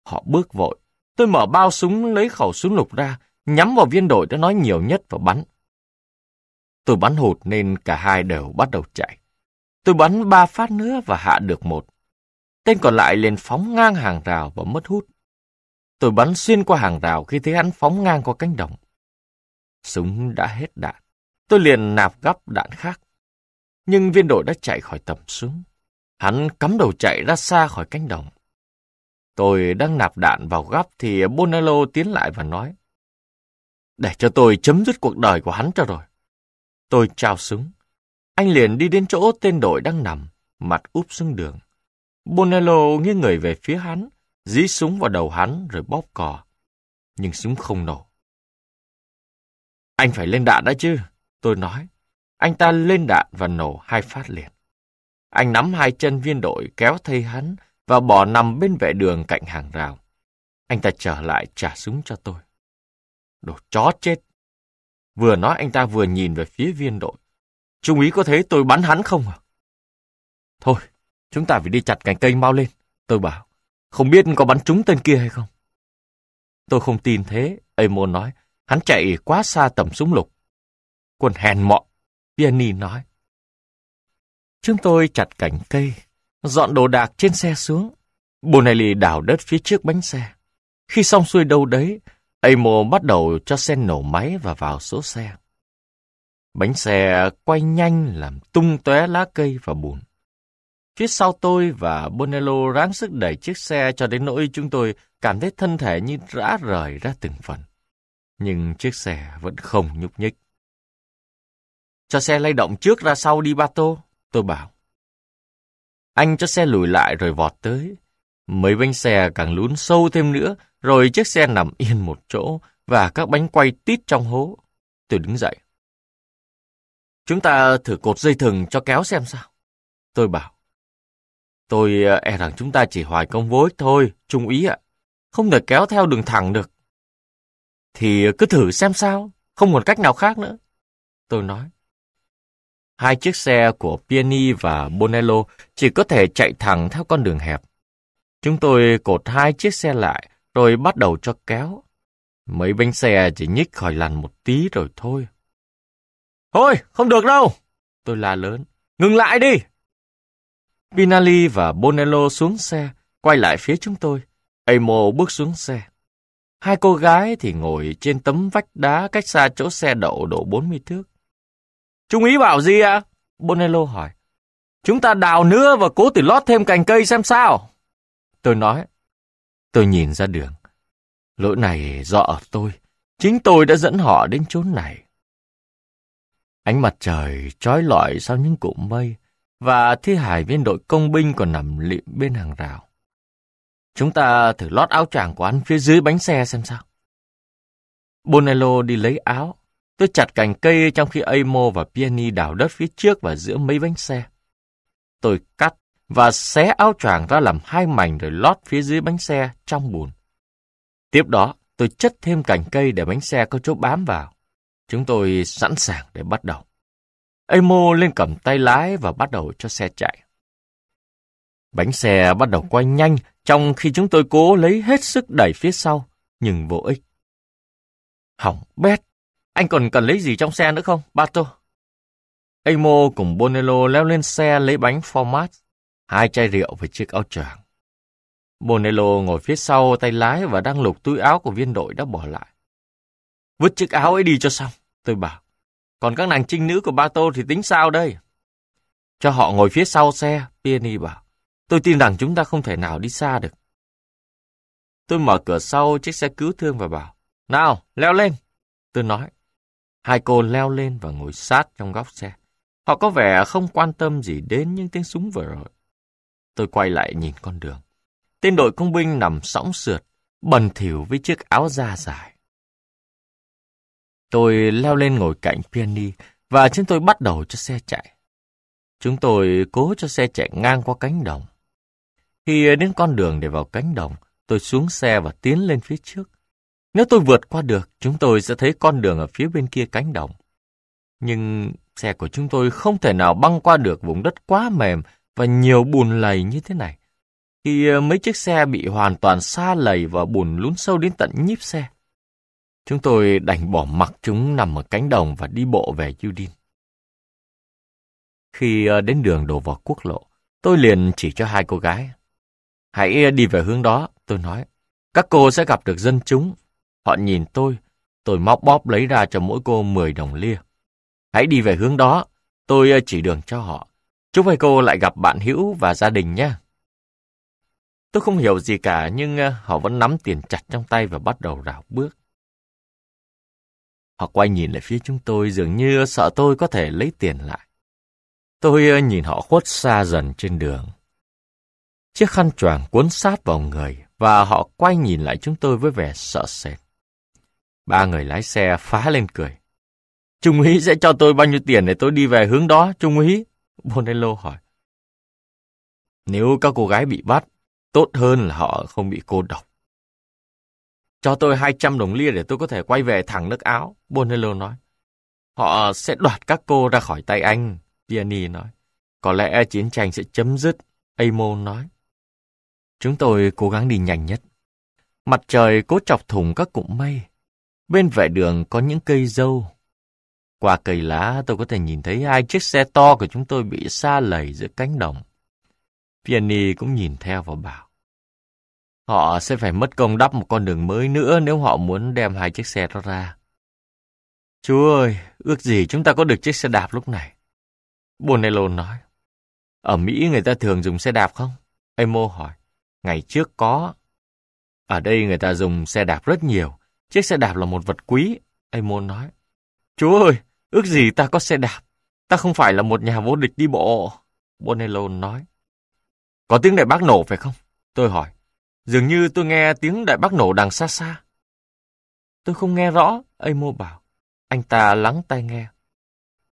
Họ bước vội. Tôi mở bao súng lấy khẩu súng lục ra, nhắm vào viên đội đã nói nhiều nhất và bắn. Tôi bắn hụt nên cả hai đều bắt đầu chạy. Tôi bắn ba phát nữa và hạ được một. Tên còn lại liền phóng ngang hàng rào và mất hút. Tôi bắn xuyên qua hàng rào khi thấy hắn phóng ngang qua cánh đồng. Súng đã hết đạn. Tôi liền nạp gấp đạn khác. Nhưng viên đội đã chạy khỏi tầm súng. Hắn cắm đầu chạy ra xa khỏi cánh đồng. Tôi đang nạp đạn vào gắp thì Bonello tiến lại và nói. Để cho tôi chấm dứt cuộc đời của hắn cho rồi. Tôi trao súng. Anh liền đi đến chỗ tên đội đang nằm, mặt úp xuống đường. Bonello nghiêng người về phía hắn, dí súng vào đầu hắn rồi bóp cò. Nhưng súng không nổ. Anh phải lên đạn đã chứ, Tôi nói, anh ta lên đạn và nổ hai phát liền. Anh nắm hai chân viên đội kéo thây hắn và bỏ nằm bên vệ đường cạnh hàng rào. Anh ta trở lại trả súng cho tôi. Đồ chó chết. Vừa nói anh ta vừa nhìn về phía viên đội. Trung ý có thấy tôi bắn hắn không à? Thôi, chúng ta phải đi chặt cành cây mau lên. Tôi bảo, không biết có bắn trúng tên kia hay không. Tôi không tin thế, Amo nói. Hắn chạy quá xa tầm súng lục quần hèn mọn, Vianney nói. Chúng tôi chặt cành cây, dọn đồ đạc trên xe xuống. Bonelli đào đất phía trước bánh xe. Khi xong xuôi đâu đấy, Amo bắt đầu cho xe nổ máy và vào số xe. Bánh xe quay nhanh làm tung tóe lá cây và bùn. Phía sau tôi và Bonello ráng sức đẩy chiếc xe cho đến nỗi chúng tôi cảm thấy thân thể như rã rời ra từng phần. Nhưng chiếc xe vẫn không nhúc nhích. Cho xe lay động trước ra sau đi ba tô, tôi bảo. Anh cho xe lùi lại rồi vọt tới. Mấy bánh xe càng lún sâu thêm nữa, rồi chiếc xe nằm yên một chỗ và các bánh quay tít trong hố. Tôi đứng dậy. Chúng ta thử cột dây thừng cho kéo xem sao. Tôi bảo. Tôi ờ, e rằng chúng ta chỉ hoài công vô ích thôi, trung ý ạ. Không thể kéo theo đường thẳng được. Thì cứ thử xem sao, không còn cách nào khác nữa. Tôi nói hai chiếc xe của Piani và Bonello chỉ có thể chạy thẳng theo con đường hẹp. Chúng tôi cột hai chiếc xe lại, rồi bắt đầu cho kéo. Mấy bánh xe chỉ nhích khỏi làn một tí rồi thôi. Thôi, không được đâu! Tôi la lớn. Ngừng lại đi! Pinali và Bonello xuống xe, quay lại phía chúng tôi. Amo bước xuống xe. Hai cô gái thì ngồi trên tấm vách đá cách xa chỗ xe đậu độ 40 thước. Trung ý bảo gì ạ? À? Bonello hỏi. Chúng ta đào nữa và cố tự lót thêm cành cây xem sao. Tôi nói. Tôi nhìn ra đường. Lỗi này do ở tôi. Chính tôi đã dẫn họ đến chốn này. Ánh mặt trời trói lọi sau những cụm mây và thi hài viên đội công binh còn nằm lịm bên hàng rào. Chúng ta thử lót áo tràng của anh phía dưới bánh xe xem sao. Bonello đi lấy áo Tôi chặt cành cây trong khi Amo và Piani đào đất phía trước và giữa mấy bánh xe. Tôi cắt và xé áo choàng ra làm hai mảnh rồi lót phía dưới bánh xe trong bùn. Tiếp đó, tôi chất thêm cành cây để bánh xe có chỗ bám vào. Chúng tôi sẵn sàng để bắt đầu. Amo lên cầm tay lái và bắt đầu cho xe chạy. Bánh xe bắt đầu quay nhanh trong khi chúng tôi cố lấy hết sức đẩy phía sau, nhưng vô ích. Hỏng bét anh còn cần lấy gì trong xe nữa không, Bato? Amo cùng Bonello leo lên xe lấy bánh format, hai chai rượu và chiếc áo choàng. Bonello ngồi phía sau tay lái và đang lục túi áo của viên đội đã bỏ lại. Vứt chiếc áo ấy đi cho xong, tôi bảo. Còn các nàng trinh nữ của Bato thì tính sao đây? Cho họ ngồi phía sau xe, Piani bảo. Tôi tin rằng chúng ta không thể nào đi xa được. Tôi mở cửa sau chiếc xe cứu thương và bảo. Nào, leo lên. Tôi nói. Hai cô leo lên và ngồi sát trong góc xe. Họ có vẻ không quan tâm gì đến những tiếng súng vừa rồi. Tôi quay lại nhìn con đường. Tên đội công binh nằm sóng sượt, bần thỉu với chiếc áo da dài. Tôi leo lên ngồi cạnh Piani và chúng tôi bắt đầu cho xe chạy. Chúng tôi cố cho xe chạy ngang qua cánh đồng. Khi đến con đường để vào cánh đồng, tôi xuống xe và tiến lên phía trước. Nếu tôi vượt qua được, chúng tôi sẽ thấy con đường ở phía bên kia cánh đồng. Nhưng xe của chúng tôi không thể nào băng qua được vùng đất quá mềm và nhiều bùn lầy như thế này. Khi ờ, mấy chiếc xe bị hoàn toàn xa lầy và bùn lún sâu đến tận nhíp xe. Chúng tôi đành bỏ mặc chúng nằm ở cánh đồng và đi bộ về Udin. Khi ờ, đến đường đổ vào quốc lộ, tôi liền chỉ cho hai cô gái. Hãy ờ, đi về hướng đó, tôi nói. Các cô sẽ gặp được dân chúng Họ nhìn tôi, tôi móc bóp lấy ra cho mỗi cô 10 đồng lia. Hãy đi về hướng đó, tôi ờ, chỉ đường cho họ. Chúc hai cô lại gặp bạn hữu và gia đình nhé. Tôi không hiểu gì cả nhưng ờ, họ vẫn nắm tiền chặt trong tay và bắt đầu rảo bước. Họ quay nhìn lại phía chúng tôi dường như sợ tôi có thể lấy tiền lại. Tôi ờ, nhìn họ khuất xa dần trên đường. Chiếc khăn choàng cuốn sát vào người và họ quay nhìn lại chúng tôi với vẻ sợ sệt. Ba người lái xe phá lên cười. Trung úy sẽ cho tôi bao nhiêu tiền để tôi đi về hướng đó, Trung úy? Bonello hỏi. Nếu các cô gái bị bắt, tốt hơn là họ không bị cô độc. Cho tôi 200 đồng lia để tôi có thể quay về thẳng nước áo, Bonello nói. Họ sẽ đoạt các cô ra khỏi tay anh, Piani nói. Có lẽ chiến tranh sẽ chấm dứt, Amo nói. Chúng tôi cố gắng đi nhanh nhất. Mặt trời cố chọc thủng các cụm mây, Bên vệ đường có những cây dâu. Qua cây lá tôi có thể nhìn thấy hai chiếc xe to của chúng tôi bị xa lầy giữa cánh đồng. Piani cũng nhìn theo và bảo. Họ sẽ phải mất công đắp một con đường mới nữa nếu họ muốn đem hai chiếc xe đó ra. Chú ơi, ước gì chúng ta có được chiếc xe đạp lúc này. Bonello nói. Ở Mỹ người ta thường dùng xe đạp không? Emo hỏi. Ngày trước có. Ở đây người ta dùng xe đạp rất nhiều, Chiếc xe đạp là một vật quý, Amon nói. Chúa ơi, ước gì ta có xe đạp. Ta không phải là một nhà vô địch đi bộ, Bonello nói. Có tiếng đại bác nổ phải không? Tôi hỏi. Dường như tôi nghe tiếng đại bác nổ đằng xa xa. Tôi không nghe rõ, Amo bảo. Anh ta lắng tai nghe.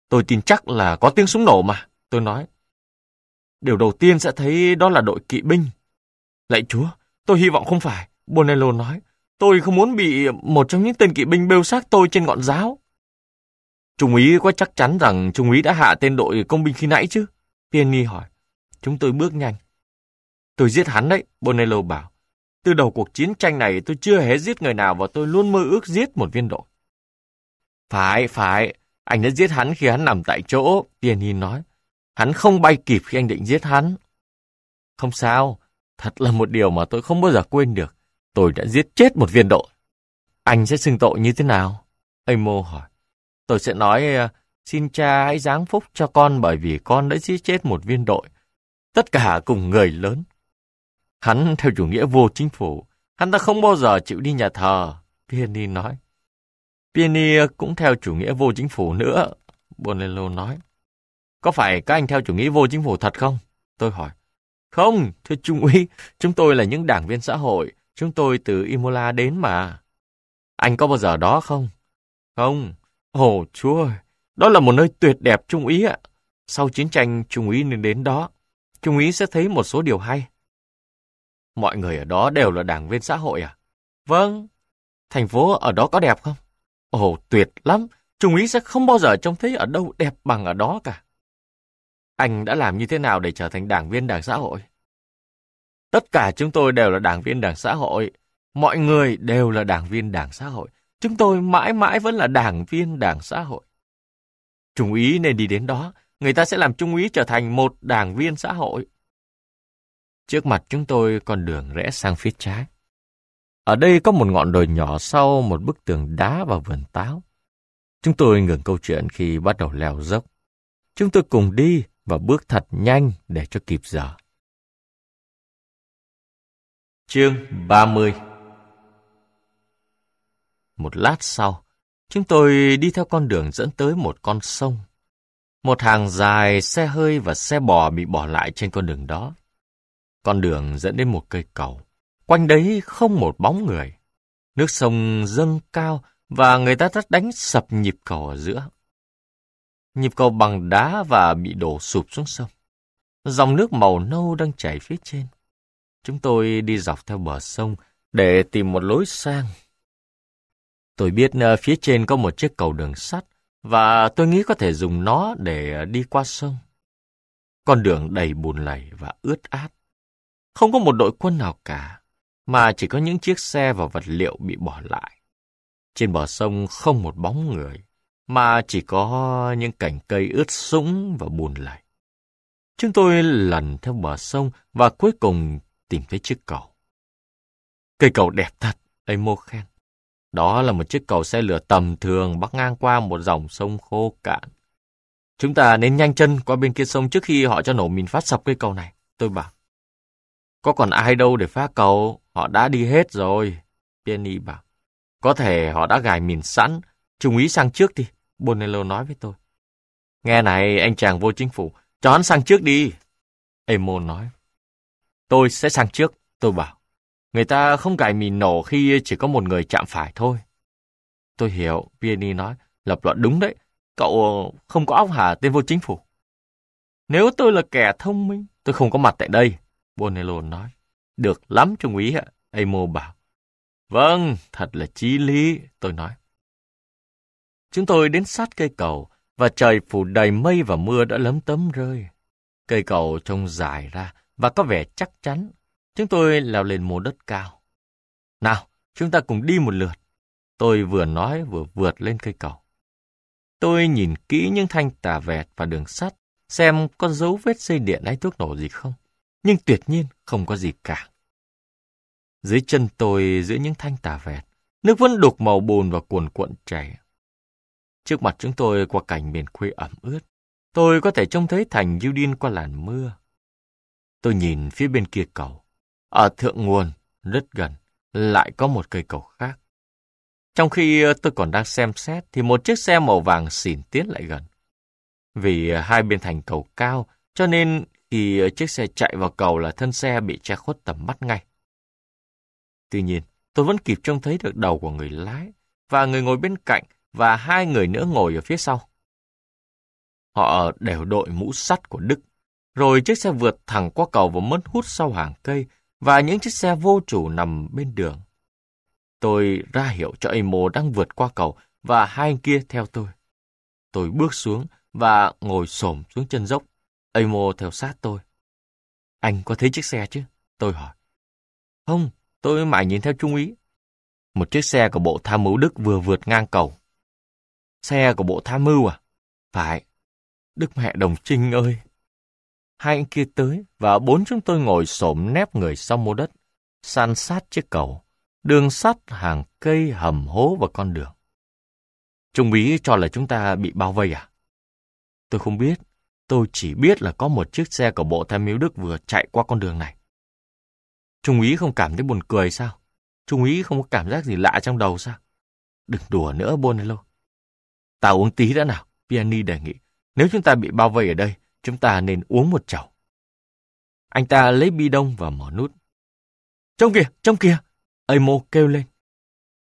Tôi tin chắc là có tiếng súng nổ mà, tôi nói. Điều đầu tiên sẽ thấy đó là đội kỵ binh. Lạy chúa, tôi hy vọng không phải, Bonello nói. Tôi không muốn bị một trong những tên kỵ binh bêu xác tôi trên ngọn giáo. Trung úy có chắc chắn rằng Trung úy đã hạ tên đội công binh khi nãy chứ? Penny hỏi. Chúng tôi bước nhanh. Tôi giết hắn đấy, Bonello bảo. Từ đầu cuộc chiến tranh này tôi chưa hề giết người nào và tôi luôn mơ ước giết một viên đội. Phải, phải, anh đã giết hắn khi hắn nằm tại chỗ, Penny nói. Hắn không bay kịp khi anh định giết hắn. Không sao, thật là một điều mà tôi không bao giờ quên được tôi đã giết chết một viên đội. Anh sẽ xưng tội như thế nào? Amo hỏi. Tôi sẽ nói, ờ, xin cha hãy giáng phúc cho con bởi vì con đã giết chết một viên đội. Tất cả cùng người lớn. Hắn theo chủ nghĩa vô chính phủ. Hắn ta không bao giờ chịu đi nhà thờ, pieni nói. pieni cũng theo chủ nghĩa vô chính phủ nữa, Bonello nói. Có phải các anh theo chủ nghĩa vô chính phủ thật không? Tôi hỏi. Không, thưa Trung úy, chúng tôi là những đảng viên xã hội. Chúng tôi từ Imola đến mà. Anh có bao giờ đó không? Không. Ồ chúa ơi, đó là một nơi tuyệt đẹp Trung Ý ạ. Sau chiến tranh, Trung Ý nên đến đó. Trung Ý sẽ thấy một số điều hay. Mọi người ở đó đều là đảng viên xã hội à? Vâng. Thành phố ở đó có đẹp không? Ồ, tuyệt lắm. Trung Ý sẽ không bao giờ trông thấy ở đâu đẹp bằng ở đó cả. Anh đã làm như thế nào để trở thành đảng viên đảng xã hội? Tất cả chúng tôi đều là đảng viên đảng xã hội. Mọi người đều là đảng viên đảng xã hội. Chúng tôi mãi mãi vẫn là đảng viên đảng xã hội. Trung úy nên đi đến đó. Người ta sẽ làm trung úy trở thành một đảng viên xã hội. Trước mặt chúng tôi còn đường rẽ sang phía trái. Ở đây có một ngọn đồi nhỏ sau một bức tường đá và vườn táo. Chúng tôi ngừng câu chuyện khi bắt đầu leo dốc. Chúng tôi cùng đi và bước thật nhanh để cho kịp giờ. Chương 30 Một lát sau, chúng tôi đi theo con đường dẫn tới một con sông. Một hàng dài xe hơi và xe bò bị bỏ lại trên con đường đó. Con đường dẫn đến một cây cầu. Quanh đấy không một bóng người. Nước sông dâng cao và người ta rất đánh sập nhịp cầu ở giữa. Nhịp cầu bằng đá và bị đổ sụp xuống sông. Dòng nước màu nâu đang chảy phía trên. Chúng tôi đi dọc theo bờ sông để tìm một lối sang. Tôi biết ờ, phía trên có một chiếc cầu đường sắt và tôi nghĩ có thể dùng nó để ờ, đi qua sông. Con đường đầy bùn lầy và ướt át. Không có một đội quân nào cả, mà chỉ có những chiếc xe và vật liệu bị bỏ lại. Trên bờ sông không một bóng người, mà chỉ có những cành cây ướt sũng và bùn lầy. Chúng tôi lần theo bờ sông và cuối cùng tìm thấy chiếc cầu. Cây cầu đẹp thật, ấy mô khen. Đó là một chiếc cầu xe lửa tầm thường bắc ngang qua một dòng sông khô cạn. Chúng ta nên nhanh chân qua bên kia sông trước khi họ cho nổ mìn phát sập cây cầu này, tôi bảo. Có còn ai đâu để phá cầu, họ đã đi hết rồi, Penny bảo. Có thể họ đã gài mìn sẵn, trung ý sang trước đi, Bonello nói với tôi. Nghe này, anh chàng vô chính phủ, cho hắn sang trước đi, Emo nói. Tôi sẽ sang trước, tôi bảo. Người ta không cài mìn nổ khi chỉ có một người chạm phải thôi. Tôi hiểu, Vieni nói, lập luận đúng đấy. Cậu không có óc hả tên vô chính phủ? Nếu tôi là kẻ thông minh, tôi không có mặt tại đây, Bonello nói. Được lắm, Trung úy ạ, Amo bảo. Vâng, thật là chí lý, tôi nói. Chúng tôi đến sát cây cầu, và trời phủ đầy mây và mưa đã lấm tấm rơi. Cây cầu trông dài ra, và có vẻ chắc chắn. Chúng tôi leo lên mô đất cao. Nào, chúng ta cùng đi một lượt. Tôi vừa nói vừa vượt lên cây cầu. Tôi nhìn kỹ những thanh tà vẹt và đường sắt, xem có dấu vết dây điện hay thuốc nổ gì không. Nhưng tuyệt nhiên không có gì cả. Dưới chân tôi giữa những thanh tà vẹt, nước vẫn đục màu bùn và cuồn cuộn chảy. Trước mặt chúng tôi qua cảnh miền quê ẩm ướt, tôi có thể trông thấy thành Diêu qua làn mưa. Tôi nhìn phía bên kia cầu. Ở thượng nguồn, rất gần, lại có một cây cầu khác. Trong khi ờ, tôi còn đang xem xét thì một chiếc xe màu vàng xỉn tiến lại gần. Vì ờ, hai bên thành cầu cao, cho nên khi ờ, chiếc xe chạy vào cầu là thân xe bị che khuất tầm mắt ngay. Tuy nhiên, tôi vẫn kịp trông thấy được đầu của người lái và người ngồi bên cạnh và hai người nữa ngồi ở phía sau. Họ đều đội mũ sắt của Đức rồi chiếc xe vượt thẳng qua cầu và mất hút sau hàng cây và những chiếc xe vô chủ nằm bên đường. Tôi ra hiệu cho Amo đang vượt qua cầu và hai anh kia theo tôi. Tôi bước xuống và ngồi xổm xuống chân dốc. Amo theo sát tôi. Anh có thấy chiếc xe chứ? Tôi hỏi. Không, tôi mãi nhìn theo trung úy. Một chiếc xe của bộ tham mưu Đức vừa vượt ngang cầu. Xe của bộ tham mưu à? Phải. Đức mẹ đồng trinh ơi! Hai anh kia tới và bốn chúng tôi ngồi xổm nép người sau mô đất, san sát chiếc cầu, đường sắt, hàng cây, hầm hố và con đường. Trung úy cho là chúng ta bị bao vây à? Tôi không biết, tôi chỉ biết là có một chiếc xe của bộ tham mưu Đức vừa chạy qua con đường này. Trung úy không cảm thấy buồn cười sao? Trung úy không có cảm giác gì lạ trong đầu sao? Đừng đùa nữa Bonello. Ta uống tí đã nào, Piani đề nghị. Nếu chúng ta bị bao vây ở đây, chúng ta nên uống một chầu. Anh ta lấy bi đông và mở nút. Trong kìa, trong kìa! Ây mô kêu lên.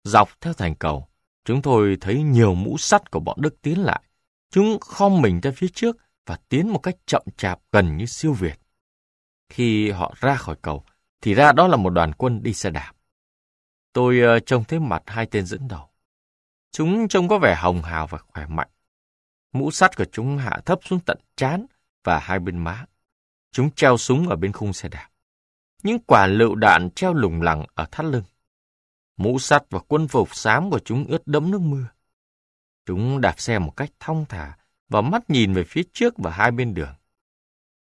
Dọc theo thành cầu, chúng tôi thấy nhiều mũ sắt của bọn Đức tiến lại. Chúng khom mình ra phía trước và tiến một cách chậm chạp gần như siêu việt. Khi họ ra khỏi cầu, thì ra đó là một đoàn quân đi xe đạp. Tôi ờ, trông thấy mặt hai tên dẫn đầu. Chúng trông có vẻ hồng hào và khỏe mạnh. Mũ sắt của chúng hạ thấp xuống tận chán và hai bên má. Chúng treo súng ở bên khung xe đạp. Những quả lựu đạn treo lủng lẳng ở thắt lưng. Mũ sắt và quân phục xám của chúng ướt đẫm nước mưa. Chúng đạp xe một cách thong thả và mắt nhìn về phía trước và hai bên đường.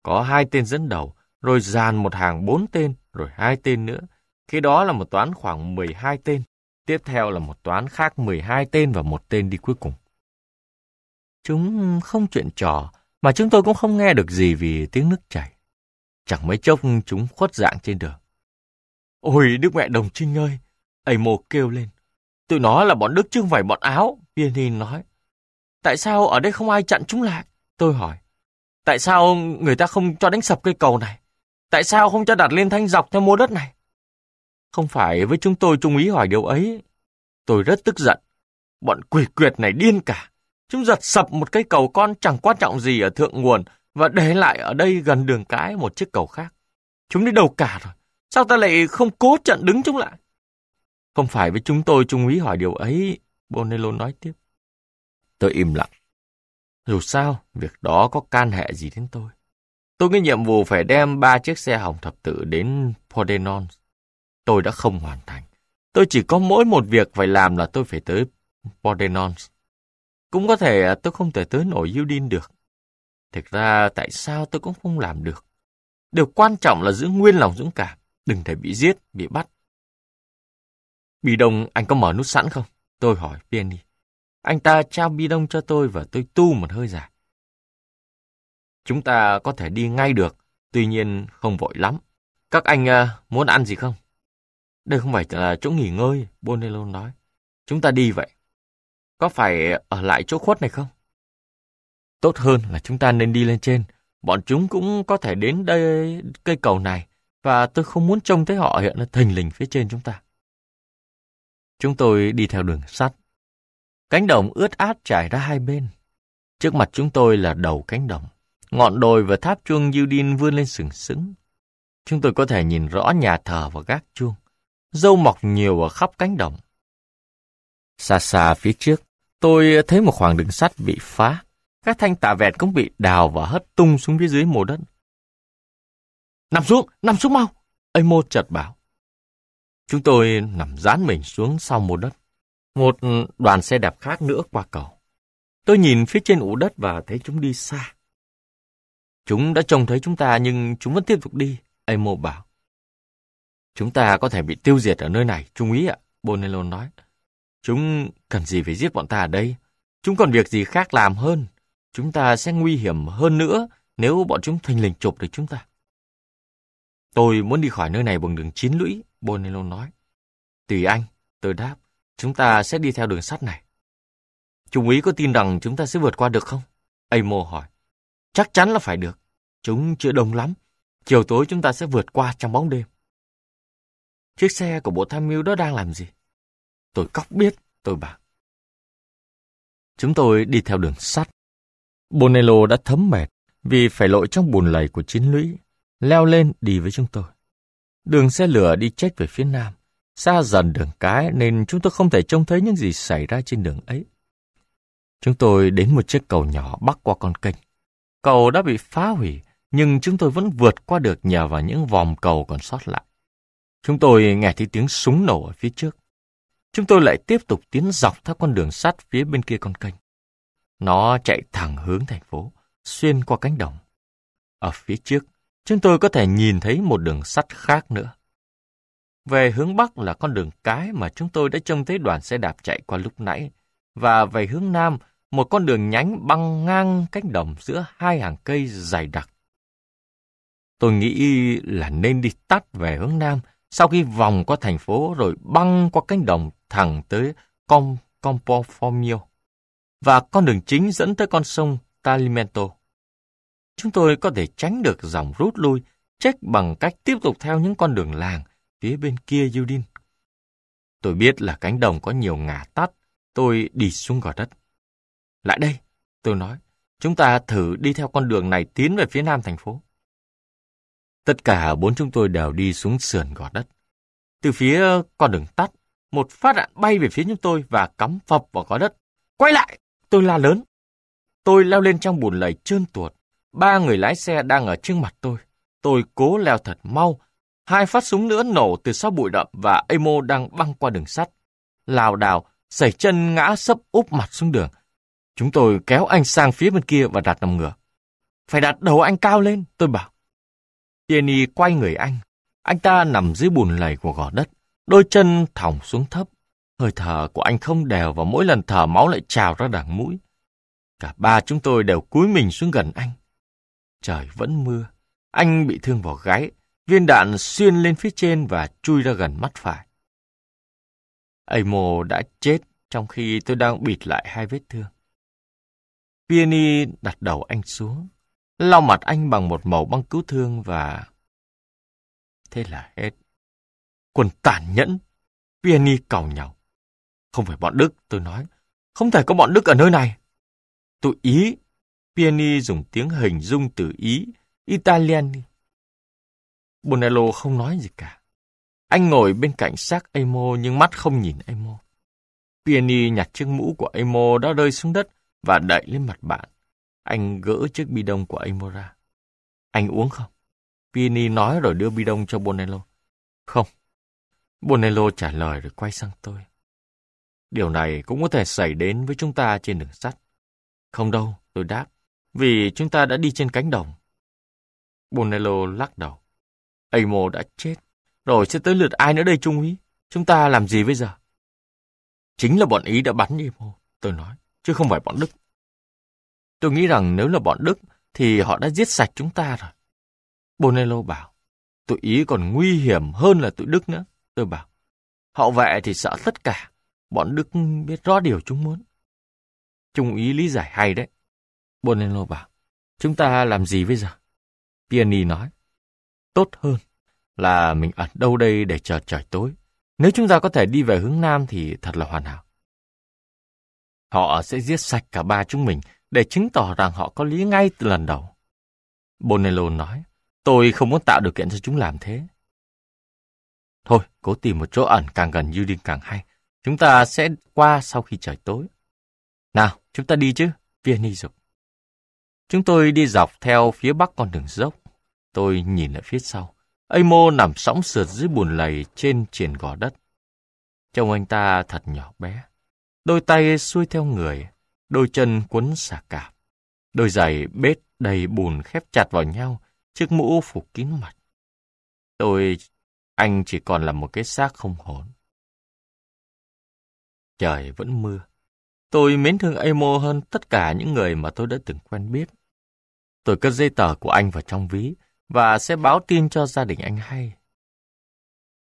Có hai tên dẫn đầu, rồi dàn một hàng bốn tên, rồi hai tên nữa. Khi đó là một toán khoảng 12 tên. Tiếp theo là một toán khác 12 tên và một tên đi cuối cùng. Chúng không chuyện trò mà chúng tôi cũng không nghe được gì vì tiếng nước chảy. Chẳng mấy chốc chúng khuất dạng trên đường. Ôi, Đức mẹ đồng trinh ơi! Ây Mô kêu lên. Tụi nó là bọn Đức chứ không phải bọn Áo, Vienin nói. Tại sao ở đây không ai chặn chúng lại? Tôi hỏi. Tại sao người ta không cho đánh sập cây cầu này? Tại sao không cho đặt lên thanh dọc theo mua đất này? Không phải với chúng tôi trung ý hỏi điều ấy. Tôi rất tức giận. Bọn quỷ quyệt này điên cả. Chúng giật sập một cây cầu con chẳng quan trọng gì ở thượng nguồn và để lại ở đây gần đường cái một chiếc cầu khác. Chúng đi đâu cả rồi. Sao ta lại không cố chặn đứng chúng lại? Không phải với chúng tôi trung úy hỏi điều ấy, Bonello nói tiếp. Tôi im lặng. Dù sao, việc đó có can hệ gì đến tôi. Tôi có nhiệm vụ phải đem ba chiếc xe hỏng thập tự đến Pordenone. Tôi đã không hoàn thành. Tôi chỉ có mỗi một việc phải làm là tôi phải tới Pordenone. Cũng có thể à, tôi không thể tới nổi Yudin được. Thực ra tại sao tôi cũng không làm được. Điều quan trọng là giữ nguyên lòng dũng cảm, đừng để bị giết, bị bắt. Bì đông anh có mở nút sẵn không? Tôi hỏi Penny. Anh ta trao bi đông cho tôi và tôi tu một hơi dài. Chúng ta có thể đi ngay được, tuy nhiên không vội lắm. Các anh à, muốn ăn gì không? Đây không phải là chỗ nghỉ ngơi, Bonello nói. Chúng ta đi vậy. Có phải ở lại chỗ khuất này không? Tốt hơn là chúng ta nên đi lên trên. Bọn chúng cũng có thể đến đây cây cầu này và tôi không muốn trông thấy họ hiện thình lình phía trên chúng ta. Chúng tôi đi theo đường sắt. Cánh đồng ướt át trải ra hai bên. Trước mặt chúng tôi là đầu cánh đồng. Ngọn đồi và tháp chuông Yudin vươn lên sừng sững. Chúng tôi có thể nhìn rõ nhà thờ và gác chuông. Dâu mọc nhiều ở khắp cánh đồng. Xa xa phía trước, Tôi thấy một khoảng đường sắt bị phá. Các thanh tạ vẹt cũng bị đào và hất tung xuống phía dưới mồ đất. Nằm xuống, nằm xuống mau! Ây mô chợt bảo. Chúng tôi nằm dán mình xuống sau mồ đất. Một đoàn xe đạp khác nữa qua cầu. Tôi nhìn phía trên ủ đất và thấy chúng đi xa. Chúng đã trông thấy chúng ta nhưng chúng vẫn tiếp tục đi, Ây mô bảo. Chúng ta có thể bị tiêu diệt ở nơi này, Trung ý ạ, Bonello nói. Chúng cần gì phải giết bọn ta ở đây? Chúng còn việc gì khác làm hơn? Chúng ta sẽ nguy hiểm hơn nữa nếu bọn chúng thình lình chụp được chúng ta. Tôi muốn đi khỏi nơi này bằng đường chín lũy, Bonello nói. Tùy anh, tôi đáp, chúng ta sẽ đi theo đường sắt này. Trung úy có tin rằng chúng ta sẽ vượt qua được không? Amo hỏi. Chắc chắn là phải được. Chúng chưa đông lắm. Chiều tối chúng ta sẽ vượt qua trong bóng đêm. Chiếc xe của bộ tham mưu đó đang làm gì? Tôi cóc biết, tôi bảo. Chúng tôi đi theo đường sắt. Bonello đã thấm mệt vì phải lội trong bùn lầy của chiến lũy, leo lên đi với chúng tôi. Đường xe lửa đi chết về phía nam, xa dần đường cái nên chúng tôi không thể trông thấy những gì xảy ra trên đường ấy. Chúng tôi đến một chiếc cầu nhỏ bắc qua con kênh. Cầu đã bị phá hủy, nhưng chúng tôi vẫn vượt qua được nhờ vào những vòng cầu còn sót lại. Chúng tôi nghe thấy tiếng súng nổ ở phía trước chúng tôi lại tiếp tục tiến dọc theo con đường sắt phía bên kia con kênh. Nó chạy thẳng hướng thành phố, xuyên qua cánh đồng. Ở phía trước, chúng tôi có thể nhìn thấy một đường sắt khác nữa. Về hướng Bắc là con đường cái mà chúng tôi đã trông thấy đoàn xe đạp chạy qua lúc nãy, và về hướng Nam, một con đường nhánh băng ngang cánh đồng giữa hai hàng cây dày đặc. Tôi nghĩ là nên đi tắt về hướng Nam, sau khi vòng qua thành phố rồi băng qua cánh đồng thẳng tới Com Compoformio và con đường chính dẫn tới con sông Talimento. Chúng tôi có thể tránh được dòng rút lui, trách bằng cách tiếp tục theo những con đường làng phía bên kia Yudin. Tôi biết là cánh đồng có nhiều ngả tắt, tôi đi xuống gò đất. Lại đây, tôi nói, chúng ta thử đi theo con đường này tiến về phía nam thành phố. Tất cả bốn chúng tôi đều đi xuống sườn gò đất. Từ phía con đường tắt, một phát đạn bay về phía chúng tôi và cắm phập vào có đất. Quay lại! Tôi la lớn. Tôi leo lên trong bùn lầy trơn tuột. Ba người lái xe đang ở trước mặt tôi. Tôi cố leo thật mau. Hai phát súng nữa nổ từ sau bụi đậm và Amo đang băng qua đường sắt. Lào đảo, sẩy chân ngã sấp úp mặt xuống đường. Chúng tôi kéo anh sang phía bên kia và đặt nằm ngửa. Phải đặt đầu anh cao lên, tôi bảo. Yeni quay người anh. Anh ta nằm dưới bùn lầy của gò đất. Đôi chân thòng xuống thấp, hơi thở của anh không đều và mỗi lần thở máu lại trào ra đằng mũi. Cả ba chúng tôi đều cúi mình xuống gần anh. Trời vẫn mưa, anh bị thương vào gáy, viên đạn xuyên lên phía trên và chui ra gần mắt phải. Amo đã chết trong khi tôi đang bịt lại hai vết thương. Piani đặt đầu anh xuống, lau mặt anh bằng một màu băng cứu thương và... Thế là hết quân tàn nhẫn. Vienny cầu nhau. Không phải bọn Đức, tôi nói. Không thể có bọn Đức ở nơi này. Tụi Ý. Vienny dùng tiếng hình dung từ Ý, Italian. Bonello không nói gì cả. Anh ngồi bên cạnh xác Amo nhưng mắt không nhìn Amo. Piani nhặt chiếc mũ của Amo đã rơi xuống đất và đậy lên mặt bạn. Anh gỡ chiếc bi đông của Amo ra. Anh uống không? Piani nói rồi đưa bi đông cho Bonello. Không, Bonello trả lời rồi quay sang tôi. Điều này cũng có thể xảy đến với chúng ta trên đường sắt. Không đâu, tôi đáp, vì chúng ta đã đi trên cánh đồng. Bonello lắc đầu. Amo đã chết, rồi sẽ tới lượt ai nữa đây Trung úy? Chúng ta làm gì bây giờ? Chính là bọn Ý đã bắn Amo, tôi nói, chứ không phải bọn Đức. Tôi nghĩ rằng nếu là bọn Đức thì họ đã giết sạch chúng ta rồi. Bonello bảo, tụi Ý còn nguy hiểm hơn là tụi Đức nữa. Tôi bảo, họ vệ thì sợ tất cả, bọn Đức biết rõ điều chúng muốn. Trung ý lý giải hay đấy. Bonello bảo, chúng ta làm gì bây giờ? Piani nói, tốt hơn là mình ẩn đâu đây để chờ trời tối. Nếu chúng ta có thể đi về hướng Nam thì thật là hoàn hảo. Họ sẽ giết sạch cả ba chúng mình để chứng tỏ rằng họ có lý ngay từ lần đầu. Bonello nói, tôi không muốn tạo điều kiện cho chúng làm thế. Thôi, cố tìm một chỗ ẩn càng gần Yulin càng hay. Chúng ta sẽ qua sau khi trời tối. Nào, chúng ta đi chứ, Vianney dục. Chúng tôi đi dọc theo phía bắc con đường dốc. Tôi nhìn lại phía sau. Amo nằm sóng sượt dưới bùn lầy trên triển gò đất. Trông anh ta thật nhỏ bé. Đôi tay xuôi theo người, đôi chân quấn xà cạp. Đôi giày bết đầy bùn khép chặt vào nhau, chiếc mũ phủ kín mặt. Tôi anh chỉ còn là một cái xác không hồn. Trời vẫn mưa. Tôi mến thương Amo hơn tất cả những người mà tôi đã từng quen biết. Tôi cất dây tờ của anh vào trong ví và sẽ báo tin cho gia đình anh hay.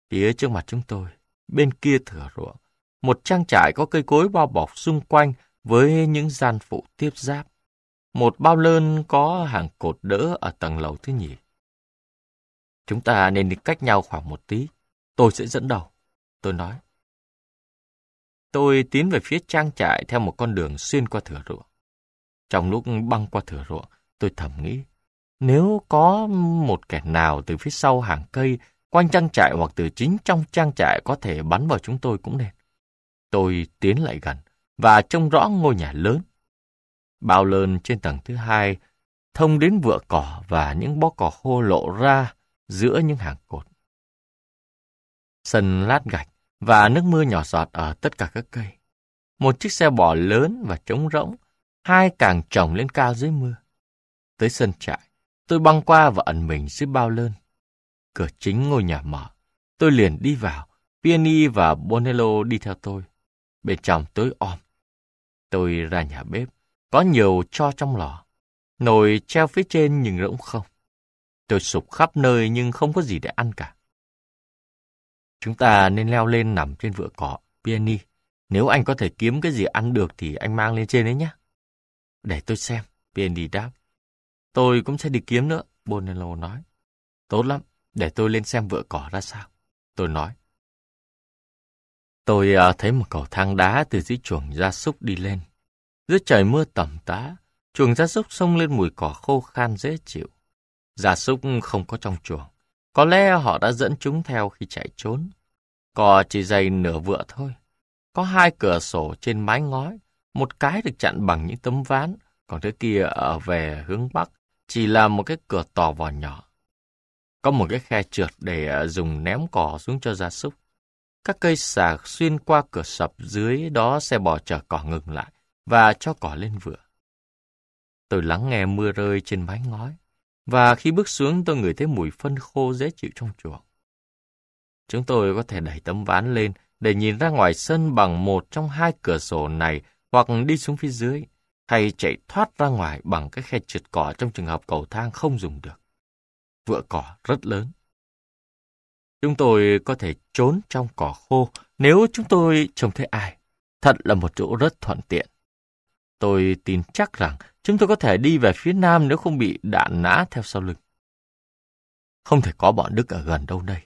Phía trước mặt chúng tôi, bên kia thửa ruộng, một trang trại có cây cối bao bọc xung quanh với những gian phụ tiếp giáp. Một bao lơn có hàng cột đỡ ở tầng lầu thứ nhì. Chúng ta nên đi cách nhau khoảng một tí. Tôi sẽ dẫn đầu. Tôi nói. Tôi tiến về phía trang trại theo một con đường xuyên qua thửa ruộng. Trong lúc băng qua thửa ruộng, tôi thầm nghĩ, nếu có một kẻ nào từ phía sau hàng cây, quanh trang trại hoặc từ chính trong trang trại có thể bắn vào chúng tôi cũng nên. Tôi tiến lại gần và trông rõ ngôi nhà lớn. Bao lơn trên tầng thứ hai, thông đến vựa cỏ và những bó cỏ khô lộ ra giữa những hàng cột. Sân lát gạch và nước mưa nhỏ giọt ở tất cả các cây. Một chiếc xe bò lớn và trống rỗng, hai càng trồng lên cao dưới mưa. Tới sân trại, tôi băng qua và ẩn mình dưới bao lơn. Cửa chính ngôi nhà mở, tôi liền đi vào, Piani và Bonello đi theo tôi. Bên trong tối om. Tôi ra nhà bếp, có nhiều cho trong lò. Nồi treo phía trên nhưng rỗng không. Tôi sụp khắp nơi nhưng không có gì để ăn cả. Chúng ta nên leo lên nằm trên vựa cỏ, Piani. Nếu anh có thể kiếm cái gì ăn được thì anh mang lên trên đấy nhé. Để tôi xem, Piani đáp. Tôi cũng sẽ đi kiếm nữa, Bonello nói. Tốt lắm, để tôi lên xem vựa cỏ ra sao. Tôi nói. Tôi à, thấy một cầu thang đá từ dưới chuồng gia súc đi lên. Dưới trời mưa tầm tá, chuồng gia súc xông lên mùi cỏ khô khan dễ chịu. Gia súc không có trong chuồng. Có lẽ họ đã dẫn chúng theo khi chạy trốn. Cò chỉ dày nửa vựa thôi. Có hai cửa sổ trên mái ngói, một cái được chặn bằng những tấm ván, còn thứ kia ở về hướng bắc, chỉ là một cái cửa tò vò nhỏ. Có một cái khe trượt để à, dùng ném cỏ xuống cho gia súc. Các cây xà xuyên qua cửa sập dưới đó xe bò chở cỏ ngừng lại và cho cỏ lên vựa. Tôi lắng nghe mưa rơi trên mái ngói. Và khi bước xuống tôi ngửi thấy mùi phân khô dễ chịu trong chuồng. Chúng tôi có thể đẩy tấm ván lên để nhìn ra ngoài sân bằng một trong hai cửa sổ này hoặc đi xuống phía dưới, hay chạy thoát ra ngoài bằng cái khe trượt cỏ trong trường hợp cầu thang không dùng được. Vựa cỏ rất lớn. Chúng tôi có thể trốn trong cỏ khô nếu chúng tôi trông thấy ai. Thật là một chỗ rất thuận tiện. Tôi tin chắc rằng chúng tôi có thể đi về phía nam nếu không bị đạn nã theo sau lưng. Không thể có bọn Đức ở gần đâu đây.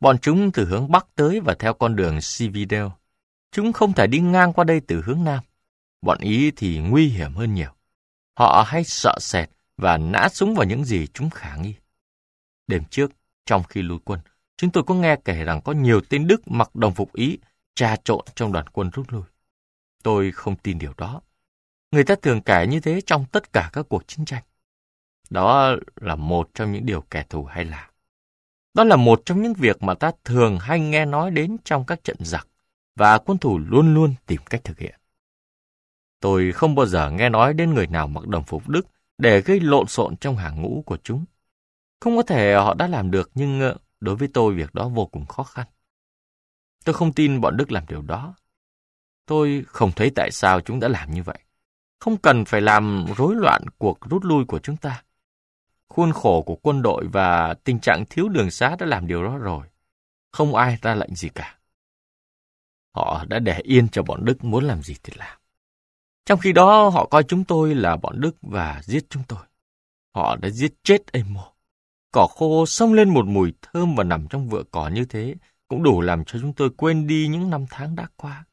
Bọn chúng từ hướng bắc tới và theo con đường Civideo. Chúng không thể đi ngang qua đây từ hướng nam. Bọn Ý thì nguy hiểm hơn nhiều. Họ hay sợ sệt và nã súng vào những gì chúng khả nghi. Đêm trước, trong khi lùi quân, chúng tôi có nghe kể rằng có nhiều tên Đức mặc đồng phục Ý trà trộn trong đoàn quân rút lui. Tôi không tin điều đó. Người ta thường kể như thế trong tất cả các cuộc chiến tranh. Đó là một trong những điều kẻ thù hay làm. Đó là một trong những việc mà ta thường hay nghe nói đến trong các trận giặc và quân thủ luôn luôn tìm cách thực hiện. Tôi không bao giờ nghe nói đến người nào mặc đồng phục Đức để gây lộn xộn trong hàng ngũ của chúng. Không có thể họ đã làm được nhưng ờ, đối với tôi việc đó vô cùng khó khăn. Tôi không tin bọn Đức làm điều đó. Tôi không thấy tại sao chúng đã làm như vậy không cần phải làm rối loạn cuộc rút lui của chúng ta. Khuôn khổ của quân đội và tình trạng thiếu đường xá đã làm điều đó rồi. Không ai ra lệnh gì cả. Họ đã để yên cho bọn Đức muốn làm gì thì làm. Trong khi đó, họ coi chúng tôi là bọn Đức và giết chúng tôi. Họ đã giết chết Emo. Cỏ khô xông lên một mùi thơm và nằm trong vựa cỏ như thế cũng đủ làm cho chúng tôi quên đi những năm tháng đã qua.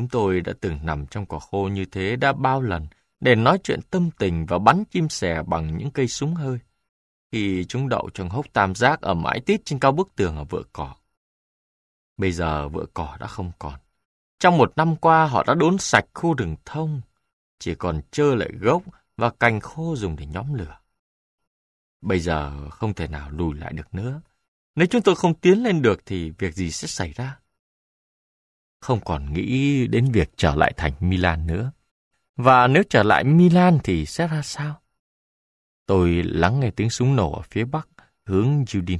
Chúng tôi đã từng nằm trong quả khô như thế đã bao lần để nói chuyện tâm tình và bắn chim sẻ bằng những cây súng hơi. Khi chúng đậu trong hốc tam giác ở mãi tít trên cao bức tường ở vựa cỏ. Bây giờ vựa cỏ đã không còn. Trong một năm qua họ đã đốn sạch khu rừng thông, chỉ còn trơ lại gốc và cành khô dùng để nhóm lửa. Bây giờ không thể nào lùi lại được nữa. Nếu chúng tôi không tiến lên được thì việc gì sẽ xảy ra? không còn nghĩ đến việc trở lại thành Milan nữa. Và nếu trở lại Milan thì sẽ ra sao? Tôi lắng nghe tiếng súng nổ ở phía bắc, hướng Judin.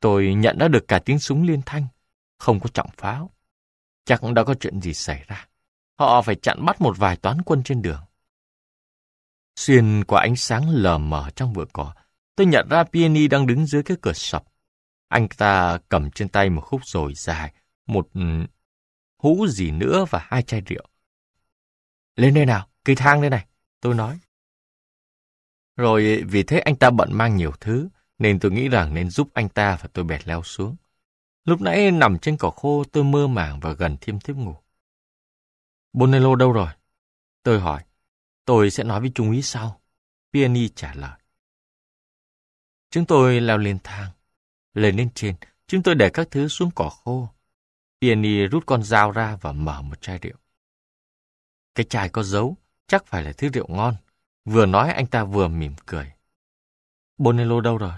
Tôi nhận đã được cả tiếng súng liên thanh, không có trọng pháo. Chắc đã có chuyện gì xảy ra. Họ phải chặn bắt một vài toán quân trên đường. Xuyên qua ánh sáng lờ mờ trong vựa cỏ, tôi nhận ra Pieni đang đứng dưới cái cửa sập. Anh ta cầm trên tay một khúc rồi dài, một ừ, hũ gì nữa và hai chai rượu. Lên đây nào, cây thang đây này, tôi nói. Rồi vì thế anh ta bận mang nhiều thứ, nên tôi nghĩ rằng nên giúp anh ta và tôi bẹt leo xuống. Lúc nãy nằm trên cỏ khô tôi mơ màng và gần thiêm thiếp ngủ. Bonello đâu rồi? Tôi hỏi. Tôi sẽ nói với trung úy sau. Piani trả lời. Chúng tôi leo lên thang. Lên lên trên, chúng tôi để các thứ xuống cỏ khô. Yeni rút con dao ra và mở một chai rượu. Cái chai có dấu, chắc phải là thứ rượu ngon. Vừa nói anh ta vừa mỉm cười. Bonello đâu rồi?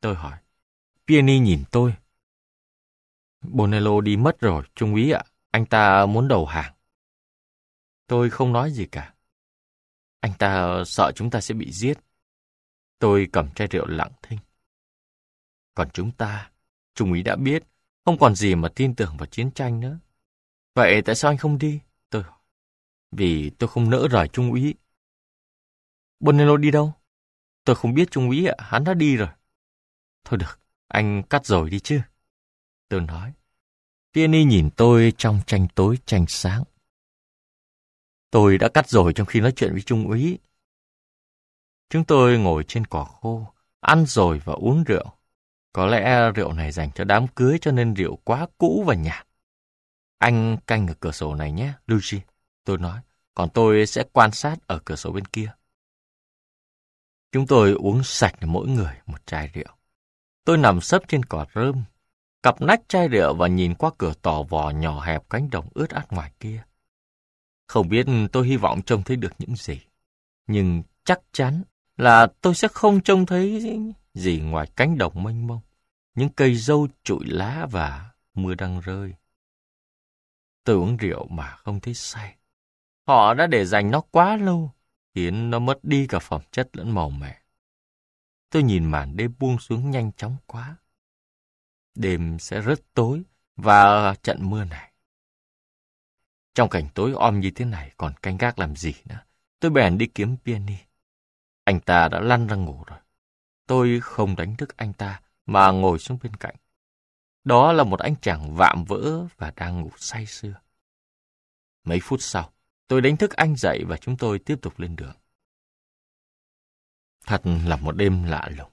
Tôi hỏi. Pieni nhìn tôi. Bonello đi mất rồi, trung úy ạ. Anh ta muốn đầu hàng. Tôi không nói gì cả. Anh ta sợ chúng ta sẽ bị giết. Tôi cầm chai rượu lặng thinh. Còn chúng ta, trung úy đã biết không còn gì mà tin tưởng vào chiến tranh nữa. Vậy tại sao anh không đi? Tôi Vì tôi không nỡ rời Trung úy. Bonello đi đâu? Tôi không biết Trung úy ạ, hắn đã đi rồi. Thôi được, anh cắt rồi đi chứ. Tôi nói. Tieni nhìn tôi trong tranh tối tranh sáng. Tôi đã cắt rồi trong khi nói chuyện với Trung úy. Chúng tôi ngồi trên cỏ khô, ăn rồi và uống rượu. Có lẽ rượu này dành cho đám cưới cho nên rượu quá cũ và nhạt. Anh canh ở cửa sổ này nhé, Luigi. Tôi nói, còn tôi sẽ quan sát ở cửa sổ bên kia. Chúng tôi uống sạch mỗi người một chai rượu. Tôi nằm sấp trên cỏ rơm, cặp nách chai rượu và nhìn qua cửa tò vò nhỏ hẹp cánh đồng ướt át ngoài kia. Không biết tôi hy vọng trông thấy được những gì, nhưng chắc chắn là tôi sẽ không trông thấy gì ngoài cánh đồng mênh mông những cây dâu trụi lá và mưa đang rơi. Tôi uống rượu mà không thấy say. Họ đã để dành nó quá lâu, khiến nó mất đi cả phẩm chất lẫn màu mẹ. Tôi nhìn màn đêm buông xuống nhanh chóng quá. Đêm sẽ rất tối và trận mưa này. Trong cảnh tối om như thế này còn canh gác làm gì nữa. Tôi bèn đi kiếm Piani. Anh ta đã lăn ra ngủ rồi. Tôi không đánh thức anh ta mà ngồi xuống bên cạnh. Đó là một anh chàng vạm vỡ và đang ngủ say sưa. Mấy phút sau, tôi đánh thức anh dậy và chúng tôi tiếp tục lên đường. Thật là một đêm lạ lùng.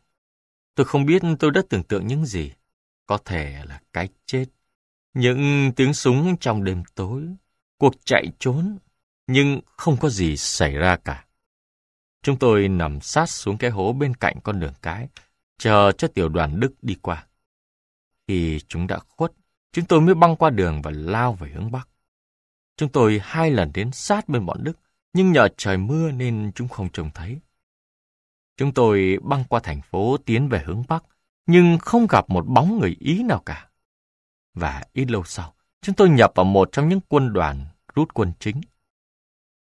Tôi không biết tôi đã tưởng tượng những gì. Có thể là cái chết, những tiếng súng trong đêm tối, cuộc chạy trốn, nhưng không có gì xảy ra cả. Chúng tôi nằm sát xuống cái hố bên cạnh con đường cái chờ cho tiểu đoàn Đức đi qua. Khi chúng đã khuất, chúng tôi mới băng qua đường và lao về hướng Bắc. Chúng tôi hai lần đến sát bên bọn Đức, nhưng nhờ trời mưa nên chúng không trông thấy. Chúng tôi băng qua thành phố tiến về hướng Bắc, nhưng không gặp một bóng người Ý nào cả. Và ít lâu sau, chúng tôi nhập vào một trong những quân đoàn rút quân chính.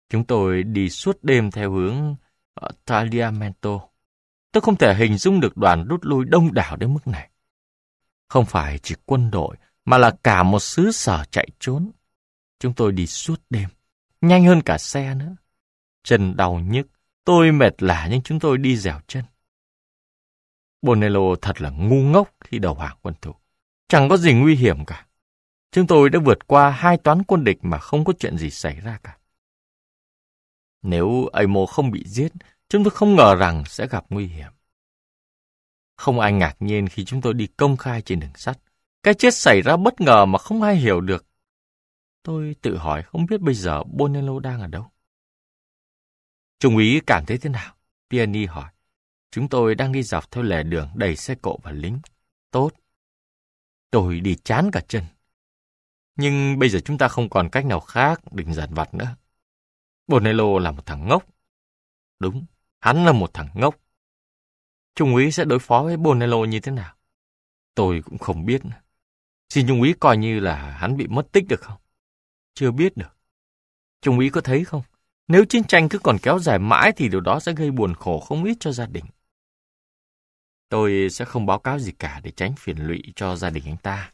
Chúng tôi đi suốt đêm theo hướng ờ, Taliamento. Tôi không thể hình dung được đoàn rút lui đông đảo đến mức này. Không phải chỉ quân đội, mà là cả một xứ sở chạy trốn. Chúng tôi đi suốt đêm, nhanh hơn cả xe nữa. Chân đau nhức, tôi mệt lả nhưng chúng tôi đi dẻo chân. Bonello thật là ngu ngốc khi đầu hàng quân thủ. Chẳng có gì nguy hiểm cả. Chúng tôi đã vượt qua hai toán quân địch mà không có chuyện gì xảy ra cả. Nếu Amo không bị giết Chúng tôi không ngờ rằng sẽ gặp nguy hiểm. Không ai ngạc nhiên khi chúng tôi đi công khai trên đường sắt. Cái chết xảy ra bất ngờ mà không ai hiểu được. Tôi tự hỏi không biết bây giờ Bonello đang ở đâu. Trung úy cảm thấy thế nào? Piani hỏi. Chúng tôi đang đi dọc theo lề đường đầy xe cộ và lính. Tốt. Tôi đi chán cả chân. Nhưng bây giờ chúng ta không còn cách nào khác đừng giàn vặt nữa. Bonello là một thằng ngốc. Đúng, Hắn là một thằng ngốc. Trung úy sẽ đối phó với Bonello như thế nào? Tôi cũng không biết. Xin Trung úy coi như là hắn bị mất tích được không? Chưa biết được. Trung úy có thấy không? Nếu chiến tranh cứ còn kéo dài mãi thì điều đó sẽ gây buồn khổ không ít cho gia đình. Tôi sẽ không báo cáo gì cả để tránh phiền lụy cho gia đình anh ta.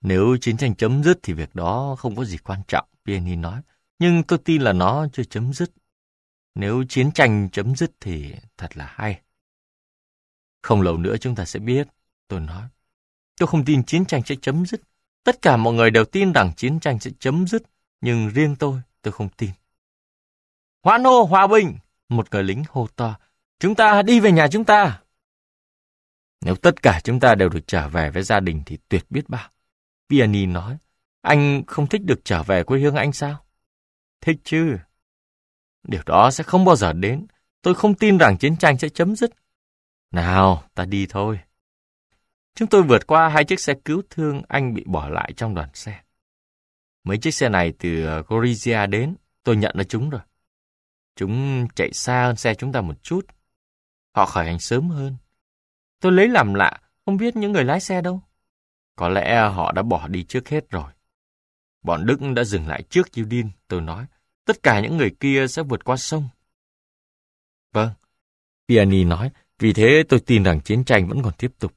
Nếu chiến tranh chấm dứt thì việc đó không có gì quan trọng, Pieni nói. Nhưng tôi tin là nó chưa chấm dứt. Nếu chiến tranh chấm dứt thì thật là hay. Không lâu nữa chúng ta sẽ biết, tôi nói. Tôi không tin chiến tranh sẽ chấm dứt. Tất cả mọi người đều tin rằng chiến tranh sẽ chấm dứt, nhưng riêng tôi, tôi không tin. Hoan hô hòa bình! Một người lính hô to. Chúng ta đi về nhà chúng ta! Nếu tất cả chúng ta đều được trở về với gia đình thì tuyệt biết bao. Piani nói, anh không thích được trở về quê hương anh sao? Thích chứ, Điều đó sẽ không bao giờ đến. Tôi không tin rằng chiến tranh sẽ chấm dứt. Nào, ta đi thôi. Chúng tôi vượt qua hai chiếc xe cứu thương anh bị bỏ lại trong đoàn xe. Mấy chiếc xe này từ ờ, Gorizia đến, tôi nhận ra chúng rồi. Chúng chạy xa hơn xe chúng ta một chút. Họ khởi hành sớm hơn. Tôi lấy làm lạ, không biết những người lái xe đâu. Có lẽ họ đã bỏ đi trước hết rồi. Bọn Đức đã dừng lại trước Yudin, tôi nói tất cả những người kia sẽ vượt qua sông. Vâng, Piani nói, vì thế tôi tin rằng chiến tranh vẫn còn tiếp tục.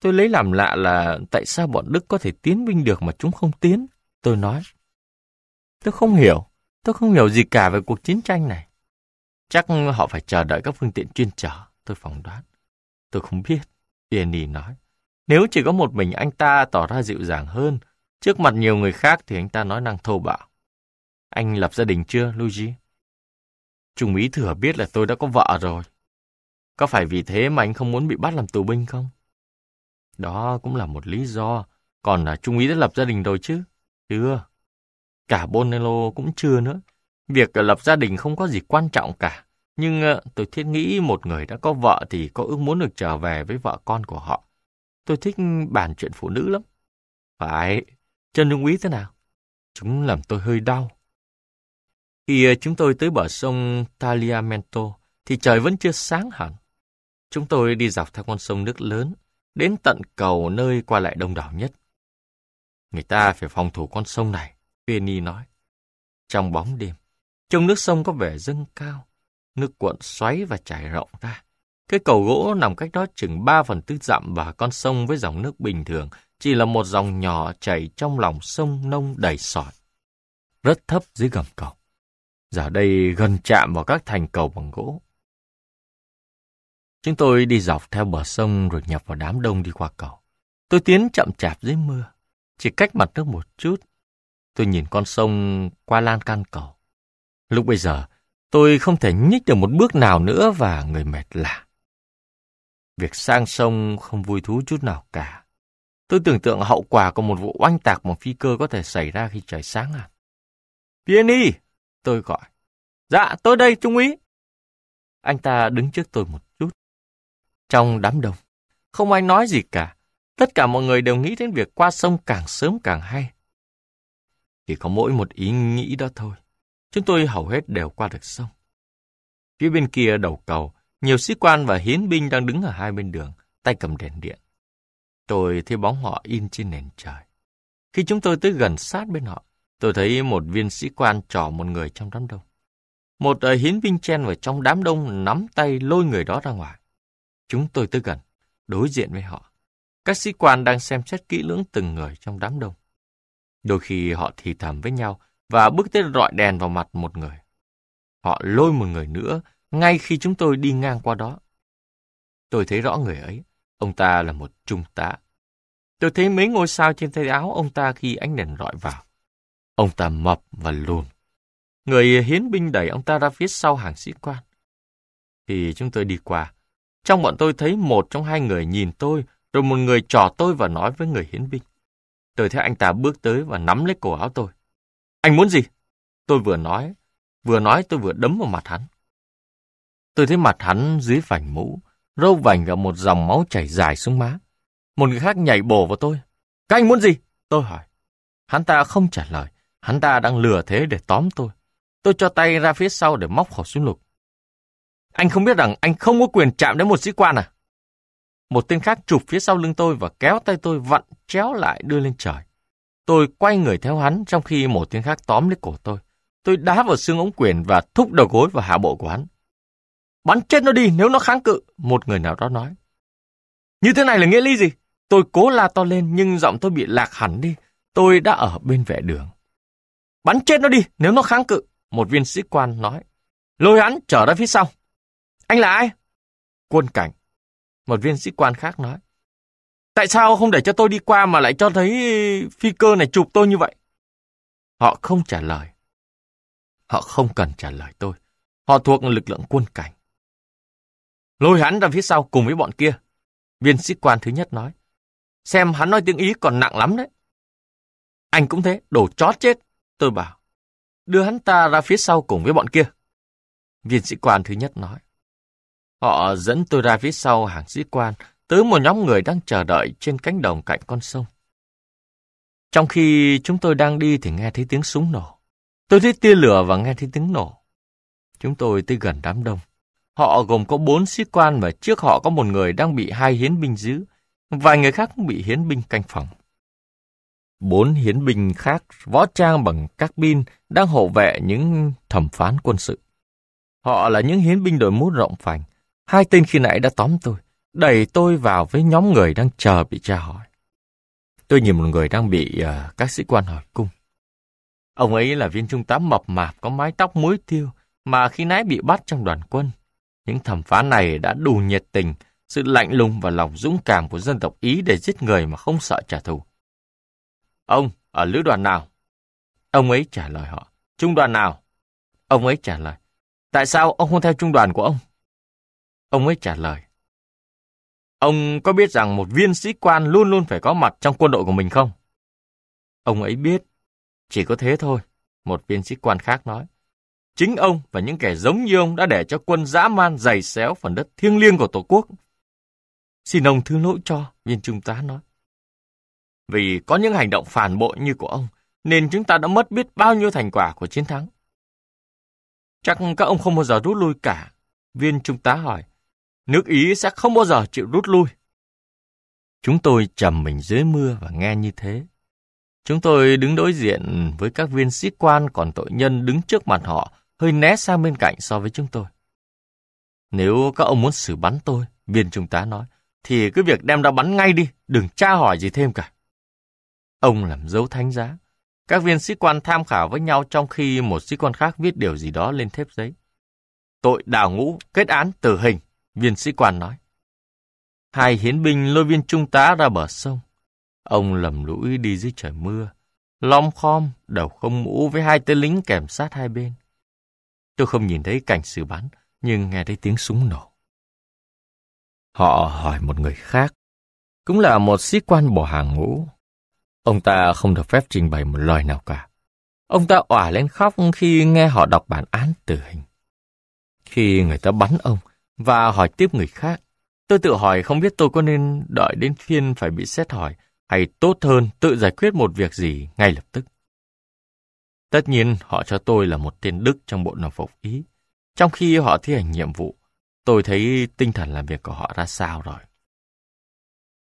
Tôi lấy làm lạ là tại sao bọn Đức có thể tiến binh được mà chúng không tiến, tôi nói. Tôi không hiểu, tôi không hiểu gì cả về cuộc chiến tranh này. Chắc họ phải chờ đợi các phương tiện chuyên trở, tôi phỏng đoán. Tôi không biết, Piani nói. Nếu chỉ có một mình anh ta tỏ ra dịu dàng hơn, trước mặt nhiều người khác thì anh ta nói năng thô bạo. Anh lập gia đình chưa, Luigi? Trung úy thừa biết là tôi đã có vợ rồi. Có phải vì thế mà anh không muốn bị bắt làm tù binh không? Đó cũng là một lý do. Còn là Trung úy đã lập gia đình rồi chứ? Chưa. Cả Bonello cũng chưa nữa. Việc à, lập gia đình không có gì quan trọng cả. Nhưng à, tôi thiết nghĩ một người đã có vợ thì có ước muốn được trở về với vợ con của họ. Tôi thích bàn chuyện phụ nữ lắm. Phải, chân Trung úy thế nào? Chúng làm tôi hơi đau. Khi ờ, chúng tôi tới bờ sông Taliamento, thì trời vẫn chưa sáng hẳn. Chúng tôi đi dọc theo con sông nước lớn, đến tận cầu nơi qua lại đông đảo nhất. Người ta phải phòng thủ con sông này, Penny nói. Trong bóng đêm, trông nước sông có vẻ dâng cao, nước cuộn xoáy và chảy rộng ra. Cái cầu gỗ nằm cách đó chừng ba phần tư dặm và con sông với dòng nước bình thường chỉ là một dòng nhỏ chảy trong lòng sông nông đầy sỏi, rất thấp dưới gầm cầu giờ đây gần chạm vào các thành cầu bằng gỗ. Chúng tôi đi dọc theo bờ sông rồi nhập vào đám đông đi qua cầu. Tôi tiến chậm chạp dưới mưa, chỉ cách mặt nước một chút. Tôi nhìn con sông qua lan can cầu. Lúc bây giờ, tôi không thể nhích được một bước nào nữa và người mệt lạ. Việc sang sông không vui thú chút nào cả. Tôi tưởng tượng hậu quả của một vụ oanh tạc bằng phi cơ có thể xảy ra khi trời sáng à. Pieni, Tôi gọi. Dạ, tôi đây, Trung úy. Anh ta đứng trước tôi một chút. Trong đám đông, không ai nói gì cả. Tất cả mọi người đều nghĩ đến việc qua sông càng sớm càng hay. Chỉ có mỗi một ý nghĩ đó thôi. Chúng tôi hầu hết đều qua được sông. Phía bên kia đầu cầu, nhiều sĩ quan và hiến binh đang đứng ở hai bên đường, tay cầm đèn điện. Tôi thấy bóng họ in trên nền trời. Khi chúng tôi tới gần sát bên họ, Tôi thấy một viên sĩ quan trỏ một người trong đám đông. Một uh, hiến binh chen vào trong đám đông nắm tay lôi người đó ra ngoài. Chúng tôi tới gần, đối diện với họ. Các sĩ quan đang xem xét kỹ lưỡng từng người trong đám đông. Đôi khi họ thì thầm với nhau và bước tới rọi đèn vào mặt một người. Họ lôi một người nữa ngay khi chúng tôi đi ngang qua đó. Tôi thấy rõ người ấy. Ông ta là một trung tá. Tôi thấy mấy ngôi sao trên tay áo ông ta khi ánh đèn rọi vào. Ông ta mập và lùn. Người hiến binh đẩy ông ta ra phía sau hàng sĩ quan. Thì chúng tôi đi qua. Trong bọn tôi thấy một trong hai người nhìn tôi, rồi một người trò tôi và nói với người hiến binh. Tôi thấy anh ta bước tới và nắm lấy cổ áo tôi. Anh muốn gì? Tôi vừa nói, vừa nói tôi vừa đấm vào mặt hắn. Tôi thấy mặt hắn dưới vành mũ, râu vành và một dòng máu chảy dài xuống má. Một người khác nhảy bổ vào tôi. Các anh muốn gì? Tôi hỏi. Hắn ta không trả lời, Hắn ta đang lừa thế để tóm tôi. Tôi cho tay ra phía sau để móc khẩu súng lục. Anh không biết rằng anh không có quyền chạm đến một sĩ quan à? Một tên khác chụp phía sau lưng tôi và kéo tay tôi vặn chéo lại đưa lên trời. Tôi quay người theo hắn trong khi một tên khác tóm lấy cổ tôi. Tôi đá vào xương ống quyền và thúc đầu gối vào hạ bộ của hắn. Bắn chết nó đi nếu nó kháng cự, một người nào đó nói. Như thế này là nghĩa lý gì? Tôi cố la to lên nhưng giọng tôi bị lạc hẳn đi. Tôi đã ở bên vệ đường. Bắn chết nó đi nếu nó kháng cự, một viên sĩ quan nói. Lôi hắn trở ra phía sau. Anh là ai? Quân cảnh. Một viên sĩ quan khác nói. Tại sao không để cho tôi đi qua mà lại cho thấy phi cơ này chụp tôi như vậy? Họ không trả lời. Họ không cần trả lời tôi. Họ thuộc lực lượng quân cảnh. Lôi hắn ra phía sau cùng với bọn kia. Viên sĩ quan thứ nhất nói. Xem hắn nói tiếng Ý còn nặng lắm đấy. Anh cũng thế, đổ chót chết. Tôi bảo, đưa hắn ta ra phía sau cùng với bọn kia. Viên sĩ quan thứ nhất nói. Họ dẫn tôi ra phía sau hàng sĩ quan, tới một nhóm người đang chờ đợi trên cánh đồng cạnh con sông. Trong khi chúng tôi đang đi thì nghe thấy tiếng súng nổ. Tôi thấy tia lửa và nghe thấy tiếng nổ. Chúng tôi tới gần đám đông. Họ gồm có bốn sĩ quan và trước họ có một người đang bị hai hiến binh giữ, vài người khác cũng bị hiến binh canh phòng. Bốn hiến binh khác võ trang bằng các pin đang hộ vệ những thẩm phán quân sự. Họ là những hiến binh đội mũ rộng phành. Hai tên khi nãy đã tóm tôi, đẩy tôi vào với nhóm người đang chờ bị tra hỏi. Tôi nhìn một người đang bị uh, các sĩ quan hỏi cung. Ông ấy là viên trung tá mập mạp có mái tóc muối tiêu mà khi nãy bị bắt trong đoàn quân. Những thẩm phán này đã đủ nhiệt tình, sự lạnh lùng và lòng dũng cảm của dân tộc Ý để giết người mà không sợ trả thù. Ông, ở lữ đoàn nào? Ông ấy trả lời họ. Trung đoàn nào? Ông ấy trả lời. Tại sao ông không theo trung đoàn của ông? Ông ấy trả lời. Ông có biết rằng một viên sĩ quan luôn luôn phải có mặt trong quân đội của mình không? Ông ấy biết. Chỉ có thế thôi, một viên sĩ quan khác nói. Chính ông và những kẻ giống như ông đã để cho quân dã man dày xéo phần đất thiêng liêng của Tổ quốc. Xin ông thứ lỗi cho, viên trung tá nói. Vì có những hành động phản bội như của ông, nên chúng ta đã mất biết bao nhiêu thành quả của chiến thắng. Chắc các ông không bao giờ rút lui cả. Viên Trung tá hỏi, nước Ý sẽ không bao giờ chịu rút lui. Chúng tôi trầm mình dưới mưa và nghe như thế. Chúng tôi đứng đối diện với các viên sĩ quan còn tội nhân đứng trước mặt họ, hơi né sang bên cạnh so với chúng tôi. Nếu các ông muốn xử bắn tôi, viên trung tá nói, thì cứ việc đem ra bắn ngay đi, đừng tra hỏi gì thêm cả. Ông làm dấu thánh giá. Các viên sĩ quan tham khảo với nhau trong khi một sĩ quan khác viết điều gì đó lên thép giấy. Tội đào ngũ, kết án tử hình, viên sĩ quan nói. Hai hiến binh lôi viên trung tá ra bờ sông. Ông lầm lũi đi dưới trời mưa, lom khom, đầu không mũ với hai tên lính kèm sát hai bên. Tôi không nhìn thấy cảnh xử bắn, nhưng nghe thấy tiếng súng nổ. Họ hỏi một người khác, cũng là một sĩ quan bỏ hàng ngũ, Ông ta không được phép trình bày một lời nào cả. Ông ta òa lên khóc khi nghe họ đọc bản án tử hình. Khi người ta bắn ông và hỏi tiếp người khác, tôi tự hỏi không biết tôi có nên đợi đến phiên phải bị xét hỏi hay tốt hơn tự giải quyết một việc gì ngay lập tức. Tất nhiên họ cho tôi là một tên Đức trong bộ đồng phục Ý. Trong khi họ thi hành nhiệm vụ, tôi thấy tinh thần làm việc của họ ra sao rồi.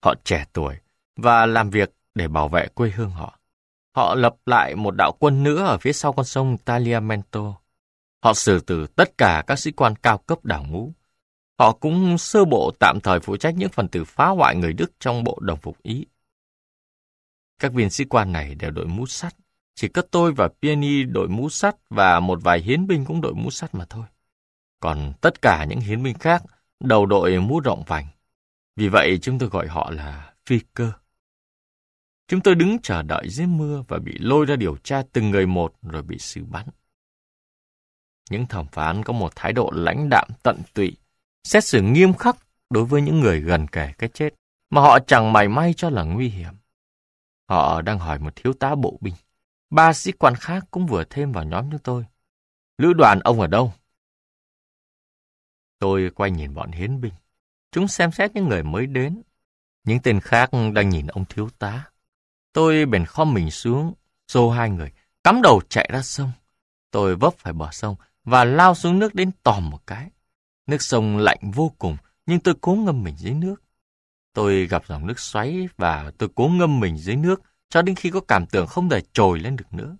Họ trẻ tuổi và làm việc để bảo vệ quê hương họ. Họ lập lại một đạo quân nữa ở phía sau con sông Taliamento. Họ xử tử tất cả các sĩ quan cao cấp đảo ngũ. Họ cũng sơ bộ tạm thời phụ trách những phần tử phá hoại người Đức trong bộ đồng phục Ý. Các viên sĩ quan này đều đội mũ sắt. Chỉ có tôi và Piani đội mũ sắt và một vài hiến binh cũng đội mũ sắt mà thôi. Còn tất cả những hiến binh khác đầu đội mũ rộng vành. Vì vậy chúng tôi gọi họ là phi cơ. Chúng tôi đứng chờ đợi dưới mưa và bị lôi ra điều tra từng người một rồi bị xử bắn. Những thẩm phán có một thái độ lãnh đạm tận tụy, xét xử nghiêm khắc đối với những người gần kề cái chết mà họ chẳng mảy may cho là nguy hiểm. Họ đang hỏi một thiếu tá bộ binh. Ba sĩ quan khác cũng vừa thêm vào nhóm chúng tôi. Lữ đoàn ông ở đâu? Tôi quay nhìn bọn hiến binh. Chúng xem xét những người mới đến. Những tên khác đang nhìn ông thiếu tá. Tôi bèn khom mình xuống, xô hai người, cắm đầu chạy ra sông. Tôi vấp phải bờ sông và lao xuống nước đến tòm một cái. Nước sông lạnh vô cùng, nhưng tôi cố ngâm mình dưới nước. Tôi gặp dòng nước xoáy và tôi cố ngâm mình dưới nước cho đến khi có cảm tưởng không thể trồi lên được nữa.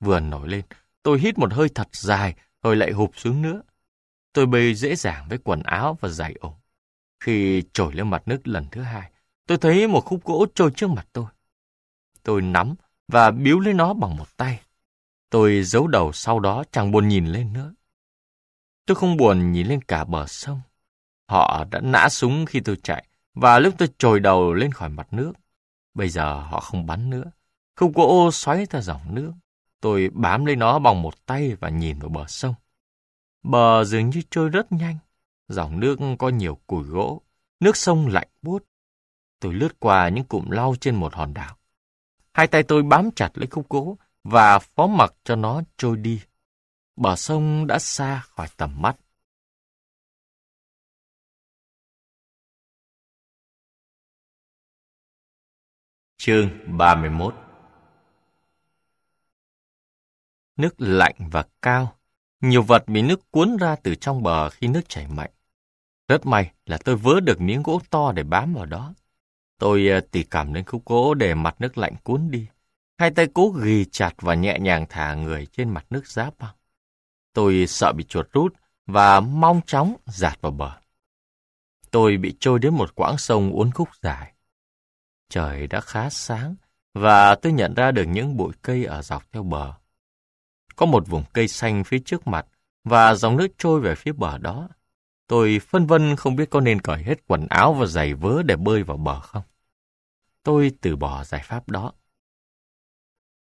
Vừa nổi lên, tôi hít một hơi thật dài rồi lại hụp xuống nữa. Tôi bơi dễ dàng với quần áo và giày ủng. Khi trồi lên mặt nước lần thứ hai, tôi thấy một khúc gỗ trôi trước mặt tôi tôi nắm và biếu lấy nó bằng một tay. Tôi giấu đầu sau đó chẳng buồn nhìn lên nữa. Tôi không buồn nhìn lên cả bờ sông. Họ đã nã súng khi tôi chạy và lúc tôi trồi đầu lên khỏi mặt nước. Bây giờ họ không bắn nữa. Không có ô xoáy theo dòng nước. Tôi bám lấy nó bằng một tay và nhìn vào bờ sông. Bờ dường như trôi rất nhanh. Dòng nước có nhiều củi gỗ. Nước sông lạnh buốt. Tôi lướt qua những cụm lau trên một hòn đảo. Hai tay tôi bám chặt lấy khúc gỗ và phó mặc cho nó trôi đi. Bờ sông đã xa khỏi tầm mắt. Chương 31 Nước lạnh và cao, nhiều vật bị nước cuốn ra từ trong bờ khi nước chảy mạnh. Rất may là tôi vớ được miếng gỗ to để bám vào đó. Tôi ờ, tỉ cảm đến khúc gỗ để mặt nước lạnh cuốn đi. Hai tay cố ghi chặt và nhẹ nhàng thả người trên mặt nước giá băng. Tôi sợ bị chuột rút và mong chóng giạt vào bờ. Tôi bị trôi đến một quãng sông uốn khúc dài. Trời đã khá sáng và tôi nhận ra được những bụi cây ở dọc theo bờ. Có một vùng cây xanh phía trước mặt và dòng nước trôi về phía bờ đó. Tôi phân vân không biết có nên cởi hết quần áo và giày vớ để bơi vào bờ không tôi từ bỏ giải pháp đó.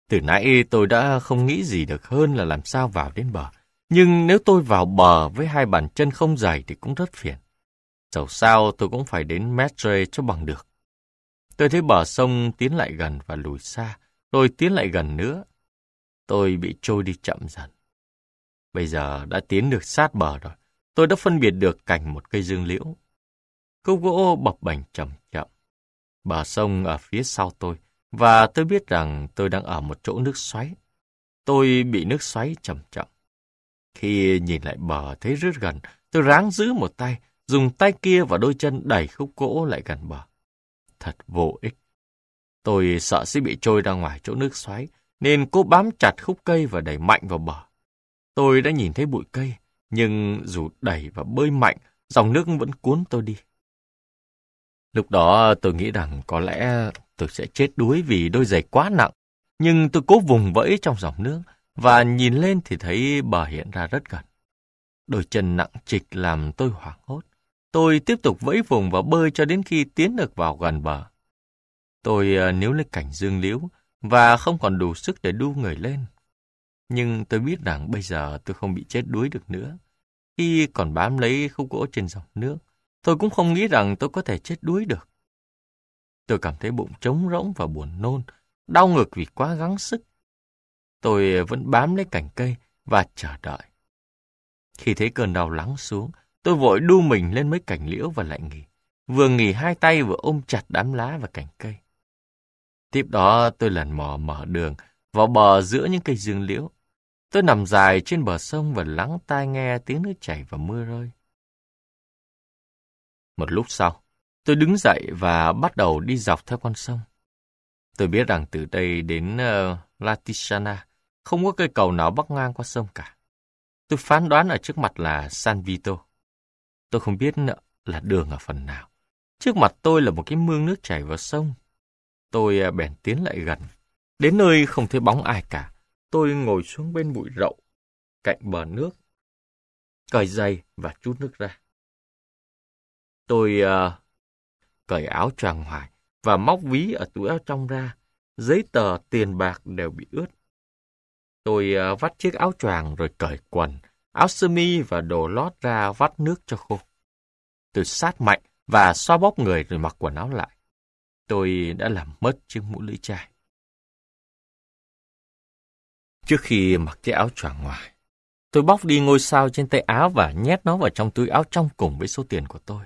Từ nãy tôi đã không nghĩ gì được hơn là làm sao vào đến bờ. Nhưng nếu tôi vào bờ với hai bàn chân không giày thì cũng rất phiền. Dẫu sao tôi cũng phải đến Mestre cho bằng được. Tôi thấy bờ sông tiến lại gần và lùi xa, tôi tiến lại gần nữa. Tôi bị trôi đi chậm dần. Bây giờ đã tiến được sát bờ rồi. Tôi đã phân biệt được cành một cây dương liễu. Câu gỗ bập bành chậm chậm. Bờ sông ở phía sau tôi, và tôi biết rằng tôi đang ở một chỗ nước xoáy. Tôi bị nước xoáy chậm chậm. Khi nhìn lại bờ thấy rất gần, tôi ráng giữ một tay, dùng tay kia và đôi chân đẩy khúc gỗ lại gần bờ. Thật vô ích. Tôi sợ sẽ bị trôi ra ngoài chỗ nước xoáy, nên cố bám chặt khúc cây và đẩy mạnh vào bờ. Tôi đã nhìn thấy bụi cây, nhưng dù đẩy và bơi mạnh, dòng nước vẫn cuốn tôi đi. Lúc đó tôi nghĩ rằng có lẽ tôi sẽ chết đuối vì đôi giày quá nặng, nhưng tôi cố vùng vẫy trong dòng nước và nhìn lên thì thấy bờ hiện ra rất gần. Đôi chân nặng trịch làm tôi hoảng hốt. Tôi tiếp tục vẫy vùng và bơi cho đến khi tiến được vào gần bờ. Tôi ờ, níu lấy cảnh dương liễu và không còn đủ sức để đu người lên. Nhưng tôi biết rằng bây giờ tôi không bị chết đuối được nữa. Khi còn bám lấy khúc gỗ trên dòng nước, Tôi cũng không nghĩ rằng tôi có thể chết đuối được. Tôi cảm thấy bụng trống rỗng và buồn nôn, đau ngực vì quá gắng sức. Tôi vẫn bám lấy cành cây và chờ đợi. Khi thấy cơn đau lắng xuống, tôi vội đu mình lên mấy cành liễu và lại nghỉ. Vừa nghỉ hai tay vừa ôm chặt đám lá và cành cây. Tiếp đó tôi lần mò mở đường vào bờ giữa những cây dương liễu. Tôi nằm dài trên bờ sông và lắng tai nghe tiếng nước chảy và mưa rơi. Một lúc sau, tôi đứng dậy và bắt đầu đi dọc theo con sông. Tôi biết rằng từ đây đến uh, ờ, Latishana không có cây cầu nào bắc ngang qua sông cả. Tôi phán đoán ở trước mặt là San Vito. Tôi không biết nữa ờ, là đường ở phần nào. Trước mặt tôi là một cái mương nước chảy vào sông. Tôi ờ, bèn tiến lại gần. Đến nơi không thấy bóng ai cả. Tôi ngồi xuống bên bụi rậu, cạnh bờ nước, cởi giày và chút nước ra. Tôi uh, cởi áo choàng ngoài và móc ví ở túi áo trong ra. Giấy tờ, tiền bạc đều bị ướt. Tôi uh, vắt chiếc áo choàng rồi cởi quần, áo sơ mi và đồ lót ra vắt nước cho khô. Tôi sát mạnh và xoa bóp người rồi mặc quần áo lại. Tôi đã làm mất chiếc mũ lưỡi chai. Trước khi mặc chiếc áo choàng ngoài, tôi bóc đi ngôi sao trên tay áo và nhét nó vào trong túi áo trong cùng với số tiền của tôi.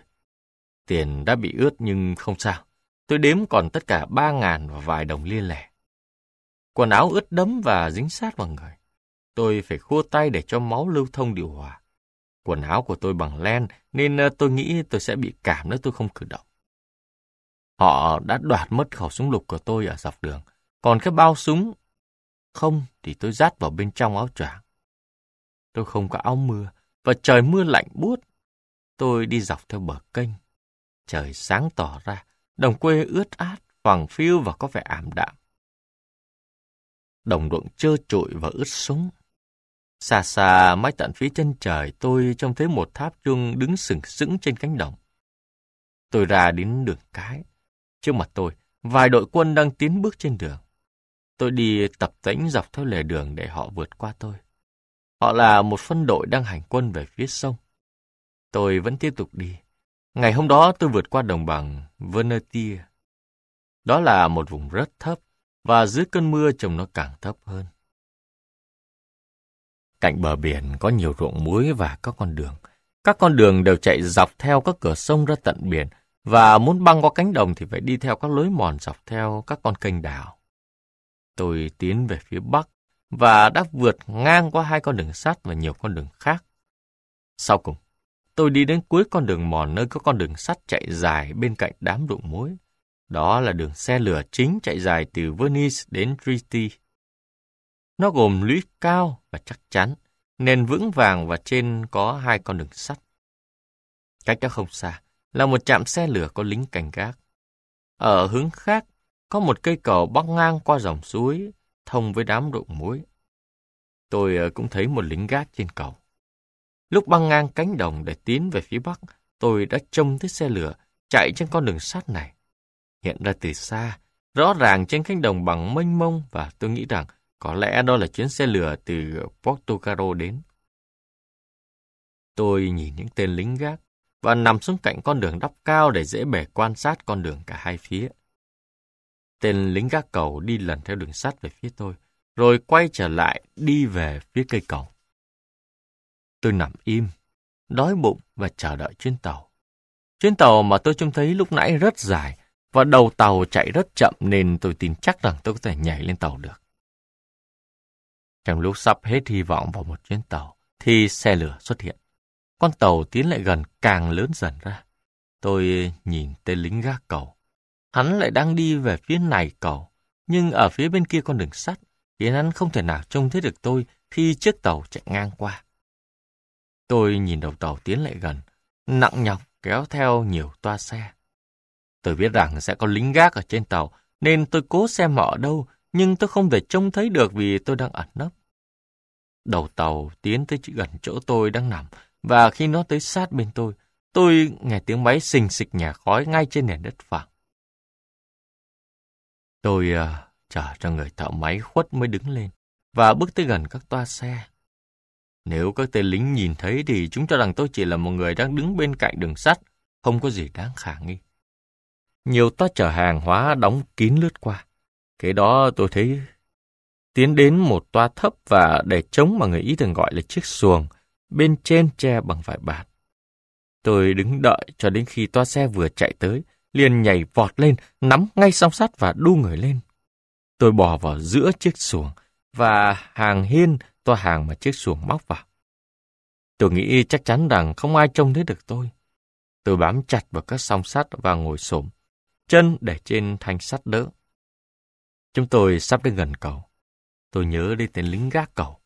Tiền đã bị ướt nhưng không sao. Tôi đếm còn tất cả ba ngàn và vài đồng liên lẻ. Quần áo ướt đấm và dính sát vào người. Tôi phải khua tay để cho máu lưu thông điều hòa. Quần áo của tôi bằng len nên ờ, tôi nghĩ tôi sẽ bị cảm nếu tôi không cử động. Họ đã đoạt mất khẩu súng lục của tôi ở dọc đường. Còn cái bao súng không thì tôi dắt vào bên trong áo choàng. Tôi không có áo mưa và trời mưa lạnh buốt. Tôi đi dọc theo bờ kênh Trời sáng tỏ ra, đồng quê ướt át, phẳng phiu và có vẻ ảm đạm. Đồng ruộng trơ trụi và ướt súng. Xa xa mái tận phía chân trời tôi trông thấy một tháp chuông đứng sừng sững trên cánh đồng. Tôi ra đến đường cái. Trước mặt tôi, vài đội quân đang tiến bước trên đường. Tôi đi tập tễnh dọc theo lề đường để họ vượt qua tôi. Họ là một phân đội đang hành quân về phía sông. Tôi vẫn tiếp tục đi. Ngày hôm đó tôi vượt qua đồng bằng Venetia. Đó là một vùng rất thấp, và dưới cơn mưa trông nó càng thấp hơn. Cạnh bờ biển có nhiều ruộng muối và các con đường. Các con đường đều chạy dọc theo các cửa sông ra tận biển, và muốn băng qua cánh đồng thì phải đi theo các lối mòn dọc theo các con kênh đảo. Tôi tiến về phía bắc và đã vượt ngang qua hai con đường sắt và nhiều con đường khác. Sau cùng, Tôi đi đến cuối con đường mòn nơi có con đường sắt chạy dài bên cạnh đám đụng muối Đó là đường xe lửa chính chạy dài từ Venice đến Triti. Nó gồm lũy cao và chắc chắn, nền vững vàng và trên có hai con đường sắt. Cách đó không xa là một trạm xe lửa có lính cảnh gác. Ở hướng khác có một cây cầu bắc ngang qua dòng suối thông với đám rụng muối. Tôi ờ, cũng thấy một lính gác trên cầu. Lúc băng ngang cánh đồng để tiến về phía bắc, tôi đã trông thấy xe lửa chạy trên con đường sắt này. Hiện ra từ xa, rõ ràng trên cánh đồng bằng mênh mông và tôi nghĩ rằng có lẽ đó là chuyến xe lửa từ Porto Caro đến. Tôi nhìn những tên lính gác và nằm xuống cạnh con đường đắp cao để dễ bề quan sát con đường cả hai phía. Tên lính gác cầu đi lần theo đường sắt về phía tôi, rồi quay trở lại đi về phía cây cầu. Tôi nằm im, đói bụng và chờ đợi chuyến tàu. Chuyến tàu mà tôi trông thấy lúc nãy rất dài và đầu tàu chạy rất chậm nên tôi tin chắc rằng tôi có thể nhảy lên tàu được. Trong lúc sắp hết hy vọng vào một chuyến tàu, thì xe lửa xuất hiện. Con tàu tiến lại gần càng lớn dần ra. Tôi nhìn tên lính gác cầu. Hắn lại đang đi về phía này cầu, nhưng ở phía bên kia con đường sắt, khiến hắn không thể nào trông thấy được tôi khi chiếc tàu chạy ngang qua. Tôi nhìn đầu tàu tiến lại gần, nặng nhọc kéo theo nhiều toa xe. Tôi biết rằng sẽ có lính gác ở trên tàu, nên tôi cố xem họ ở đâu, nhưng tôi không thể trông thấy được vì tôi đang ẩn nấp. Đầu tàu tiến tới gần chỗ tôi đang nằm, và khi nó tới sát bên tôi, tôi nghe tiếng máy xình xịch nhà khói ngay trên nền đất phẳng. Tôi uh, ờ, chờ cho người thợ máy khuất mới đứng lên và bước tới gần các toa xe. Nếu các tên lính nhìn thấy thì chúng cho rằng tôi chỉ là một người đang đứng bên cạnh đường sắt, không có gì đáng khả nghi. Nhiều toa chở hàng hóa đóng kín lướt qua. Cái đó tôi thấy tiến đến một toa thấp và để trống mà người Ý thường gọi là chiếc xuồng, bên trên che bằng vải bạt. Tôi đứng đợi cho đến khi toa xe vừa chạy tới, liền nhảy vọt lên, nắm ngay song sắt và đu người lên. Tôi bò vào giữa chiếc xuồng, và hàng hiên toa hàng mà chiếc xuồng móc vào. Tôi nghĩ chắc chắn rằng không ai trông thấy được tôi. Tôi bám chặt vào các song sắt và ngồi xổm, chân để trên thanh sắt đỡ. Chúng tôi sắp đến gần cầu. Tôi nhớ đến tên lính gác cầu.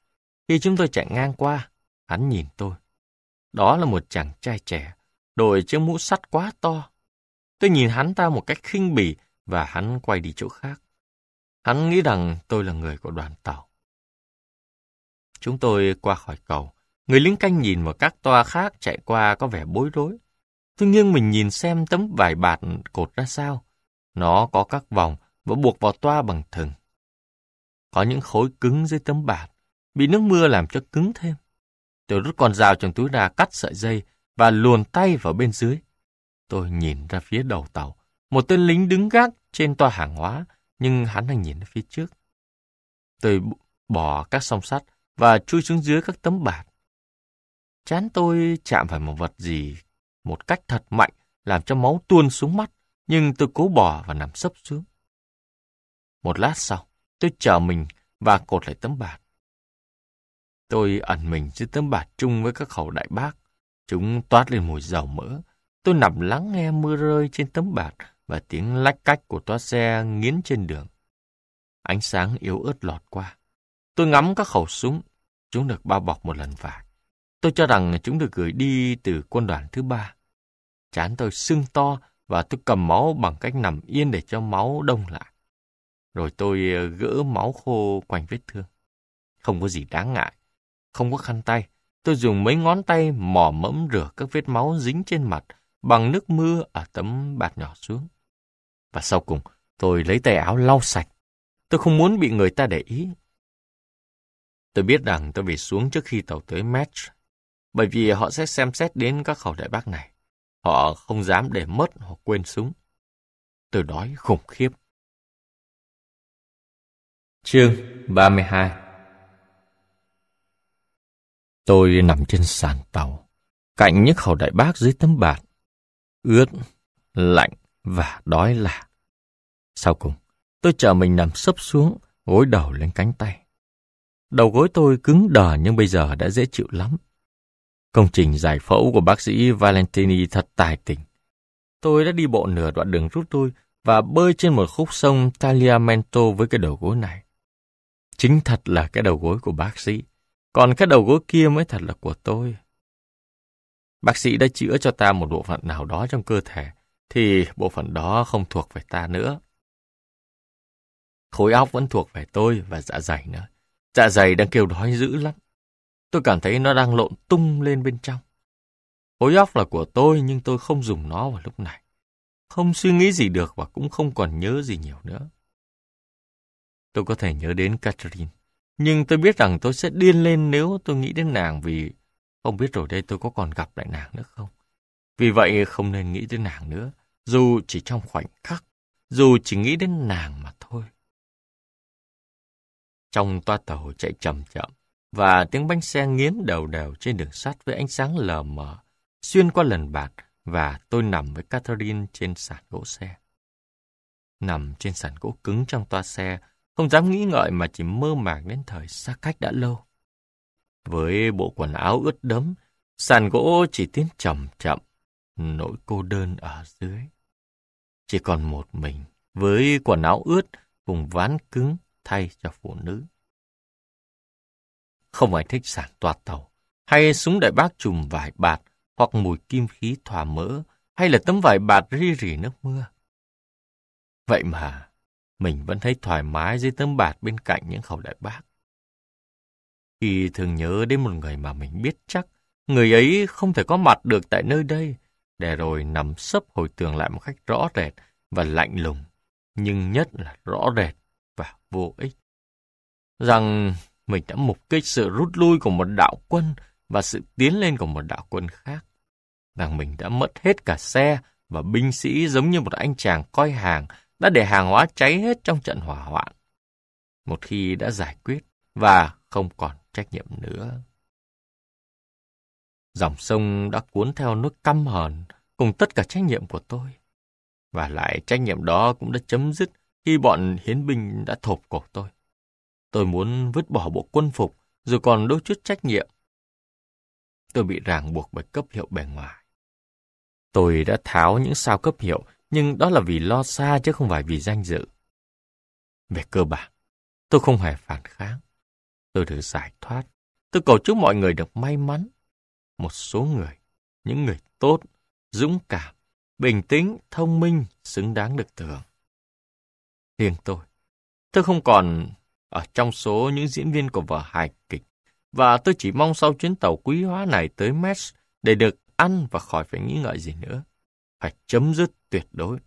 Khi chúng tôi chạy ngang qua, hắn nhìn tôi. Đó là một chàng trai trẻ, đội chiếc mũ sắt quá to. Tôi nhìn hắn ta một cách khinh bỉ và hắn quay đi chỗ khác. Hắn nghĩ rằng tôi là người của đoàn tàu. Chúng tôi qua khỏi cầu. Người lính canh nhìn vào các toa khác chạy qua có vẻ bối rối. tuy nhiên mình nhìn xem tấm vải bạt cột ra sao. Nó có các vòng và buộc vào toa bằng thừng. Có những khối cứng dưới tấm bạt, bị nước mưa làm cho cứng thêm. Tôi rút con dao trong túi ra cắt sợi dây và luồn tay vào bên dưới. Tôi nhìn ra phía đầu tàu. Một tên lính đứng gác trên toa hàng hóa, nhưng hắn đang nhìn ra phía trước. Tôi bỏ các song sắt và chui xuống dưới các tấm bạt. Chán tôi chạm phải một vật gì, một cách thật mạnh, làm cho máu tuôn xuống mắt, nhưng tôi cố bỏ và nằm sấp xuống. Một lát sau, tôi chờ mình và cột lại tấm bạt. Tôi ẩn mình dưới tấm bạt chung với các khẩu đại bác. Chúng toát lên mùi dầu mỡ. Tôi nằm lắng nghe mưa rơi trên tấm bạt và tiếng lách cách của toa xe nghiến trên đường. Ánh sáng yếu ớt lọt qua. Tôi ngắm các khẩu súng. Chúng được bao bọc một lần vải. Tôi cho rằng chúng được gửi đi từ quân đoàn thứ ba. Chán tôi sưng to và tôi cầm máu bằng cách nằm yên để cho máu đông lại. Rồi tôi ờ, gỡ máu khô quanh vết thương. Không có gì đáng ngại. Không có khăn tay. Tôi dùng mấy ngón tay mò mẫm rửa các vết máu dính trên mặt bằng nước mưa ở tấm bạt nhỏ xuống. Và sau cùng, tôi lấy tay áo lau sạch. Tôi không muốn bị người ta để ý, Tôi biết rằng tôi phải xuống trước khi tàu tới Metz, bởi vì họ sẽ xem xét đến các khẩu đại bác này. Họ không dám để mất hoặc quên súng. Tôi đói khủng khiếp. Chương 32 Tôi nằm trên sàn tàu, cạnh những khẩu đại bác dưới tấm bạt, ướt, lạnh và đói lạ. Sau cùng, tôi chờ mình nằm sấp xuống, gối đầu lên cánh tay. Đầu gối tôi cứng đờ nhưng bây giờ đã dễ chịu lắm. Công trình giải phẫu của bác sĩ Valentini thật tài tình. Tôi đã đi bộ nửa đoạn đường rút tôi và bơi trên một khúc sông Taliamento với cái đầu gối này. Chính thật là cái đầu gối của bác sĩ, còn cái đầu gối kia mới thật là của tôi. Bác sĩ đã chữa cho ta một bộ phận nào đó trong cơ thể, thì bộ phận đó không thuộc về ta nữa. Khối óc vẫn thuộc về tôi và dạ dày nữa. Dạ dày đang kêu đói dữ lắm. Tôi cảm thấy nó đang lộn tung lên bên trong. Hối óc là của tôi nhưng tôi không dùng nó vào lúc này. Không suy nghĩ gì được và cũng không còn nhớ gì nhiều nữa. Tôi có thể nhớ đến Catherine. Nhưng tôi biết rằng tôi sẽ điên lên nếu tôi nghĩ đến nàng vì không biết rồi đây tôi có còn gặp lại nàng nữa không. Vì vậy không nên nghĩ đến nàng nữa, dù chỉ trong khoảnh khắc, dù chỉ nghĩ đến nàng mà trong toa tàu chạy chậm chậm, và tiếng bánh xe nghiến đầu đều trên đường sắt với ánh sáng lờ mờ, xuyên qua lần bạc và tôi nằm với Catherine trên sàn gỗ xe. Nằm trên sàn gỗ cứng trong toa xe, không dám nghĩ ngợi mà chỉ mơ màng đến thời xa cách đã lâu. Với bộ quần áo ướt đẫm, sàn gỗ chỉ tiến chậm chậm, nỗi cô đơn ở dưới. Chỉ còn một mình, với quần áo ướt, vùng ván cứng, thay cho phụ nữ. Không phải thích sản toạt tàu, hay súng đại bác chùm vải bạt, hoặc mùi kim khí thỏa mỡ, hay là tấm vải bạt ri rỉ nước mưa. Vậy mà, mình vẫn thấy thoải mái dưới tấm bạt bên cạnh những khẩu đại bác. Khi thường nhớ đến một người mà mình biết chắc, người ấy không thể có mặt được tại nơi đây, để rồi nằm sấp hồi tưởng lại một cách rõ rệt và lạnh lùng, nhưng nhất là rõ rệt và vô ích. Rằng mình đã mục kích sự rút lui của một đạo quân và sự tiến lên của một đạo quân khác. Rằng mình đã mất hết cả xe và binh sĩ giống như một anh chàng coi hàng đã để hàng hóa cháy hết trong trận hỏa hoạn. Một khi đã giải quyết và không còn trách nhiệm nữa. Dòng sông đã cuốn theo nước căm hờn cùng tất cả trách nhiệm của tôi. Và lại trách nhiệm đó cũng đã chấm dứt khi bọn hiến binh đã thộp cổ tôi. Tôi muốn vứt bỏ bộ quân phục rồi còn đôi chút trách nhiệm. Tôi bị ràng buộc bởi cấp hiệu bề ngoài. Tôi đã tháo những sao cấp hiệu nhưng đó là vì lo xa chứ không phải vì danh dự. Về cơ bản, tôi không hề phản kháng. Tôi được giải thoát. Tôi cầu chúc mọi người được may mắn. Một số người, những người tốt, dũng cảm, bình tĩnh, thông minh, xứng đáng được thưởng riêng tôi. Tôi không còn ở trong số những diễn viên của vở hài kịch, và tôi chỉ mong sau chuyến tàu quý hóa này tới Metz để được ăn và khỏi phải nghĩ ngợi gì nữa. Phải chấm dứt tuyệt đối.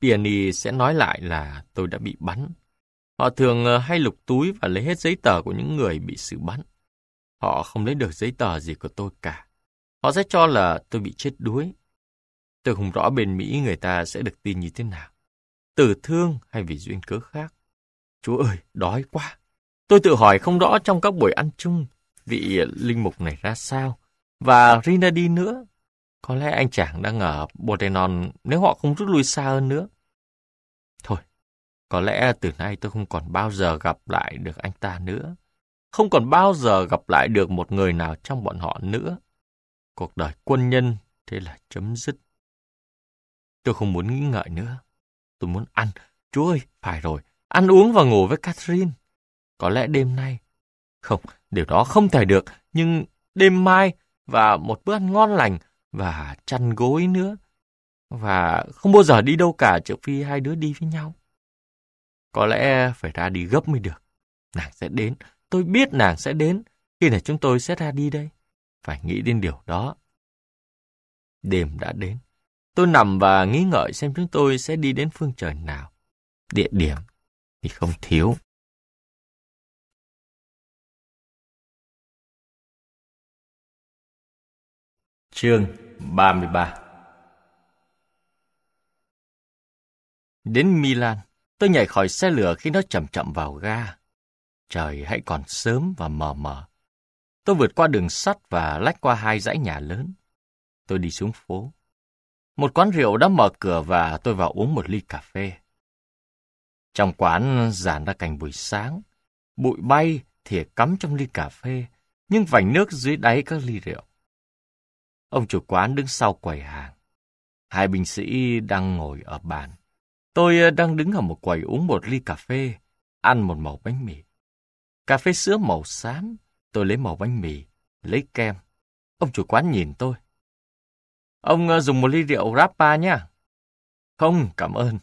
Piani sẽ nói lại là tôi đã bị bắn. Họ thường ờ, hay lục túi và lấy hết giấy tờ của những người bị xử bắn. Họ không lấy được giấy tờ gì của tôi cả. Họ sẽ cho là tôi bị chết đuối. Tôi không rõ bên Mỹ người ta sẽ được tin như thế nào từ thương hay vì duyên cớ khác. Chúa ơi, đói quá. Tôi tự hỏi không rõ trong các buổi ăn chung, vị linh mục này ra sao, và Rinaldi nữa. Có lẽ anh chàng đang ở Bodenon nếu họ không rút lui xa hơn nữa. Thôi, có lẽ từ nay tôi không còn bao giờ gặp lại được anh ta nữa. Không còn bao giờ gặp lại được một người nào trong bọn họ nữa. Cuộc đời quân nhân thế là chấm dứt. Tôi không muốn nghĩ ngợi nữa tôi muốn ăn. Chúa ơi, phải rồi, ăn uống và ngủ với Catherine. Có lẽ đêm nay... Không, điều đó không thể được, nhưng đêm mai và một bữa ăn ngon lành và chăn gối nữa. Và không bao giờ đi đâu cả trừ phi hai đứa đi với nhau. Có lẽ phải ra đi gấp mới được. Nàng sẽ đến, tôi biết nàng sẽ đến. Khi nào chúng tôi sẽ ra đi đây. Phải nghĩ đến điều đó. Đêm đã đến. Tôi nằm và nghĩ ngợi xem chúng tôi sẽ đi đến phương trời nào. Địa điểm thì không thiếu. Chương 33 Đến Milan, tôi nhảy khỏi xe lửa khi nó chậm chậm vào ga. Trời hãy còn sớm và mờ mờ. Tôi vượt qua đường sắt và lách qua hai dãy nhà lớn. Tôi đi xuống phố. Một quán rượu đã mở cửa và tôi vào uống một ly cà phê. Trong quán giản ra cảnh buổi sáng, bụi bay thì cắm trong ly cà phê, nhưng vành nước dưới đáy các ly rượu. Ông chủ quán đứng sau quầy hàng. Hai binh sĩ đang ngồi ở bàn. Tôi đang đứng ở một quầy uống một ly cà phê, ăn một mẩu bánh mì. Cà phê sữa màu xám, tôi lấy màu bánh mì, lấy kem. Ông chủ quán nhìn tôi. Ông ờ, dùng một ly rượu rappa nhé. Không, cảm ơn.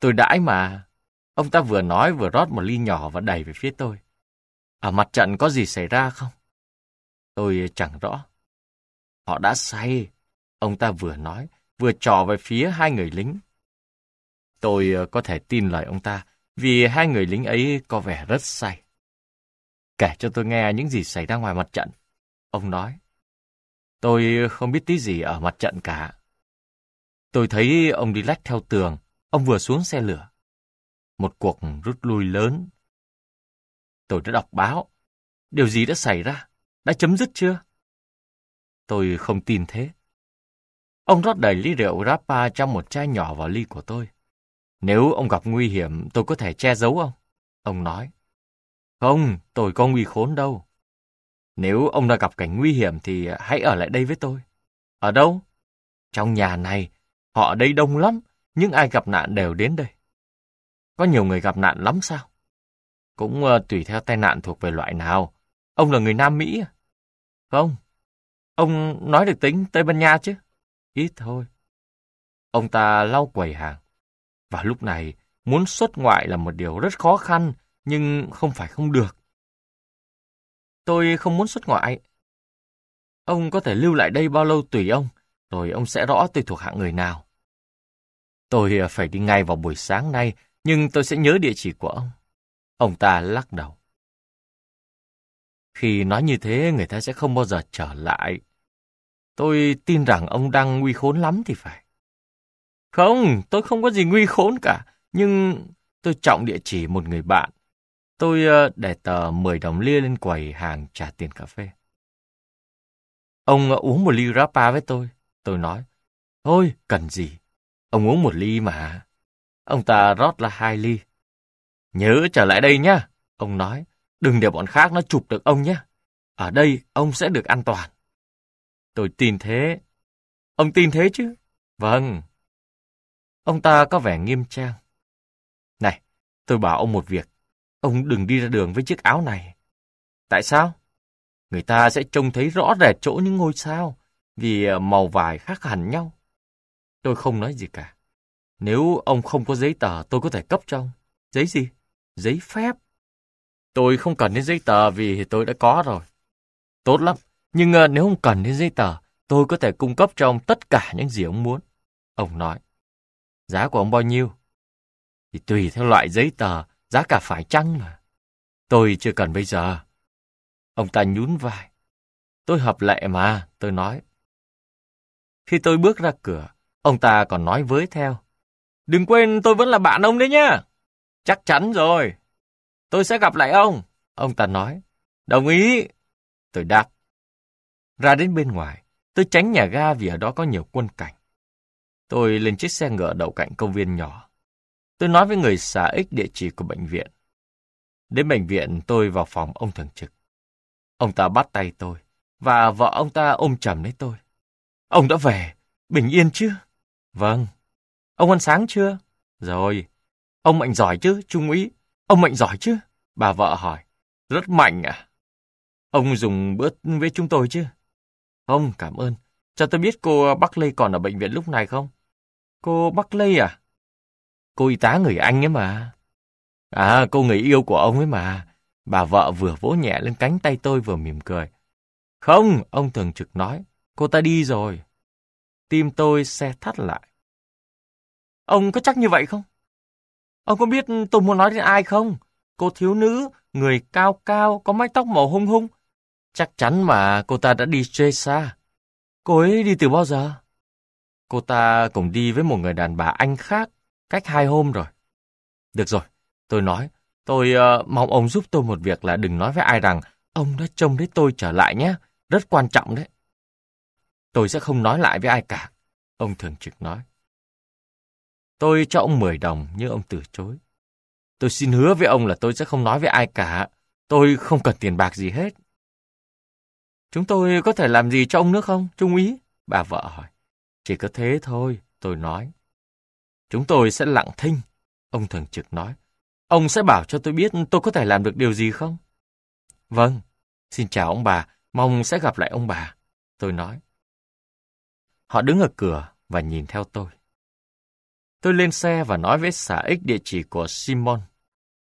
Tôi đãi mà. Ông ta vừa nói vừa rót một ly nhỏ và đẩy về phía tôi. Ở mặt trận có gì xảy ra không? Tôi ờ, chẳng rõ. Họ đã say. Ông ta vừa nói, vừa trò về phía hai người lính. Tôi ờ, có thể tin lời ông ta, vì hai người lính ấy có vẻ rất say. Kể cho tôi nghe những gì xảy ra ngoài mặt trận. Ông nói, Tôi không biết tí gì ở mặt trận cả. Tôi thấy ông đi lách theo tường, ông vừa xuống xe lửa. Một cuộc rút lui lớn. Tôi đã đọc báo. Điều gì đã xảy ra? Đã chấm dứt chưa? Tôi không tin thế. Ông rót đầy ly rượu Rapa trong một chai nhỏ vào ly của tôi. Nếu ông gặp nguy hiểm, tôi có thể che giấu ông. Ông nói. Không, tôi có nguy khốn đâu. Nếu ông đã gặp cảnh nguy hiểm thì hãy ở lại đây với tôi. Ở đâu? Trong nhà này, họ ở đây đông lắm, nhưng ai gặp nạn đều đến đây. Có nhiều người gặp nạn lắm sao? Cũng uh, tùy theo tai nạn thuộc về loại nào. Ông là người Nam Mỹ à? Không. Ông nói được tính Tây Ban Nha chứ? Ít thôi. Ông ta lau quầy hàng. Và lúc này, muốn xuất ngoại là một điều rất khó khăn, nhưng không phải không được. Tôi không muốn xuất ngoại. Ông có thể lưu lại đây bao lâu tùy ông, rồi ông sẽ rõ tôi thuộc hạng người nào. Tôi ờ, phải đi ngay vào buổi sáng nay, nhưng tôi sẽ nhớ địa chỉ của ông. Ông ta lắc đầu. Khi nói như thế, người ta sẽ không bao giờ trở lại. Tôi tin rằng ông đang nguy khốn lắm thì phải. Không, tôi không có gì nguy khốn cả, nhưng tôi trọng địa chỉ một người bạn. Tôi ờ, để tờ 10 đồng lia lên quầy hàng trả tiền cà phê. Ông ờ, uống một ly rapa với tôi. Tôi nói, thôi, cần gì. Ông uống một ly mà. Ông ta rót là hai ly. Nhớ trở lại đây nhá, ông nói. Đừng để bọn khác nó chụp được ông nhé. Ở đây ông sẽ được an toàn. Tôi tin thế. Ông tin thế chứ? Vâng. Ông ta có vẻ nghiêm trang. Này, tôi bảo ông một việc. Ông đừng đi ra đường với chiếc áo này. Tại sao? Người ta sẽ trông thấy rõ rệt chỗ những ngôi sao, vì ờ, màu vải khác hẳn nhau. Tôi không nói gì cả. Nếu ông không có giấy tờ, tôi có thể cấp cho ông. Giấy gì? Giấy phép. Tôi không cần đến giấy tờ vì tôi đã có rồi. Tốt lắm. Nhưng ờ, nếu ông cần đến giấy tờ, tôi có thể cung cấp cho ông tất cả những gì ông muốn. Ông nói. Giá của ông bao nhiêu? Thì tùy theo loại giấy tờ giá cả phải chăng mà. Tôi chưa cần bây giờ. Ông ta nhún vai. Tôi hợp lệ mà, tôi nói. Khi tôi bước ra cửa, ông ta còn nói với theo. Đừng quên tôi vẫn là bạn ông đấy nhá. Chắc chắn rồi. Tôi sẽ gặp lại ông, ông ta nói. Đồng ý. Tôi đáp. Ra đến bên ngoài, tôi tránh nhà ga vì ở đó có nhiều quân cảnh. Tôi lên chiếc xe ngựa đậu cạnh công viên nhỏ. Tôi nói với người xã ích địa chỉ của bệnh viện. Đến bệnh viện tôi vào phòng ông thường trực. Ông ta bắt tay tôi và vợ ông ta ôm chầm lấy tôi. Ông đã về, bình yên chứ Vâng. Ông ăn sáng chưa? Rồi. Ông mạnh giỏi chứ, Trung úy? Ông mạnh giỏi chứ? Bà vợ hỏi. Rất mạnh à? Ông dùng bữa với chúng tôi chứ? ông cảm ơn. Cho tôi biết cô Buckley còn ở bệnh viện lúc này không? Cô Buckley à? Cô y tá người Anh ấy mà. À, cô người yêu của ông ấy mà. Bà vợ vừa vỗ nhẹ lên cánh tay tôi vừa mỉm cười. Không, ông thường trực nói. Cô ta đi rồi. Tim tôi xe thắt lại. Ông có chắc như vậy không? Ông có biết tôi muốn nói đến ai không? Cô thiếu nữ, người cao cao, có mái tóc màu hung hung. Chắc chắn mà cô ta đã đi chơi xa. Cô ấy đi từ bao giờ? Cô ta cùng đi với một người đàn bà Anh khác cách hai hôm rồi. Được rồi, tôi nói, tôi uh, mong ông giúp tôi một việc là đừng nói với ai rằng ông đã trông thấy tôi trở lại nhé, rất quan trọng đấy. Tôi sẽ không nói lại với ai cả, ông thường trực nói. Tôi cho ông 10 đồng nhưng ông từ chối. Tôi xin hứa với ông là tôi sẽ không nói với ai cả, tôi không cần tiền bạc gì hết. Chúng tôi có thể làm gì cho ông nữa không, Trung úy? Bà vợ hỏi. Chỉ có thế thôi, tôi nói. Chúng tôi sẽ lặng thinh, ông thường trực nói. Ông sẽ bảo cho tôi biết tôi có thể làm được điều gì không? Vâng, xin chào ông bà, mong sẽ gặp lại ông bà, tôi nói. Họ đứng ở cửa và nhìn theo tôi. Tôi lên xe và nói với xã ích địa chỉ của Simon,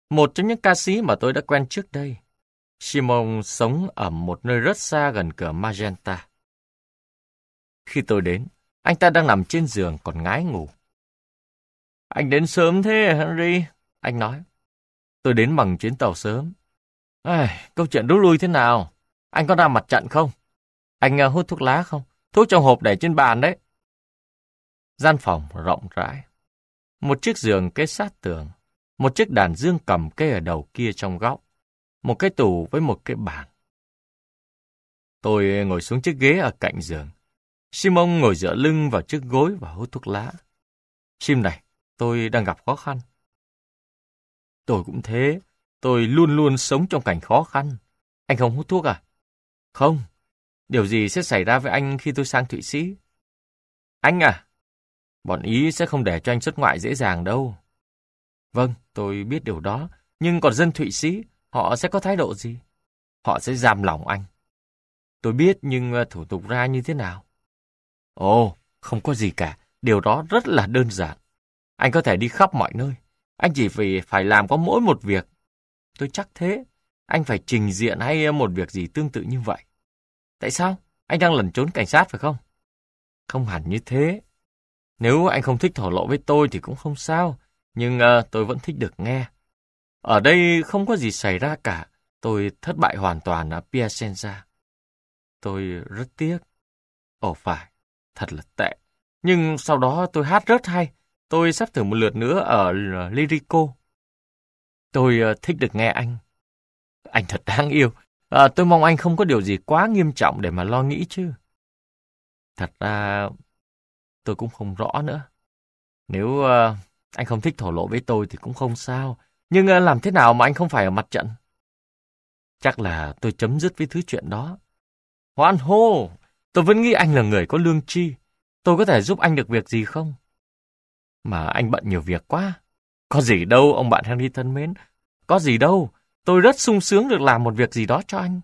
một trong những ca sĩ mà tôi đã quen trước đây. Simon sống ở một nơi rất xa gần cửa Magenta. Khi tôi đến, anh ta đang nằm trên giường còn ngái ngủ. Anh đến sớm thế, Henry. Anh nói. Tôi đến bằng chuyến tàu sớm. Ai, câu chuyện rút lui thế nào? Anh có ra mặt trận không? Anh à, hút thuốc lá không? Thuốc trong hộp để trên bàn đấy. Gian phòng rộng rãi. Một chiếc giường kế sát tường. Một chiếc đàn dương cầm kê ở đầu kia trong góc. Một cái tủ với một cái bàn. Tôi ngồi xuống chiếc ghế ở cạnh giường. Simon ngồi dựa lưng vào chiếc gối và hút thuốc lá. Sim này, tôi đang gặp khó khăn. Tôi cũng thế, tôi luôn luôn sống trong cảnh khó khăn. Anh không hút thuốc à? Không. Điều gì sẽ xảy ra với anh khi tôi sang Thụy Sĩ? Anh à, bọn Ý sẽ không để cho anh xuất ngoại dễ dàng đâu. Vâng, tôi biết điều đó, nhưng còn dân Thụy Sĩ, họ sẽ có thái độ gì? Họ sẽ giam lòng anh. Tôi biết nhưng ờ, thủ tục ra như thế nào? Ồ, không có gì cả, điều đó rất là đơn giản. Anh có thể đi khắp mọi nơi. Anh chỉ vì phải làm có mỗi một việc. Tôi chắc thế. Anh phải trình diện hay một việc gì tương tự như vậy. Tại sao? Anh đang lẩn trốn cảnh sát phải không? Không hẳn như thế. Nếu anh không thích thổ lộ với tôi thì cũng không sao. Nhưng uh, tôi vẫn thích được nghe. Ở đây không có gì xảy ra cả. Tôi thất bại hoàn toàn ở Piacenza. Tôi rất tiếc. Ồ phải, thật là tệ. Nhưng sau đó tôi hát rất hay. Tôi sắp thử một lượt nữa ở Lyrico. Tôi ờ, thích được nghe anh. Anh thật đáng yêu. À, tôi mong anh không có điều gì quá nghiêm trọng để mà lo nghĩ chứ. Thật ra, tôi cũng không rõ nữa. Nếu uh, anh không thích thổ lộ với tôi thì cũng không sao. Nhưng uh, làm thế nào mà anh không phải ở mặt trận? Chắc là tôi chấm dứt với thứ chuyện đó. Hoan hô! Tôi vẫn nghĩ anh là người có lương tri. Tôi có thể giúp anh được việc gì không? Mà anh bận nhiều việc quá. Có gì đâu, ông bạn Henry thân mến. Có gì đâu, tôi rất sung sướng được làm một việc gì đó cho anh.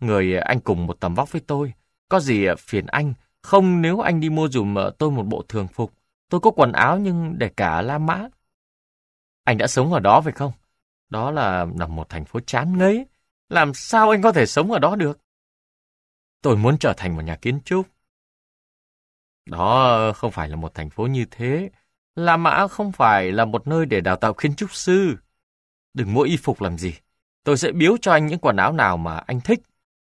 Người anh cùng một tầm vóc với tôi. Có gì phiền anh, không nếu anh đi mua dùm ờ, tôi một bộ thường phục. Tôi có quần áo nhưng để cả La Mã. Anh đã sống ở đó phải không? Đó là nằm một thành phố chán ngấy. Làm sao anh có thể sống ở đó được? Tôi muốn trở thành một nhà kiến trúc. Đó không phải là một thành phố như thế. La Mã không phải là một nơi để đào tạo kiến trúc sư. Đừng mua y phục làm gì. Tôi sẽ biếu cho anh những quần áo nào mà anh thích.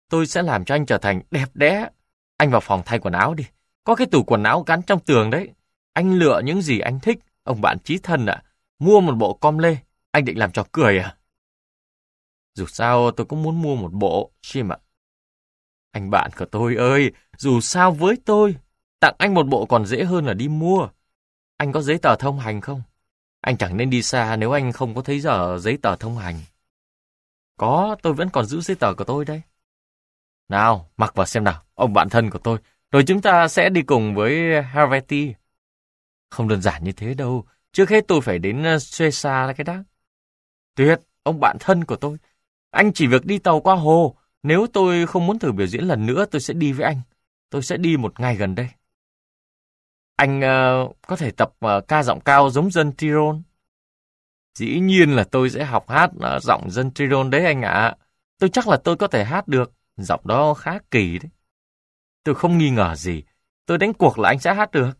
Tôi sẽ làm cho anh trở thành đẹp đẽ. Anh vào phòng thay quần áo đi. Có cái tủ quần áo gắn trong tường đấy. Anh lựa những gì anh thích. Ông bạn trí thân ạ. mua một bộ com lê. Anh định làm cho cười à? Dù sao tôi cũng muốn mua một bộ, Jim ạ. Anh bạn của tôi ơi, dù sao với tôi, Tặng anh một bộ còn dễ hơn là đi mua. Anh có giấy tờ thông hành không? Anh chẳng nên đi xa nếu anh không có thấy giờ giấy tờ thông hành. Có, tôi vẫn còn giữ giấy tờ của tôi đây. Nào, mặc vào xem nào, ông bạn thân của tôi. Rồi chúng ta sẽ đi cùng với Harvey. Không đơn giản như thế đâu. Trước hết tôi phải đến ờ, Suesa là cái đó. Tuyệt, ông bạn thân của tôi. Anh chỉ việc đi tàu qua hồ. Nếu tôi không muốn thử biểu diễn lần nữa, tôi sẽ đi với anh. Tôi sẽ đi một ngày gần đây anh uh, có thể tập uh, ca giọng cao giống dân Tyrol. Dĩ nhiên là tôi sẽ học hát uh, giọng dân Tyrol đấy anh ạ. Tôi chắc là tôi có thể hát được, giọng đó khá kỳ đấy. Tôi không nghi ngờ gì, tôi đánh cuộc là anh sẽ hát được.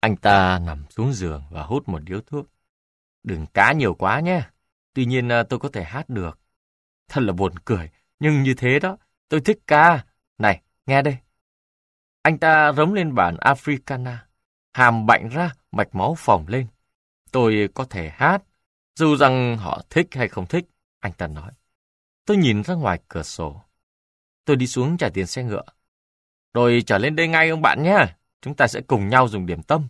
Anh ta nằm xuống giường và hút một điếu thuốc. Đừng cá nhiều quá nhé, tuy nhiên uh, tôi có thể hát được. Thật là buồn cười, nhưng như thế đó, tôi thích ca. Này, nghe đây. Anh ta rống lên bản Africana, hàm bệnh ra, mạch máu phồng lên. Tôi có thể hát, dù rằng họ thích hay không thích, anh ta nói. Tôi nhìn ra ngoài cửa sổ. Tôi đi xuống trả tiền xe ngựa. Rồi trở lên đây ngay ông bạn nhé, chúng ta sẽ cùng nhau dùng điểm tâm.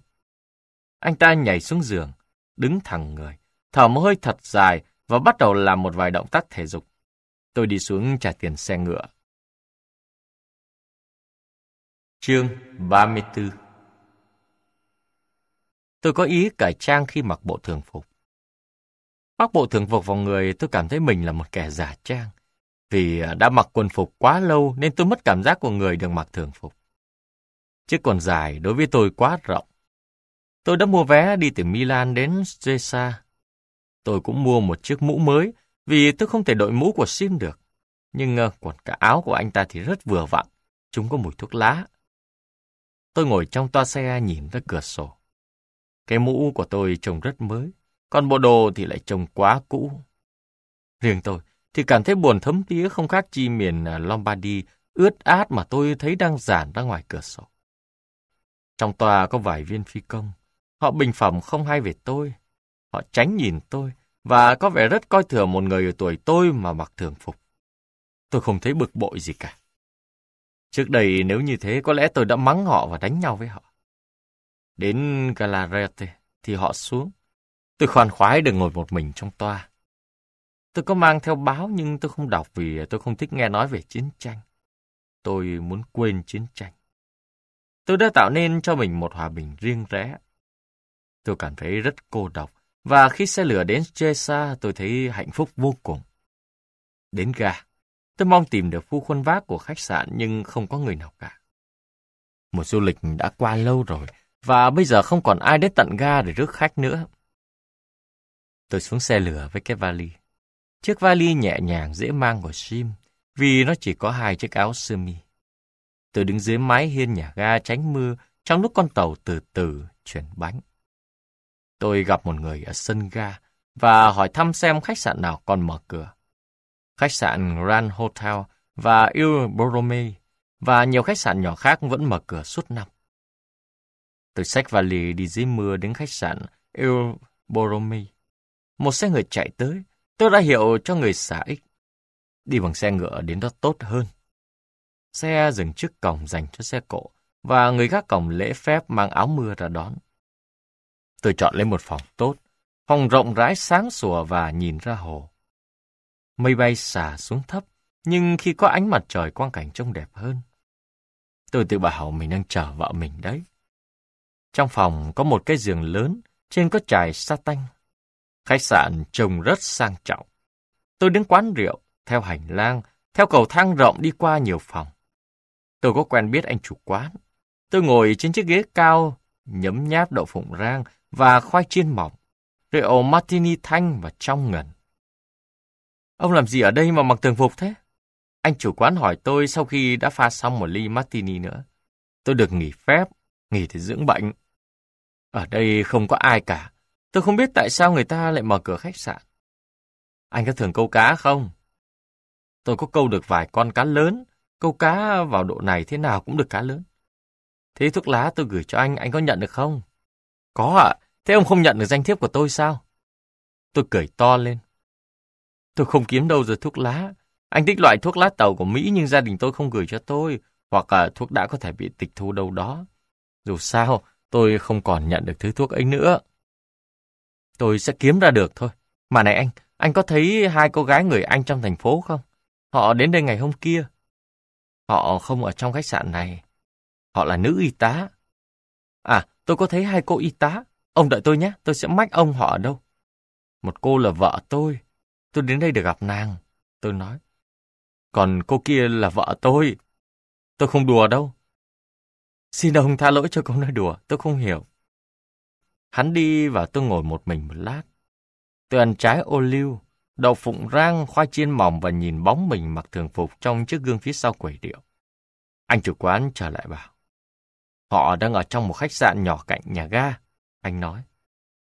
Anh ta nhảy xuống giường, đứng thẳng người, thở một hơi thật dài và bắt đầu làm một vài động tác thể dục. Tôi đi xuống trả tiền xe ngựa. Chương 34 Tôi có ý cải trang khi mặc bộ thường phục. Mặc bộ thường phục vào người tôi cảm thấy mình là một kẻ giả trang. Vì à, đã mặc quần phục quá lâu nên tôi mất cảm giác của người được mặc thường phục. Chiếc quần dài đối với tôi quá rộng. Tôi đã mua vé đi từ Milan đến Stresa. Tôi cũng mua một chiếc mũ mới vì tôi không thể đội mũ của Sim được. Nhưng à, quần cả áo của anh ta thì rất vừa vặn. Chúng có mùi thuốc lá Tôi ngồi trong toa xe nhìn ra cửa sổ. Cái mũ của tôi trông rất mới, còn bộ đồ thì lại trông quá cũ. Riêng tôi thì cảm thấy buồn thấm tía không khác chi miền à, Lombardy ướt át mà tôi thấy đang giản ra ngoài cửa sổ. Trong tòa có vài viên phi công. Họ bình phẩm không hay về tôi. Họ tránh nhìn tôi và có vẻ rất coi thường một người ở tuổi tôi mà mặc thường phục. Tôi không thấy bực bội gì cả. Trước đây nếu như thế có lẽ tôi đã mắng họ và đánh nhau với họ. Đến Galarete thì họ xuống. Tôi khoan khoái được ngồi một mình trong toa. Tôi có mang theo báo nhưng tôi không đọc vì tôi không thích nghe nói về chiến tranh. Tôi muốn quên chiến tranh. Tôi đã tạo nên cho mình một hòa bình riêng rẽ. Tôi cảm thấy rất cô độc và khi xe lửa đến Chesa tôi thấy hạnh phúc vô cùng. Đến ga, Tôi mong tìm được phu khuân vác của khách sạn nhưng không có người nào cả. một du lịch đã qua lâu rồi và bây giờ không còn ai đến tận ga để rước khách nữa. Tôi xuống xe lửa với cái vali. Chiếc vali nhẹ nhàng dễ mang của Jim vì nó chỉ có hai chiếc áo sơ mi. Tôi đứng dưới mái hiên nhà ga tránh mưa trong lúc con tàu từ từ chuyển bánh. Tôi gặp một người ở sân ga và hỏi thăm xem khách sạn nào còn mở cửa khách sạn Grand Hotel và Il Borromei và nhiều khách sạn nhỏ khác vẫn mở cửa suốt năm. Tôi xách vali đi dưới mưa đến khách sạn Il Borromei. Một xe người chạy tới, tôi đã hiệu cho người xả ích. Đi bằng xe ngựa đến đó tốt hơn. Xe dừng trước cổng dành cho xe cộ và người gác cổng lễ phép mang áo mưa ra đón. Tôi chọn lấy một phòng tốt, phòng rộng rãi sáng sủa và nhìn ra hồ. Mây bay xả xuống thấp, nhưng khi có ánh mặt trời quang cảnh trông đẹp hơn. Tôi tự bảo mình đang chờ vợ mình đấy. Trong phòng có một cái giường lớn, trên có trải sa tanh. Khách sạn trông rất sang trọng. Tôi đến quán rượu, theo hành lang, theo cầu thang rộng đi qua nhiều phòng. Tôi có quen biết anh chủ quán. Tôi ngồi trên chiếc ghế cao, nhấm nháp đậu phụng rang và khoai chiên mỏng, rượu martini thanh và trong ngần. Ông làm gì ở đây mà mặc thường phục thế? Anh chủ quán hỏi tôi sau khi đã pha xong một ly martini nữa. Tôi được nghỉ phép, nghỉ để dưỡng bệnh. Ở đây không có ai cả. Tôi không biết tại sao người ta lại mở cửa khách sạn. Anh có thường câu cá không? Tôi có câu được vài con cá lớn. Câu cá vào độ này thế nào cũng được cá lớn. Thế thuốc lá tôi gửi cho anh, anh có nhận được không? Có ạ. thế ông không nhận được danh thiếp của tôi sao? Tôi cười to lên. Tôi không kiếm đâu rồi thuốc lá. Anh thích loại thuốc lá tàu của Mỹ nhưng gia đình tôi không gửi cho tôi, hoặc là thuốc đã có thể bị tịch thu đâu đó. Dù sao, tôi không còn nhận được thứ thuốc ấy nữa. Tôi sẽ kiếm ra được thôi. Mà này anh, anh có thấy hai cô gái người Anh trong thành phố không? Họ đến đây ngày hôm kia. Họ không ở trong khách sạn này. Họ là nữ y tá. À, tôi có thấy hai cô y tá. Ông đợi tôi nhé, tôi sẽ mách ông họ ở đâu. Một cô là vợ tôi, Tôi đến đây để gặp nàng, tôi nói. Còn cô kia là vợ tôi. Tôi không đùa đâu. Xin ông tha lỗi cho câu nói đùa, tôi không hiểu. Hắn đi và tôi ngồi một mình một lát. Tôi ăn trái ô liu, đậu phụng rang, khoai chiên mỏng và nhìn bóng mình mặc thường phục trong chiếc gương phía sau quầy điệu. Anh chủ quán trở lại bảo. Họ đang ở trong một khách sạn nhỏ cạnh nhà ga. Anh nói.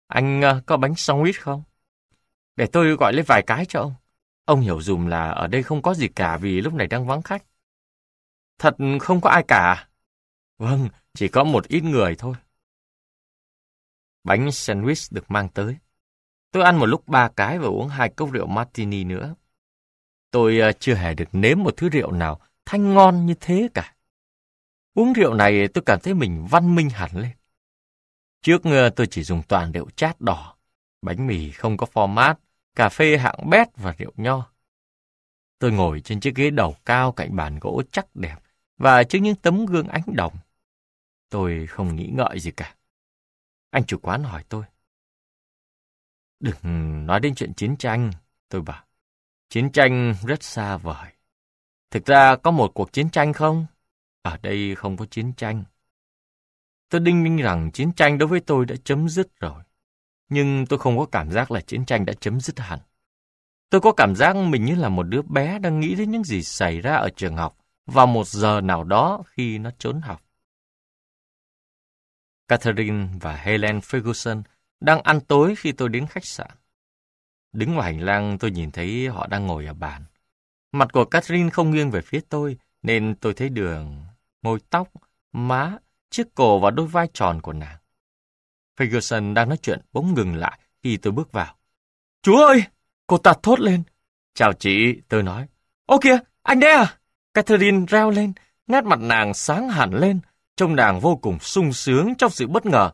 Anh uh, có bánh sandwich không? Để tôi gọi lên vài cái cho ông. Ông hiểu dùm là ở đây không có gì cả vì lúc này đang vắng khách. Thật không có ai cả. À? Vâng, chỉ có một ít người thôi. Bánh sandwich được mang tới. Tôi ăn một lúc ba cái và uống hai cốc rượu martini nữa. Tôi ờ, chưa hề được nếm một thứ rượu nào thanh ngon như thế cả. Uống rượu này tôi cảm thấy mình văn minh hẳn lên. Trước ờ, tôi chỉ dùng toàn rượu chát đỏ, bánh mì không có format cà phê hạng bét và rượu nho. Tôi ngồi trên chiếc ghế đầu cao cạnh bàn gỗ chắc đẹp và trước những tấm gương ánh đồng. Tôi không nghĩ ngợi gì cả. Anh chủ quán hỏi tôi. Đừng nói đến chuyện chiến tranh, tôi bảo. Chiến tranh rất xa vời. Thực ra có một cuộc chiến tranh không? Ở đây không có chiến tranh. Tôi đinh ninh rằng chiến tranh đối với tôi đã chấm dứt rồi nhưng tôi không có cảm giác là chiến tranh đã chấm dứt hẳn. Tôi có cảm giác mình như là một đứa bé đang nghĩ đến những gì xảy ra ở trường học vào một giờ nào đó khi nó trốn học. Catherine và Helen Ferguson đang ăn tối khi tôi đến khách sạn. Đứng ngoài hành lang tôi nhìn thấy họ đang ngồi ở bàn. Mặt của Catherine không nghiêng về phía tôi nên tôi thấy đường, môi tóc, má, chiếc cổ và đôi vai tròn của nàng. Ferguson đang nói chuyện bỗng ngừng lại khi tôi bước vào. Chú ơi! Cô ta thốt lên. Chào chị, tôi nói. Ô kìa, anh đây à? Catherine reo lên, nét mặt nàng sáng hẳn lên, trông nàng vô cùng sung sướng trong sự bất ngờ.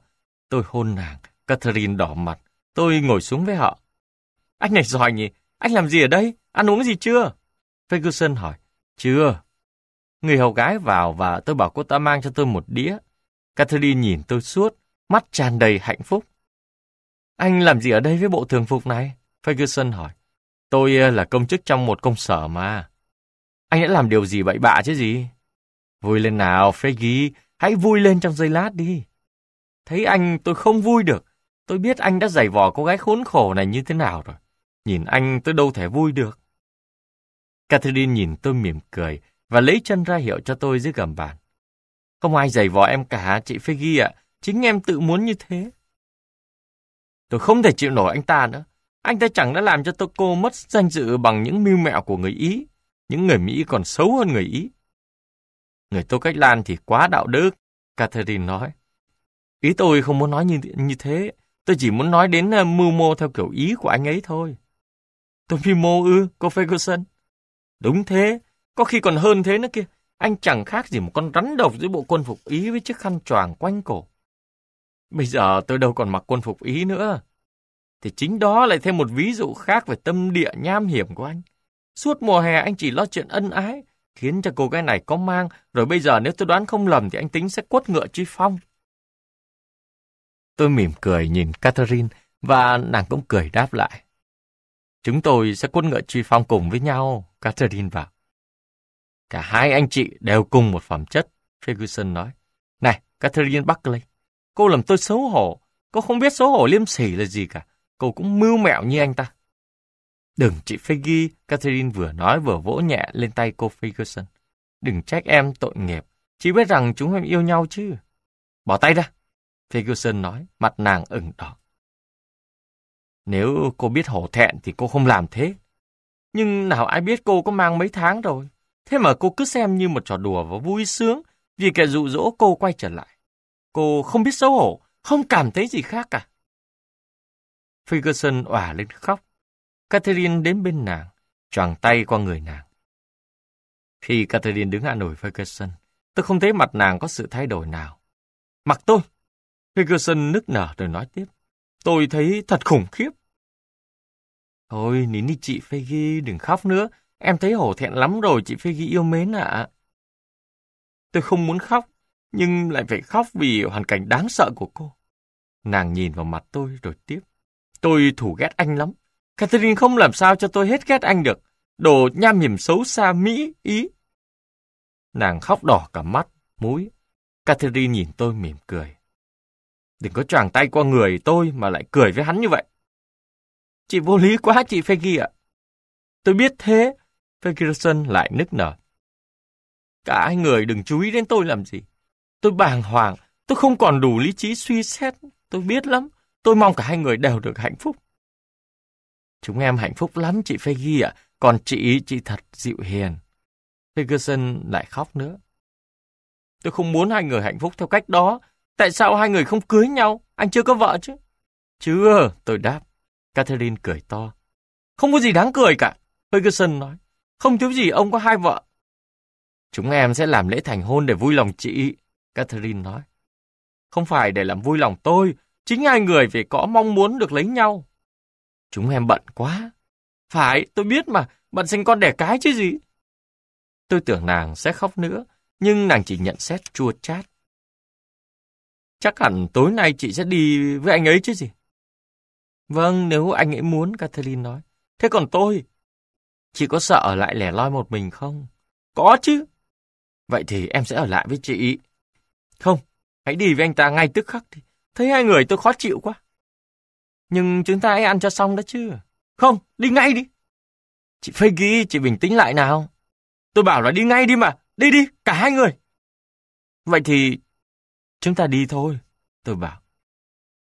Tôi hôn nàng, Catherine đỏ mặt, tôi ngồi xuống với họ. Anh này giỏi nhỉ, anh làm gì ở đây, ăn uống gì chưa? Ferguson hỏi, chưa. Người hầu gái vào và tôi bảo cô ta mang cho tôi một đĩa. Catherine nhìn tôi suốt, mắt tràn đầy hạnh phúc. Anh làm gì ở đây với bộ thường phục này? Ferguson hỏi. Tôi ờ, là công chức trong một công sở mà. Anh đã làm điều gì bậy bạ chứ gì? Vui lên nào, Fergie, hãy vui lên trong giây lát đi. Thấy anh tôi không vui được. Tôi biết anh đã giày vò cô gái khốn khổ này như thế nào rồi. Nhìn anh tôi đâu thể vui được. Catherine nhìn tôi mỉm cười và lấy chân ra hiệu cho tôi dưới gầm bàn. Không ai giày vò em cả, chị Peggy ạ. À. Chính em tự muốn như thế. Tôi không thể chịu nổi anh ta nữa. Anh ta chẳng đã làm cho tôi cô mất danh dự bằng những mưu mẹo của người Ý. Những người Mỹ còn xấu hơn người Ý. Người Tô Cách Lan thì quá đạo đức, Catherine nói. Ý tôi không muốn nói như, như thế. Tôi chỉ muốn nói đến ờ, mưu mô theo kiểu ý của anh ấy thôi. Tôi mưu mô ư, cô Ferguson. Đúng thế, có khi còn hơn thế nữa kia. Anh chẳng khác gì một con rắn độc giữa bộ quân phục Ý với chiếc khăn choàng quanh cổ. Bây giờ tôi đâu còn mặc quân phục Ý nữa. Thì chính đó lại thêm một ví dụ khác về tâm địa nham hiểm của anh. Suốt mùa hè anh chỉ lo chuyện ân ái, khiến cho cô gái này có mang, rồi bây giờ nếu tôi đoán không lầm thì anh tính sẽ quất ngựa truy phong. Tôi mỉm cười nhìn Catherine và nàng cũng cười đáp lại. Chúng tôi sẽ quất ngựa truy phong cùng với nhau, Catherine bảo. Cả hai anh chị đều cùng một phẩm chất, Ferguson nói. Này, Catherine Buckley, Cô làm tôi xấu hổ. Cô không biết xấu hổ liêm sỉ là gì cả. Cô cũng mưu mẹo như anh ta. Đừng chị Peggy, Catherine vừa nói vừa vỗ nhẹ lên tay cô Ferguson. Đừng trách em tội nghiệp. Chỉ biết rằng chúng em yêu nhau chứ. Bỏ tay ra. Ferguson nói, mặt nàng ửng đỏ. Nếu cô biết hổ thẹn thì cô không làm thế. Nhưng nào ai biết cô có mang mấy tháng rồi. Thế mà cô cứ xem như một trò đùa và vui sướng vì kẻ dụ dỗ cô quay trở lại. Cô không biết xấu hổ, không cảm thấy gì khác cả. Ferguson òa lên khóc. Catherine đến bên nàng, choàng tay qua người nàng. Khi Catherine đứng hạ nổi Ferguson, tôi không thấy mặt nàng có sự thay đổi nào. Mặc tôi! Ferguson nức nở rồi nói tiếp. Tôi thấy thật khủng khiếp. Thôi, nín đi chị Peggy, đừng khóc nữa. Em thấy hổ thẹn lắm rồi, chị Peggy yêu mến ạ. Tôi không muốn khóc, nhưng lại phải khóc vì hoàn cảnh đáng sợ của cô. Nàng nhìn vào mặt tôi rồi tiếp. Tôi thù ghét anh lắm. Catherine không làm sao cho tôi hết ghét anh được. Đồ nham hiểm xấu xa Mỹ, Ý. Nàng khóc đỏ cả mắt, mũi. Catherine nhìn tôi mỉm cười. Đừng có choàng tay qua người tôi mà lại cười với hắn như vậy. Chị vô lý quá chị Peggy ạ. Tôi biết thế. Ferguson lại nức nở. Cả hai người đừng chú ý đến tôi làm gì. Tôi bàng hoàng, tôi không còn đủ lý trí suy xét, tôi biết lắm. Tôi mong cả hai người đều được hạnh phúc. Chúng em hạnh phúc lắm chị Peggy ạ, còn chị, chị thật dịu hiền. Ferguson lại khóc nữa. Tôi không muốn hai người hạnh phúc theo cách đó. Tại sao hai người không cưới nhau? Anh chưa có vợ chứ? Chưa, tôi đáp. Catherine cười to. Không có gì đáng cười cả, Ferguson nói. Không thiếu gì ông có hai vợ. Chúng em sẽ làm lễ thành hôn để vui lòng chị. Catherine nói. Không phải để làm vui lòng tôi, chính hai người vì có mong muốn được lấy nhau. Chúng em bận quá. Phải, tôi biết mà, bận sinh con đẻ cái chứ gì. Tôi tưởng nàng sẽ khóc nữa, nhưng nàng chỉ nhận xét chua chát. Chắc hẳn tối nay chị sẽ đi với anh ấy chứ gì. Vâng, nếu anh ấy muốn, Catherine nói. Thế còn tôi? Chị có sợ ở lại lẻ loi một mình không? Có chứ. Vậy thì em sẽ ở lại với chị. Không, hãy đi với anh ta ngay tức khắc đi. Thấy hai người tôi khó chịu quá. Nhưng chúng ta hãy ăn cho xong đã chứ. Không, đi ngay đi. Chị Peggy, chị bình tĩnh lại nào. Tôi bảo là đi ngay đi mà. Đi đi, cả hai người. Vậy thì chúng ta đi thôi, tôi bảo.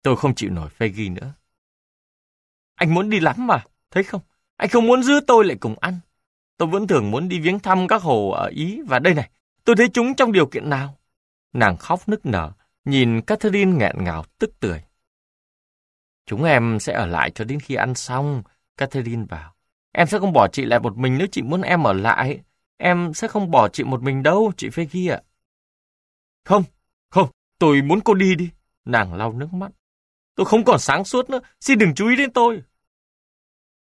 Tôi không chịu nổi Peggy nữa. Anh muốn đi lắm mà, thấy không? Anh không muốn giữ tôi lại cùng ăn. Tôi vẫn thường muốn đi viếng thăm các hồ ở Ý và đây này, tôi thấy chúng trong điều kiện nào. Nàng khóc nức nở, nhìn Catherine nghẹn ngào tức tưởi. Chúng em sẽ ở lại cho đến khi ăn xong, Catherine bảo. Em sẽ không bỏ chị lại một mình nếu chị muốn em ở lại. Em sẽ không bỏ chị một mình đâu, chị phê ghi ạ. Không, không, tôi muốn cô đi đi. Nàng lau nước mắt. Tôi không còn sáng suốt nữa, xin đừng chú ý đến tôi.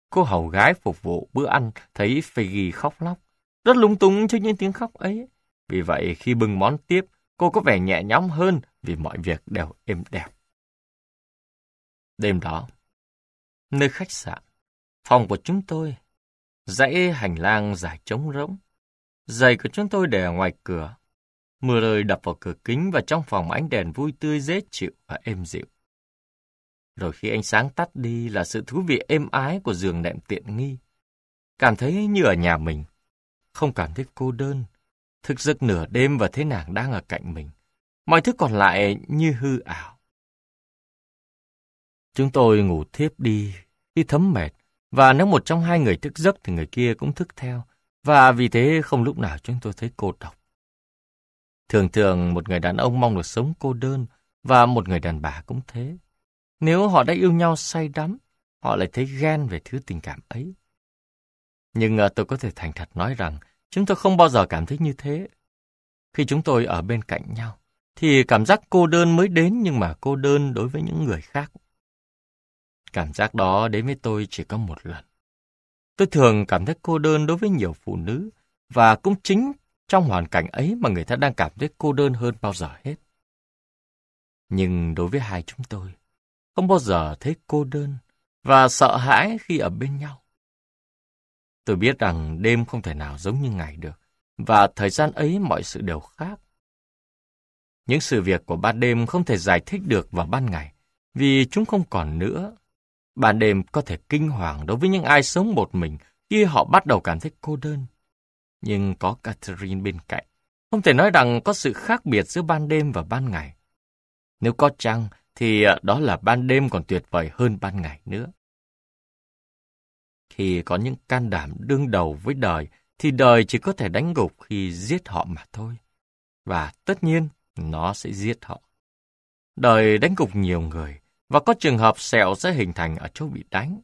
Cô hầu gái phục vụ bữa ăn thấy Peggy khóc lóc, rất lúng túng trước những tiếng khóc ấy. Vì vậy khi bưng món tiếp, cô có vẻ nhẹ nhõm hơn vì mọi việc đều êm đẹp. Đêm đó, nơi khách sạn, phòng của chúng tôi, dãy hành lang dài trống rỗng. Giày của chúng tôi để ngoài cửa. Mưa rơi đập vào cửa kính và trong phòng ánh đèn vui tươi dễ chịu và êm dịu. Rồi khi ánh sáng tắt đi là sự thú vị êm ái của giường nệm tiện nghi. Cảm thấy như ở nhà mình, không cảm thấy cô đơn, thức giấc nửa đêm và thấy nàng đang ở cạnh mình. Mọi thứ còn lại như hư ảo. Chúng tôi ngủ thiếp đi, khi thấm mệt, và nếu một trong hai người thức giấc thì người kia cũng thức theo, và vì thế không lúc nào chúng tôi thấy cô độc. Thường thường một người đàn ông mong được sống cô đơn, và một người đàn bà cũng thế. Nếu họ đã yêu nhau say đắm, họ lại thấy ghen về thứ tình cảm ấy. Nhưng ờ, tôi có thể thành thật nói rằng Chúng tôi không bao giờ cảm thấy như thế. Khi chúng tôi ở bên cạnh nhau, thì cảm giác cô đơn mới đến nhưng mà cô đơn đối với những người khác. Cảm giác đó đến với tôi chỉ có một lần. Tôi thường cảm thấy cô đơn đối với nhiều phụ nữ và cũng chính trong hoàn cảnh ấy mà người ta đang cảm thấy cô đơn hơn bao giờ hết. Nhưng đối với hai chúng tôi, không bao giờ thấy cô đơn và sợ hãi khi ở bên nhau. Tôi biết rằng đêm không thể nào giống như ngày được, và thời gian ấy mọi sự đều khác. Những sự việc của ban đêm không thể giải thích được vào ban ngày, vì chúng không còn nữa. Ban đêm có thể kinh hoàng đối với những ai sống một mình khi họ bắt đầu cảm thấy cô đơn. Nhưng có Catherine bên cạnh, không thể nói rằng có sự khác biệt giữa ban đêm và ban ngày. Nếu có chăng, thì ờ, đó là ban đêm còn tuyệt vời hơn ban ngày nữa thì có những can đảm đương đầu với đời, thì đời chỉ có thể đánh gục khi giết họ mà thôi. Và tất nhiên, nó sẽ giết họ. Đời đánh gục nhiều người, và có trường hợp sẹo sẽ hình thành ở chỗ bị đánh.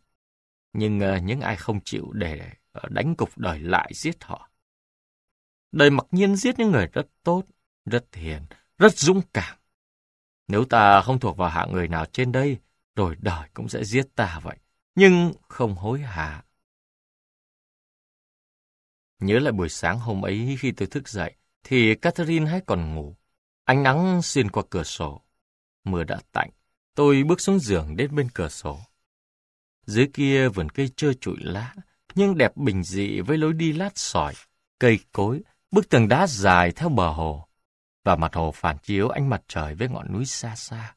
Nhưng ờ, những ai không chịu để ờ, đánh gục đời lại giết họ. Đời mặc nhiên giết những người rất tốt, rất hiền, rất dũng cảm. Nếu ta không thuộc vào hạng người nào trên đây, rồi đời cũng sẽ giết ta vậy. Nhưng không hối hả Nhớ lại buổi sáng hôm ấy khi tôi thức dậy, thì Catherine hãy còn ngủ. Ánh nắng xuyên qua cửa sổ. Mưa đã tạnh, tôi bước xuống giường đến bên cửa sổ. Dưới kia vườn cây trơ trụi lá, nhưng đẹp bình dị với lối đi lát sỏi, cây cối, bức tường đá dài theo bờ hồ, và mặt hồ phản chiếu ánh mặt trời với ngọn núi xa xa.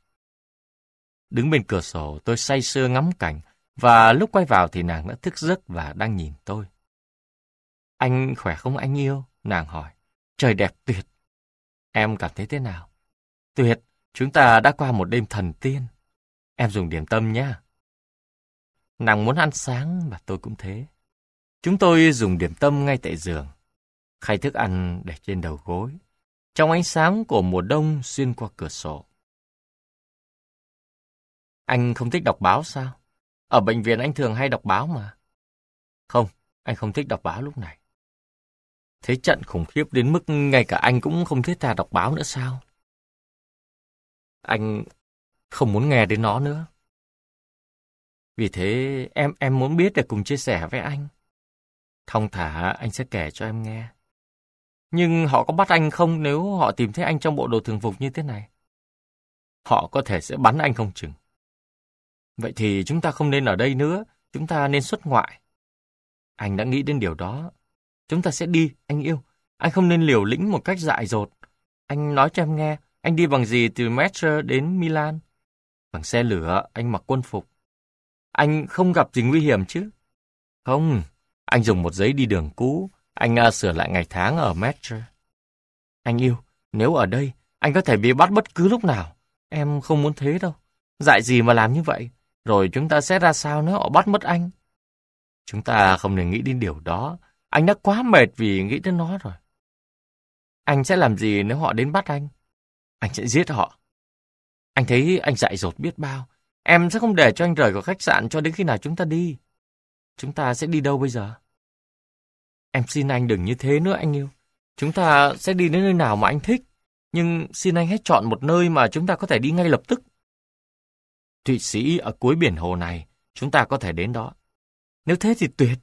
Đứng bên cửa sổ, tôi say sưa ngắm cảnh, và lúc quay vào thì nàng đã thức giấc và đang nhìn tôi. Anh khỏe không anh yêu? Nàng hỏi. Trời đẹp tuyệt. Em cảm thấy thế nào? Tuyệt, chúng ta đã qua một đêm thần tiên. Em dùng điểm tâm nhá. Nàng muốn ăn sáng và tôi cũng thế. Chúng tôi dùng điểm tâm ngay tại giường. Khay thức ăn để trên đầu gối. Trong ánh sáng của mùa đông xuyên qua cửa sổ. Anh không thích đọc báo sao? Ở bệnh viện anh thường hay đọc báo mà. Không, anh không thích đọc báo lúc này. Thế trận khủng khiếp đến mức ngay cả anh cũng không thiết tha đọc báo nữa sao? Anh không muốn nghe đến nó nữa. Vì thế em em muốn biết để cùng chia sẻ với anh. Thong thả anh sẽ kể cho em nghe. Nhưng họ có bắt anh không nếu họ tìm thấy anh trong bộ đồ thường phục như thế này? Họ có thể sẽ bắn anh không chừng. Vậy thì chúng ta không nên ở đây nữa, chúng ta nên xuất ngoại. Anh đã nghĩ đến điều đó, Chúng ta sẽ đi, anh yêu. Anh không nên liều lĩnh một cách dại dột. Anh nói cho em nghe, anh đi bằng gì từ Metro đến Milan? Bằng xe lửa, anh mặc quân phục. Anh không gặp gì nguy hiểm chứ? Không, anh dùng một giấy đi đường cũ, anh uh, sửa lại ngày tháng ở Metro. Anh yêu, nếu ở đây, anh có thể bị bắt bất cứ lúc nào. Em không muốn thế đâu. Dại gì mà làm như vậy? Rồi chúng ta sẽ ra sao nếu họ bắt mất anh? Chúng ta không nên nghĩ đến điều đó. Anh đã quá mệt vì nghĩ đến nó rồi. Anh sẽ làm gì nếu họ đến bắt anh? Anh sẽ giết họ. Anh thấy anh dại dột biết bao. Em sẽ không để cho anh rời khỏi khách sạn cho đến khi nào chúng ta đi. Chúng ta sẽ đi đâu bây giờ? Em xin anh đừng như thế nữa anh yêu. Chúng ta sẽ đi đến nơi nào mà anh thích. Nhưng xin anh hãy chọn một nơi mà chúng ta có thể đi ngay lập tức. Thụy Sĩ ở cuối biển hồ này, chúng ta có thể đến đó. Nếu thế thì tuyệt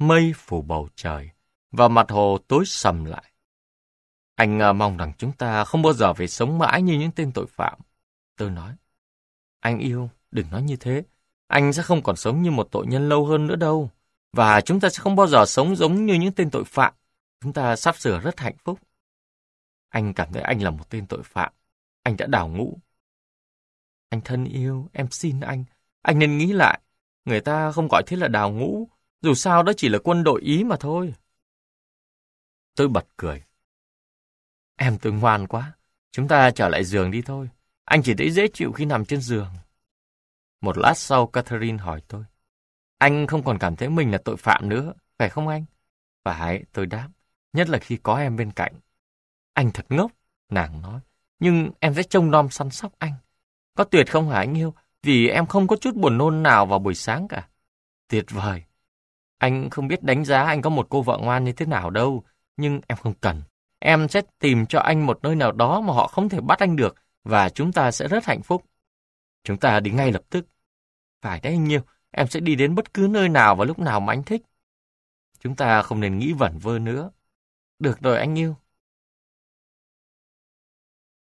mây phủ bầu trời và mặt hồ tối sầm lại. Anh à, mong rằng chúng ta không bao giờ phải sống mãi như những tên tội phạm. Tôi nói, anh yêu, đừng nói như thế. Anh sẽ không còn sống như một tội nhân lâu hơn nữa đâu. Và chúng ta sẽ không bao giờ sống giống như những tên tội phạm. Chúng ta sắp sửa rất hạnh phúc. Anh cảm thấy anh là một tên tội phạm. Anh đã đào ngũ. Anh thân yêu, em xin anh. Anh nên nghĩ lại. Người ta không gọi thế là đào ngũ, dù sao đó chỉ là quân đội Ý mà thôi. Tôi bật cười. Em tôi ngoan quá. Chúng ta trở lại giường đi thôi. Anh chỉ thấy dễ chịu khi nằm trên giường. Một lát sau Catherine hỏi tôi. Anh không còn cảm thấy mình là tội phạm nữa, phải không anh? Phải, tôi đáp. Nhất là khi có em bên cạnh. Anh thật ngốc, nàng nói. Nhưng em sẽ trông nom săn sóc anh. Có tuyệt không hả anh yêu? Vì em không có chút buồn nôn nào vào buổi sáng cả. Tuyệt vời, anh không biết đánh giá anh có một cô vợ ngoan như thế nào đâu, nhưng em không cần. Em sẽ tìm cho anh một nơi nào đó mà họ không thể bắt anh được và chúng ta sẽ rất hạnh phúc. Chúng ta đi ngay lập tức. Phải đấy anh yêu em sẽ đi đến bất cứ nơi nào và lúc nào mà anh thích. Chúng ta không nên nghĩ vẩn vơ nữa. Được rồi anh yêu.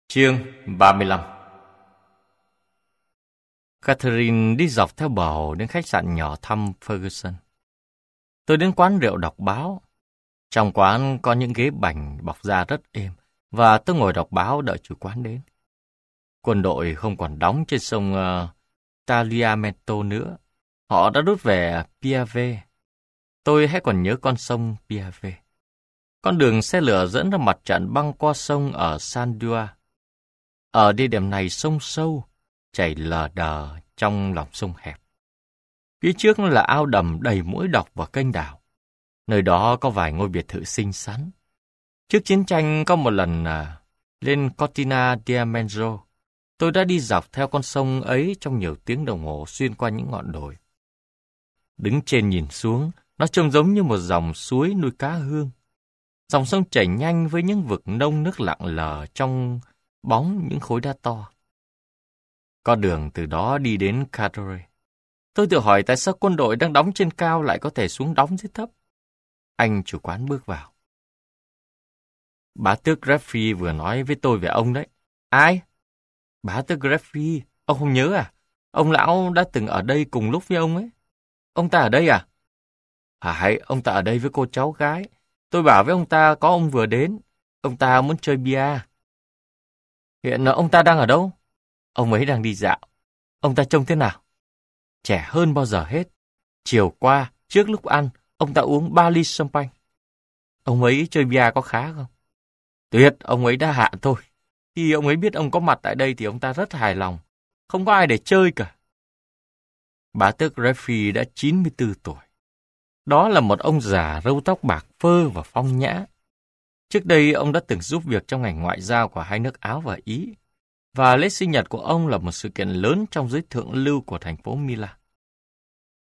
Chương 35 Catherine đi dọc theo bờ đến khách sạn nhỏ thăm Ferguson. Tôi đến quán rượu đọc báo. Trong quán có những ghế bành bọc da rất êm, và tôi ngồi đọc báo đợi chủ quán đến. Quân đội không còn đóng trên sông uh, ờ, Taliamento nữa. Họ đã rút về Piave. Tôi hãy còn nhớ con sông Piave. Con đường xe lửa dẫn ra mặt trận băng qua sông ở San Dua. Ở địa điểm này sông sâu, chảy lờ đờ trong lòng sông hẹp. Phía trước là ao đầm đầy mũi độc và kênh đảo. Nơi đó có vài ngôi biệt thự xinh xắn. Trước chiến tranh có một lần à, lên Cortina Diamenzio, tôi đã đi dọc theo con sông ấy trong nhiều tiếng đồng hồ xuyên qua những ngọn đồi. Đứng trên nhìn xuống, nó trông giống như một dòng suối nuôi cá hương. Dòng sông chảy nhanh với những vực nông nước lặng lờ trong bóng những khối đá to. Có đường từ đó đi đến Cadore. Tôi tự hỏi tại sao quân đội đang đóng trên cao lại có thể xuống đóng dưới thấp. Anh chủ quán bước vào. Bá tước Graffi vừa nói với tôi về ông đấy. Ai? Bá tước Graffi, ông không nhớ à? Ông lão đã từng ở đây cùng lúc với ông ấy. Ông ta ở đây à? Phải, à ông ta ở đây với cô cháu gái. Tôi bảo với ông ta có ông vừa đến. Ông ta muốn chơi bia. Hiện ông ta đang ở đâu? Ông ấy đang đi dạo. Ông ta trông thế nào? trẻ hơn bao giờ hết. Chiều qua, trước lúc ăn, ông ta uống ba ly sâm panh. Ông ấy chơi bia có khá không? Tuyệt, ông ấy đã hạ thôi. Khi ông ấy biết ông có mặt tại đây thì ông ta rất hài lòng. Không có ai để chơi cả. Bà tước Refi đã 94 tuổi. Đó là một ông già râu tóc bạc phơ và phong nhã. Trước đây ông đã từng giúp việc trong ngành ngoại giao của hai nước Áo và Ý và lễ sinh nhật của ông là một sự kiện lớn trong giới thượng lưu của thành phố Mila.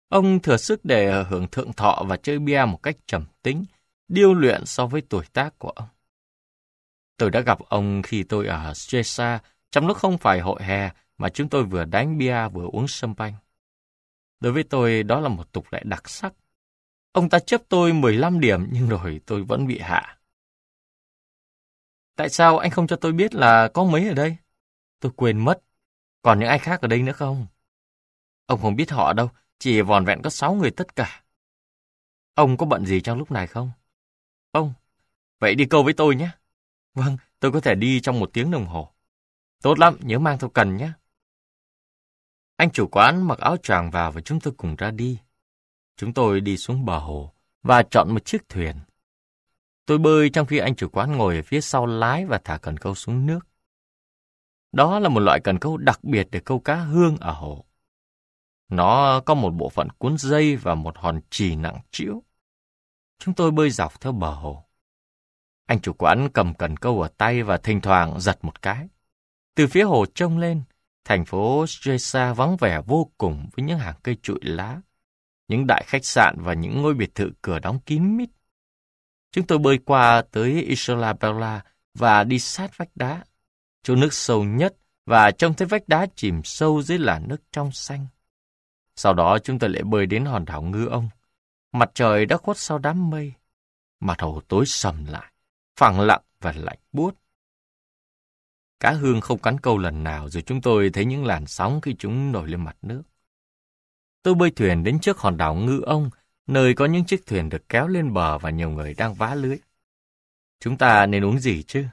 Ông thừa sức để hưởng thượng thọ và chơi bia một cách trầm tính, điêu luyện so với tuổi tác của ông. Tôi đã gặp ông khi tôi ở Stresa, trong lúc không phải hội hè mà chúng tôi vừa đánh bia vừa uống sâm banh. Đối với tôi, đó là một tục lệ đặc sắc. Ông ta chấp tôi 15 điểm nhưng rồi tôi vẫn bị hạ. Tại sao anh không cho tôi biết là có mấy ở đây? Tôi quên mất. Còn những ai khác ở đây nữa không? Ông không biết họ đâu, chỉ vòn vẹn có sáu người tất cả. Ông có bận gì trong lúc này không? Ông, vậy đi câu với tôi nhé. Vâng, tôi có thể đi trong một tiếng đồng hồ. Tốt lắm, nhớ mang theo cần nhé. Anh chủ quán mặc áo choàng vào và chúng tôi cùng ra đi. Chúng tôi đi xuống bờ hồ và chọn một chiếc thuyền. Tôi bơi trong khi anh chủ quán ngồi ở phía sau lái và thả cần câu xuống nước. Đó là một loại cần câu đặc biệt để câu cá hương ở hồ. Nó có một bộ phận cuốn dây và một hòn chì nặng trĩu. Chúng tôi bơi dọc theo bờ hồ. Anh chủ quán cầm cần câu ở tay và thỉnh thoảng giật một cái. Từ phía hồ trông lên, thành phố Stresa vắng vẻ vô cùng với những hàng cây trụi lá, những đại khách sạn và những ngôi biệt thự cửa đóng kín mít. Chúng tôi bơi qua tới Isola Bella và đi sát vách đá chỗ nước sâu nhất và trông thấy vách đá chìm sâu dưới làn nước trong xanh. Sau đó chúng ta lại bơi đến hòn đảo ngư ông. Mặt trời đã khuất sau đám mây. Mặt hồ tối sầm lại, phẳng lặng và lạnh buốt. Cá hương không cắn câu lần nào rồi chúng tôi thấy những làn sóng khi chúng nổi lên mặt nước. Tôi bơi thuyền đến trước hòn đảo ngư ông, nơi có những chiếc thuyền được kéo lên bờ và nhiều người đang vá lưới. Chúng ta nên uống gì chứ?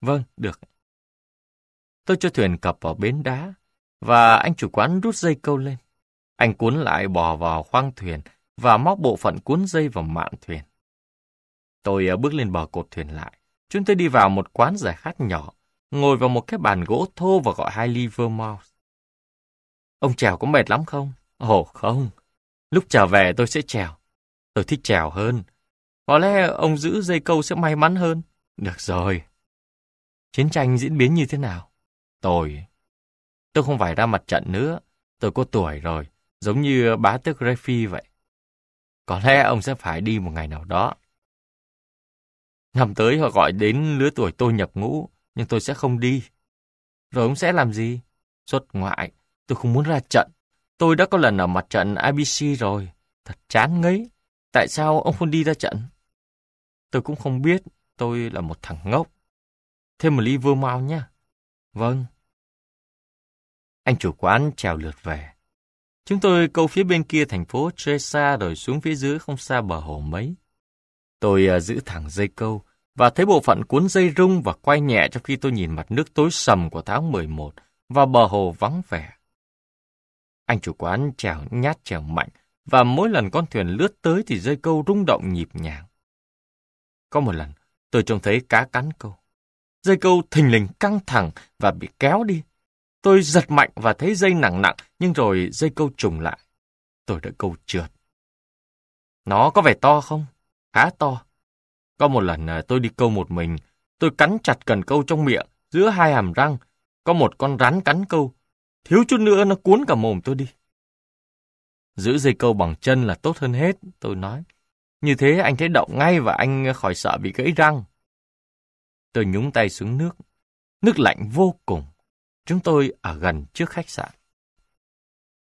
Vâng, được. Tôi cho thuyền cập vào bến đá và anh chủ quán rút dây câu lên. Anh cuốn lại bò vào khoang thuyền và móc bộ phận cuốn dây vào mạn thuyền. Tôi à, bước lên bờ cột thuyền lại. Chúng tôi đi vào một quán giải khát nhỏ, ngồi vào một cái bàn gỗ thô và gọi hai ly Vermouth. Ông trèo có mệt lắm không? Ồ không, lúc trở về tôi sẽ trèo. Tôi thích trèo hơn. Có lẽ ông giữ dây câu sẽ may mắn hơn. Được rồi. Chiến tranh diễn biến như thế nào? Tôi... Tôi không phải ra mặt trận nữa. Tôi có tuổi rồi, giống như bá tước Refi vậy. Có lẽ ông sẽ phải đi một ngày nào đó. Năm tới họ gọi đến lứa tuổi tôi nhập ngũ, nhưng tôi sẽ không đi. Rồi ông sẽ làm gì? Xuất ngoại, tôi không muốn ra trận. Tôi đã có lần ở mặt trận ABC rồi, thật chán ngấy. Tại sao ông không đi ra trận? Tôi cũng không biết, tôi là một thằng ngốc. Thêm một ly vơ mau nhé. Vâng. Anh chủ quán chào lượt về. Chúng tôi câu phía bên kia thành phố Tresa rồi xuống phía dưới không xa bờ hồ mấy. Tôi ờ, giữ thẳng dây câu và thấy bộ phận cuốn dây rung và quay nhẹ trong khi tôi nhìn mặt nước tối sầm của tháng 11 và bờ hồ vắng vẻ. Anh chủ quán chèo nhát chèo mạnh và mỗi lần con thuyền lướt tới thì dây câu rung động nhịp nhàng. Có một lần, tôi trông thấy cá cắn câu. Dây câu thình lình căng thẳng và bị kéo đi. Tôi giật mạnh và thấy dây nặng nặng, nhưng rồi dây câu trùng lại. Tôi đã câu trượt. Nó có vẻ to không? Khá to. Có một lần ờ, tôi đi câu một mình, tôi cắn chặt cần câu trong miệng, giữa hai hàm răng. Có một con rắn cắn câu, thiếu chút nữa nó cuốn cả mồm tôi đi. Giữ dây câu bằng chân là tốt hơn hết, tôi nói. Như thế anh thấy động ngay và anh ờ, khỏi sợ bị gãy răng. Tôi nhúng tay xuống nước. Nước lạnh vô cùng. Chúng tôi ở gần trước khách sạn.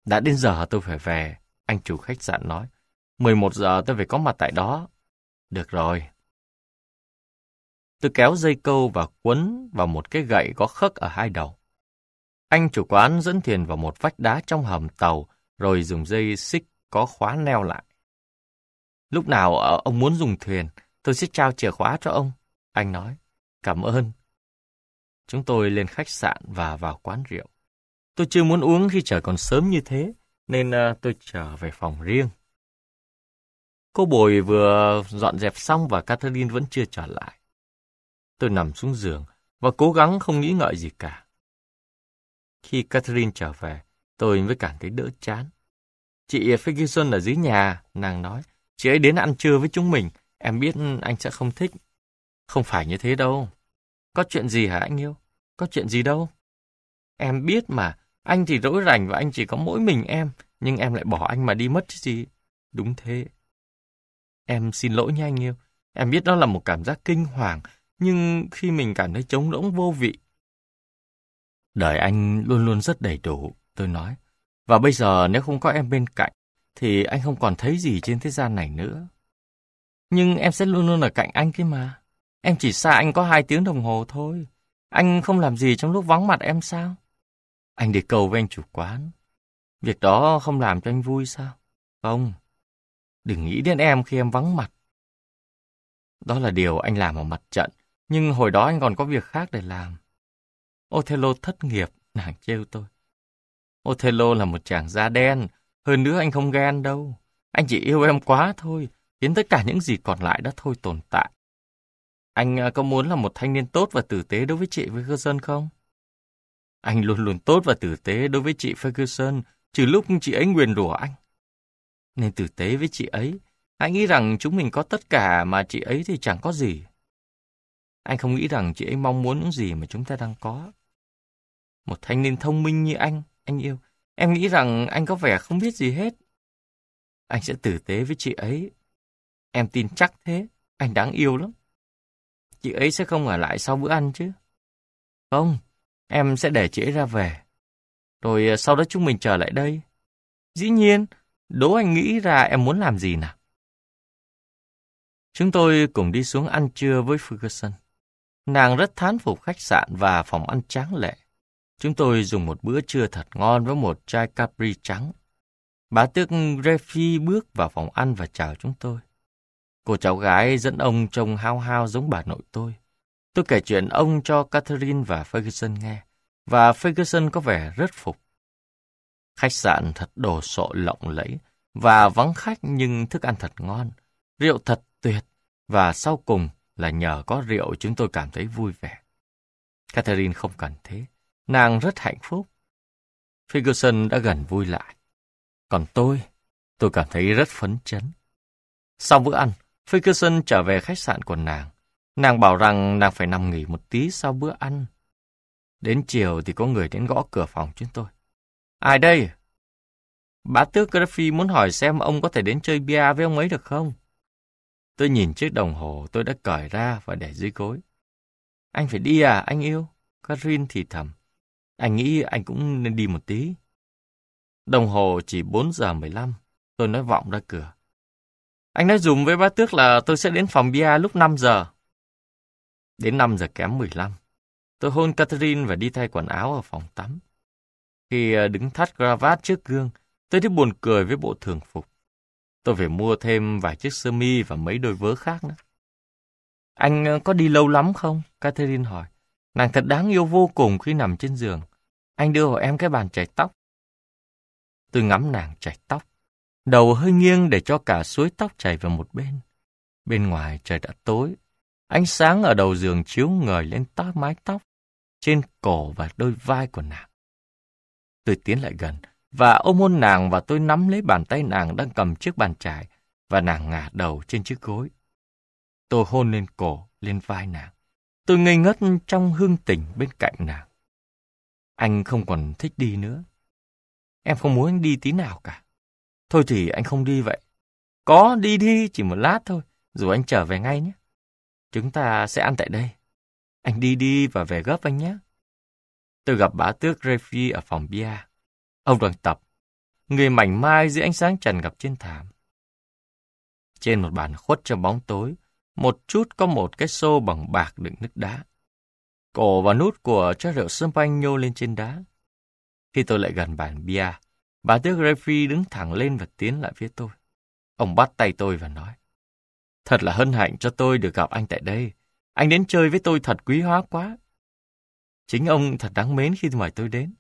Đã đến giờ tôi phải về, anh chủ khách sạn nói. 11 giờ tôi phải có mặt tại đó. Được rồi. Tôi kéo dây câu và quấn vào một cái gậy có khớp ở hai đầu. Anh chủ quán dẫn thuyền vào một vách đá trong hầm tàu, rồi dùng dây xích có khóa neo lại. Lúc nào ờ, ông muốn dùng thuyền, tôi sẽ trao chìa khóa cho ông, anh nói. Cảm ơn. Chúng tôi lên khách sạn và vào quán rượu. Tôi chưa muốn uống khi trời còn sớm như thế, nên ờ, tôi trở về phòng riêng. Cô Bồi vừa dọn dẹp xong và Catherine vẫn chưa trở lại. Tôi nằm xuống giường và cố gắng không nghĩ ngợi gì cả. Khi Catherine trở về, tôi mới cảm thấy đỡ chán. Chị Ferguson ở dưới nhà, nàng nói. Chị ấy đến ăn trưa với chúng mình, em biết anh sẽ không thích, không phải như thế đâu. Có chuyện gì hả anh yêu? Có chuyện gì đâu? Em biết mà, anh thì rỗi rảnh và anh chỉ có mỗi mình em, nhưng em lại bỏ anh mà đi mất chứ gì. Đúng thế. Em xin lỗi nha anh yêu. Em biết đó là một cảm giác kinh hoàng, nhưng khi mình cảm thấy trống rỗng vô vị. Đời anh luôn luôn rất đầy đủ, tôi nói. Và bây giờ nếu không có em bên cạnh, thì anh không còn thấy gì trên thế gian này nữa. Nhưng em sẽ luôn luôn ở cạnh anh kia mà. Em chỉ xa anh có hai tiếng đồng hồ thôi. Anh không làm gì trong lúc vắng mặt em sao? Anh để cầu với anh chủ quán. Việc đó không làm cho anh vui sao? Không. Đừng nghĩ đến em khi em vắng mặt. Đó là điều anh làm ở mặt trận. Nhưng hồi đó anh còn có việc khác để làm. Othello thất nghiệp, nàng trêu tôi. Othello là một chàng da đen. Hơn nữa anh không ghen đâu. Anh chỉ yêu em quá thôi. Khiến tất cả những gì còn lại đã thôi tồn tại. Anh à, có muốn là một thanh niên tốt và tử tế đối với chị Ferguson không? Anh luôn luôn tốt và tử tế đối với chị Ferguson, trừ lúc chị ấy nguyền rủa anh. Nên tử tế với chị ấy, anh nghĩ rằng chúng mình có tất cả mà chị ấy thì chẳng có gì. Anh không nghĩ rằng chị ấy mong muốn những gì mà chúng ta đang có. Một thanh niên thông minh như anh, anh yêu, em nghĩ rằng anh có vẻ không biết gì hết. Anh sẽ tử tế với chị ấy. Em tin chắc thế, anh đáng yêu lắm chị ấy sẽ không ở lại sau bữa ăn chứ. Không, em sẽ để chị ấy ra về. Rồi ờ, sau đó chúng mình trở lại đây. Dĩ nhiên, đố anh nghĩ ra em muốn làm gì nào. Chúng tôi cùng đi xuống ăn trưa với Ferguson. Nàng rất thán phục khách sạn và phòng ăn tráng lệ. Chúng tôi dùng một bữa trưa thật ngon với một chai Capri trắng. Bà tước Refi bước vào phòng ăn và chào chúng tôi. Cô cháu gái dẫn ông trông hao hao giống bà nội tôi. Tôi kể chuyện ông cho Catherine và Ferguson nghe, và Ferguson có vẻ rất phục. Khách sạn thật đồ sộ lộng lẫy và vắng khách nhưng thức ăn thật ngon, rượu thật tuyệt, và sau cùng là nhờ có rượu chúng tôi cảm thấy vui vẻ. Catherine không cần thế, nàng rất hạnh phúc. Ferguson đã gần vui lại. Còn tôi, tôi cảm thấy rất phấn chấn. Sau bữa ăn, Ferguson trở về khách sạn của nàng. Nàng bảo rằng nàng phải nằm nghỉ một tí sau bữa ăn. Đến chiều thì có người đến gõ cửa phòng chúng tôi. Ai đây? Bá tước Griffey muốn hỏi xem ông có thể đến chơi bia với ông ấy được không? Tôi nhìn chiếc đồng hồ tôi đã cởi ra và để dưới gối. Anh phải đi à, anh yêu? Catherine thì thầm. Anh nghĩ anh cũng nên đi một tí. Đồng hồ chỉ 4 giờ 15. Tôi nói vọng ra cửa. Anh nói dùm với bá tước là tôi sẽ đến phòng bia lúc 5 giờ. Đến 5 giờ kém 15, tôi hôn Catherine và đi thay quần áo ở phòng tắm. Khi ờ, đứng thắt cravat trước gương, tôi thấy buồn cười với bộ thường phục. Tôi phải mua thêm vài chiếc sơ mi và mấy đôi vớ khác nữa. Anh ờ, có đi lâu lắm không? Catherine hỏi. Nàng thật đáng yêu vô cùng khi nằm trên giường. Anh đưa hộ em cái bàn chải tóc. Tôi ngắm nàng chải tóc đầu hơi nghiêng để cho cả suối tóc chảy vào một bên. Bên ngoài trời đã tối, ánh sáng ở đầu giường chiếu ngời lên tóc mái tóc, trên cổ và đôi vai của nàng. Tôi tiến lại gần và ôm hôn nàng và tôi nắm lấy bàn tay nàng đang cầm chiếc bàn chải và nàng ngả đầu trên chiếc gối. Tôi hôn lên cổ, lên vai nàng. Tôi ngây ngất trong hương tình bên cạnh nàng. Anh không còn thích đi nữa. Em không muốn anh đi tí nào cả. Thôi thì anh không đi vậy. Có đi đi chỉ một lát thôi, rồi anh trở về ngay nhé. Chúng ta sẽ ăn tại đây. Anh đi đi và về gấp anh nhé. Tôi gặp bá tước Refi ở phòng bia. Ông đoàn tập, người mảnh mai dưới ánh sáng trần gặp trên thảm. Trên một bàn khuất trong bóng tối, một chút có một cái xô bằng bạc đựng nước đá. Cổ và nút của chai rượu sâm panh nhô lên trên đá. Khi tôi lại gần bàn bia, Bà tước Refi đứng thẳng lên và tiến lại phía tôi. Ông bắt tay tôi và nói, Thật là hân hạnh cho tôi được gặp anh tại đây. Anh đến chơi với tôi thật quý hóa quá. Chính ông thật đáng mến khi mời tôi đến.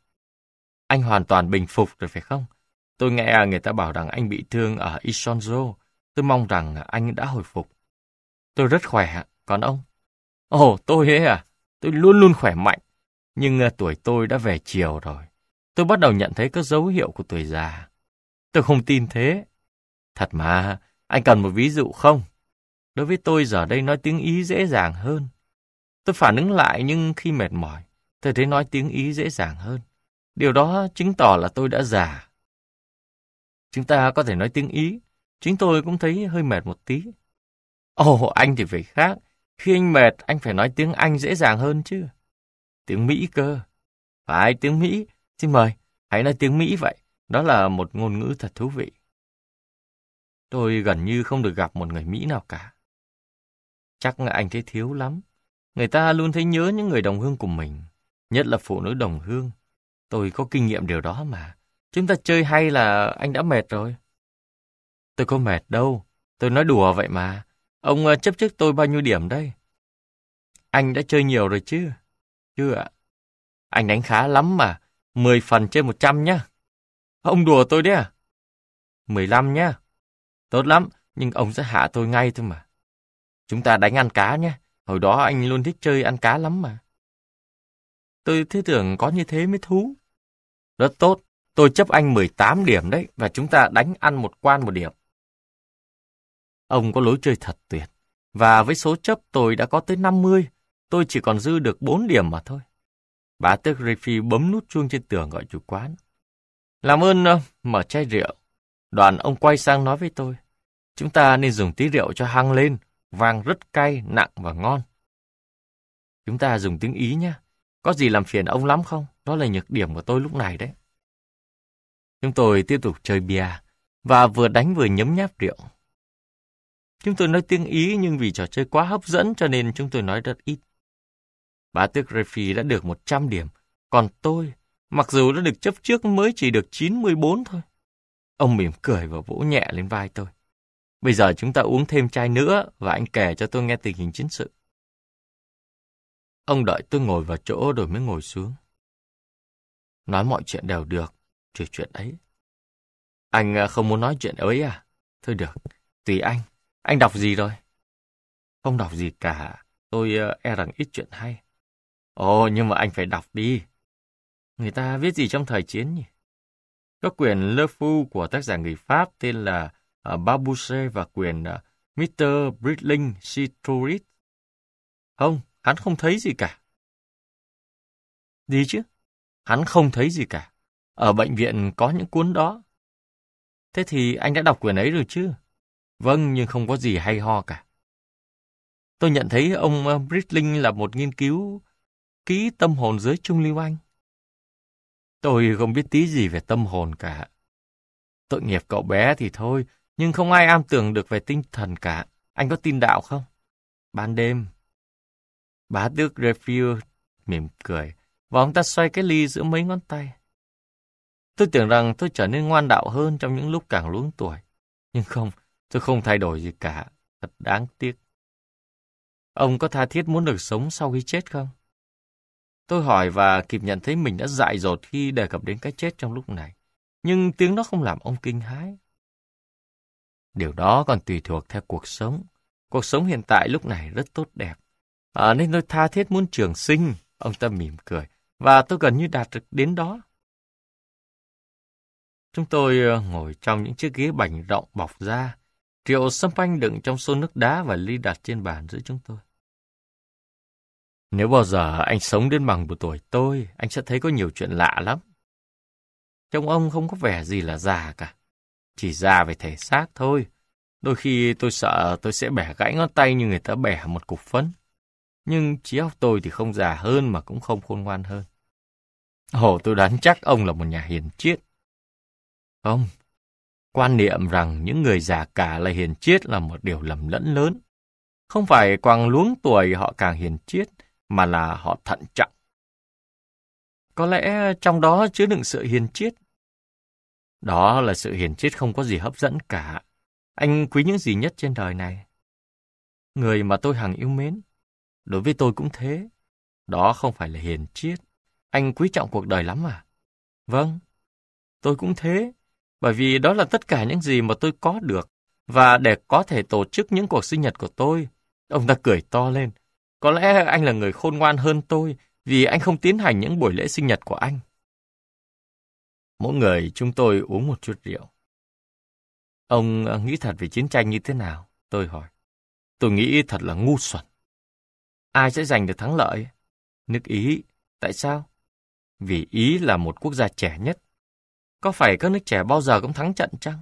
Anh hoàn toàn bình phục rồi phải không? Tôi nghe người ta bảo rằng anh bị thương ở Isonzo. Tôi mong rằng anh đã hồi phục. Tôi rất khỏe, còn ông? Ồ, tôi ấy à? Tôi luôn luôn khỏe mạnh. Nhưng ờ, tuổi tôi đã về chiều rồi. Tôi bắt đầu nhận thấy các dấu hiệu của tuổi già. Tôi không tin thế. Thật mà, anh cần một ví dụ không? Đối với tôi giờ đây nói tiếng Ý dễ dàng hơn. Tôi phản ứng lại nhưng khi mệt mỏi, tôi thấy nói tiếng Ý dễ dàng hơn. Điều đó chứng tỏ là tôi đã già. Chúng ta có thể nói tiếng Ý. Chính tôi cũng thấy hơi mệt một tí. Ồ, oh, anh thì phải khác. Khi anh mệt, anh phải nói tiếng Anh dễ dàng hơn chứ. Tiếng Mỹ cơ. Phải, tiếng Mỹ. Xin mời, hãy nói tiếng Mỹ vậy. Đó là một ngôn ngữ thật thú vị. Tôi gần như không được gặp một người Mỹ nào cả. Chắc anh thấy thiếu lắm. Người ta luôn thấy nhớ những người đồng hương của mình, nhất là phụ nữ đồng hương. Tôi có kinh nghiệm điều đó mà. Chúng ta chơi hay là anh đã mệt rồi. Tôi có mệt đâu, tôi nói đùa vậy mà. Ông ờ, chấp trước tôi bao nhiêu điểm đây? Anh đã chơi nhiều rồi chứ? Chưa ạ. Anh đánh khá lắm mà, 10 phần trên 100 nhá. Ông đùa tôi đấy à? 15 nhá. Tốt lắm, nhưng ông sẽ hạ tôi ngay thôi mà. Chúng ta đánh ăn cá nhé. Hồi đó anh luôn thích chơi ăn cá lắm mà. Tôi thế tưởng có như thế mới thú. Rất tốt, tôi chấp anh 18 điểm đấy và chúng ta đánh ăn một quan một điểm. Ông có lối chơi thật tuyệt. Và với số chấp tôi đã có tới 50, tôi chỉ còn dư được 4 điểm mà thôi. Bà tước Riffy bấm nút chuông trên tường gọi chủ quán. Làm ơn ờ, mở chai rượu. Đoàn ông quay sang nói với tôi. Chúng ta nên dùng tí rượu cho hăng lên. Vàng rất cay, nặng và ngon. Chúng ta dùng tiếng Ý nhé. Có gì làm phiền ông lắm không? Đó là nhược điểm của tôi lúc này đấy. Chúng tôi tiếp tục chơi bia và vừa đánh vừa nhấm nháp rượu. Chúng tôi nói tiếng Ý nhưng vì trò chơi quá hấp dẫn cho nên chúng tôi nói rất ít. Bá tước Refi đã được 100 điểm, còn tôi, mặc dù đã được chấp trước mới chỉ được 94 thôi. Ông mỉm cười và vỗ nhẹ lên vai tôi. Bây giờ chúng ta uống thêm chai nữa và anh kể cho tôi nghe tình hình chiến sự. Ông đợi tôi ngồi vào chỗ rồi mới ngồi xuống. Nói mọi chuyện đều được, trừ chuyện ấy. Anh à, không muốn nói chuyện ấy à? Thôi được, tùy anh. Anh đọc gì rồi? Không đọc gì cả, tôi à, e rằng ít chuyện hay. Ồ, nhưng mà anh phải đọc đi. Người ta viết gì trong thời chiến nhỉ? Các quyển Le Fou của tác giả người Pháp tên là uh, Babouche và quyển uh, à, Mr. Britling Citrorit. Không, hắn không thấy gì cả. Đi chứ? Hắn không thấy gì cả. Ở bệnh viện có những cuốn đó. Thế thì anh đã đọc quyển ấy rồi chứ? Vâng, nhưng không có gì hay ho cả. Tôi nhận thấy ông à, Britling là một nghiên cứu ký tâm hồn dưới trung lưu anh. Tôi không biết tí gì về tâm hồn cả. Tội nghiệp cậu bé thì thôi, nhưng không ai am tưởng được về tinh thần cả. Anh có tin đạo không? Ban đêm. Bá Đức Refield mỉm cười, và ông ta xoay cái ly giữa mấy ngón tay. Tôi tưởng rằng tôi trở nên ngoan đạo hơn trong những lúc càng luống tuổi. Nhưng không, tôi không thay đổi gì cả. Thật đáng tiếc. Ông có tha thiết muốn được sống sau khi chết không? Tôi hỏi và kịp nhận thấy mình đã dại dột khi đề cập đến cái chết trong lúc này. Nhưng tiếng đó không làm ông kinh hãi. Điều đó còn tùy thuộc theo cuộc sống. Cuộc sống hiện tại lúc này rất tốt đẹp. À, nên tôi tha thiết muốn trường sinh, ông ta mỉm cười. Và tôi gần như đạt được đến đó. Chúng tôi ờ, ngồi trong những chiếc ghế bành rộng bọc ra. Triệu xâm panh đựng trong xô nước đá và ly đặt trên bàn giữa chúng tôi. Nếu bao giờ anh sống đến bằng một tuổi tôi, anh sẽ thấy có nhiều chuyện lạ lắm. trong ông không có vẻ gì là già cả. Chỉ già về thể xác thôi. Đôi khi tôi sợ tôi sẽ bẻ gãy ngón tay như người ta bẻ một cục phấn. Nhưng trí óc tôi thì không già hơn mà cũng không khôn ngoan hơn. Ồ, tôi đoán chắc ông là một nhà hiền triết. Không, quan niệm rằng những người già cả là hiền triết là một điều lầm lẫn lớn. Không phải quàng luống tuổi họ càng hiền triết, mà là họ thận trọng. Có lẽ trong đó chứa đựng sự hiền triết. Đó là sự hiền triết không có gì hấp dẫn cả. Anh quý những gì nhất trên đời này. Người mà tôi hằng yêu mến, đối với tôi cũng thế. Đó không phải là hiền triết. Anh quý trọng cuộc đời lắm à? Vâng, tôi cũng thế. Bởi vì đó là tất cả những gì mà tôi có được. Và để có thể tổ chức những cuộc sinh nhật của tôi, ông ta cười to lên. Có lẽ anh là người khôn ngoan hơn tôi vì anh không tiến hành những buổi lễ sinh nhật của anh. Mỗi người chúng tôi uống một chút rượu. Ông ờ, nghĩ thật về chiến tranh như thế nào? Tôi hỏi. Tôi nghĩ thật là ngu xuẩn. Ai sẽ giành được thắng lợi? Nước Ý. Tại sao? Vì Ý là một quốc gia trẻ nhất. Có phải các nước trẻ bao giờ cũng thắng trận chăng?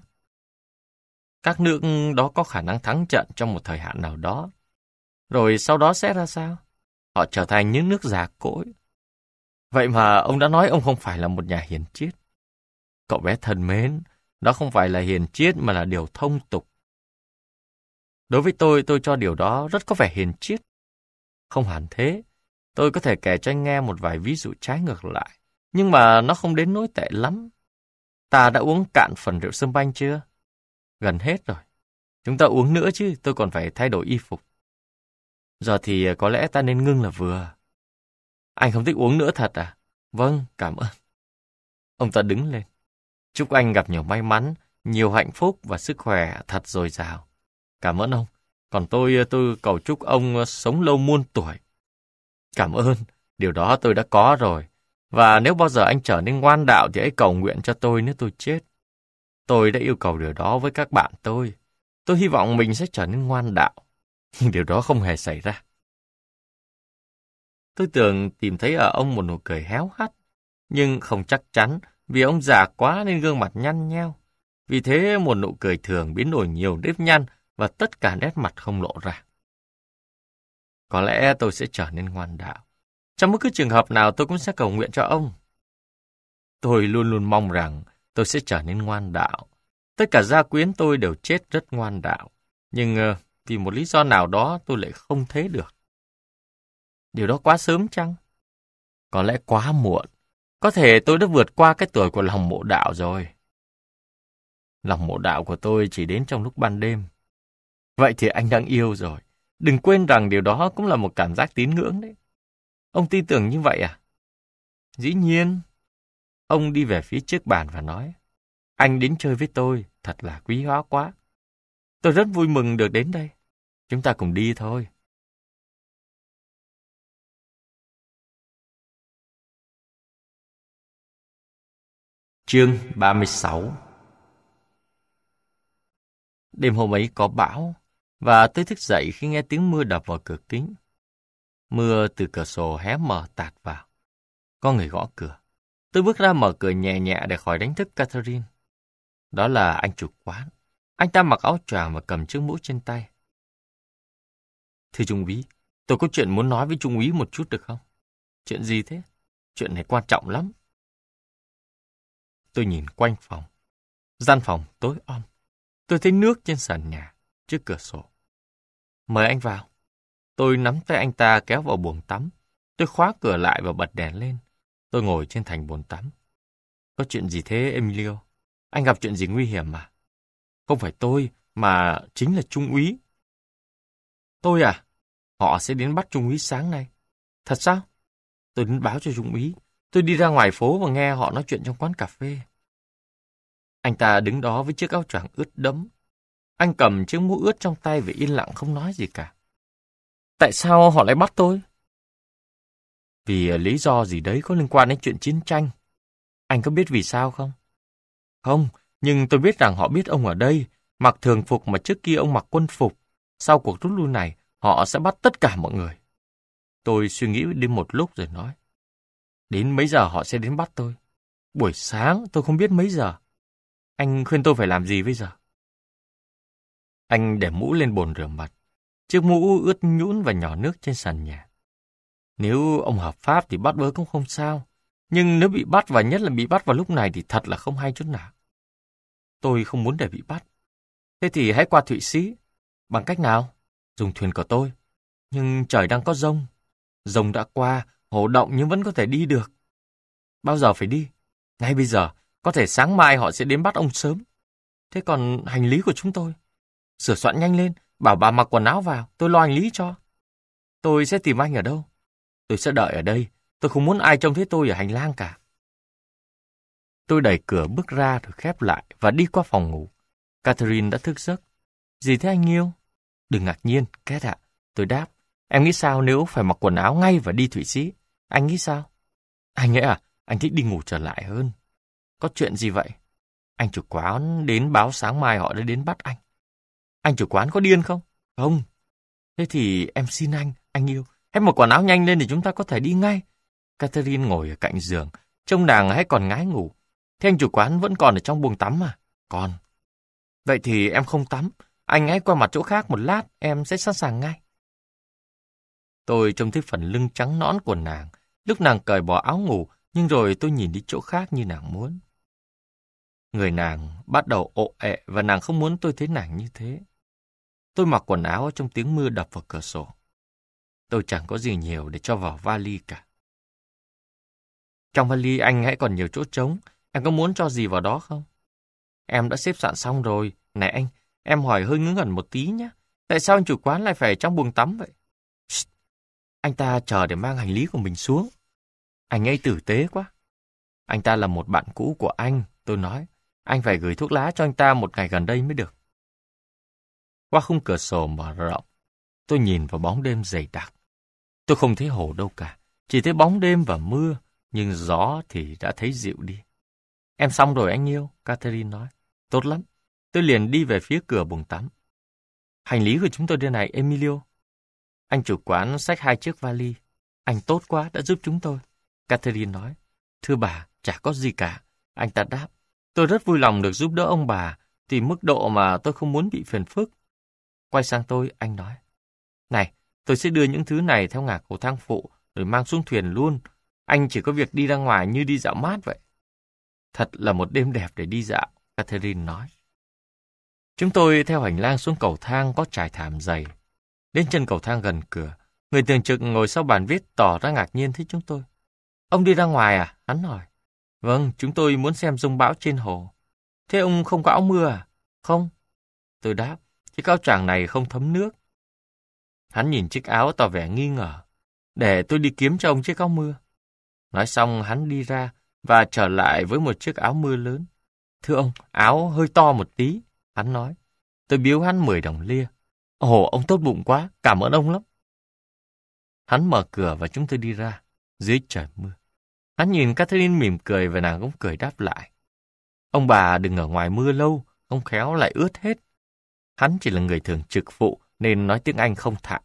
Các nước đó có khả năng thắng trận trong một thời hạn nào đó, rồi sau đó sẽ ra sao? Họ trở thành những nước giả cỗi. Vậy mà ông đã nói ông không phải là một nhà hiền triết. Cậu bé thân mến, đó không phải là hiền triết mà là điều thông tục. Đối với tôi, tôi cho điều đó rất có vẻ hiền triết. Không hẳn thế, tôi có thể kể cho anh nghe một vài ví dụ trái ngược lại, nhưng mà nó không đến nỗi tệ lắm. Ta đã uống cạn phần rượu sâm banh chưa? Gần hết rồi. Chúng ta uống nữa chứ, tôi còn phải thay đổi y phục. Giờ thì à, có lẽ ta nên ngưng là vừa. Anh không thích uống nữa thật à? Vâng, cảm ơn. Ông ta đứng lên. Chúc anh gặp nhiều may mắn, nhiều hạnh phúc và sức khỏe thật dồi dào. Cảm ơn ông. Còn tôi, à, tôi cầu chúc ông à, sống lâu muôn tuổi. Cảm ơn, điều đó tôi đã có rồi. Và nếu bao giờ anh trở nên ngoan đạo thì hãy cầu nguyện cho tôi nếu tôi chết. Tôi đã yêu cầu điều đó với các bạn tôi. Tôi hy vọng mình sẽ trở nên ngoan đạo nhưng điều đó không hề xảy ra. Tôi tưởng tìm thấy ở ông một nụ cười héo hắt, nhưng không chắc chắn vì ông già quá nên gương mặt nhăn nheo. Vì thế một nụ cười thường biến đổi nhiều nếp nhăn và tất cả nét mặt không lộ ra. Có lẽ tôi sẽ trở nên ngoan đạo. Trong bất cứ trường hợp nào tôi cũng sẽ cầu nguyện cho ông. Tôi luôn luôn mong rằng tôi sẽ trở nên ngoan đạo. Tất cả gia quyến tôi đều chết rất ngoan đạo. Nhưng uh, vì một lý do nào đó tôi lại không thế được. Điều đó quá sớm chăng? Có lẽ quá muộn. Có thể tôi đã vượt qua cái tuổi của lòng mộ đạo rồi. Lòng mộ đạo của tôi chỉ đến trong lúc ban đêm. Vậy thì anh đang yêu rồi. Đừng quên rằng điều đó cũng là một cảm giác tín ngưỡng đấy. Ông tin tưởng như vậy à? Dĩ nhiên. Ông đi về phía trước bàn và nói. Anh đến chơi với tôi, thật là quý hóa quá. Tôi rất vui mừng được đến đây. Chúng ta cùng đi thôi. Chương 36 Đêm hôm ấy có bão, và tôi thức dậy khi nghe tiếng mưa đập vào cửa kính. Mưa từ cửa sổ hé mở tạt vào. Có người gõ cửa. Tôi bước ra mở cửa nhẹ nhẹ để khỏi đánh thức Catherine. Đó là anh chủ quán. Anh ta mặc áo choàng và cầm chiếc mũ trên tay. Thưa Trung úy, tôi có chuyện muốn nói với Trung úy một chút được không? Chuyện gì thế? Chuyện này quan trọng lắm. Tôi nhìn quanh phòng. Gian phòng tối om. Tôi thấy nước trên sàn nhà, trước cửa sổ. Mời anh vào. Tôi nắm tay anh ta kéo vào buồng tắm. Tôi khóa cửa lại và bật đèn lên. Tôi ngồi trên thành bồn tắm. Có chuyện gì thế, Emilio? Anh gặp chuyện gì nguy hiểm mà? Không phải tôi, mà chính là Trung úy Tôi à? Họ sẽ đến bắt Trung úy sáng nay. Thật sao? Tôi đến báo cho Trung úy. Tôi đi ra ngoài phố và nghe họ nói chuyện trong quán cà phê. Anh ta đứng đó với chiếc áo choàng ướt đẫm. Anh cầm chiếc mũ ướt trong tay và yên lặng không nói gì cả. Tại sao họ lại bắt tôi? Vì à, lý do gì đấy có liên quan đến chuyện chiến tranh. Anh có biết vì sao không? Không, nhưng tôi biết rằng họ biết ông ở đây, mặc thường phục mà trước kia ông mặc quân phục. Sau cuộc rút lui này, họ sẽ bắt tất cả mọi người. Tôi suy nghĩ đi một lúc rồi nói. Đến mấy giờ họ sẽ đến bắt tôi? Buổi sáng tôi không biết mấy giờ. Anh khuyên tôi phải làm gì bây giờ? Anh để mũ lên bồn rửa mặt. Chiếc mũ ướt nhũn và nhỏ nước trên sàn nhà. Nếu ông hợp pháp thì bắt bớ cũng không sao. Nhưng nếu bị bắt và nhất là bị bắt vào lúc này thì thật là không hay chút nào. Tôi không muốn để bị bắt. Thế thì hãy qua Thụy Sĩ, Bằng cách nào? Dùng thuyền của tôi. Nhưng trời đang có rông. Rông đã qua, hồ động nhưng vẫn có thể đi được. Bao giờ phải đi? Ngay bây giờ, có thể sáng mai họ sẽ đến bắt ông sớm. Thế còn hành lý của chúng tôi? Sửa soạn nhanh lên, bảo bà mặc quần áo vào, tôi lo hành lý cho. Tôi sẽ tìm anh ở đâu? Tôi sẽ đợi ở đây, tôi không muốn ai trông thấy tôi ở hành lang cả. Tôi đẩy cửa bước ra rồi khép lại và đi qua phòng ngủ. Catherine đã thức giấc. Gì thế anh yêu? Đừng ngạc nhiên, Két ạ. Tôi đáp. Em nghĩ sao nếu phải mặc quần áo ngay và đi Thụy Sĩ? Anh nghĩ sao? Anh ấy à, anh thích đi ngủ trở lại hơn. Có chuyện gì vậy? Anh chủ quán đến báo sáng mai họ đã đến bắt anh. Anh chủ quán có điên không? Không. Thế thì em xin anh, anh yêu. Hãy mặc quần áo nhanh lên để chúng ta có thể đi ngay. Catherine ngồi ở cạnh giường, trông nàng hay còn ngái ngủ. Thế anh chủ quán vẫn còn ở trong buồng tắm à? Còn. Vậy thì em không tắm, anh hãy qua mặt chỗ khác một lát, em sẽ sẵn sàng ngay. Tôi trông thấy phần lưng trắng nõn của nàng, lúc nàng cởi bỏ áo ngủ, nhưng rồi tôi nhìn đi chỗ khác như nàng muốn. Người nàng bắt đầu ộ ẹ và nàng không muốn tôi thấy nàng như thế. Tôi mặc quần áo trong tiếng mưa đập vào cửa sổ. Tôi chẳng có gì nhiều để cho vào vali cả. Trong vali anh hãy còn nhiều chỗ trống, em có muốn cho gì vào đó không? Em đã xếp sạn xong rồi, này anh, Em hỏi hơi ngớ ngẩn một tí nhé. Tại sao anh chủ quán lại phải trong buồng tắm vậy? Shh. Anh ta chờ để mang hành lý của mình xuống. Anh ấy tử tế quá. Anh ta là một bạn cũ của anh, tôi nói. Anh phải gửi thuốc lá cho anh ta một ngày gần đây mới được. Qua khung cửa sổ mở rộng, tôi nhìn vào bóng đêm dày đặc. Tôi không thấy hồ đâu cả, chỉ thấy bóng đêm và mưa, nhưng gió thì đã thấy dịu đi. Em xong rồi anh yêu, Catherine nói. Tốt lắm, Tôi liền đi về phía cửa buồng tắm. Hành lý của chúng tôi đưa này, Emilio. Anh chủ quán xách hai chiếc vali. Anh tốt quá đã giúp chúng tôi. Catherine nói, thưa bà, chả có gì cả. Anh ta đáp, tôi rất vui lòng được giúp đỡ ông bà, thì mức độ mà tôi không muốn bị phiền phức. Quay sang tôi, anh nói, này, tôi sẽ đưa những thứ này theo ngả cầu thang phụ, rồi mang xuống thuyền luôn. Anh chỉ có việc đi ra ngoài như đi dạo mát vậy. Thật là một đêm đẹp để đi dạo, Catherine nói. Chúng tôi theo hành lang xuống cầu thang có trải thảm dày. Đến chân cầu thang gần cửa, người tường trực ngồi sau bàn viết tỏ ra ngạc nhiên thấy chúng tôi. Ông đi ra ngoài à? Hắn hỏi. Vâng, chúng tôi muốn xem rông bão trên hồ. Thế ông không có áo mưa à? Không. Tôi đáp, chiếc áo tràng này không thấm nước. Hắn nhìn chiếc áo tỏ vẻ nghi ngờ. Để tôi đi kiếm cho ông chiếc áo mưa. Nói xong hắn đi ra và trở lại với một chiếc áo mưa lớn. Thưa ông, áo hơi to một tí. Hắn nói, tôi biếu hắn 10 đồng lia. Ồ, ông tốt bụng quá, cảm ơn ông lắm. Hắn mở cửa và chúng tôi đi ra, dưới trời mưa. Hắn nhìn Catherine mỉm cười và nàng cũng cười đáp lại. Ông bà đừng ở ngoài mưa lâu, ông khéo lại ướt hết. Hắn chỉ là người thường trực phụ nên nói tiếng Anh không thạo.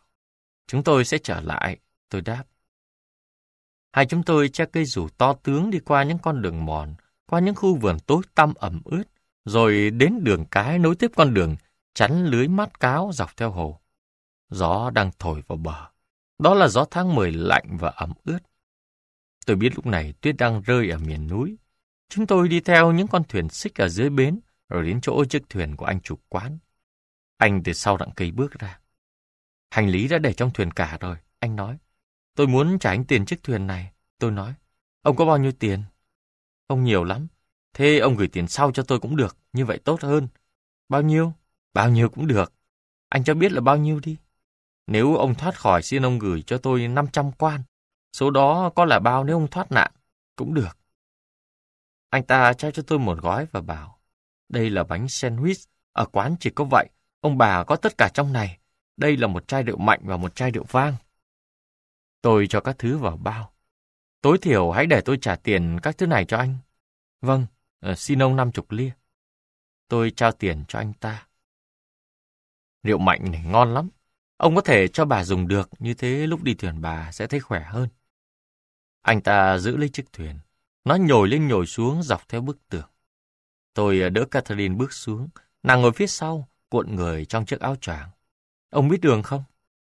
Chúng tôi sẽ trở lại, tôi đáp. Hai chúng tôi che cây rủ to tướng đi qua những con đường mòn, qua những khu vườn tối tăm ẩm ướt rồi đến đường cái nối tiếp con đường, chắn lưới mát cáo dọc theo hồ. Gió đang thổi vào bờ. Đó là gió tháng 10 lạnh và ẩm ướt. Tôi biết lúc này tuyết đang rơi ở miền núi. Chúng tôi đi theo những con thuyền xích ở dưới bến, rồi đến chỗ chiếc thuyền của anh chủ quán. Anh từ sau đặng cây bước ra. Hành lý đã để trong thuyền cả rồi, anh nói. Tôi muốn trả anh tiền chiếc thuyền này. Tôi nói, ông có bao nhiêu tiền? ông nhiều lắm, Thế ông gửi tiền sau cho tôi cũng được, như vậy tốt hơn. Bao nhiêu? Bao nhiêu cũng được. Anh cho biết là bao nhiêu đi. Nếu ông thoát khỏi xin ông gửi cho tôi 500 quan, số đó có là bao nếu ông thoát nạn, cũng được. Anh ta trao cho tôi một gói và bảo, đây là bánh sandwich, ở quán chỉ có vậy, ông bà có tất cả trong này. Đây là một chai rượu mạnh và một chai rượu vang. Tôi cho các thứ vào bao. Tối thiểu hãy để tôi trả tiền các thứ này cho anh. Vâng, Ờ, xin ông năm chục lia. Tôi trao tiền cho anh ta. Rượu mạnh này ngon lắm. Ông có thể cho bà dùng được, như thế lúc đi thuyền bà sẽ thấy khỏe hơn. Anh ta giữ lấy chiếc thuyền. Nó nhồi lên nhồi xuống dọc theo bức tường. Tôi ờ, đỡ Catherine bước xuống. Nàng ngồi phía sau, cuộn người trong chiếc áo choàng. Ông biết đường không?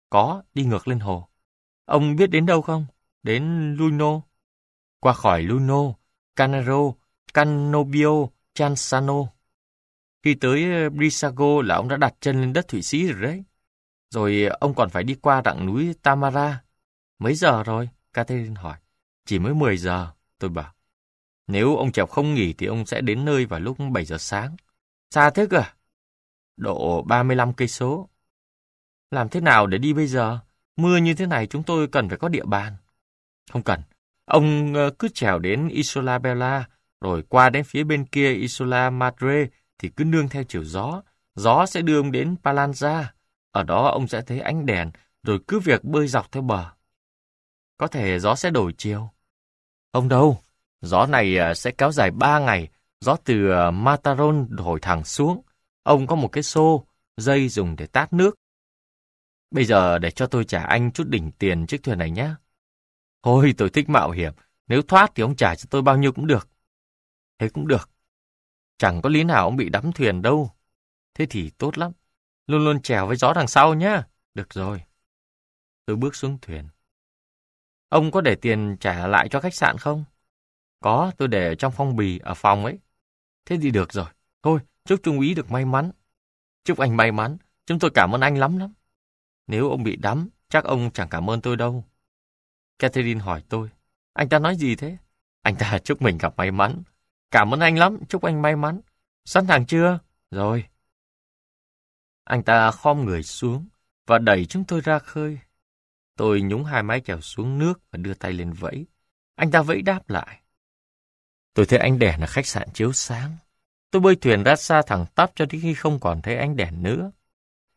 Có, đi ngược lên hồ. Ông biết đến đâu không? Đến Luno. Qua khỏi Luno, Canaro, Canobio, Chansano. Khi tới ờ, Brissago là ông đã đặt chân lên đất Thụy Sĩ rồi đấy. Rồi ờ, ông còn phải đi qua đặng núi Tamara. Mấy giờ rồi? Catherine hỏi. Chỉ mới 10 giờ, tôi bảo. Nếu ông chèo không nghỉ thì ông sẽ đến nơi vào lúc 7 giờ sáng. Xa thế cơ? À? Độ 35 cây số. Làm thế nào để đi bây giờ? Mưa như thế này chúng tôi cần phải có địa bàn. Không cần. Ông ờ, cứ chèo đến Isola Bella rồi qua đến phía bên kia Isola Madre thì cứ nương theo chiều gió. Gió sẽ đưa ông đến Palanza. Ở đó ông sẽ thấy ánh đèn, rồi cứ việc bơi dọc theo bờ. Có thể gió sẽ đổi chiều. Ông đâu? Gió này à, sẽ kéo dài ba ngày. Gió từ à, Mataron đổi thẳng xuống. Ông có một cái xô, dây dùng để tát nước. Bây giờ để cho tôi trả anh chút đỉnh tiền chiếc thuyền này nhé. Ôi tôi thích mạo hiểm, nếu thoát thì ông trả cho tôi bao nhiêu cũng được. Thế cũng được. Chẳng có lý nào ông bị đắm thuyền đâu. Thế thì tốt lắm. Luôn luôn chèo với gió đằng sau nhá. Được rồi. Tôi bước xuống thuyền. Ông có để tiền trả lại cho khách sạn không? Có, tôi để trong phong bì ở phòng ấy. Thế thì được rồi. Thôi, chúc Trung úy được may mắn. Chúc anh may mắn. Chúng tôi cảm ơn anh lắm lắm. Nếu ông bị đắm, chắc ông chẳng cảm ơn tôi đâu. Catherine hỏi tôi. Anh ta nói gì thế? Anh ta chúc mình gặp may mắn. Cảm ơn anh lắm, chúc anh may mắn. Sẵn sàng chưa? Rồi. Anh ta khom người xuống và đẩy chúng tôi ra khơi. Tôi nhúng hai mái chèo xuống nước và đưa tay lên vẫy. Anh ta vẫy đáp lại. Tôi thấy ánh đèn ở khách sạn chiếu sáng. Tôi bơi thuyền ra xa thẳng tắp cho đến khi không còn thấy ánh đèn nữa.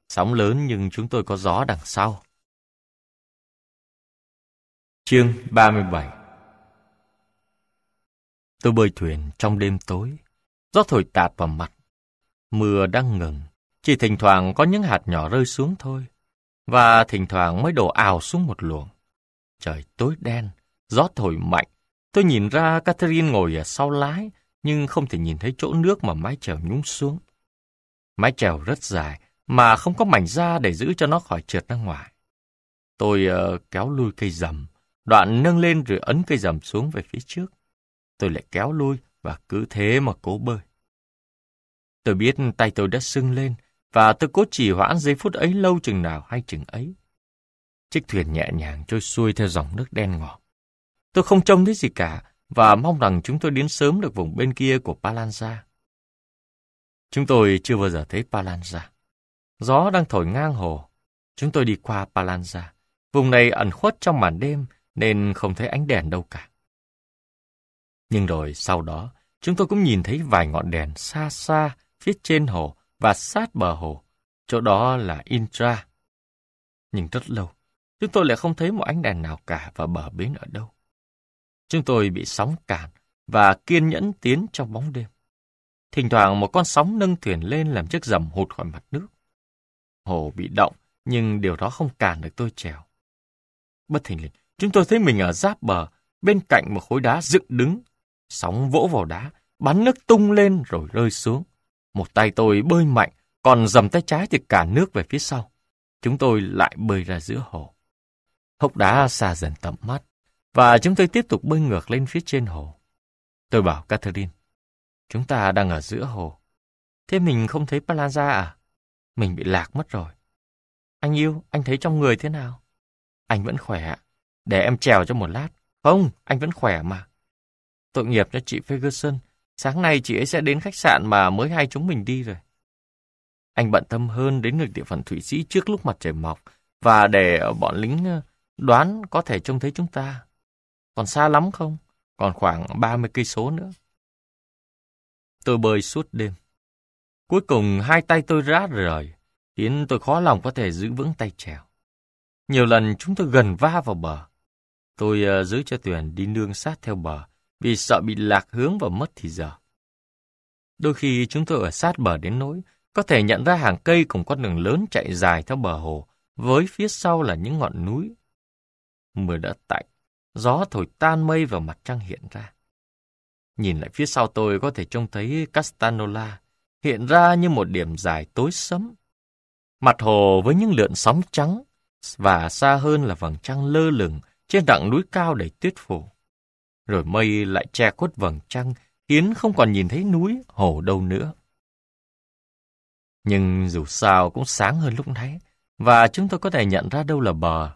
Sóng lớn nhưng chúng tôi có gió đằng sau. Chương 37 Tôi bơi thuyền trong đêm tối, gió thổi tạt vào mặt. Mưa đang ngừng, chỉ thỉnh thoảng có những hạt nhỏ rơi xuống thôi, và thỉnh thoảng mới đổ ào xuống một luồng. Trời tối đen, gió thổi mạnh. Tôi nhìn ra Catherine ngồi ở sau lái, nhưng không thể nhìn thấy chỗ nước mà mái chèo nhúng xuống. Mái chèo rất dài, mà không có mảnh da để giữ cho nó khỏi trượt ra ngoài. Tôi uh, kéo lui cây rầm, đoạn nâng lên rồi ấn cây rầm xuống về phía trước tôi lại kéo lui và cứ thế mà cố bơi. Tôi biết tay tôi đã sưng lên và tôi cố trì hoãn giây phút ấy lâu chừng nào hay chừng ấy. Chiếc thuyền nhẹ nhàng trôi xuôi theo dòng nước đen ngòm. Tôi không trông thấy gì cả và mong rằng chúng tôi đến sớm được vùng bên kia của Palanza. Chúng tôi chưa bao giờ thấy Palanza. Gió đang thổi ngang hồ. Chúng tôi đi qua Palanza. Vùng này ẩn khuất trong màn đêm nên không thấy ánh đèn đâu cả. Nhưng rồi sau đó, chúng tôi cũng nhìn thấy vài ngọn đèn xa xa phía trên hồ và sát bờ hồ. Chỗ đó là Intra. Nhưng rất lâu, chúng tôi lại không thấy một ánh đèn nào cả và bờ bến ở đâu. Chúng tôi bị sóng cản và kiên nhẫn tiến trong bóng đêm. Thỉnh thoảng một con sóng nâng thuyền lên làm chiếc rầm hụt khỏi mặt nước. Hồ bị động, nhưng điều đó không cản được tôi trèo. Bất thình lình, chúng tôi thấy mình ở giáp bờ, bên cạnh một khối đá dựng đứng Sóng vỗ vào đá, bắn nước tung lên rồi rơi xuống. Một tay tôi bơi mạnh, còn dầm tay trái thì cả nước về phía sau. Chúng tôi lại bơi ra giữa hồ. Hốc đá xa dần tầm mắt, và chúng tôi tiếp tục bơi ngược lên phía trên hồ. Tôi bảo Catherine, chúng ta đang ở giữa hồ. Thế mình không thấy Plaza à? Mình bị lạc mất rồi. Anh yêu, anh thấy trong người thế nào? Anh vẫn khỏe ạ. Để em trèo cho một lát. Không, anh vẫn khỏe mà. Tội nghiệp cho chị Ferguson. Sáng nay chị ấy sẽ đến khách sạn mà mới hai chúng mình đi rồi. Anh bận tâm hơn đến người địa phận Thụy Sĩ trước lúc mặt trời mọc và để bọn lính ờ, đoán có thể trông thấy chúng ta. Còn xa lắm không? Còn khoảng 30 cây số nữa. Tôi bơi suốt đêm. Cuối cùng hai tay tôi rát rời, khiến tôi khó lòng có thể giữ vững tay trèo. Nhiều lần chúng tôi gần va vào bờ. Tôi ờ, giữ cho Tuyền đi nương sát theo bờ vì sợ bị lạc hướng và mất thì giờ. Đôi khi chúng tôi ở sát bờ đến nỗi có thể nhận ra hàng cây cùng con đường lớn chạy dài theo bờ hồ, với phía sau là những ngọn núi. Mưa đã tạnh, gió thổi tan mây và mặt trăng hiện ra. Nhìn lại phía sau tôi có thể trông thấy Castanola hiện ra như một điểm dài tối sẫm. Mặt hồ với những lượn sóng trắng và xa hơn là vầng trăng lơ lửng trên đặng núi cao đầy tuyết phủ rồi mây lại che khuất vầng trăng, khiến không còn nhìn thấy núi, hồ đâu nữa. Nhưng dù sao cũng sáng hơn lúc nãy, và chúng tôi có thể nhận ra đâu là bờ.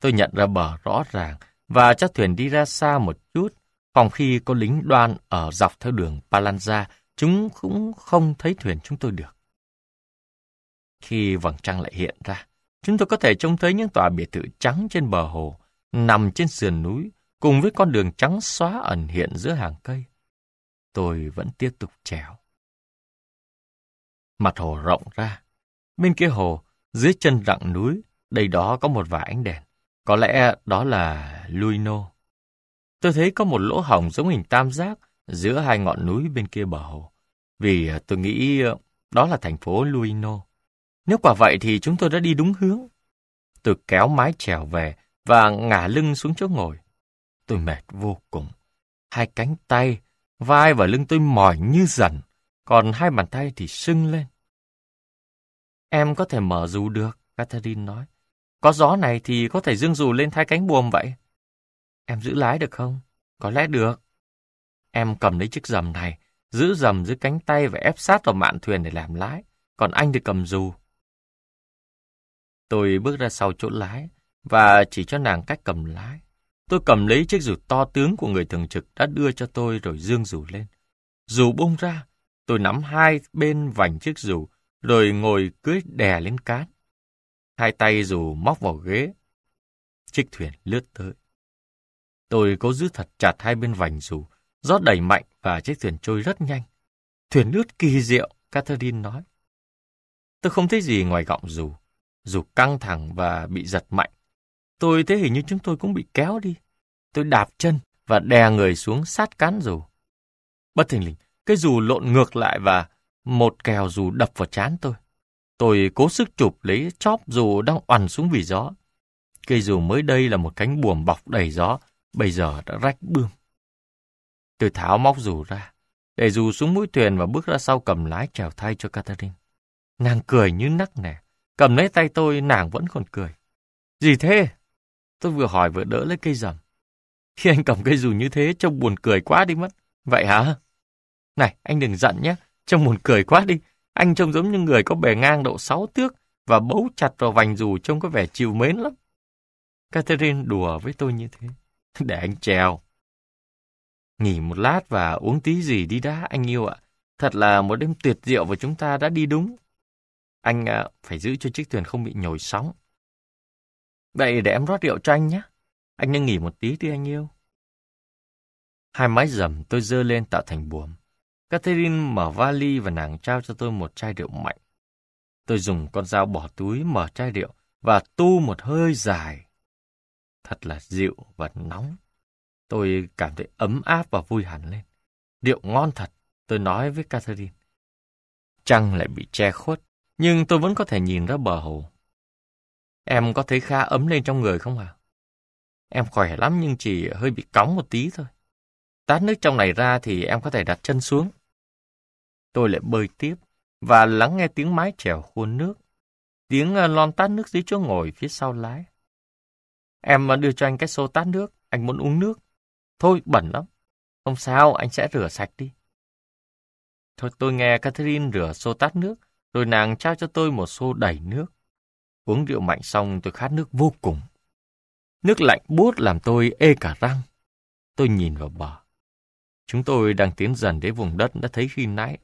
Tôi nhận ra bờ rõ ràng, và chắc thuyền đi ra xa một chút, phòng khi có lính đoan ở dọc theo đường Palanza, chúng cũng không thấy thuyền chúng tôi được. Khi vầng trăng lại hiện ra, chúng tôi có thể trông thấy những tòa biệt thự trắng trên bờ hồ, nằm trên sườn núi, cùng với con đường trắng xóa ẩn hiện giữa hàng cây. Tôi vẫn tiếp tục trèo. Mặt hồ rộng ra. Bên kia hồ, dưới chân rặng núi, đây đó có một vài ánh đèn. Có lẽ đó là Luino. Tôi thấy có một lỗ hổng giống hình tam giác giữa hai ngọn núi bên kia bờ hồ. Vì tôi nghĩ đó là thành phố Luino. Nếu quả vậy thì chúng tôi đã đi đúng hướng. Tôi kéo mái trèo về và ngả lưng xuống chỗ ngồi. Tôi mệt vô cùng. Hai cánh tay, vai và lưng tôi mỏi như dần, còn hai bàn tay thì sưng lên. Em có thể mở dù được, Catherine nói. Có gió này thì có thể dương dù lên hai cánh buồm vậy. Em giữ lái được không? Có lẽ được. Em cầm lấy chiếc dầm này, giữ dầm dưới cánh tay và ép sát vào mạn thuyền để làm lái, còn anh thì cầm dù. Tôi bước ra sau chỗ lái và chỉ cho nàng cách cầm lái. Tôi cầm lấy chiếc dù to tướng của người thường trực đã đưa cho tôi rồi dương dù lên. Dù bung ra, tôi nắm hai bên vành chiếc dù rồi ngồi cưới đè lên cán. Hai tay dù móc vào ghế. Chiếc thuyền lướt tới. Tôi cố giữ thật chặt hai bên vành dù, gió đẩy mạnh và chiếc thuyền trôi rất nhanh. Thuyền lướt kỳ diệu, Catherine nói. Tôi không thấy gì ngoài gọng dù. Dù căng thẳng và bị giật mạnh Tôi thấy hình như chúng tôi cũng bị kéo đi. Tôi đạp chân và đè người xuống sát cán dù. Bất thình lình, cái dù lộn ngược lại và một kèo dù đập vào chán tôi. Tôi cố sức chụp lấy chóp dù đang oằn xuống vì gió. Cây dù mới đây là một cánh buồm bọc đầy gió, bây giờ đã rách bươm. Tôi tháo móc dù ra, để dù xuống mũi thuyền và bước ra sau cầm lái chèo thay cho Catherine. Nàng cười như nắc nẻ, cầm lấy tay tôi nàng vẫn còn cười. Gì thế? Tôi vừa hỏi vừa đỡ lấy cây rầm. Khi anh cầm cây dù như thế trông buồn cười quá đi mất. Vậy hả? Này, anh đừng giận nhé. Trông buồn cười quá đi. Anh trông giống như người có bề ngang độ sáu tước và bấu chặt vào vành dù trông có vẻ chiều mến lắm. Catherine đùa với tôi như thế. Để anh trèo. Nghỉ một lát và uống tí gì đi đã, anh yêu ạ. Thật là một đêm tuyệt diệu và chúng ta đã đi đúng. Anh à, phải giữ cho chiếc thuyền không bị nhồi sóng. Vậy để em rót rượu cho anh nhé. Anh nên nghỉ một tí đi anh yêu. Hai mái dầm tôi dơ lên tạo thành buồm. Catherine mở vali và nàng trao cho tôi một chai rượu mạnh. Tôi dùng con dao bỏ túi mở chai rượu và tu một hơi dài. Thật là dịu và nóng. Tôi cảm thấy ấm áp và vui hẳn lên. Rượu ngon thật, tôi nói với Catherine. Trăng lại bị che khuất, nhưng tôi vẫn có thể nhìn ra bờ hồ. Em có thấy Kha ấm lên trong người không hả? À? Em khỏe lắm nhưng chỉ hơi bị cóng một tí thôi. Tát nước trong này ra thì em có thể đặt chân xuống. Tôi lại bơi tiếp và lắng nghe tiếng mái chèo khuôn nước, tiếng ờ, lon tát nước dưới chỗ ngồi phía sau lái. Em ờ, đưa cho anh cái xô tát nước, anh muốn uống nước. Thôi, bẩn lắm. Không sao, anh sẽ rửa sạch đi. Thôi tôi nghe Catherine rửa xô tát nước, rồi nàng trao cho tôi một xô đầy nước. Uống rượu mạnh xong tôi khát nước vô cùng. Nước lạnh buốt làm tôi ê cả răng. Tôi nhìn vào bờ. Chúng tôi đang tiến dần đến vùng đất đã thấy khi nãy.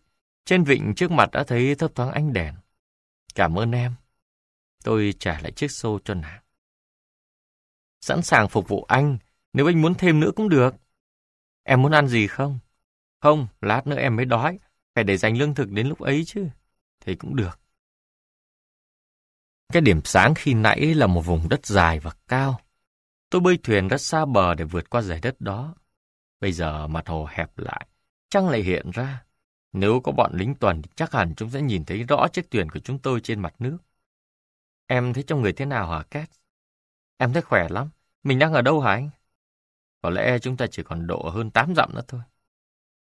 Trên vịnh trước mặt đã thấy thấp thoáng ánh đèn. Cảm ơn em. Tôi trả lại chiếc xô cho nàng. Sẵn sàng phục vụ anh, nếu anh muốn thêm nữa cũng được. Em muốn ăn gì không? Không, lát nữa em mới đói, phải để dành lương thực đến lúc ấy chứ. Thì cũng được. Cái điểm sáng khi nãy là một vùng đất dài và cao. Tôi bơi thuyền rất xa bờ để vượt qua giải đất đó. Bây giờ mặt hồ hẹp lại, trăng lại hiện ra. Nếu có bọn lính tuần thì chắc hẳn chúng sẽ nhìn thấy rõ chiếc thuyền của chúng tôi trên mặt nước. Em thấy trong người thế nào hả Cat? Em thấy khỏe lắm. Mình đang ở đâu hả anh? Có lẽ chúng ta chỉ còn độ hơn 8 dặm nữa thôi.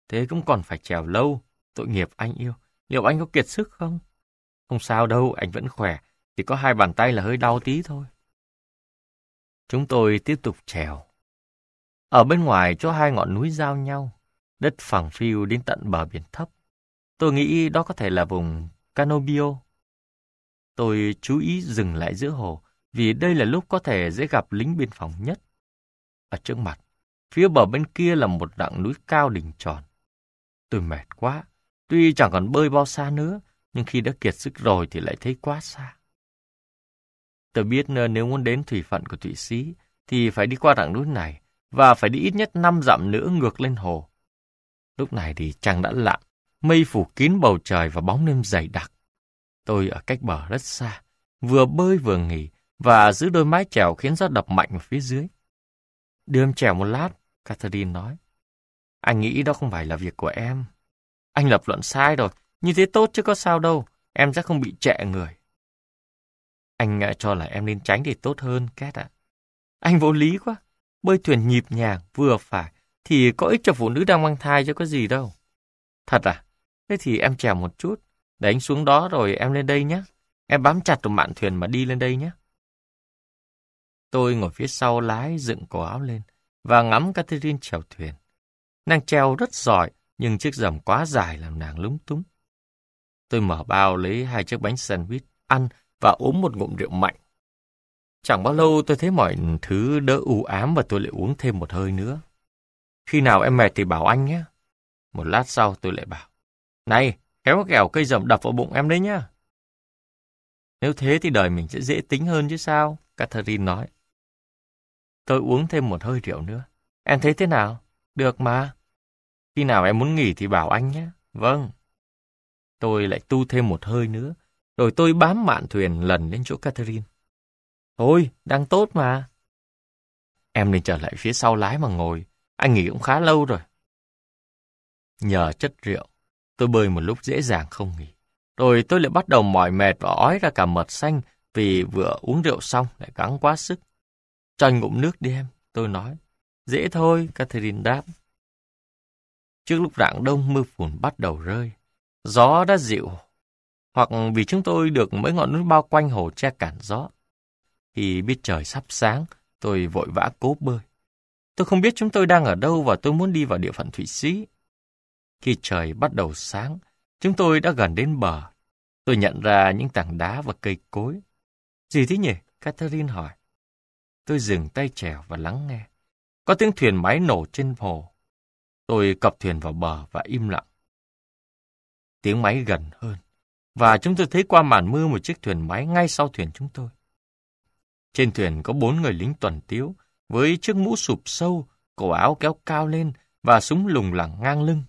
Thế cũng còn phải trèo lâu. Tội nghiệp anh yêu. Liệu anh có kiệt sức không? Không sao đâu, anh vẫn khỏe. Chỉ có hai bàn tay là hơi đau tí thôi. Chúng tôi tiếp tục trèo. Ở bên ngoài chỗ hai ngọn núi giao nhau, đất phẳng phiu đến tận bờ biển thấp. Tôi nghĩ đó có thể là vùng Canobio. Tôi chú ý dừng lại giữa hồ, vì đây là lúc có thể dễ gặp lính biên phòng nhất. Ở trước mặt, phía bờ bên kia là một đặng núi cao đỉnh tròn. Tôi mệt quá, tuy chẳng còn bơi bao xa nữa, nhưng khi đã kiệt sức rồi thì lại thấy quá xa. Tôi biết ờ, nếu muốn đến thủy phận của Thụy Sĩ thì phải đi qua đặng núi này và phải đi ít nhất 5 dặm nữa ngược lên hồ. Lúc này thì trăng đã lặn, mây phủ kín bầu trời và bóng đêm dày đặc. Tôi ở cách bờ rất xa, vừa bơi vừa nghỉ và giữ đôi mái chèo khiến gió đập mạnh vào phía dưới. Đưa em chèo một lát, Catherine nói. Anh nghĩ đó không phải là việc của em. Anh lập luận sai rồi, như thế tốt chứ có sao đâu, em sẽ không bị trệ người. Anh à, cho là em nên tránh thì tốt hơn, Két ạ. Anh vô lý quá. Bơi thuyền nhịp nhàng, vừa phải, thì có ích cho phụ nữ đang mang thai chứ có gì đâu. Thật à? Thế thì em chèo một chút, để anh xuống đó rồi em lên đây nhé. Em bám chặt vào mạn thuyền mà đi lên đây nhé. Tôi ngồi phía sau lái dựng cổ áo lên và ngắm Catherine chèo thuyền. Nàng treo rất giỏi, nhưng chiếc dầm quá dài làm nàng lúng túng. Tôi mở bao lấy hai chiếc bánh sandwich, ăn và uống một ngụm rượu mạnh. Chẳng bao lâu tôi thấy mọi thứ đỡ u ám và tôi lại uống thêm một hơi nữa. Khi nào em mệt thì bảo anh nhé. Một lát sau tôi lại bảo. Này, kéo kẹo cây rậm đập vào bụng em đấy nhá. Nếu thế thì đời mình sẽ dễ tính hơn chứ sao, Catherine nói. Tôi uống thêm một hơi rượu nữa. Em thấy thế nào? Được mà. Khi nào em muốn nghỉ thì bảo anh nhé. Vâng. Tôi lại tu thêm một hơi nữa rồi tôi bám mạn thuyền lần đến chỗ Catherine. Thôi, đang tốt mà. Em nên trở lại phía sau lái mà ngồi. Anh nghỉ cũng khá lâu rồi. Nhờ chất rượu, tôi bơi một lúc dễ dàng không nghỉ. Rồi tôi lại bắt đầu mỏi mệt và ói ra cả mật xanh vì vừa uống rượu xong lại gắng quá sức. Cho anh ngụm nước đi em, tôi nói. Dễ thôi, Catherine đáp. Trước lúc rạng đông mưa phùn bắt đầu rơi. Gió đã dịu hoặc vì chúng tôi được mấy ngọn núi bao quanh hồ che cản gió. Khi biết trời sắp sáng, tôi vội vã cố bơi. Tôi không biết chúng tôi đang ở đâu và tôi muốn đi vào địa phận Thụy Sĩ. Khi trời bắt đầu sáng, chúng tôi đã gần đến bờ. Tôi nhận ra những tảng đá và cây cối. Gì thế nhỉ? Catherine hỏi. Tôi dừng tay trèo và lắng nghe. Có tiếng thuyền máy nổ trên hồ. Tôi cập thuyền vào bờ và im lặng. Tiếng máy gần hơn và chúng tôi thấy qua màn mưa một chiếc thuyền máy ngay sau thuyền chúng tôi. Trên thuyền có bốn người lính tuần tiếu, với chiếc mũ sụp sâu, cổ áo kéo cao lên và súng lùng lẳng ngang lưng.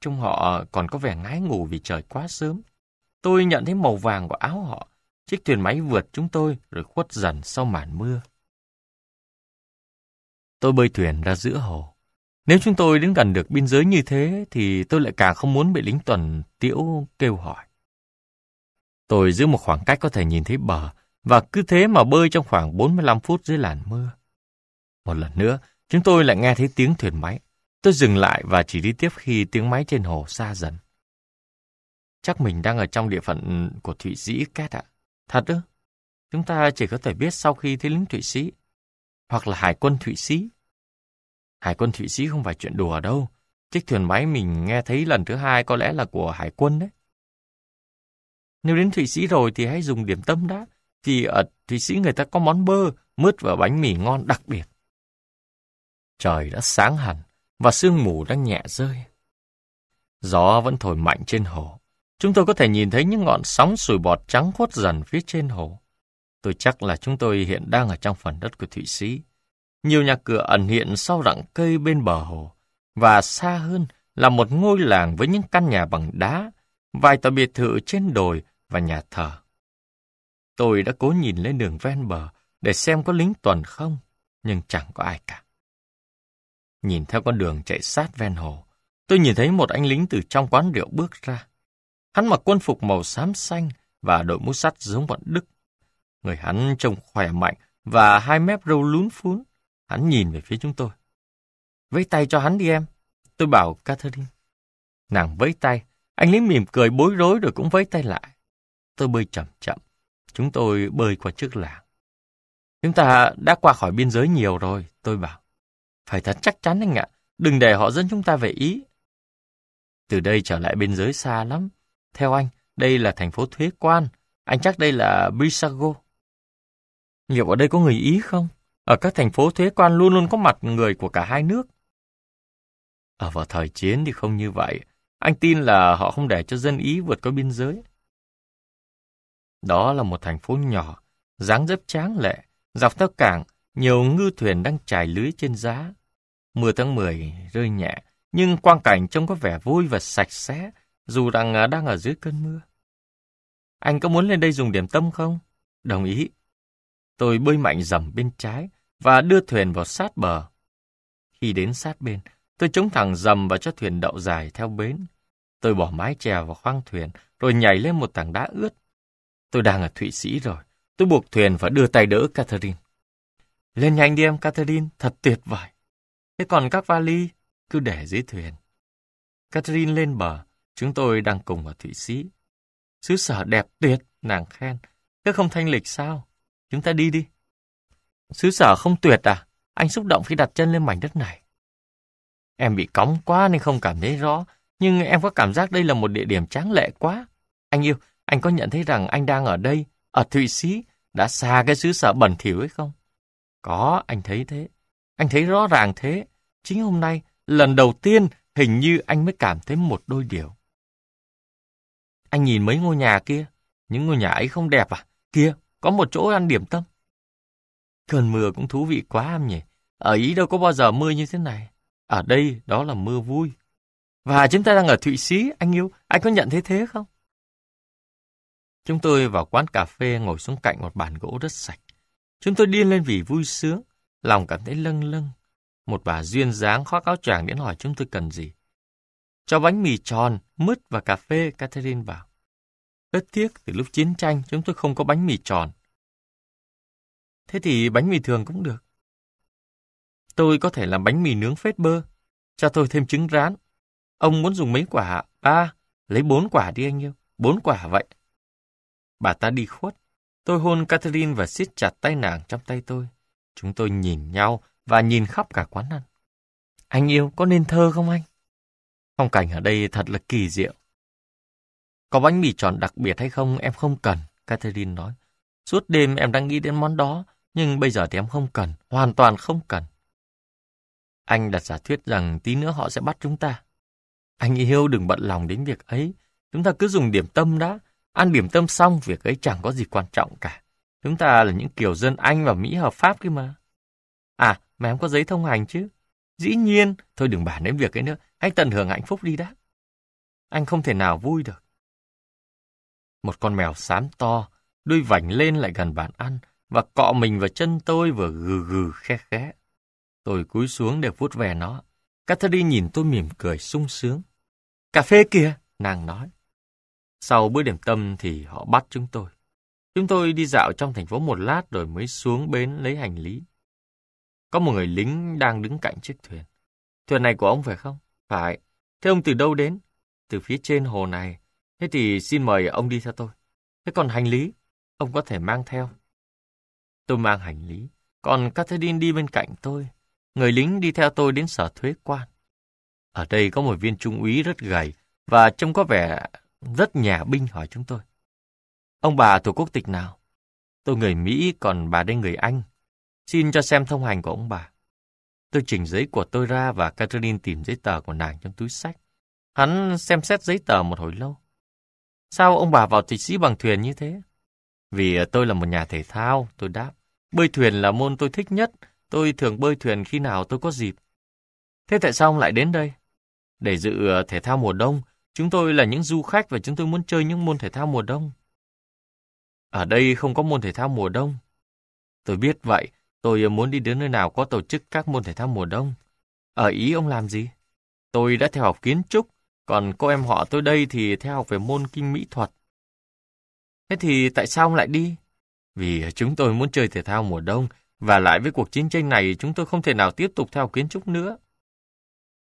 Trong họ còn có vẻ ngái ngủ vì trời quá sớm. Tôi nhận thấy màu vàng của áo họ, chiếc thuyền máy vượt chúng tôi rồi khuất dần sau màn mưa. Tôi bơi thuyền ra giữa hồ. Nếu chúng tôi đến gần được biên giới như thế thì tôi lại càng không muốn bị lính tuần tiễu kêu hỏi. Tôi giữ một khoảng cách có thể nhìn thấy bờ và cứ thế mà bơi trong khoảng 45 phút dưới làn mưa. Một lần nữa, chúng tôi lại nghe thấy tiếng thuyền máy. Tôi dừng lại và chỉ đi tiếp khi tiếng máy trên hồ xa dần. Chắc mình đang ở trong địa phận của Thụy Sĩ Két ạ. Thật ư? Chúng ta chỉ có thể biết sau khi thấy lính Thụy Sĩ, hoặc là Hải quân Thụy Sĩ, Hải quân Thụy Sĩ không phải chuyện đùa đâu. Chiếc thuyền máy mình nghe thấy lần thứ hai có lẽ là của hải quân đấy. Nếu đến Thụy Sĩ rồi thì hãy dùng điểm tâm đã. Thì ở Thụy Sĩ người ta có món bơ, mứt và bánh mì ngon đặc biệt. Trời đã sáng hẳn và sương mù đang nhẹ rơi. Gió vẫn thổi mạnh trên hồ. Chúng tôi có thể nhìn thấy những ngọn sóng sùi bọt trắng khuất dần phía trên hồ. Tôi chắc là chúng tôi hiện đang ở trong phần đất của Thụy Sĩ. Nhiều nhà cửa ẩn hiện sau rặng cây bên bờ hồ, và xa hơn là một ngôi làng với những căn nhà bằng đá, vài tòa biệt thự trên đồi và nhà thờ. Tôi đã cố nhìn lên đường ven bờ để xem có lính tuần không, nhưng chẳng có ai cả. Nhìn theo con đường chạy sát ven hồ, tôi nhìn thấy một anh lính từ trong quán rượu bước ra. Hắn mặc quân phục màu xám xanh và đội mũ sắt giống bọn Đức. Người hắn trông khỏe mạnh và hai mép râu lún phún, Hắn nhìn về phía chúng tôi. Vẫy tay cho hắn đi em. Tôi bảo Catherine. Nàng vẫy tay. Anh lính mỉm cười bối rối rồi cũng vẫy tay lại. Tôi bơi chậm chậm. Chúng tôi bơi qua trước làng. Chúng ta đã qua khỏi biên giới nhiều rồi, tôi bảo. Phải thật chắc chắn anh ạ. Đừng để họ dẫn chúng ta về Ý. Từ đây trở lại biên giới xa lắm. Theo anh, đây là thành phố thuế quan. Anh chắc đây là Brissago. Liệu ở đây có người Ý không? Ở các thành phố thuế quan luôn luôn có mặt người của cả hai nước. Ở à, vào thời chiến thì không như vậy. Anh tin là họ không để cho dân Ý vượt qua biên giới. Đó là một thành phố nhỏ, dáng dấp tráng lệ, dọc theo cảng, nhiều ngư thuyền đang trải lưới trên giá. Mưa tháng 10 rơi nhẹ, nhưng quang cảnh trông có vẻ vui và sạch sẽ, dù rằng à, đang ở dưới cơn mưa. Anh có muốn lên đây dùng điểm tâm không? Đồng ý. Tôi bơi mạnh dầm bên trái, và đưa thuyền vào sát bờ. Khi đến sát bên, tôi chống thẳng dầm và cho thuyền đậu dài theo bến. Tôi bỏ mái chèo vào khoang thuyền, rồi nhảy lên một tảng đá ướt. Tôi đang ở Thụy Sĩ rồi. Tôi buộc thuyền và đưa tay đỡ Catherine. Lên nhanh đi em Catherine, thật tuyệt vời. Thế còn các vali, cứ để dưới thuyền. Catherine lên bờ, chúng tôi đang cùng ở Thụy Sĩ. Xứ sở đẹp tuyệt, nàng khen. Cứ không thanh lịch sao? Chúng ta đi đi sứ sở không tuyệt à? Anh xúc động khi đặt chân lên mảnh đất này. Em bị cóng quá nên không cảm thấy rõ, nhưng em có cảm giác đây là một địa điểm tráng lệ quá. Anh yêu, anh có nhận thấy rằng anh đang ở đây, ở Thụy Sĩ, đã xa cái xứ sở bẩn thỉu ấy không? Có, anh thấy thế. Anh thấy rõ ràng thế. Chính hôm nay, lần đầu tiên, hình như anh mới cảm thấy một đôi điều. Anh nhìn mấy ngôi nhà kia, những ngôi nhà ấy không đẹp à? Kia, có một chỗ ăn điểm tâm. Cơn mưa cũng thú vị quá em nhỉ. Ở Ý đâu có bao giờ mưa như thế này. Ở đây đó là mưa vui. Và chúng ta đang ở Thụy Sĩ, anh yêu, anh có nhận thấy thế không? Chúng tôi vào quán cà phê ngồi xuống cạnh một bàn gỗ rất sạch. Chúng tôi điên lên vì vui sướng, lòng cảm thấy lâng lâng. Một bà duyên dáng khoác áo choàng đến hỏi chúng tôi cần gì. Cho bánh mì tròn, mứt và cà phê, Catherine bảo. Rất tiếc, từ lúc chiến tranh chúng tôi không có bánh mì tròn. Thế thì bánh mì thường cũng được. Tôi có thể làm bánh mì nướng phết bơ. Cho tôi thêm trứng rán. Ông muốn dùng mấy quả ba. lấy bốn quả đi anh yêu. Bốn quả vậy. Bà ta đi khuất. Tôi hôn Catherine và siết chặt tay nàng trong tay tôi. Chúng tôi nhìn nhau và nhìn khắp cả quán ăn. Anh yêu, có nên thơ không anh? Phong cảnh ở đây thật là kỳ diệu. Có bánh mì tròn đặc biệt hay không em không cần, Catherine nói. Suốt đêm em đang nghĩ đến món đó nhưng bây giờ thì em không cần, hoàn toàn không cần. Anh đặt giả thuyết rằng tí nữa họ sẽ bắt chúng ta. Anh yêu đừng bận lòng đến việc ấy. Chúng ta cứ dùng điểm tâm đã. Ăn điểm tâm xong, việc ấy chẳng có gì quan trọng cả. Chúng ta là những kiểu dân Anh và Mỹ hợp pháp kia mà. À, mà em có giấy thông hành chứ? Dĩ nhiên, thôi đừng bàn đến việc ấy nữa. Hãy tận hưởng hạnh phúc đi đã. Anh không thể nào vui được. Một con mèo xám to, đuôi vảnh lên lại gần bàn ăn, và cọ mình vào chân tôi vừa gừ gừ khe khé. Tôi cúi xuống để vuốt về nó. Catherine nhìn tôi mỉm cười sung sướng. Cà phê kìa, nàng nói. Sau bữa điểm tâm thì họ bắt chúng tôi. Chúng tôi đi dạo trong thành phố một lát rồi mới xuống bến lấy hành lý. Có một người lính đang đứng cạnh chiếc thuyền. Thuyền này của ông phải không? Phải. Thế ông từ đâu đến? Từ phía trên hồ này. Thế thì xin mời ông đi theo tôi. Thế còn hành lý, ông có thể mang theo. Tôi mang hành lý, còn Catherine đi bên cạnh tôi. Người lính đi theo tôi đến sở thuế quan. Ở đây có một viên trung úy rất gầy và trông có vẻ rất nhà binh hỏi chúng tôi. Ông bà thuộc quốc tịch nào? Tôi người Mỹ, còn bà đây người Anh. Xin cho xem thông hành của ông bà. Tôi chỉnh giấy của tôi ra và Catherine tìm giấy tờ của nàng trong túi sách. Hắn xem xét giấy tờ một hồi lâu. Sao ông bà vào thị Sĩ bằng thuyền như thế? Vì ờ, tôi là một nhà thể thao, tôi đáp. Bơi thuyền là môn tôi thích nhất, tôi thường bơi thuyền khi nào tôi có dịp. Thế tại sao ông lại đến đây? Để dự ờ, thể thao mùa đông, chúng tôi là những du khách và chúng tôi muốn chơi những môn thể thao mùa đông. Ở đây không có môn thể thao mùa đông. Tôi biết vậy, tôi ờ, muốn đi đến nơi nào có tổ chức các môn thể thao mùa đông. Ở Ý ông làm gì? Tôi đã theo học kiến trúc, còn cô em họ tôi đây thì theo học về môn kinh mỹ thuật. Thế thì tại sao ông lại đi? Vì chúng tôi muốn chơi thể thao mùa đông, và lại với cuộc chiến tranh này chúng tôi không thể nào tiếp tục theo kiến trúc nữa.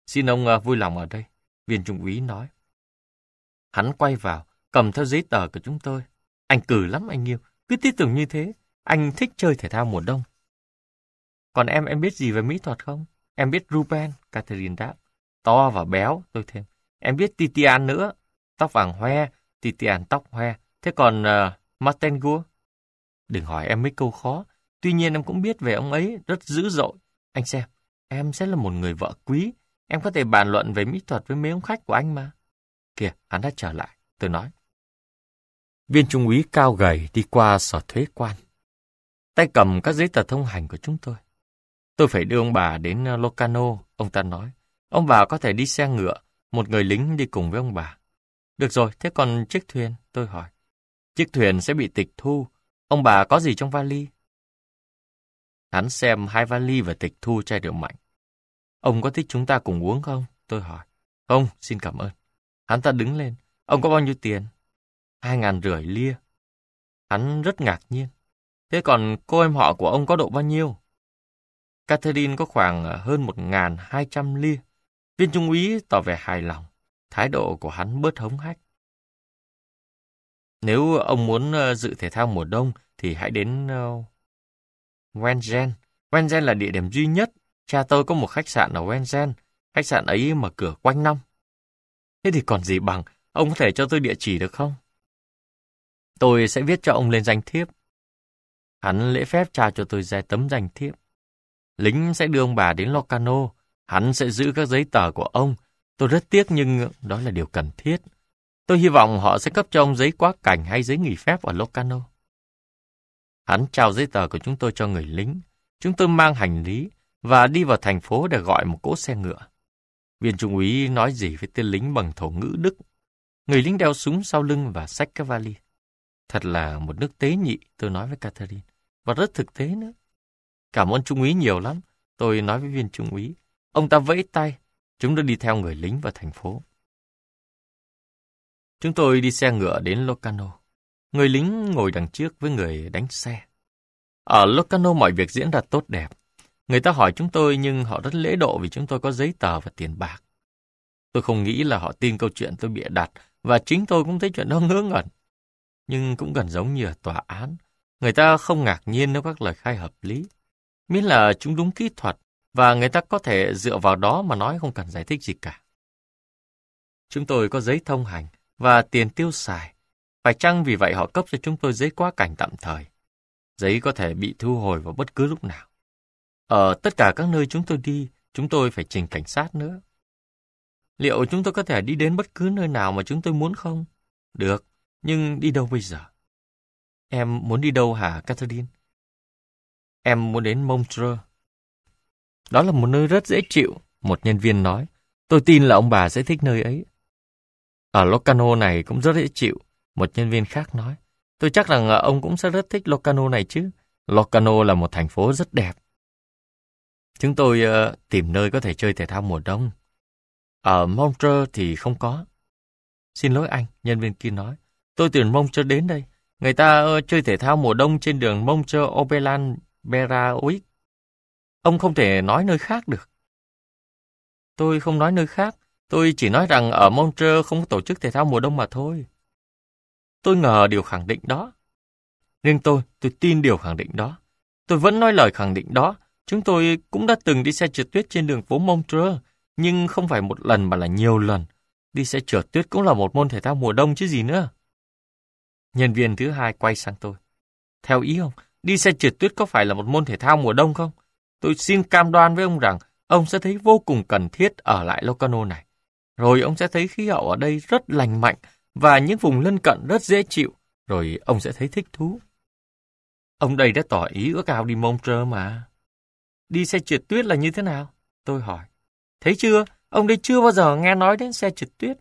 Xin ông ờ, vui lòng ở đây, viên trung úy nói. Hắn quay vào, cầm theo giấy tờ của chúng tôi. Anh cử lắm anh yêu, cứ tiếp tưởng như thế. Anh thích chơi thể thao mùa đông. Còn em, em biết gì về mỹ thuật không? Em biết Ruben, Catherine đáp. To và béo, tôi thêm. Em biết Titian nữa, tóc vàng hoe, Titian tóc hoe. Thế còn uh, Martin Gore? Đừng hỏi em mấy câu khó. Tuy nhiên em cũng biết về ông ấy rất dữ dội. Anh xem, em sẽ là một người vợ quý. Em có thể bàn luận về mỹ thuật với mấy ông khách của anh mà. Kìa, hắn đã trở lại. Tôi nói. Viên trung úy cao gầy đi qua sở thuế quan. Tay cầm các giấy tờ thông hành của chúng tôi. Tôi phải đưa ông bà đến ờ, Locano, ông ta nói. Ông bà có thể đi xe ngựa, một người lính đi cùng với ông bà. Được rồi, thế còn chiếc thuyền, tôi hỏi. Chiếc thuyền sẽ bị tịch thu. Ông bà có gì trong vali? Hắn xem hai vali và tịch thu chai rượu mạnh. Ông có thích chúng ta cùng uống không? Tôi hỏi. Không, xin cảm ơn. Hắn ta đứng lên. Ông có bao nhiêu tiền? Hai ngàn rưỡi lia. Hắn rất ngạc nhiên. Thế còn cô em họ của ông có độ bao nhiêu? Catherine có khoảng ờ, hơn một ngàn hai trăm lia. Viên trung úy tỏ vẻ hài lòng. Thái độ của hắn bớt hống hách. Nếu ông muốn ờ, dự thể thao mùa đông thì hãy đến ờ, Wengen. Wengen là địa điểm duy nhất. Cha tôi có một khách sạn ở Wengen. Khách sạn ấy mở cửa quanh năm. Thế thì còn gì bằng, ông có thể cho tôi địa chỉ được không? Tôi sẽ viết cho ông lên danh thiếp. Hắn lễ phép trao cho tôi ra tấm danh thiếp. Lính sẽ đưa ông bà đến Locano. Hắn sẽ giữ các giấy tờ của ông. Tôi rất tiếc nhưng đó là điều cần thiết. Tôi hy vọng họ sẽ cấp cho ông giấy quá cảnh hay giấy nghỉ phép ở Locano. Hắn trao giấy tờ của chúng tôi cho người lính. Chúng tôi mang hành lý và đi vào thành phố để gọi một cỗ xe ngựa. Viên trung úy nói gì với tên lính bằng thổ ngữ Đức. Người lính đeo súng sau lưng và xách cái vali. Thật là một nước tế nhị, tôi nói với Catherine. Và rất thực tế nữa. Cảm ơn trung úy nhiều lắm. Tôi nói với viên trung úy. Ông ta vẫy tay. Chúng tôi đi theo người lính vào thành phố. Chúng tôi đi xe ngựa đến Locarno. Người lính ngồi đằng trước với người đánh xe. Ở Locarno mọi việc diễn ra tốt đẹp. Người ta hỏi chúng tôi nhưng họ rất lễ độ vì chúng tôi có giấy tờ và tiền bạc. Tôi không nghĩ là họ tin câu chuyện tôi bịa đặt và chính tôi cũng thấy chuyện đó ngớ ngẩn. Nhưng cũng gần giống như ở tòa án. Người ta không ngạc nhiên nếu các lời khai hợp lý. Miễn là chúng đúng kỹ thuật và người ta có thể dựa vào đó mà nói không cần giải thích gì cả. Chúng tôi có giấy thông hành và tiền tiêu xài. Phải chăng vì vậy họ cấp cho chúng tôi giấy quá cảnh tạm thời? Giấy có thể bị thu hồi vào bất cứ lúc nào. Ở tất cả các nơi chúng tôi đi, chúng tôi phải trình cảnh sát nữa. Liệu chúng tôi có thể đi đến bất cứ nơi nào mà chúng tôi muốn không? Được, nhưng đi đâu bây giờ? Em muốn đi đâu hả Catherine? Em muốn đến Montreux. Đó là một nơi rất dễ chịu, một nhân viên nói. Tôi tin là ông bà sẽ thích nơi ấy. Ở Locano này cũng rất dễ chịu, một nhân viên khác nói. Tôi chắc rằng ờ, ông cũng sẽ rất thích Locano này chứ. Locano là một thành phố rất đẹp. Chúng tôi uh, tìm nơi có thể chơi thể thao mùa đông. Ở Montreux thì không có. Xin lỗi anh, nhân viên kia nói. Tôi tuyển Montreux đến đây. Người ta uh, chơi thể thao mùa đông trên đường Montreux Obelan Beraoic. Ông không thể nói nơi khác được. Tôi không nói nơi khác. Tôi chỉ nói rằng ở Montreux không có tổ chức thể thao mùa đông mà thôi. Tôi ngờ điều khẳng định đó. nên tôi, tôi tin điều khẳng định đó. Tôi vẫn nói lời khẳng định đó. Chúng tôi cũng đã từng đi xe trượt tuyết trên đường phố Montreux, nhưng không phải một lần mà là nhiều lần. Đi xe trượt tuyết cũng là một môn thể thao mùa đông chứ gì nữa. Nhân viên thứ hai quay sang tôi. Theo ý ông, đi xe trượt tuyết có phải là một môn thể thao mùa đông không? Tôi xin cam đoan với ông rằng ông sẽ thấy vô cùng cần thiết ở lại Locarno này. Rồi ông sẽ thấy khí hậu ở đây rất lành mạnh và những vùng lân cận rất dễ chịu, rồi ông sẽ thấy thích thú. Ông đây đã tỏ ý ước ao đi Montreux mà. Đi xe trượt tuyết là như thế nào? Tôi hỏi. Thấy chưa, ông đây chưa bao giờ nghe nói đến xe trượt tuyết.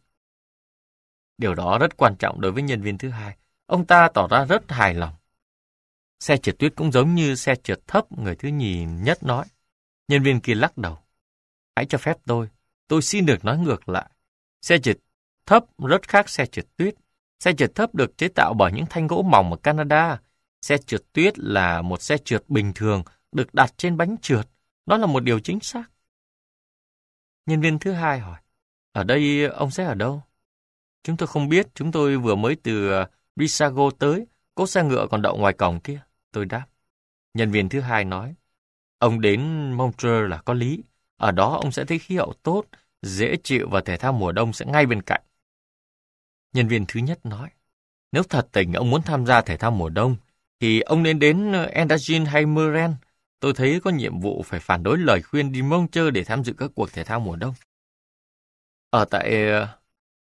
Điều đó rất quan trọng đối với nhân viên thứ hai. Ông ta tỏ ra rất hài lòng. Xe trượt tuyết cũng giống như xe trượt thấp người thứ nhì nhất nói. Nhân viên kia lắc đầu. Hãy cho phép tôi, Tôi xin được nói ngược lại. Xe trượt thấp rất khác xe trượt tuyết. Xe trượt thấp được chế tạo bởi những thanh gỗ mỏng ở Canada. Xe trượt tuyết là một xe trượt bình thường được đặt trên bánh trượt. Đó là một điều chính xác. Nhân viên thứ hai hỏi, ở đây ông sẽ ở đâu? Chúng tôi không biết, chúng tôi vừa mới từ ờ, Risago tới, cốt xe ngựa còn đậu ngoài cổng kia. Tôi đáp. Nhân viên thứ hai nói, ông đến Montreux là có lý, ở đó ông sẽ thấy khí hậu tốt, dễ chịu và thể thao mùa đông sẽ ngay bên cạnh. Nhân viên thứ nhất nói, nếu thật tình ông muốn tham gia thể thao mùa đông, thì ông nên đến ờ, Endagin hay Muren. Tôi thấy có nhiệm vụ phải phản đối lời khuyên đi mông chơi để tham dự các cuộc thể thao mùa đông. Ở tại ờ,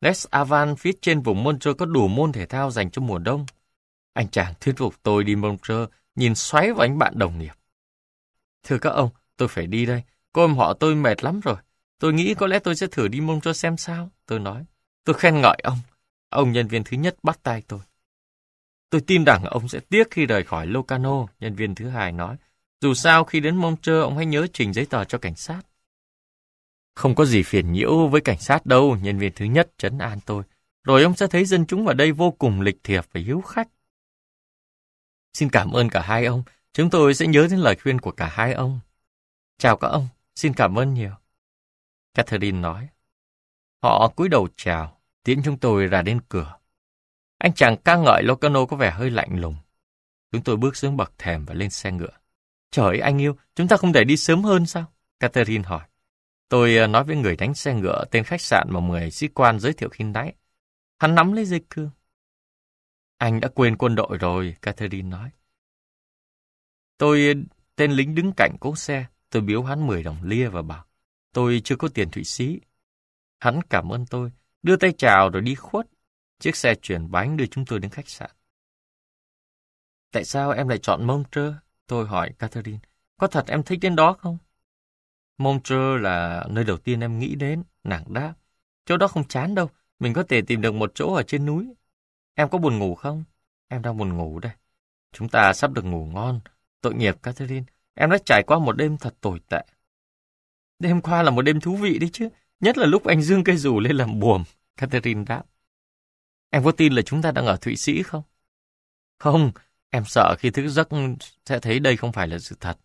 Les Avan phía trên vùng Montreux có đủ môn thể thao dành cho mùa đông. Anh chàng thuyết phục tôi đi Montreux, nhìn xoáy vào anh bạn đồng nghiệp. Thưa các ông, tôi phải đi đây, Cô em họ tôi mệt lắm rồi. Tôi nghĩ có lẽ tôi sẽ thử đi mông cho xem sao. Tôi nói. Tôi khen ngợi ông. Ông nhân viên thứ nhất bắt tay tôi. Tôi tin rằng ông sẽ tiếc khi rời khỏi Locano, nhân viên thứ hai nói. Dù sao khi đến mông trơ ông hãy nhớ trình giấy tờ cho cảnh sát. Không có gì phiền nhiễu với cảnh sát đâu, nhân viên thứ nhất trấn an tôi. Rồi ông sẽ thấy dân chúng ở đây vô cùng lịch thiệp và hiếu khách. Xin cảm ơn cả hai ông. Chúng tôi sẽ nhớ đến lời khuyên của cả hai ông. Chào các ông. Xin cảm ơn nhiều. Catherine nói. Họ cúi đầu chào, tiễn chúng tôi ra đến cửa. Anh chàng ca ngợi Locano có vẻ hơi lạnh lùng. Chúng tôi bước xuống bậc thềm và lên xe ngựa. Trời ơi anh yêu, chúng ta không thể đi sớm hơn sao? Catherine hỏi. Tôi ờ, nói với người đánh xe ngựa tên khách sạn mà người sĩ quan giới thiệu khi nãy. Hắn nắm lấy dây cương. Anh đã quên quân đội rồi, Catherine nói. Tôi tên lính đứng cạnh cố xe, Tôi biếu hắn 10 đồng lia và bảo, tôi chưa có tiền Thụy Sĩ. Hắn cảm ơn tôi, đưa tay chào rồi đi khuất. Chiếc xe chuyển bánh đưa chúng tôi đến khách sạn. Tại sao em lại chọn Montreux? Tôi hỏi Catherine. Có thật em thích đến đó không? Montreux là nơi đầu tiên em nghĩ đến, nàng đáp. Chỗ đó không chán đâu, mình có thể tìm được một chỗ ở trên núi. Em có buồn ngủ không? Em đang buồn ngủ đây. Chúng ta sắp được ngủ ngon. Tội nghiệp Catherine, Em đã trải qua một đêm thật tồi tệ. Đêm qua là một đêm thú vị đấy chứ, nhất là lúc anh dương cây dù lên làm buồm, Catherine đáp. Em có tin là chúng ta đang ở Thụy Sĩ không? Không, em sợ khi thức giấc sẽ thấy đây không phải là sự thật.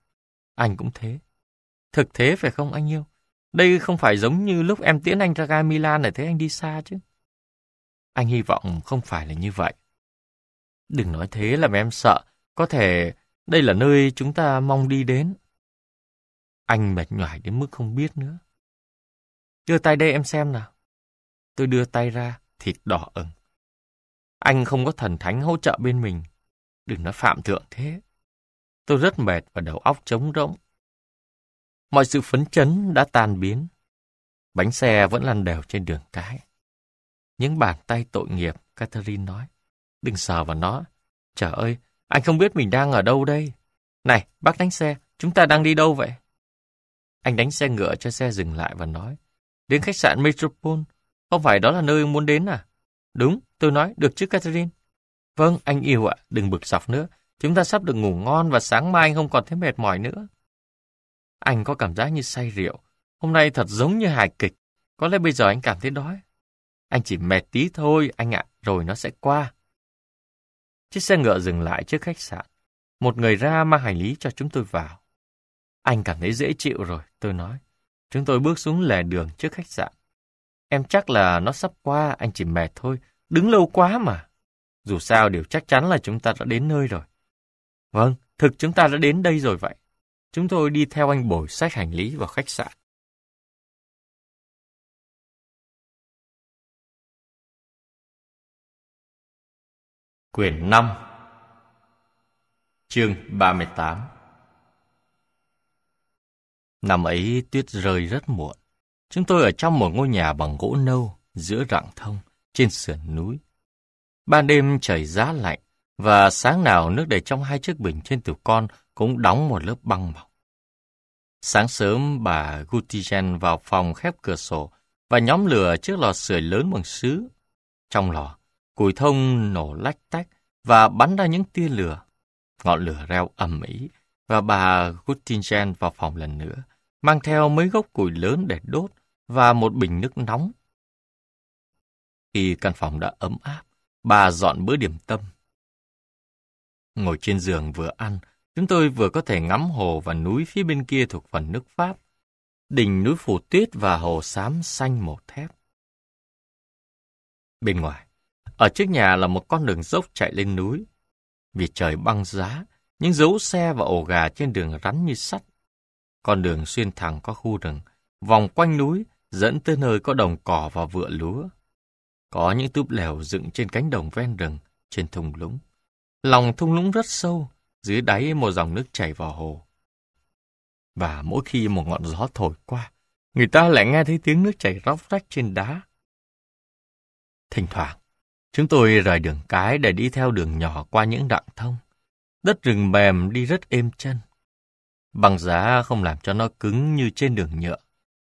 Anh cũng thế. Thực thế phải không anh yêu? Đây không phải giống như lúc em tiễn anh ra ga Milan để thấy anh đi xa chứ. Anh hy vọng không phải là như vậy. Đừng nói thế làm em sợ. Có thể đây là nơi chúng ta mong đi đến. Anh mệt nhoài đến mức không biết nữa. Đưa tay đây em xem nào. Tôi đưa tay ra, thịt đỏ ửng. Anh không có thần thánh hỗ trợ bên mình. Đừng nói phạm thượng thế. Tôi rất mệt và đầu óc trống rỗng. Mọi sự phấn chấn đã tan biến. Bánh xe vẫn lăn đều trên đường cái. Những bàn tay tội nghiệp, Catherine nói. Đừng sờ vào nó. Trời ơi, anh không biết mình đang ở đâu đây. Này, bác đánh xe, chúng ta đang đi đâu vậy? Anh đánh xe ngựa cho xe dừng lại và nói. Đến khách sạn Metropole. Không phải đó là nơi muốn đến à? Đúng, tôi nói, được chứ Catherine. Vâng, anh yêu ạ, đừng bực dọc nữa. Chúng ta sắp được ngủ ngon và sáng mai anh không còn thấy mệt mỏi nữa. Anh có cảm giác như say rượu. Hôm nay thật giống như hài kịch. Có lẽ bây giờ anh cảm thấy đói. Anh chỉ mệt tí thôi, anh ạ, rồi nó sẽ qua. Chiếc xe ngựa dừng lại trước khách sạn. Một người ra mang hành lý cho chúng tôi vào. Anh cảm thấy dễ chịu rồi, tôi nói. Chúng tôi bước xuống lề đường trước khách sạn. Em chắc là nó sắp qua, anh chỉ mệt thôi. Đứng lâu quá mà. Dù sao điều chắc chắn là chúng ta đã đến nơi rồi. Vâng, thực chúng ta đã đến đây rồi vậy. Chúng tôi đi theo anh bồi sách hành lý vào khách sạn. Quyển 5 Chương 38 Năm ấy tuyết rơi rất muộn. Chúng tôi ở trong một ngôi nhà bằng gỗ nâu giữa rặng thông trên sườn núi. Ban đêm trời giá lạnh và sáng nào nước đầy trong hai chiếc bình trên tủ con cũng đóng một lớp băng mỏng. Sáng sớm bà Gutigen vào phòng khép cửa sổ và nhóm lửa chiếc lò sưởi lớn bằng sứ. Trong lò Củi thông nổ lách tách và bắn ra những tia lửa. Ngọn lửa reo ầm ĩ và bà Gutingen vào phòng lần nữa, mang theo mấy gốc củi lớn để đốt và một bình nước nóng. Khi căn phòng đã ấm áp, bà dọn bữa điểm tâm. Ngồi trên giường vừa ăn, chúng tôi vừa có thể ngắm hồ và núi phía bên kia thuộc phần nước Pháp, đỉnh núi phủ tuyết và hồ xám xanh màu thép. Bên ngoài, ở trước nhà là một con đường dốc chạy lên núi. Vì trời băng giá, những dấu xe và ổ gà trên đường rắn như sắt. Con đường xuyên thẳng qua khu rừng, vòng quanh núi dẫn tới nơi có đồng cỏ và vựa lúa. Có những túp lều dựng trên cánh đồng ven rừng, trên thung lũng. Lòng thung lũng rất sâu, dưới đáy một dòng nước chảy vào hồ. Và mỗi khi một ngọn gió thổi qua, người ta lại nghe thấy tiếng nước chảy róc rách trên đá. Thỉnh thoảng, Chúng tôi rời đường cái để đi theo đường nhỏ qua những đoạn thông. Đất rừng mềm đi rất êm chân. Bằng giá không làm cho nó cứng như trên đường nhựa,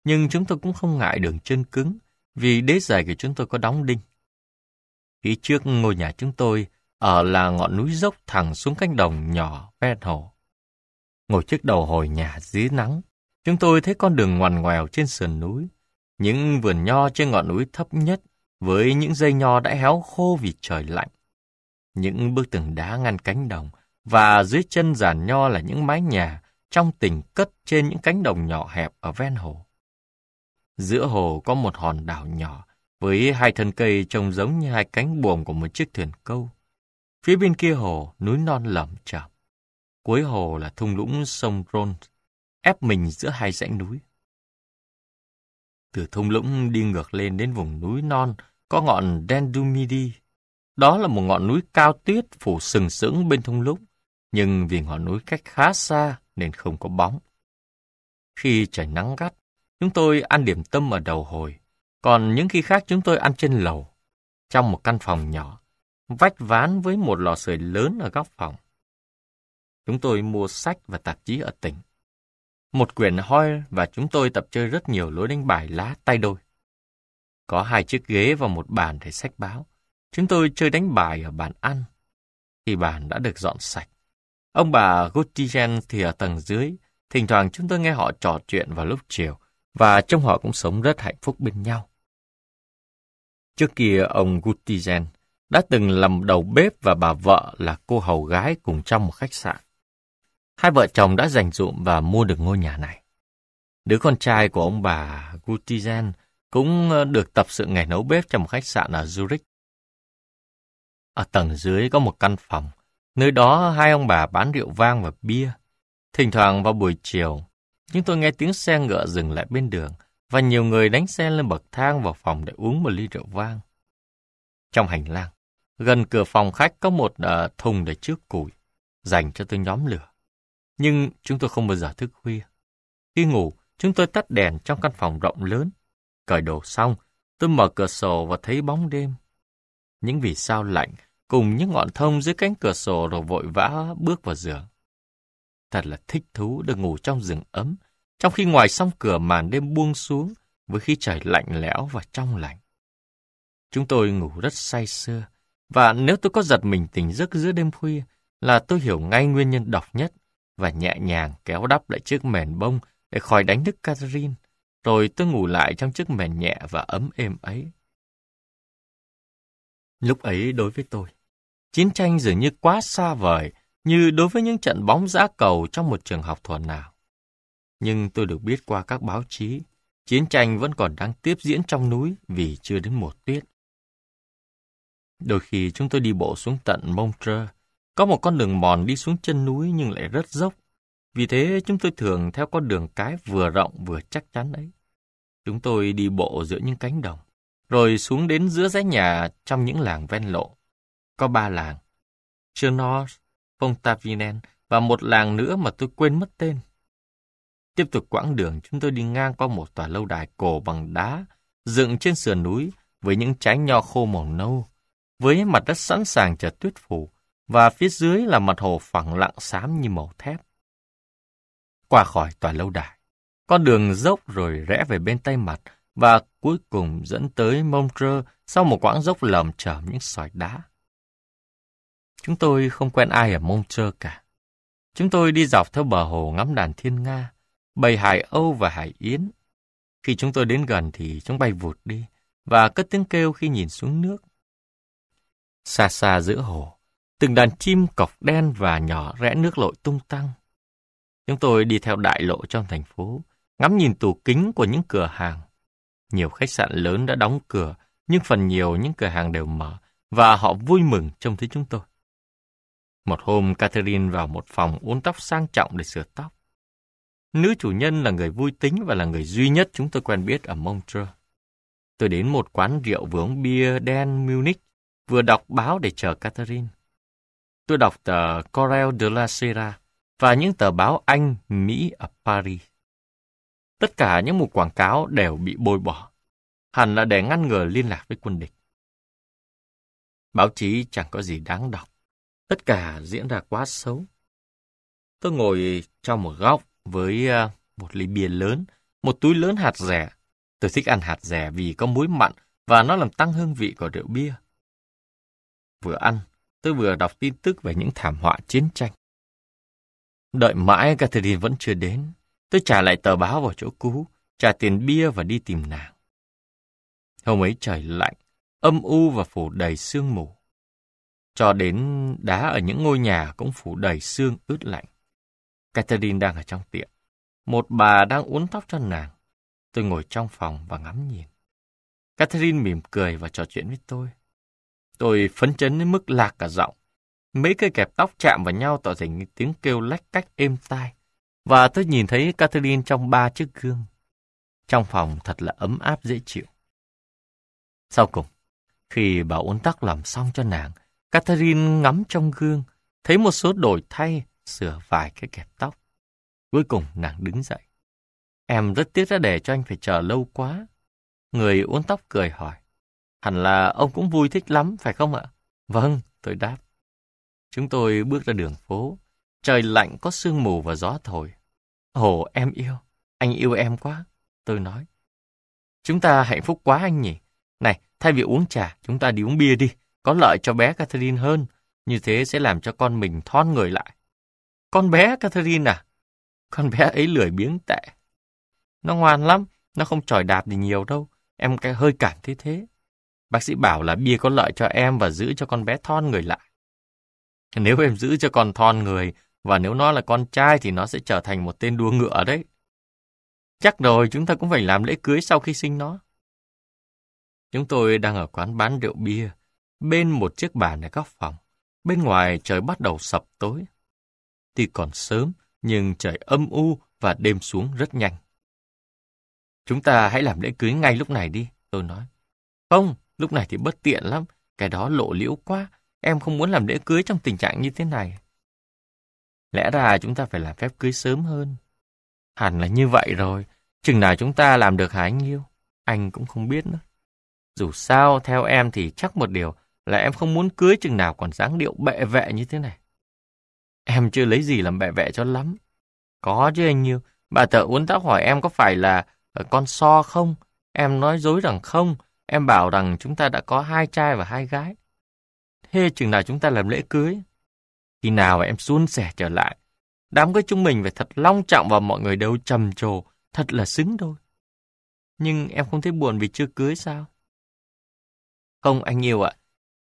nhưng chúng tôi cũng không ngại đường chân cứng vì đế giày của chúng tôi có đóng đinh. Phía trước ngôi nhà chúng tôi ở là ngọn núi dốc thẳng xuống cánh đồng nhỏ ven hồ. Ngồi trước đầu hồi nhà dưới nắng, chúng tôi thấy con đường ngoằn ngoèo trên sườn núi, những vườn nho trên ngọn núi thấp nhất với những dây nho đã héo khô vì trời lạnh. Những bức tường đá ngăn cánh đồng và dưới chân giàn nho là những mái nhà trong tình cất trên những cánh đồng nhỏ hẹp ở ven hồ. Giữa hồ có một hòn đảo nhỏ với hai thân cây trông giống như hai cánh buồm của một chiếc thuyền câu. Phía bên kia hồ, núi non lởm chởm. Cuối hồ là thung lũng sông ron ép mình giữa hai dãy núi. Từ thung lũng đi ngược lên đến vùng núi non có ngọn Dendumidi. Đó là một ngọn núi cao tuyết phủ sừng sững bên thung lũng, nhưng vì ngọn núi cách khá xa nên không có bóng. Khi trời nắng gắt, chúng tôi ăn điểm tâm ở đầu hồi, còn những khi khác chúng tôi ăn trên lầu, trong một căn phòng nhỏ, vách ván với một lò sưởi lớn ở góc phòng. Chúng tôi mua sách và tạp chí ở tỉnh. Một quyển hoi và chúng tôi tập chơi rất nhiều lối đánh bài lá tay đôi. Có hai chiếc ghế và một bàn để sách báo. Chúng tôi chơi đánh bài ở bàn ăn. thì bàn đã được dọn sạch. Ông bà Guttigen thì ở tầng dưới. Thỉnh thoảng chúng tôi nghe họ trò chuyện vào lúc chiều và trong họ cũng sống rất hạnh phúc bên nhau. Trước kia ông Guttigen đã từng làm đầu bếp và bà vợ là cô hầu gái cùng trong một khách sạn. Hai vợ chồng đã dành dụm và mua được ngôi nhà này. Đứa con trai của ông bà Gutizen cũng ờ, được tập sự nghề nấu bếp trong một khách sạn ở Zurich. Ở tầng dưới có một căn phòng, nơi đó hai ông bà bán rượu vang và bia. Thỉnh thoảng vào buổi chiều, chúng tôi nghe tiếng xe ngựa dừng lại bên đường và nhiều người đánh xe lên bậc thang vào phòng để uống một ly rượu vang. Trong hành lang, gần cửa phòng khách có một ờ, thùng để trước củi, dành cho tôi nhóm lửa. Nhưng chúng tôi không bao giờ thức khuya. Khi ngủ, chúng tôi tắt đèn trong căn phòng rộng lớn Cởi đồ xong, tôi mở cửa sổ và thấy bóng đêm. Những vì sao lạnh cùng những ngọn thông dưới cánh cửa sổ rồi vội vã bước vào giường. Thật là thích thú được ngủ trong giường ấm, trong khi ngoài song cửa màn đêm buông xuống với khí trời lạnh lẽo và trong lạnh. Chúng tôi ngủ rất say sưa, và nếu tôi có giật mình tỉnh giấc giữa đêm khuya là tôi hiểu ngay nguyên nhân độc nhất và nhẹ nhàng kéo đắp lại chiếc mền bông để khỏi đánh thức Catherine. Rồi tôi ngủ lại trong chiếc mền nhẹ và ấm êm ấy. Lúc ấy đối với tôi, chiến tranh dường như quá xa vời như đối với những trận bóng giã cầu trong một trường học thuần nào. Nhưng tôi được biết qua các báo chí, chiến tranh vẫn còn đang tiếp diễn trong núi vì chưa đến mùa tuyết. Đôi khi chúng tôi đi bộ xuống tận Montreux, có một con đường mòn đi xuống chân núi nhưng lại rất dốc vì thế chúng tôi thường theo con đường cái vừa rộng vừa chắc chắn ấy. Chúng tôi đi bộ giữa những cánh đồng, rồi xuống đến giữa dãy nhà trong những làng ven lộ. Có ba làng, Chernor, Fontavinen và một làng nữa mà tôi quên mất tên. Tiếp tục quãng đường, chúng tôi đi ngang qua một tòa lâu đài cổ bằng đá, dựng trên sườn núi với những trái nho khô màu nâu, với mặt đất sẵn sàng chờ tuyết phủ, và phía dưới là mặt hồ phẳng lặng xám như màu thép qua khỏi tòa lâu đài. Con đường dốc rồi rẽ về bên tay mặt và cuối cùng dẫn tới Montreux sau một quãng dốc lầm chởm những sỏi đá. Chúng tôi không quen ai ở Montreux cả. Chúng tôi đi dọc theo bờ hồ ngắm đàn thiên Nga, bầy hải Âu và hải Yến. Khi chúng tôi đến gần thì chúng bay vụt đi và cất tiếng kêu khi nhìn xuống nước. Xa xa giữa hồ, từng đàn chim cọc đen và nhỏ rẽ nước lội tung tăng. Chúng tôi đi theo đại lộ trong thành phố, ngắm nhìn tủ kính của những cửa hàng. Nhiều khách sạn lớn đã đóng cửa, nhưng phần nhiều những cửa hàng đều mở và họ vui mừng trông thấy chúng tôi. Một hôm, Catherine vào một phòng uốn tóc sang trọng để sửa tóc. Nữ chủ nhân là người vui tính và là người duy nhất chúng tôi quen biết ở Montreux. Tôi đến một quán rượu vừa uống bia đen Munich, vừa đọc báo để chờ Catherine. Tôi đọc tờ Corel de la Sera, và những tờ báo Anh, Mỹ ở Paris. Tất cả những mục quảng cáo đều bị bôi bỏ, hẳn là để ngăn ngừa liên lạc với quân địch. Báo chí chẳng có gì đáng đọc, tất cả diễn ra quá xấu. Tôi ngồi trong một góc với ờ, một ly bia lớn, một túi lớn hạt rẻ. Tôi thích ăn hạt rẻ vì có muối mặn và nó làm tăng hương vị của rượu bia. Vừa ăn, tôi vừa đọc tin tức về những thảm họa chiến tranh. Đợi mãi Catherine vẫn chưa đến. Tôi trả lại tờ báo vào chỗ cũ, trả tiền bia và đi tìm nàng. Hôm ấy trời lạnh, âm u và phủ đầy sương mù. Cho đến đá ở những ngôi nhà cũng phủ đầy sương ướt lạnh. Catherine đang ở trong tiệm. Một bà đang uốn tóc cho nàng. Tôi ngồi trong phòng và ngắm nhìn. Catherine mỉm cười và trò chuyện với tôi. Tôi phấn chấn đến mức lạc cả giọng. Mấy cây kẹp tóc chạm vào nhau tạo thành những tiếng kêu lách cách êm tai. Và tôi nhìn thấy Catherine trong ba chiếc gương. Trong phòng thật là ấm áp dễ chịu. Sau cùng, khi bà uốn tóc làm xong cho nàng, Catherine ngắm trong gương, thấy một số đổi thay, sửa vài cái kẹp tóc. Cuối cùng nàng đứng dậy. Em rất tiếc đã để cho anh phải chờ lâu quá. Người uốn tóc cười hỏi. Hẳn là ông cũng vui thích lắm, phải không ạ? Vâng, tôi đáp. Chúng tôi bước ra đường phố. Trời lạnh có sương mù và gió thổi. Ồ, em yêu. Anh yêu em quá. Tôi nói. Chúng ta hạnh phúc quá anh nhỉ. Này, thay vì uống trà, chúng ta đi uống bia đi. Có lợi cho bé Catherine hơn. Như thế sẽ làm cho con mình thon người lại. Con bé Catherine à? Con bé ấy lười biếng tệ. Nó ngoan lắm. Nó không tròi đạp gì nhiều đâu. Em cái hơi cảm thấy thế. Bác sĩ bảo là bia có lợi cho em và giữ cho con bé thon người lại. Nếu em giữ cho con thon người, và nếu nó là con trai thì nó sẽ trở thành một tên đua ngựa đấy. Chắc rồi, chúng ta cũng phải làm lễ cưới sau khi sinh nó. Chúng tôi đang ở quán bán rượu bia, bên một chiếc bàn ở góc phòng. Bên ngoài trời bắt đầu sập tối. Tuy còn sớm, nhưng trời âm u và đêm xuống rất nhanh. Chúng ta hãy làm lễ cưới ngay lúc này đi, tôi nói. Không, lúc này thì bất tiện lắm, cái đó lộ liễu quá, Em không muốn làm lễ cưới trong tình trạng như thế này. Lẽ ra chúng ta phải làm phép cưới sớm hơn. Hẳn là như vậy rồi. Chừng nào chúng ta làm được hả anh yêu? Anh cũng không biết nữa. Dù sao, theo em thì chắc một điều là em không muốn cưới chừng nào còn dáng điệu bệ vệ như thế này. Em chưa lấy gì làm bệ vệ cho lắm. Có chứ anh yêu. Bà thợ uốn tóc hỏi em có phải là ờ, con so không? Em nói dối rằng không. Em bảo rằng chúng ta đã có hai trai và hai gái hê chừng nào chúng ta làm lễ cưới. Khi nào em suôn sẻ trở lại, đám cưới chúng mình phải thật long trọng và mọi người đều trầm trồ, thật là xứng đôi. Nhưng em không thấy buồn vì chưa cưới sao? Không anh yêu ạ,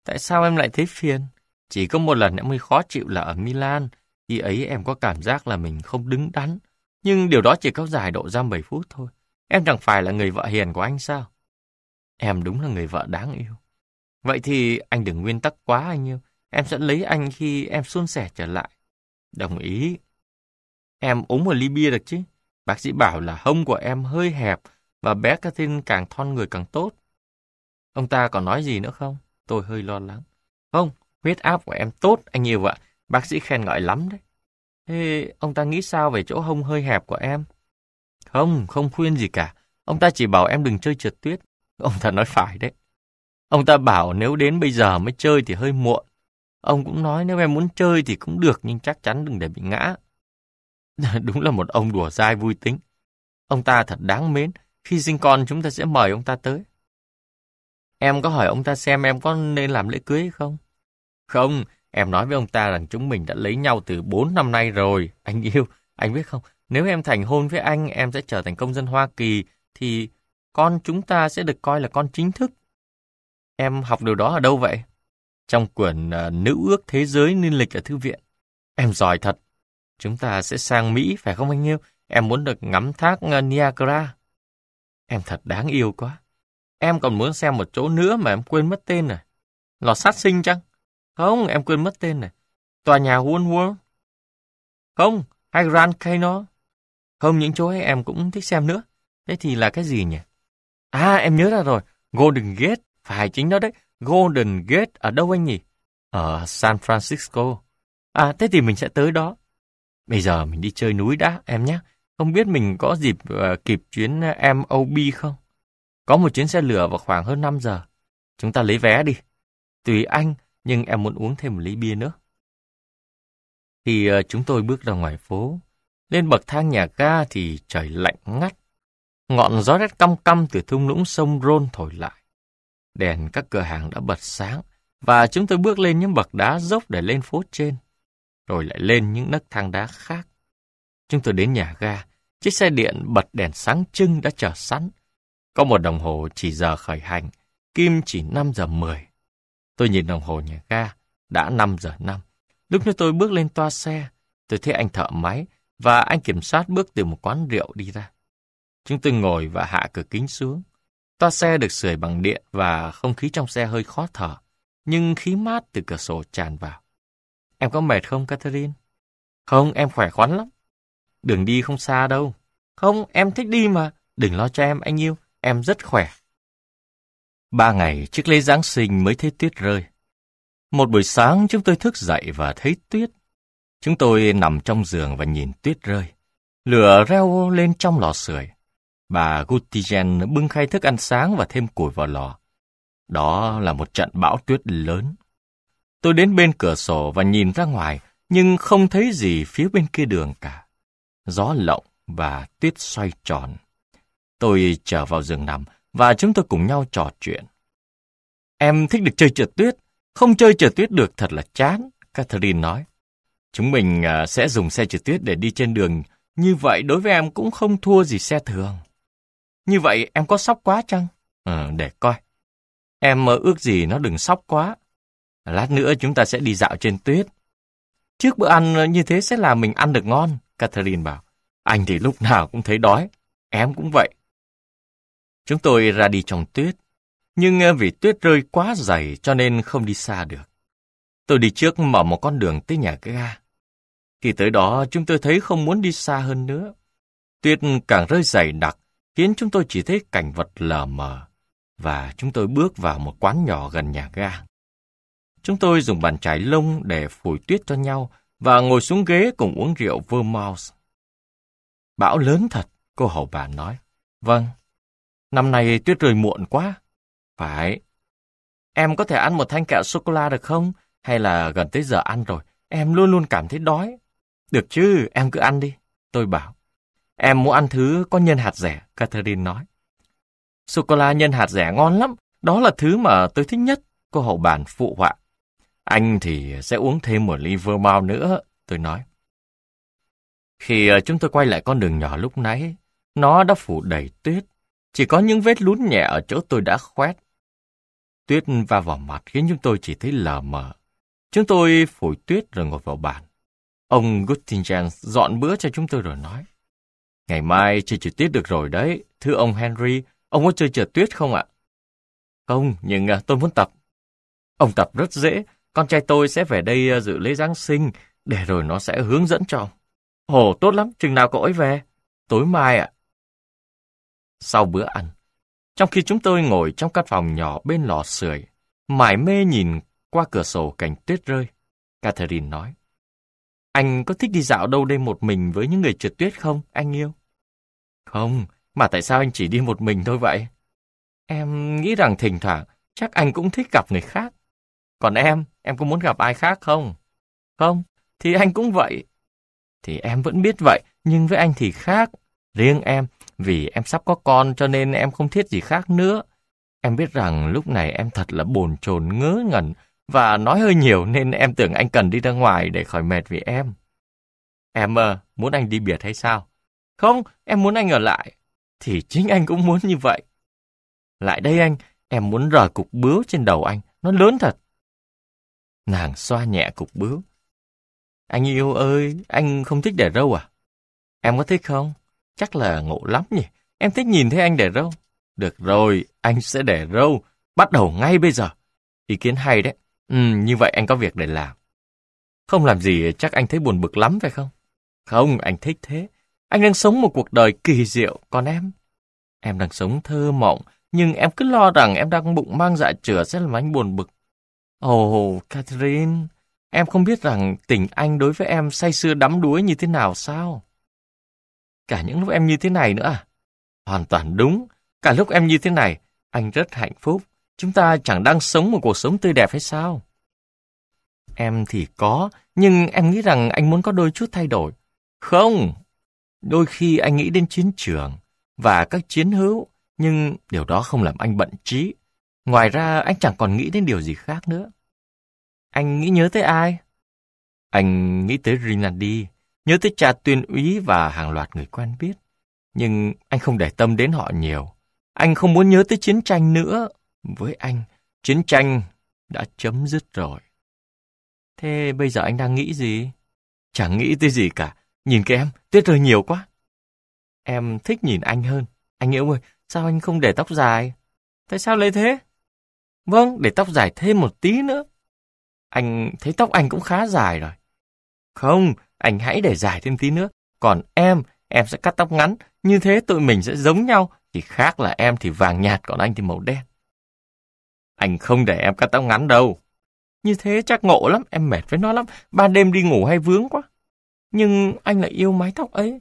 tại sao em lại thấy phiền? Chỉ có một lần em mới khó chịu là ở Milan, khi ấy em có cảm giác là mình không đứng đắn. Nhưng điều đó chỉ có dài độ giam 7 phút thôi. Em chẳng phải là người vợ hiền của anh sao? Em đúng là người vợ đáng yêu. Vậy thì anh đừng nguyên tắc quá anh yêu. Em sẽ lấy anh khi em suôn sẻ trở lại. Đồng ý. Em uống một ly bia được chứ? Bác sĩ bảo là hông của em hơi hẹp và bé Catherine càng thon người càng tốt. Ông ta còn nói gì nữa không? Tôi hơi lo lắng. Không, huyết áp của em tốt anh yêu ạ. Bác sĩ khen ngợi lắm đấy. Thế ông ta nghĩ sao về chỗ hông hơi hẹp của em? Không, không khuyên gì cả. Ông ta chỉ bảo em đừng chơi trượt tuyết. Ông ta nói phải đấy. Ông ta bảo nếu đến bây giờ mới chơi thì hơi muộn. Ông cũng nói nếu em muốn chơi thì cũng được nhưng chắc chắn đừng để bị ngã. Đúng là một ông đùa dai vui tính. Ông ta thật đáng mến. Khi sinh con chúng ta sẽ mời ông ta tới. Em có hỏi ông ta xem em có nên làm lễ cưới hay không? Không, em nói với ông ta rằng chúng mình đã lấy nhau từ 4 năm nay rồi. Anh yêu, anh biết không, nếu em thành hôn với anh, em sẽ trở thành công dân Hoa Kỳ, thì con chúng ta sẽ được coi là con chính thức. Em học điều đó ở đâu vậy? Trong quyển à, Nữ ước thế giới niên lịch ở thư viện. Em giỏi thật. Chúng ta sẽ sang Mỹ phải không anh yêu? Em muốn được ngắm thác à, Niagara. Em thật đáng yêu quá. Em còn muốn xem một chỗ nữa mà em quên mất tên rồi Lò sát sinh chăng? Không, em quên mất tên rồi Tòa nhà One World. Không, hay Grand Cano. Không, những chỗ ấy em cũng thích xem nữa. Thế thì là cái gì nhỉ? À, em nhớ ra rồi. Golden Gate. Phải chính nó đấy, Golden Gate ở đâu anh nhỉ? Ở San Francisco. À, thế thì mình sẽ tới đó. Bây giờ mình đi chơi núi đã, em nhé. Không biết mình có dịp uh, kịp chuyến ờ, MOB không? Có một chuyến xe lửa vào khoảng hơn 5 giờ. Chúng ta lấy vé đi. Tùy anh, nhưng em muốn uống thêm một ly bia nữa. Thì uh, ờ, chúng tôi bước ra ngoài phố. Lên bậc thang nhà ga thì trời lạnh ngắt. Ngọn gió rét căm căm từ thung lũng sông Rôn thổi lại. Đèn các cửa hàng đã bật sáng, và chúng tôi bước lên những bậc đá dốc để lên phố trên, rồi lại lên những nấc thang đá khác. Chúng tôi đến nhà ga, chiếc xe điện bật đèn sáng trưng đã chờ sẵn. Có một đồng hồ chỉ giờ khởi hành, kim chỉ 5 giờ 10. Tôi nhìn đồng hồ nhà ga, đã 5 giờ 5. Lúc như tôi bước lên toa xe, tôi thấy anh thợ máy và anh kiểm soát bước từ một quán rượu đi ra. Chúng tôi ngồi và hạ cửa kính xuống. Toa xe được sưởi bằng điện và không khí trong xe hơi khó thở, nhưng khí mát từ cửa sổ tràn vào. Em có mệt không, Catherine? Không, em khỏe khoắn lắm. Đường đi không xa đâu. Không, em thích đi mà. Đừng lo cho em, anh yêu. Em rất khỏe. Ba ngày trước lễ Giáng sinh mới thấy tuyết rơi. Một buổi sáng chúng tôi thức dậy và thấy tuyết. Chúng tôi nằm trong giường và nhìn tuyết rơi. Lửa reo lên trong lò sưởi. Bà Gutigen bưng khay thức ăn sáng và thêm củi vào lò. Đó là một trận bão tuyết lớn. Tôi đến bên cửa sổ và nhìn ra ngoài, nhưng không thấy gì phía bên kia đường cả. Gió lộng và tuyết xoay tròn. Tôi trở vào giường nằm và chúng tôi cùng nhau trò chuyện. Em thích được chơi trượt tuyết, không chơi trượt tuyết được thật là chán, Catherine nói. Chúng mình à, sẽ dùng xe trượt tuyết để đi trên đường, như vậy đối với em cũng không thua gì xe thường. Như vậy em có sốc quá chăng? Ừ, để coi. Em mơ ước gì nó đừng sốc quá. Lát nữa chúng ta sẽ đi dạo trên tuyết. Trước bữa ăn như thế sẽ là mình ăn được ngon, Catherine bảo. Anh thì lúc nào cũng thấy đói, em cũng vậy. Chúng tôi ra đi trong tuyết, nhưng ờ, vì tuyết rơi quá dày cho nên không đi xa được. Tôi đi trước mở một con đường tới nhà ga. Khi tới đó chúng tôi thấy không muốn đi xa hơn nữa. Tuyết càng rơi dày đặc khiến chúng tôi chỉ thấy cảnh vật lờ mờ và chúng tôi bước vào một quán nhỏ gần nhà ga. Chúng tôi dùng bàn chải lông để phủi tuyết cho nhau và ngồi xuống ghế cùng uống rượu Vermouth. Bão lớn thật, cô hầu bà nói. Vâng, năm nay tuyết rơi muộn quá. Phải. Em có thể ăn một thanh kẹo sô-cô-la được không? Hay là gần tới giờ ăn rồi, em luôn luôn cảm thấy đói. Được chứ, em cứ ăn đi, tôi bảo. Em muốn ăn thứ có nhân hạt rẻ, Catherine nói. Sô-cô-la nhân hạt rẻ ngon lắm, đó là thứ mà tôi thích nhất, cô hậu bàn phụ họa. Anh thì sẽ uống thêm một ly vermouth nữa, tôi nói. Khi ờ, chúng tôi quay lại con đường nhỏ lúc nãy, nó đã phủ đầy tuyết, chỉ có những vết lún nhẹ ở chỗ tôi đã khoét. Tuyết va vào mặt khiến chúng tôi chỉ thấy lờ mờ. Chúng tôi phủi tuyết rồi ngồi vào bàn. Ông Guttingen dọn bữa cho chúng tôi rồi nói. Ngày mai chơi trượt tuyết được rồi đấy, thưa ông Henry, ông có chơi trượt tuyết không ạ? Không, nhưng à, tôi muốn tập. Ông tập rất dễ, con trai tôi sẽ về đây à, dự lễ Giáng sinh, để rồi nó sẽ hướng dẫn cho ông. Ồ, tốt lắm, chừng nào cậu ấy về? Tối mai ạ. Sau bữa ăn, trong khi chúng tôi ngồi trong căn phòng nhỏ bên lò sưởi, mải mê nhìn qua cửa sổ cảnh tuyết rơi, Catherine nói. Anh có thích đi dạo đâu đây một mình với những người trượt tuyết không, anh yêu? Không, mà tại sao anh chỉ đi một mình thôi vậy? Em nghĩ rằng thỉnh thoảng chắc anh cũng thích gặp người khác. Còn em, em có muốn gặp ai khác không? Không, thì anh cũng vậy. Thì em vẫn biết vậy, nhưng với anh thì khác. Riêng em, vì em sắp có con cho nên em không thiết gì khác nữa. Em biết rằng lúc này em thật là bồn chồn ngớ ngẩn và nói hơi nhiều nên em tưởng anh cần đi ra ngoài để khỏi mệt vì em. Em à, muốn anh đi biệt hay sao? Không, em muốn anh ở lại. Thì chính anh cũng muốn như vậy. Lại đây anh, em muốn rờ cục bướu trên đầu anh. Nó lớn thật. Nàng xoa nhẹ cục bướu. Anh yêu ơi, anh không thích để râu à? Em có thích không? Chắc là ngộ lắm nhỉ. Em thích nhìn thấy anh để râu. Được rồi, anh sẽ để râu. Bắt đầu ngay bây giờ. Ý kiến hay đấy. Ừ, như vậy anh có việc để làm. Không làm gì chắc anh thấy buồn bực lắm phải không? Không, anh thích thế. Anh đang sống một cuộc đời kỳ diệu, con em? Em đang sống thơ mộng, nhưng em cứ lo rằng em đang bụng mang dạ chửa sẽ làm anh buồn bực. oh, Catherine, em không biết rằng tình anh đối với em say sưa đắm đuối như thế nào sao? Cả những lúc em như thế này nữa à? Hoàn toàn đúng. Cả lúc em như thế này, anh rất hạnh phúc. Chúng ta chẳng đang sống một cuộc sống tươi đẹp hay sao? Em thì có, nhưng em nghĩ rằng anh muốn có đôi chút thay đổi. Không, Đôi khi anh nghĩ đến chiến trường và các chiến hữu, nhưng điều đó không làm anh bận trí. Ngoài ra anh chẳng còn nghĩ đến điều gì khác nữa. Anh nghĩ nhớ tới ai? Anh nghĩ tới Rinaldi, nhớ tới cha tuyên úy và hàng loạt người quen biết. Nhưng anh không để tâm đến họ nhiều. Anh không muốn nhớ tới chiến tranh nữa. Với anh, chiến tranh đã chấm dứt rồi. Thế bây giờ anh đang nghĩ gì? Chẳng nghĩ tới gì cả. Nhìn kìa em, tuyết rơi nhiều quá. Em thích nhìn anh hơn. Anh yêu ơi, sao anh không để tóc dài? Tại sao lấy thế? Vâng, để tóc dài thêm một tí nữa. Anh thấy tóc anh cũng khá dài rồi. Không, anh hãy để dài thêm tí nữa. Còn em, em sẽ cắt tóc ngắn. Như thế tụi mình sẽ giống nhau. Chỉ khác là em thì vàng nhạt, còn anh thì màu đen. Anh không để em cắt tóc ngắn đâu. Như thế chắc ngộ lắm, em mệt với nó lắm. Ban đêm đi ngủ hay vướng quá. Nhưng anh lại yêu mái tóc ấy.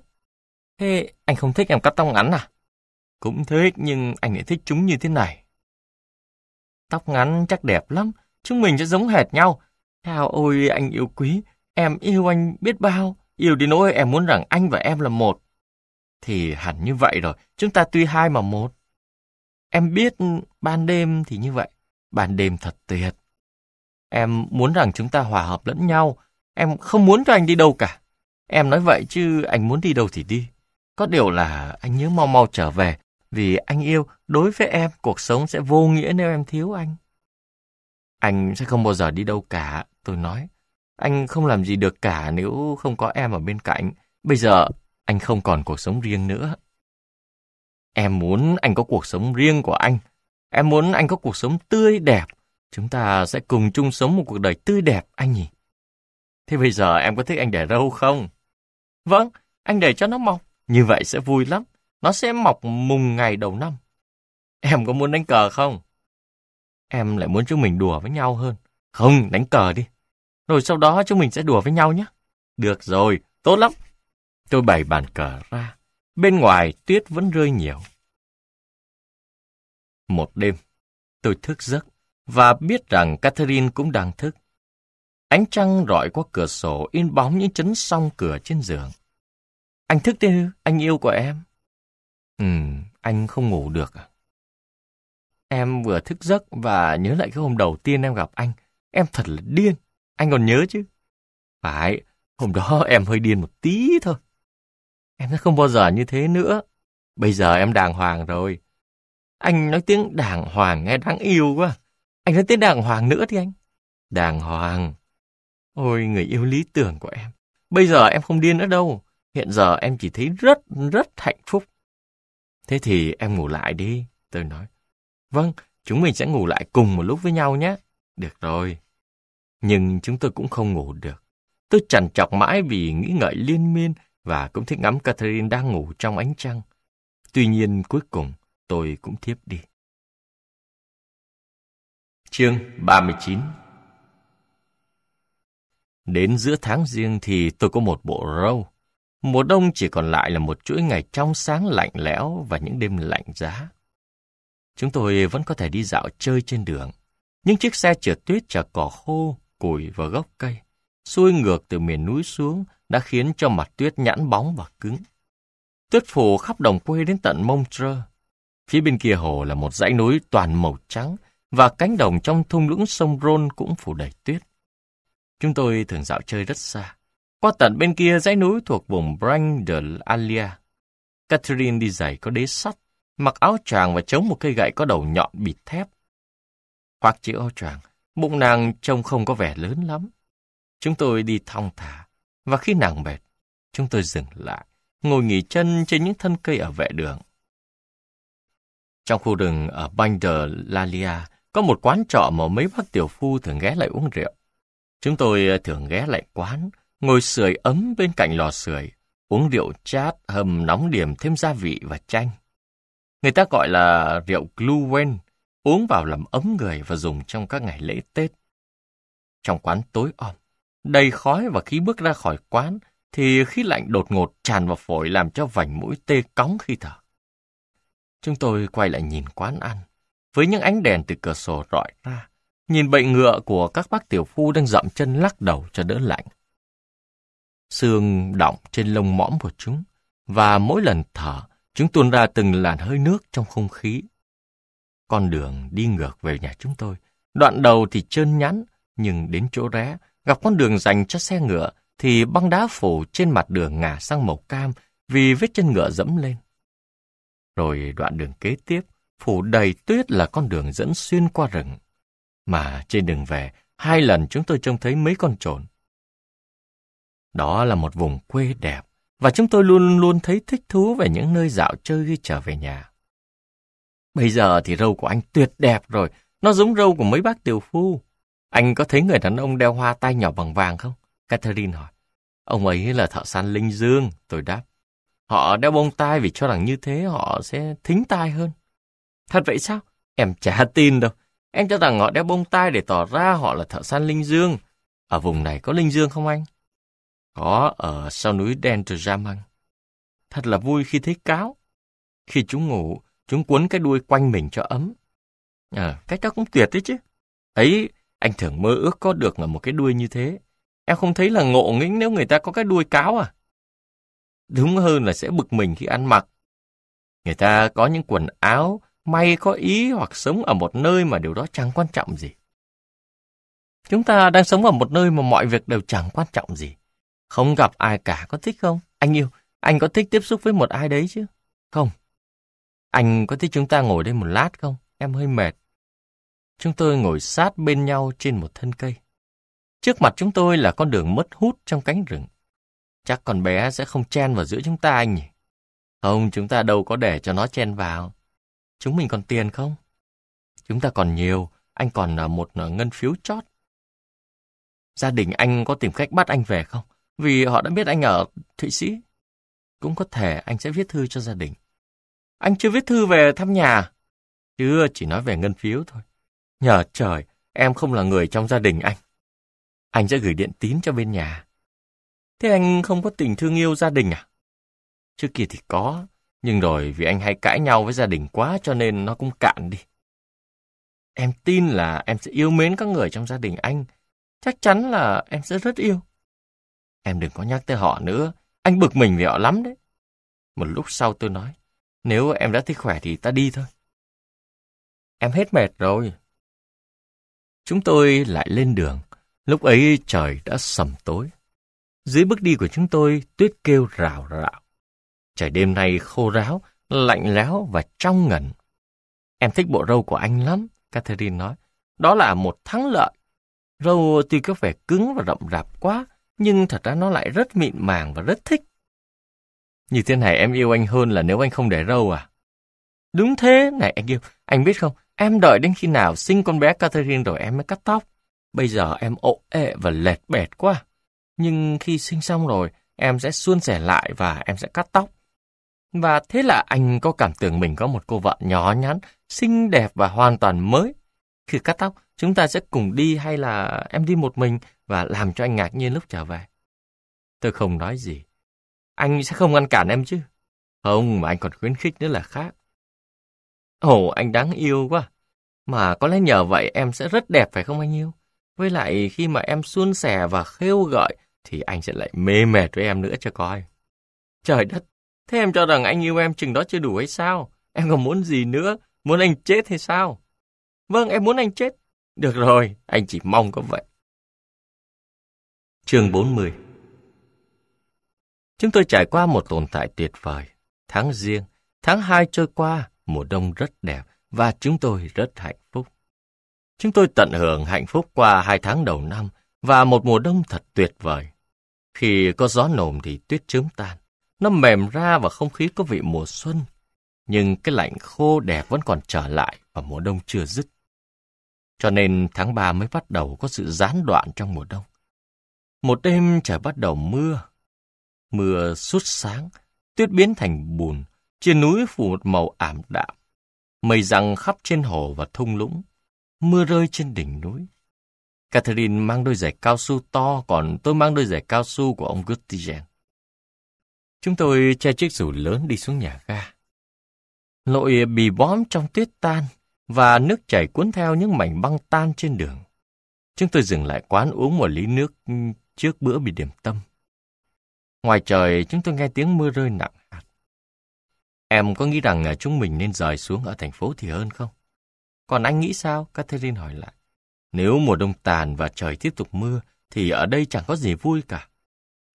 Thế anh không thích em cắt tóc ngắn à? Cũng thích, nhưng anh lại thích chúng như thế này. Tóc ngắn chắc đẹp lắm, chúng mình sẽ giống hệt nhau. Chào ôi anh yêu quý, em yêu anh biết bao, yêu đến nỗi em muốn rằng anh và em là một. Thì hẳn như vậy rồi, chúng ta tuy hai mà một. Em biết ban đêm thì như vậy, ban đêm thật tuyệt. Em muốn rằng chúng ta hòa hợp lẫn nhau, em không muốn cho anh đi đâu cả. Em nói vậy chứ anh muốn đi đâu thì đi. Có điều là anh nhớ mau mau trở về, vì anh yêu, đối với em, cuộc sống sẽ vô nghĩa nếu em thiếu anh. Anh sẽ không bao giờ đi đâu cả, tôi nói. Anh không làm gì được cả nếu không có em ở bên cạnh. Bây giờ, anh không còn cuộc sống riêng nữa. Em muốn anh có cuộc sống riêng của anh. Em muốn anh có cuộc sống tươi đẹp. Chúng ta sẽ cùng chung sống một cuộc đời tươi đẹp, anh nhỉ? Thế bây giờ em có thích anh để râu không? Vâng, anh để cho nó mọc. Như vậy sẽ vui lắm. Nó sẽ mọc mùng ngày đầu năm. Em có muốn đánh cờ không? Em lại muốn chúng mình đùa với nhau hơn. Không, đánh cờ đi. Rồi sau đó chúng mình sẽ đùa với nhau nhé. Được rồi, tốt lắm. Tôi bày bàn cờ ra. Bên ngoài tuyết vẫn rơi nhiều. Một đêm, tôi thức giấc và biết rằng Catherine cũng đang thức. Ánh trăng rọi qua cửa sổ in bóng những chấn song cửa trên giường. Anh thức đi, anh yêu của em. Ừ, anh không ngủ được à? Em vừa thức giấc và nhớ lại cái hôm đầu tiên em gặp anh. Em thật là điên, anh còn nhớ chứ? Phải, hôm đó em hơi điên một tí thôi. Em sẽ không bao giờ như thế nữa. Bây giờ em đàng hoàng rồi. Anh nói tiếng đàng hoàng nghe đáng yêu quá. Anh nói tiếng đàng hoàng nữa thì anh. Đàng hoàng, Ôi, người yêu lý tưởng của em. Bây giờ em không điên nữa đâu. Hiện giờ em chỉ thấy rất, rất hạnh phúc. Thế thì em ngủ lại đi, tôi nói. Vâng, chúng mình sẽ ngủ lại cùng một lúc với nhau nhé. Được rồi. Nhưng chúng tôi cũng không ngủ được. Tôi trằn trọc mãi vì nghĩ ngợi liên miên và cũng thích ngắm Catherine đang ngủ trong ánh trăng. Tuy nhiên cuối cùng tôi cũng thiếp đi. Chương 39 Đến giữa tháng riêng thì tôi có một bộ râu. Mùa đông chỉ còn lại là một chuỗi ngày trong sáng lạnh lẽo và những đêm lạnh giá. Chúng tôi vẫn có thể đi dạo chơi trên đường. Những chiếc xe chở tuyết chở cỏ khô, củi và gốc cây, xuôi ngược từ miền núi xuống đã khiến cho mặt tuyết nhẵn bóng và cứng. Tuyết phủ khắp đồng quê đến tận mông trơ. Phía bên kia hồ là một dãy núi toàn màu trắng và cánh đồng trong thung lũng sông Rôn cũng phủ đầy tuyết. Chúng tôi thường dạo chơi rất xa. Qua tận bên kia dãy núi thuộc vùng Brang de Alia. Catherine đi giày có đế sắt, mặc áo tràng và chống một cây gậy có đầu nhọn bịt thép. Hoặc chiếc áo tràng, bụng nàng trông không có vẻ lớn lắm. Chúng tôi đi thong thả, và khi nàng mệt, chúng tôi dừng lại, ngồi nghỉ chân trên những thân cây ở vệ đường. Trong khu rừng ở Bang de Lalia có một quán trọ mà mấy bác tiểu phu thường ghé lại uống rượu. Chúng tôi ờ, thường ghé lại quán, ngồi sưởi ấm bên cạnh lò sưởi, uống rượu chát hầm nóng điểm thêm gia vị và chanh. Người ta gọi là rượu Gluwen, uống vào làm ấm người và dùng trong các ngày lễ Tết. Trong quán tối om, đầy khói và khi bước ra khỏi quán, thì khí lạnh đột ngột tràn vào phổi làm cho vành mũi tê cóng khi thở. Chúng tôi quay lại nhìn quán ăn, với những ánh đèn từ cửa sổ rọi ra, nhìn bệnh ngựa của các bác tiểu phu đang dậm chân lắc đầu cho đỡ lạnh. Sương đọng trên lông mõm của chúng, và mỗi lần thở, chúng tuôn ra từng làn hơi nước trong không khí. Con đường đi ngược về nhà chúng tôi, đoạn đầu thì trơn nhẵn, nhưng đến chỗ rẽ, gặp con đường dành cho xe ngựa, thì băng đá phủ trên mặt đường ngả sang màu cam vì vết chân ngựa dẫm lên. Rồi đoạn đường kế tiếp, phủ đầy tuyết là con đường dẫn xuyên qua rừng. Mà trên đường về, hai lần chúng tôi trông thấy mấy con trồn. Đó là một vùng quê đẹp, và chúng tôi luôn luôn thấy thích thú về những nơi dạo chơi khi trở về nhà. Bây giờ thì râu của anh tuyệt đẹp rồi, nó giống râu của mấy bác tiểu phu. Anh có thấy người đàn ông đeo hoa tai nhỏ bằng vàng không? Catherine hỏi. Ông ấy là thợ săn Linh Dương, tôi đáp. Họ đeo bông tai vì cho rằng như thế họ sẽ thính tai hơn. Thật vậy sao? Em chả tin đâu. Em cho rằng họ đeo bông tai để tỏ ra họ là thợ săn linh dương. Ở vùng này có linh dương không anh? Có ở sau núi Dendramang. Thật là vui khi thấy cáo. Khi chúng ngủ, chúng cuốn cái đuôi quanh mình cho ấm. À, cách đó cũng tuyệt đấy chứ. Ấy, anh thường mơ ước có được là một cái đuôi như thế. Em không thấy là ngộ nghĩnh nếu người ta có cái đuôi cáo à? Đúng hơn là sẽ bực mình khi ăn mặc. Người ta có những quần áo, may có ý hoặc sống ở một nơi mà điều đó chẳng quan trọng gì. Chúng ta đang sống ở một nơi mà mọi việc đều chẳng quan trọng gì. Không gặp ai cả có thích không? Anh yêu, anh có thích tiếp xúc với một ai đấy chứ? Không. Anh có thích chúng ta ngồi đây một lát không? Em hơi mệt. Chúng tôi ngồi sát bên nhau trên một thân cây. Trước mặt chúng tôi là con đường mất hút trong cánh rừng. Chắc con bé sẽ không chen vào giữa chúng ta anh nhỉ? Không, chúng ta đâu có để cho nó chen vào chúng mình còn tiền không? Chúng ta còn nhiều, anh còn à, một à, ngân phiếu chót. Gia đình anh có tìm cách bắt anh về không? Vì họ đã biết anh ở Thụy Sĩ. Cũng có thể anh sẽ viết thư cho gia đình. Anh chưa viết thư về thăm nhà. Chưa, chỉ nói về ngân phiếu thôi. Nhờ trời, em không là người trong gia đình anh. Anh sẽ gửi điện tín cho bên nhà. Thế anh không có tình thương yêu gia đình à? Trước kia thì có, nhưng rồi vì anh hay cãi nhau với gia đình quá cho nên nó cũng cạn đi. Em tin là em sẽ yêu mến các người trong gia đình anh. Chắc chắn là em sẽ rất yêu. Em đừng có nhắc tới họ nữa. Anh bực mình vì họ lắm đấy. Một lúc sau tôi nói, nếu em đã thấy khỏe thì ta đi thôi. Em hết mệt rồi. Chúng tôi lại lên đường. Lúc ấy trời đã sầm tối. Dưới bước đi của chúng tôi, tuyết kêu rào rào Trời đêm nay khô ráo, lạnh lẽo và trong ngẩn. Em thích bộ râu của anh lắm, Catherine nói. Đó là một thắng lợi. Râu tuy có vẻ cứng và rậm rạp quá, nhưng thật ra nó lại rất mịn màng và rất thích. Như thế này em yêu anh hơn là nếu anh không để râu à? Đúng thế, này anh yêu, anh biết không, em đợi đến khi nào sinh con bé Catherine rồi em mới cắt tóc. Bây giờ em ộ ệ và lẹt bẹt quá. Nhưng khi sinh xong rồi, em sẽ suôn sẻ lại và em sẽ cắt tóc. Và thế là anh có cảm tưởng mình có một cô vợ nhỏ nhắn, xinh đẹp và hoàn toàn mới. Khi cắt tóc, chúng ta sẽ cùng đi hay là em đi một mình và làm cho anh ngạc nhiên lúc trở về. Tôi không nói gì. Anh sẽ không ngăn cản em chứ? Không, mà anh còn khuyến khích nữa là khác. Ồ, anh đáng yêu quá. Mà có lẽ nhờ vậy em sẽ rất đẹp phải không anh yêu? Với lại khi mà em suôn sẻ và khêu gợi thì anh sẽ lại mê mệt với em nữa cho coi. Trời đất, Thế em cho rằng anh yêu em chừng đó chưa đủ hay sao? Em còn muốn gì nữa? Muốn anh chết hay sao? Vâng, em muốn anh chết. Được rồi, anh chỉ mong có vậy. Chương 40 Chúng tôi trải qua một tồn tại tuyệt vời. Tháng riêng, tháng 2 trôi qua, mùa đông rất đẹp và chúng tôi rất hạnh phúc. Chúng tôi tận hưởng hạnh phúc qua hai tháng đầu năm và một mùa đông thật tuyệt vời. Khi có gió nồm thì tuyết chớm tan, nó mềm ra và không khí có vị mùa xuân, nhưng cái lạnh khô đẹp vẫn còn trở lại và mùa đông chưa dứt. Cho nên tháng 3 mới bắt đầu có sự gián đoạn trong mùa đông. Một đêm trời bắt đầu mưa. Mưa suốt sáng, tuyết biến thành bùn, trên núi phủ một màu ảm đạm. Mây răng khắp trên hồ và thung lũng, mưa rơi trên đỉnh núi. Catherine mang đôi giày cao su to, còn tôi mang đôi giày cao su của ông Guttigen. Chúng tôi che chiếc dù lớn đi xuống nhà ga. Lội bì bóm trong tuyết tan và nước chảy cuốn theo những mảnh băng tan trên đường. Chúng tôi dừng lại quán uống một ly nước trước bữa bị điểm tâm. Ngoài trời, chúng tôi nghe tiếng mưa rơi nặng hạt. Em có nghĩ rằng chúng mình nên rời xuống ở thành phố thì hơn không? Còn anh nghĩ sao? Catherine hỏi lại. Nếu mùa đông tàn và trời tiếp tục mưa, thì ở đây chẳng có gì vui cả.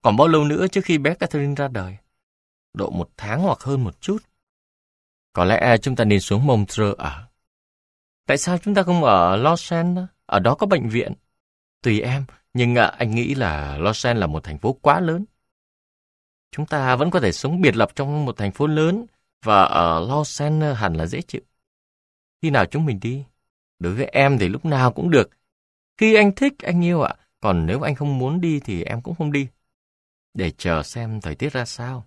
Còn bao lâu nữa trước khi bé Catherine ra đời? Độ một tháng hoặc hơn một chút. Có lẽ chúng ta nên xuống Montreux ở. Tại sao chúng ta không ở Lausanne? Ở đó có bệnh viện. Tùy em, nhưng à, anh nghĩ là Lausanne là một thành phố quá lớn. Chúng ta vẫn có thể sống biệt lập trong một thành phố lớn và ở Lausanne hẳn là dễ chịu. Khi nào chúng mình đi? Đối với em thì lúc nào cũng được. Khi anh thích, anh yêu ạ. Còn nếu anh không muốn đi thì em cũng không đi để chờ xem thời tiết ra sao.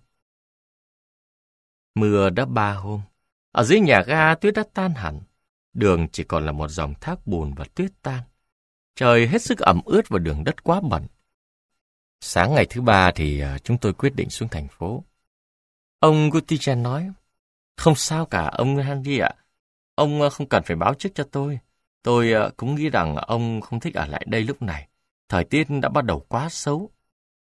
Mưa đã ba hôm, ở dưới nhà ga tuyết đã tan hẳn, đường chỉ còn là một dòng thác bùn và tuyết tan. Trời hết sức ẩm ướt và đường đất quá bẩn. Sáng ngày thứ ba thì ờ, chúng tôi quyết định xuống thành phố. Ông Gutiérrez nói, không sao cả ông Henry ạ, ông ờ, không cần phải báo trước cho tôi. Tôi ờ, cũng nghĩ rằng ông không thích ở lại đây lúc này. Thời tiết đã bắt đầu quá xấu.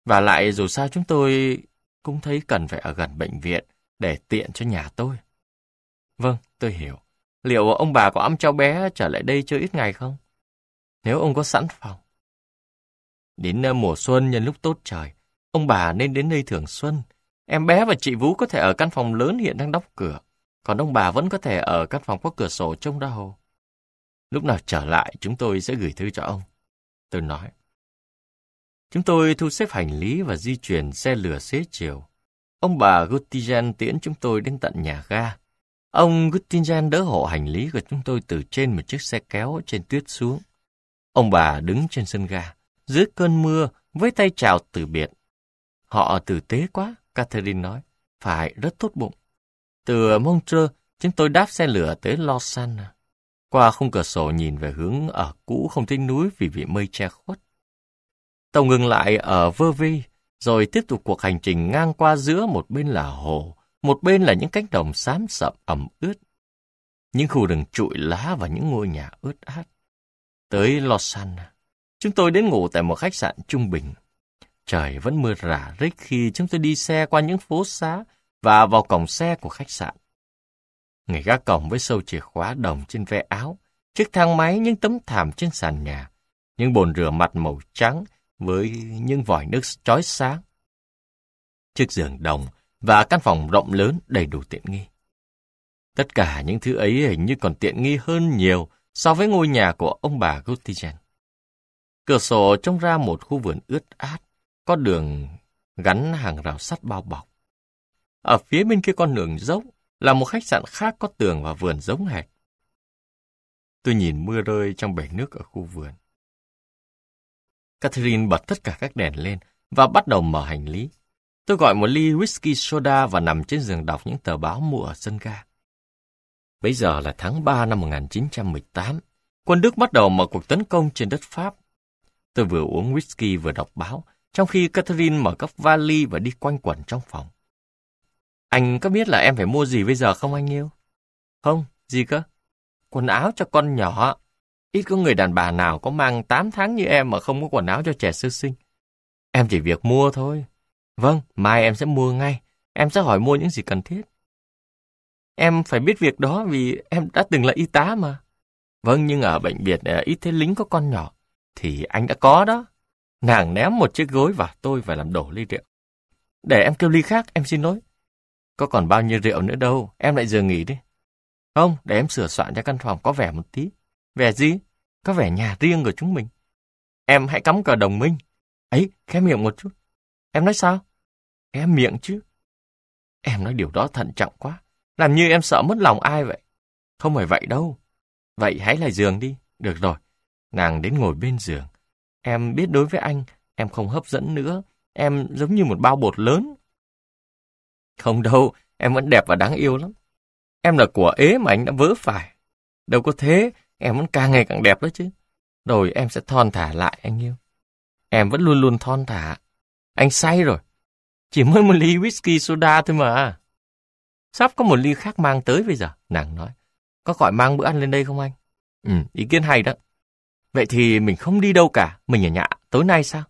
Và lại dù sao chúng tôi cũng thấy cần phải ở gần bệnh viện để tiện cho nhà tôi. Vâng, tôi hiểu. Liệu ông bà có ấm cháu bé trở lại đây chơi ít ngày không? Nếu ông có sẵn phòng. Đến ờ, mùa xuân nhân lúc tốt trời, ông bà nên đến đây thường xuân. Em bé và chị Vũ có thể ở căn phòng lớn hiện đang đóng cửa, còn ông bà vẫn có thể ở căn phòng có cửa sổ trông ra hồ. Lúc nào trở lại chúng tôi sẽ gửi thư cho ông. Tôi nói. Chúng tôi thu xếp hành lý và di chuyển xe lửa xế chiều. Ông bà Gutijan tiễn chúng tôi đến tận nhà ga. Ông Gutijan đỡ hộ hành lý của chúng tôi từ trên một chiếc xe kéo trên tuyết xuống. Ông bà đứng trên sân ga, dưới cơn mưa, với tay chào từ biệt. Họ tử tế quá, Catherine nói. Phải, rất tốt bụng. Từ Montreux, chúng tôi đáp xe lửa tới Lausanne. Qua khung cửa sổ nhìn về hướng ở cũ không thấy núi vì bị mây che khuất. Tàu ngừng lại ở Vơ Vi, rồi tiếp tục cuộc hành trình ngang qua giữa một bên là hồ, một bên là những cánh đồng xám sậm ẩm ướt, những khu rừng trụi lá và những ngôi nhà ướt át. Tới Lausanne, chúng tôi đến ngủ tại một khách sạn trung bình. Trời vẫn mưa rả rích khi chúng tôi đi xe qua những phố xá và vào cổng xe của khách sạn. Người gác cổng với sâu chìa khóa đồng trên ve áo, chiếc thang máy, những tấm thảm trên sàn nhà, những bồn rửa mặt màu trắng, với những vòi nước trói sáng. Chiếc giường đồng và căn phòng rộng lớn đầy đủ tiện nghi. Tất cả những thứ ấy hình như còn tiện nghi hơn nhiều so với ngôi nhà của ông bà Guttigen. Cửa sổ trông ra một khu vườn ướt át, có đường gắn hàng rào sắt bao bọc. Ở phía bên kia con đường dốc là một khách sạn khác có tường và vườn giống hệt. Tôi nhìn mưa rơi trong bể nước ở khu vườn. Catherine bật tất cả các đèn lên và bắt đầu mở hành lý. Tôi gọi một ly whisky soda và nằm trên giường đọc những tờ báo mua ở sân ga. Bây giờ là tháng 3 năm 1918, quân Đức bắt đầu mở cuộc tấn công trên đất Pháp. Tôi vừa uống whisky vừa đọc báo, trong khi Catherine mở cốc vali và đi quanh quẩn trong phòng. Anh có biết là em phải mua gì bây giờ không anh yêu? Không, gì cơ? Quần áo cho con nhỏ. Ít có người đàn bà nào có mang 8 tháng như em mà không có quần áo cho trẻ sơ sinh. Em chỉ việc mua thôi. Vâng, mai em sẽ mua ngay. Em sẽ hỏi mua những gì cần thiết. Em phải biết việc đó vì em đã từng là y tá mà. Vâng, nhưng ở bệnh viện ờ, ít thế lính có con nhỏ. Thì anh đã có đó. Nàng ném một chiếc gối vào tôi và làm đổ ly rượu. Để em kêu ly khác, em xin lỗi. Có còn bao nhiêu rượu nữa đâu, em lại giờ nghỉ đi. Không, để em sửa soạn cho căn phòng có vẻ một tí. Vẻ gì? có vẻ nhà riêng của chúng mình. Em hãy cắm cờ đồng minh. Ấy, khẽ miệng một chút. Em nói sao? em miệng chứ. Em nói điều đó thận trọng quá. Làm như em sợ mất lòng ai vậy. Không phải vậy đâu. Vậy hãy lại giường đi. Được rồi. Nàng đến ngồi bên giường. Em biết đối với anh, em không hấp dẫn nữa. Em giống như một bao bột lớn. Không đâu, em vẫn đẹp và đáng yêu lắm. Em là của ế mà anh đã vớ phải. Đâu có thế, em vẫn càng ngày càng đẹp đó chứ. Rồi em sẽ thon thả lại anh yêu. Em vẫn luôn luôn thon thả. Anh say rồi. Chỉ mới một ly whisky soda thôi mà. Sắp có một ly khác mang tới bây giờ, nàng nói. Có gọi mang bữa ăn lên đây không anh? Ừ, ý kiến hay đó. Vậy thì mình không đi đâu cả, mình ở nhà tối nay sao?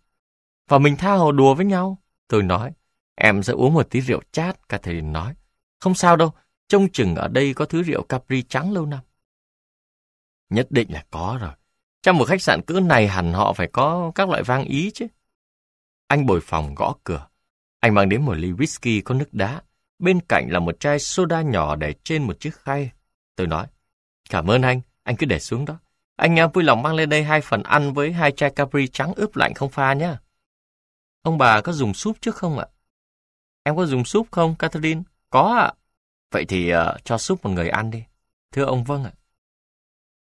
Và mình tha hồ đùa với nhau. Tôi nói, em sẽ uống một tí rượu chát, thầy nói. Không sao đâu, trông chừng ở đây có thứ rượu Capri trắng lâu năm. Nhất định là có rồi. Trong một khách sạn cứ này hẳn họ phải có các loại vang Ý chứ. Anh bồi phòng gõ cửa. Anh mang đến một ly whisky có nước đá. Bên cạnh là một chai soda nhỏ để trên một chiếc khay. Tôi nói, cảm ơn anh, anh cứ để xuống đó. Anh em à, vui lòng mang lên đây hai phần ăn với hai chai Capri trắng ướp lạnh không pha nhá. Ông bà có dùng súp trước không ạ? Em có dùng súp không, Catherine? Có ạ. Vậy thì uh, cho súp một người ăn đi. Thưa ông vâng ạ.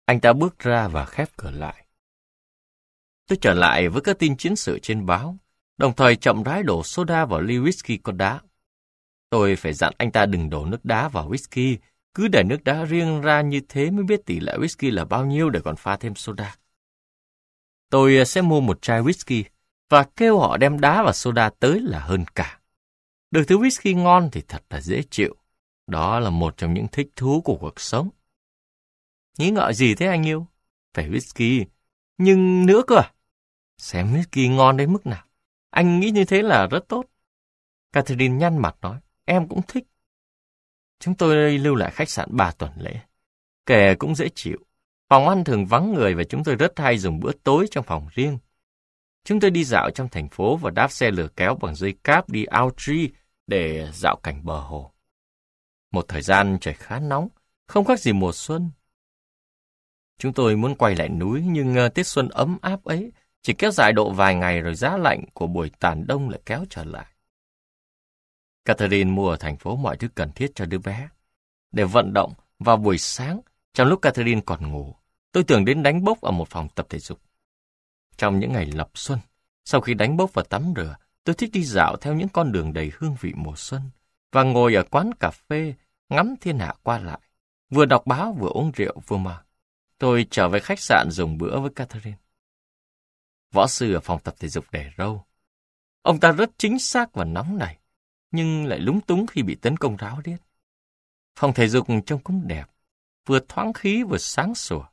Anh ta bước ra và khép cửa lại. Tôi trở lại với các tin chiến sự trên báo, đồng thời chậm rãi đổ soda vào ly whisky có đá. Tôi phải dặn anh ta đừng đổ nước đá vào whisky, cứ để nước đá riêng ra như thế mới biết tỷ lệ whisky là bao nhiêu để còn pha thêm soda. Tôi ờ, sẽ mua một chai whisky và kêu họ đem đá và soda tới là hơn cả. Được thứ whisky ngon thì thật là dễ chịu. Đó là một trong những thích thú của cuộc sống. Nghĩ ngợi gì thế anh yêu? Phải whisky. Nhưng nữa cơ à? Xem whisky ngon đến mức nào. Anh nghĩ như thế là rất tốt. Catherine nhăn mặt nói, em cũng thích. Chúng tôi lưu lại khách sạn 3 tuần lễ. Kẻ cũng dễ chịu. Phòng ăn thường vắng người và chúng tôi rất hay dùng bữa tối trong phòng riêng. Chúng tôi đi dạo trong thành phố và đáp xe lửa kéo bằng dây cáp đi Outry để dạo cảnh bờ hồ. Một thời gian trời khá nóng, không khác gì mùa xuân, Chúng tôi muốn quay lại núi nhưng ờ, tiết xuân ấm áp ấy chỉ kéo dài độ vài ngày rồi giá lạnh của buổi tàn đông lại kéo trở lại. Catherine mua ở thành phố mọi thứ cần thiết cho đứa bé. Để vận động, vào buổi sáng, trong lúc Catherine còn ngủ, tôi tưởng đến đánh bốc ở một phòng tập thể dục. Trong những ngày lập xuân, sau khi đánh bốc và tắm rửa, tôi thích đi dạo theo những con đường đầy hương vị mùa xuân và ngồi ở quán cà phê ngắm thiên hạ qua lại, vừa đọc báo vừa uống rượu vừa mà Tôi trở về khách sạn dùng bữa với Catherine. Võ sư ở phòng tập thể dục để râu. Ông ta rất chính xác và nóng nảy, nhưng lại lúng túng khi bị tấn công ráo riết. Phòng thể dục trông cũng đẹp, vừa thoáng khí vừa sáng sủa.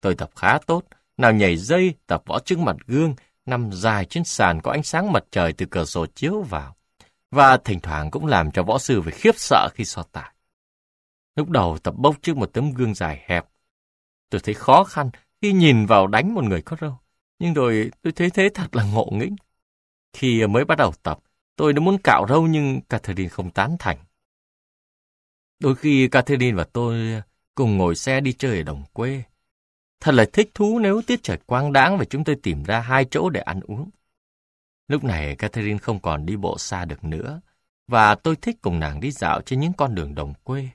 Tôi tập khá tốt, nào nhảy dây, tập võ trước mặt gương, nằm dài trên sàn có ánh sáng mặt trời từ cửa sổ chiếu vào, và thỉnh thoảng cũng làm cho võ sư phải khiếp sợ khi so tài. Lúc đầu tập bốc trước một tấm gương dài hẹp, Tôi thấy khó khăn khi nhìn vào đánh một người có râu. Nhưng rồi tôi thấy thế thật là ngộ nghĩnh. Khi mới bắt đầu tập, tôi đã muốn cạo râu nhưng Catherine không tán thành. Đôi khi Catherine và tôi cùng ngồi xe đi chơi ở đồng quê. Thật là thích thú nếu tiết trời quang đáng và chúng tôi tìm ra hai chỗ để ăn uống. Lúc này Catherine không còn đi bộ xa được nữa, và tôi thích cùng nàng đi dạo trên những con đường đồng quê.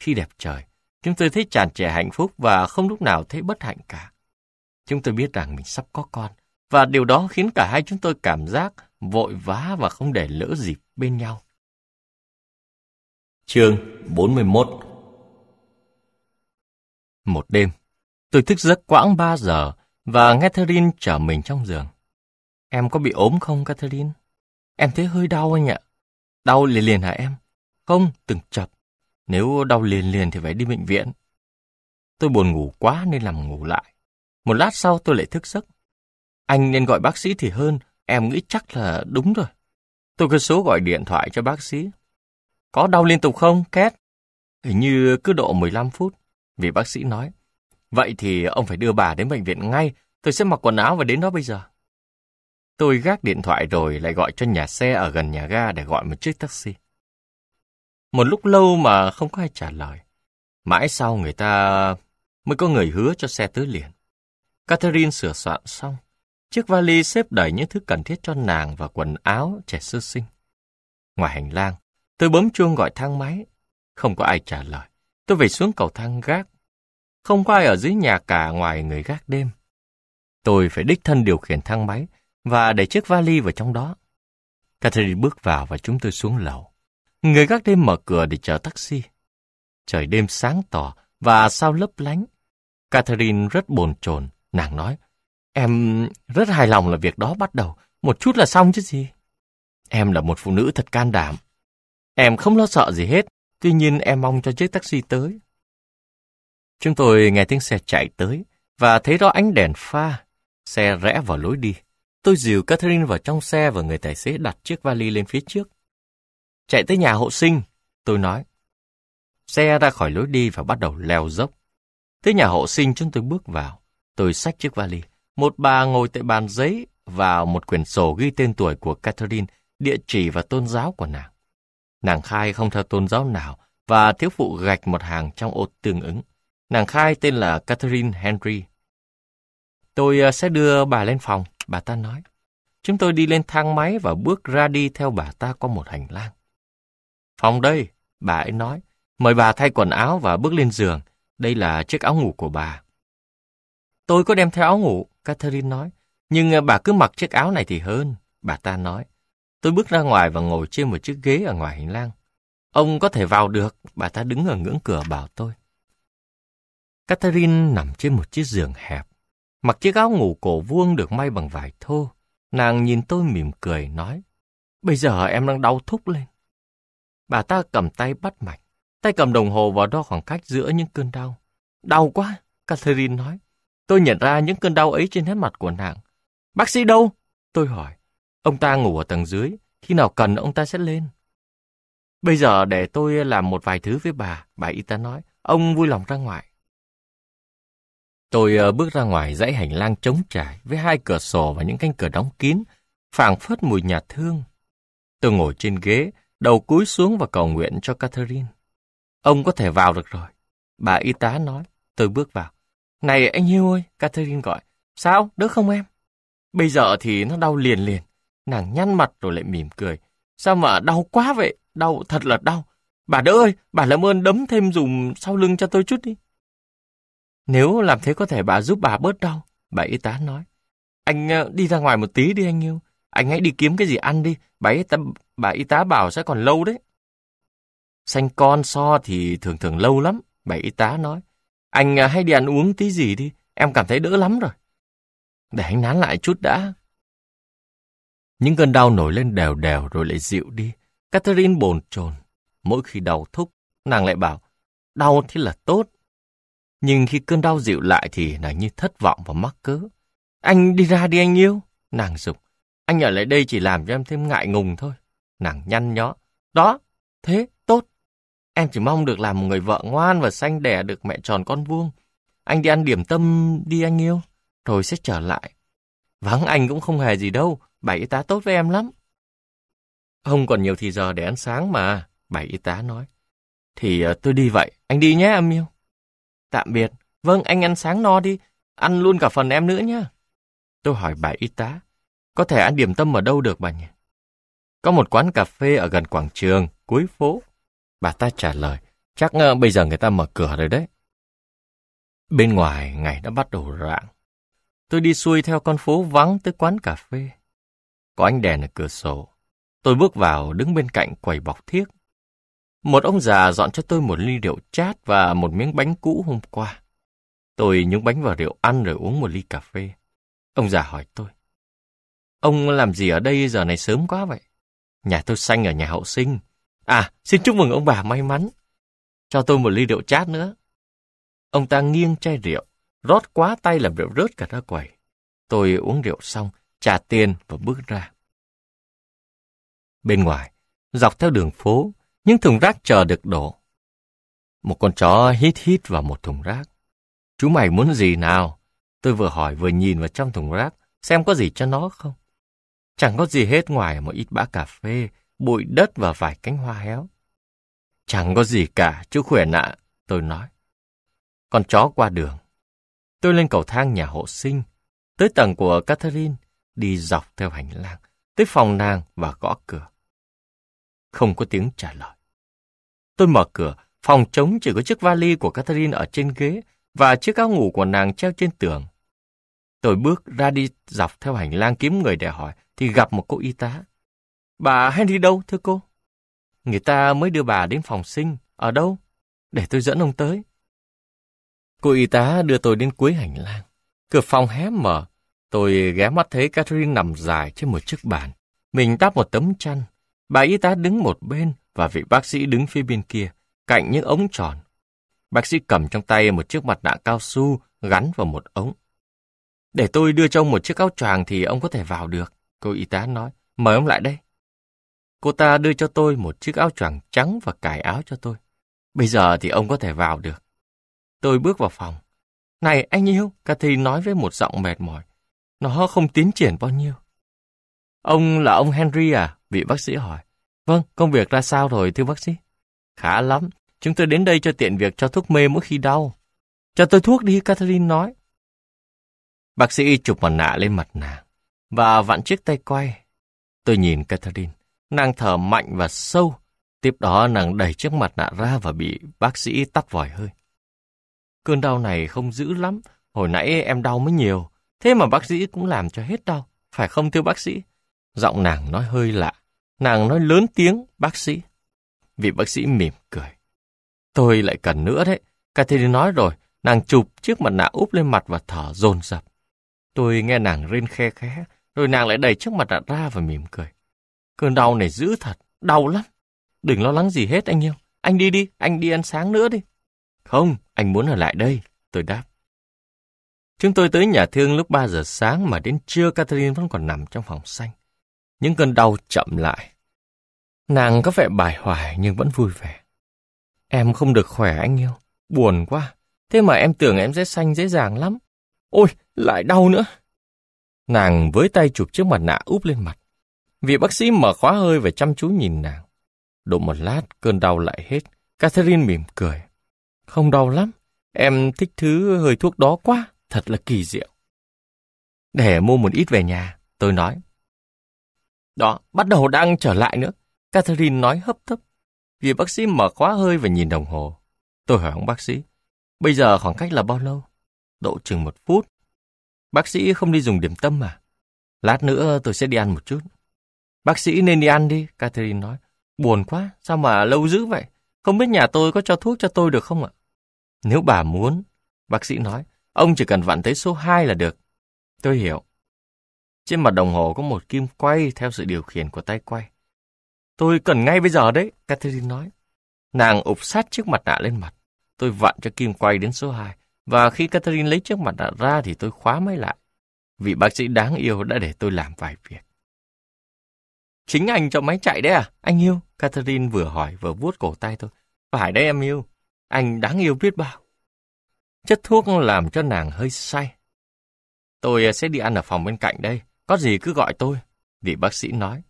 Khi đẹp trời, Chúng tôi thấy tràn trẻ hạnh phúc và không lúc nào thấy bất hạnh cả. Chúng tôi biết rằng mình sắp có con, và điều đó khiến cả hai chúng tôi cảm giác vội vã và không để lỡ dịp bên nhau. Chương 41 Một đêm, tôi thức giấc quãng 3 giờ và Catherine chở mình trong giường. Em có bị ốm không Catherine? Em thấy hơi đau anh ạ. Đau liền liền hả em? Không, từng chập. Nếu đau liền liền thì phải đi bệnh viện. Tôi buồn ngủ quá nên nằm ngủ lại. Một lát sau tôi lại thức giấc. Anh nên gọi bác sĩ thì hơn, em nghĩ chắc là đúng rồi. Tôi cứ số gọi điện thoại cho bác sĩ. Có đau liên tục không, Két? Hình như cứ độ 15 phút, vì bác sĩ nói. Vậy thì ông phải đưa bà đến bệnh viện ngay, tôi sẽ mặc quần áo và đến đó bây giờ. Tôi gác điện thoại rồi lại gọi cho nhà xe ở gần nhà ga để gọi một chiếc taxi. Một lúc lâu mà không có ai trả lời. Mãi sau người ta mới có người hứa cho xe tới liền. Catherine sửa soạn xong. Chiếc vali xếp đầy những thứ cần thiết cho nàng và quần áo trẻ sơ sinh. Ngoài hành lang, tôi bấm chuông gọi thang máy. Không có ai trả lời. Tôi về xuống cầu thang gác. Không có ai ở dưới nhà cả ngoài người gác đêm. Tôi phải đích thân điều khiển thang máy và để chiếc vali vào trong đó. Catherine bước vào và chúng tôi xuống lầu. Người gác đêm mở cửa để chờ taxi. Trời đêm sáng tỏ và sao lấp lánh. Catherine rất bồn chồn, nàng nói. Em rất hài lòng là việc đó bắt đầu, một chút là xong chứ gì. Em là một phụ nữ thật can đảm. Em không lo sợ gì hết, tuy nhiên em mong cho chiếc taxi tới. Chúng tôi nghe tiếng xe chạy tới và thấy rõ ánh đèn pha. Xe rẽ vào lối đi. Tôi dìu Catherine vào trong xe và người tài xế đặt chiếc vali lên phía trước. Chạy tới nhà hộ sinh, tôi nói. Xe ra khỏi lối đi và bắt đầu leo dốc. Tới nhà hộ sinh chúng tôi bước vào. Tôi xách chiếc vali. Một bà ngồi tại bàn giấy và một quyển sổ ghi tên tuổi của Catherine, địa chỉ và tôn giáo của nàng. Nàng khai không theo tôn giáo nào và thiếu phụ gạch một hàng trong ô tương ứng. Nàng khai tên là Catherine Henry. Tôi ờ, sẽ đưa bà lên phòng, bà ta nói. Chúng tôi đi lên thang máy và bước ra đi theo bà ta qua một hành lang. Phòng đây, bà ấy nói. Mời bà thay quần áo và bước lên giường. Đây là chiếc áo ngủ của bà. Tôi có đem theo áo ngủ, Catherine nói. Nhưng à, bà cứ mặc chiếc áo này thì hơn, bà ta nói. Tôi bước ra ngoài và ngồi trên một chiếc ghế ở ngoài hành lang. Ông có thể vào được, bà ta đứng ở ngưỡng cửa bảo tôi. Catherine nằm trên một chiếc giường hẹp, mặc chiếc áo ngủ cổ vuông được may bằng vải thô. Nàng nhìn tôi mỉm cười nói, bây giờ em đang đau thúc lên. Bà ta cầm tay bắt mạch, tay cầm đồng hồ vào đo khoảng cách giữa những cơn đau. Đau quá, Catherine nói. Tôi nhận ra những cơn đau ấy trên hết mặt của nàng. Bác sĩ đâu? Tôi hỏi. Ông ta ngủ ở tầng dưới, khi nào cần ông ta sẽ lên. Bây giờ để tôi làm một vài thứ với bà, bà y tá nói. Ông vui lòng ra ngoài. Tôi ờ, bước ra ngoài dãy hành lang trống trải với hai cửa sổ và những cánh cửa đóng kín, phảng phất mùi nhà thương. Tôi ngồi trên ghế, đầu cúi xuống và cầu nguyện cho Catherine. Ông có thể vào được rồi. Bà y tá nói, tôi bước vào. Này anh yêu ơi, Catherine gọi. Sao, đỡ không em? Bây giờ thì nó đau liền liền. Nàng nhăn mặt rồi lại mỉm cười. Sao mà đau quá vậy? Đau, thật là đau. Bà đỡ ơi, bà làm ơn đấm thêm dùm sau lưng cho tôi chút đi. Nếu làm thế có thể bà giúp bà bớt đau, bà y tá nói. Anh ờ, đi ra ngoài một tí đi anh yêu. Anh hãy đi kiếm cái gì ăn đi, bà y tá, bà y tá bảo sẽ còn lâu đấy. Xanh con so thì thường thường lâu lắm, bà y tá nói. Anh à, hãy đi ăn uống tí gì đi, em cảm thấy đỡ lắm rồi. Để anh nán lại chút đã. Những cơn đau nổi lên đều đều rồi lại dịu đi. Catherine bồn chồn. Mỗi khi đau thúc, nàng lại bảo, đau thì là tốt. Nhưng khi cơn đau dịu lại thì nàng như thất vọng và mắc cớ. Anh đi ra đi anh yêu, nàng dục. Anh ở lại đây chỉ làm cho em thêm ngại ngùng thôi. Nàng nhăn nhó. Đó, thế, tốt. Em chỉ mong được làm một người vợ ngoan và xanh đẻ được mẹ tròn con vuông. Anh đi ăn điểm tâm đi anh yêu, rồi sẽ trở lại. Vắng anh cũng không hề gì đâu, Bảy y tá tốt với em lắm. Không còn nhiều thì giờ để ăn sáng mà, Bảy y tá nói. Thì uh, tôi đi vậy, anh đi nhé em yêu. Tạm biệt, vâng anh ăn sáng no đi, ăn luôn cả phần em nữa nhé. Tôi hỏi bảy y tá, có thể ăn điểm tâm ở đâu được bà nhỉ? Có một quán cà phê ở gần quảng trường, cuối phố. Bà ta trả lời, chắc ờ, bây giờ người ta mở cửa rồi đấy. Bên ngoài, ngày đã bắt đầu rạng. Tôi đi xuôi theo con phố vắng tới quán cà phê. Có ánh đèn ở cửa sổ. Tôi bước vào đứng bên cạnh quầy bọc thiếc. Một ông già dọn cho tôi một ly rượu chát và một miếng bánh cũ hôm qua. Tôi nhúng bánh vào rượu ăn rồi uống một ly cà phê. Ông già hỏi tôi. Ông làm gì ở đây giờ này sớm quá vậy? Nhà tôi xanh ở nhà hậu sinh. À, xin chúc mừng ông bà may mắn. Cho tôi một ly rượu chát nữa. Ông ta nghiêng chai rượu, rót quá tay làm rượu rớt cả ra quầy. Tôi uống rượu xong, trả tiền và bước ra. Bên ngoài, dọc theo đường phố, những thùng rác chờ được đổ. Một con chó hít hít vào một thùng rác. Chú mày muốn gì nào? Tôi vừa hỏi vừa nhìn vào trong thùng rác, xem có gì cho nó không. Chẳng có gì hết ngoài một ít bã cà phê, bụi đất và vài cánh hoa héo. Chẳng có gì cả, chú khỏe ạ, tôi nói. Con chó qua đường. Tôi lên cầu thang nhà hộ sinh, tới tầng của Catherine, đi dọc theo hành lang, tới phòng nàng và gõ cửa. Không có tiếng trả lời. Tôi mở cửa, phòng trống chỉ có chiếc vali của Catherine ở trên ghế và chiếc áo ngủ của nàng treo trên tường. Tôi bước ra đi dọc theo hành lang kiếm người để hỏi, thì gặp một cô y tá. Bà Henry đâu, thưa cô? Người ta mới đưa bà đến phòng sinh. Ở đâu? Để tôi dẫn ông tới. Cô y tá đưa tôi đến cuối hành lang. Cửa phòng hé mở. Tôi ghé mắt thấy Catherine nằm dài trên một chiếc bàn. Mình đắp một tấm chăn. Bà y tá đứng một bên và vị bác sĩ đứng phía bên kia, cạnh những ống tròn. Bác sĩ cầm trong tay một chiếc mặt nạ cao su gắn vào một ống. Để tôi đưa cho ông một chiếc áo choàng thì ông có thể vào được, cô y tá nói. Mời ông lại đây. Cô ta đưa cho tôi một chiếc áo choàng trắng và cài áo cho tôi. Bây giờ thì ông có thể vào được. Tôi bước vào phòng. Này anh yêu, Cathy nói với một giọng mệt mỏi. Nó không tiến triển bao nhiêu. Ông là ông Henry à? Vị bác sĩ hỏi. Vâng, công việc ra sao rồi thưa bác sĩ? Khá lắm, chúng tôi đến đây cho tiện việc cho thuốc mê mỗi khi đau. Cho tôi thuốc đi, Catherine nói. Bác sĩ chụp mặt nạ lên mặt nàng và vặn chiếc tay quay. Tôi nhìn Catherine, nàng thở mạnh và sâu, tiếp đó nàng đẩy chiếc mặt nạ ra và bị bác sĩ tắt vòi hơi. Cơn đau này không dữ lắm, hồi nãy em đau mới nhiều, thế mà bác sĩ cũng làm cho hết đau, phải không thưa bác sĩ? Giọng nàng nói hơi lạ, nàng nói lớn tiếng, bác sĩ. Vị bác sĩ mỉm cười. Tôi lại cần nữa đấy, Catherine nói rồi, nàng chụp chiếc mặt nạ úp lên mặt và thở dồn dập. Tôi nghe nàng rên khe khẽ, rồi nàng lại đẩy trước mặt đạt ra và mỉm cười. Cơn đau này dữ thật, đau lắm. Đừng lo lắng gì hết anh yêu. Anh đi đi, anh đi ăn sáng nữa đi. Không, anh muốn ở lại đây, tôi đáp. Chúng tôi tới nhà thương lúc 3 giờ sáng mà đến trưa Catherine vẫn còn nằm trong phòng xanh. Những cơn đau chậm lại. Nàng có vẻ bài hoài nhưng vẫn vui vẻ. Em không được khỏe anh yêu, buồn quá. Thế mà em tưởng em sẽ xanh dễ dàng lắm. Ôi, lại đau nữa. Nàng với tay chụp chiếc mặt nạ úp lên mặt. Vị bác sĩ mở khóa hơi và chăm chú nhìn nàng. Độ một lát, cơn đau lại hết. Catherine mỉm cười. Không đau lắm, em thích thứ hơi thuốc đó quá, thật là kỳ diệu. Để mua một ít về nhà, tôi nói. Đó, bắt đầu đang trở lại nữa. Catherine nói hấp tấp. vị bác sĩ mở khóa hơi và nhìn đồng hồ. Tôi hỏi ông bác sĩ, bây giờ khoảng cách là bao lâu? độ chừng một phút. Bác sĩ không đi dùng điểm tâm mà. Lát nữa tôi sẽ đi ăn một chút. Bác sĩ nên đi ăn đi, Catherine nói. Buồn quá, sao mà lâu dữ vậy? Không biết nhà tôi có cho thuốc cho tôi được không ạ? Nếu bà muốn, bác sĩ nói, ông chỉ cần vặn tới số 2 là được. Tôi hiểu. Trên mặt đồng hồ có một kim quay theo sự điều khiển của tay quay. Tôi cần ngay bây giờ đấy, Catherine nói. Nàng ụp sát chiếc mặt nạ lên mặt. Tôi vặn cho kim quay đến số 2. Và khi Catherine lấy chiếc mặt nạ ra thì tôi khóa máy lại. Vị bác sĩ đáng yêu đã để tôi làm vài việc. Chính anh cho máy chạy đấy à? Anh yêu. Catherine vừa hỏi vừa vuốt cổ tay tôi. Phải đấy em yêu. Anh đáng yêu biết bao. Chất thuốc làm cho nàng hơi say. Tôi à, sẽ đi ăn ở phòng bên cạnh đây. Có gì cứ gọi tôi. Vị bác sĩ nói.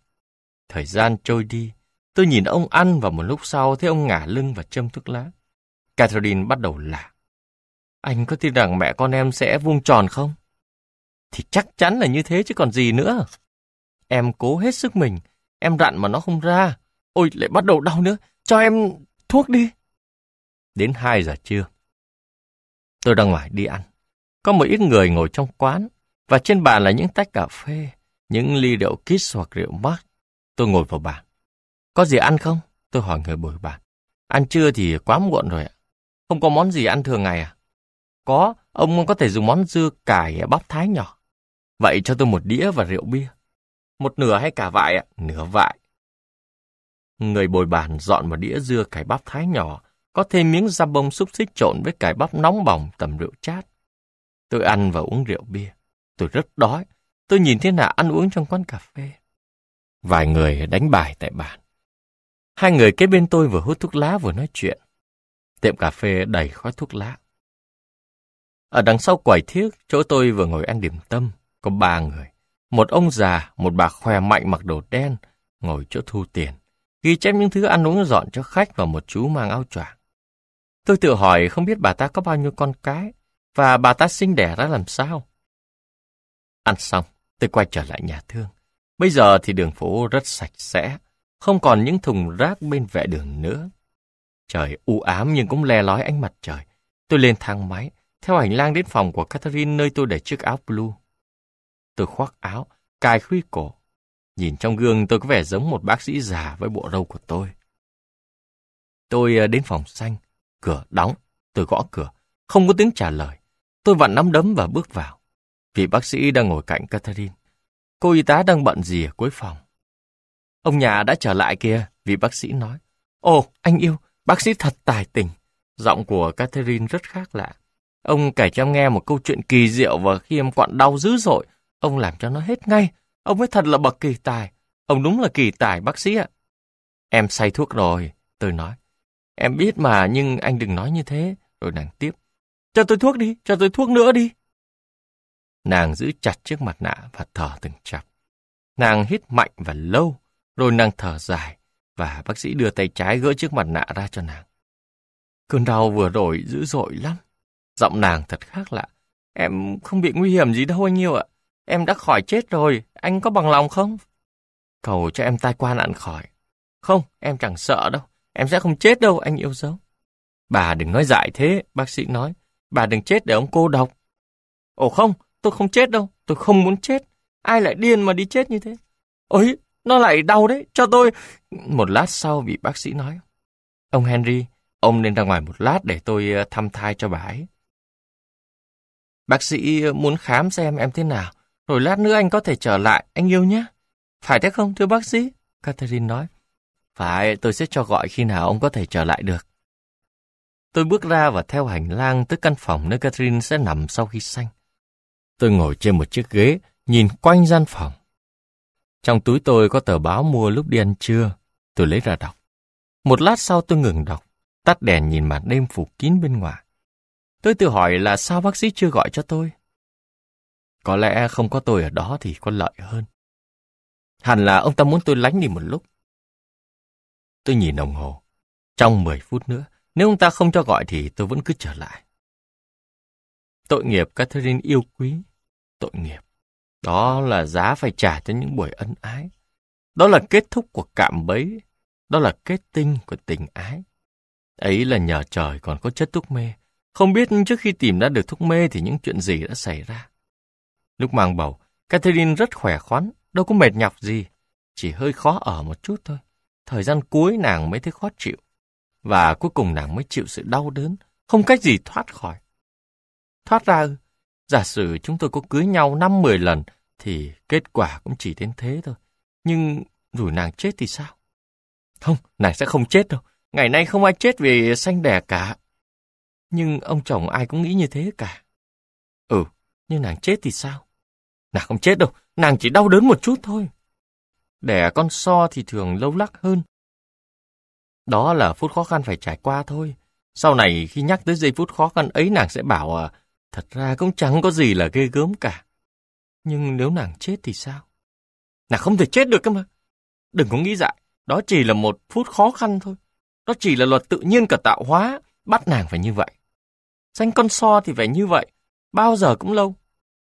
Thời gian trôi đi. Tôi nhìn ông ăn và một lúc sau thấy ông ngả lưng và châm thuốc lá. Catherine bắt đầu lạ. Anh có tin rằng mẹ con em sẽ vuông tròn không? Thì chắc chắn là như thế chứ còn gì nữa. Em cố hết sức mình, em rặn mà nó không ra. Ôi, lại bắt đầu đau nữa, cho em thuốc đi. Đến 2 giờ trưa, tôi ra ngoài đi ăn. Có một ít người ngồi trong quán, và trên bàn là những tách cà phê, những ly rượu Kiss hoặc rượu Mark. Tôi ngồi vào bàn. Có gì ăn không? Tôi hỏi người bồi bàn. Ăn trưa thì quá muộn rồi ạ. Không có món gì ăn thường ngày à? Có, ông có thể dùng món dưa cải bắp thái nhỏ. Vậy cho tôi một đĩa và rượu bia. Một nửa hay cả vại ạ? Nửa vại. Người bồi bàn dọn một đĩa dưa cải bắp thái nhỏ, có thêm miếng da bông xúc xích trộn với cải bắp nóng bỏng tầm rượu chát. Tôi ăn và uống rượu bia. Tôi rất đói. Tôi nhìn thế nào ăn uống trong quán cà phê. Vài người đánh bài tại bàn. Hai người kế bên tôi vừa hút thuốc lá vừa nói chuyện. Tiệm cà phê đầy khói thuốc lá. Ở đằng sau quầy thiếc, chỗ tôi vừa ngồi ăn điểm tâm, có ba người. Một ông già, một bà khoe mạnh mặc đồ đen, ngồi chỗ thu tiền. Ghi chép những thứ ăn uống dọn cho khách và một chú mang áo choàng. Tôi tự hỏi không biết bà ta có bao nhiêu con cái, và bà ta sinh đẻ ra làm sao. Ăn xong, tôi quay trở lại nhà thương. Bây giờ thì đường phố rất sạch sẽ, không còn những thùng rác bên vệ đường nữa. Trời u ám nhưng cũng le lói ánh mặt trời. Tôi lên thang máy, theo hành lang đến phòng của Catherine nơi tôi để chiếc áo blue. Tôi khoác áo, cài khuy cổ. Nhìn trong gương tôi có vẻ giống một bác sĩ già với bộ râu của tôi. Tôi ờ, đến phòng xanh, cửa đóng, tôi gõ cửa, không có tiếng trả lời. Tôi vặn nắm đấm và bước vào. Vị bác sĩ đang ngồi cạnh Catherine. Cô y tá đang bận gì ở cuối phòng. Ông nhà đã trở lại kia, vị bác sĩ nói. Ồ, anh yêu, bác sĩ thật tài tình. Giọng của Catherine rất khác lạ. Ông kể cho em nghe một câu chuyện kỳ diệu và khi em quặn đau dữ dội, ông làm cho nó hết ngay. Ông ấy thật là bậc kỳ tài. Ông đúng là kỳ tài bác sĩ ạ. Em say thuốc rồi, tôi nói. Em biết mà, nhưng anh đừng nói như thế. Rồi nàng tiếp. Cho tôi thuốc đi, cho tôi thuốc nữa đi. Nàng giữ chặt chiếc mặt nạ và thở từng chập. Nàng hít mạnh và lâu, rồi nàng thở dài, và bác sĩ đưa tay trái gỡ chiếc mặt nạ ra cho nàng. Cơn đau vừa rồi dữ dội lắm, Giọng nàng thật khác lạ. Em không bị nguy hiểm gì đâu anh yêu ạ. Em đã khỏi chết rồi, anh có bằng lòng không? Cầu cho em tai qua nạn khỏi. Không, em chẳng sợ đâu. Em sẽ không chết đâu, anh yêu dấu. Bà đừng nói dại thế, bác sĩ nói. Bà đừng chết để ông cô độc. Ồ không, tôi không chết đâu, tôi không muốn chết. Ai lại điên mà đi chết như thế? Ôi, nó lại đau đấy, cho tôi... Một lát sau bị bác sĩ nói. Ông Henry, ông nên ra ngoài một lát để tôi ờ, thăm thai cho bà ấy. Bác sĩ ờ, muốn khám xem em thế nào, rồi lát nữa anh có thể trở lại, anh yêu nhé. Phải thế không, thưa bác sĩ? Catherine nói. Phải, tôi sẽ cho gọi khi nào ông có thể trở lại được. Tôi bước ra và theo hành lang tới căn phòng nơi Catherine sẽ nằm sau khi sanh. Tôi ngồi trên một chiếc ghế, nhìn quanh gian phòng. Trong túi tôi có tờ báo mua lúc đi ăn trưa. Tôi lấy ra đọc. Một lát sau tôi ngừng đọc, tắt đèn nhìn màn đêm phủ kín bên ngoài. Tôi tự hỏi là sao bác sĩ chưa gọi cho tôi? Có lẽ không có tôi ở đó thì có lợi hơn. Hẳn là ông ta muốn tôi lánh đi một lúc. Tôi nhìn đồng hồ. Trong 10 phút nữa, nếu ông ta không cho gọi thì tôi vẫn cứ trở lại. Tội nghiệp Catherine yêu quý. Tội nghiệp. Đó là giá phải trả cho những buổi ân ái. Đó là kết thúc của cạm bẫy. Đó là kết tinh của tình ái. Ấy là nhờ trời còn có chất thuốc mê. Không biết trước khi tìm đã được thuốc mê thì những chuyện gì đã xảy ra. Lúc mang bầu, Catherine rất khỏe khoắn, đâu có mệt nhọc gì, chỉ hơi khó ở một chút thôi. Thời gian cuối nàng mới thấy khó chịu, và cuối cùng nàng mới chịu sự đau đớn, không cách gì thoát khỏi. Thoát ra ư? Giả sử chúng tôi có cưới nhau 5-10 lần thì kết quả cũng chỉ đến thế thôi. Nhưng dù nàng chết thì sao? Không, nàng sẽ không chết đâu. Ngày nay không ai chết vì sanh đẻ cả. Nhưng ông chồng ai cũng nghĩ như thế cả. Ừ, nhưng nàng chết thì sao? Nàng không chết đâu, nàng chỉ đau đớn một chút thôi. Đẻ con so thì thường lâu lắc hơn. Đó là phút khó khăn phải trải qua thôi. Sau này khi nhắc tới giây phút khó khăn ấy nàng sẽ bảo à, thật ra cũng chẳng có gì là ghê gớm cả. Nhưng nếu nàng chết thì sao? Nàng không thể chết được cơ mà. Đừng có nghĩ dại, đó chỉ là một phút khó khăn thôi. Đó chỉ là luật tự nhiên cả tạo hóa, bắt nàng phải như vậy. Danh con so thì vẻ như vậy, bao giờ cũng lâu.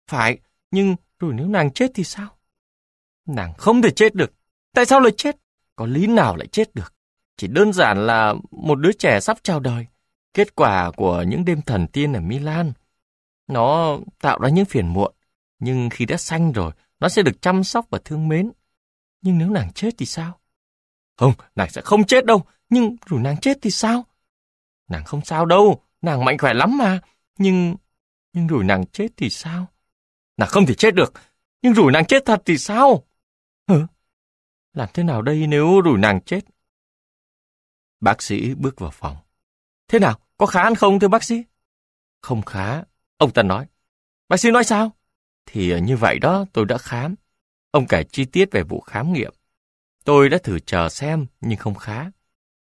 Phải, nhưng rồi nếu nàng chết thì sao? Nàng không thể chết được. Tại sao lại chết? Có lý nào lại chết được? Chỉ đơn giản là một đứa trẻ sắp chào đời. Kết quả của những đêm thần tiên ở Milan. Nó tạo ra những phiền muộn. Nhưng khi đã xanh rồi, nó sẽ được chăm sóc và thương mến. Nhưng nếu nàng chết thì sao? Không, nàng sẽ không chết đâu. Nhưng rồi nàng chết thì sao? Nàng không sao đâu. Nàng mạnh khỏe lắm mà, nhưng... Nhưng rủi nàng chết thì sao? Nàng không thể chết được, nhưng rủi nàng chết thật thì sao? Hử? Làm thế nào đây nếu rủi nàng chết? Bác sĩ bước vào phòng. Thế nào, có khá ăn không thưa bác sĩ? Không khá, ông ta nói. Bác sĩ nói sao? Thì như vậy đó, tôi đã khám. Ông kể chi tiết về vụ khám nghiệm. Tôi đã thử chờ xem, nhưng không khá.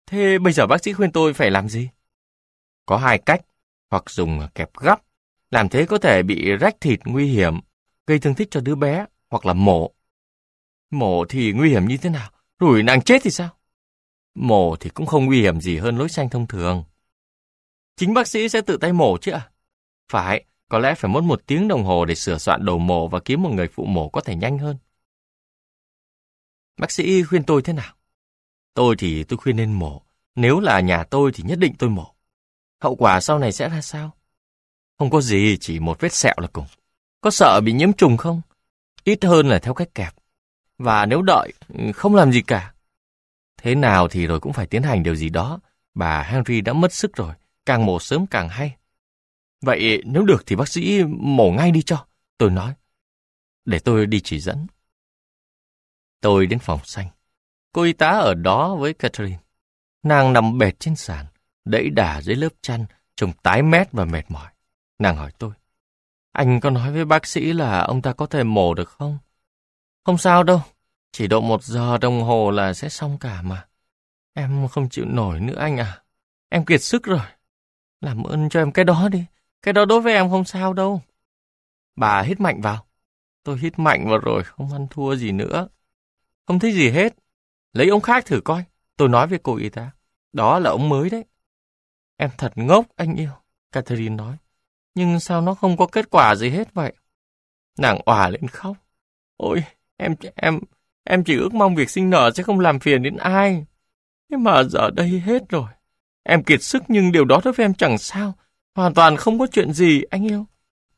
Thế bây giờ bác sĩ khuyên tôi phải làm gì? Có hai cách, hoặc dùng kẹp gấp làm thế có thể bị rách thịt nguy hiểm, gây thương tích cho đứa bé, hoặc là mổ. Mổ thì nguy hiểm như thế nào? Rủi nàng chết thì sao? Mổ thì cũng không nguy hiểm gì hơn lối xanh thông thường. Chính bác sĩ sẽ tự tay mổ chứ ạ? Phải, có lẽ phải mất một tiếng đồng hồ để sửa soạn đầu mổ và kiếm một người phụ mổ có thể nhanh hơn. Bác sĩ khuyên tôi thế nào? Tôi thì tôi khuyên nên mổ. Nếu là nhà tôi thì nhất định tôi mổ hậu quả sau này sẽ ra sao? Không có gì, chỉ một vết sẹo là cùng. Có sợ bị nhiễm trùng không? Ít hơn là theo cách kẹp. Và nếu đợi, không làm gì cả. Thế nào thì rồi cũng phải tiến hành điều gì đó. Bà Henry đã mất sức rồi, càng mổ sớm càng hay. Vậy nếu được thì bác sĩ mổ ngay đi cho, tôi nói. Để tôi đi chỉ dẫn. Tôi đến phòng xanh. Cô y tá ở đó với Catherine. Nàng nằm bệt trên sàn đẫy đà dưới lớp chăn, trông tái mét và mệt mỏi. Nàng hỏi tôi, anh có nói với bác sĩ là ông ta có thể mổ được không? Không sao đâu, chỉ độ một giờ đồng hồ là sẽ xong cả mà. Em không chịu nổi nữa anh à, em kiệt sức rồi. Làm ơn cho em cái đó đi, cái đó đối với em không sao đâu. Bà hít mạnh vào. Tôi hít mạnh vào rồi, không ăn thua gì nữa. Không thấy gì hết. Lấy ông khác thử coi. Tôi nói với cô y tá. Đó là ông mới đấy. Em thật ngốc anh yêu, Catherine nói. Nhưng sao nó không có kết quả gì hết vậy? Nàng òa lên khóc. Ôi, em, em, em chỉ ước mong việc sinh nở sẽ không làm phiền đến ai. thế mà giờ đây hết rồi. Em kiệt sức nhưng điều đó đối với em chẳng sao. Hoàn toàn không có chuyện gì, anh yêu.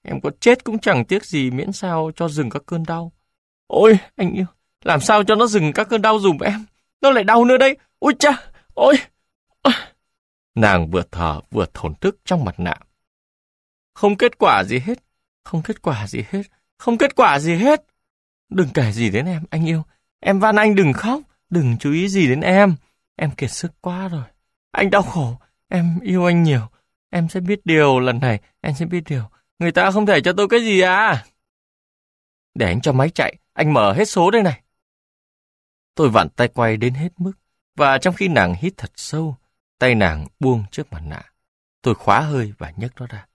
Em có chết cũng chẳng tiếc gì miễn sao cho dừng các cơn đau. Ôi, anh yêu, làm sao cho nó dừng các cơn đau dùm em? Nó lại đau nữa đây. Ôi cha, ôi... Nàng vừa thở vừa thổn thức trong mặt nạ. Không kết quả gì hết, không kết quả gì hết, không kết quả gì hết. Đừng kể gì đến em, anh yêu. Em van anh đừng khóc, đừng chú ý gì đến em. Em kiệt sức quá rồi. Anh đau khổ, em yêu anh nhiều. Em sẽ biết điều lần này, em sẽ biết điều. Người ta không thể cho tôi cái gì à? Để anh cho máy chạy, anh mở hết số đây này. Tôi vặn tay quay đến hết mức, và trong khi nàng hít thật sâu, Tay nàng buông trước mặt nạ. Tôi khóa hơi và nhấc nó ra.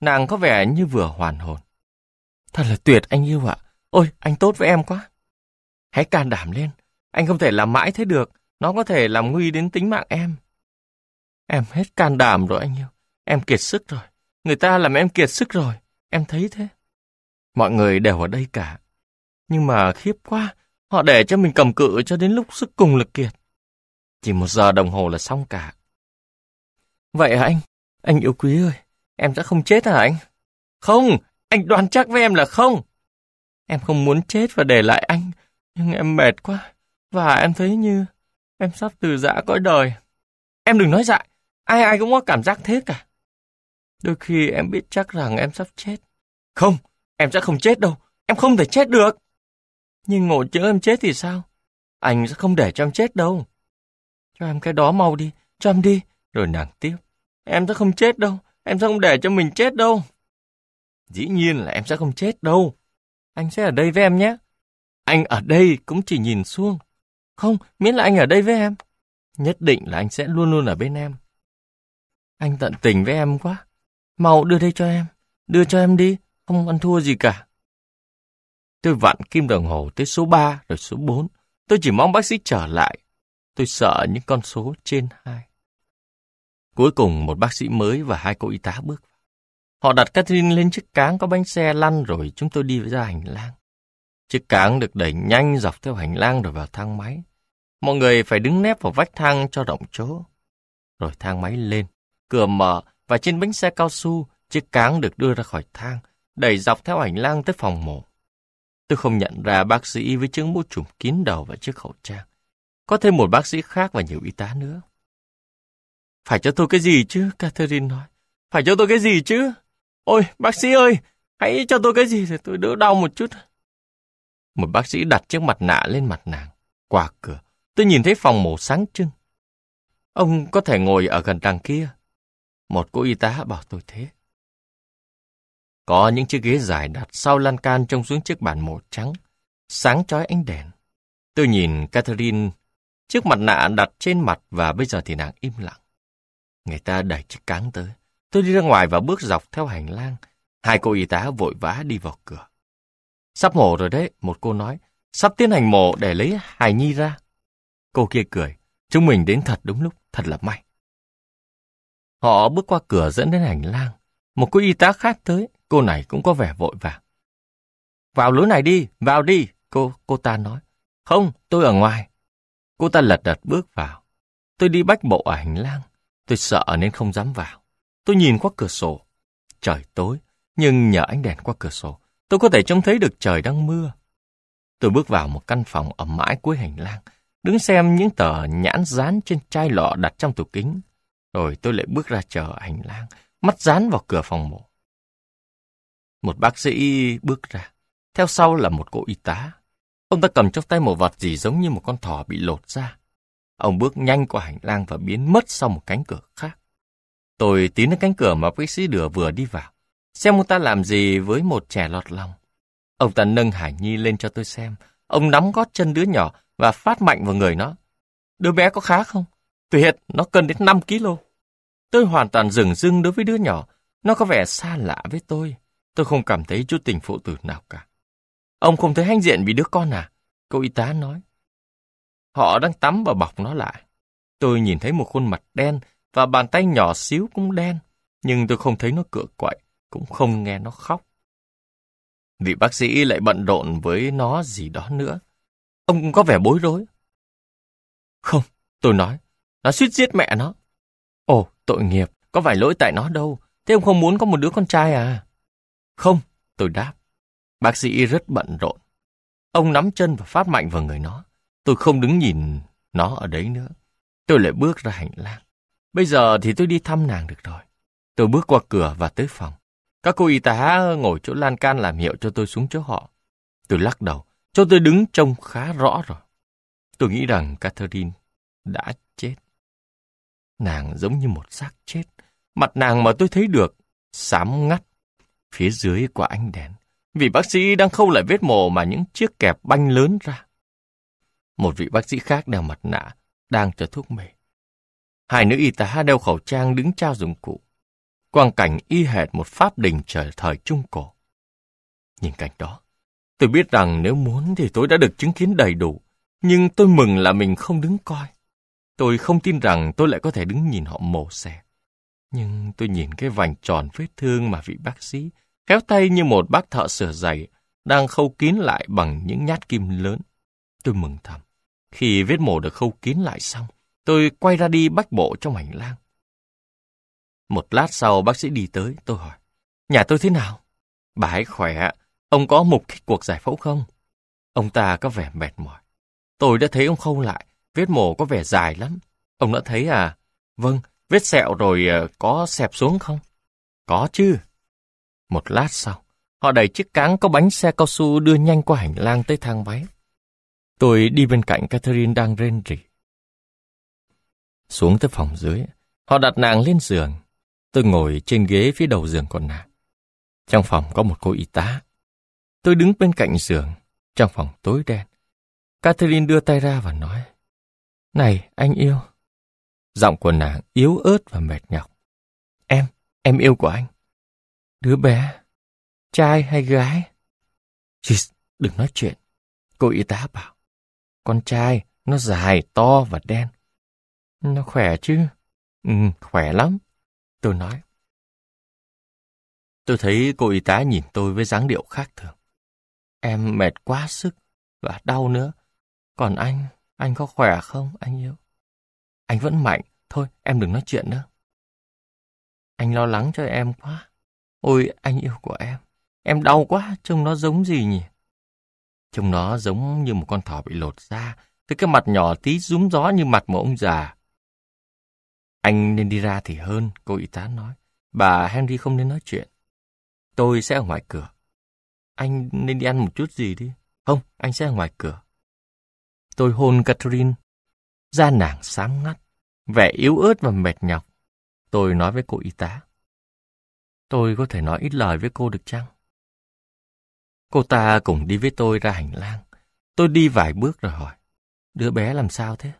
Nàng có vẻ như vừa hoàn hồn. Thật là tuyệt anh yêu ạ. Ôi, anh tốt với em quá. Hãy can đảm lên. Anh không thể làm mãi thế được. Nó có thể làm nguy đến tính mạng em. Em hết can đảm rồi anh yêu. Em kiệt sức rồi. Người ta làm em kiệt sức rồi. Em thấy thế. Mọi người đều ở đây cả. Nhưng mà khiếp quá. Họ để cho mình cầm cự cho đến lúc sức cùng lực kiệt. Chỉ một giờ đồng hồ là xong cả. Vậy hả anh? Anh yêu quý ơi, em sẽ không chết hả anh? Không, anh đoán chắc với em là không. Em không muốn chết và để lại anh, nhưng em mệt quá. Và em thấy như em sắp từ giã cõi đời. Em đừng nói dại, ai ai cũng có cảm giác thế cả. Đôi khi em biết chắc rằng em sắp chết. Không, em sẽ không chết đâu, em không thể chết được. Nhưng ngộ chữ em chết thì sao? Anh sẽ không để cho em chết đâu. Cho em cái đó mau đi, cho em đi, rồi nàng tiếp. Em sẽ không chết đâu, em sẽ không để cho mình chết đâu. Dĩ nhiên là em sẽ không chết đâu. Anh sẽ ở đây với em nhé. Anh ở đây cũng chỉ nhìn xuông. Không, miễn là anh ở đây với em. Nhất định là anh sẽ luôn luôn ở bên em. Anh tận tình với em quá. Mau đưa đây cho em. Đưa cho em đi, không ăn thua gì cả. Tôi vặn kim đồng hồ tới số 3 rồi số 4. Tôi chỉ mong bác sĩ trở lại. Tôi sợ những con số trên 2. Cuối cùng một bác sĩ mới và hai cô y tá bước vào. Họ đặt Catherine lên chiếc cáng có bánh xe lăn rồi chúng tôi đi ra hành lang. Chiếc cáng được đẩy nhanh dọc theo hành lang rồi vào thang máy. Mọi người phải đứng nép vào vách thang cho rộng chỗ. Rồi thang máy lên, cửa mở và trên bánh xe cao su, chiếc cáng được đưa ra khỏi thang, đẩy dọc theo hành lang tới phòng mổ. Tôi không nhận ra bác sĩ với chiếc mũ trùm kín đầu và chiếc khẩu trang. Có thêm một bác sĩ khác và nhiều y tá nữa. Phải cho tôi cái gì chứ, Catherine nói. Phải cho tôi cái gì chứ? Ôi, bác sĩ ơi, hãy cho tôi cái gì để tôi đỡ đau một chút. Một bác sĩ đặt chiếc mặt nạ lên mặt nàng. Qua cửa, tôi nhìn thấy phòng mổ sáng trưng. Ông có thể ngồi ở gần đằng kia. Một cô y tá bảo tôi thế. Có những chiếc ghế dài đặt sau lan can trông xuống chiếc bàn mổ trắng, sáng chói ánh đèn. Tôi nhìn Catherine, chiếc mặt nạ đặt trên mặt và bây giờ thì nàng im lặng. Người ta đẩy chiếc cáng tới. Tôi đi ra ngoài và bước dọc theo hành lang. Hai cô y tá vội vã đi vào cửa. Sắp mổ rồi đấy, một cô nói. Sắp tiến hành mổ để lấy hài nhi ra. Cô kia cười. Chúng mình đến thật đúng lúc, thật là may. Họ bước qua cửa dẫn đến hành lang. Một cô y tá khác tới, cô này cũng có vẻ vội vàng. Vào lối này đi, vào đi, cô cô ta nói. Không, tôi ở ngoài. Cô ta lật đật bước vào. Tôi đi bách bộ ở hành lang. Tôi sợ nên không dám vào. Tôi nhìn qua cửa sổ. Trời tối, nhưng nhờ ánh đèn qua cửa sổ, tôi có thể trông thấy được trời đang mưa. Tôi bước vào một căn phòng ở mãi cuối hành lang, đứng xem những tờ nhãn dán trên chai lọ đặt trong tủ kính. Rồi tôi lại bước ra chờ hành lang, mắt dán vào cửa phòng mổ. Một bác sĩ bước ra, theo sau là một cô y tá. Ông ta cầm trong tay một vật gì giống như một con thỏ bị lột ra. Ông bước nhanh qua hành lang và biến mất sau một cánh cửa khác. Tôi tiến đến cánh cửa mà bác sĩ đửa vừa đi vào. Xem ông ta làm gì với một trẻ lọt lòng. Ông ta nâng Hải Nhi lên cho tôi xem. Ông nắm gót chân đứa nhỏ và phát mạnh vào người nó. Đứa bé có khá không? Tuyệt, nó cân đến 5 kg. Tôi hoàn toàn rừng rưng đối với đứa nhỏ. Nó có vẻ xa lạ với tôi. Tôi không cảm thấy chút tình phụ tử nào cả. Ông không thấy hãnh diện vì đứa con à? Cô y tá nói. Họ đang tắm và bọc nó lại. Tôi nhìn thấy một khuôn mặt đen và bàn tay nhỏ xíu cũng đen, nhưng tôi không thấy nó cựa quậy, cũng không nghe nó khóc. Vị bác sĩ lại bận rộn với nó gì đó nữa. Ông cũng có vẻ bối rối. Không, tôi nói, nó suýt giết mẹ nó. Ồ, tội nghiệp, có phải lỗi tại nó đâu. Thế ông không muốn có một đứa con trai à? Không, tôi đáp. Bác sĩ rất bận rộn. Ông nắm chân và phát mạnh vào người nó. Tôi không đứng nhìn nó ở đấy nữa. Tôi lại bước ra hành lang. Bây giờ thì tôi đi thăm nàng được rồi. Tôi bước qua cửa và tới phòng. Các cô y tá ngồi chỗ lan can làm hiệu cho tôi xuống chỗ họ. Tôi lắc đầu, cho tôi đứng trông khá rõ rồi. Tôi nghĩ rằng Catherine đã chết. Nàng giống như một xác chết. Mặt nàng mà tôi thấy được, xám ngắt, phía dưới của ánh đèn. Vì bác sĩ đang khâu lại vết mổ mà những chiếc kẹp banh lớn ra. Một vị bác sĩ khác đeo mặt nạ, đang cho thuốc mê. Hai nữ y tá đeo khẩu trang đứng trao dụng cụ. Quang cảnh y hệt một pháp đình trời thời Trung Cổ. Nhìn cảnh đó, tôi biết rằng nếu muốn thì tôi đã được chứng kiến đầy đủ, nhưng tôi mừng là mình không đứng coi. Tôi không tin rằng tôi lại có thể đứng nhìn họ mổ xẻ. Nhưng tôi nhìn cái vành tròn vết thương mà vị bác sĩ kéo tay như một bác thợ sửa giày đang khâu kín lại bằng những nhát kim lớn. Tôi mừng thầm. Khi vết mổ được khâu kín lại xong, tôi quay ra đi bách bộ trong hành lang. Một lát sau bác sĩ đi tới, tôi hỏi, nhà tôi thế nào? Bà ấy khỏe, ông có mục kích cuộc giải phẫu không? Ông ta có vẻ mệt mỏi. Tôi đã thấy ông khâu lại, vết mổ có vẻ dài lắm. Ông đã thấy à? Vâng, vết sẹo rồi ờ, có xẹp xuống không? Có chứ. Một lát sau, họ đẩy chiếc cáng có bánh xe cao su đưa nhanh qua hành lang tới thang máy. Tôi đi bên cạnh Catherine đang rên rỉ. Xuống tới phòng dưới, họ đặt nàng lên giường. Tôi ngồi trên ghế phía đầu giường của nàng. Trong phòng có một cô y tá. Tôi đứng bên cạnh giường, trong phòng tối đen. Catherine đưa tay ra và nói, Này, anh yêu. Giọng của nàng yếu ớt và mệt nhọc. Em, em yêu của anh. Đứa bé, trai hay gái? Chị, đừng nói chuyện. Cô y tá bảo con trai, nó dài, to và đen. Nó khỏe chứ? Ừ, khỏe lắm. Tôi nói. Tôi thấy cô y tá nhìn tôi với dáng điệu khác thường. Em mệt quá sức và đau nữa. Còn anh, anh có khỏe không, anh yêu? Anh vẫn mạnh. Thôi, em đừng nói chuyện nữa. Anh lo lắng cho em quá. Ôi, anh yêu của em. Em đau quá, trông nó giống gì nhỉ? Trông nó giống như một con thỏ bị lột da, với cái mặt nhỏ tí rúm gió như mặt một ông già. Anh nên đi ra thì hơn, cô y tá nói. Bà Henry không nên nói chuyện. Tôi sẽ ở ngoài cửa. Anh nên đi ăn một chút gì đi. Không, anh sẽ ở ngoài cửa. Tôi hôn Catherine. Da nàng sáng ngắt, vẻ yếu ớt và mệt nhọc. Tôi nói với cô y tá. Tôi có thể nói ít lời với cô được chăng? Cô ta cùng đi với tôi ra hành lang. Tôi đi vài bước rồi hỏi. Đứa bé làm sao thế?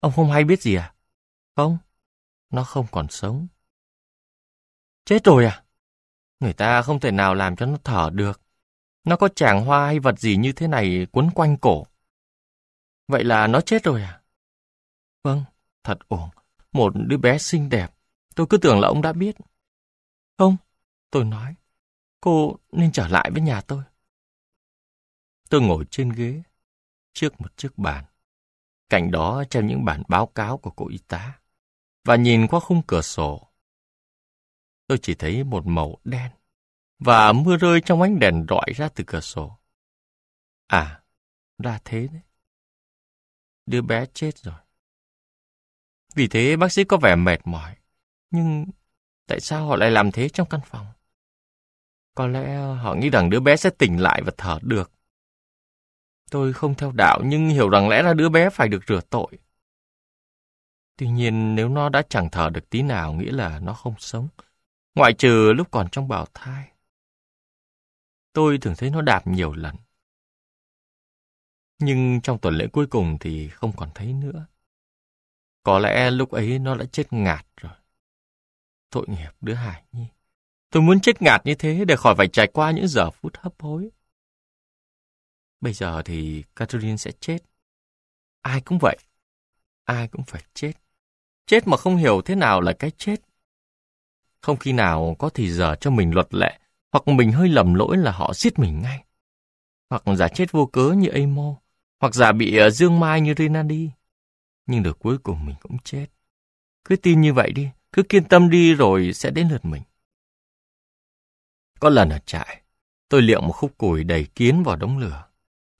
Ông không hay biết gì à? Không, nó không còn sống. Chết rồi à? Người ta không thể nào làm cho nó thở được. Nó có chàng hoa hay vật gì như thế này quấn quanh cổ. Vậy là nó chết rồi à? Vâng, thật ổn. Một đứa bé xinh đẹp. Tôi cứ tưởng là ông đã biết. Không, tôi nói. Cô nên trở lại với nhà tôi. Tôi ngồi trên ghế, trước một chiếc bàn. Cạnh đó treo những bản báo cáo của cô y tá. Và nhìn qua khung cửa sổ, tôi chỉ thấy một màu đen và mưa rơi trong ánh đèn rọi ra từ cửa sổ. À, ra thế đấy. Đứa bé chết rồi. Vì thế bác sĩ có vẻ mệt mỏi. Nhưng tại sao họ lại làm thế trong căn phòng? Có lẽ họ nghĩ rằng đứa bé sẽ tỉnh lại và thở được. Tôi không theo đạo nhưng hiểu rằng lẽ ra đứa bé phải được rửa tội. Tuy nhiên nếu nó đã chẳng thở được tí nào nghĩa là nó không sống, ngoại trừ lúc còn trong bào thai. Tôi thường thấy nó đạp nhiều lần. Nhưng trong tuần lễ cuối cùng thì không còn thấy nữa. Có lẽ lúc ấy nó đã chết ngạt rồi. Tội nghiệp đứa Hải Nhi. Tôi muốn chết ngạt như thế để khỏi phải trải qua những giờ phút hấp hối. Bây giờ thì Catherine sẽ chết. Ai cũng vậy. Ai cũng phải chết. Chết mà không hiểu thế nào là cái chết. Không khi nào có thì giờ cho mình luật lệ, hoặc mình hơi lầm lỗi là họ giết mình ngay. Hoặc giả chết vô cớ như Amo, hoặc giả bị ờ, dương mai như Rinaldi. Nhưng được cuối cùng mình cũng chết. Cứ tin như vậy đi, cứ kiên tâm đi rồi sẽ đến lượt mình. Có lần ở trại, tôi liệu một khúc củi đầy kiến vào đống lửa.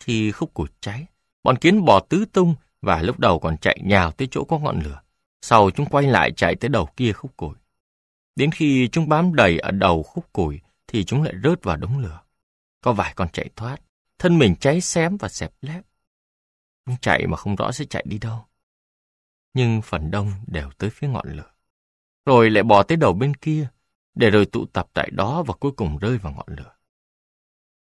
Thì khúc củi cháy, bọn kiến bò tứ tung và lúc đầu còn chạy nhào tới chỗ có ngọn lửa. Sau chúng quay lại chạy tới đầu kia khúc củi. Đến khi chúng bám đầy ở đầu khúc củi thì chúng lại rớt vào đống lửa. Có vài con chạy thoát, thân mình cháy xém và xẹp lép. Chúng chạy mà không rõ sẽ chạy đi đâu. Nhưng phần đông đều tới phía ngọn lửa. Rồi lại bò tới đầu bên kia, để rồi tụ tập tại đó và cuối cùng rơi vào ngọn lửa.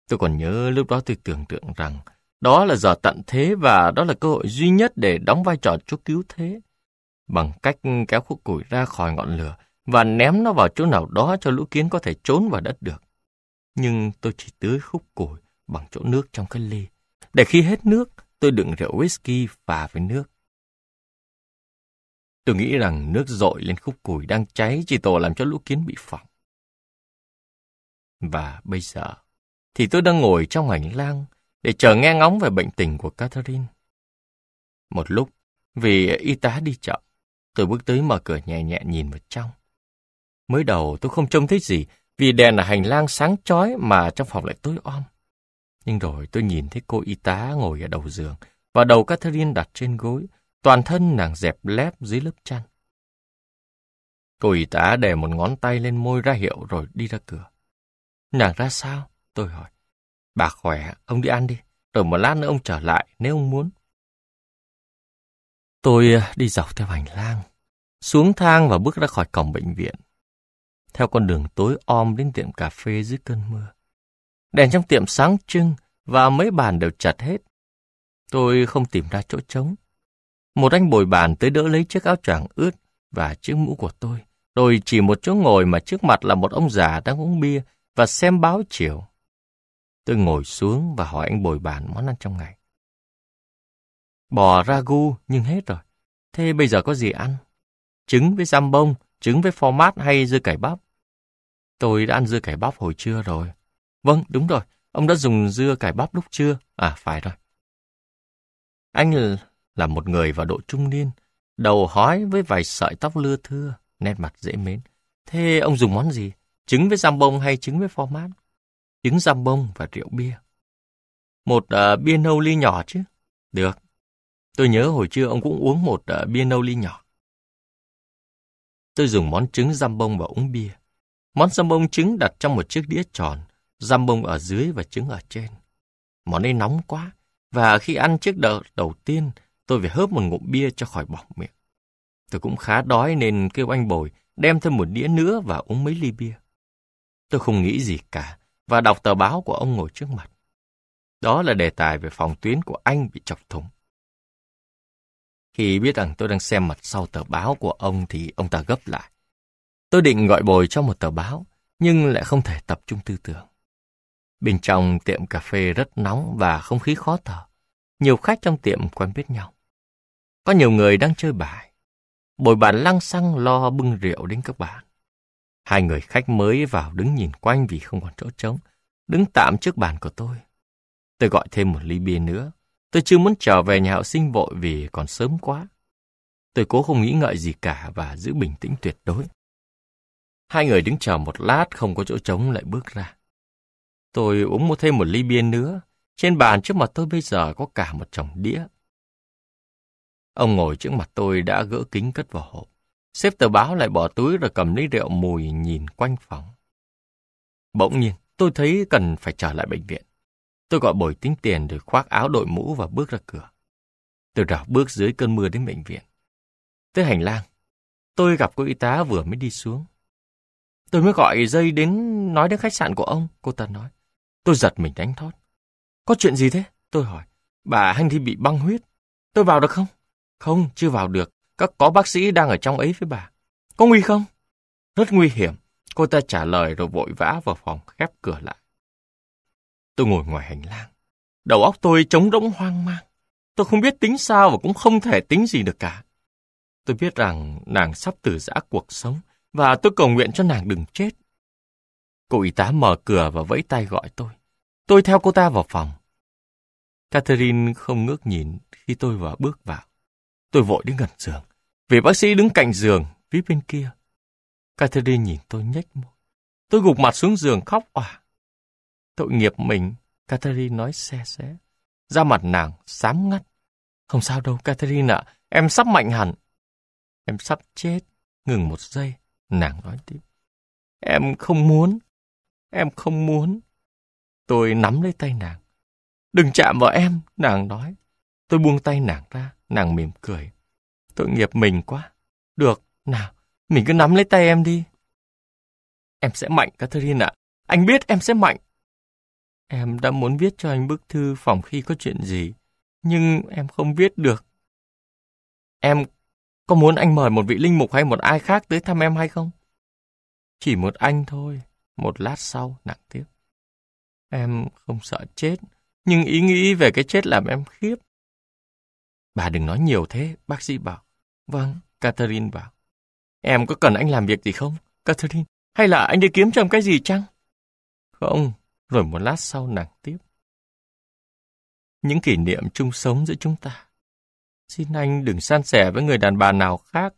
Tôi còn nhớ lúc đó tôi tưởng tượng rằng đó là giờ tận thế và đó là cơ hội duy nhất để đóng vai trò chúa cứu thế. Bằng cách kéo khúc củi ra khỏi ngọn lửa và ném nó vào chỗ nào đó cho lũ kiến có thể trốn vào đất được. Nhưng tôi chỉ tưới khúc củi bằng chỗ nước trong cái ly. Để khi hết nước, tôi đựng rượu whisky và với nước. Tôi nghĩ rằng nước dội lên khúc củi đang cháy chỉ tổ làm cho lũ kiến bị phỏng. Và bây giờ thì tôi đang ngồi trong hành lang để chờ nghe ngóng về bệnh tình của Catherine. Một lúc, vì y tá đi chậm, tôi bước tới mở cửa nhẹ nhẹ nhìn vào trong. Mới đầu tôi không trông thấy gì vì đèn ở hành lang sáng chói mà trong phòng lại tối om. Nhưng rồi tôi nhìn thấy cô y tá ngồi ở đầu giường và đầu Catherine đặt trên gối, Toàn thân nàng dẹp lép dưới lớp chăn. Cô y tá đè một ngón tay lên môi ra hiệu rồi đi ra cửa. Nàng ra sao? Tôi hỏi. Bà khỏe, ông đi ăn đi. Rồi một lát nữa ông trở lại nếu ông muốn. Tôi à, đi dọc theo hành lang, xuống thang và bước ra khỏi cổng bệnh viện. Theo con đường tối om đến tiệm cà phê dưới cơn mưa. Đèn trong tiệm sáng trưng và mấy bàn đều chặt hết. Tôi không tìm ra chỗ trống. Một anh bồi bàn tới đỡ lấy chiếc áo choàng ướt và chiếc mũ của tôi. Rồi chỉ một chỗ ngồi mà trước mặt là một ông già đang uống bia và xem báo chiều. Tôi ngồi xuống và hỏi anh bồi bàn món ăn trong ngày. Bò ragu nhưng hết rồi. Thế bây giờ có gì ăn? Trứng với giam bông, trứng với phô hay dưa cải bắp? Tôi đã ăn dưa cải bắp hồi trưa rồi. Vâng, đúng rồi. Ông đã dùng dưa cải bắp lúc trưa. À, phải rồi. Anh là một người vào độ trung niên, đầu hói với vài sợi tóc lưa thưa, nét mặt dễ mến. Thế ông dùng món gì? Trứng với giam bông hay trứng với phô mát? Trứng giam bông và rượu bia. Một uh, bia nâu ly nhỏ chứ? Được. Tôi nhớ hồi trưa ông cũng uống một uh, bia nâu ly nhỏ. Tôi dùng món trứng giam bông và uống bia. Món giam bông trứng đặt trong một chiếc đĩa tròn, giam bông ở dưới và trứng ở trên. Món ấy nóng quá, và khi ăn chiếc đợt đầu tiên, Tôi phải hớp một ngụm bia cho khỏi bỏng miệng. Tôi cũng khá đói nên kêu anh bồi đem thêm một đĩa nữa và uống mấy ly bia. Tôi không nghĩ gì cả và đọc tờ báo của ông ngồi trước mặt. Đó là đề tài về phòng tuyến của anh bị chọc thủng. Khi biết rằng tôi đang xem mặt sau tờ báo của ông thì ông ta gấp lại. Tôi định gọi bồi cho một tờ báo, nhưng lại không thể tập trung tư tưởng. Bên trong tiệm cà phê rất nóng và không khí khó thở. Nhiều khách trong tiệm quen biết nhau. Có nhiều người đang chơi bài. Bồi bạn lăng xăng lo bưng rượu đến các bạn. Hai người khách mới vào đứng nhìn quanh vì không còn chỗ trống. Đứng tạm trước bàn của tôi. Tôi gọi thêm một ly bia nữa. Tôi chưa muốn trở về nhà hậu sinh vội vì còn sớm quá. Tôi cố không nghĩ ngợi gì cả và giữ bình tĩnh tuyệt đối. Hai người đứng chờ một lát không có chỗ trống lại bước ra. Tôi uống mua thêm một ly bia nữa. Trên bàn trước mặt tôi bây giờ có cả một chồng đĩa Ông ngồi trước mặt tôi đã gỡ kính cất vào hộp. Xếp tờ báo lại bỏ túi rồi cầm lấy rượu mùi nhìn quanh phòng. Bỗng nhiên, tôi thấy cần phải trở lại bệnh viện. Tôi gọi bồi tính tiền rồi khoác áo đội mũ và bước ra cửa. Từ đó bước dưới cơn mưa đến bệnh viện. Tới hành lang, tôi gặp cô y tá vừa mới đi xuống. Tôi mới gọi dây đến nói đến khách sạn của ông, cô ta nói. Tôi giật mình đánh thót. Có chuyện gì thế? Tôi hỏi. Bà Henry bị băng huyết. Tôi vào được không? Không, chưa vào được. Các có bác sĩ đang ở trong ấy với bà. Có nguy không? Rất nguy hiểm. Cô ta trả lời rồi vội vã vào phòng khép cửa lại. Tôi ngồi ngoài hành lang. Đầu óc tôi trống rỗng hoang mang. Tôi không biết tính sao và cũng không thể tính gì được cả. Tôi biết rằng nàng sắp từ giã cuộc sống và tôi cầu nguyện cho nàng đừng chết. Cô y tá mở cửa và vẫy tay gọi tôi. Tôi theo cô ta vào phòng. Catherine không ngước nhìn khi tôi vào bước vào. Tôi vội đến gần giường. Vì bác sĩ đứng cạnh giường, phía bên kia. Catherine nhìn tôi nhếch môi. Tôi gục mặt xuống giường khóc òa. Tội nghiệp mình, Catherine nói xe xé. Da mặt nàng xám ngắt. Không sao đâu Catherine ạ, em sắp mạnh hẳn. Em sắp chết. Ngừng một giây, nàng nói tiếp. Em không muốn, em không muốn. Tôi nắm lấy tay nàng. Đừng chạm vào em, nàng nói. Tôi buông tay nàng ra, nàng mỉm cười. Tội nghiệp mình quá. Được, nào, mình cứ nắm lấy tay em đi. Em sẽ mạnh, Catherine ạ. Anh biết em sẽ mạnh. Em đã muốn viết cho anh bức thư phòng khi có chuyện gì, nhưng em không viết được. Em có muốn anh mời một vị linh mục hay một ai khác tới thăm em hay không? Chỉ một anh thôi. Một lát sau, nặng tiếp. Em không sợ chết, nhưng ý nghĩ về cái chết làm em khiếp. Bà đừng nói nhiều thế, bác sĩ bảo. Vâng, Catherine bảo. Em có cần anh làm việc gì không, Catherine? Hay là anh đi kiếm cho em cái gì chăng? Không, rồi một lát sau nàng tiếp. Những kỷ niệm chung sống giữa chúng ta. Xin anh đừng san sẻ với người đàn bà nào khác,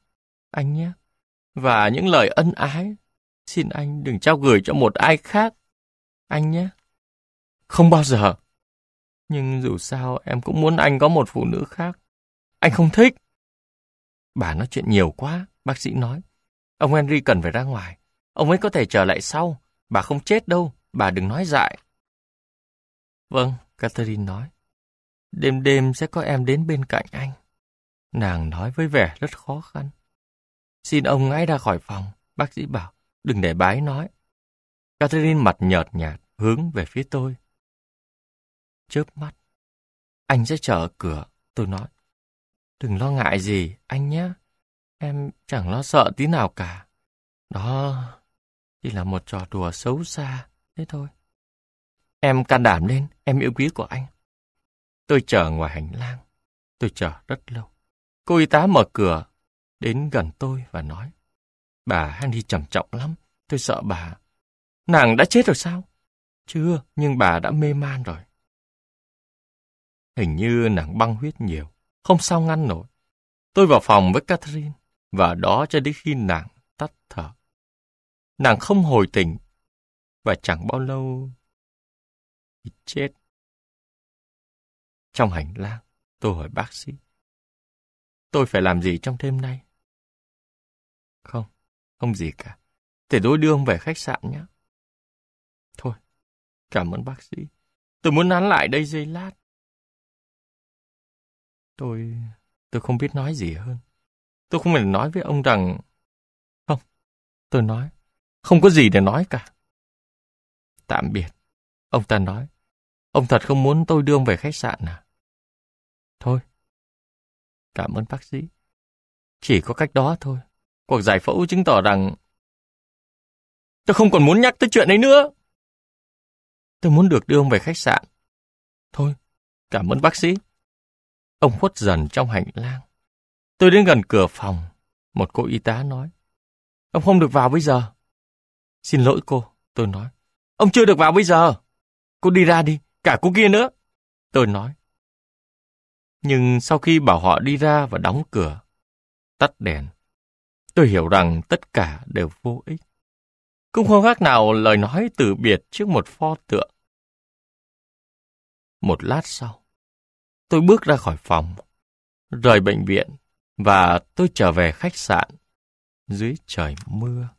anh nhé. Và những lời ân ái, xin anh đừng trao gửi cho một ai khác, anh nhé. Không bao giờ. Nhưng dù sao em cũng muốn anh có một phụ nữ khác. Anh không thích. Bà nói chuyện nhiều quá, bác sĩ nói. Ông Henry cần phải ra ngoài. Ông ấy có thể trở lại sau. Bà không chết đâu, bà đừng nói dại. Vâng, Catherine nói. Đêm đêm sẽ có em đến bên cạnh anh. Nàng nói với vẻ rất khó khăn. Xin ông ngãi ra khỏi phòng, bác sĩ bảo. Đừng để bái nói. Catherine mặt nhợt nhạt, hướng về phía tôi. Chớp mắt. Anh sẽ chờ ở cửa, tôi nói. Đừng lo ngại gì, anh nhé. Em chẳng lo sợ tí nào cả. Đó, chỉ là một trò đùa xấu xa, thế thôi. Em can đảm lên, em yêu quý của anh. Tôi chờ ngoài hành lang. Tôi chờ rất lâu. Cô y tá mở cửa, đến gần tôi và nói. Bà Handy trầm trọng lắm, tôi sợ bà. Nàng đã chết rồi sao? Chưa, nhưng bà đã mê man rồi. Hình như nàng băng huyết nhiều không sao ngăn nổi. Tôi vào phòng với Catherine, và đó cho đến khi nàng tắt thở. Nàng không hồi tỉnh, và chẳng bao lâu thì chết. Trong hành lang, tôi hỏi bác sĩ, tôi phải làm gì trong đêm nay? Không, không gì cả. Để tôi đưa ông về khách sạn nhé. Thôi, cảm ơn bác sĩ. Tôi muốn nán lại đây giây lát. Tôi... tôi không biết nói gì hơn. Tôi không thể nói với ông rằng... Không, tôi nói. Không có gì để nói cả. Tạm biệt. Ông ta nói. Ông thật không muốn tôi đưa ông về khách sạn à? Thôi. Cảm ơn bác sĩ. Chỉ có cách đó thôi. Cuộc giải phẫu chứng tỏ rằng... Tôi không còn muốn nhắc tới chuyện ấy nữa. Tôi muốn được đưa ông về khách sạn. Thôi, cảm ơn bác sĩ. Ông khuất dần trong hành lang. Tôi đến gần cửa phòng. Một cô y tá nói. Ông không được vào bây giờ. Xin lỗi cô, tôi nói. Ông chưa được vào bây giờ. Cô đi ra đi, cả cô kia nữa. Tôi nói. Nhưng sau khi bảo họ đi ra và đóng cửa, tắt đèn, tôi hiểu rằng tất cả đều vô ích. Cũng không khác nào lời nói từ biệt trước một pho tượng. Một lát sau, tôi bước ra khỏi phòng, rời bệnh viện và tôi trở về khách sạn dưới trời mưa.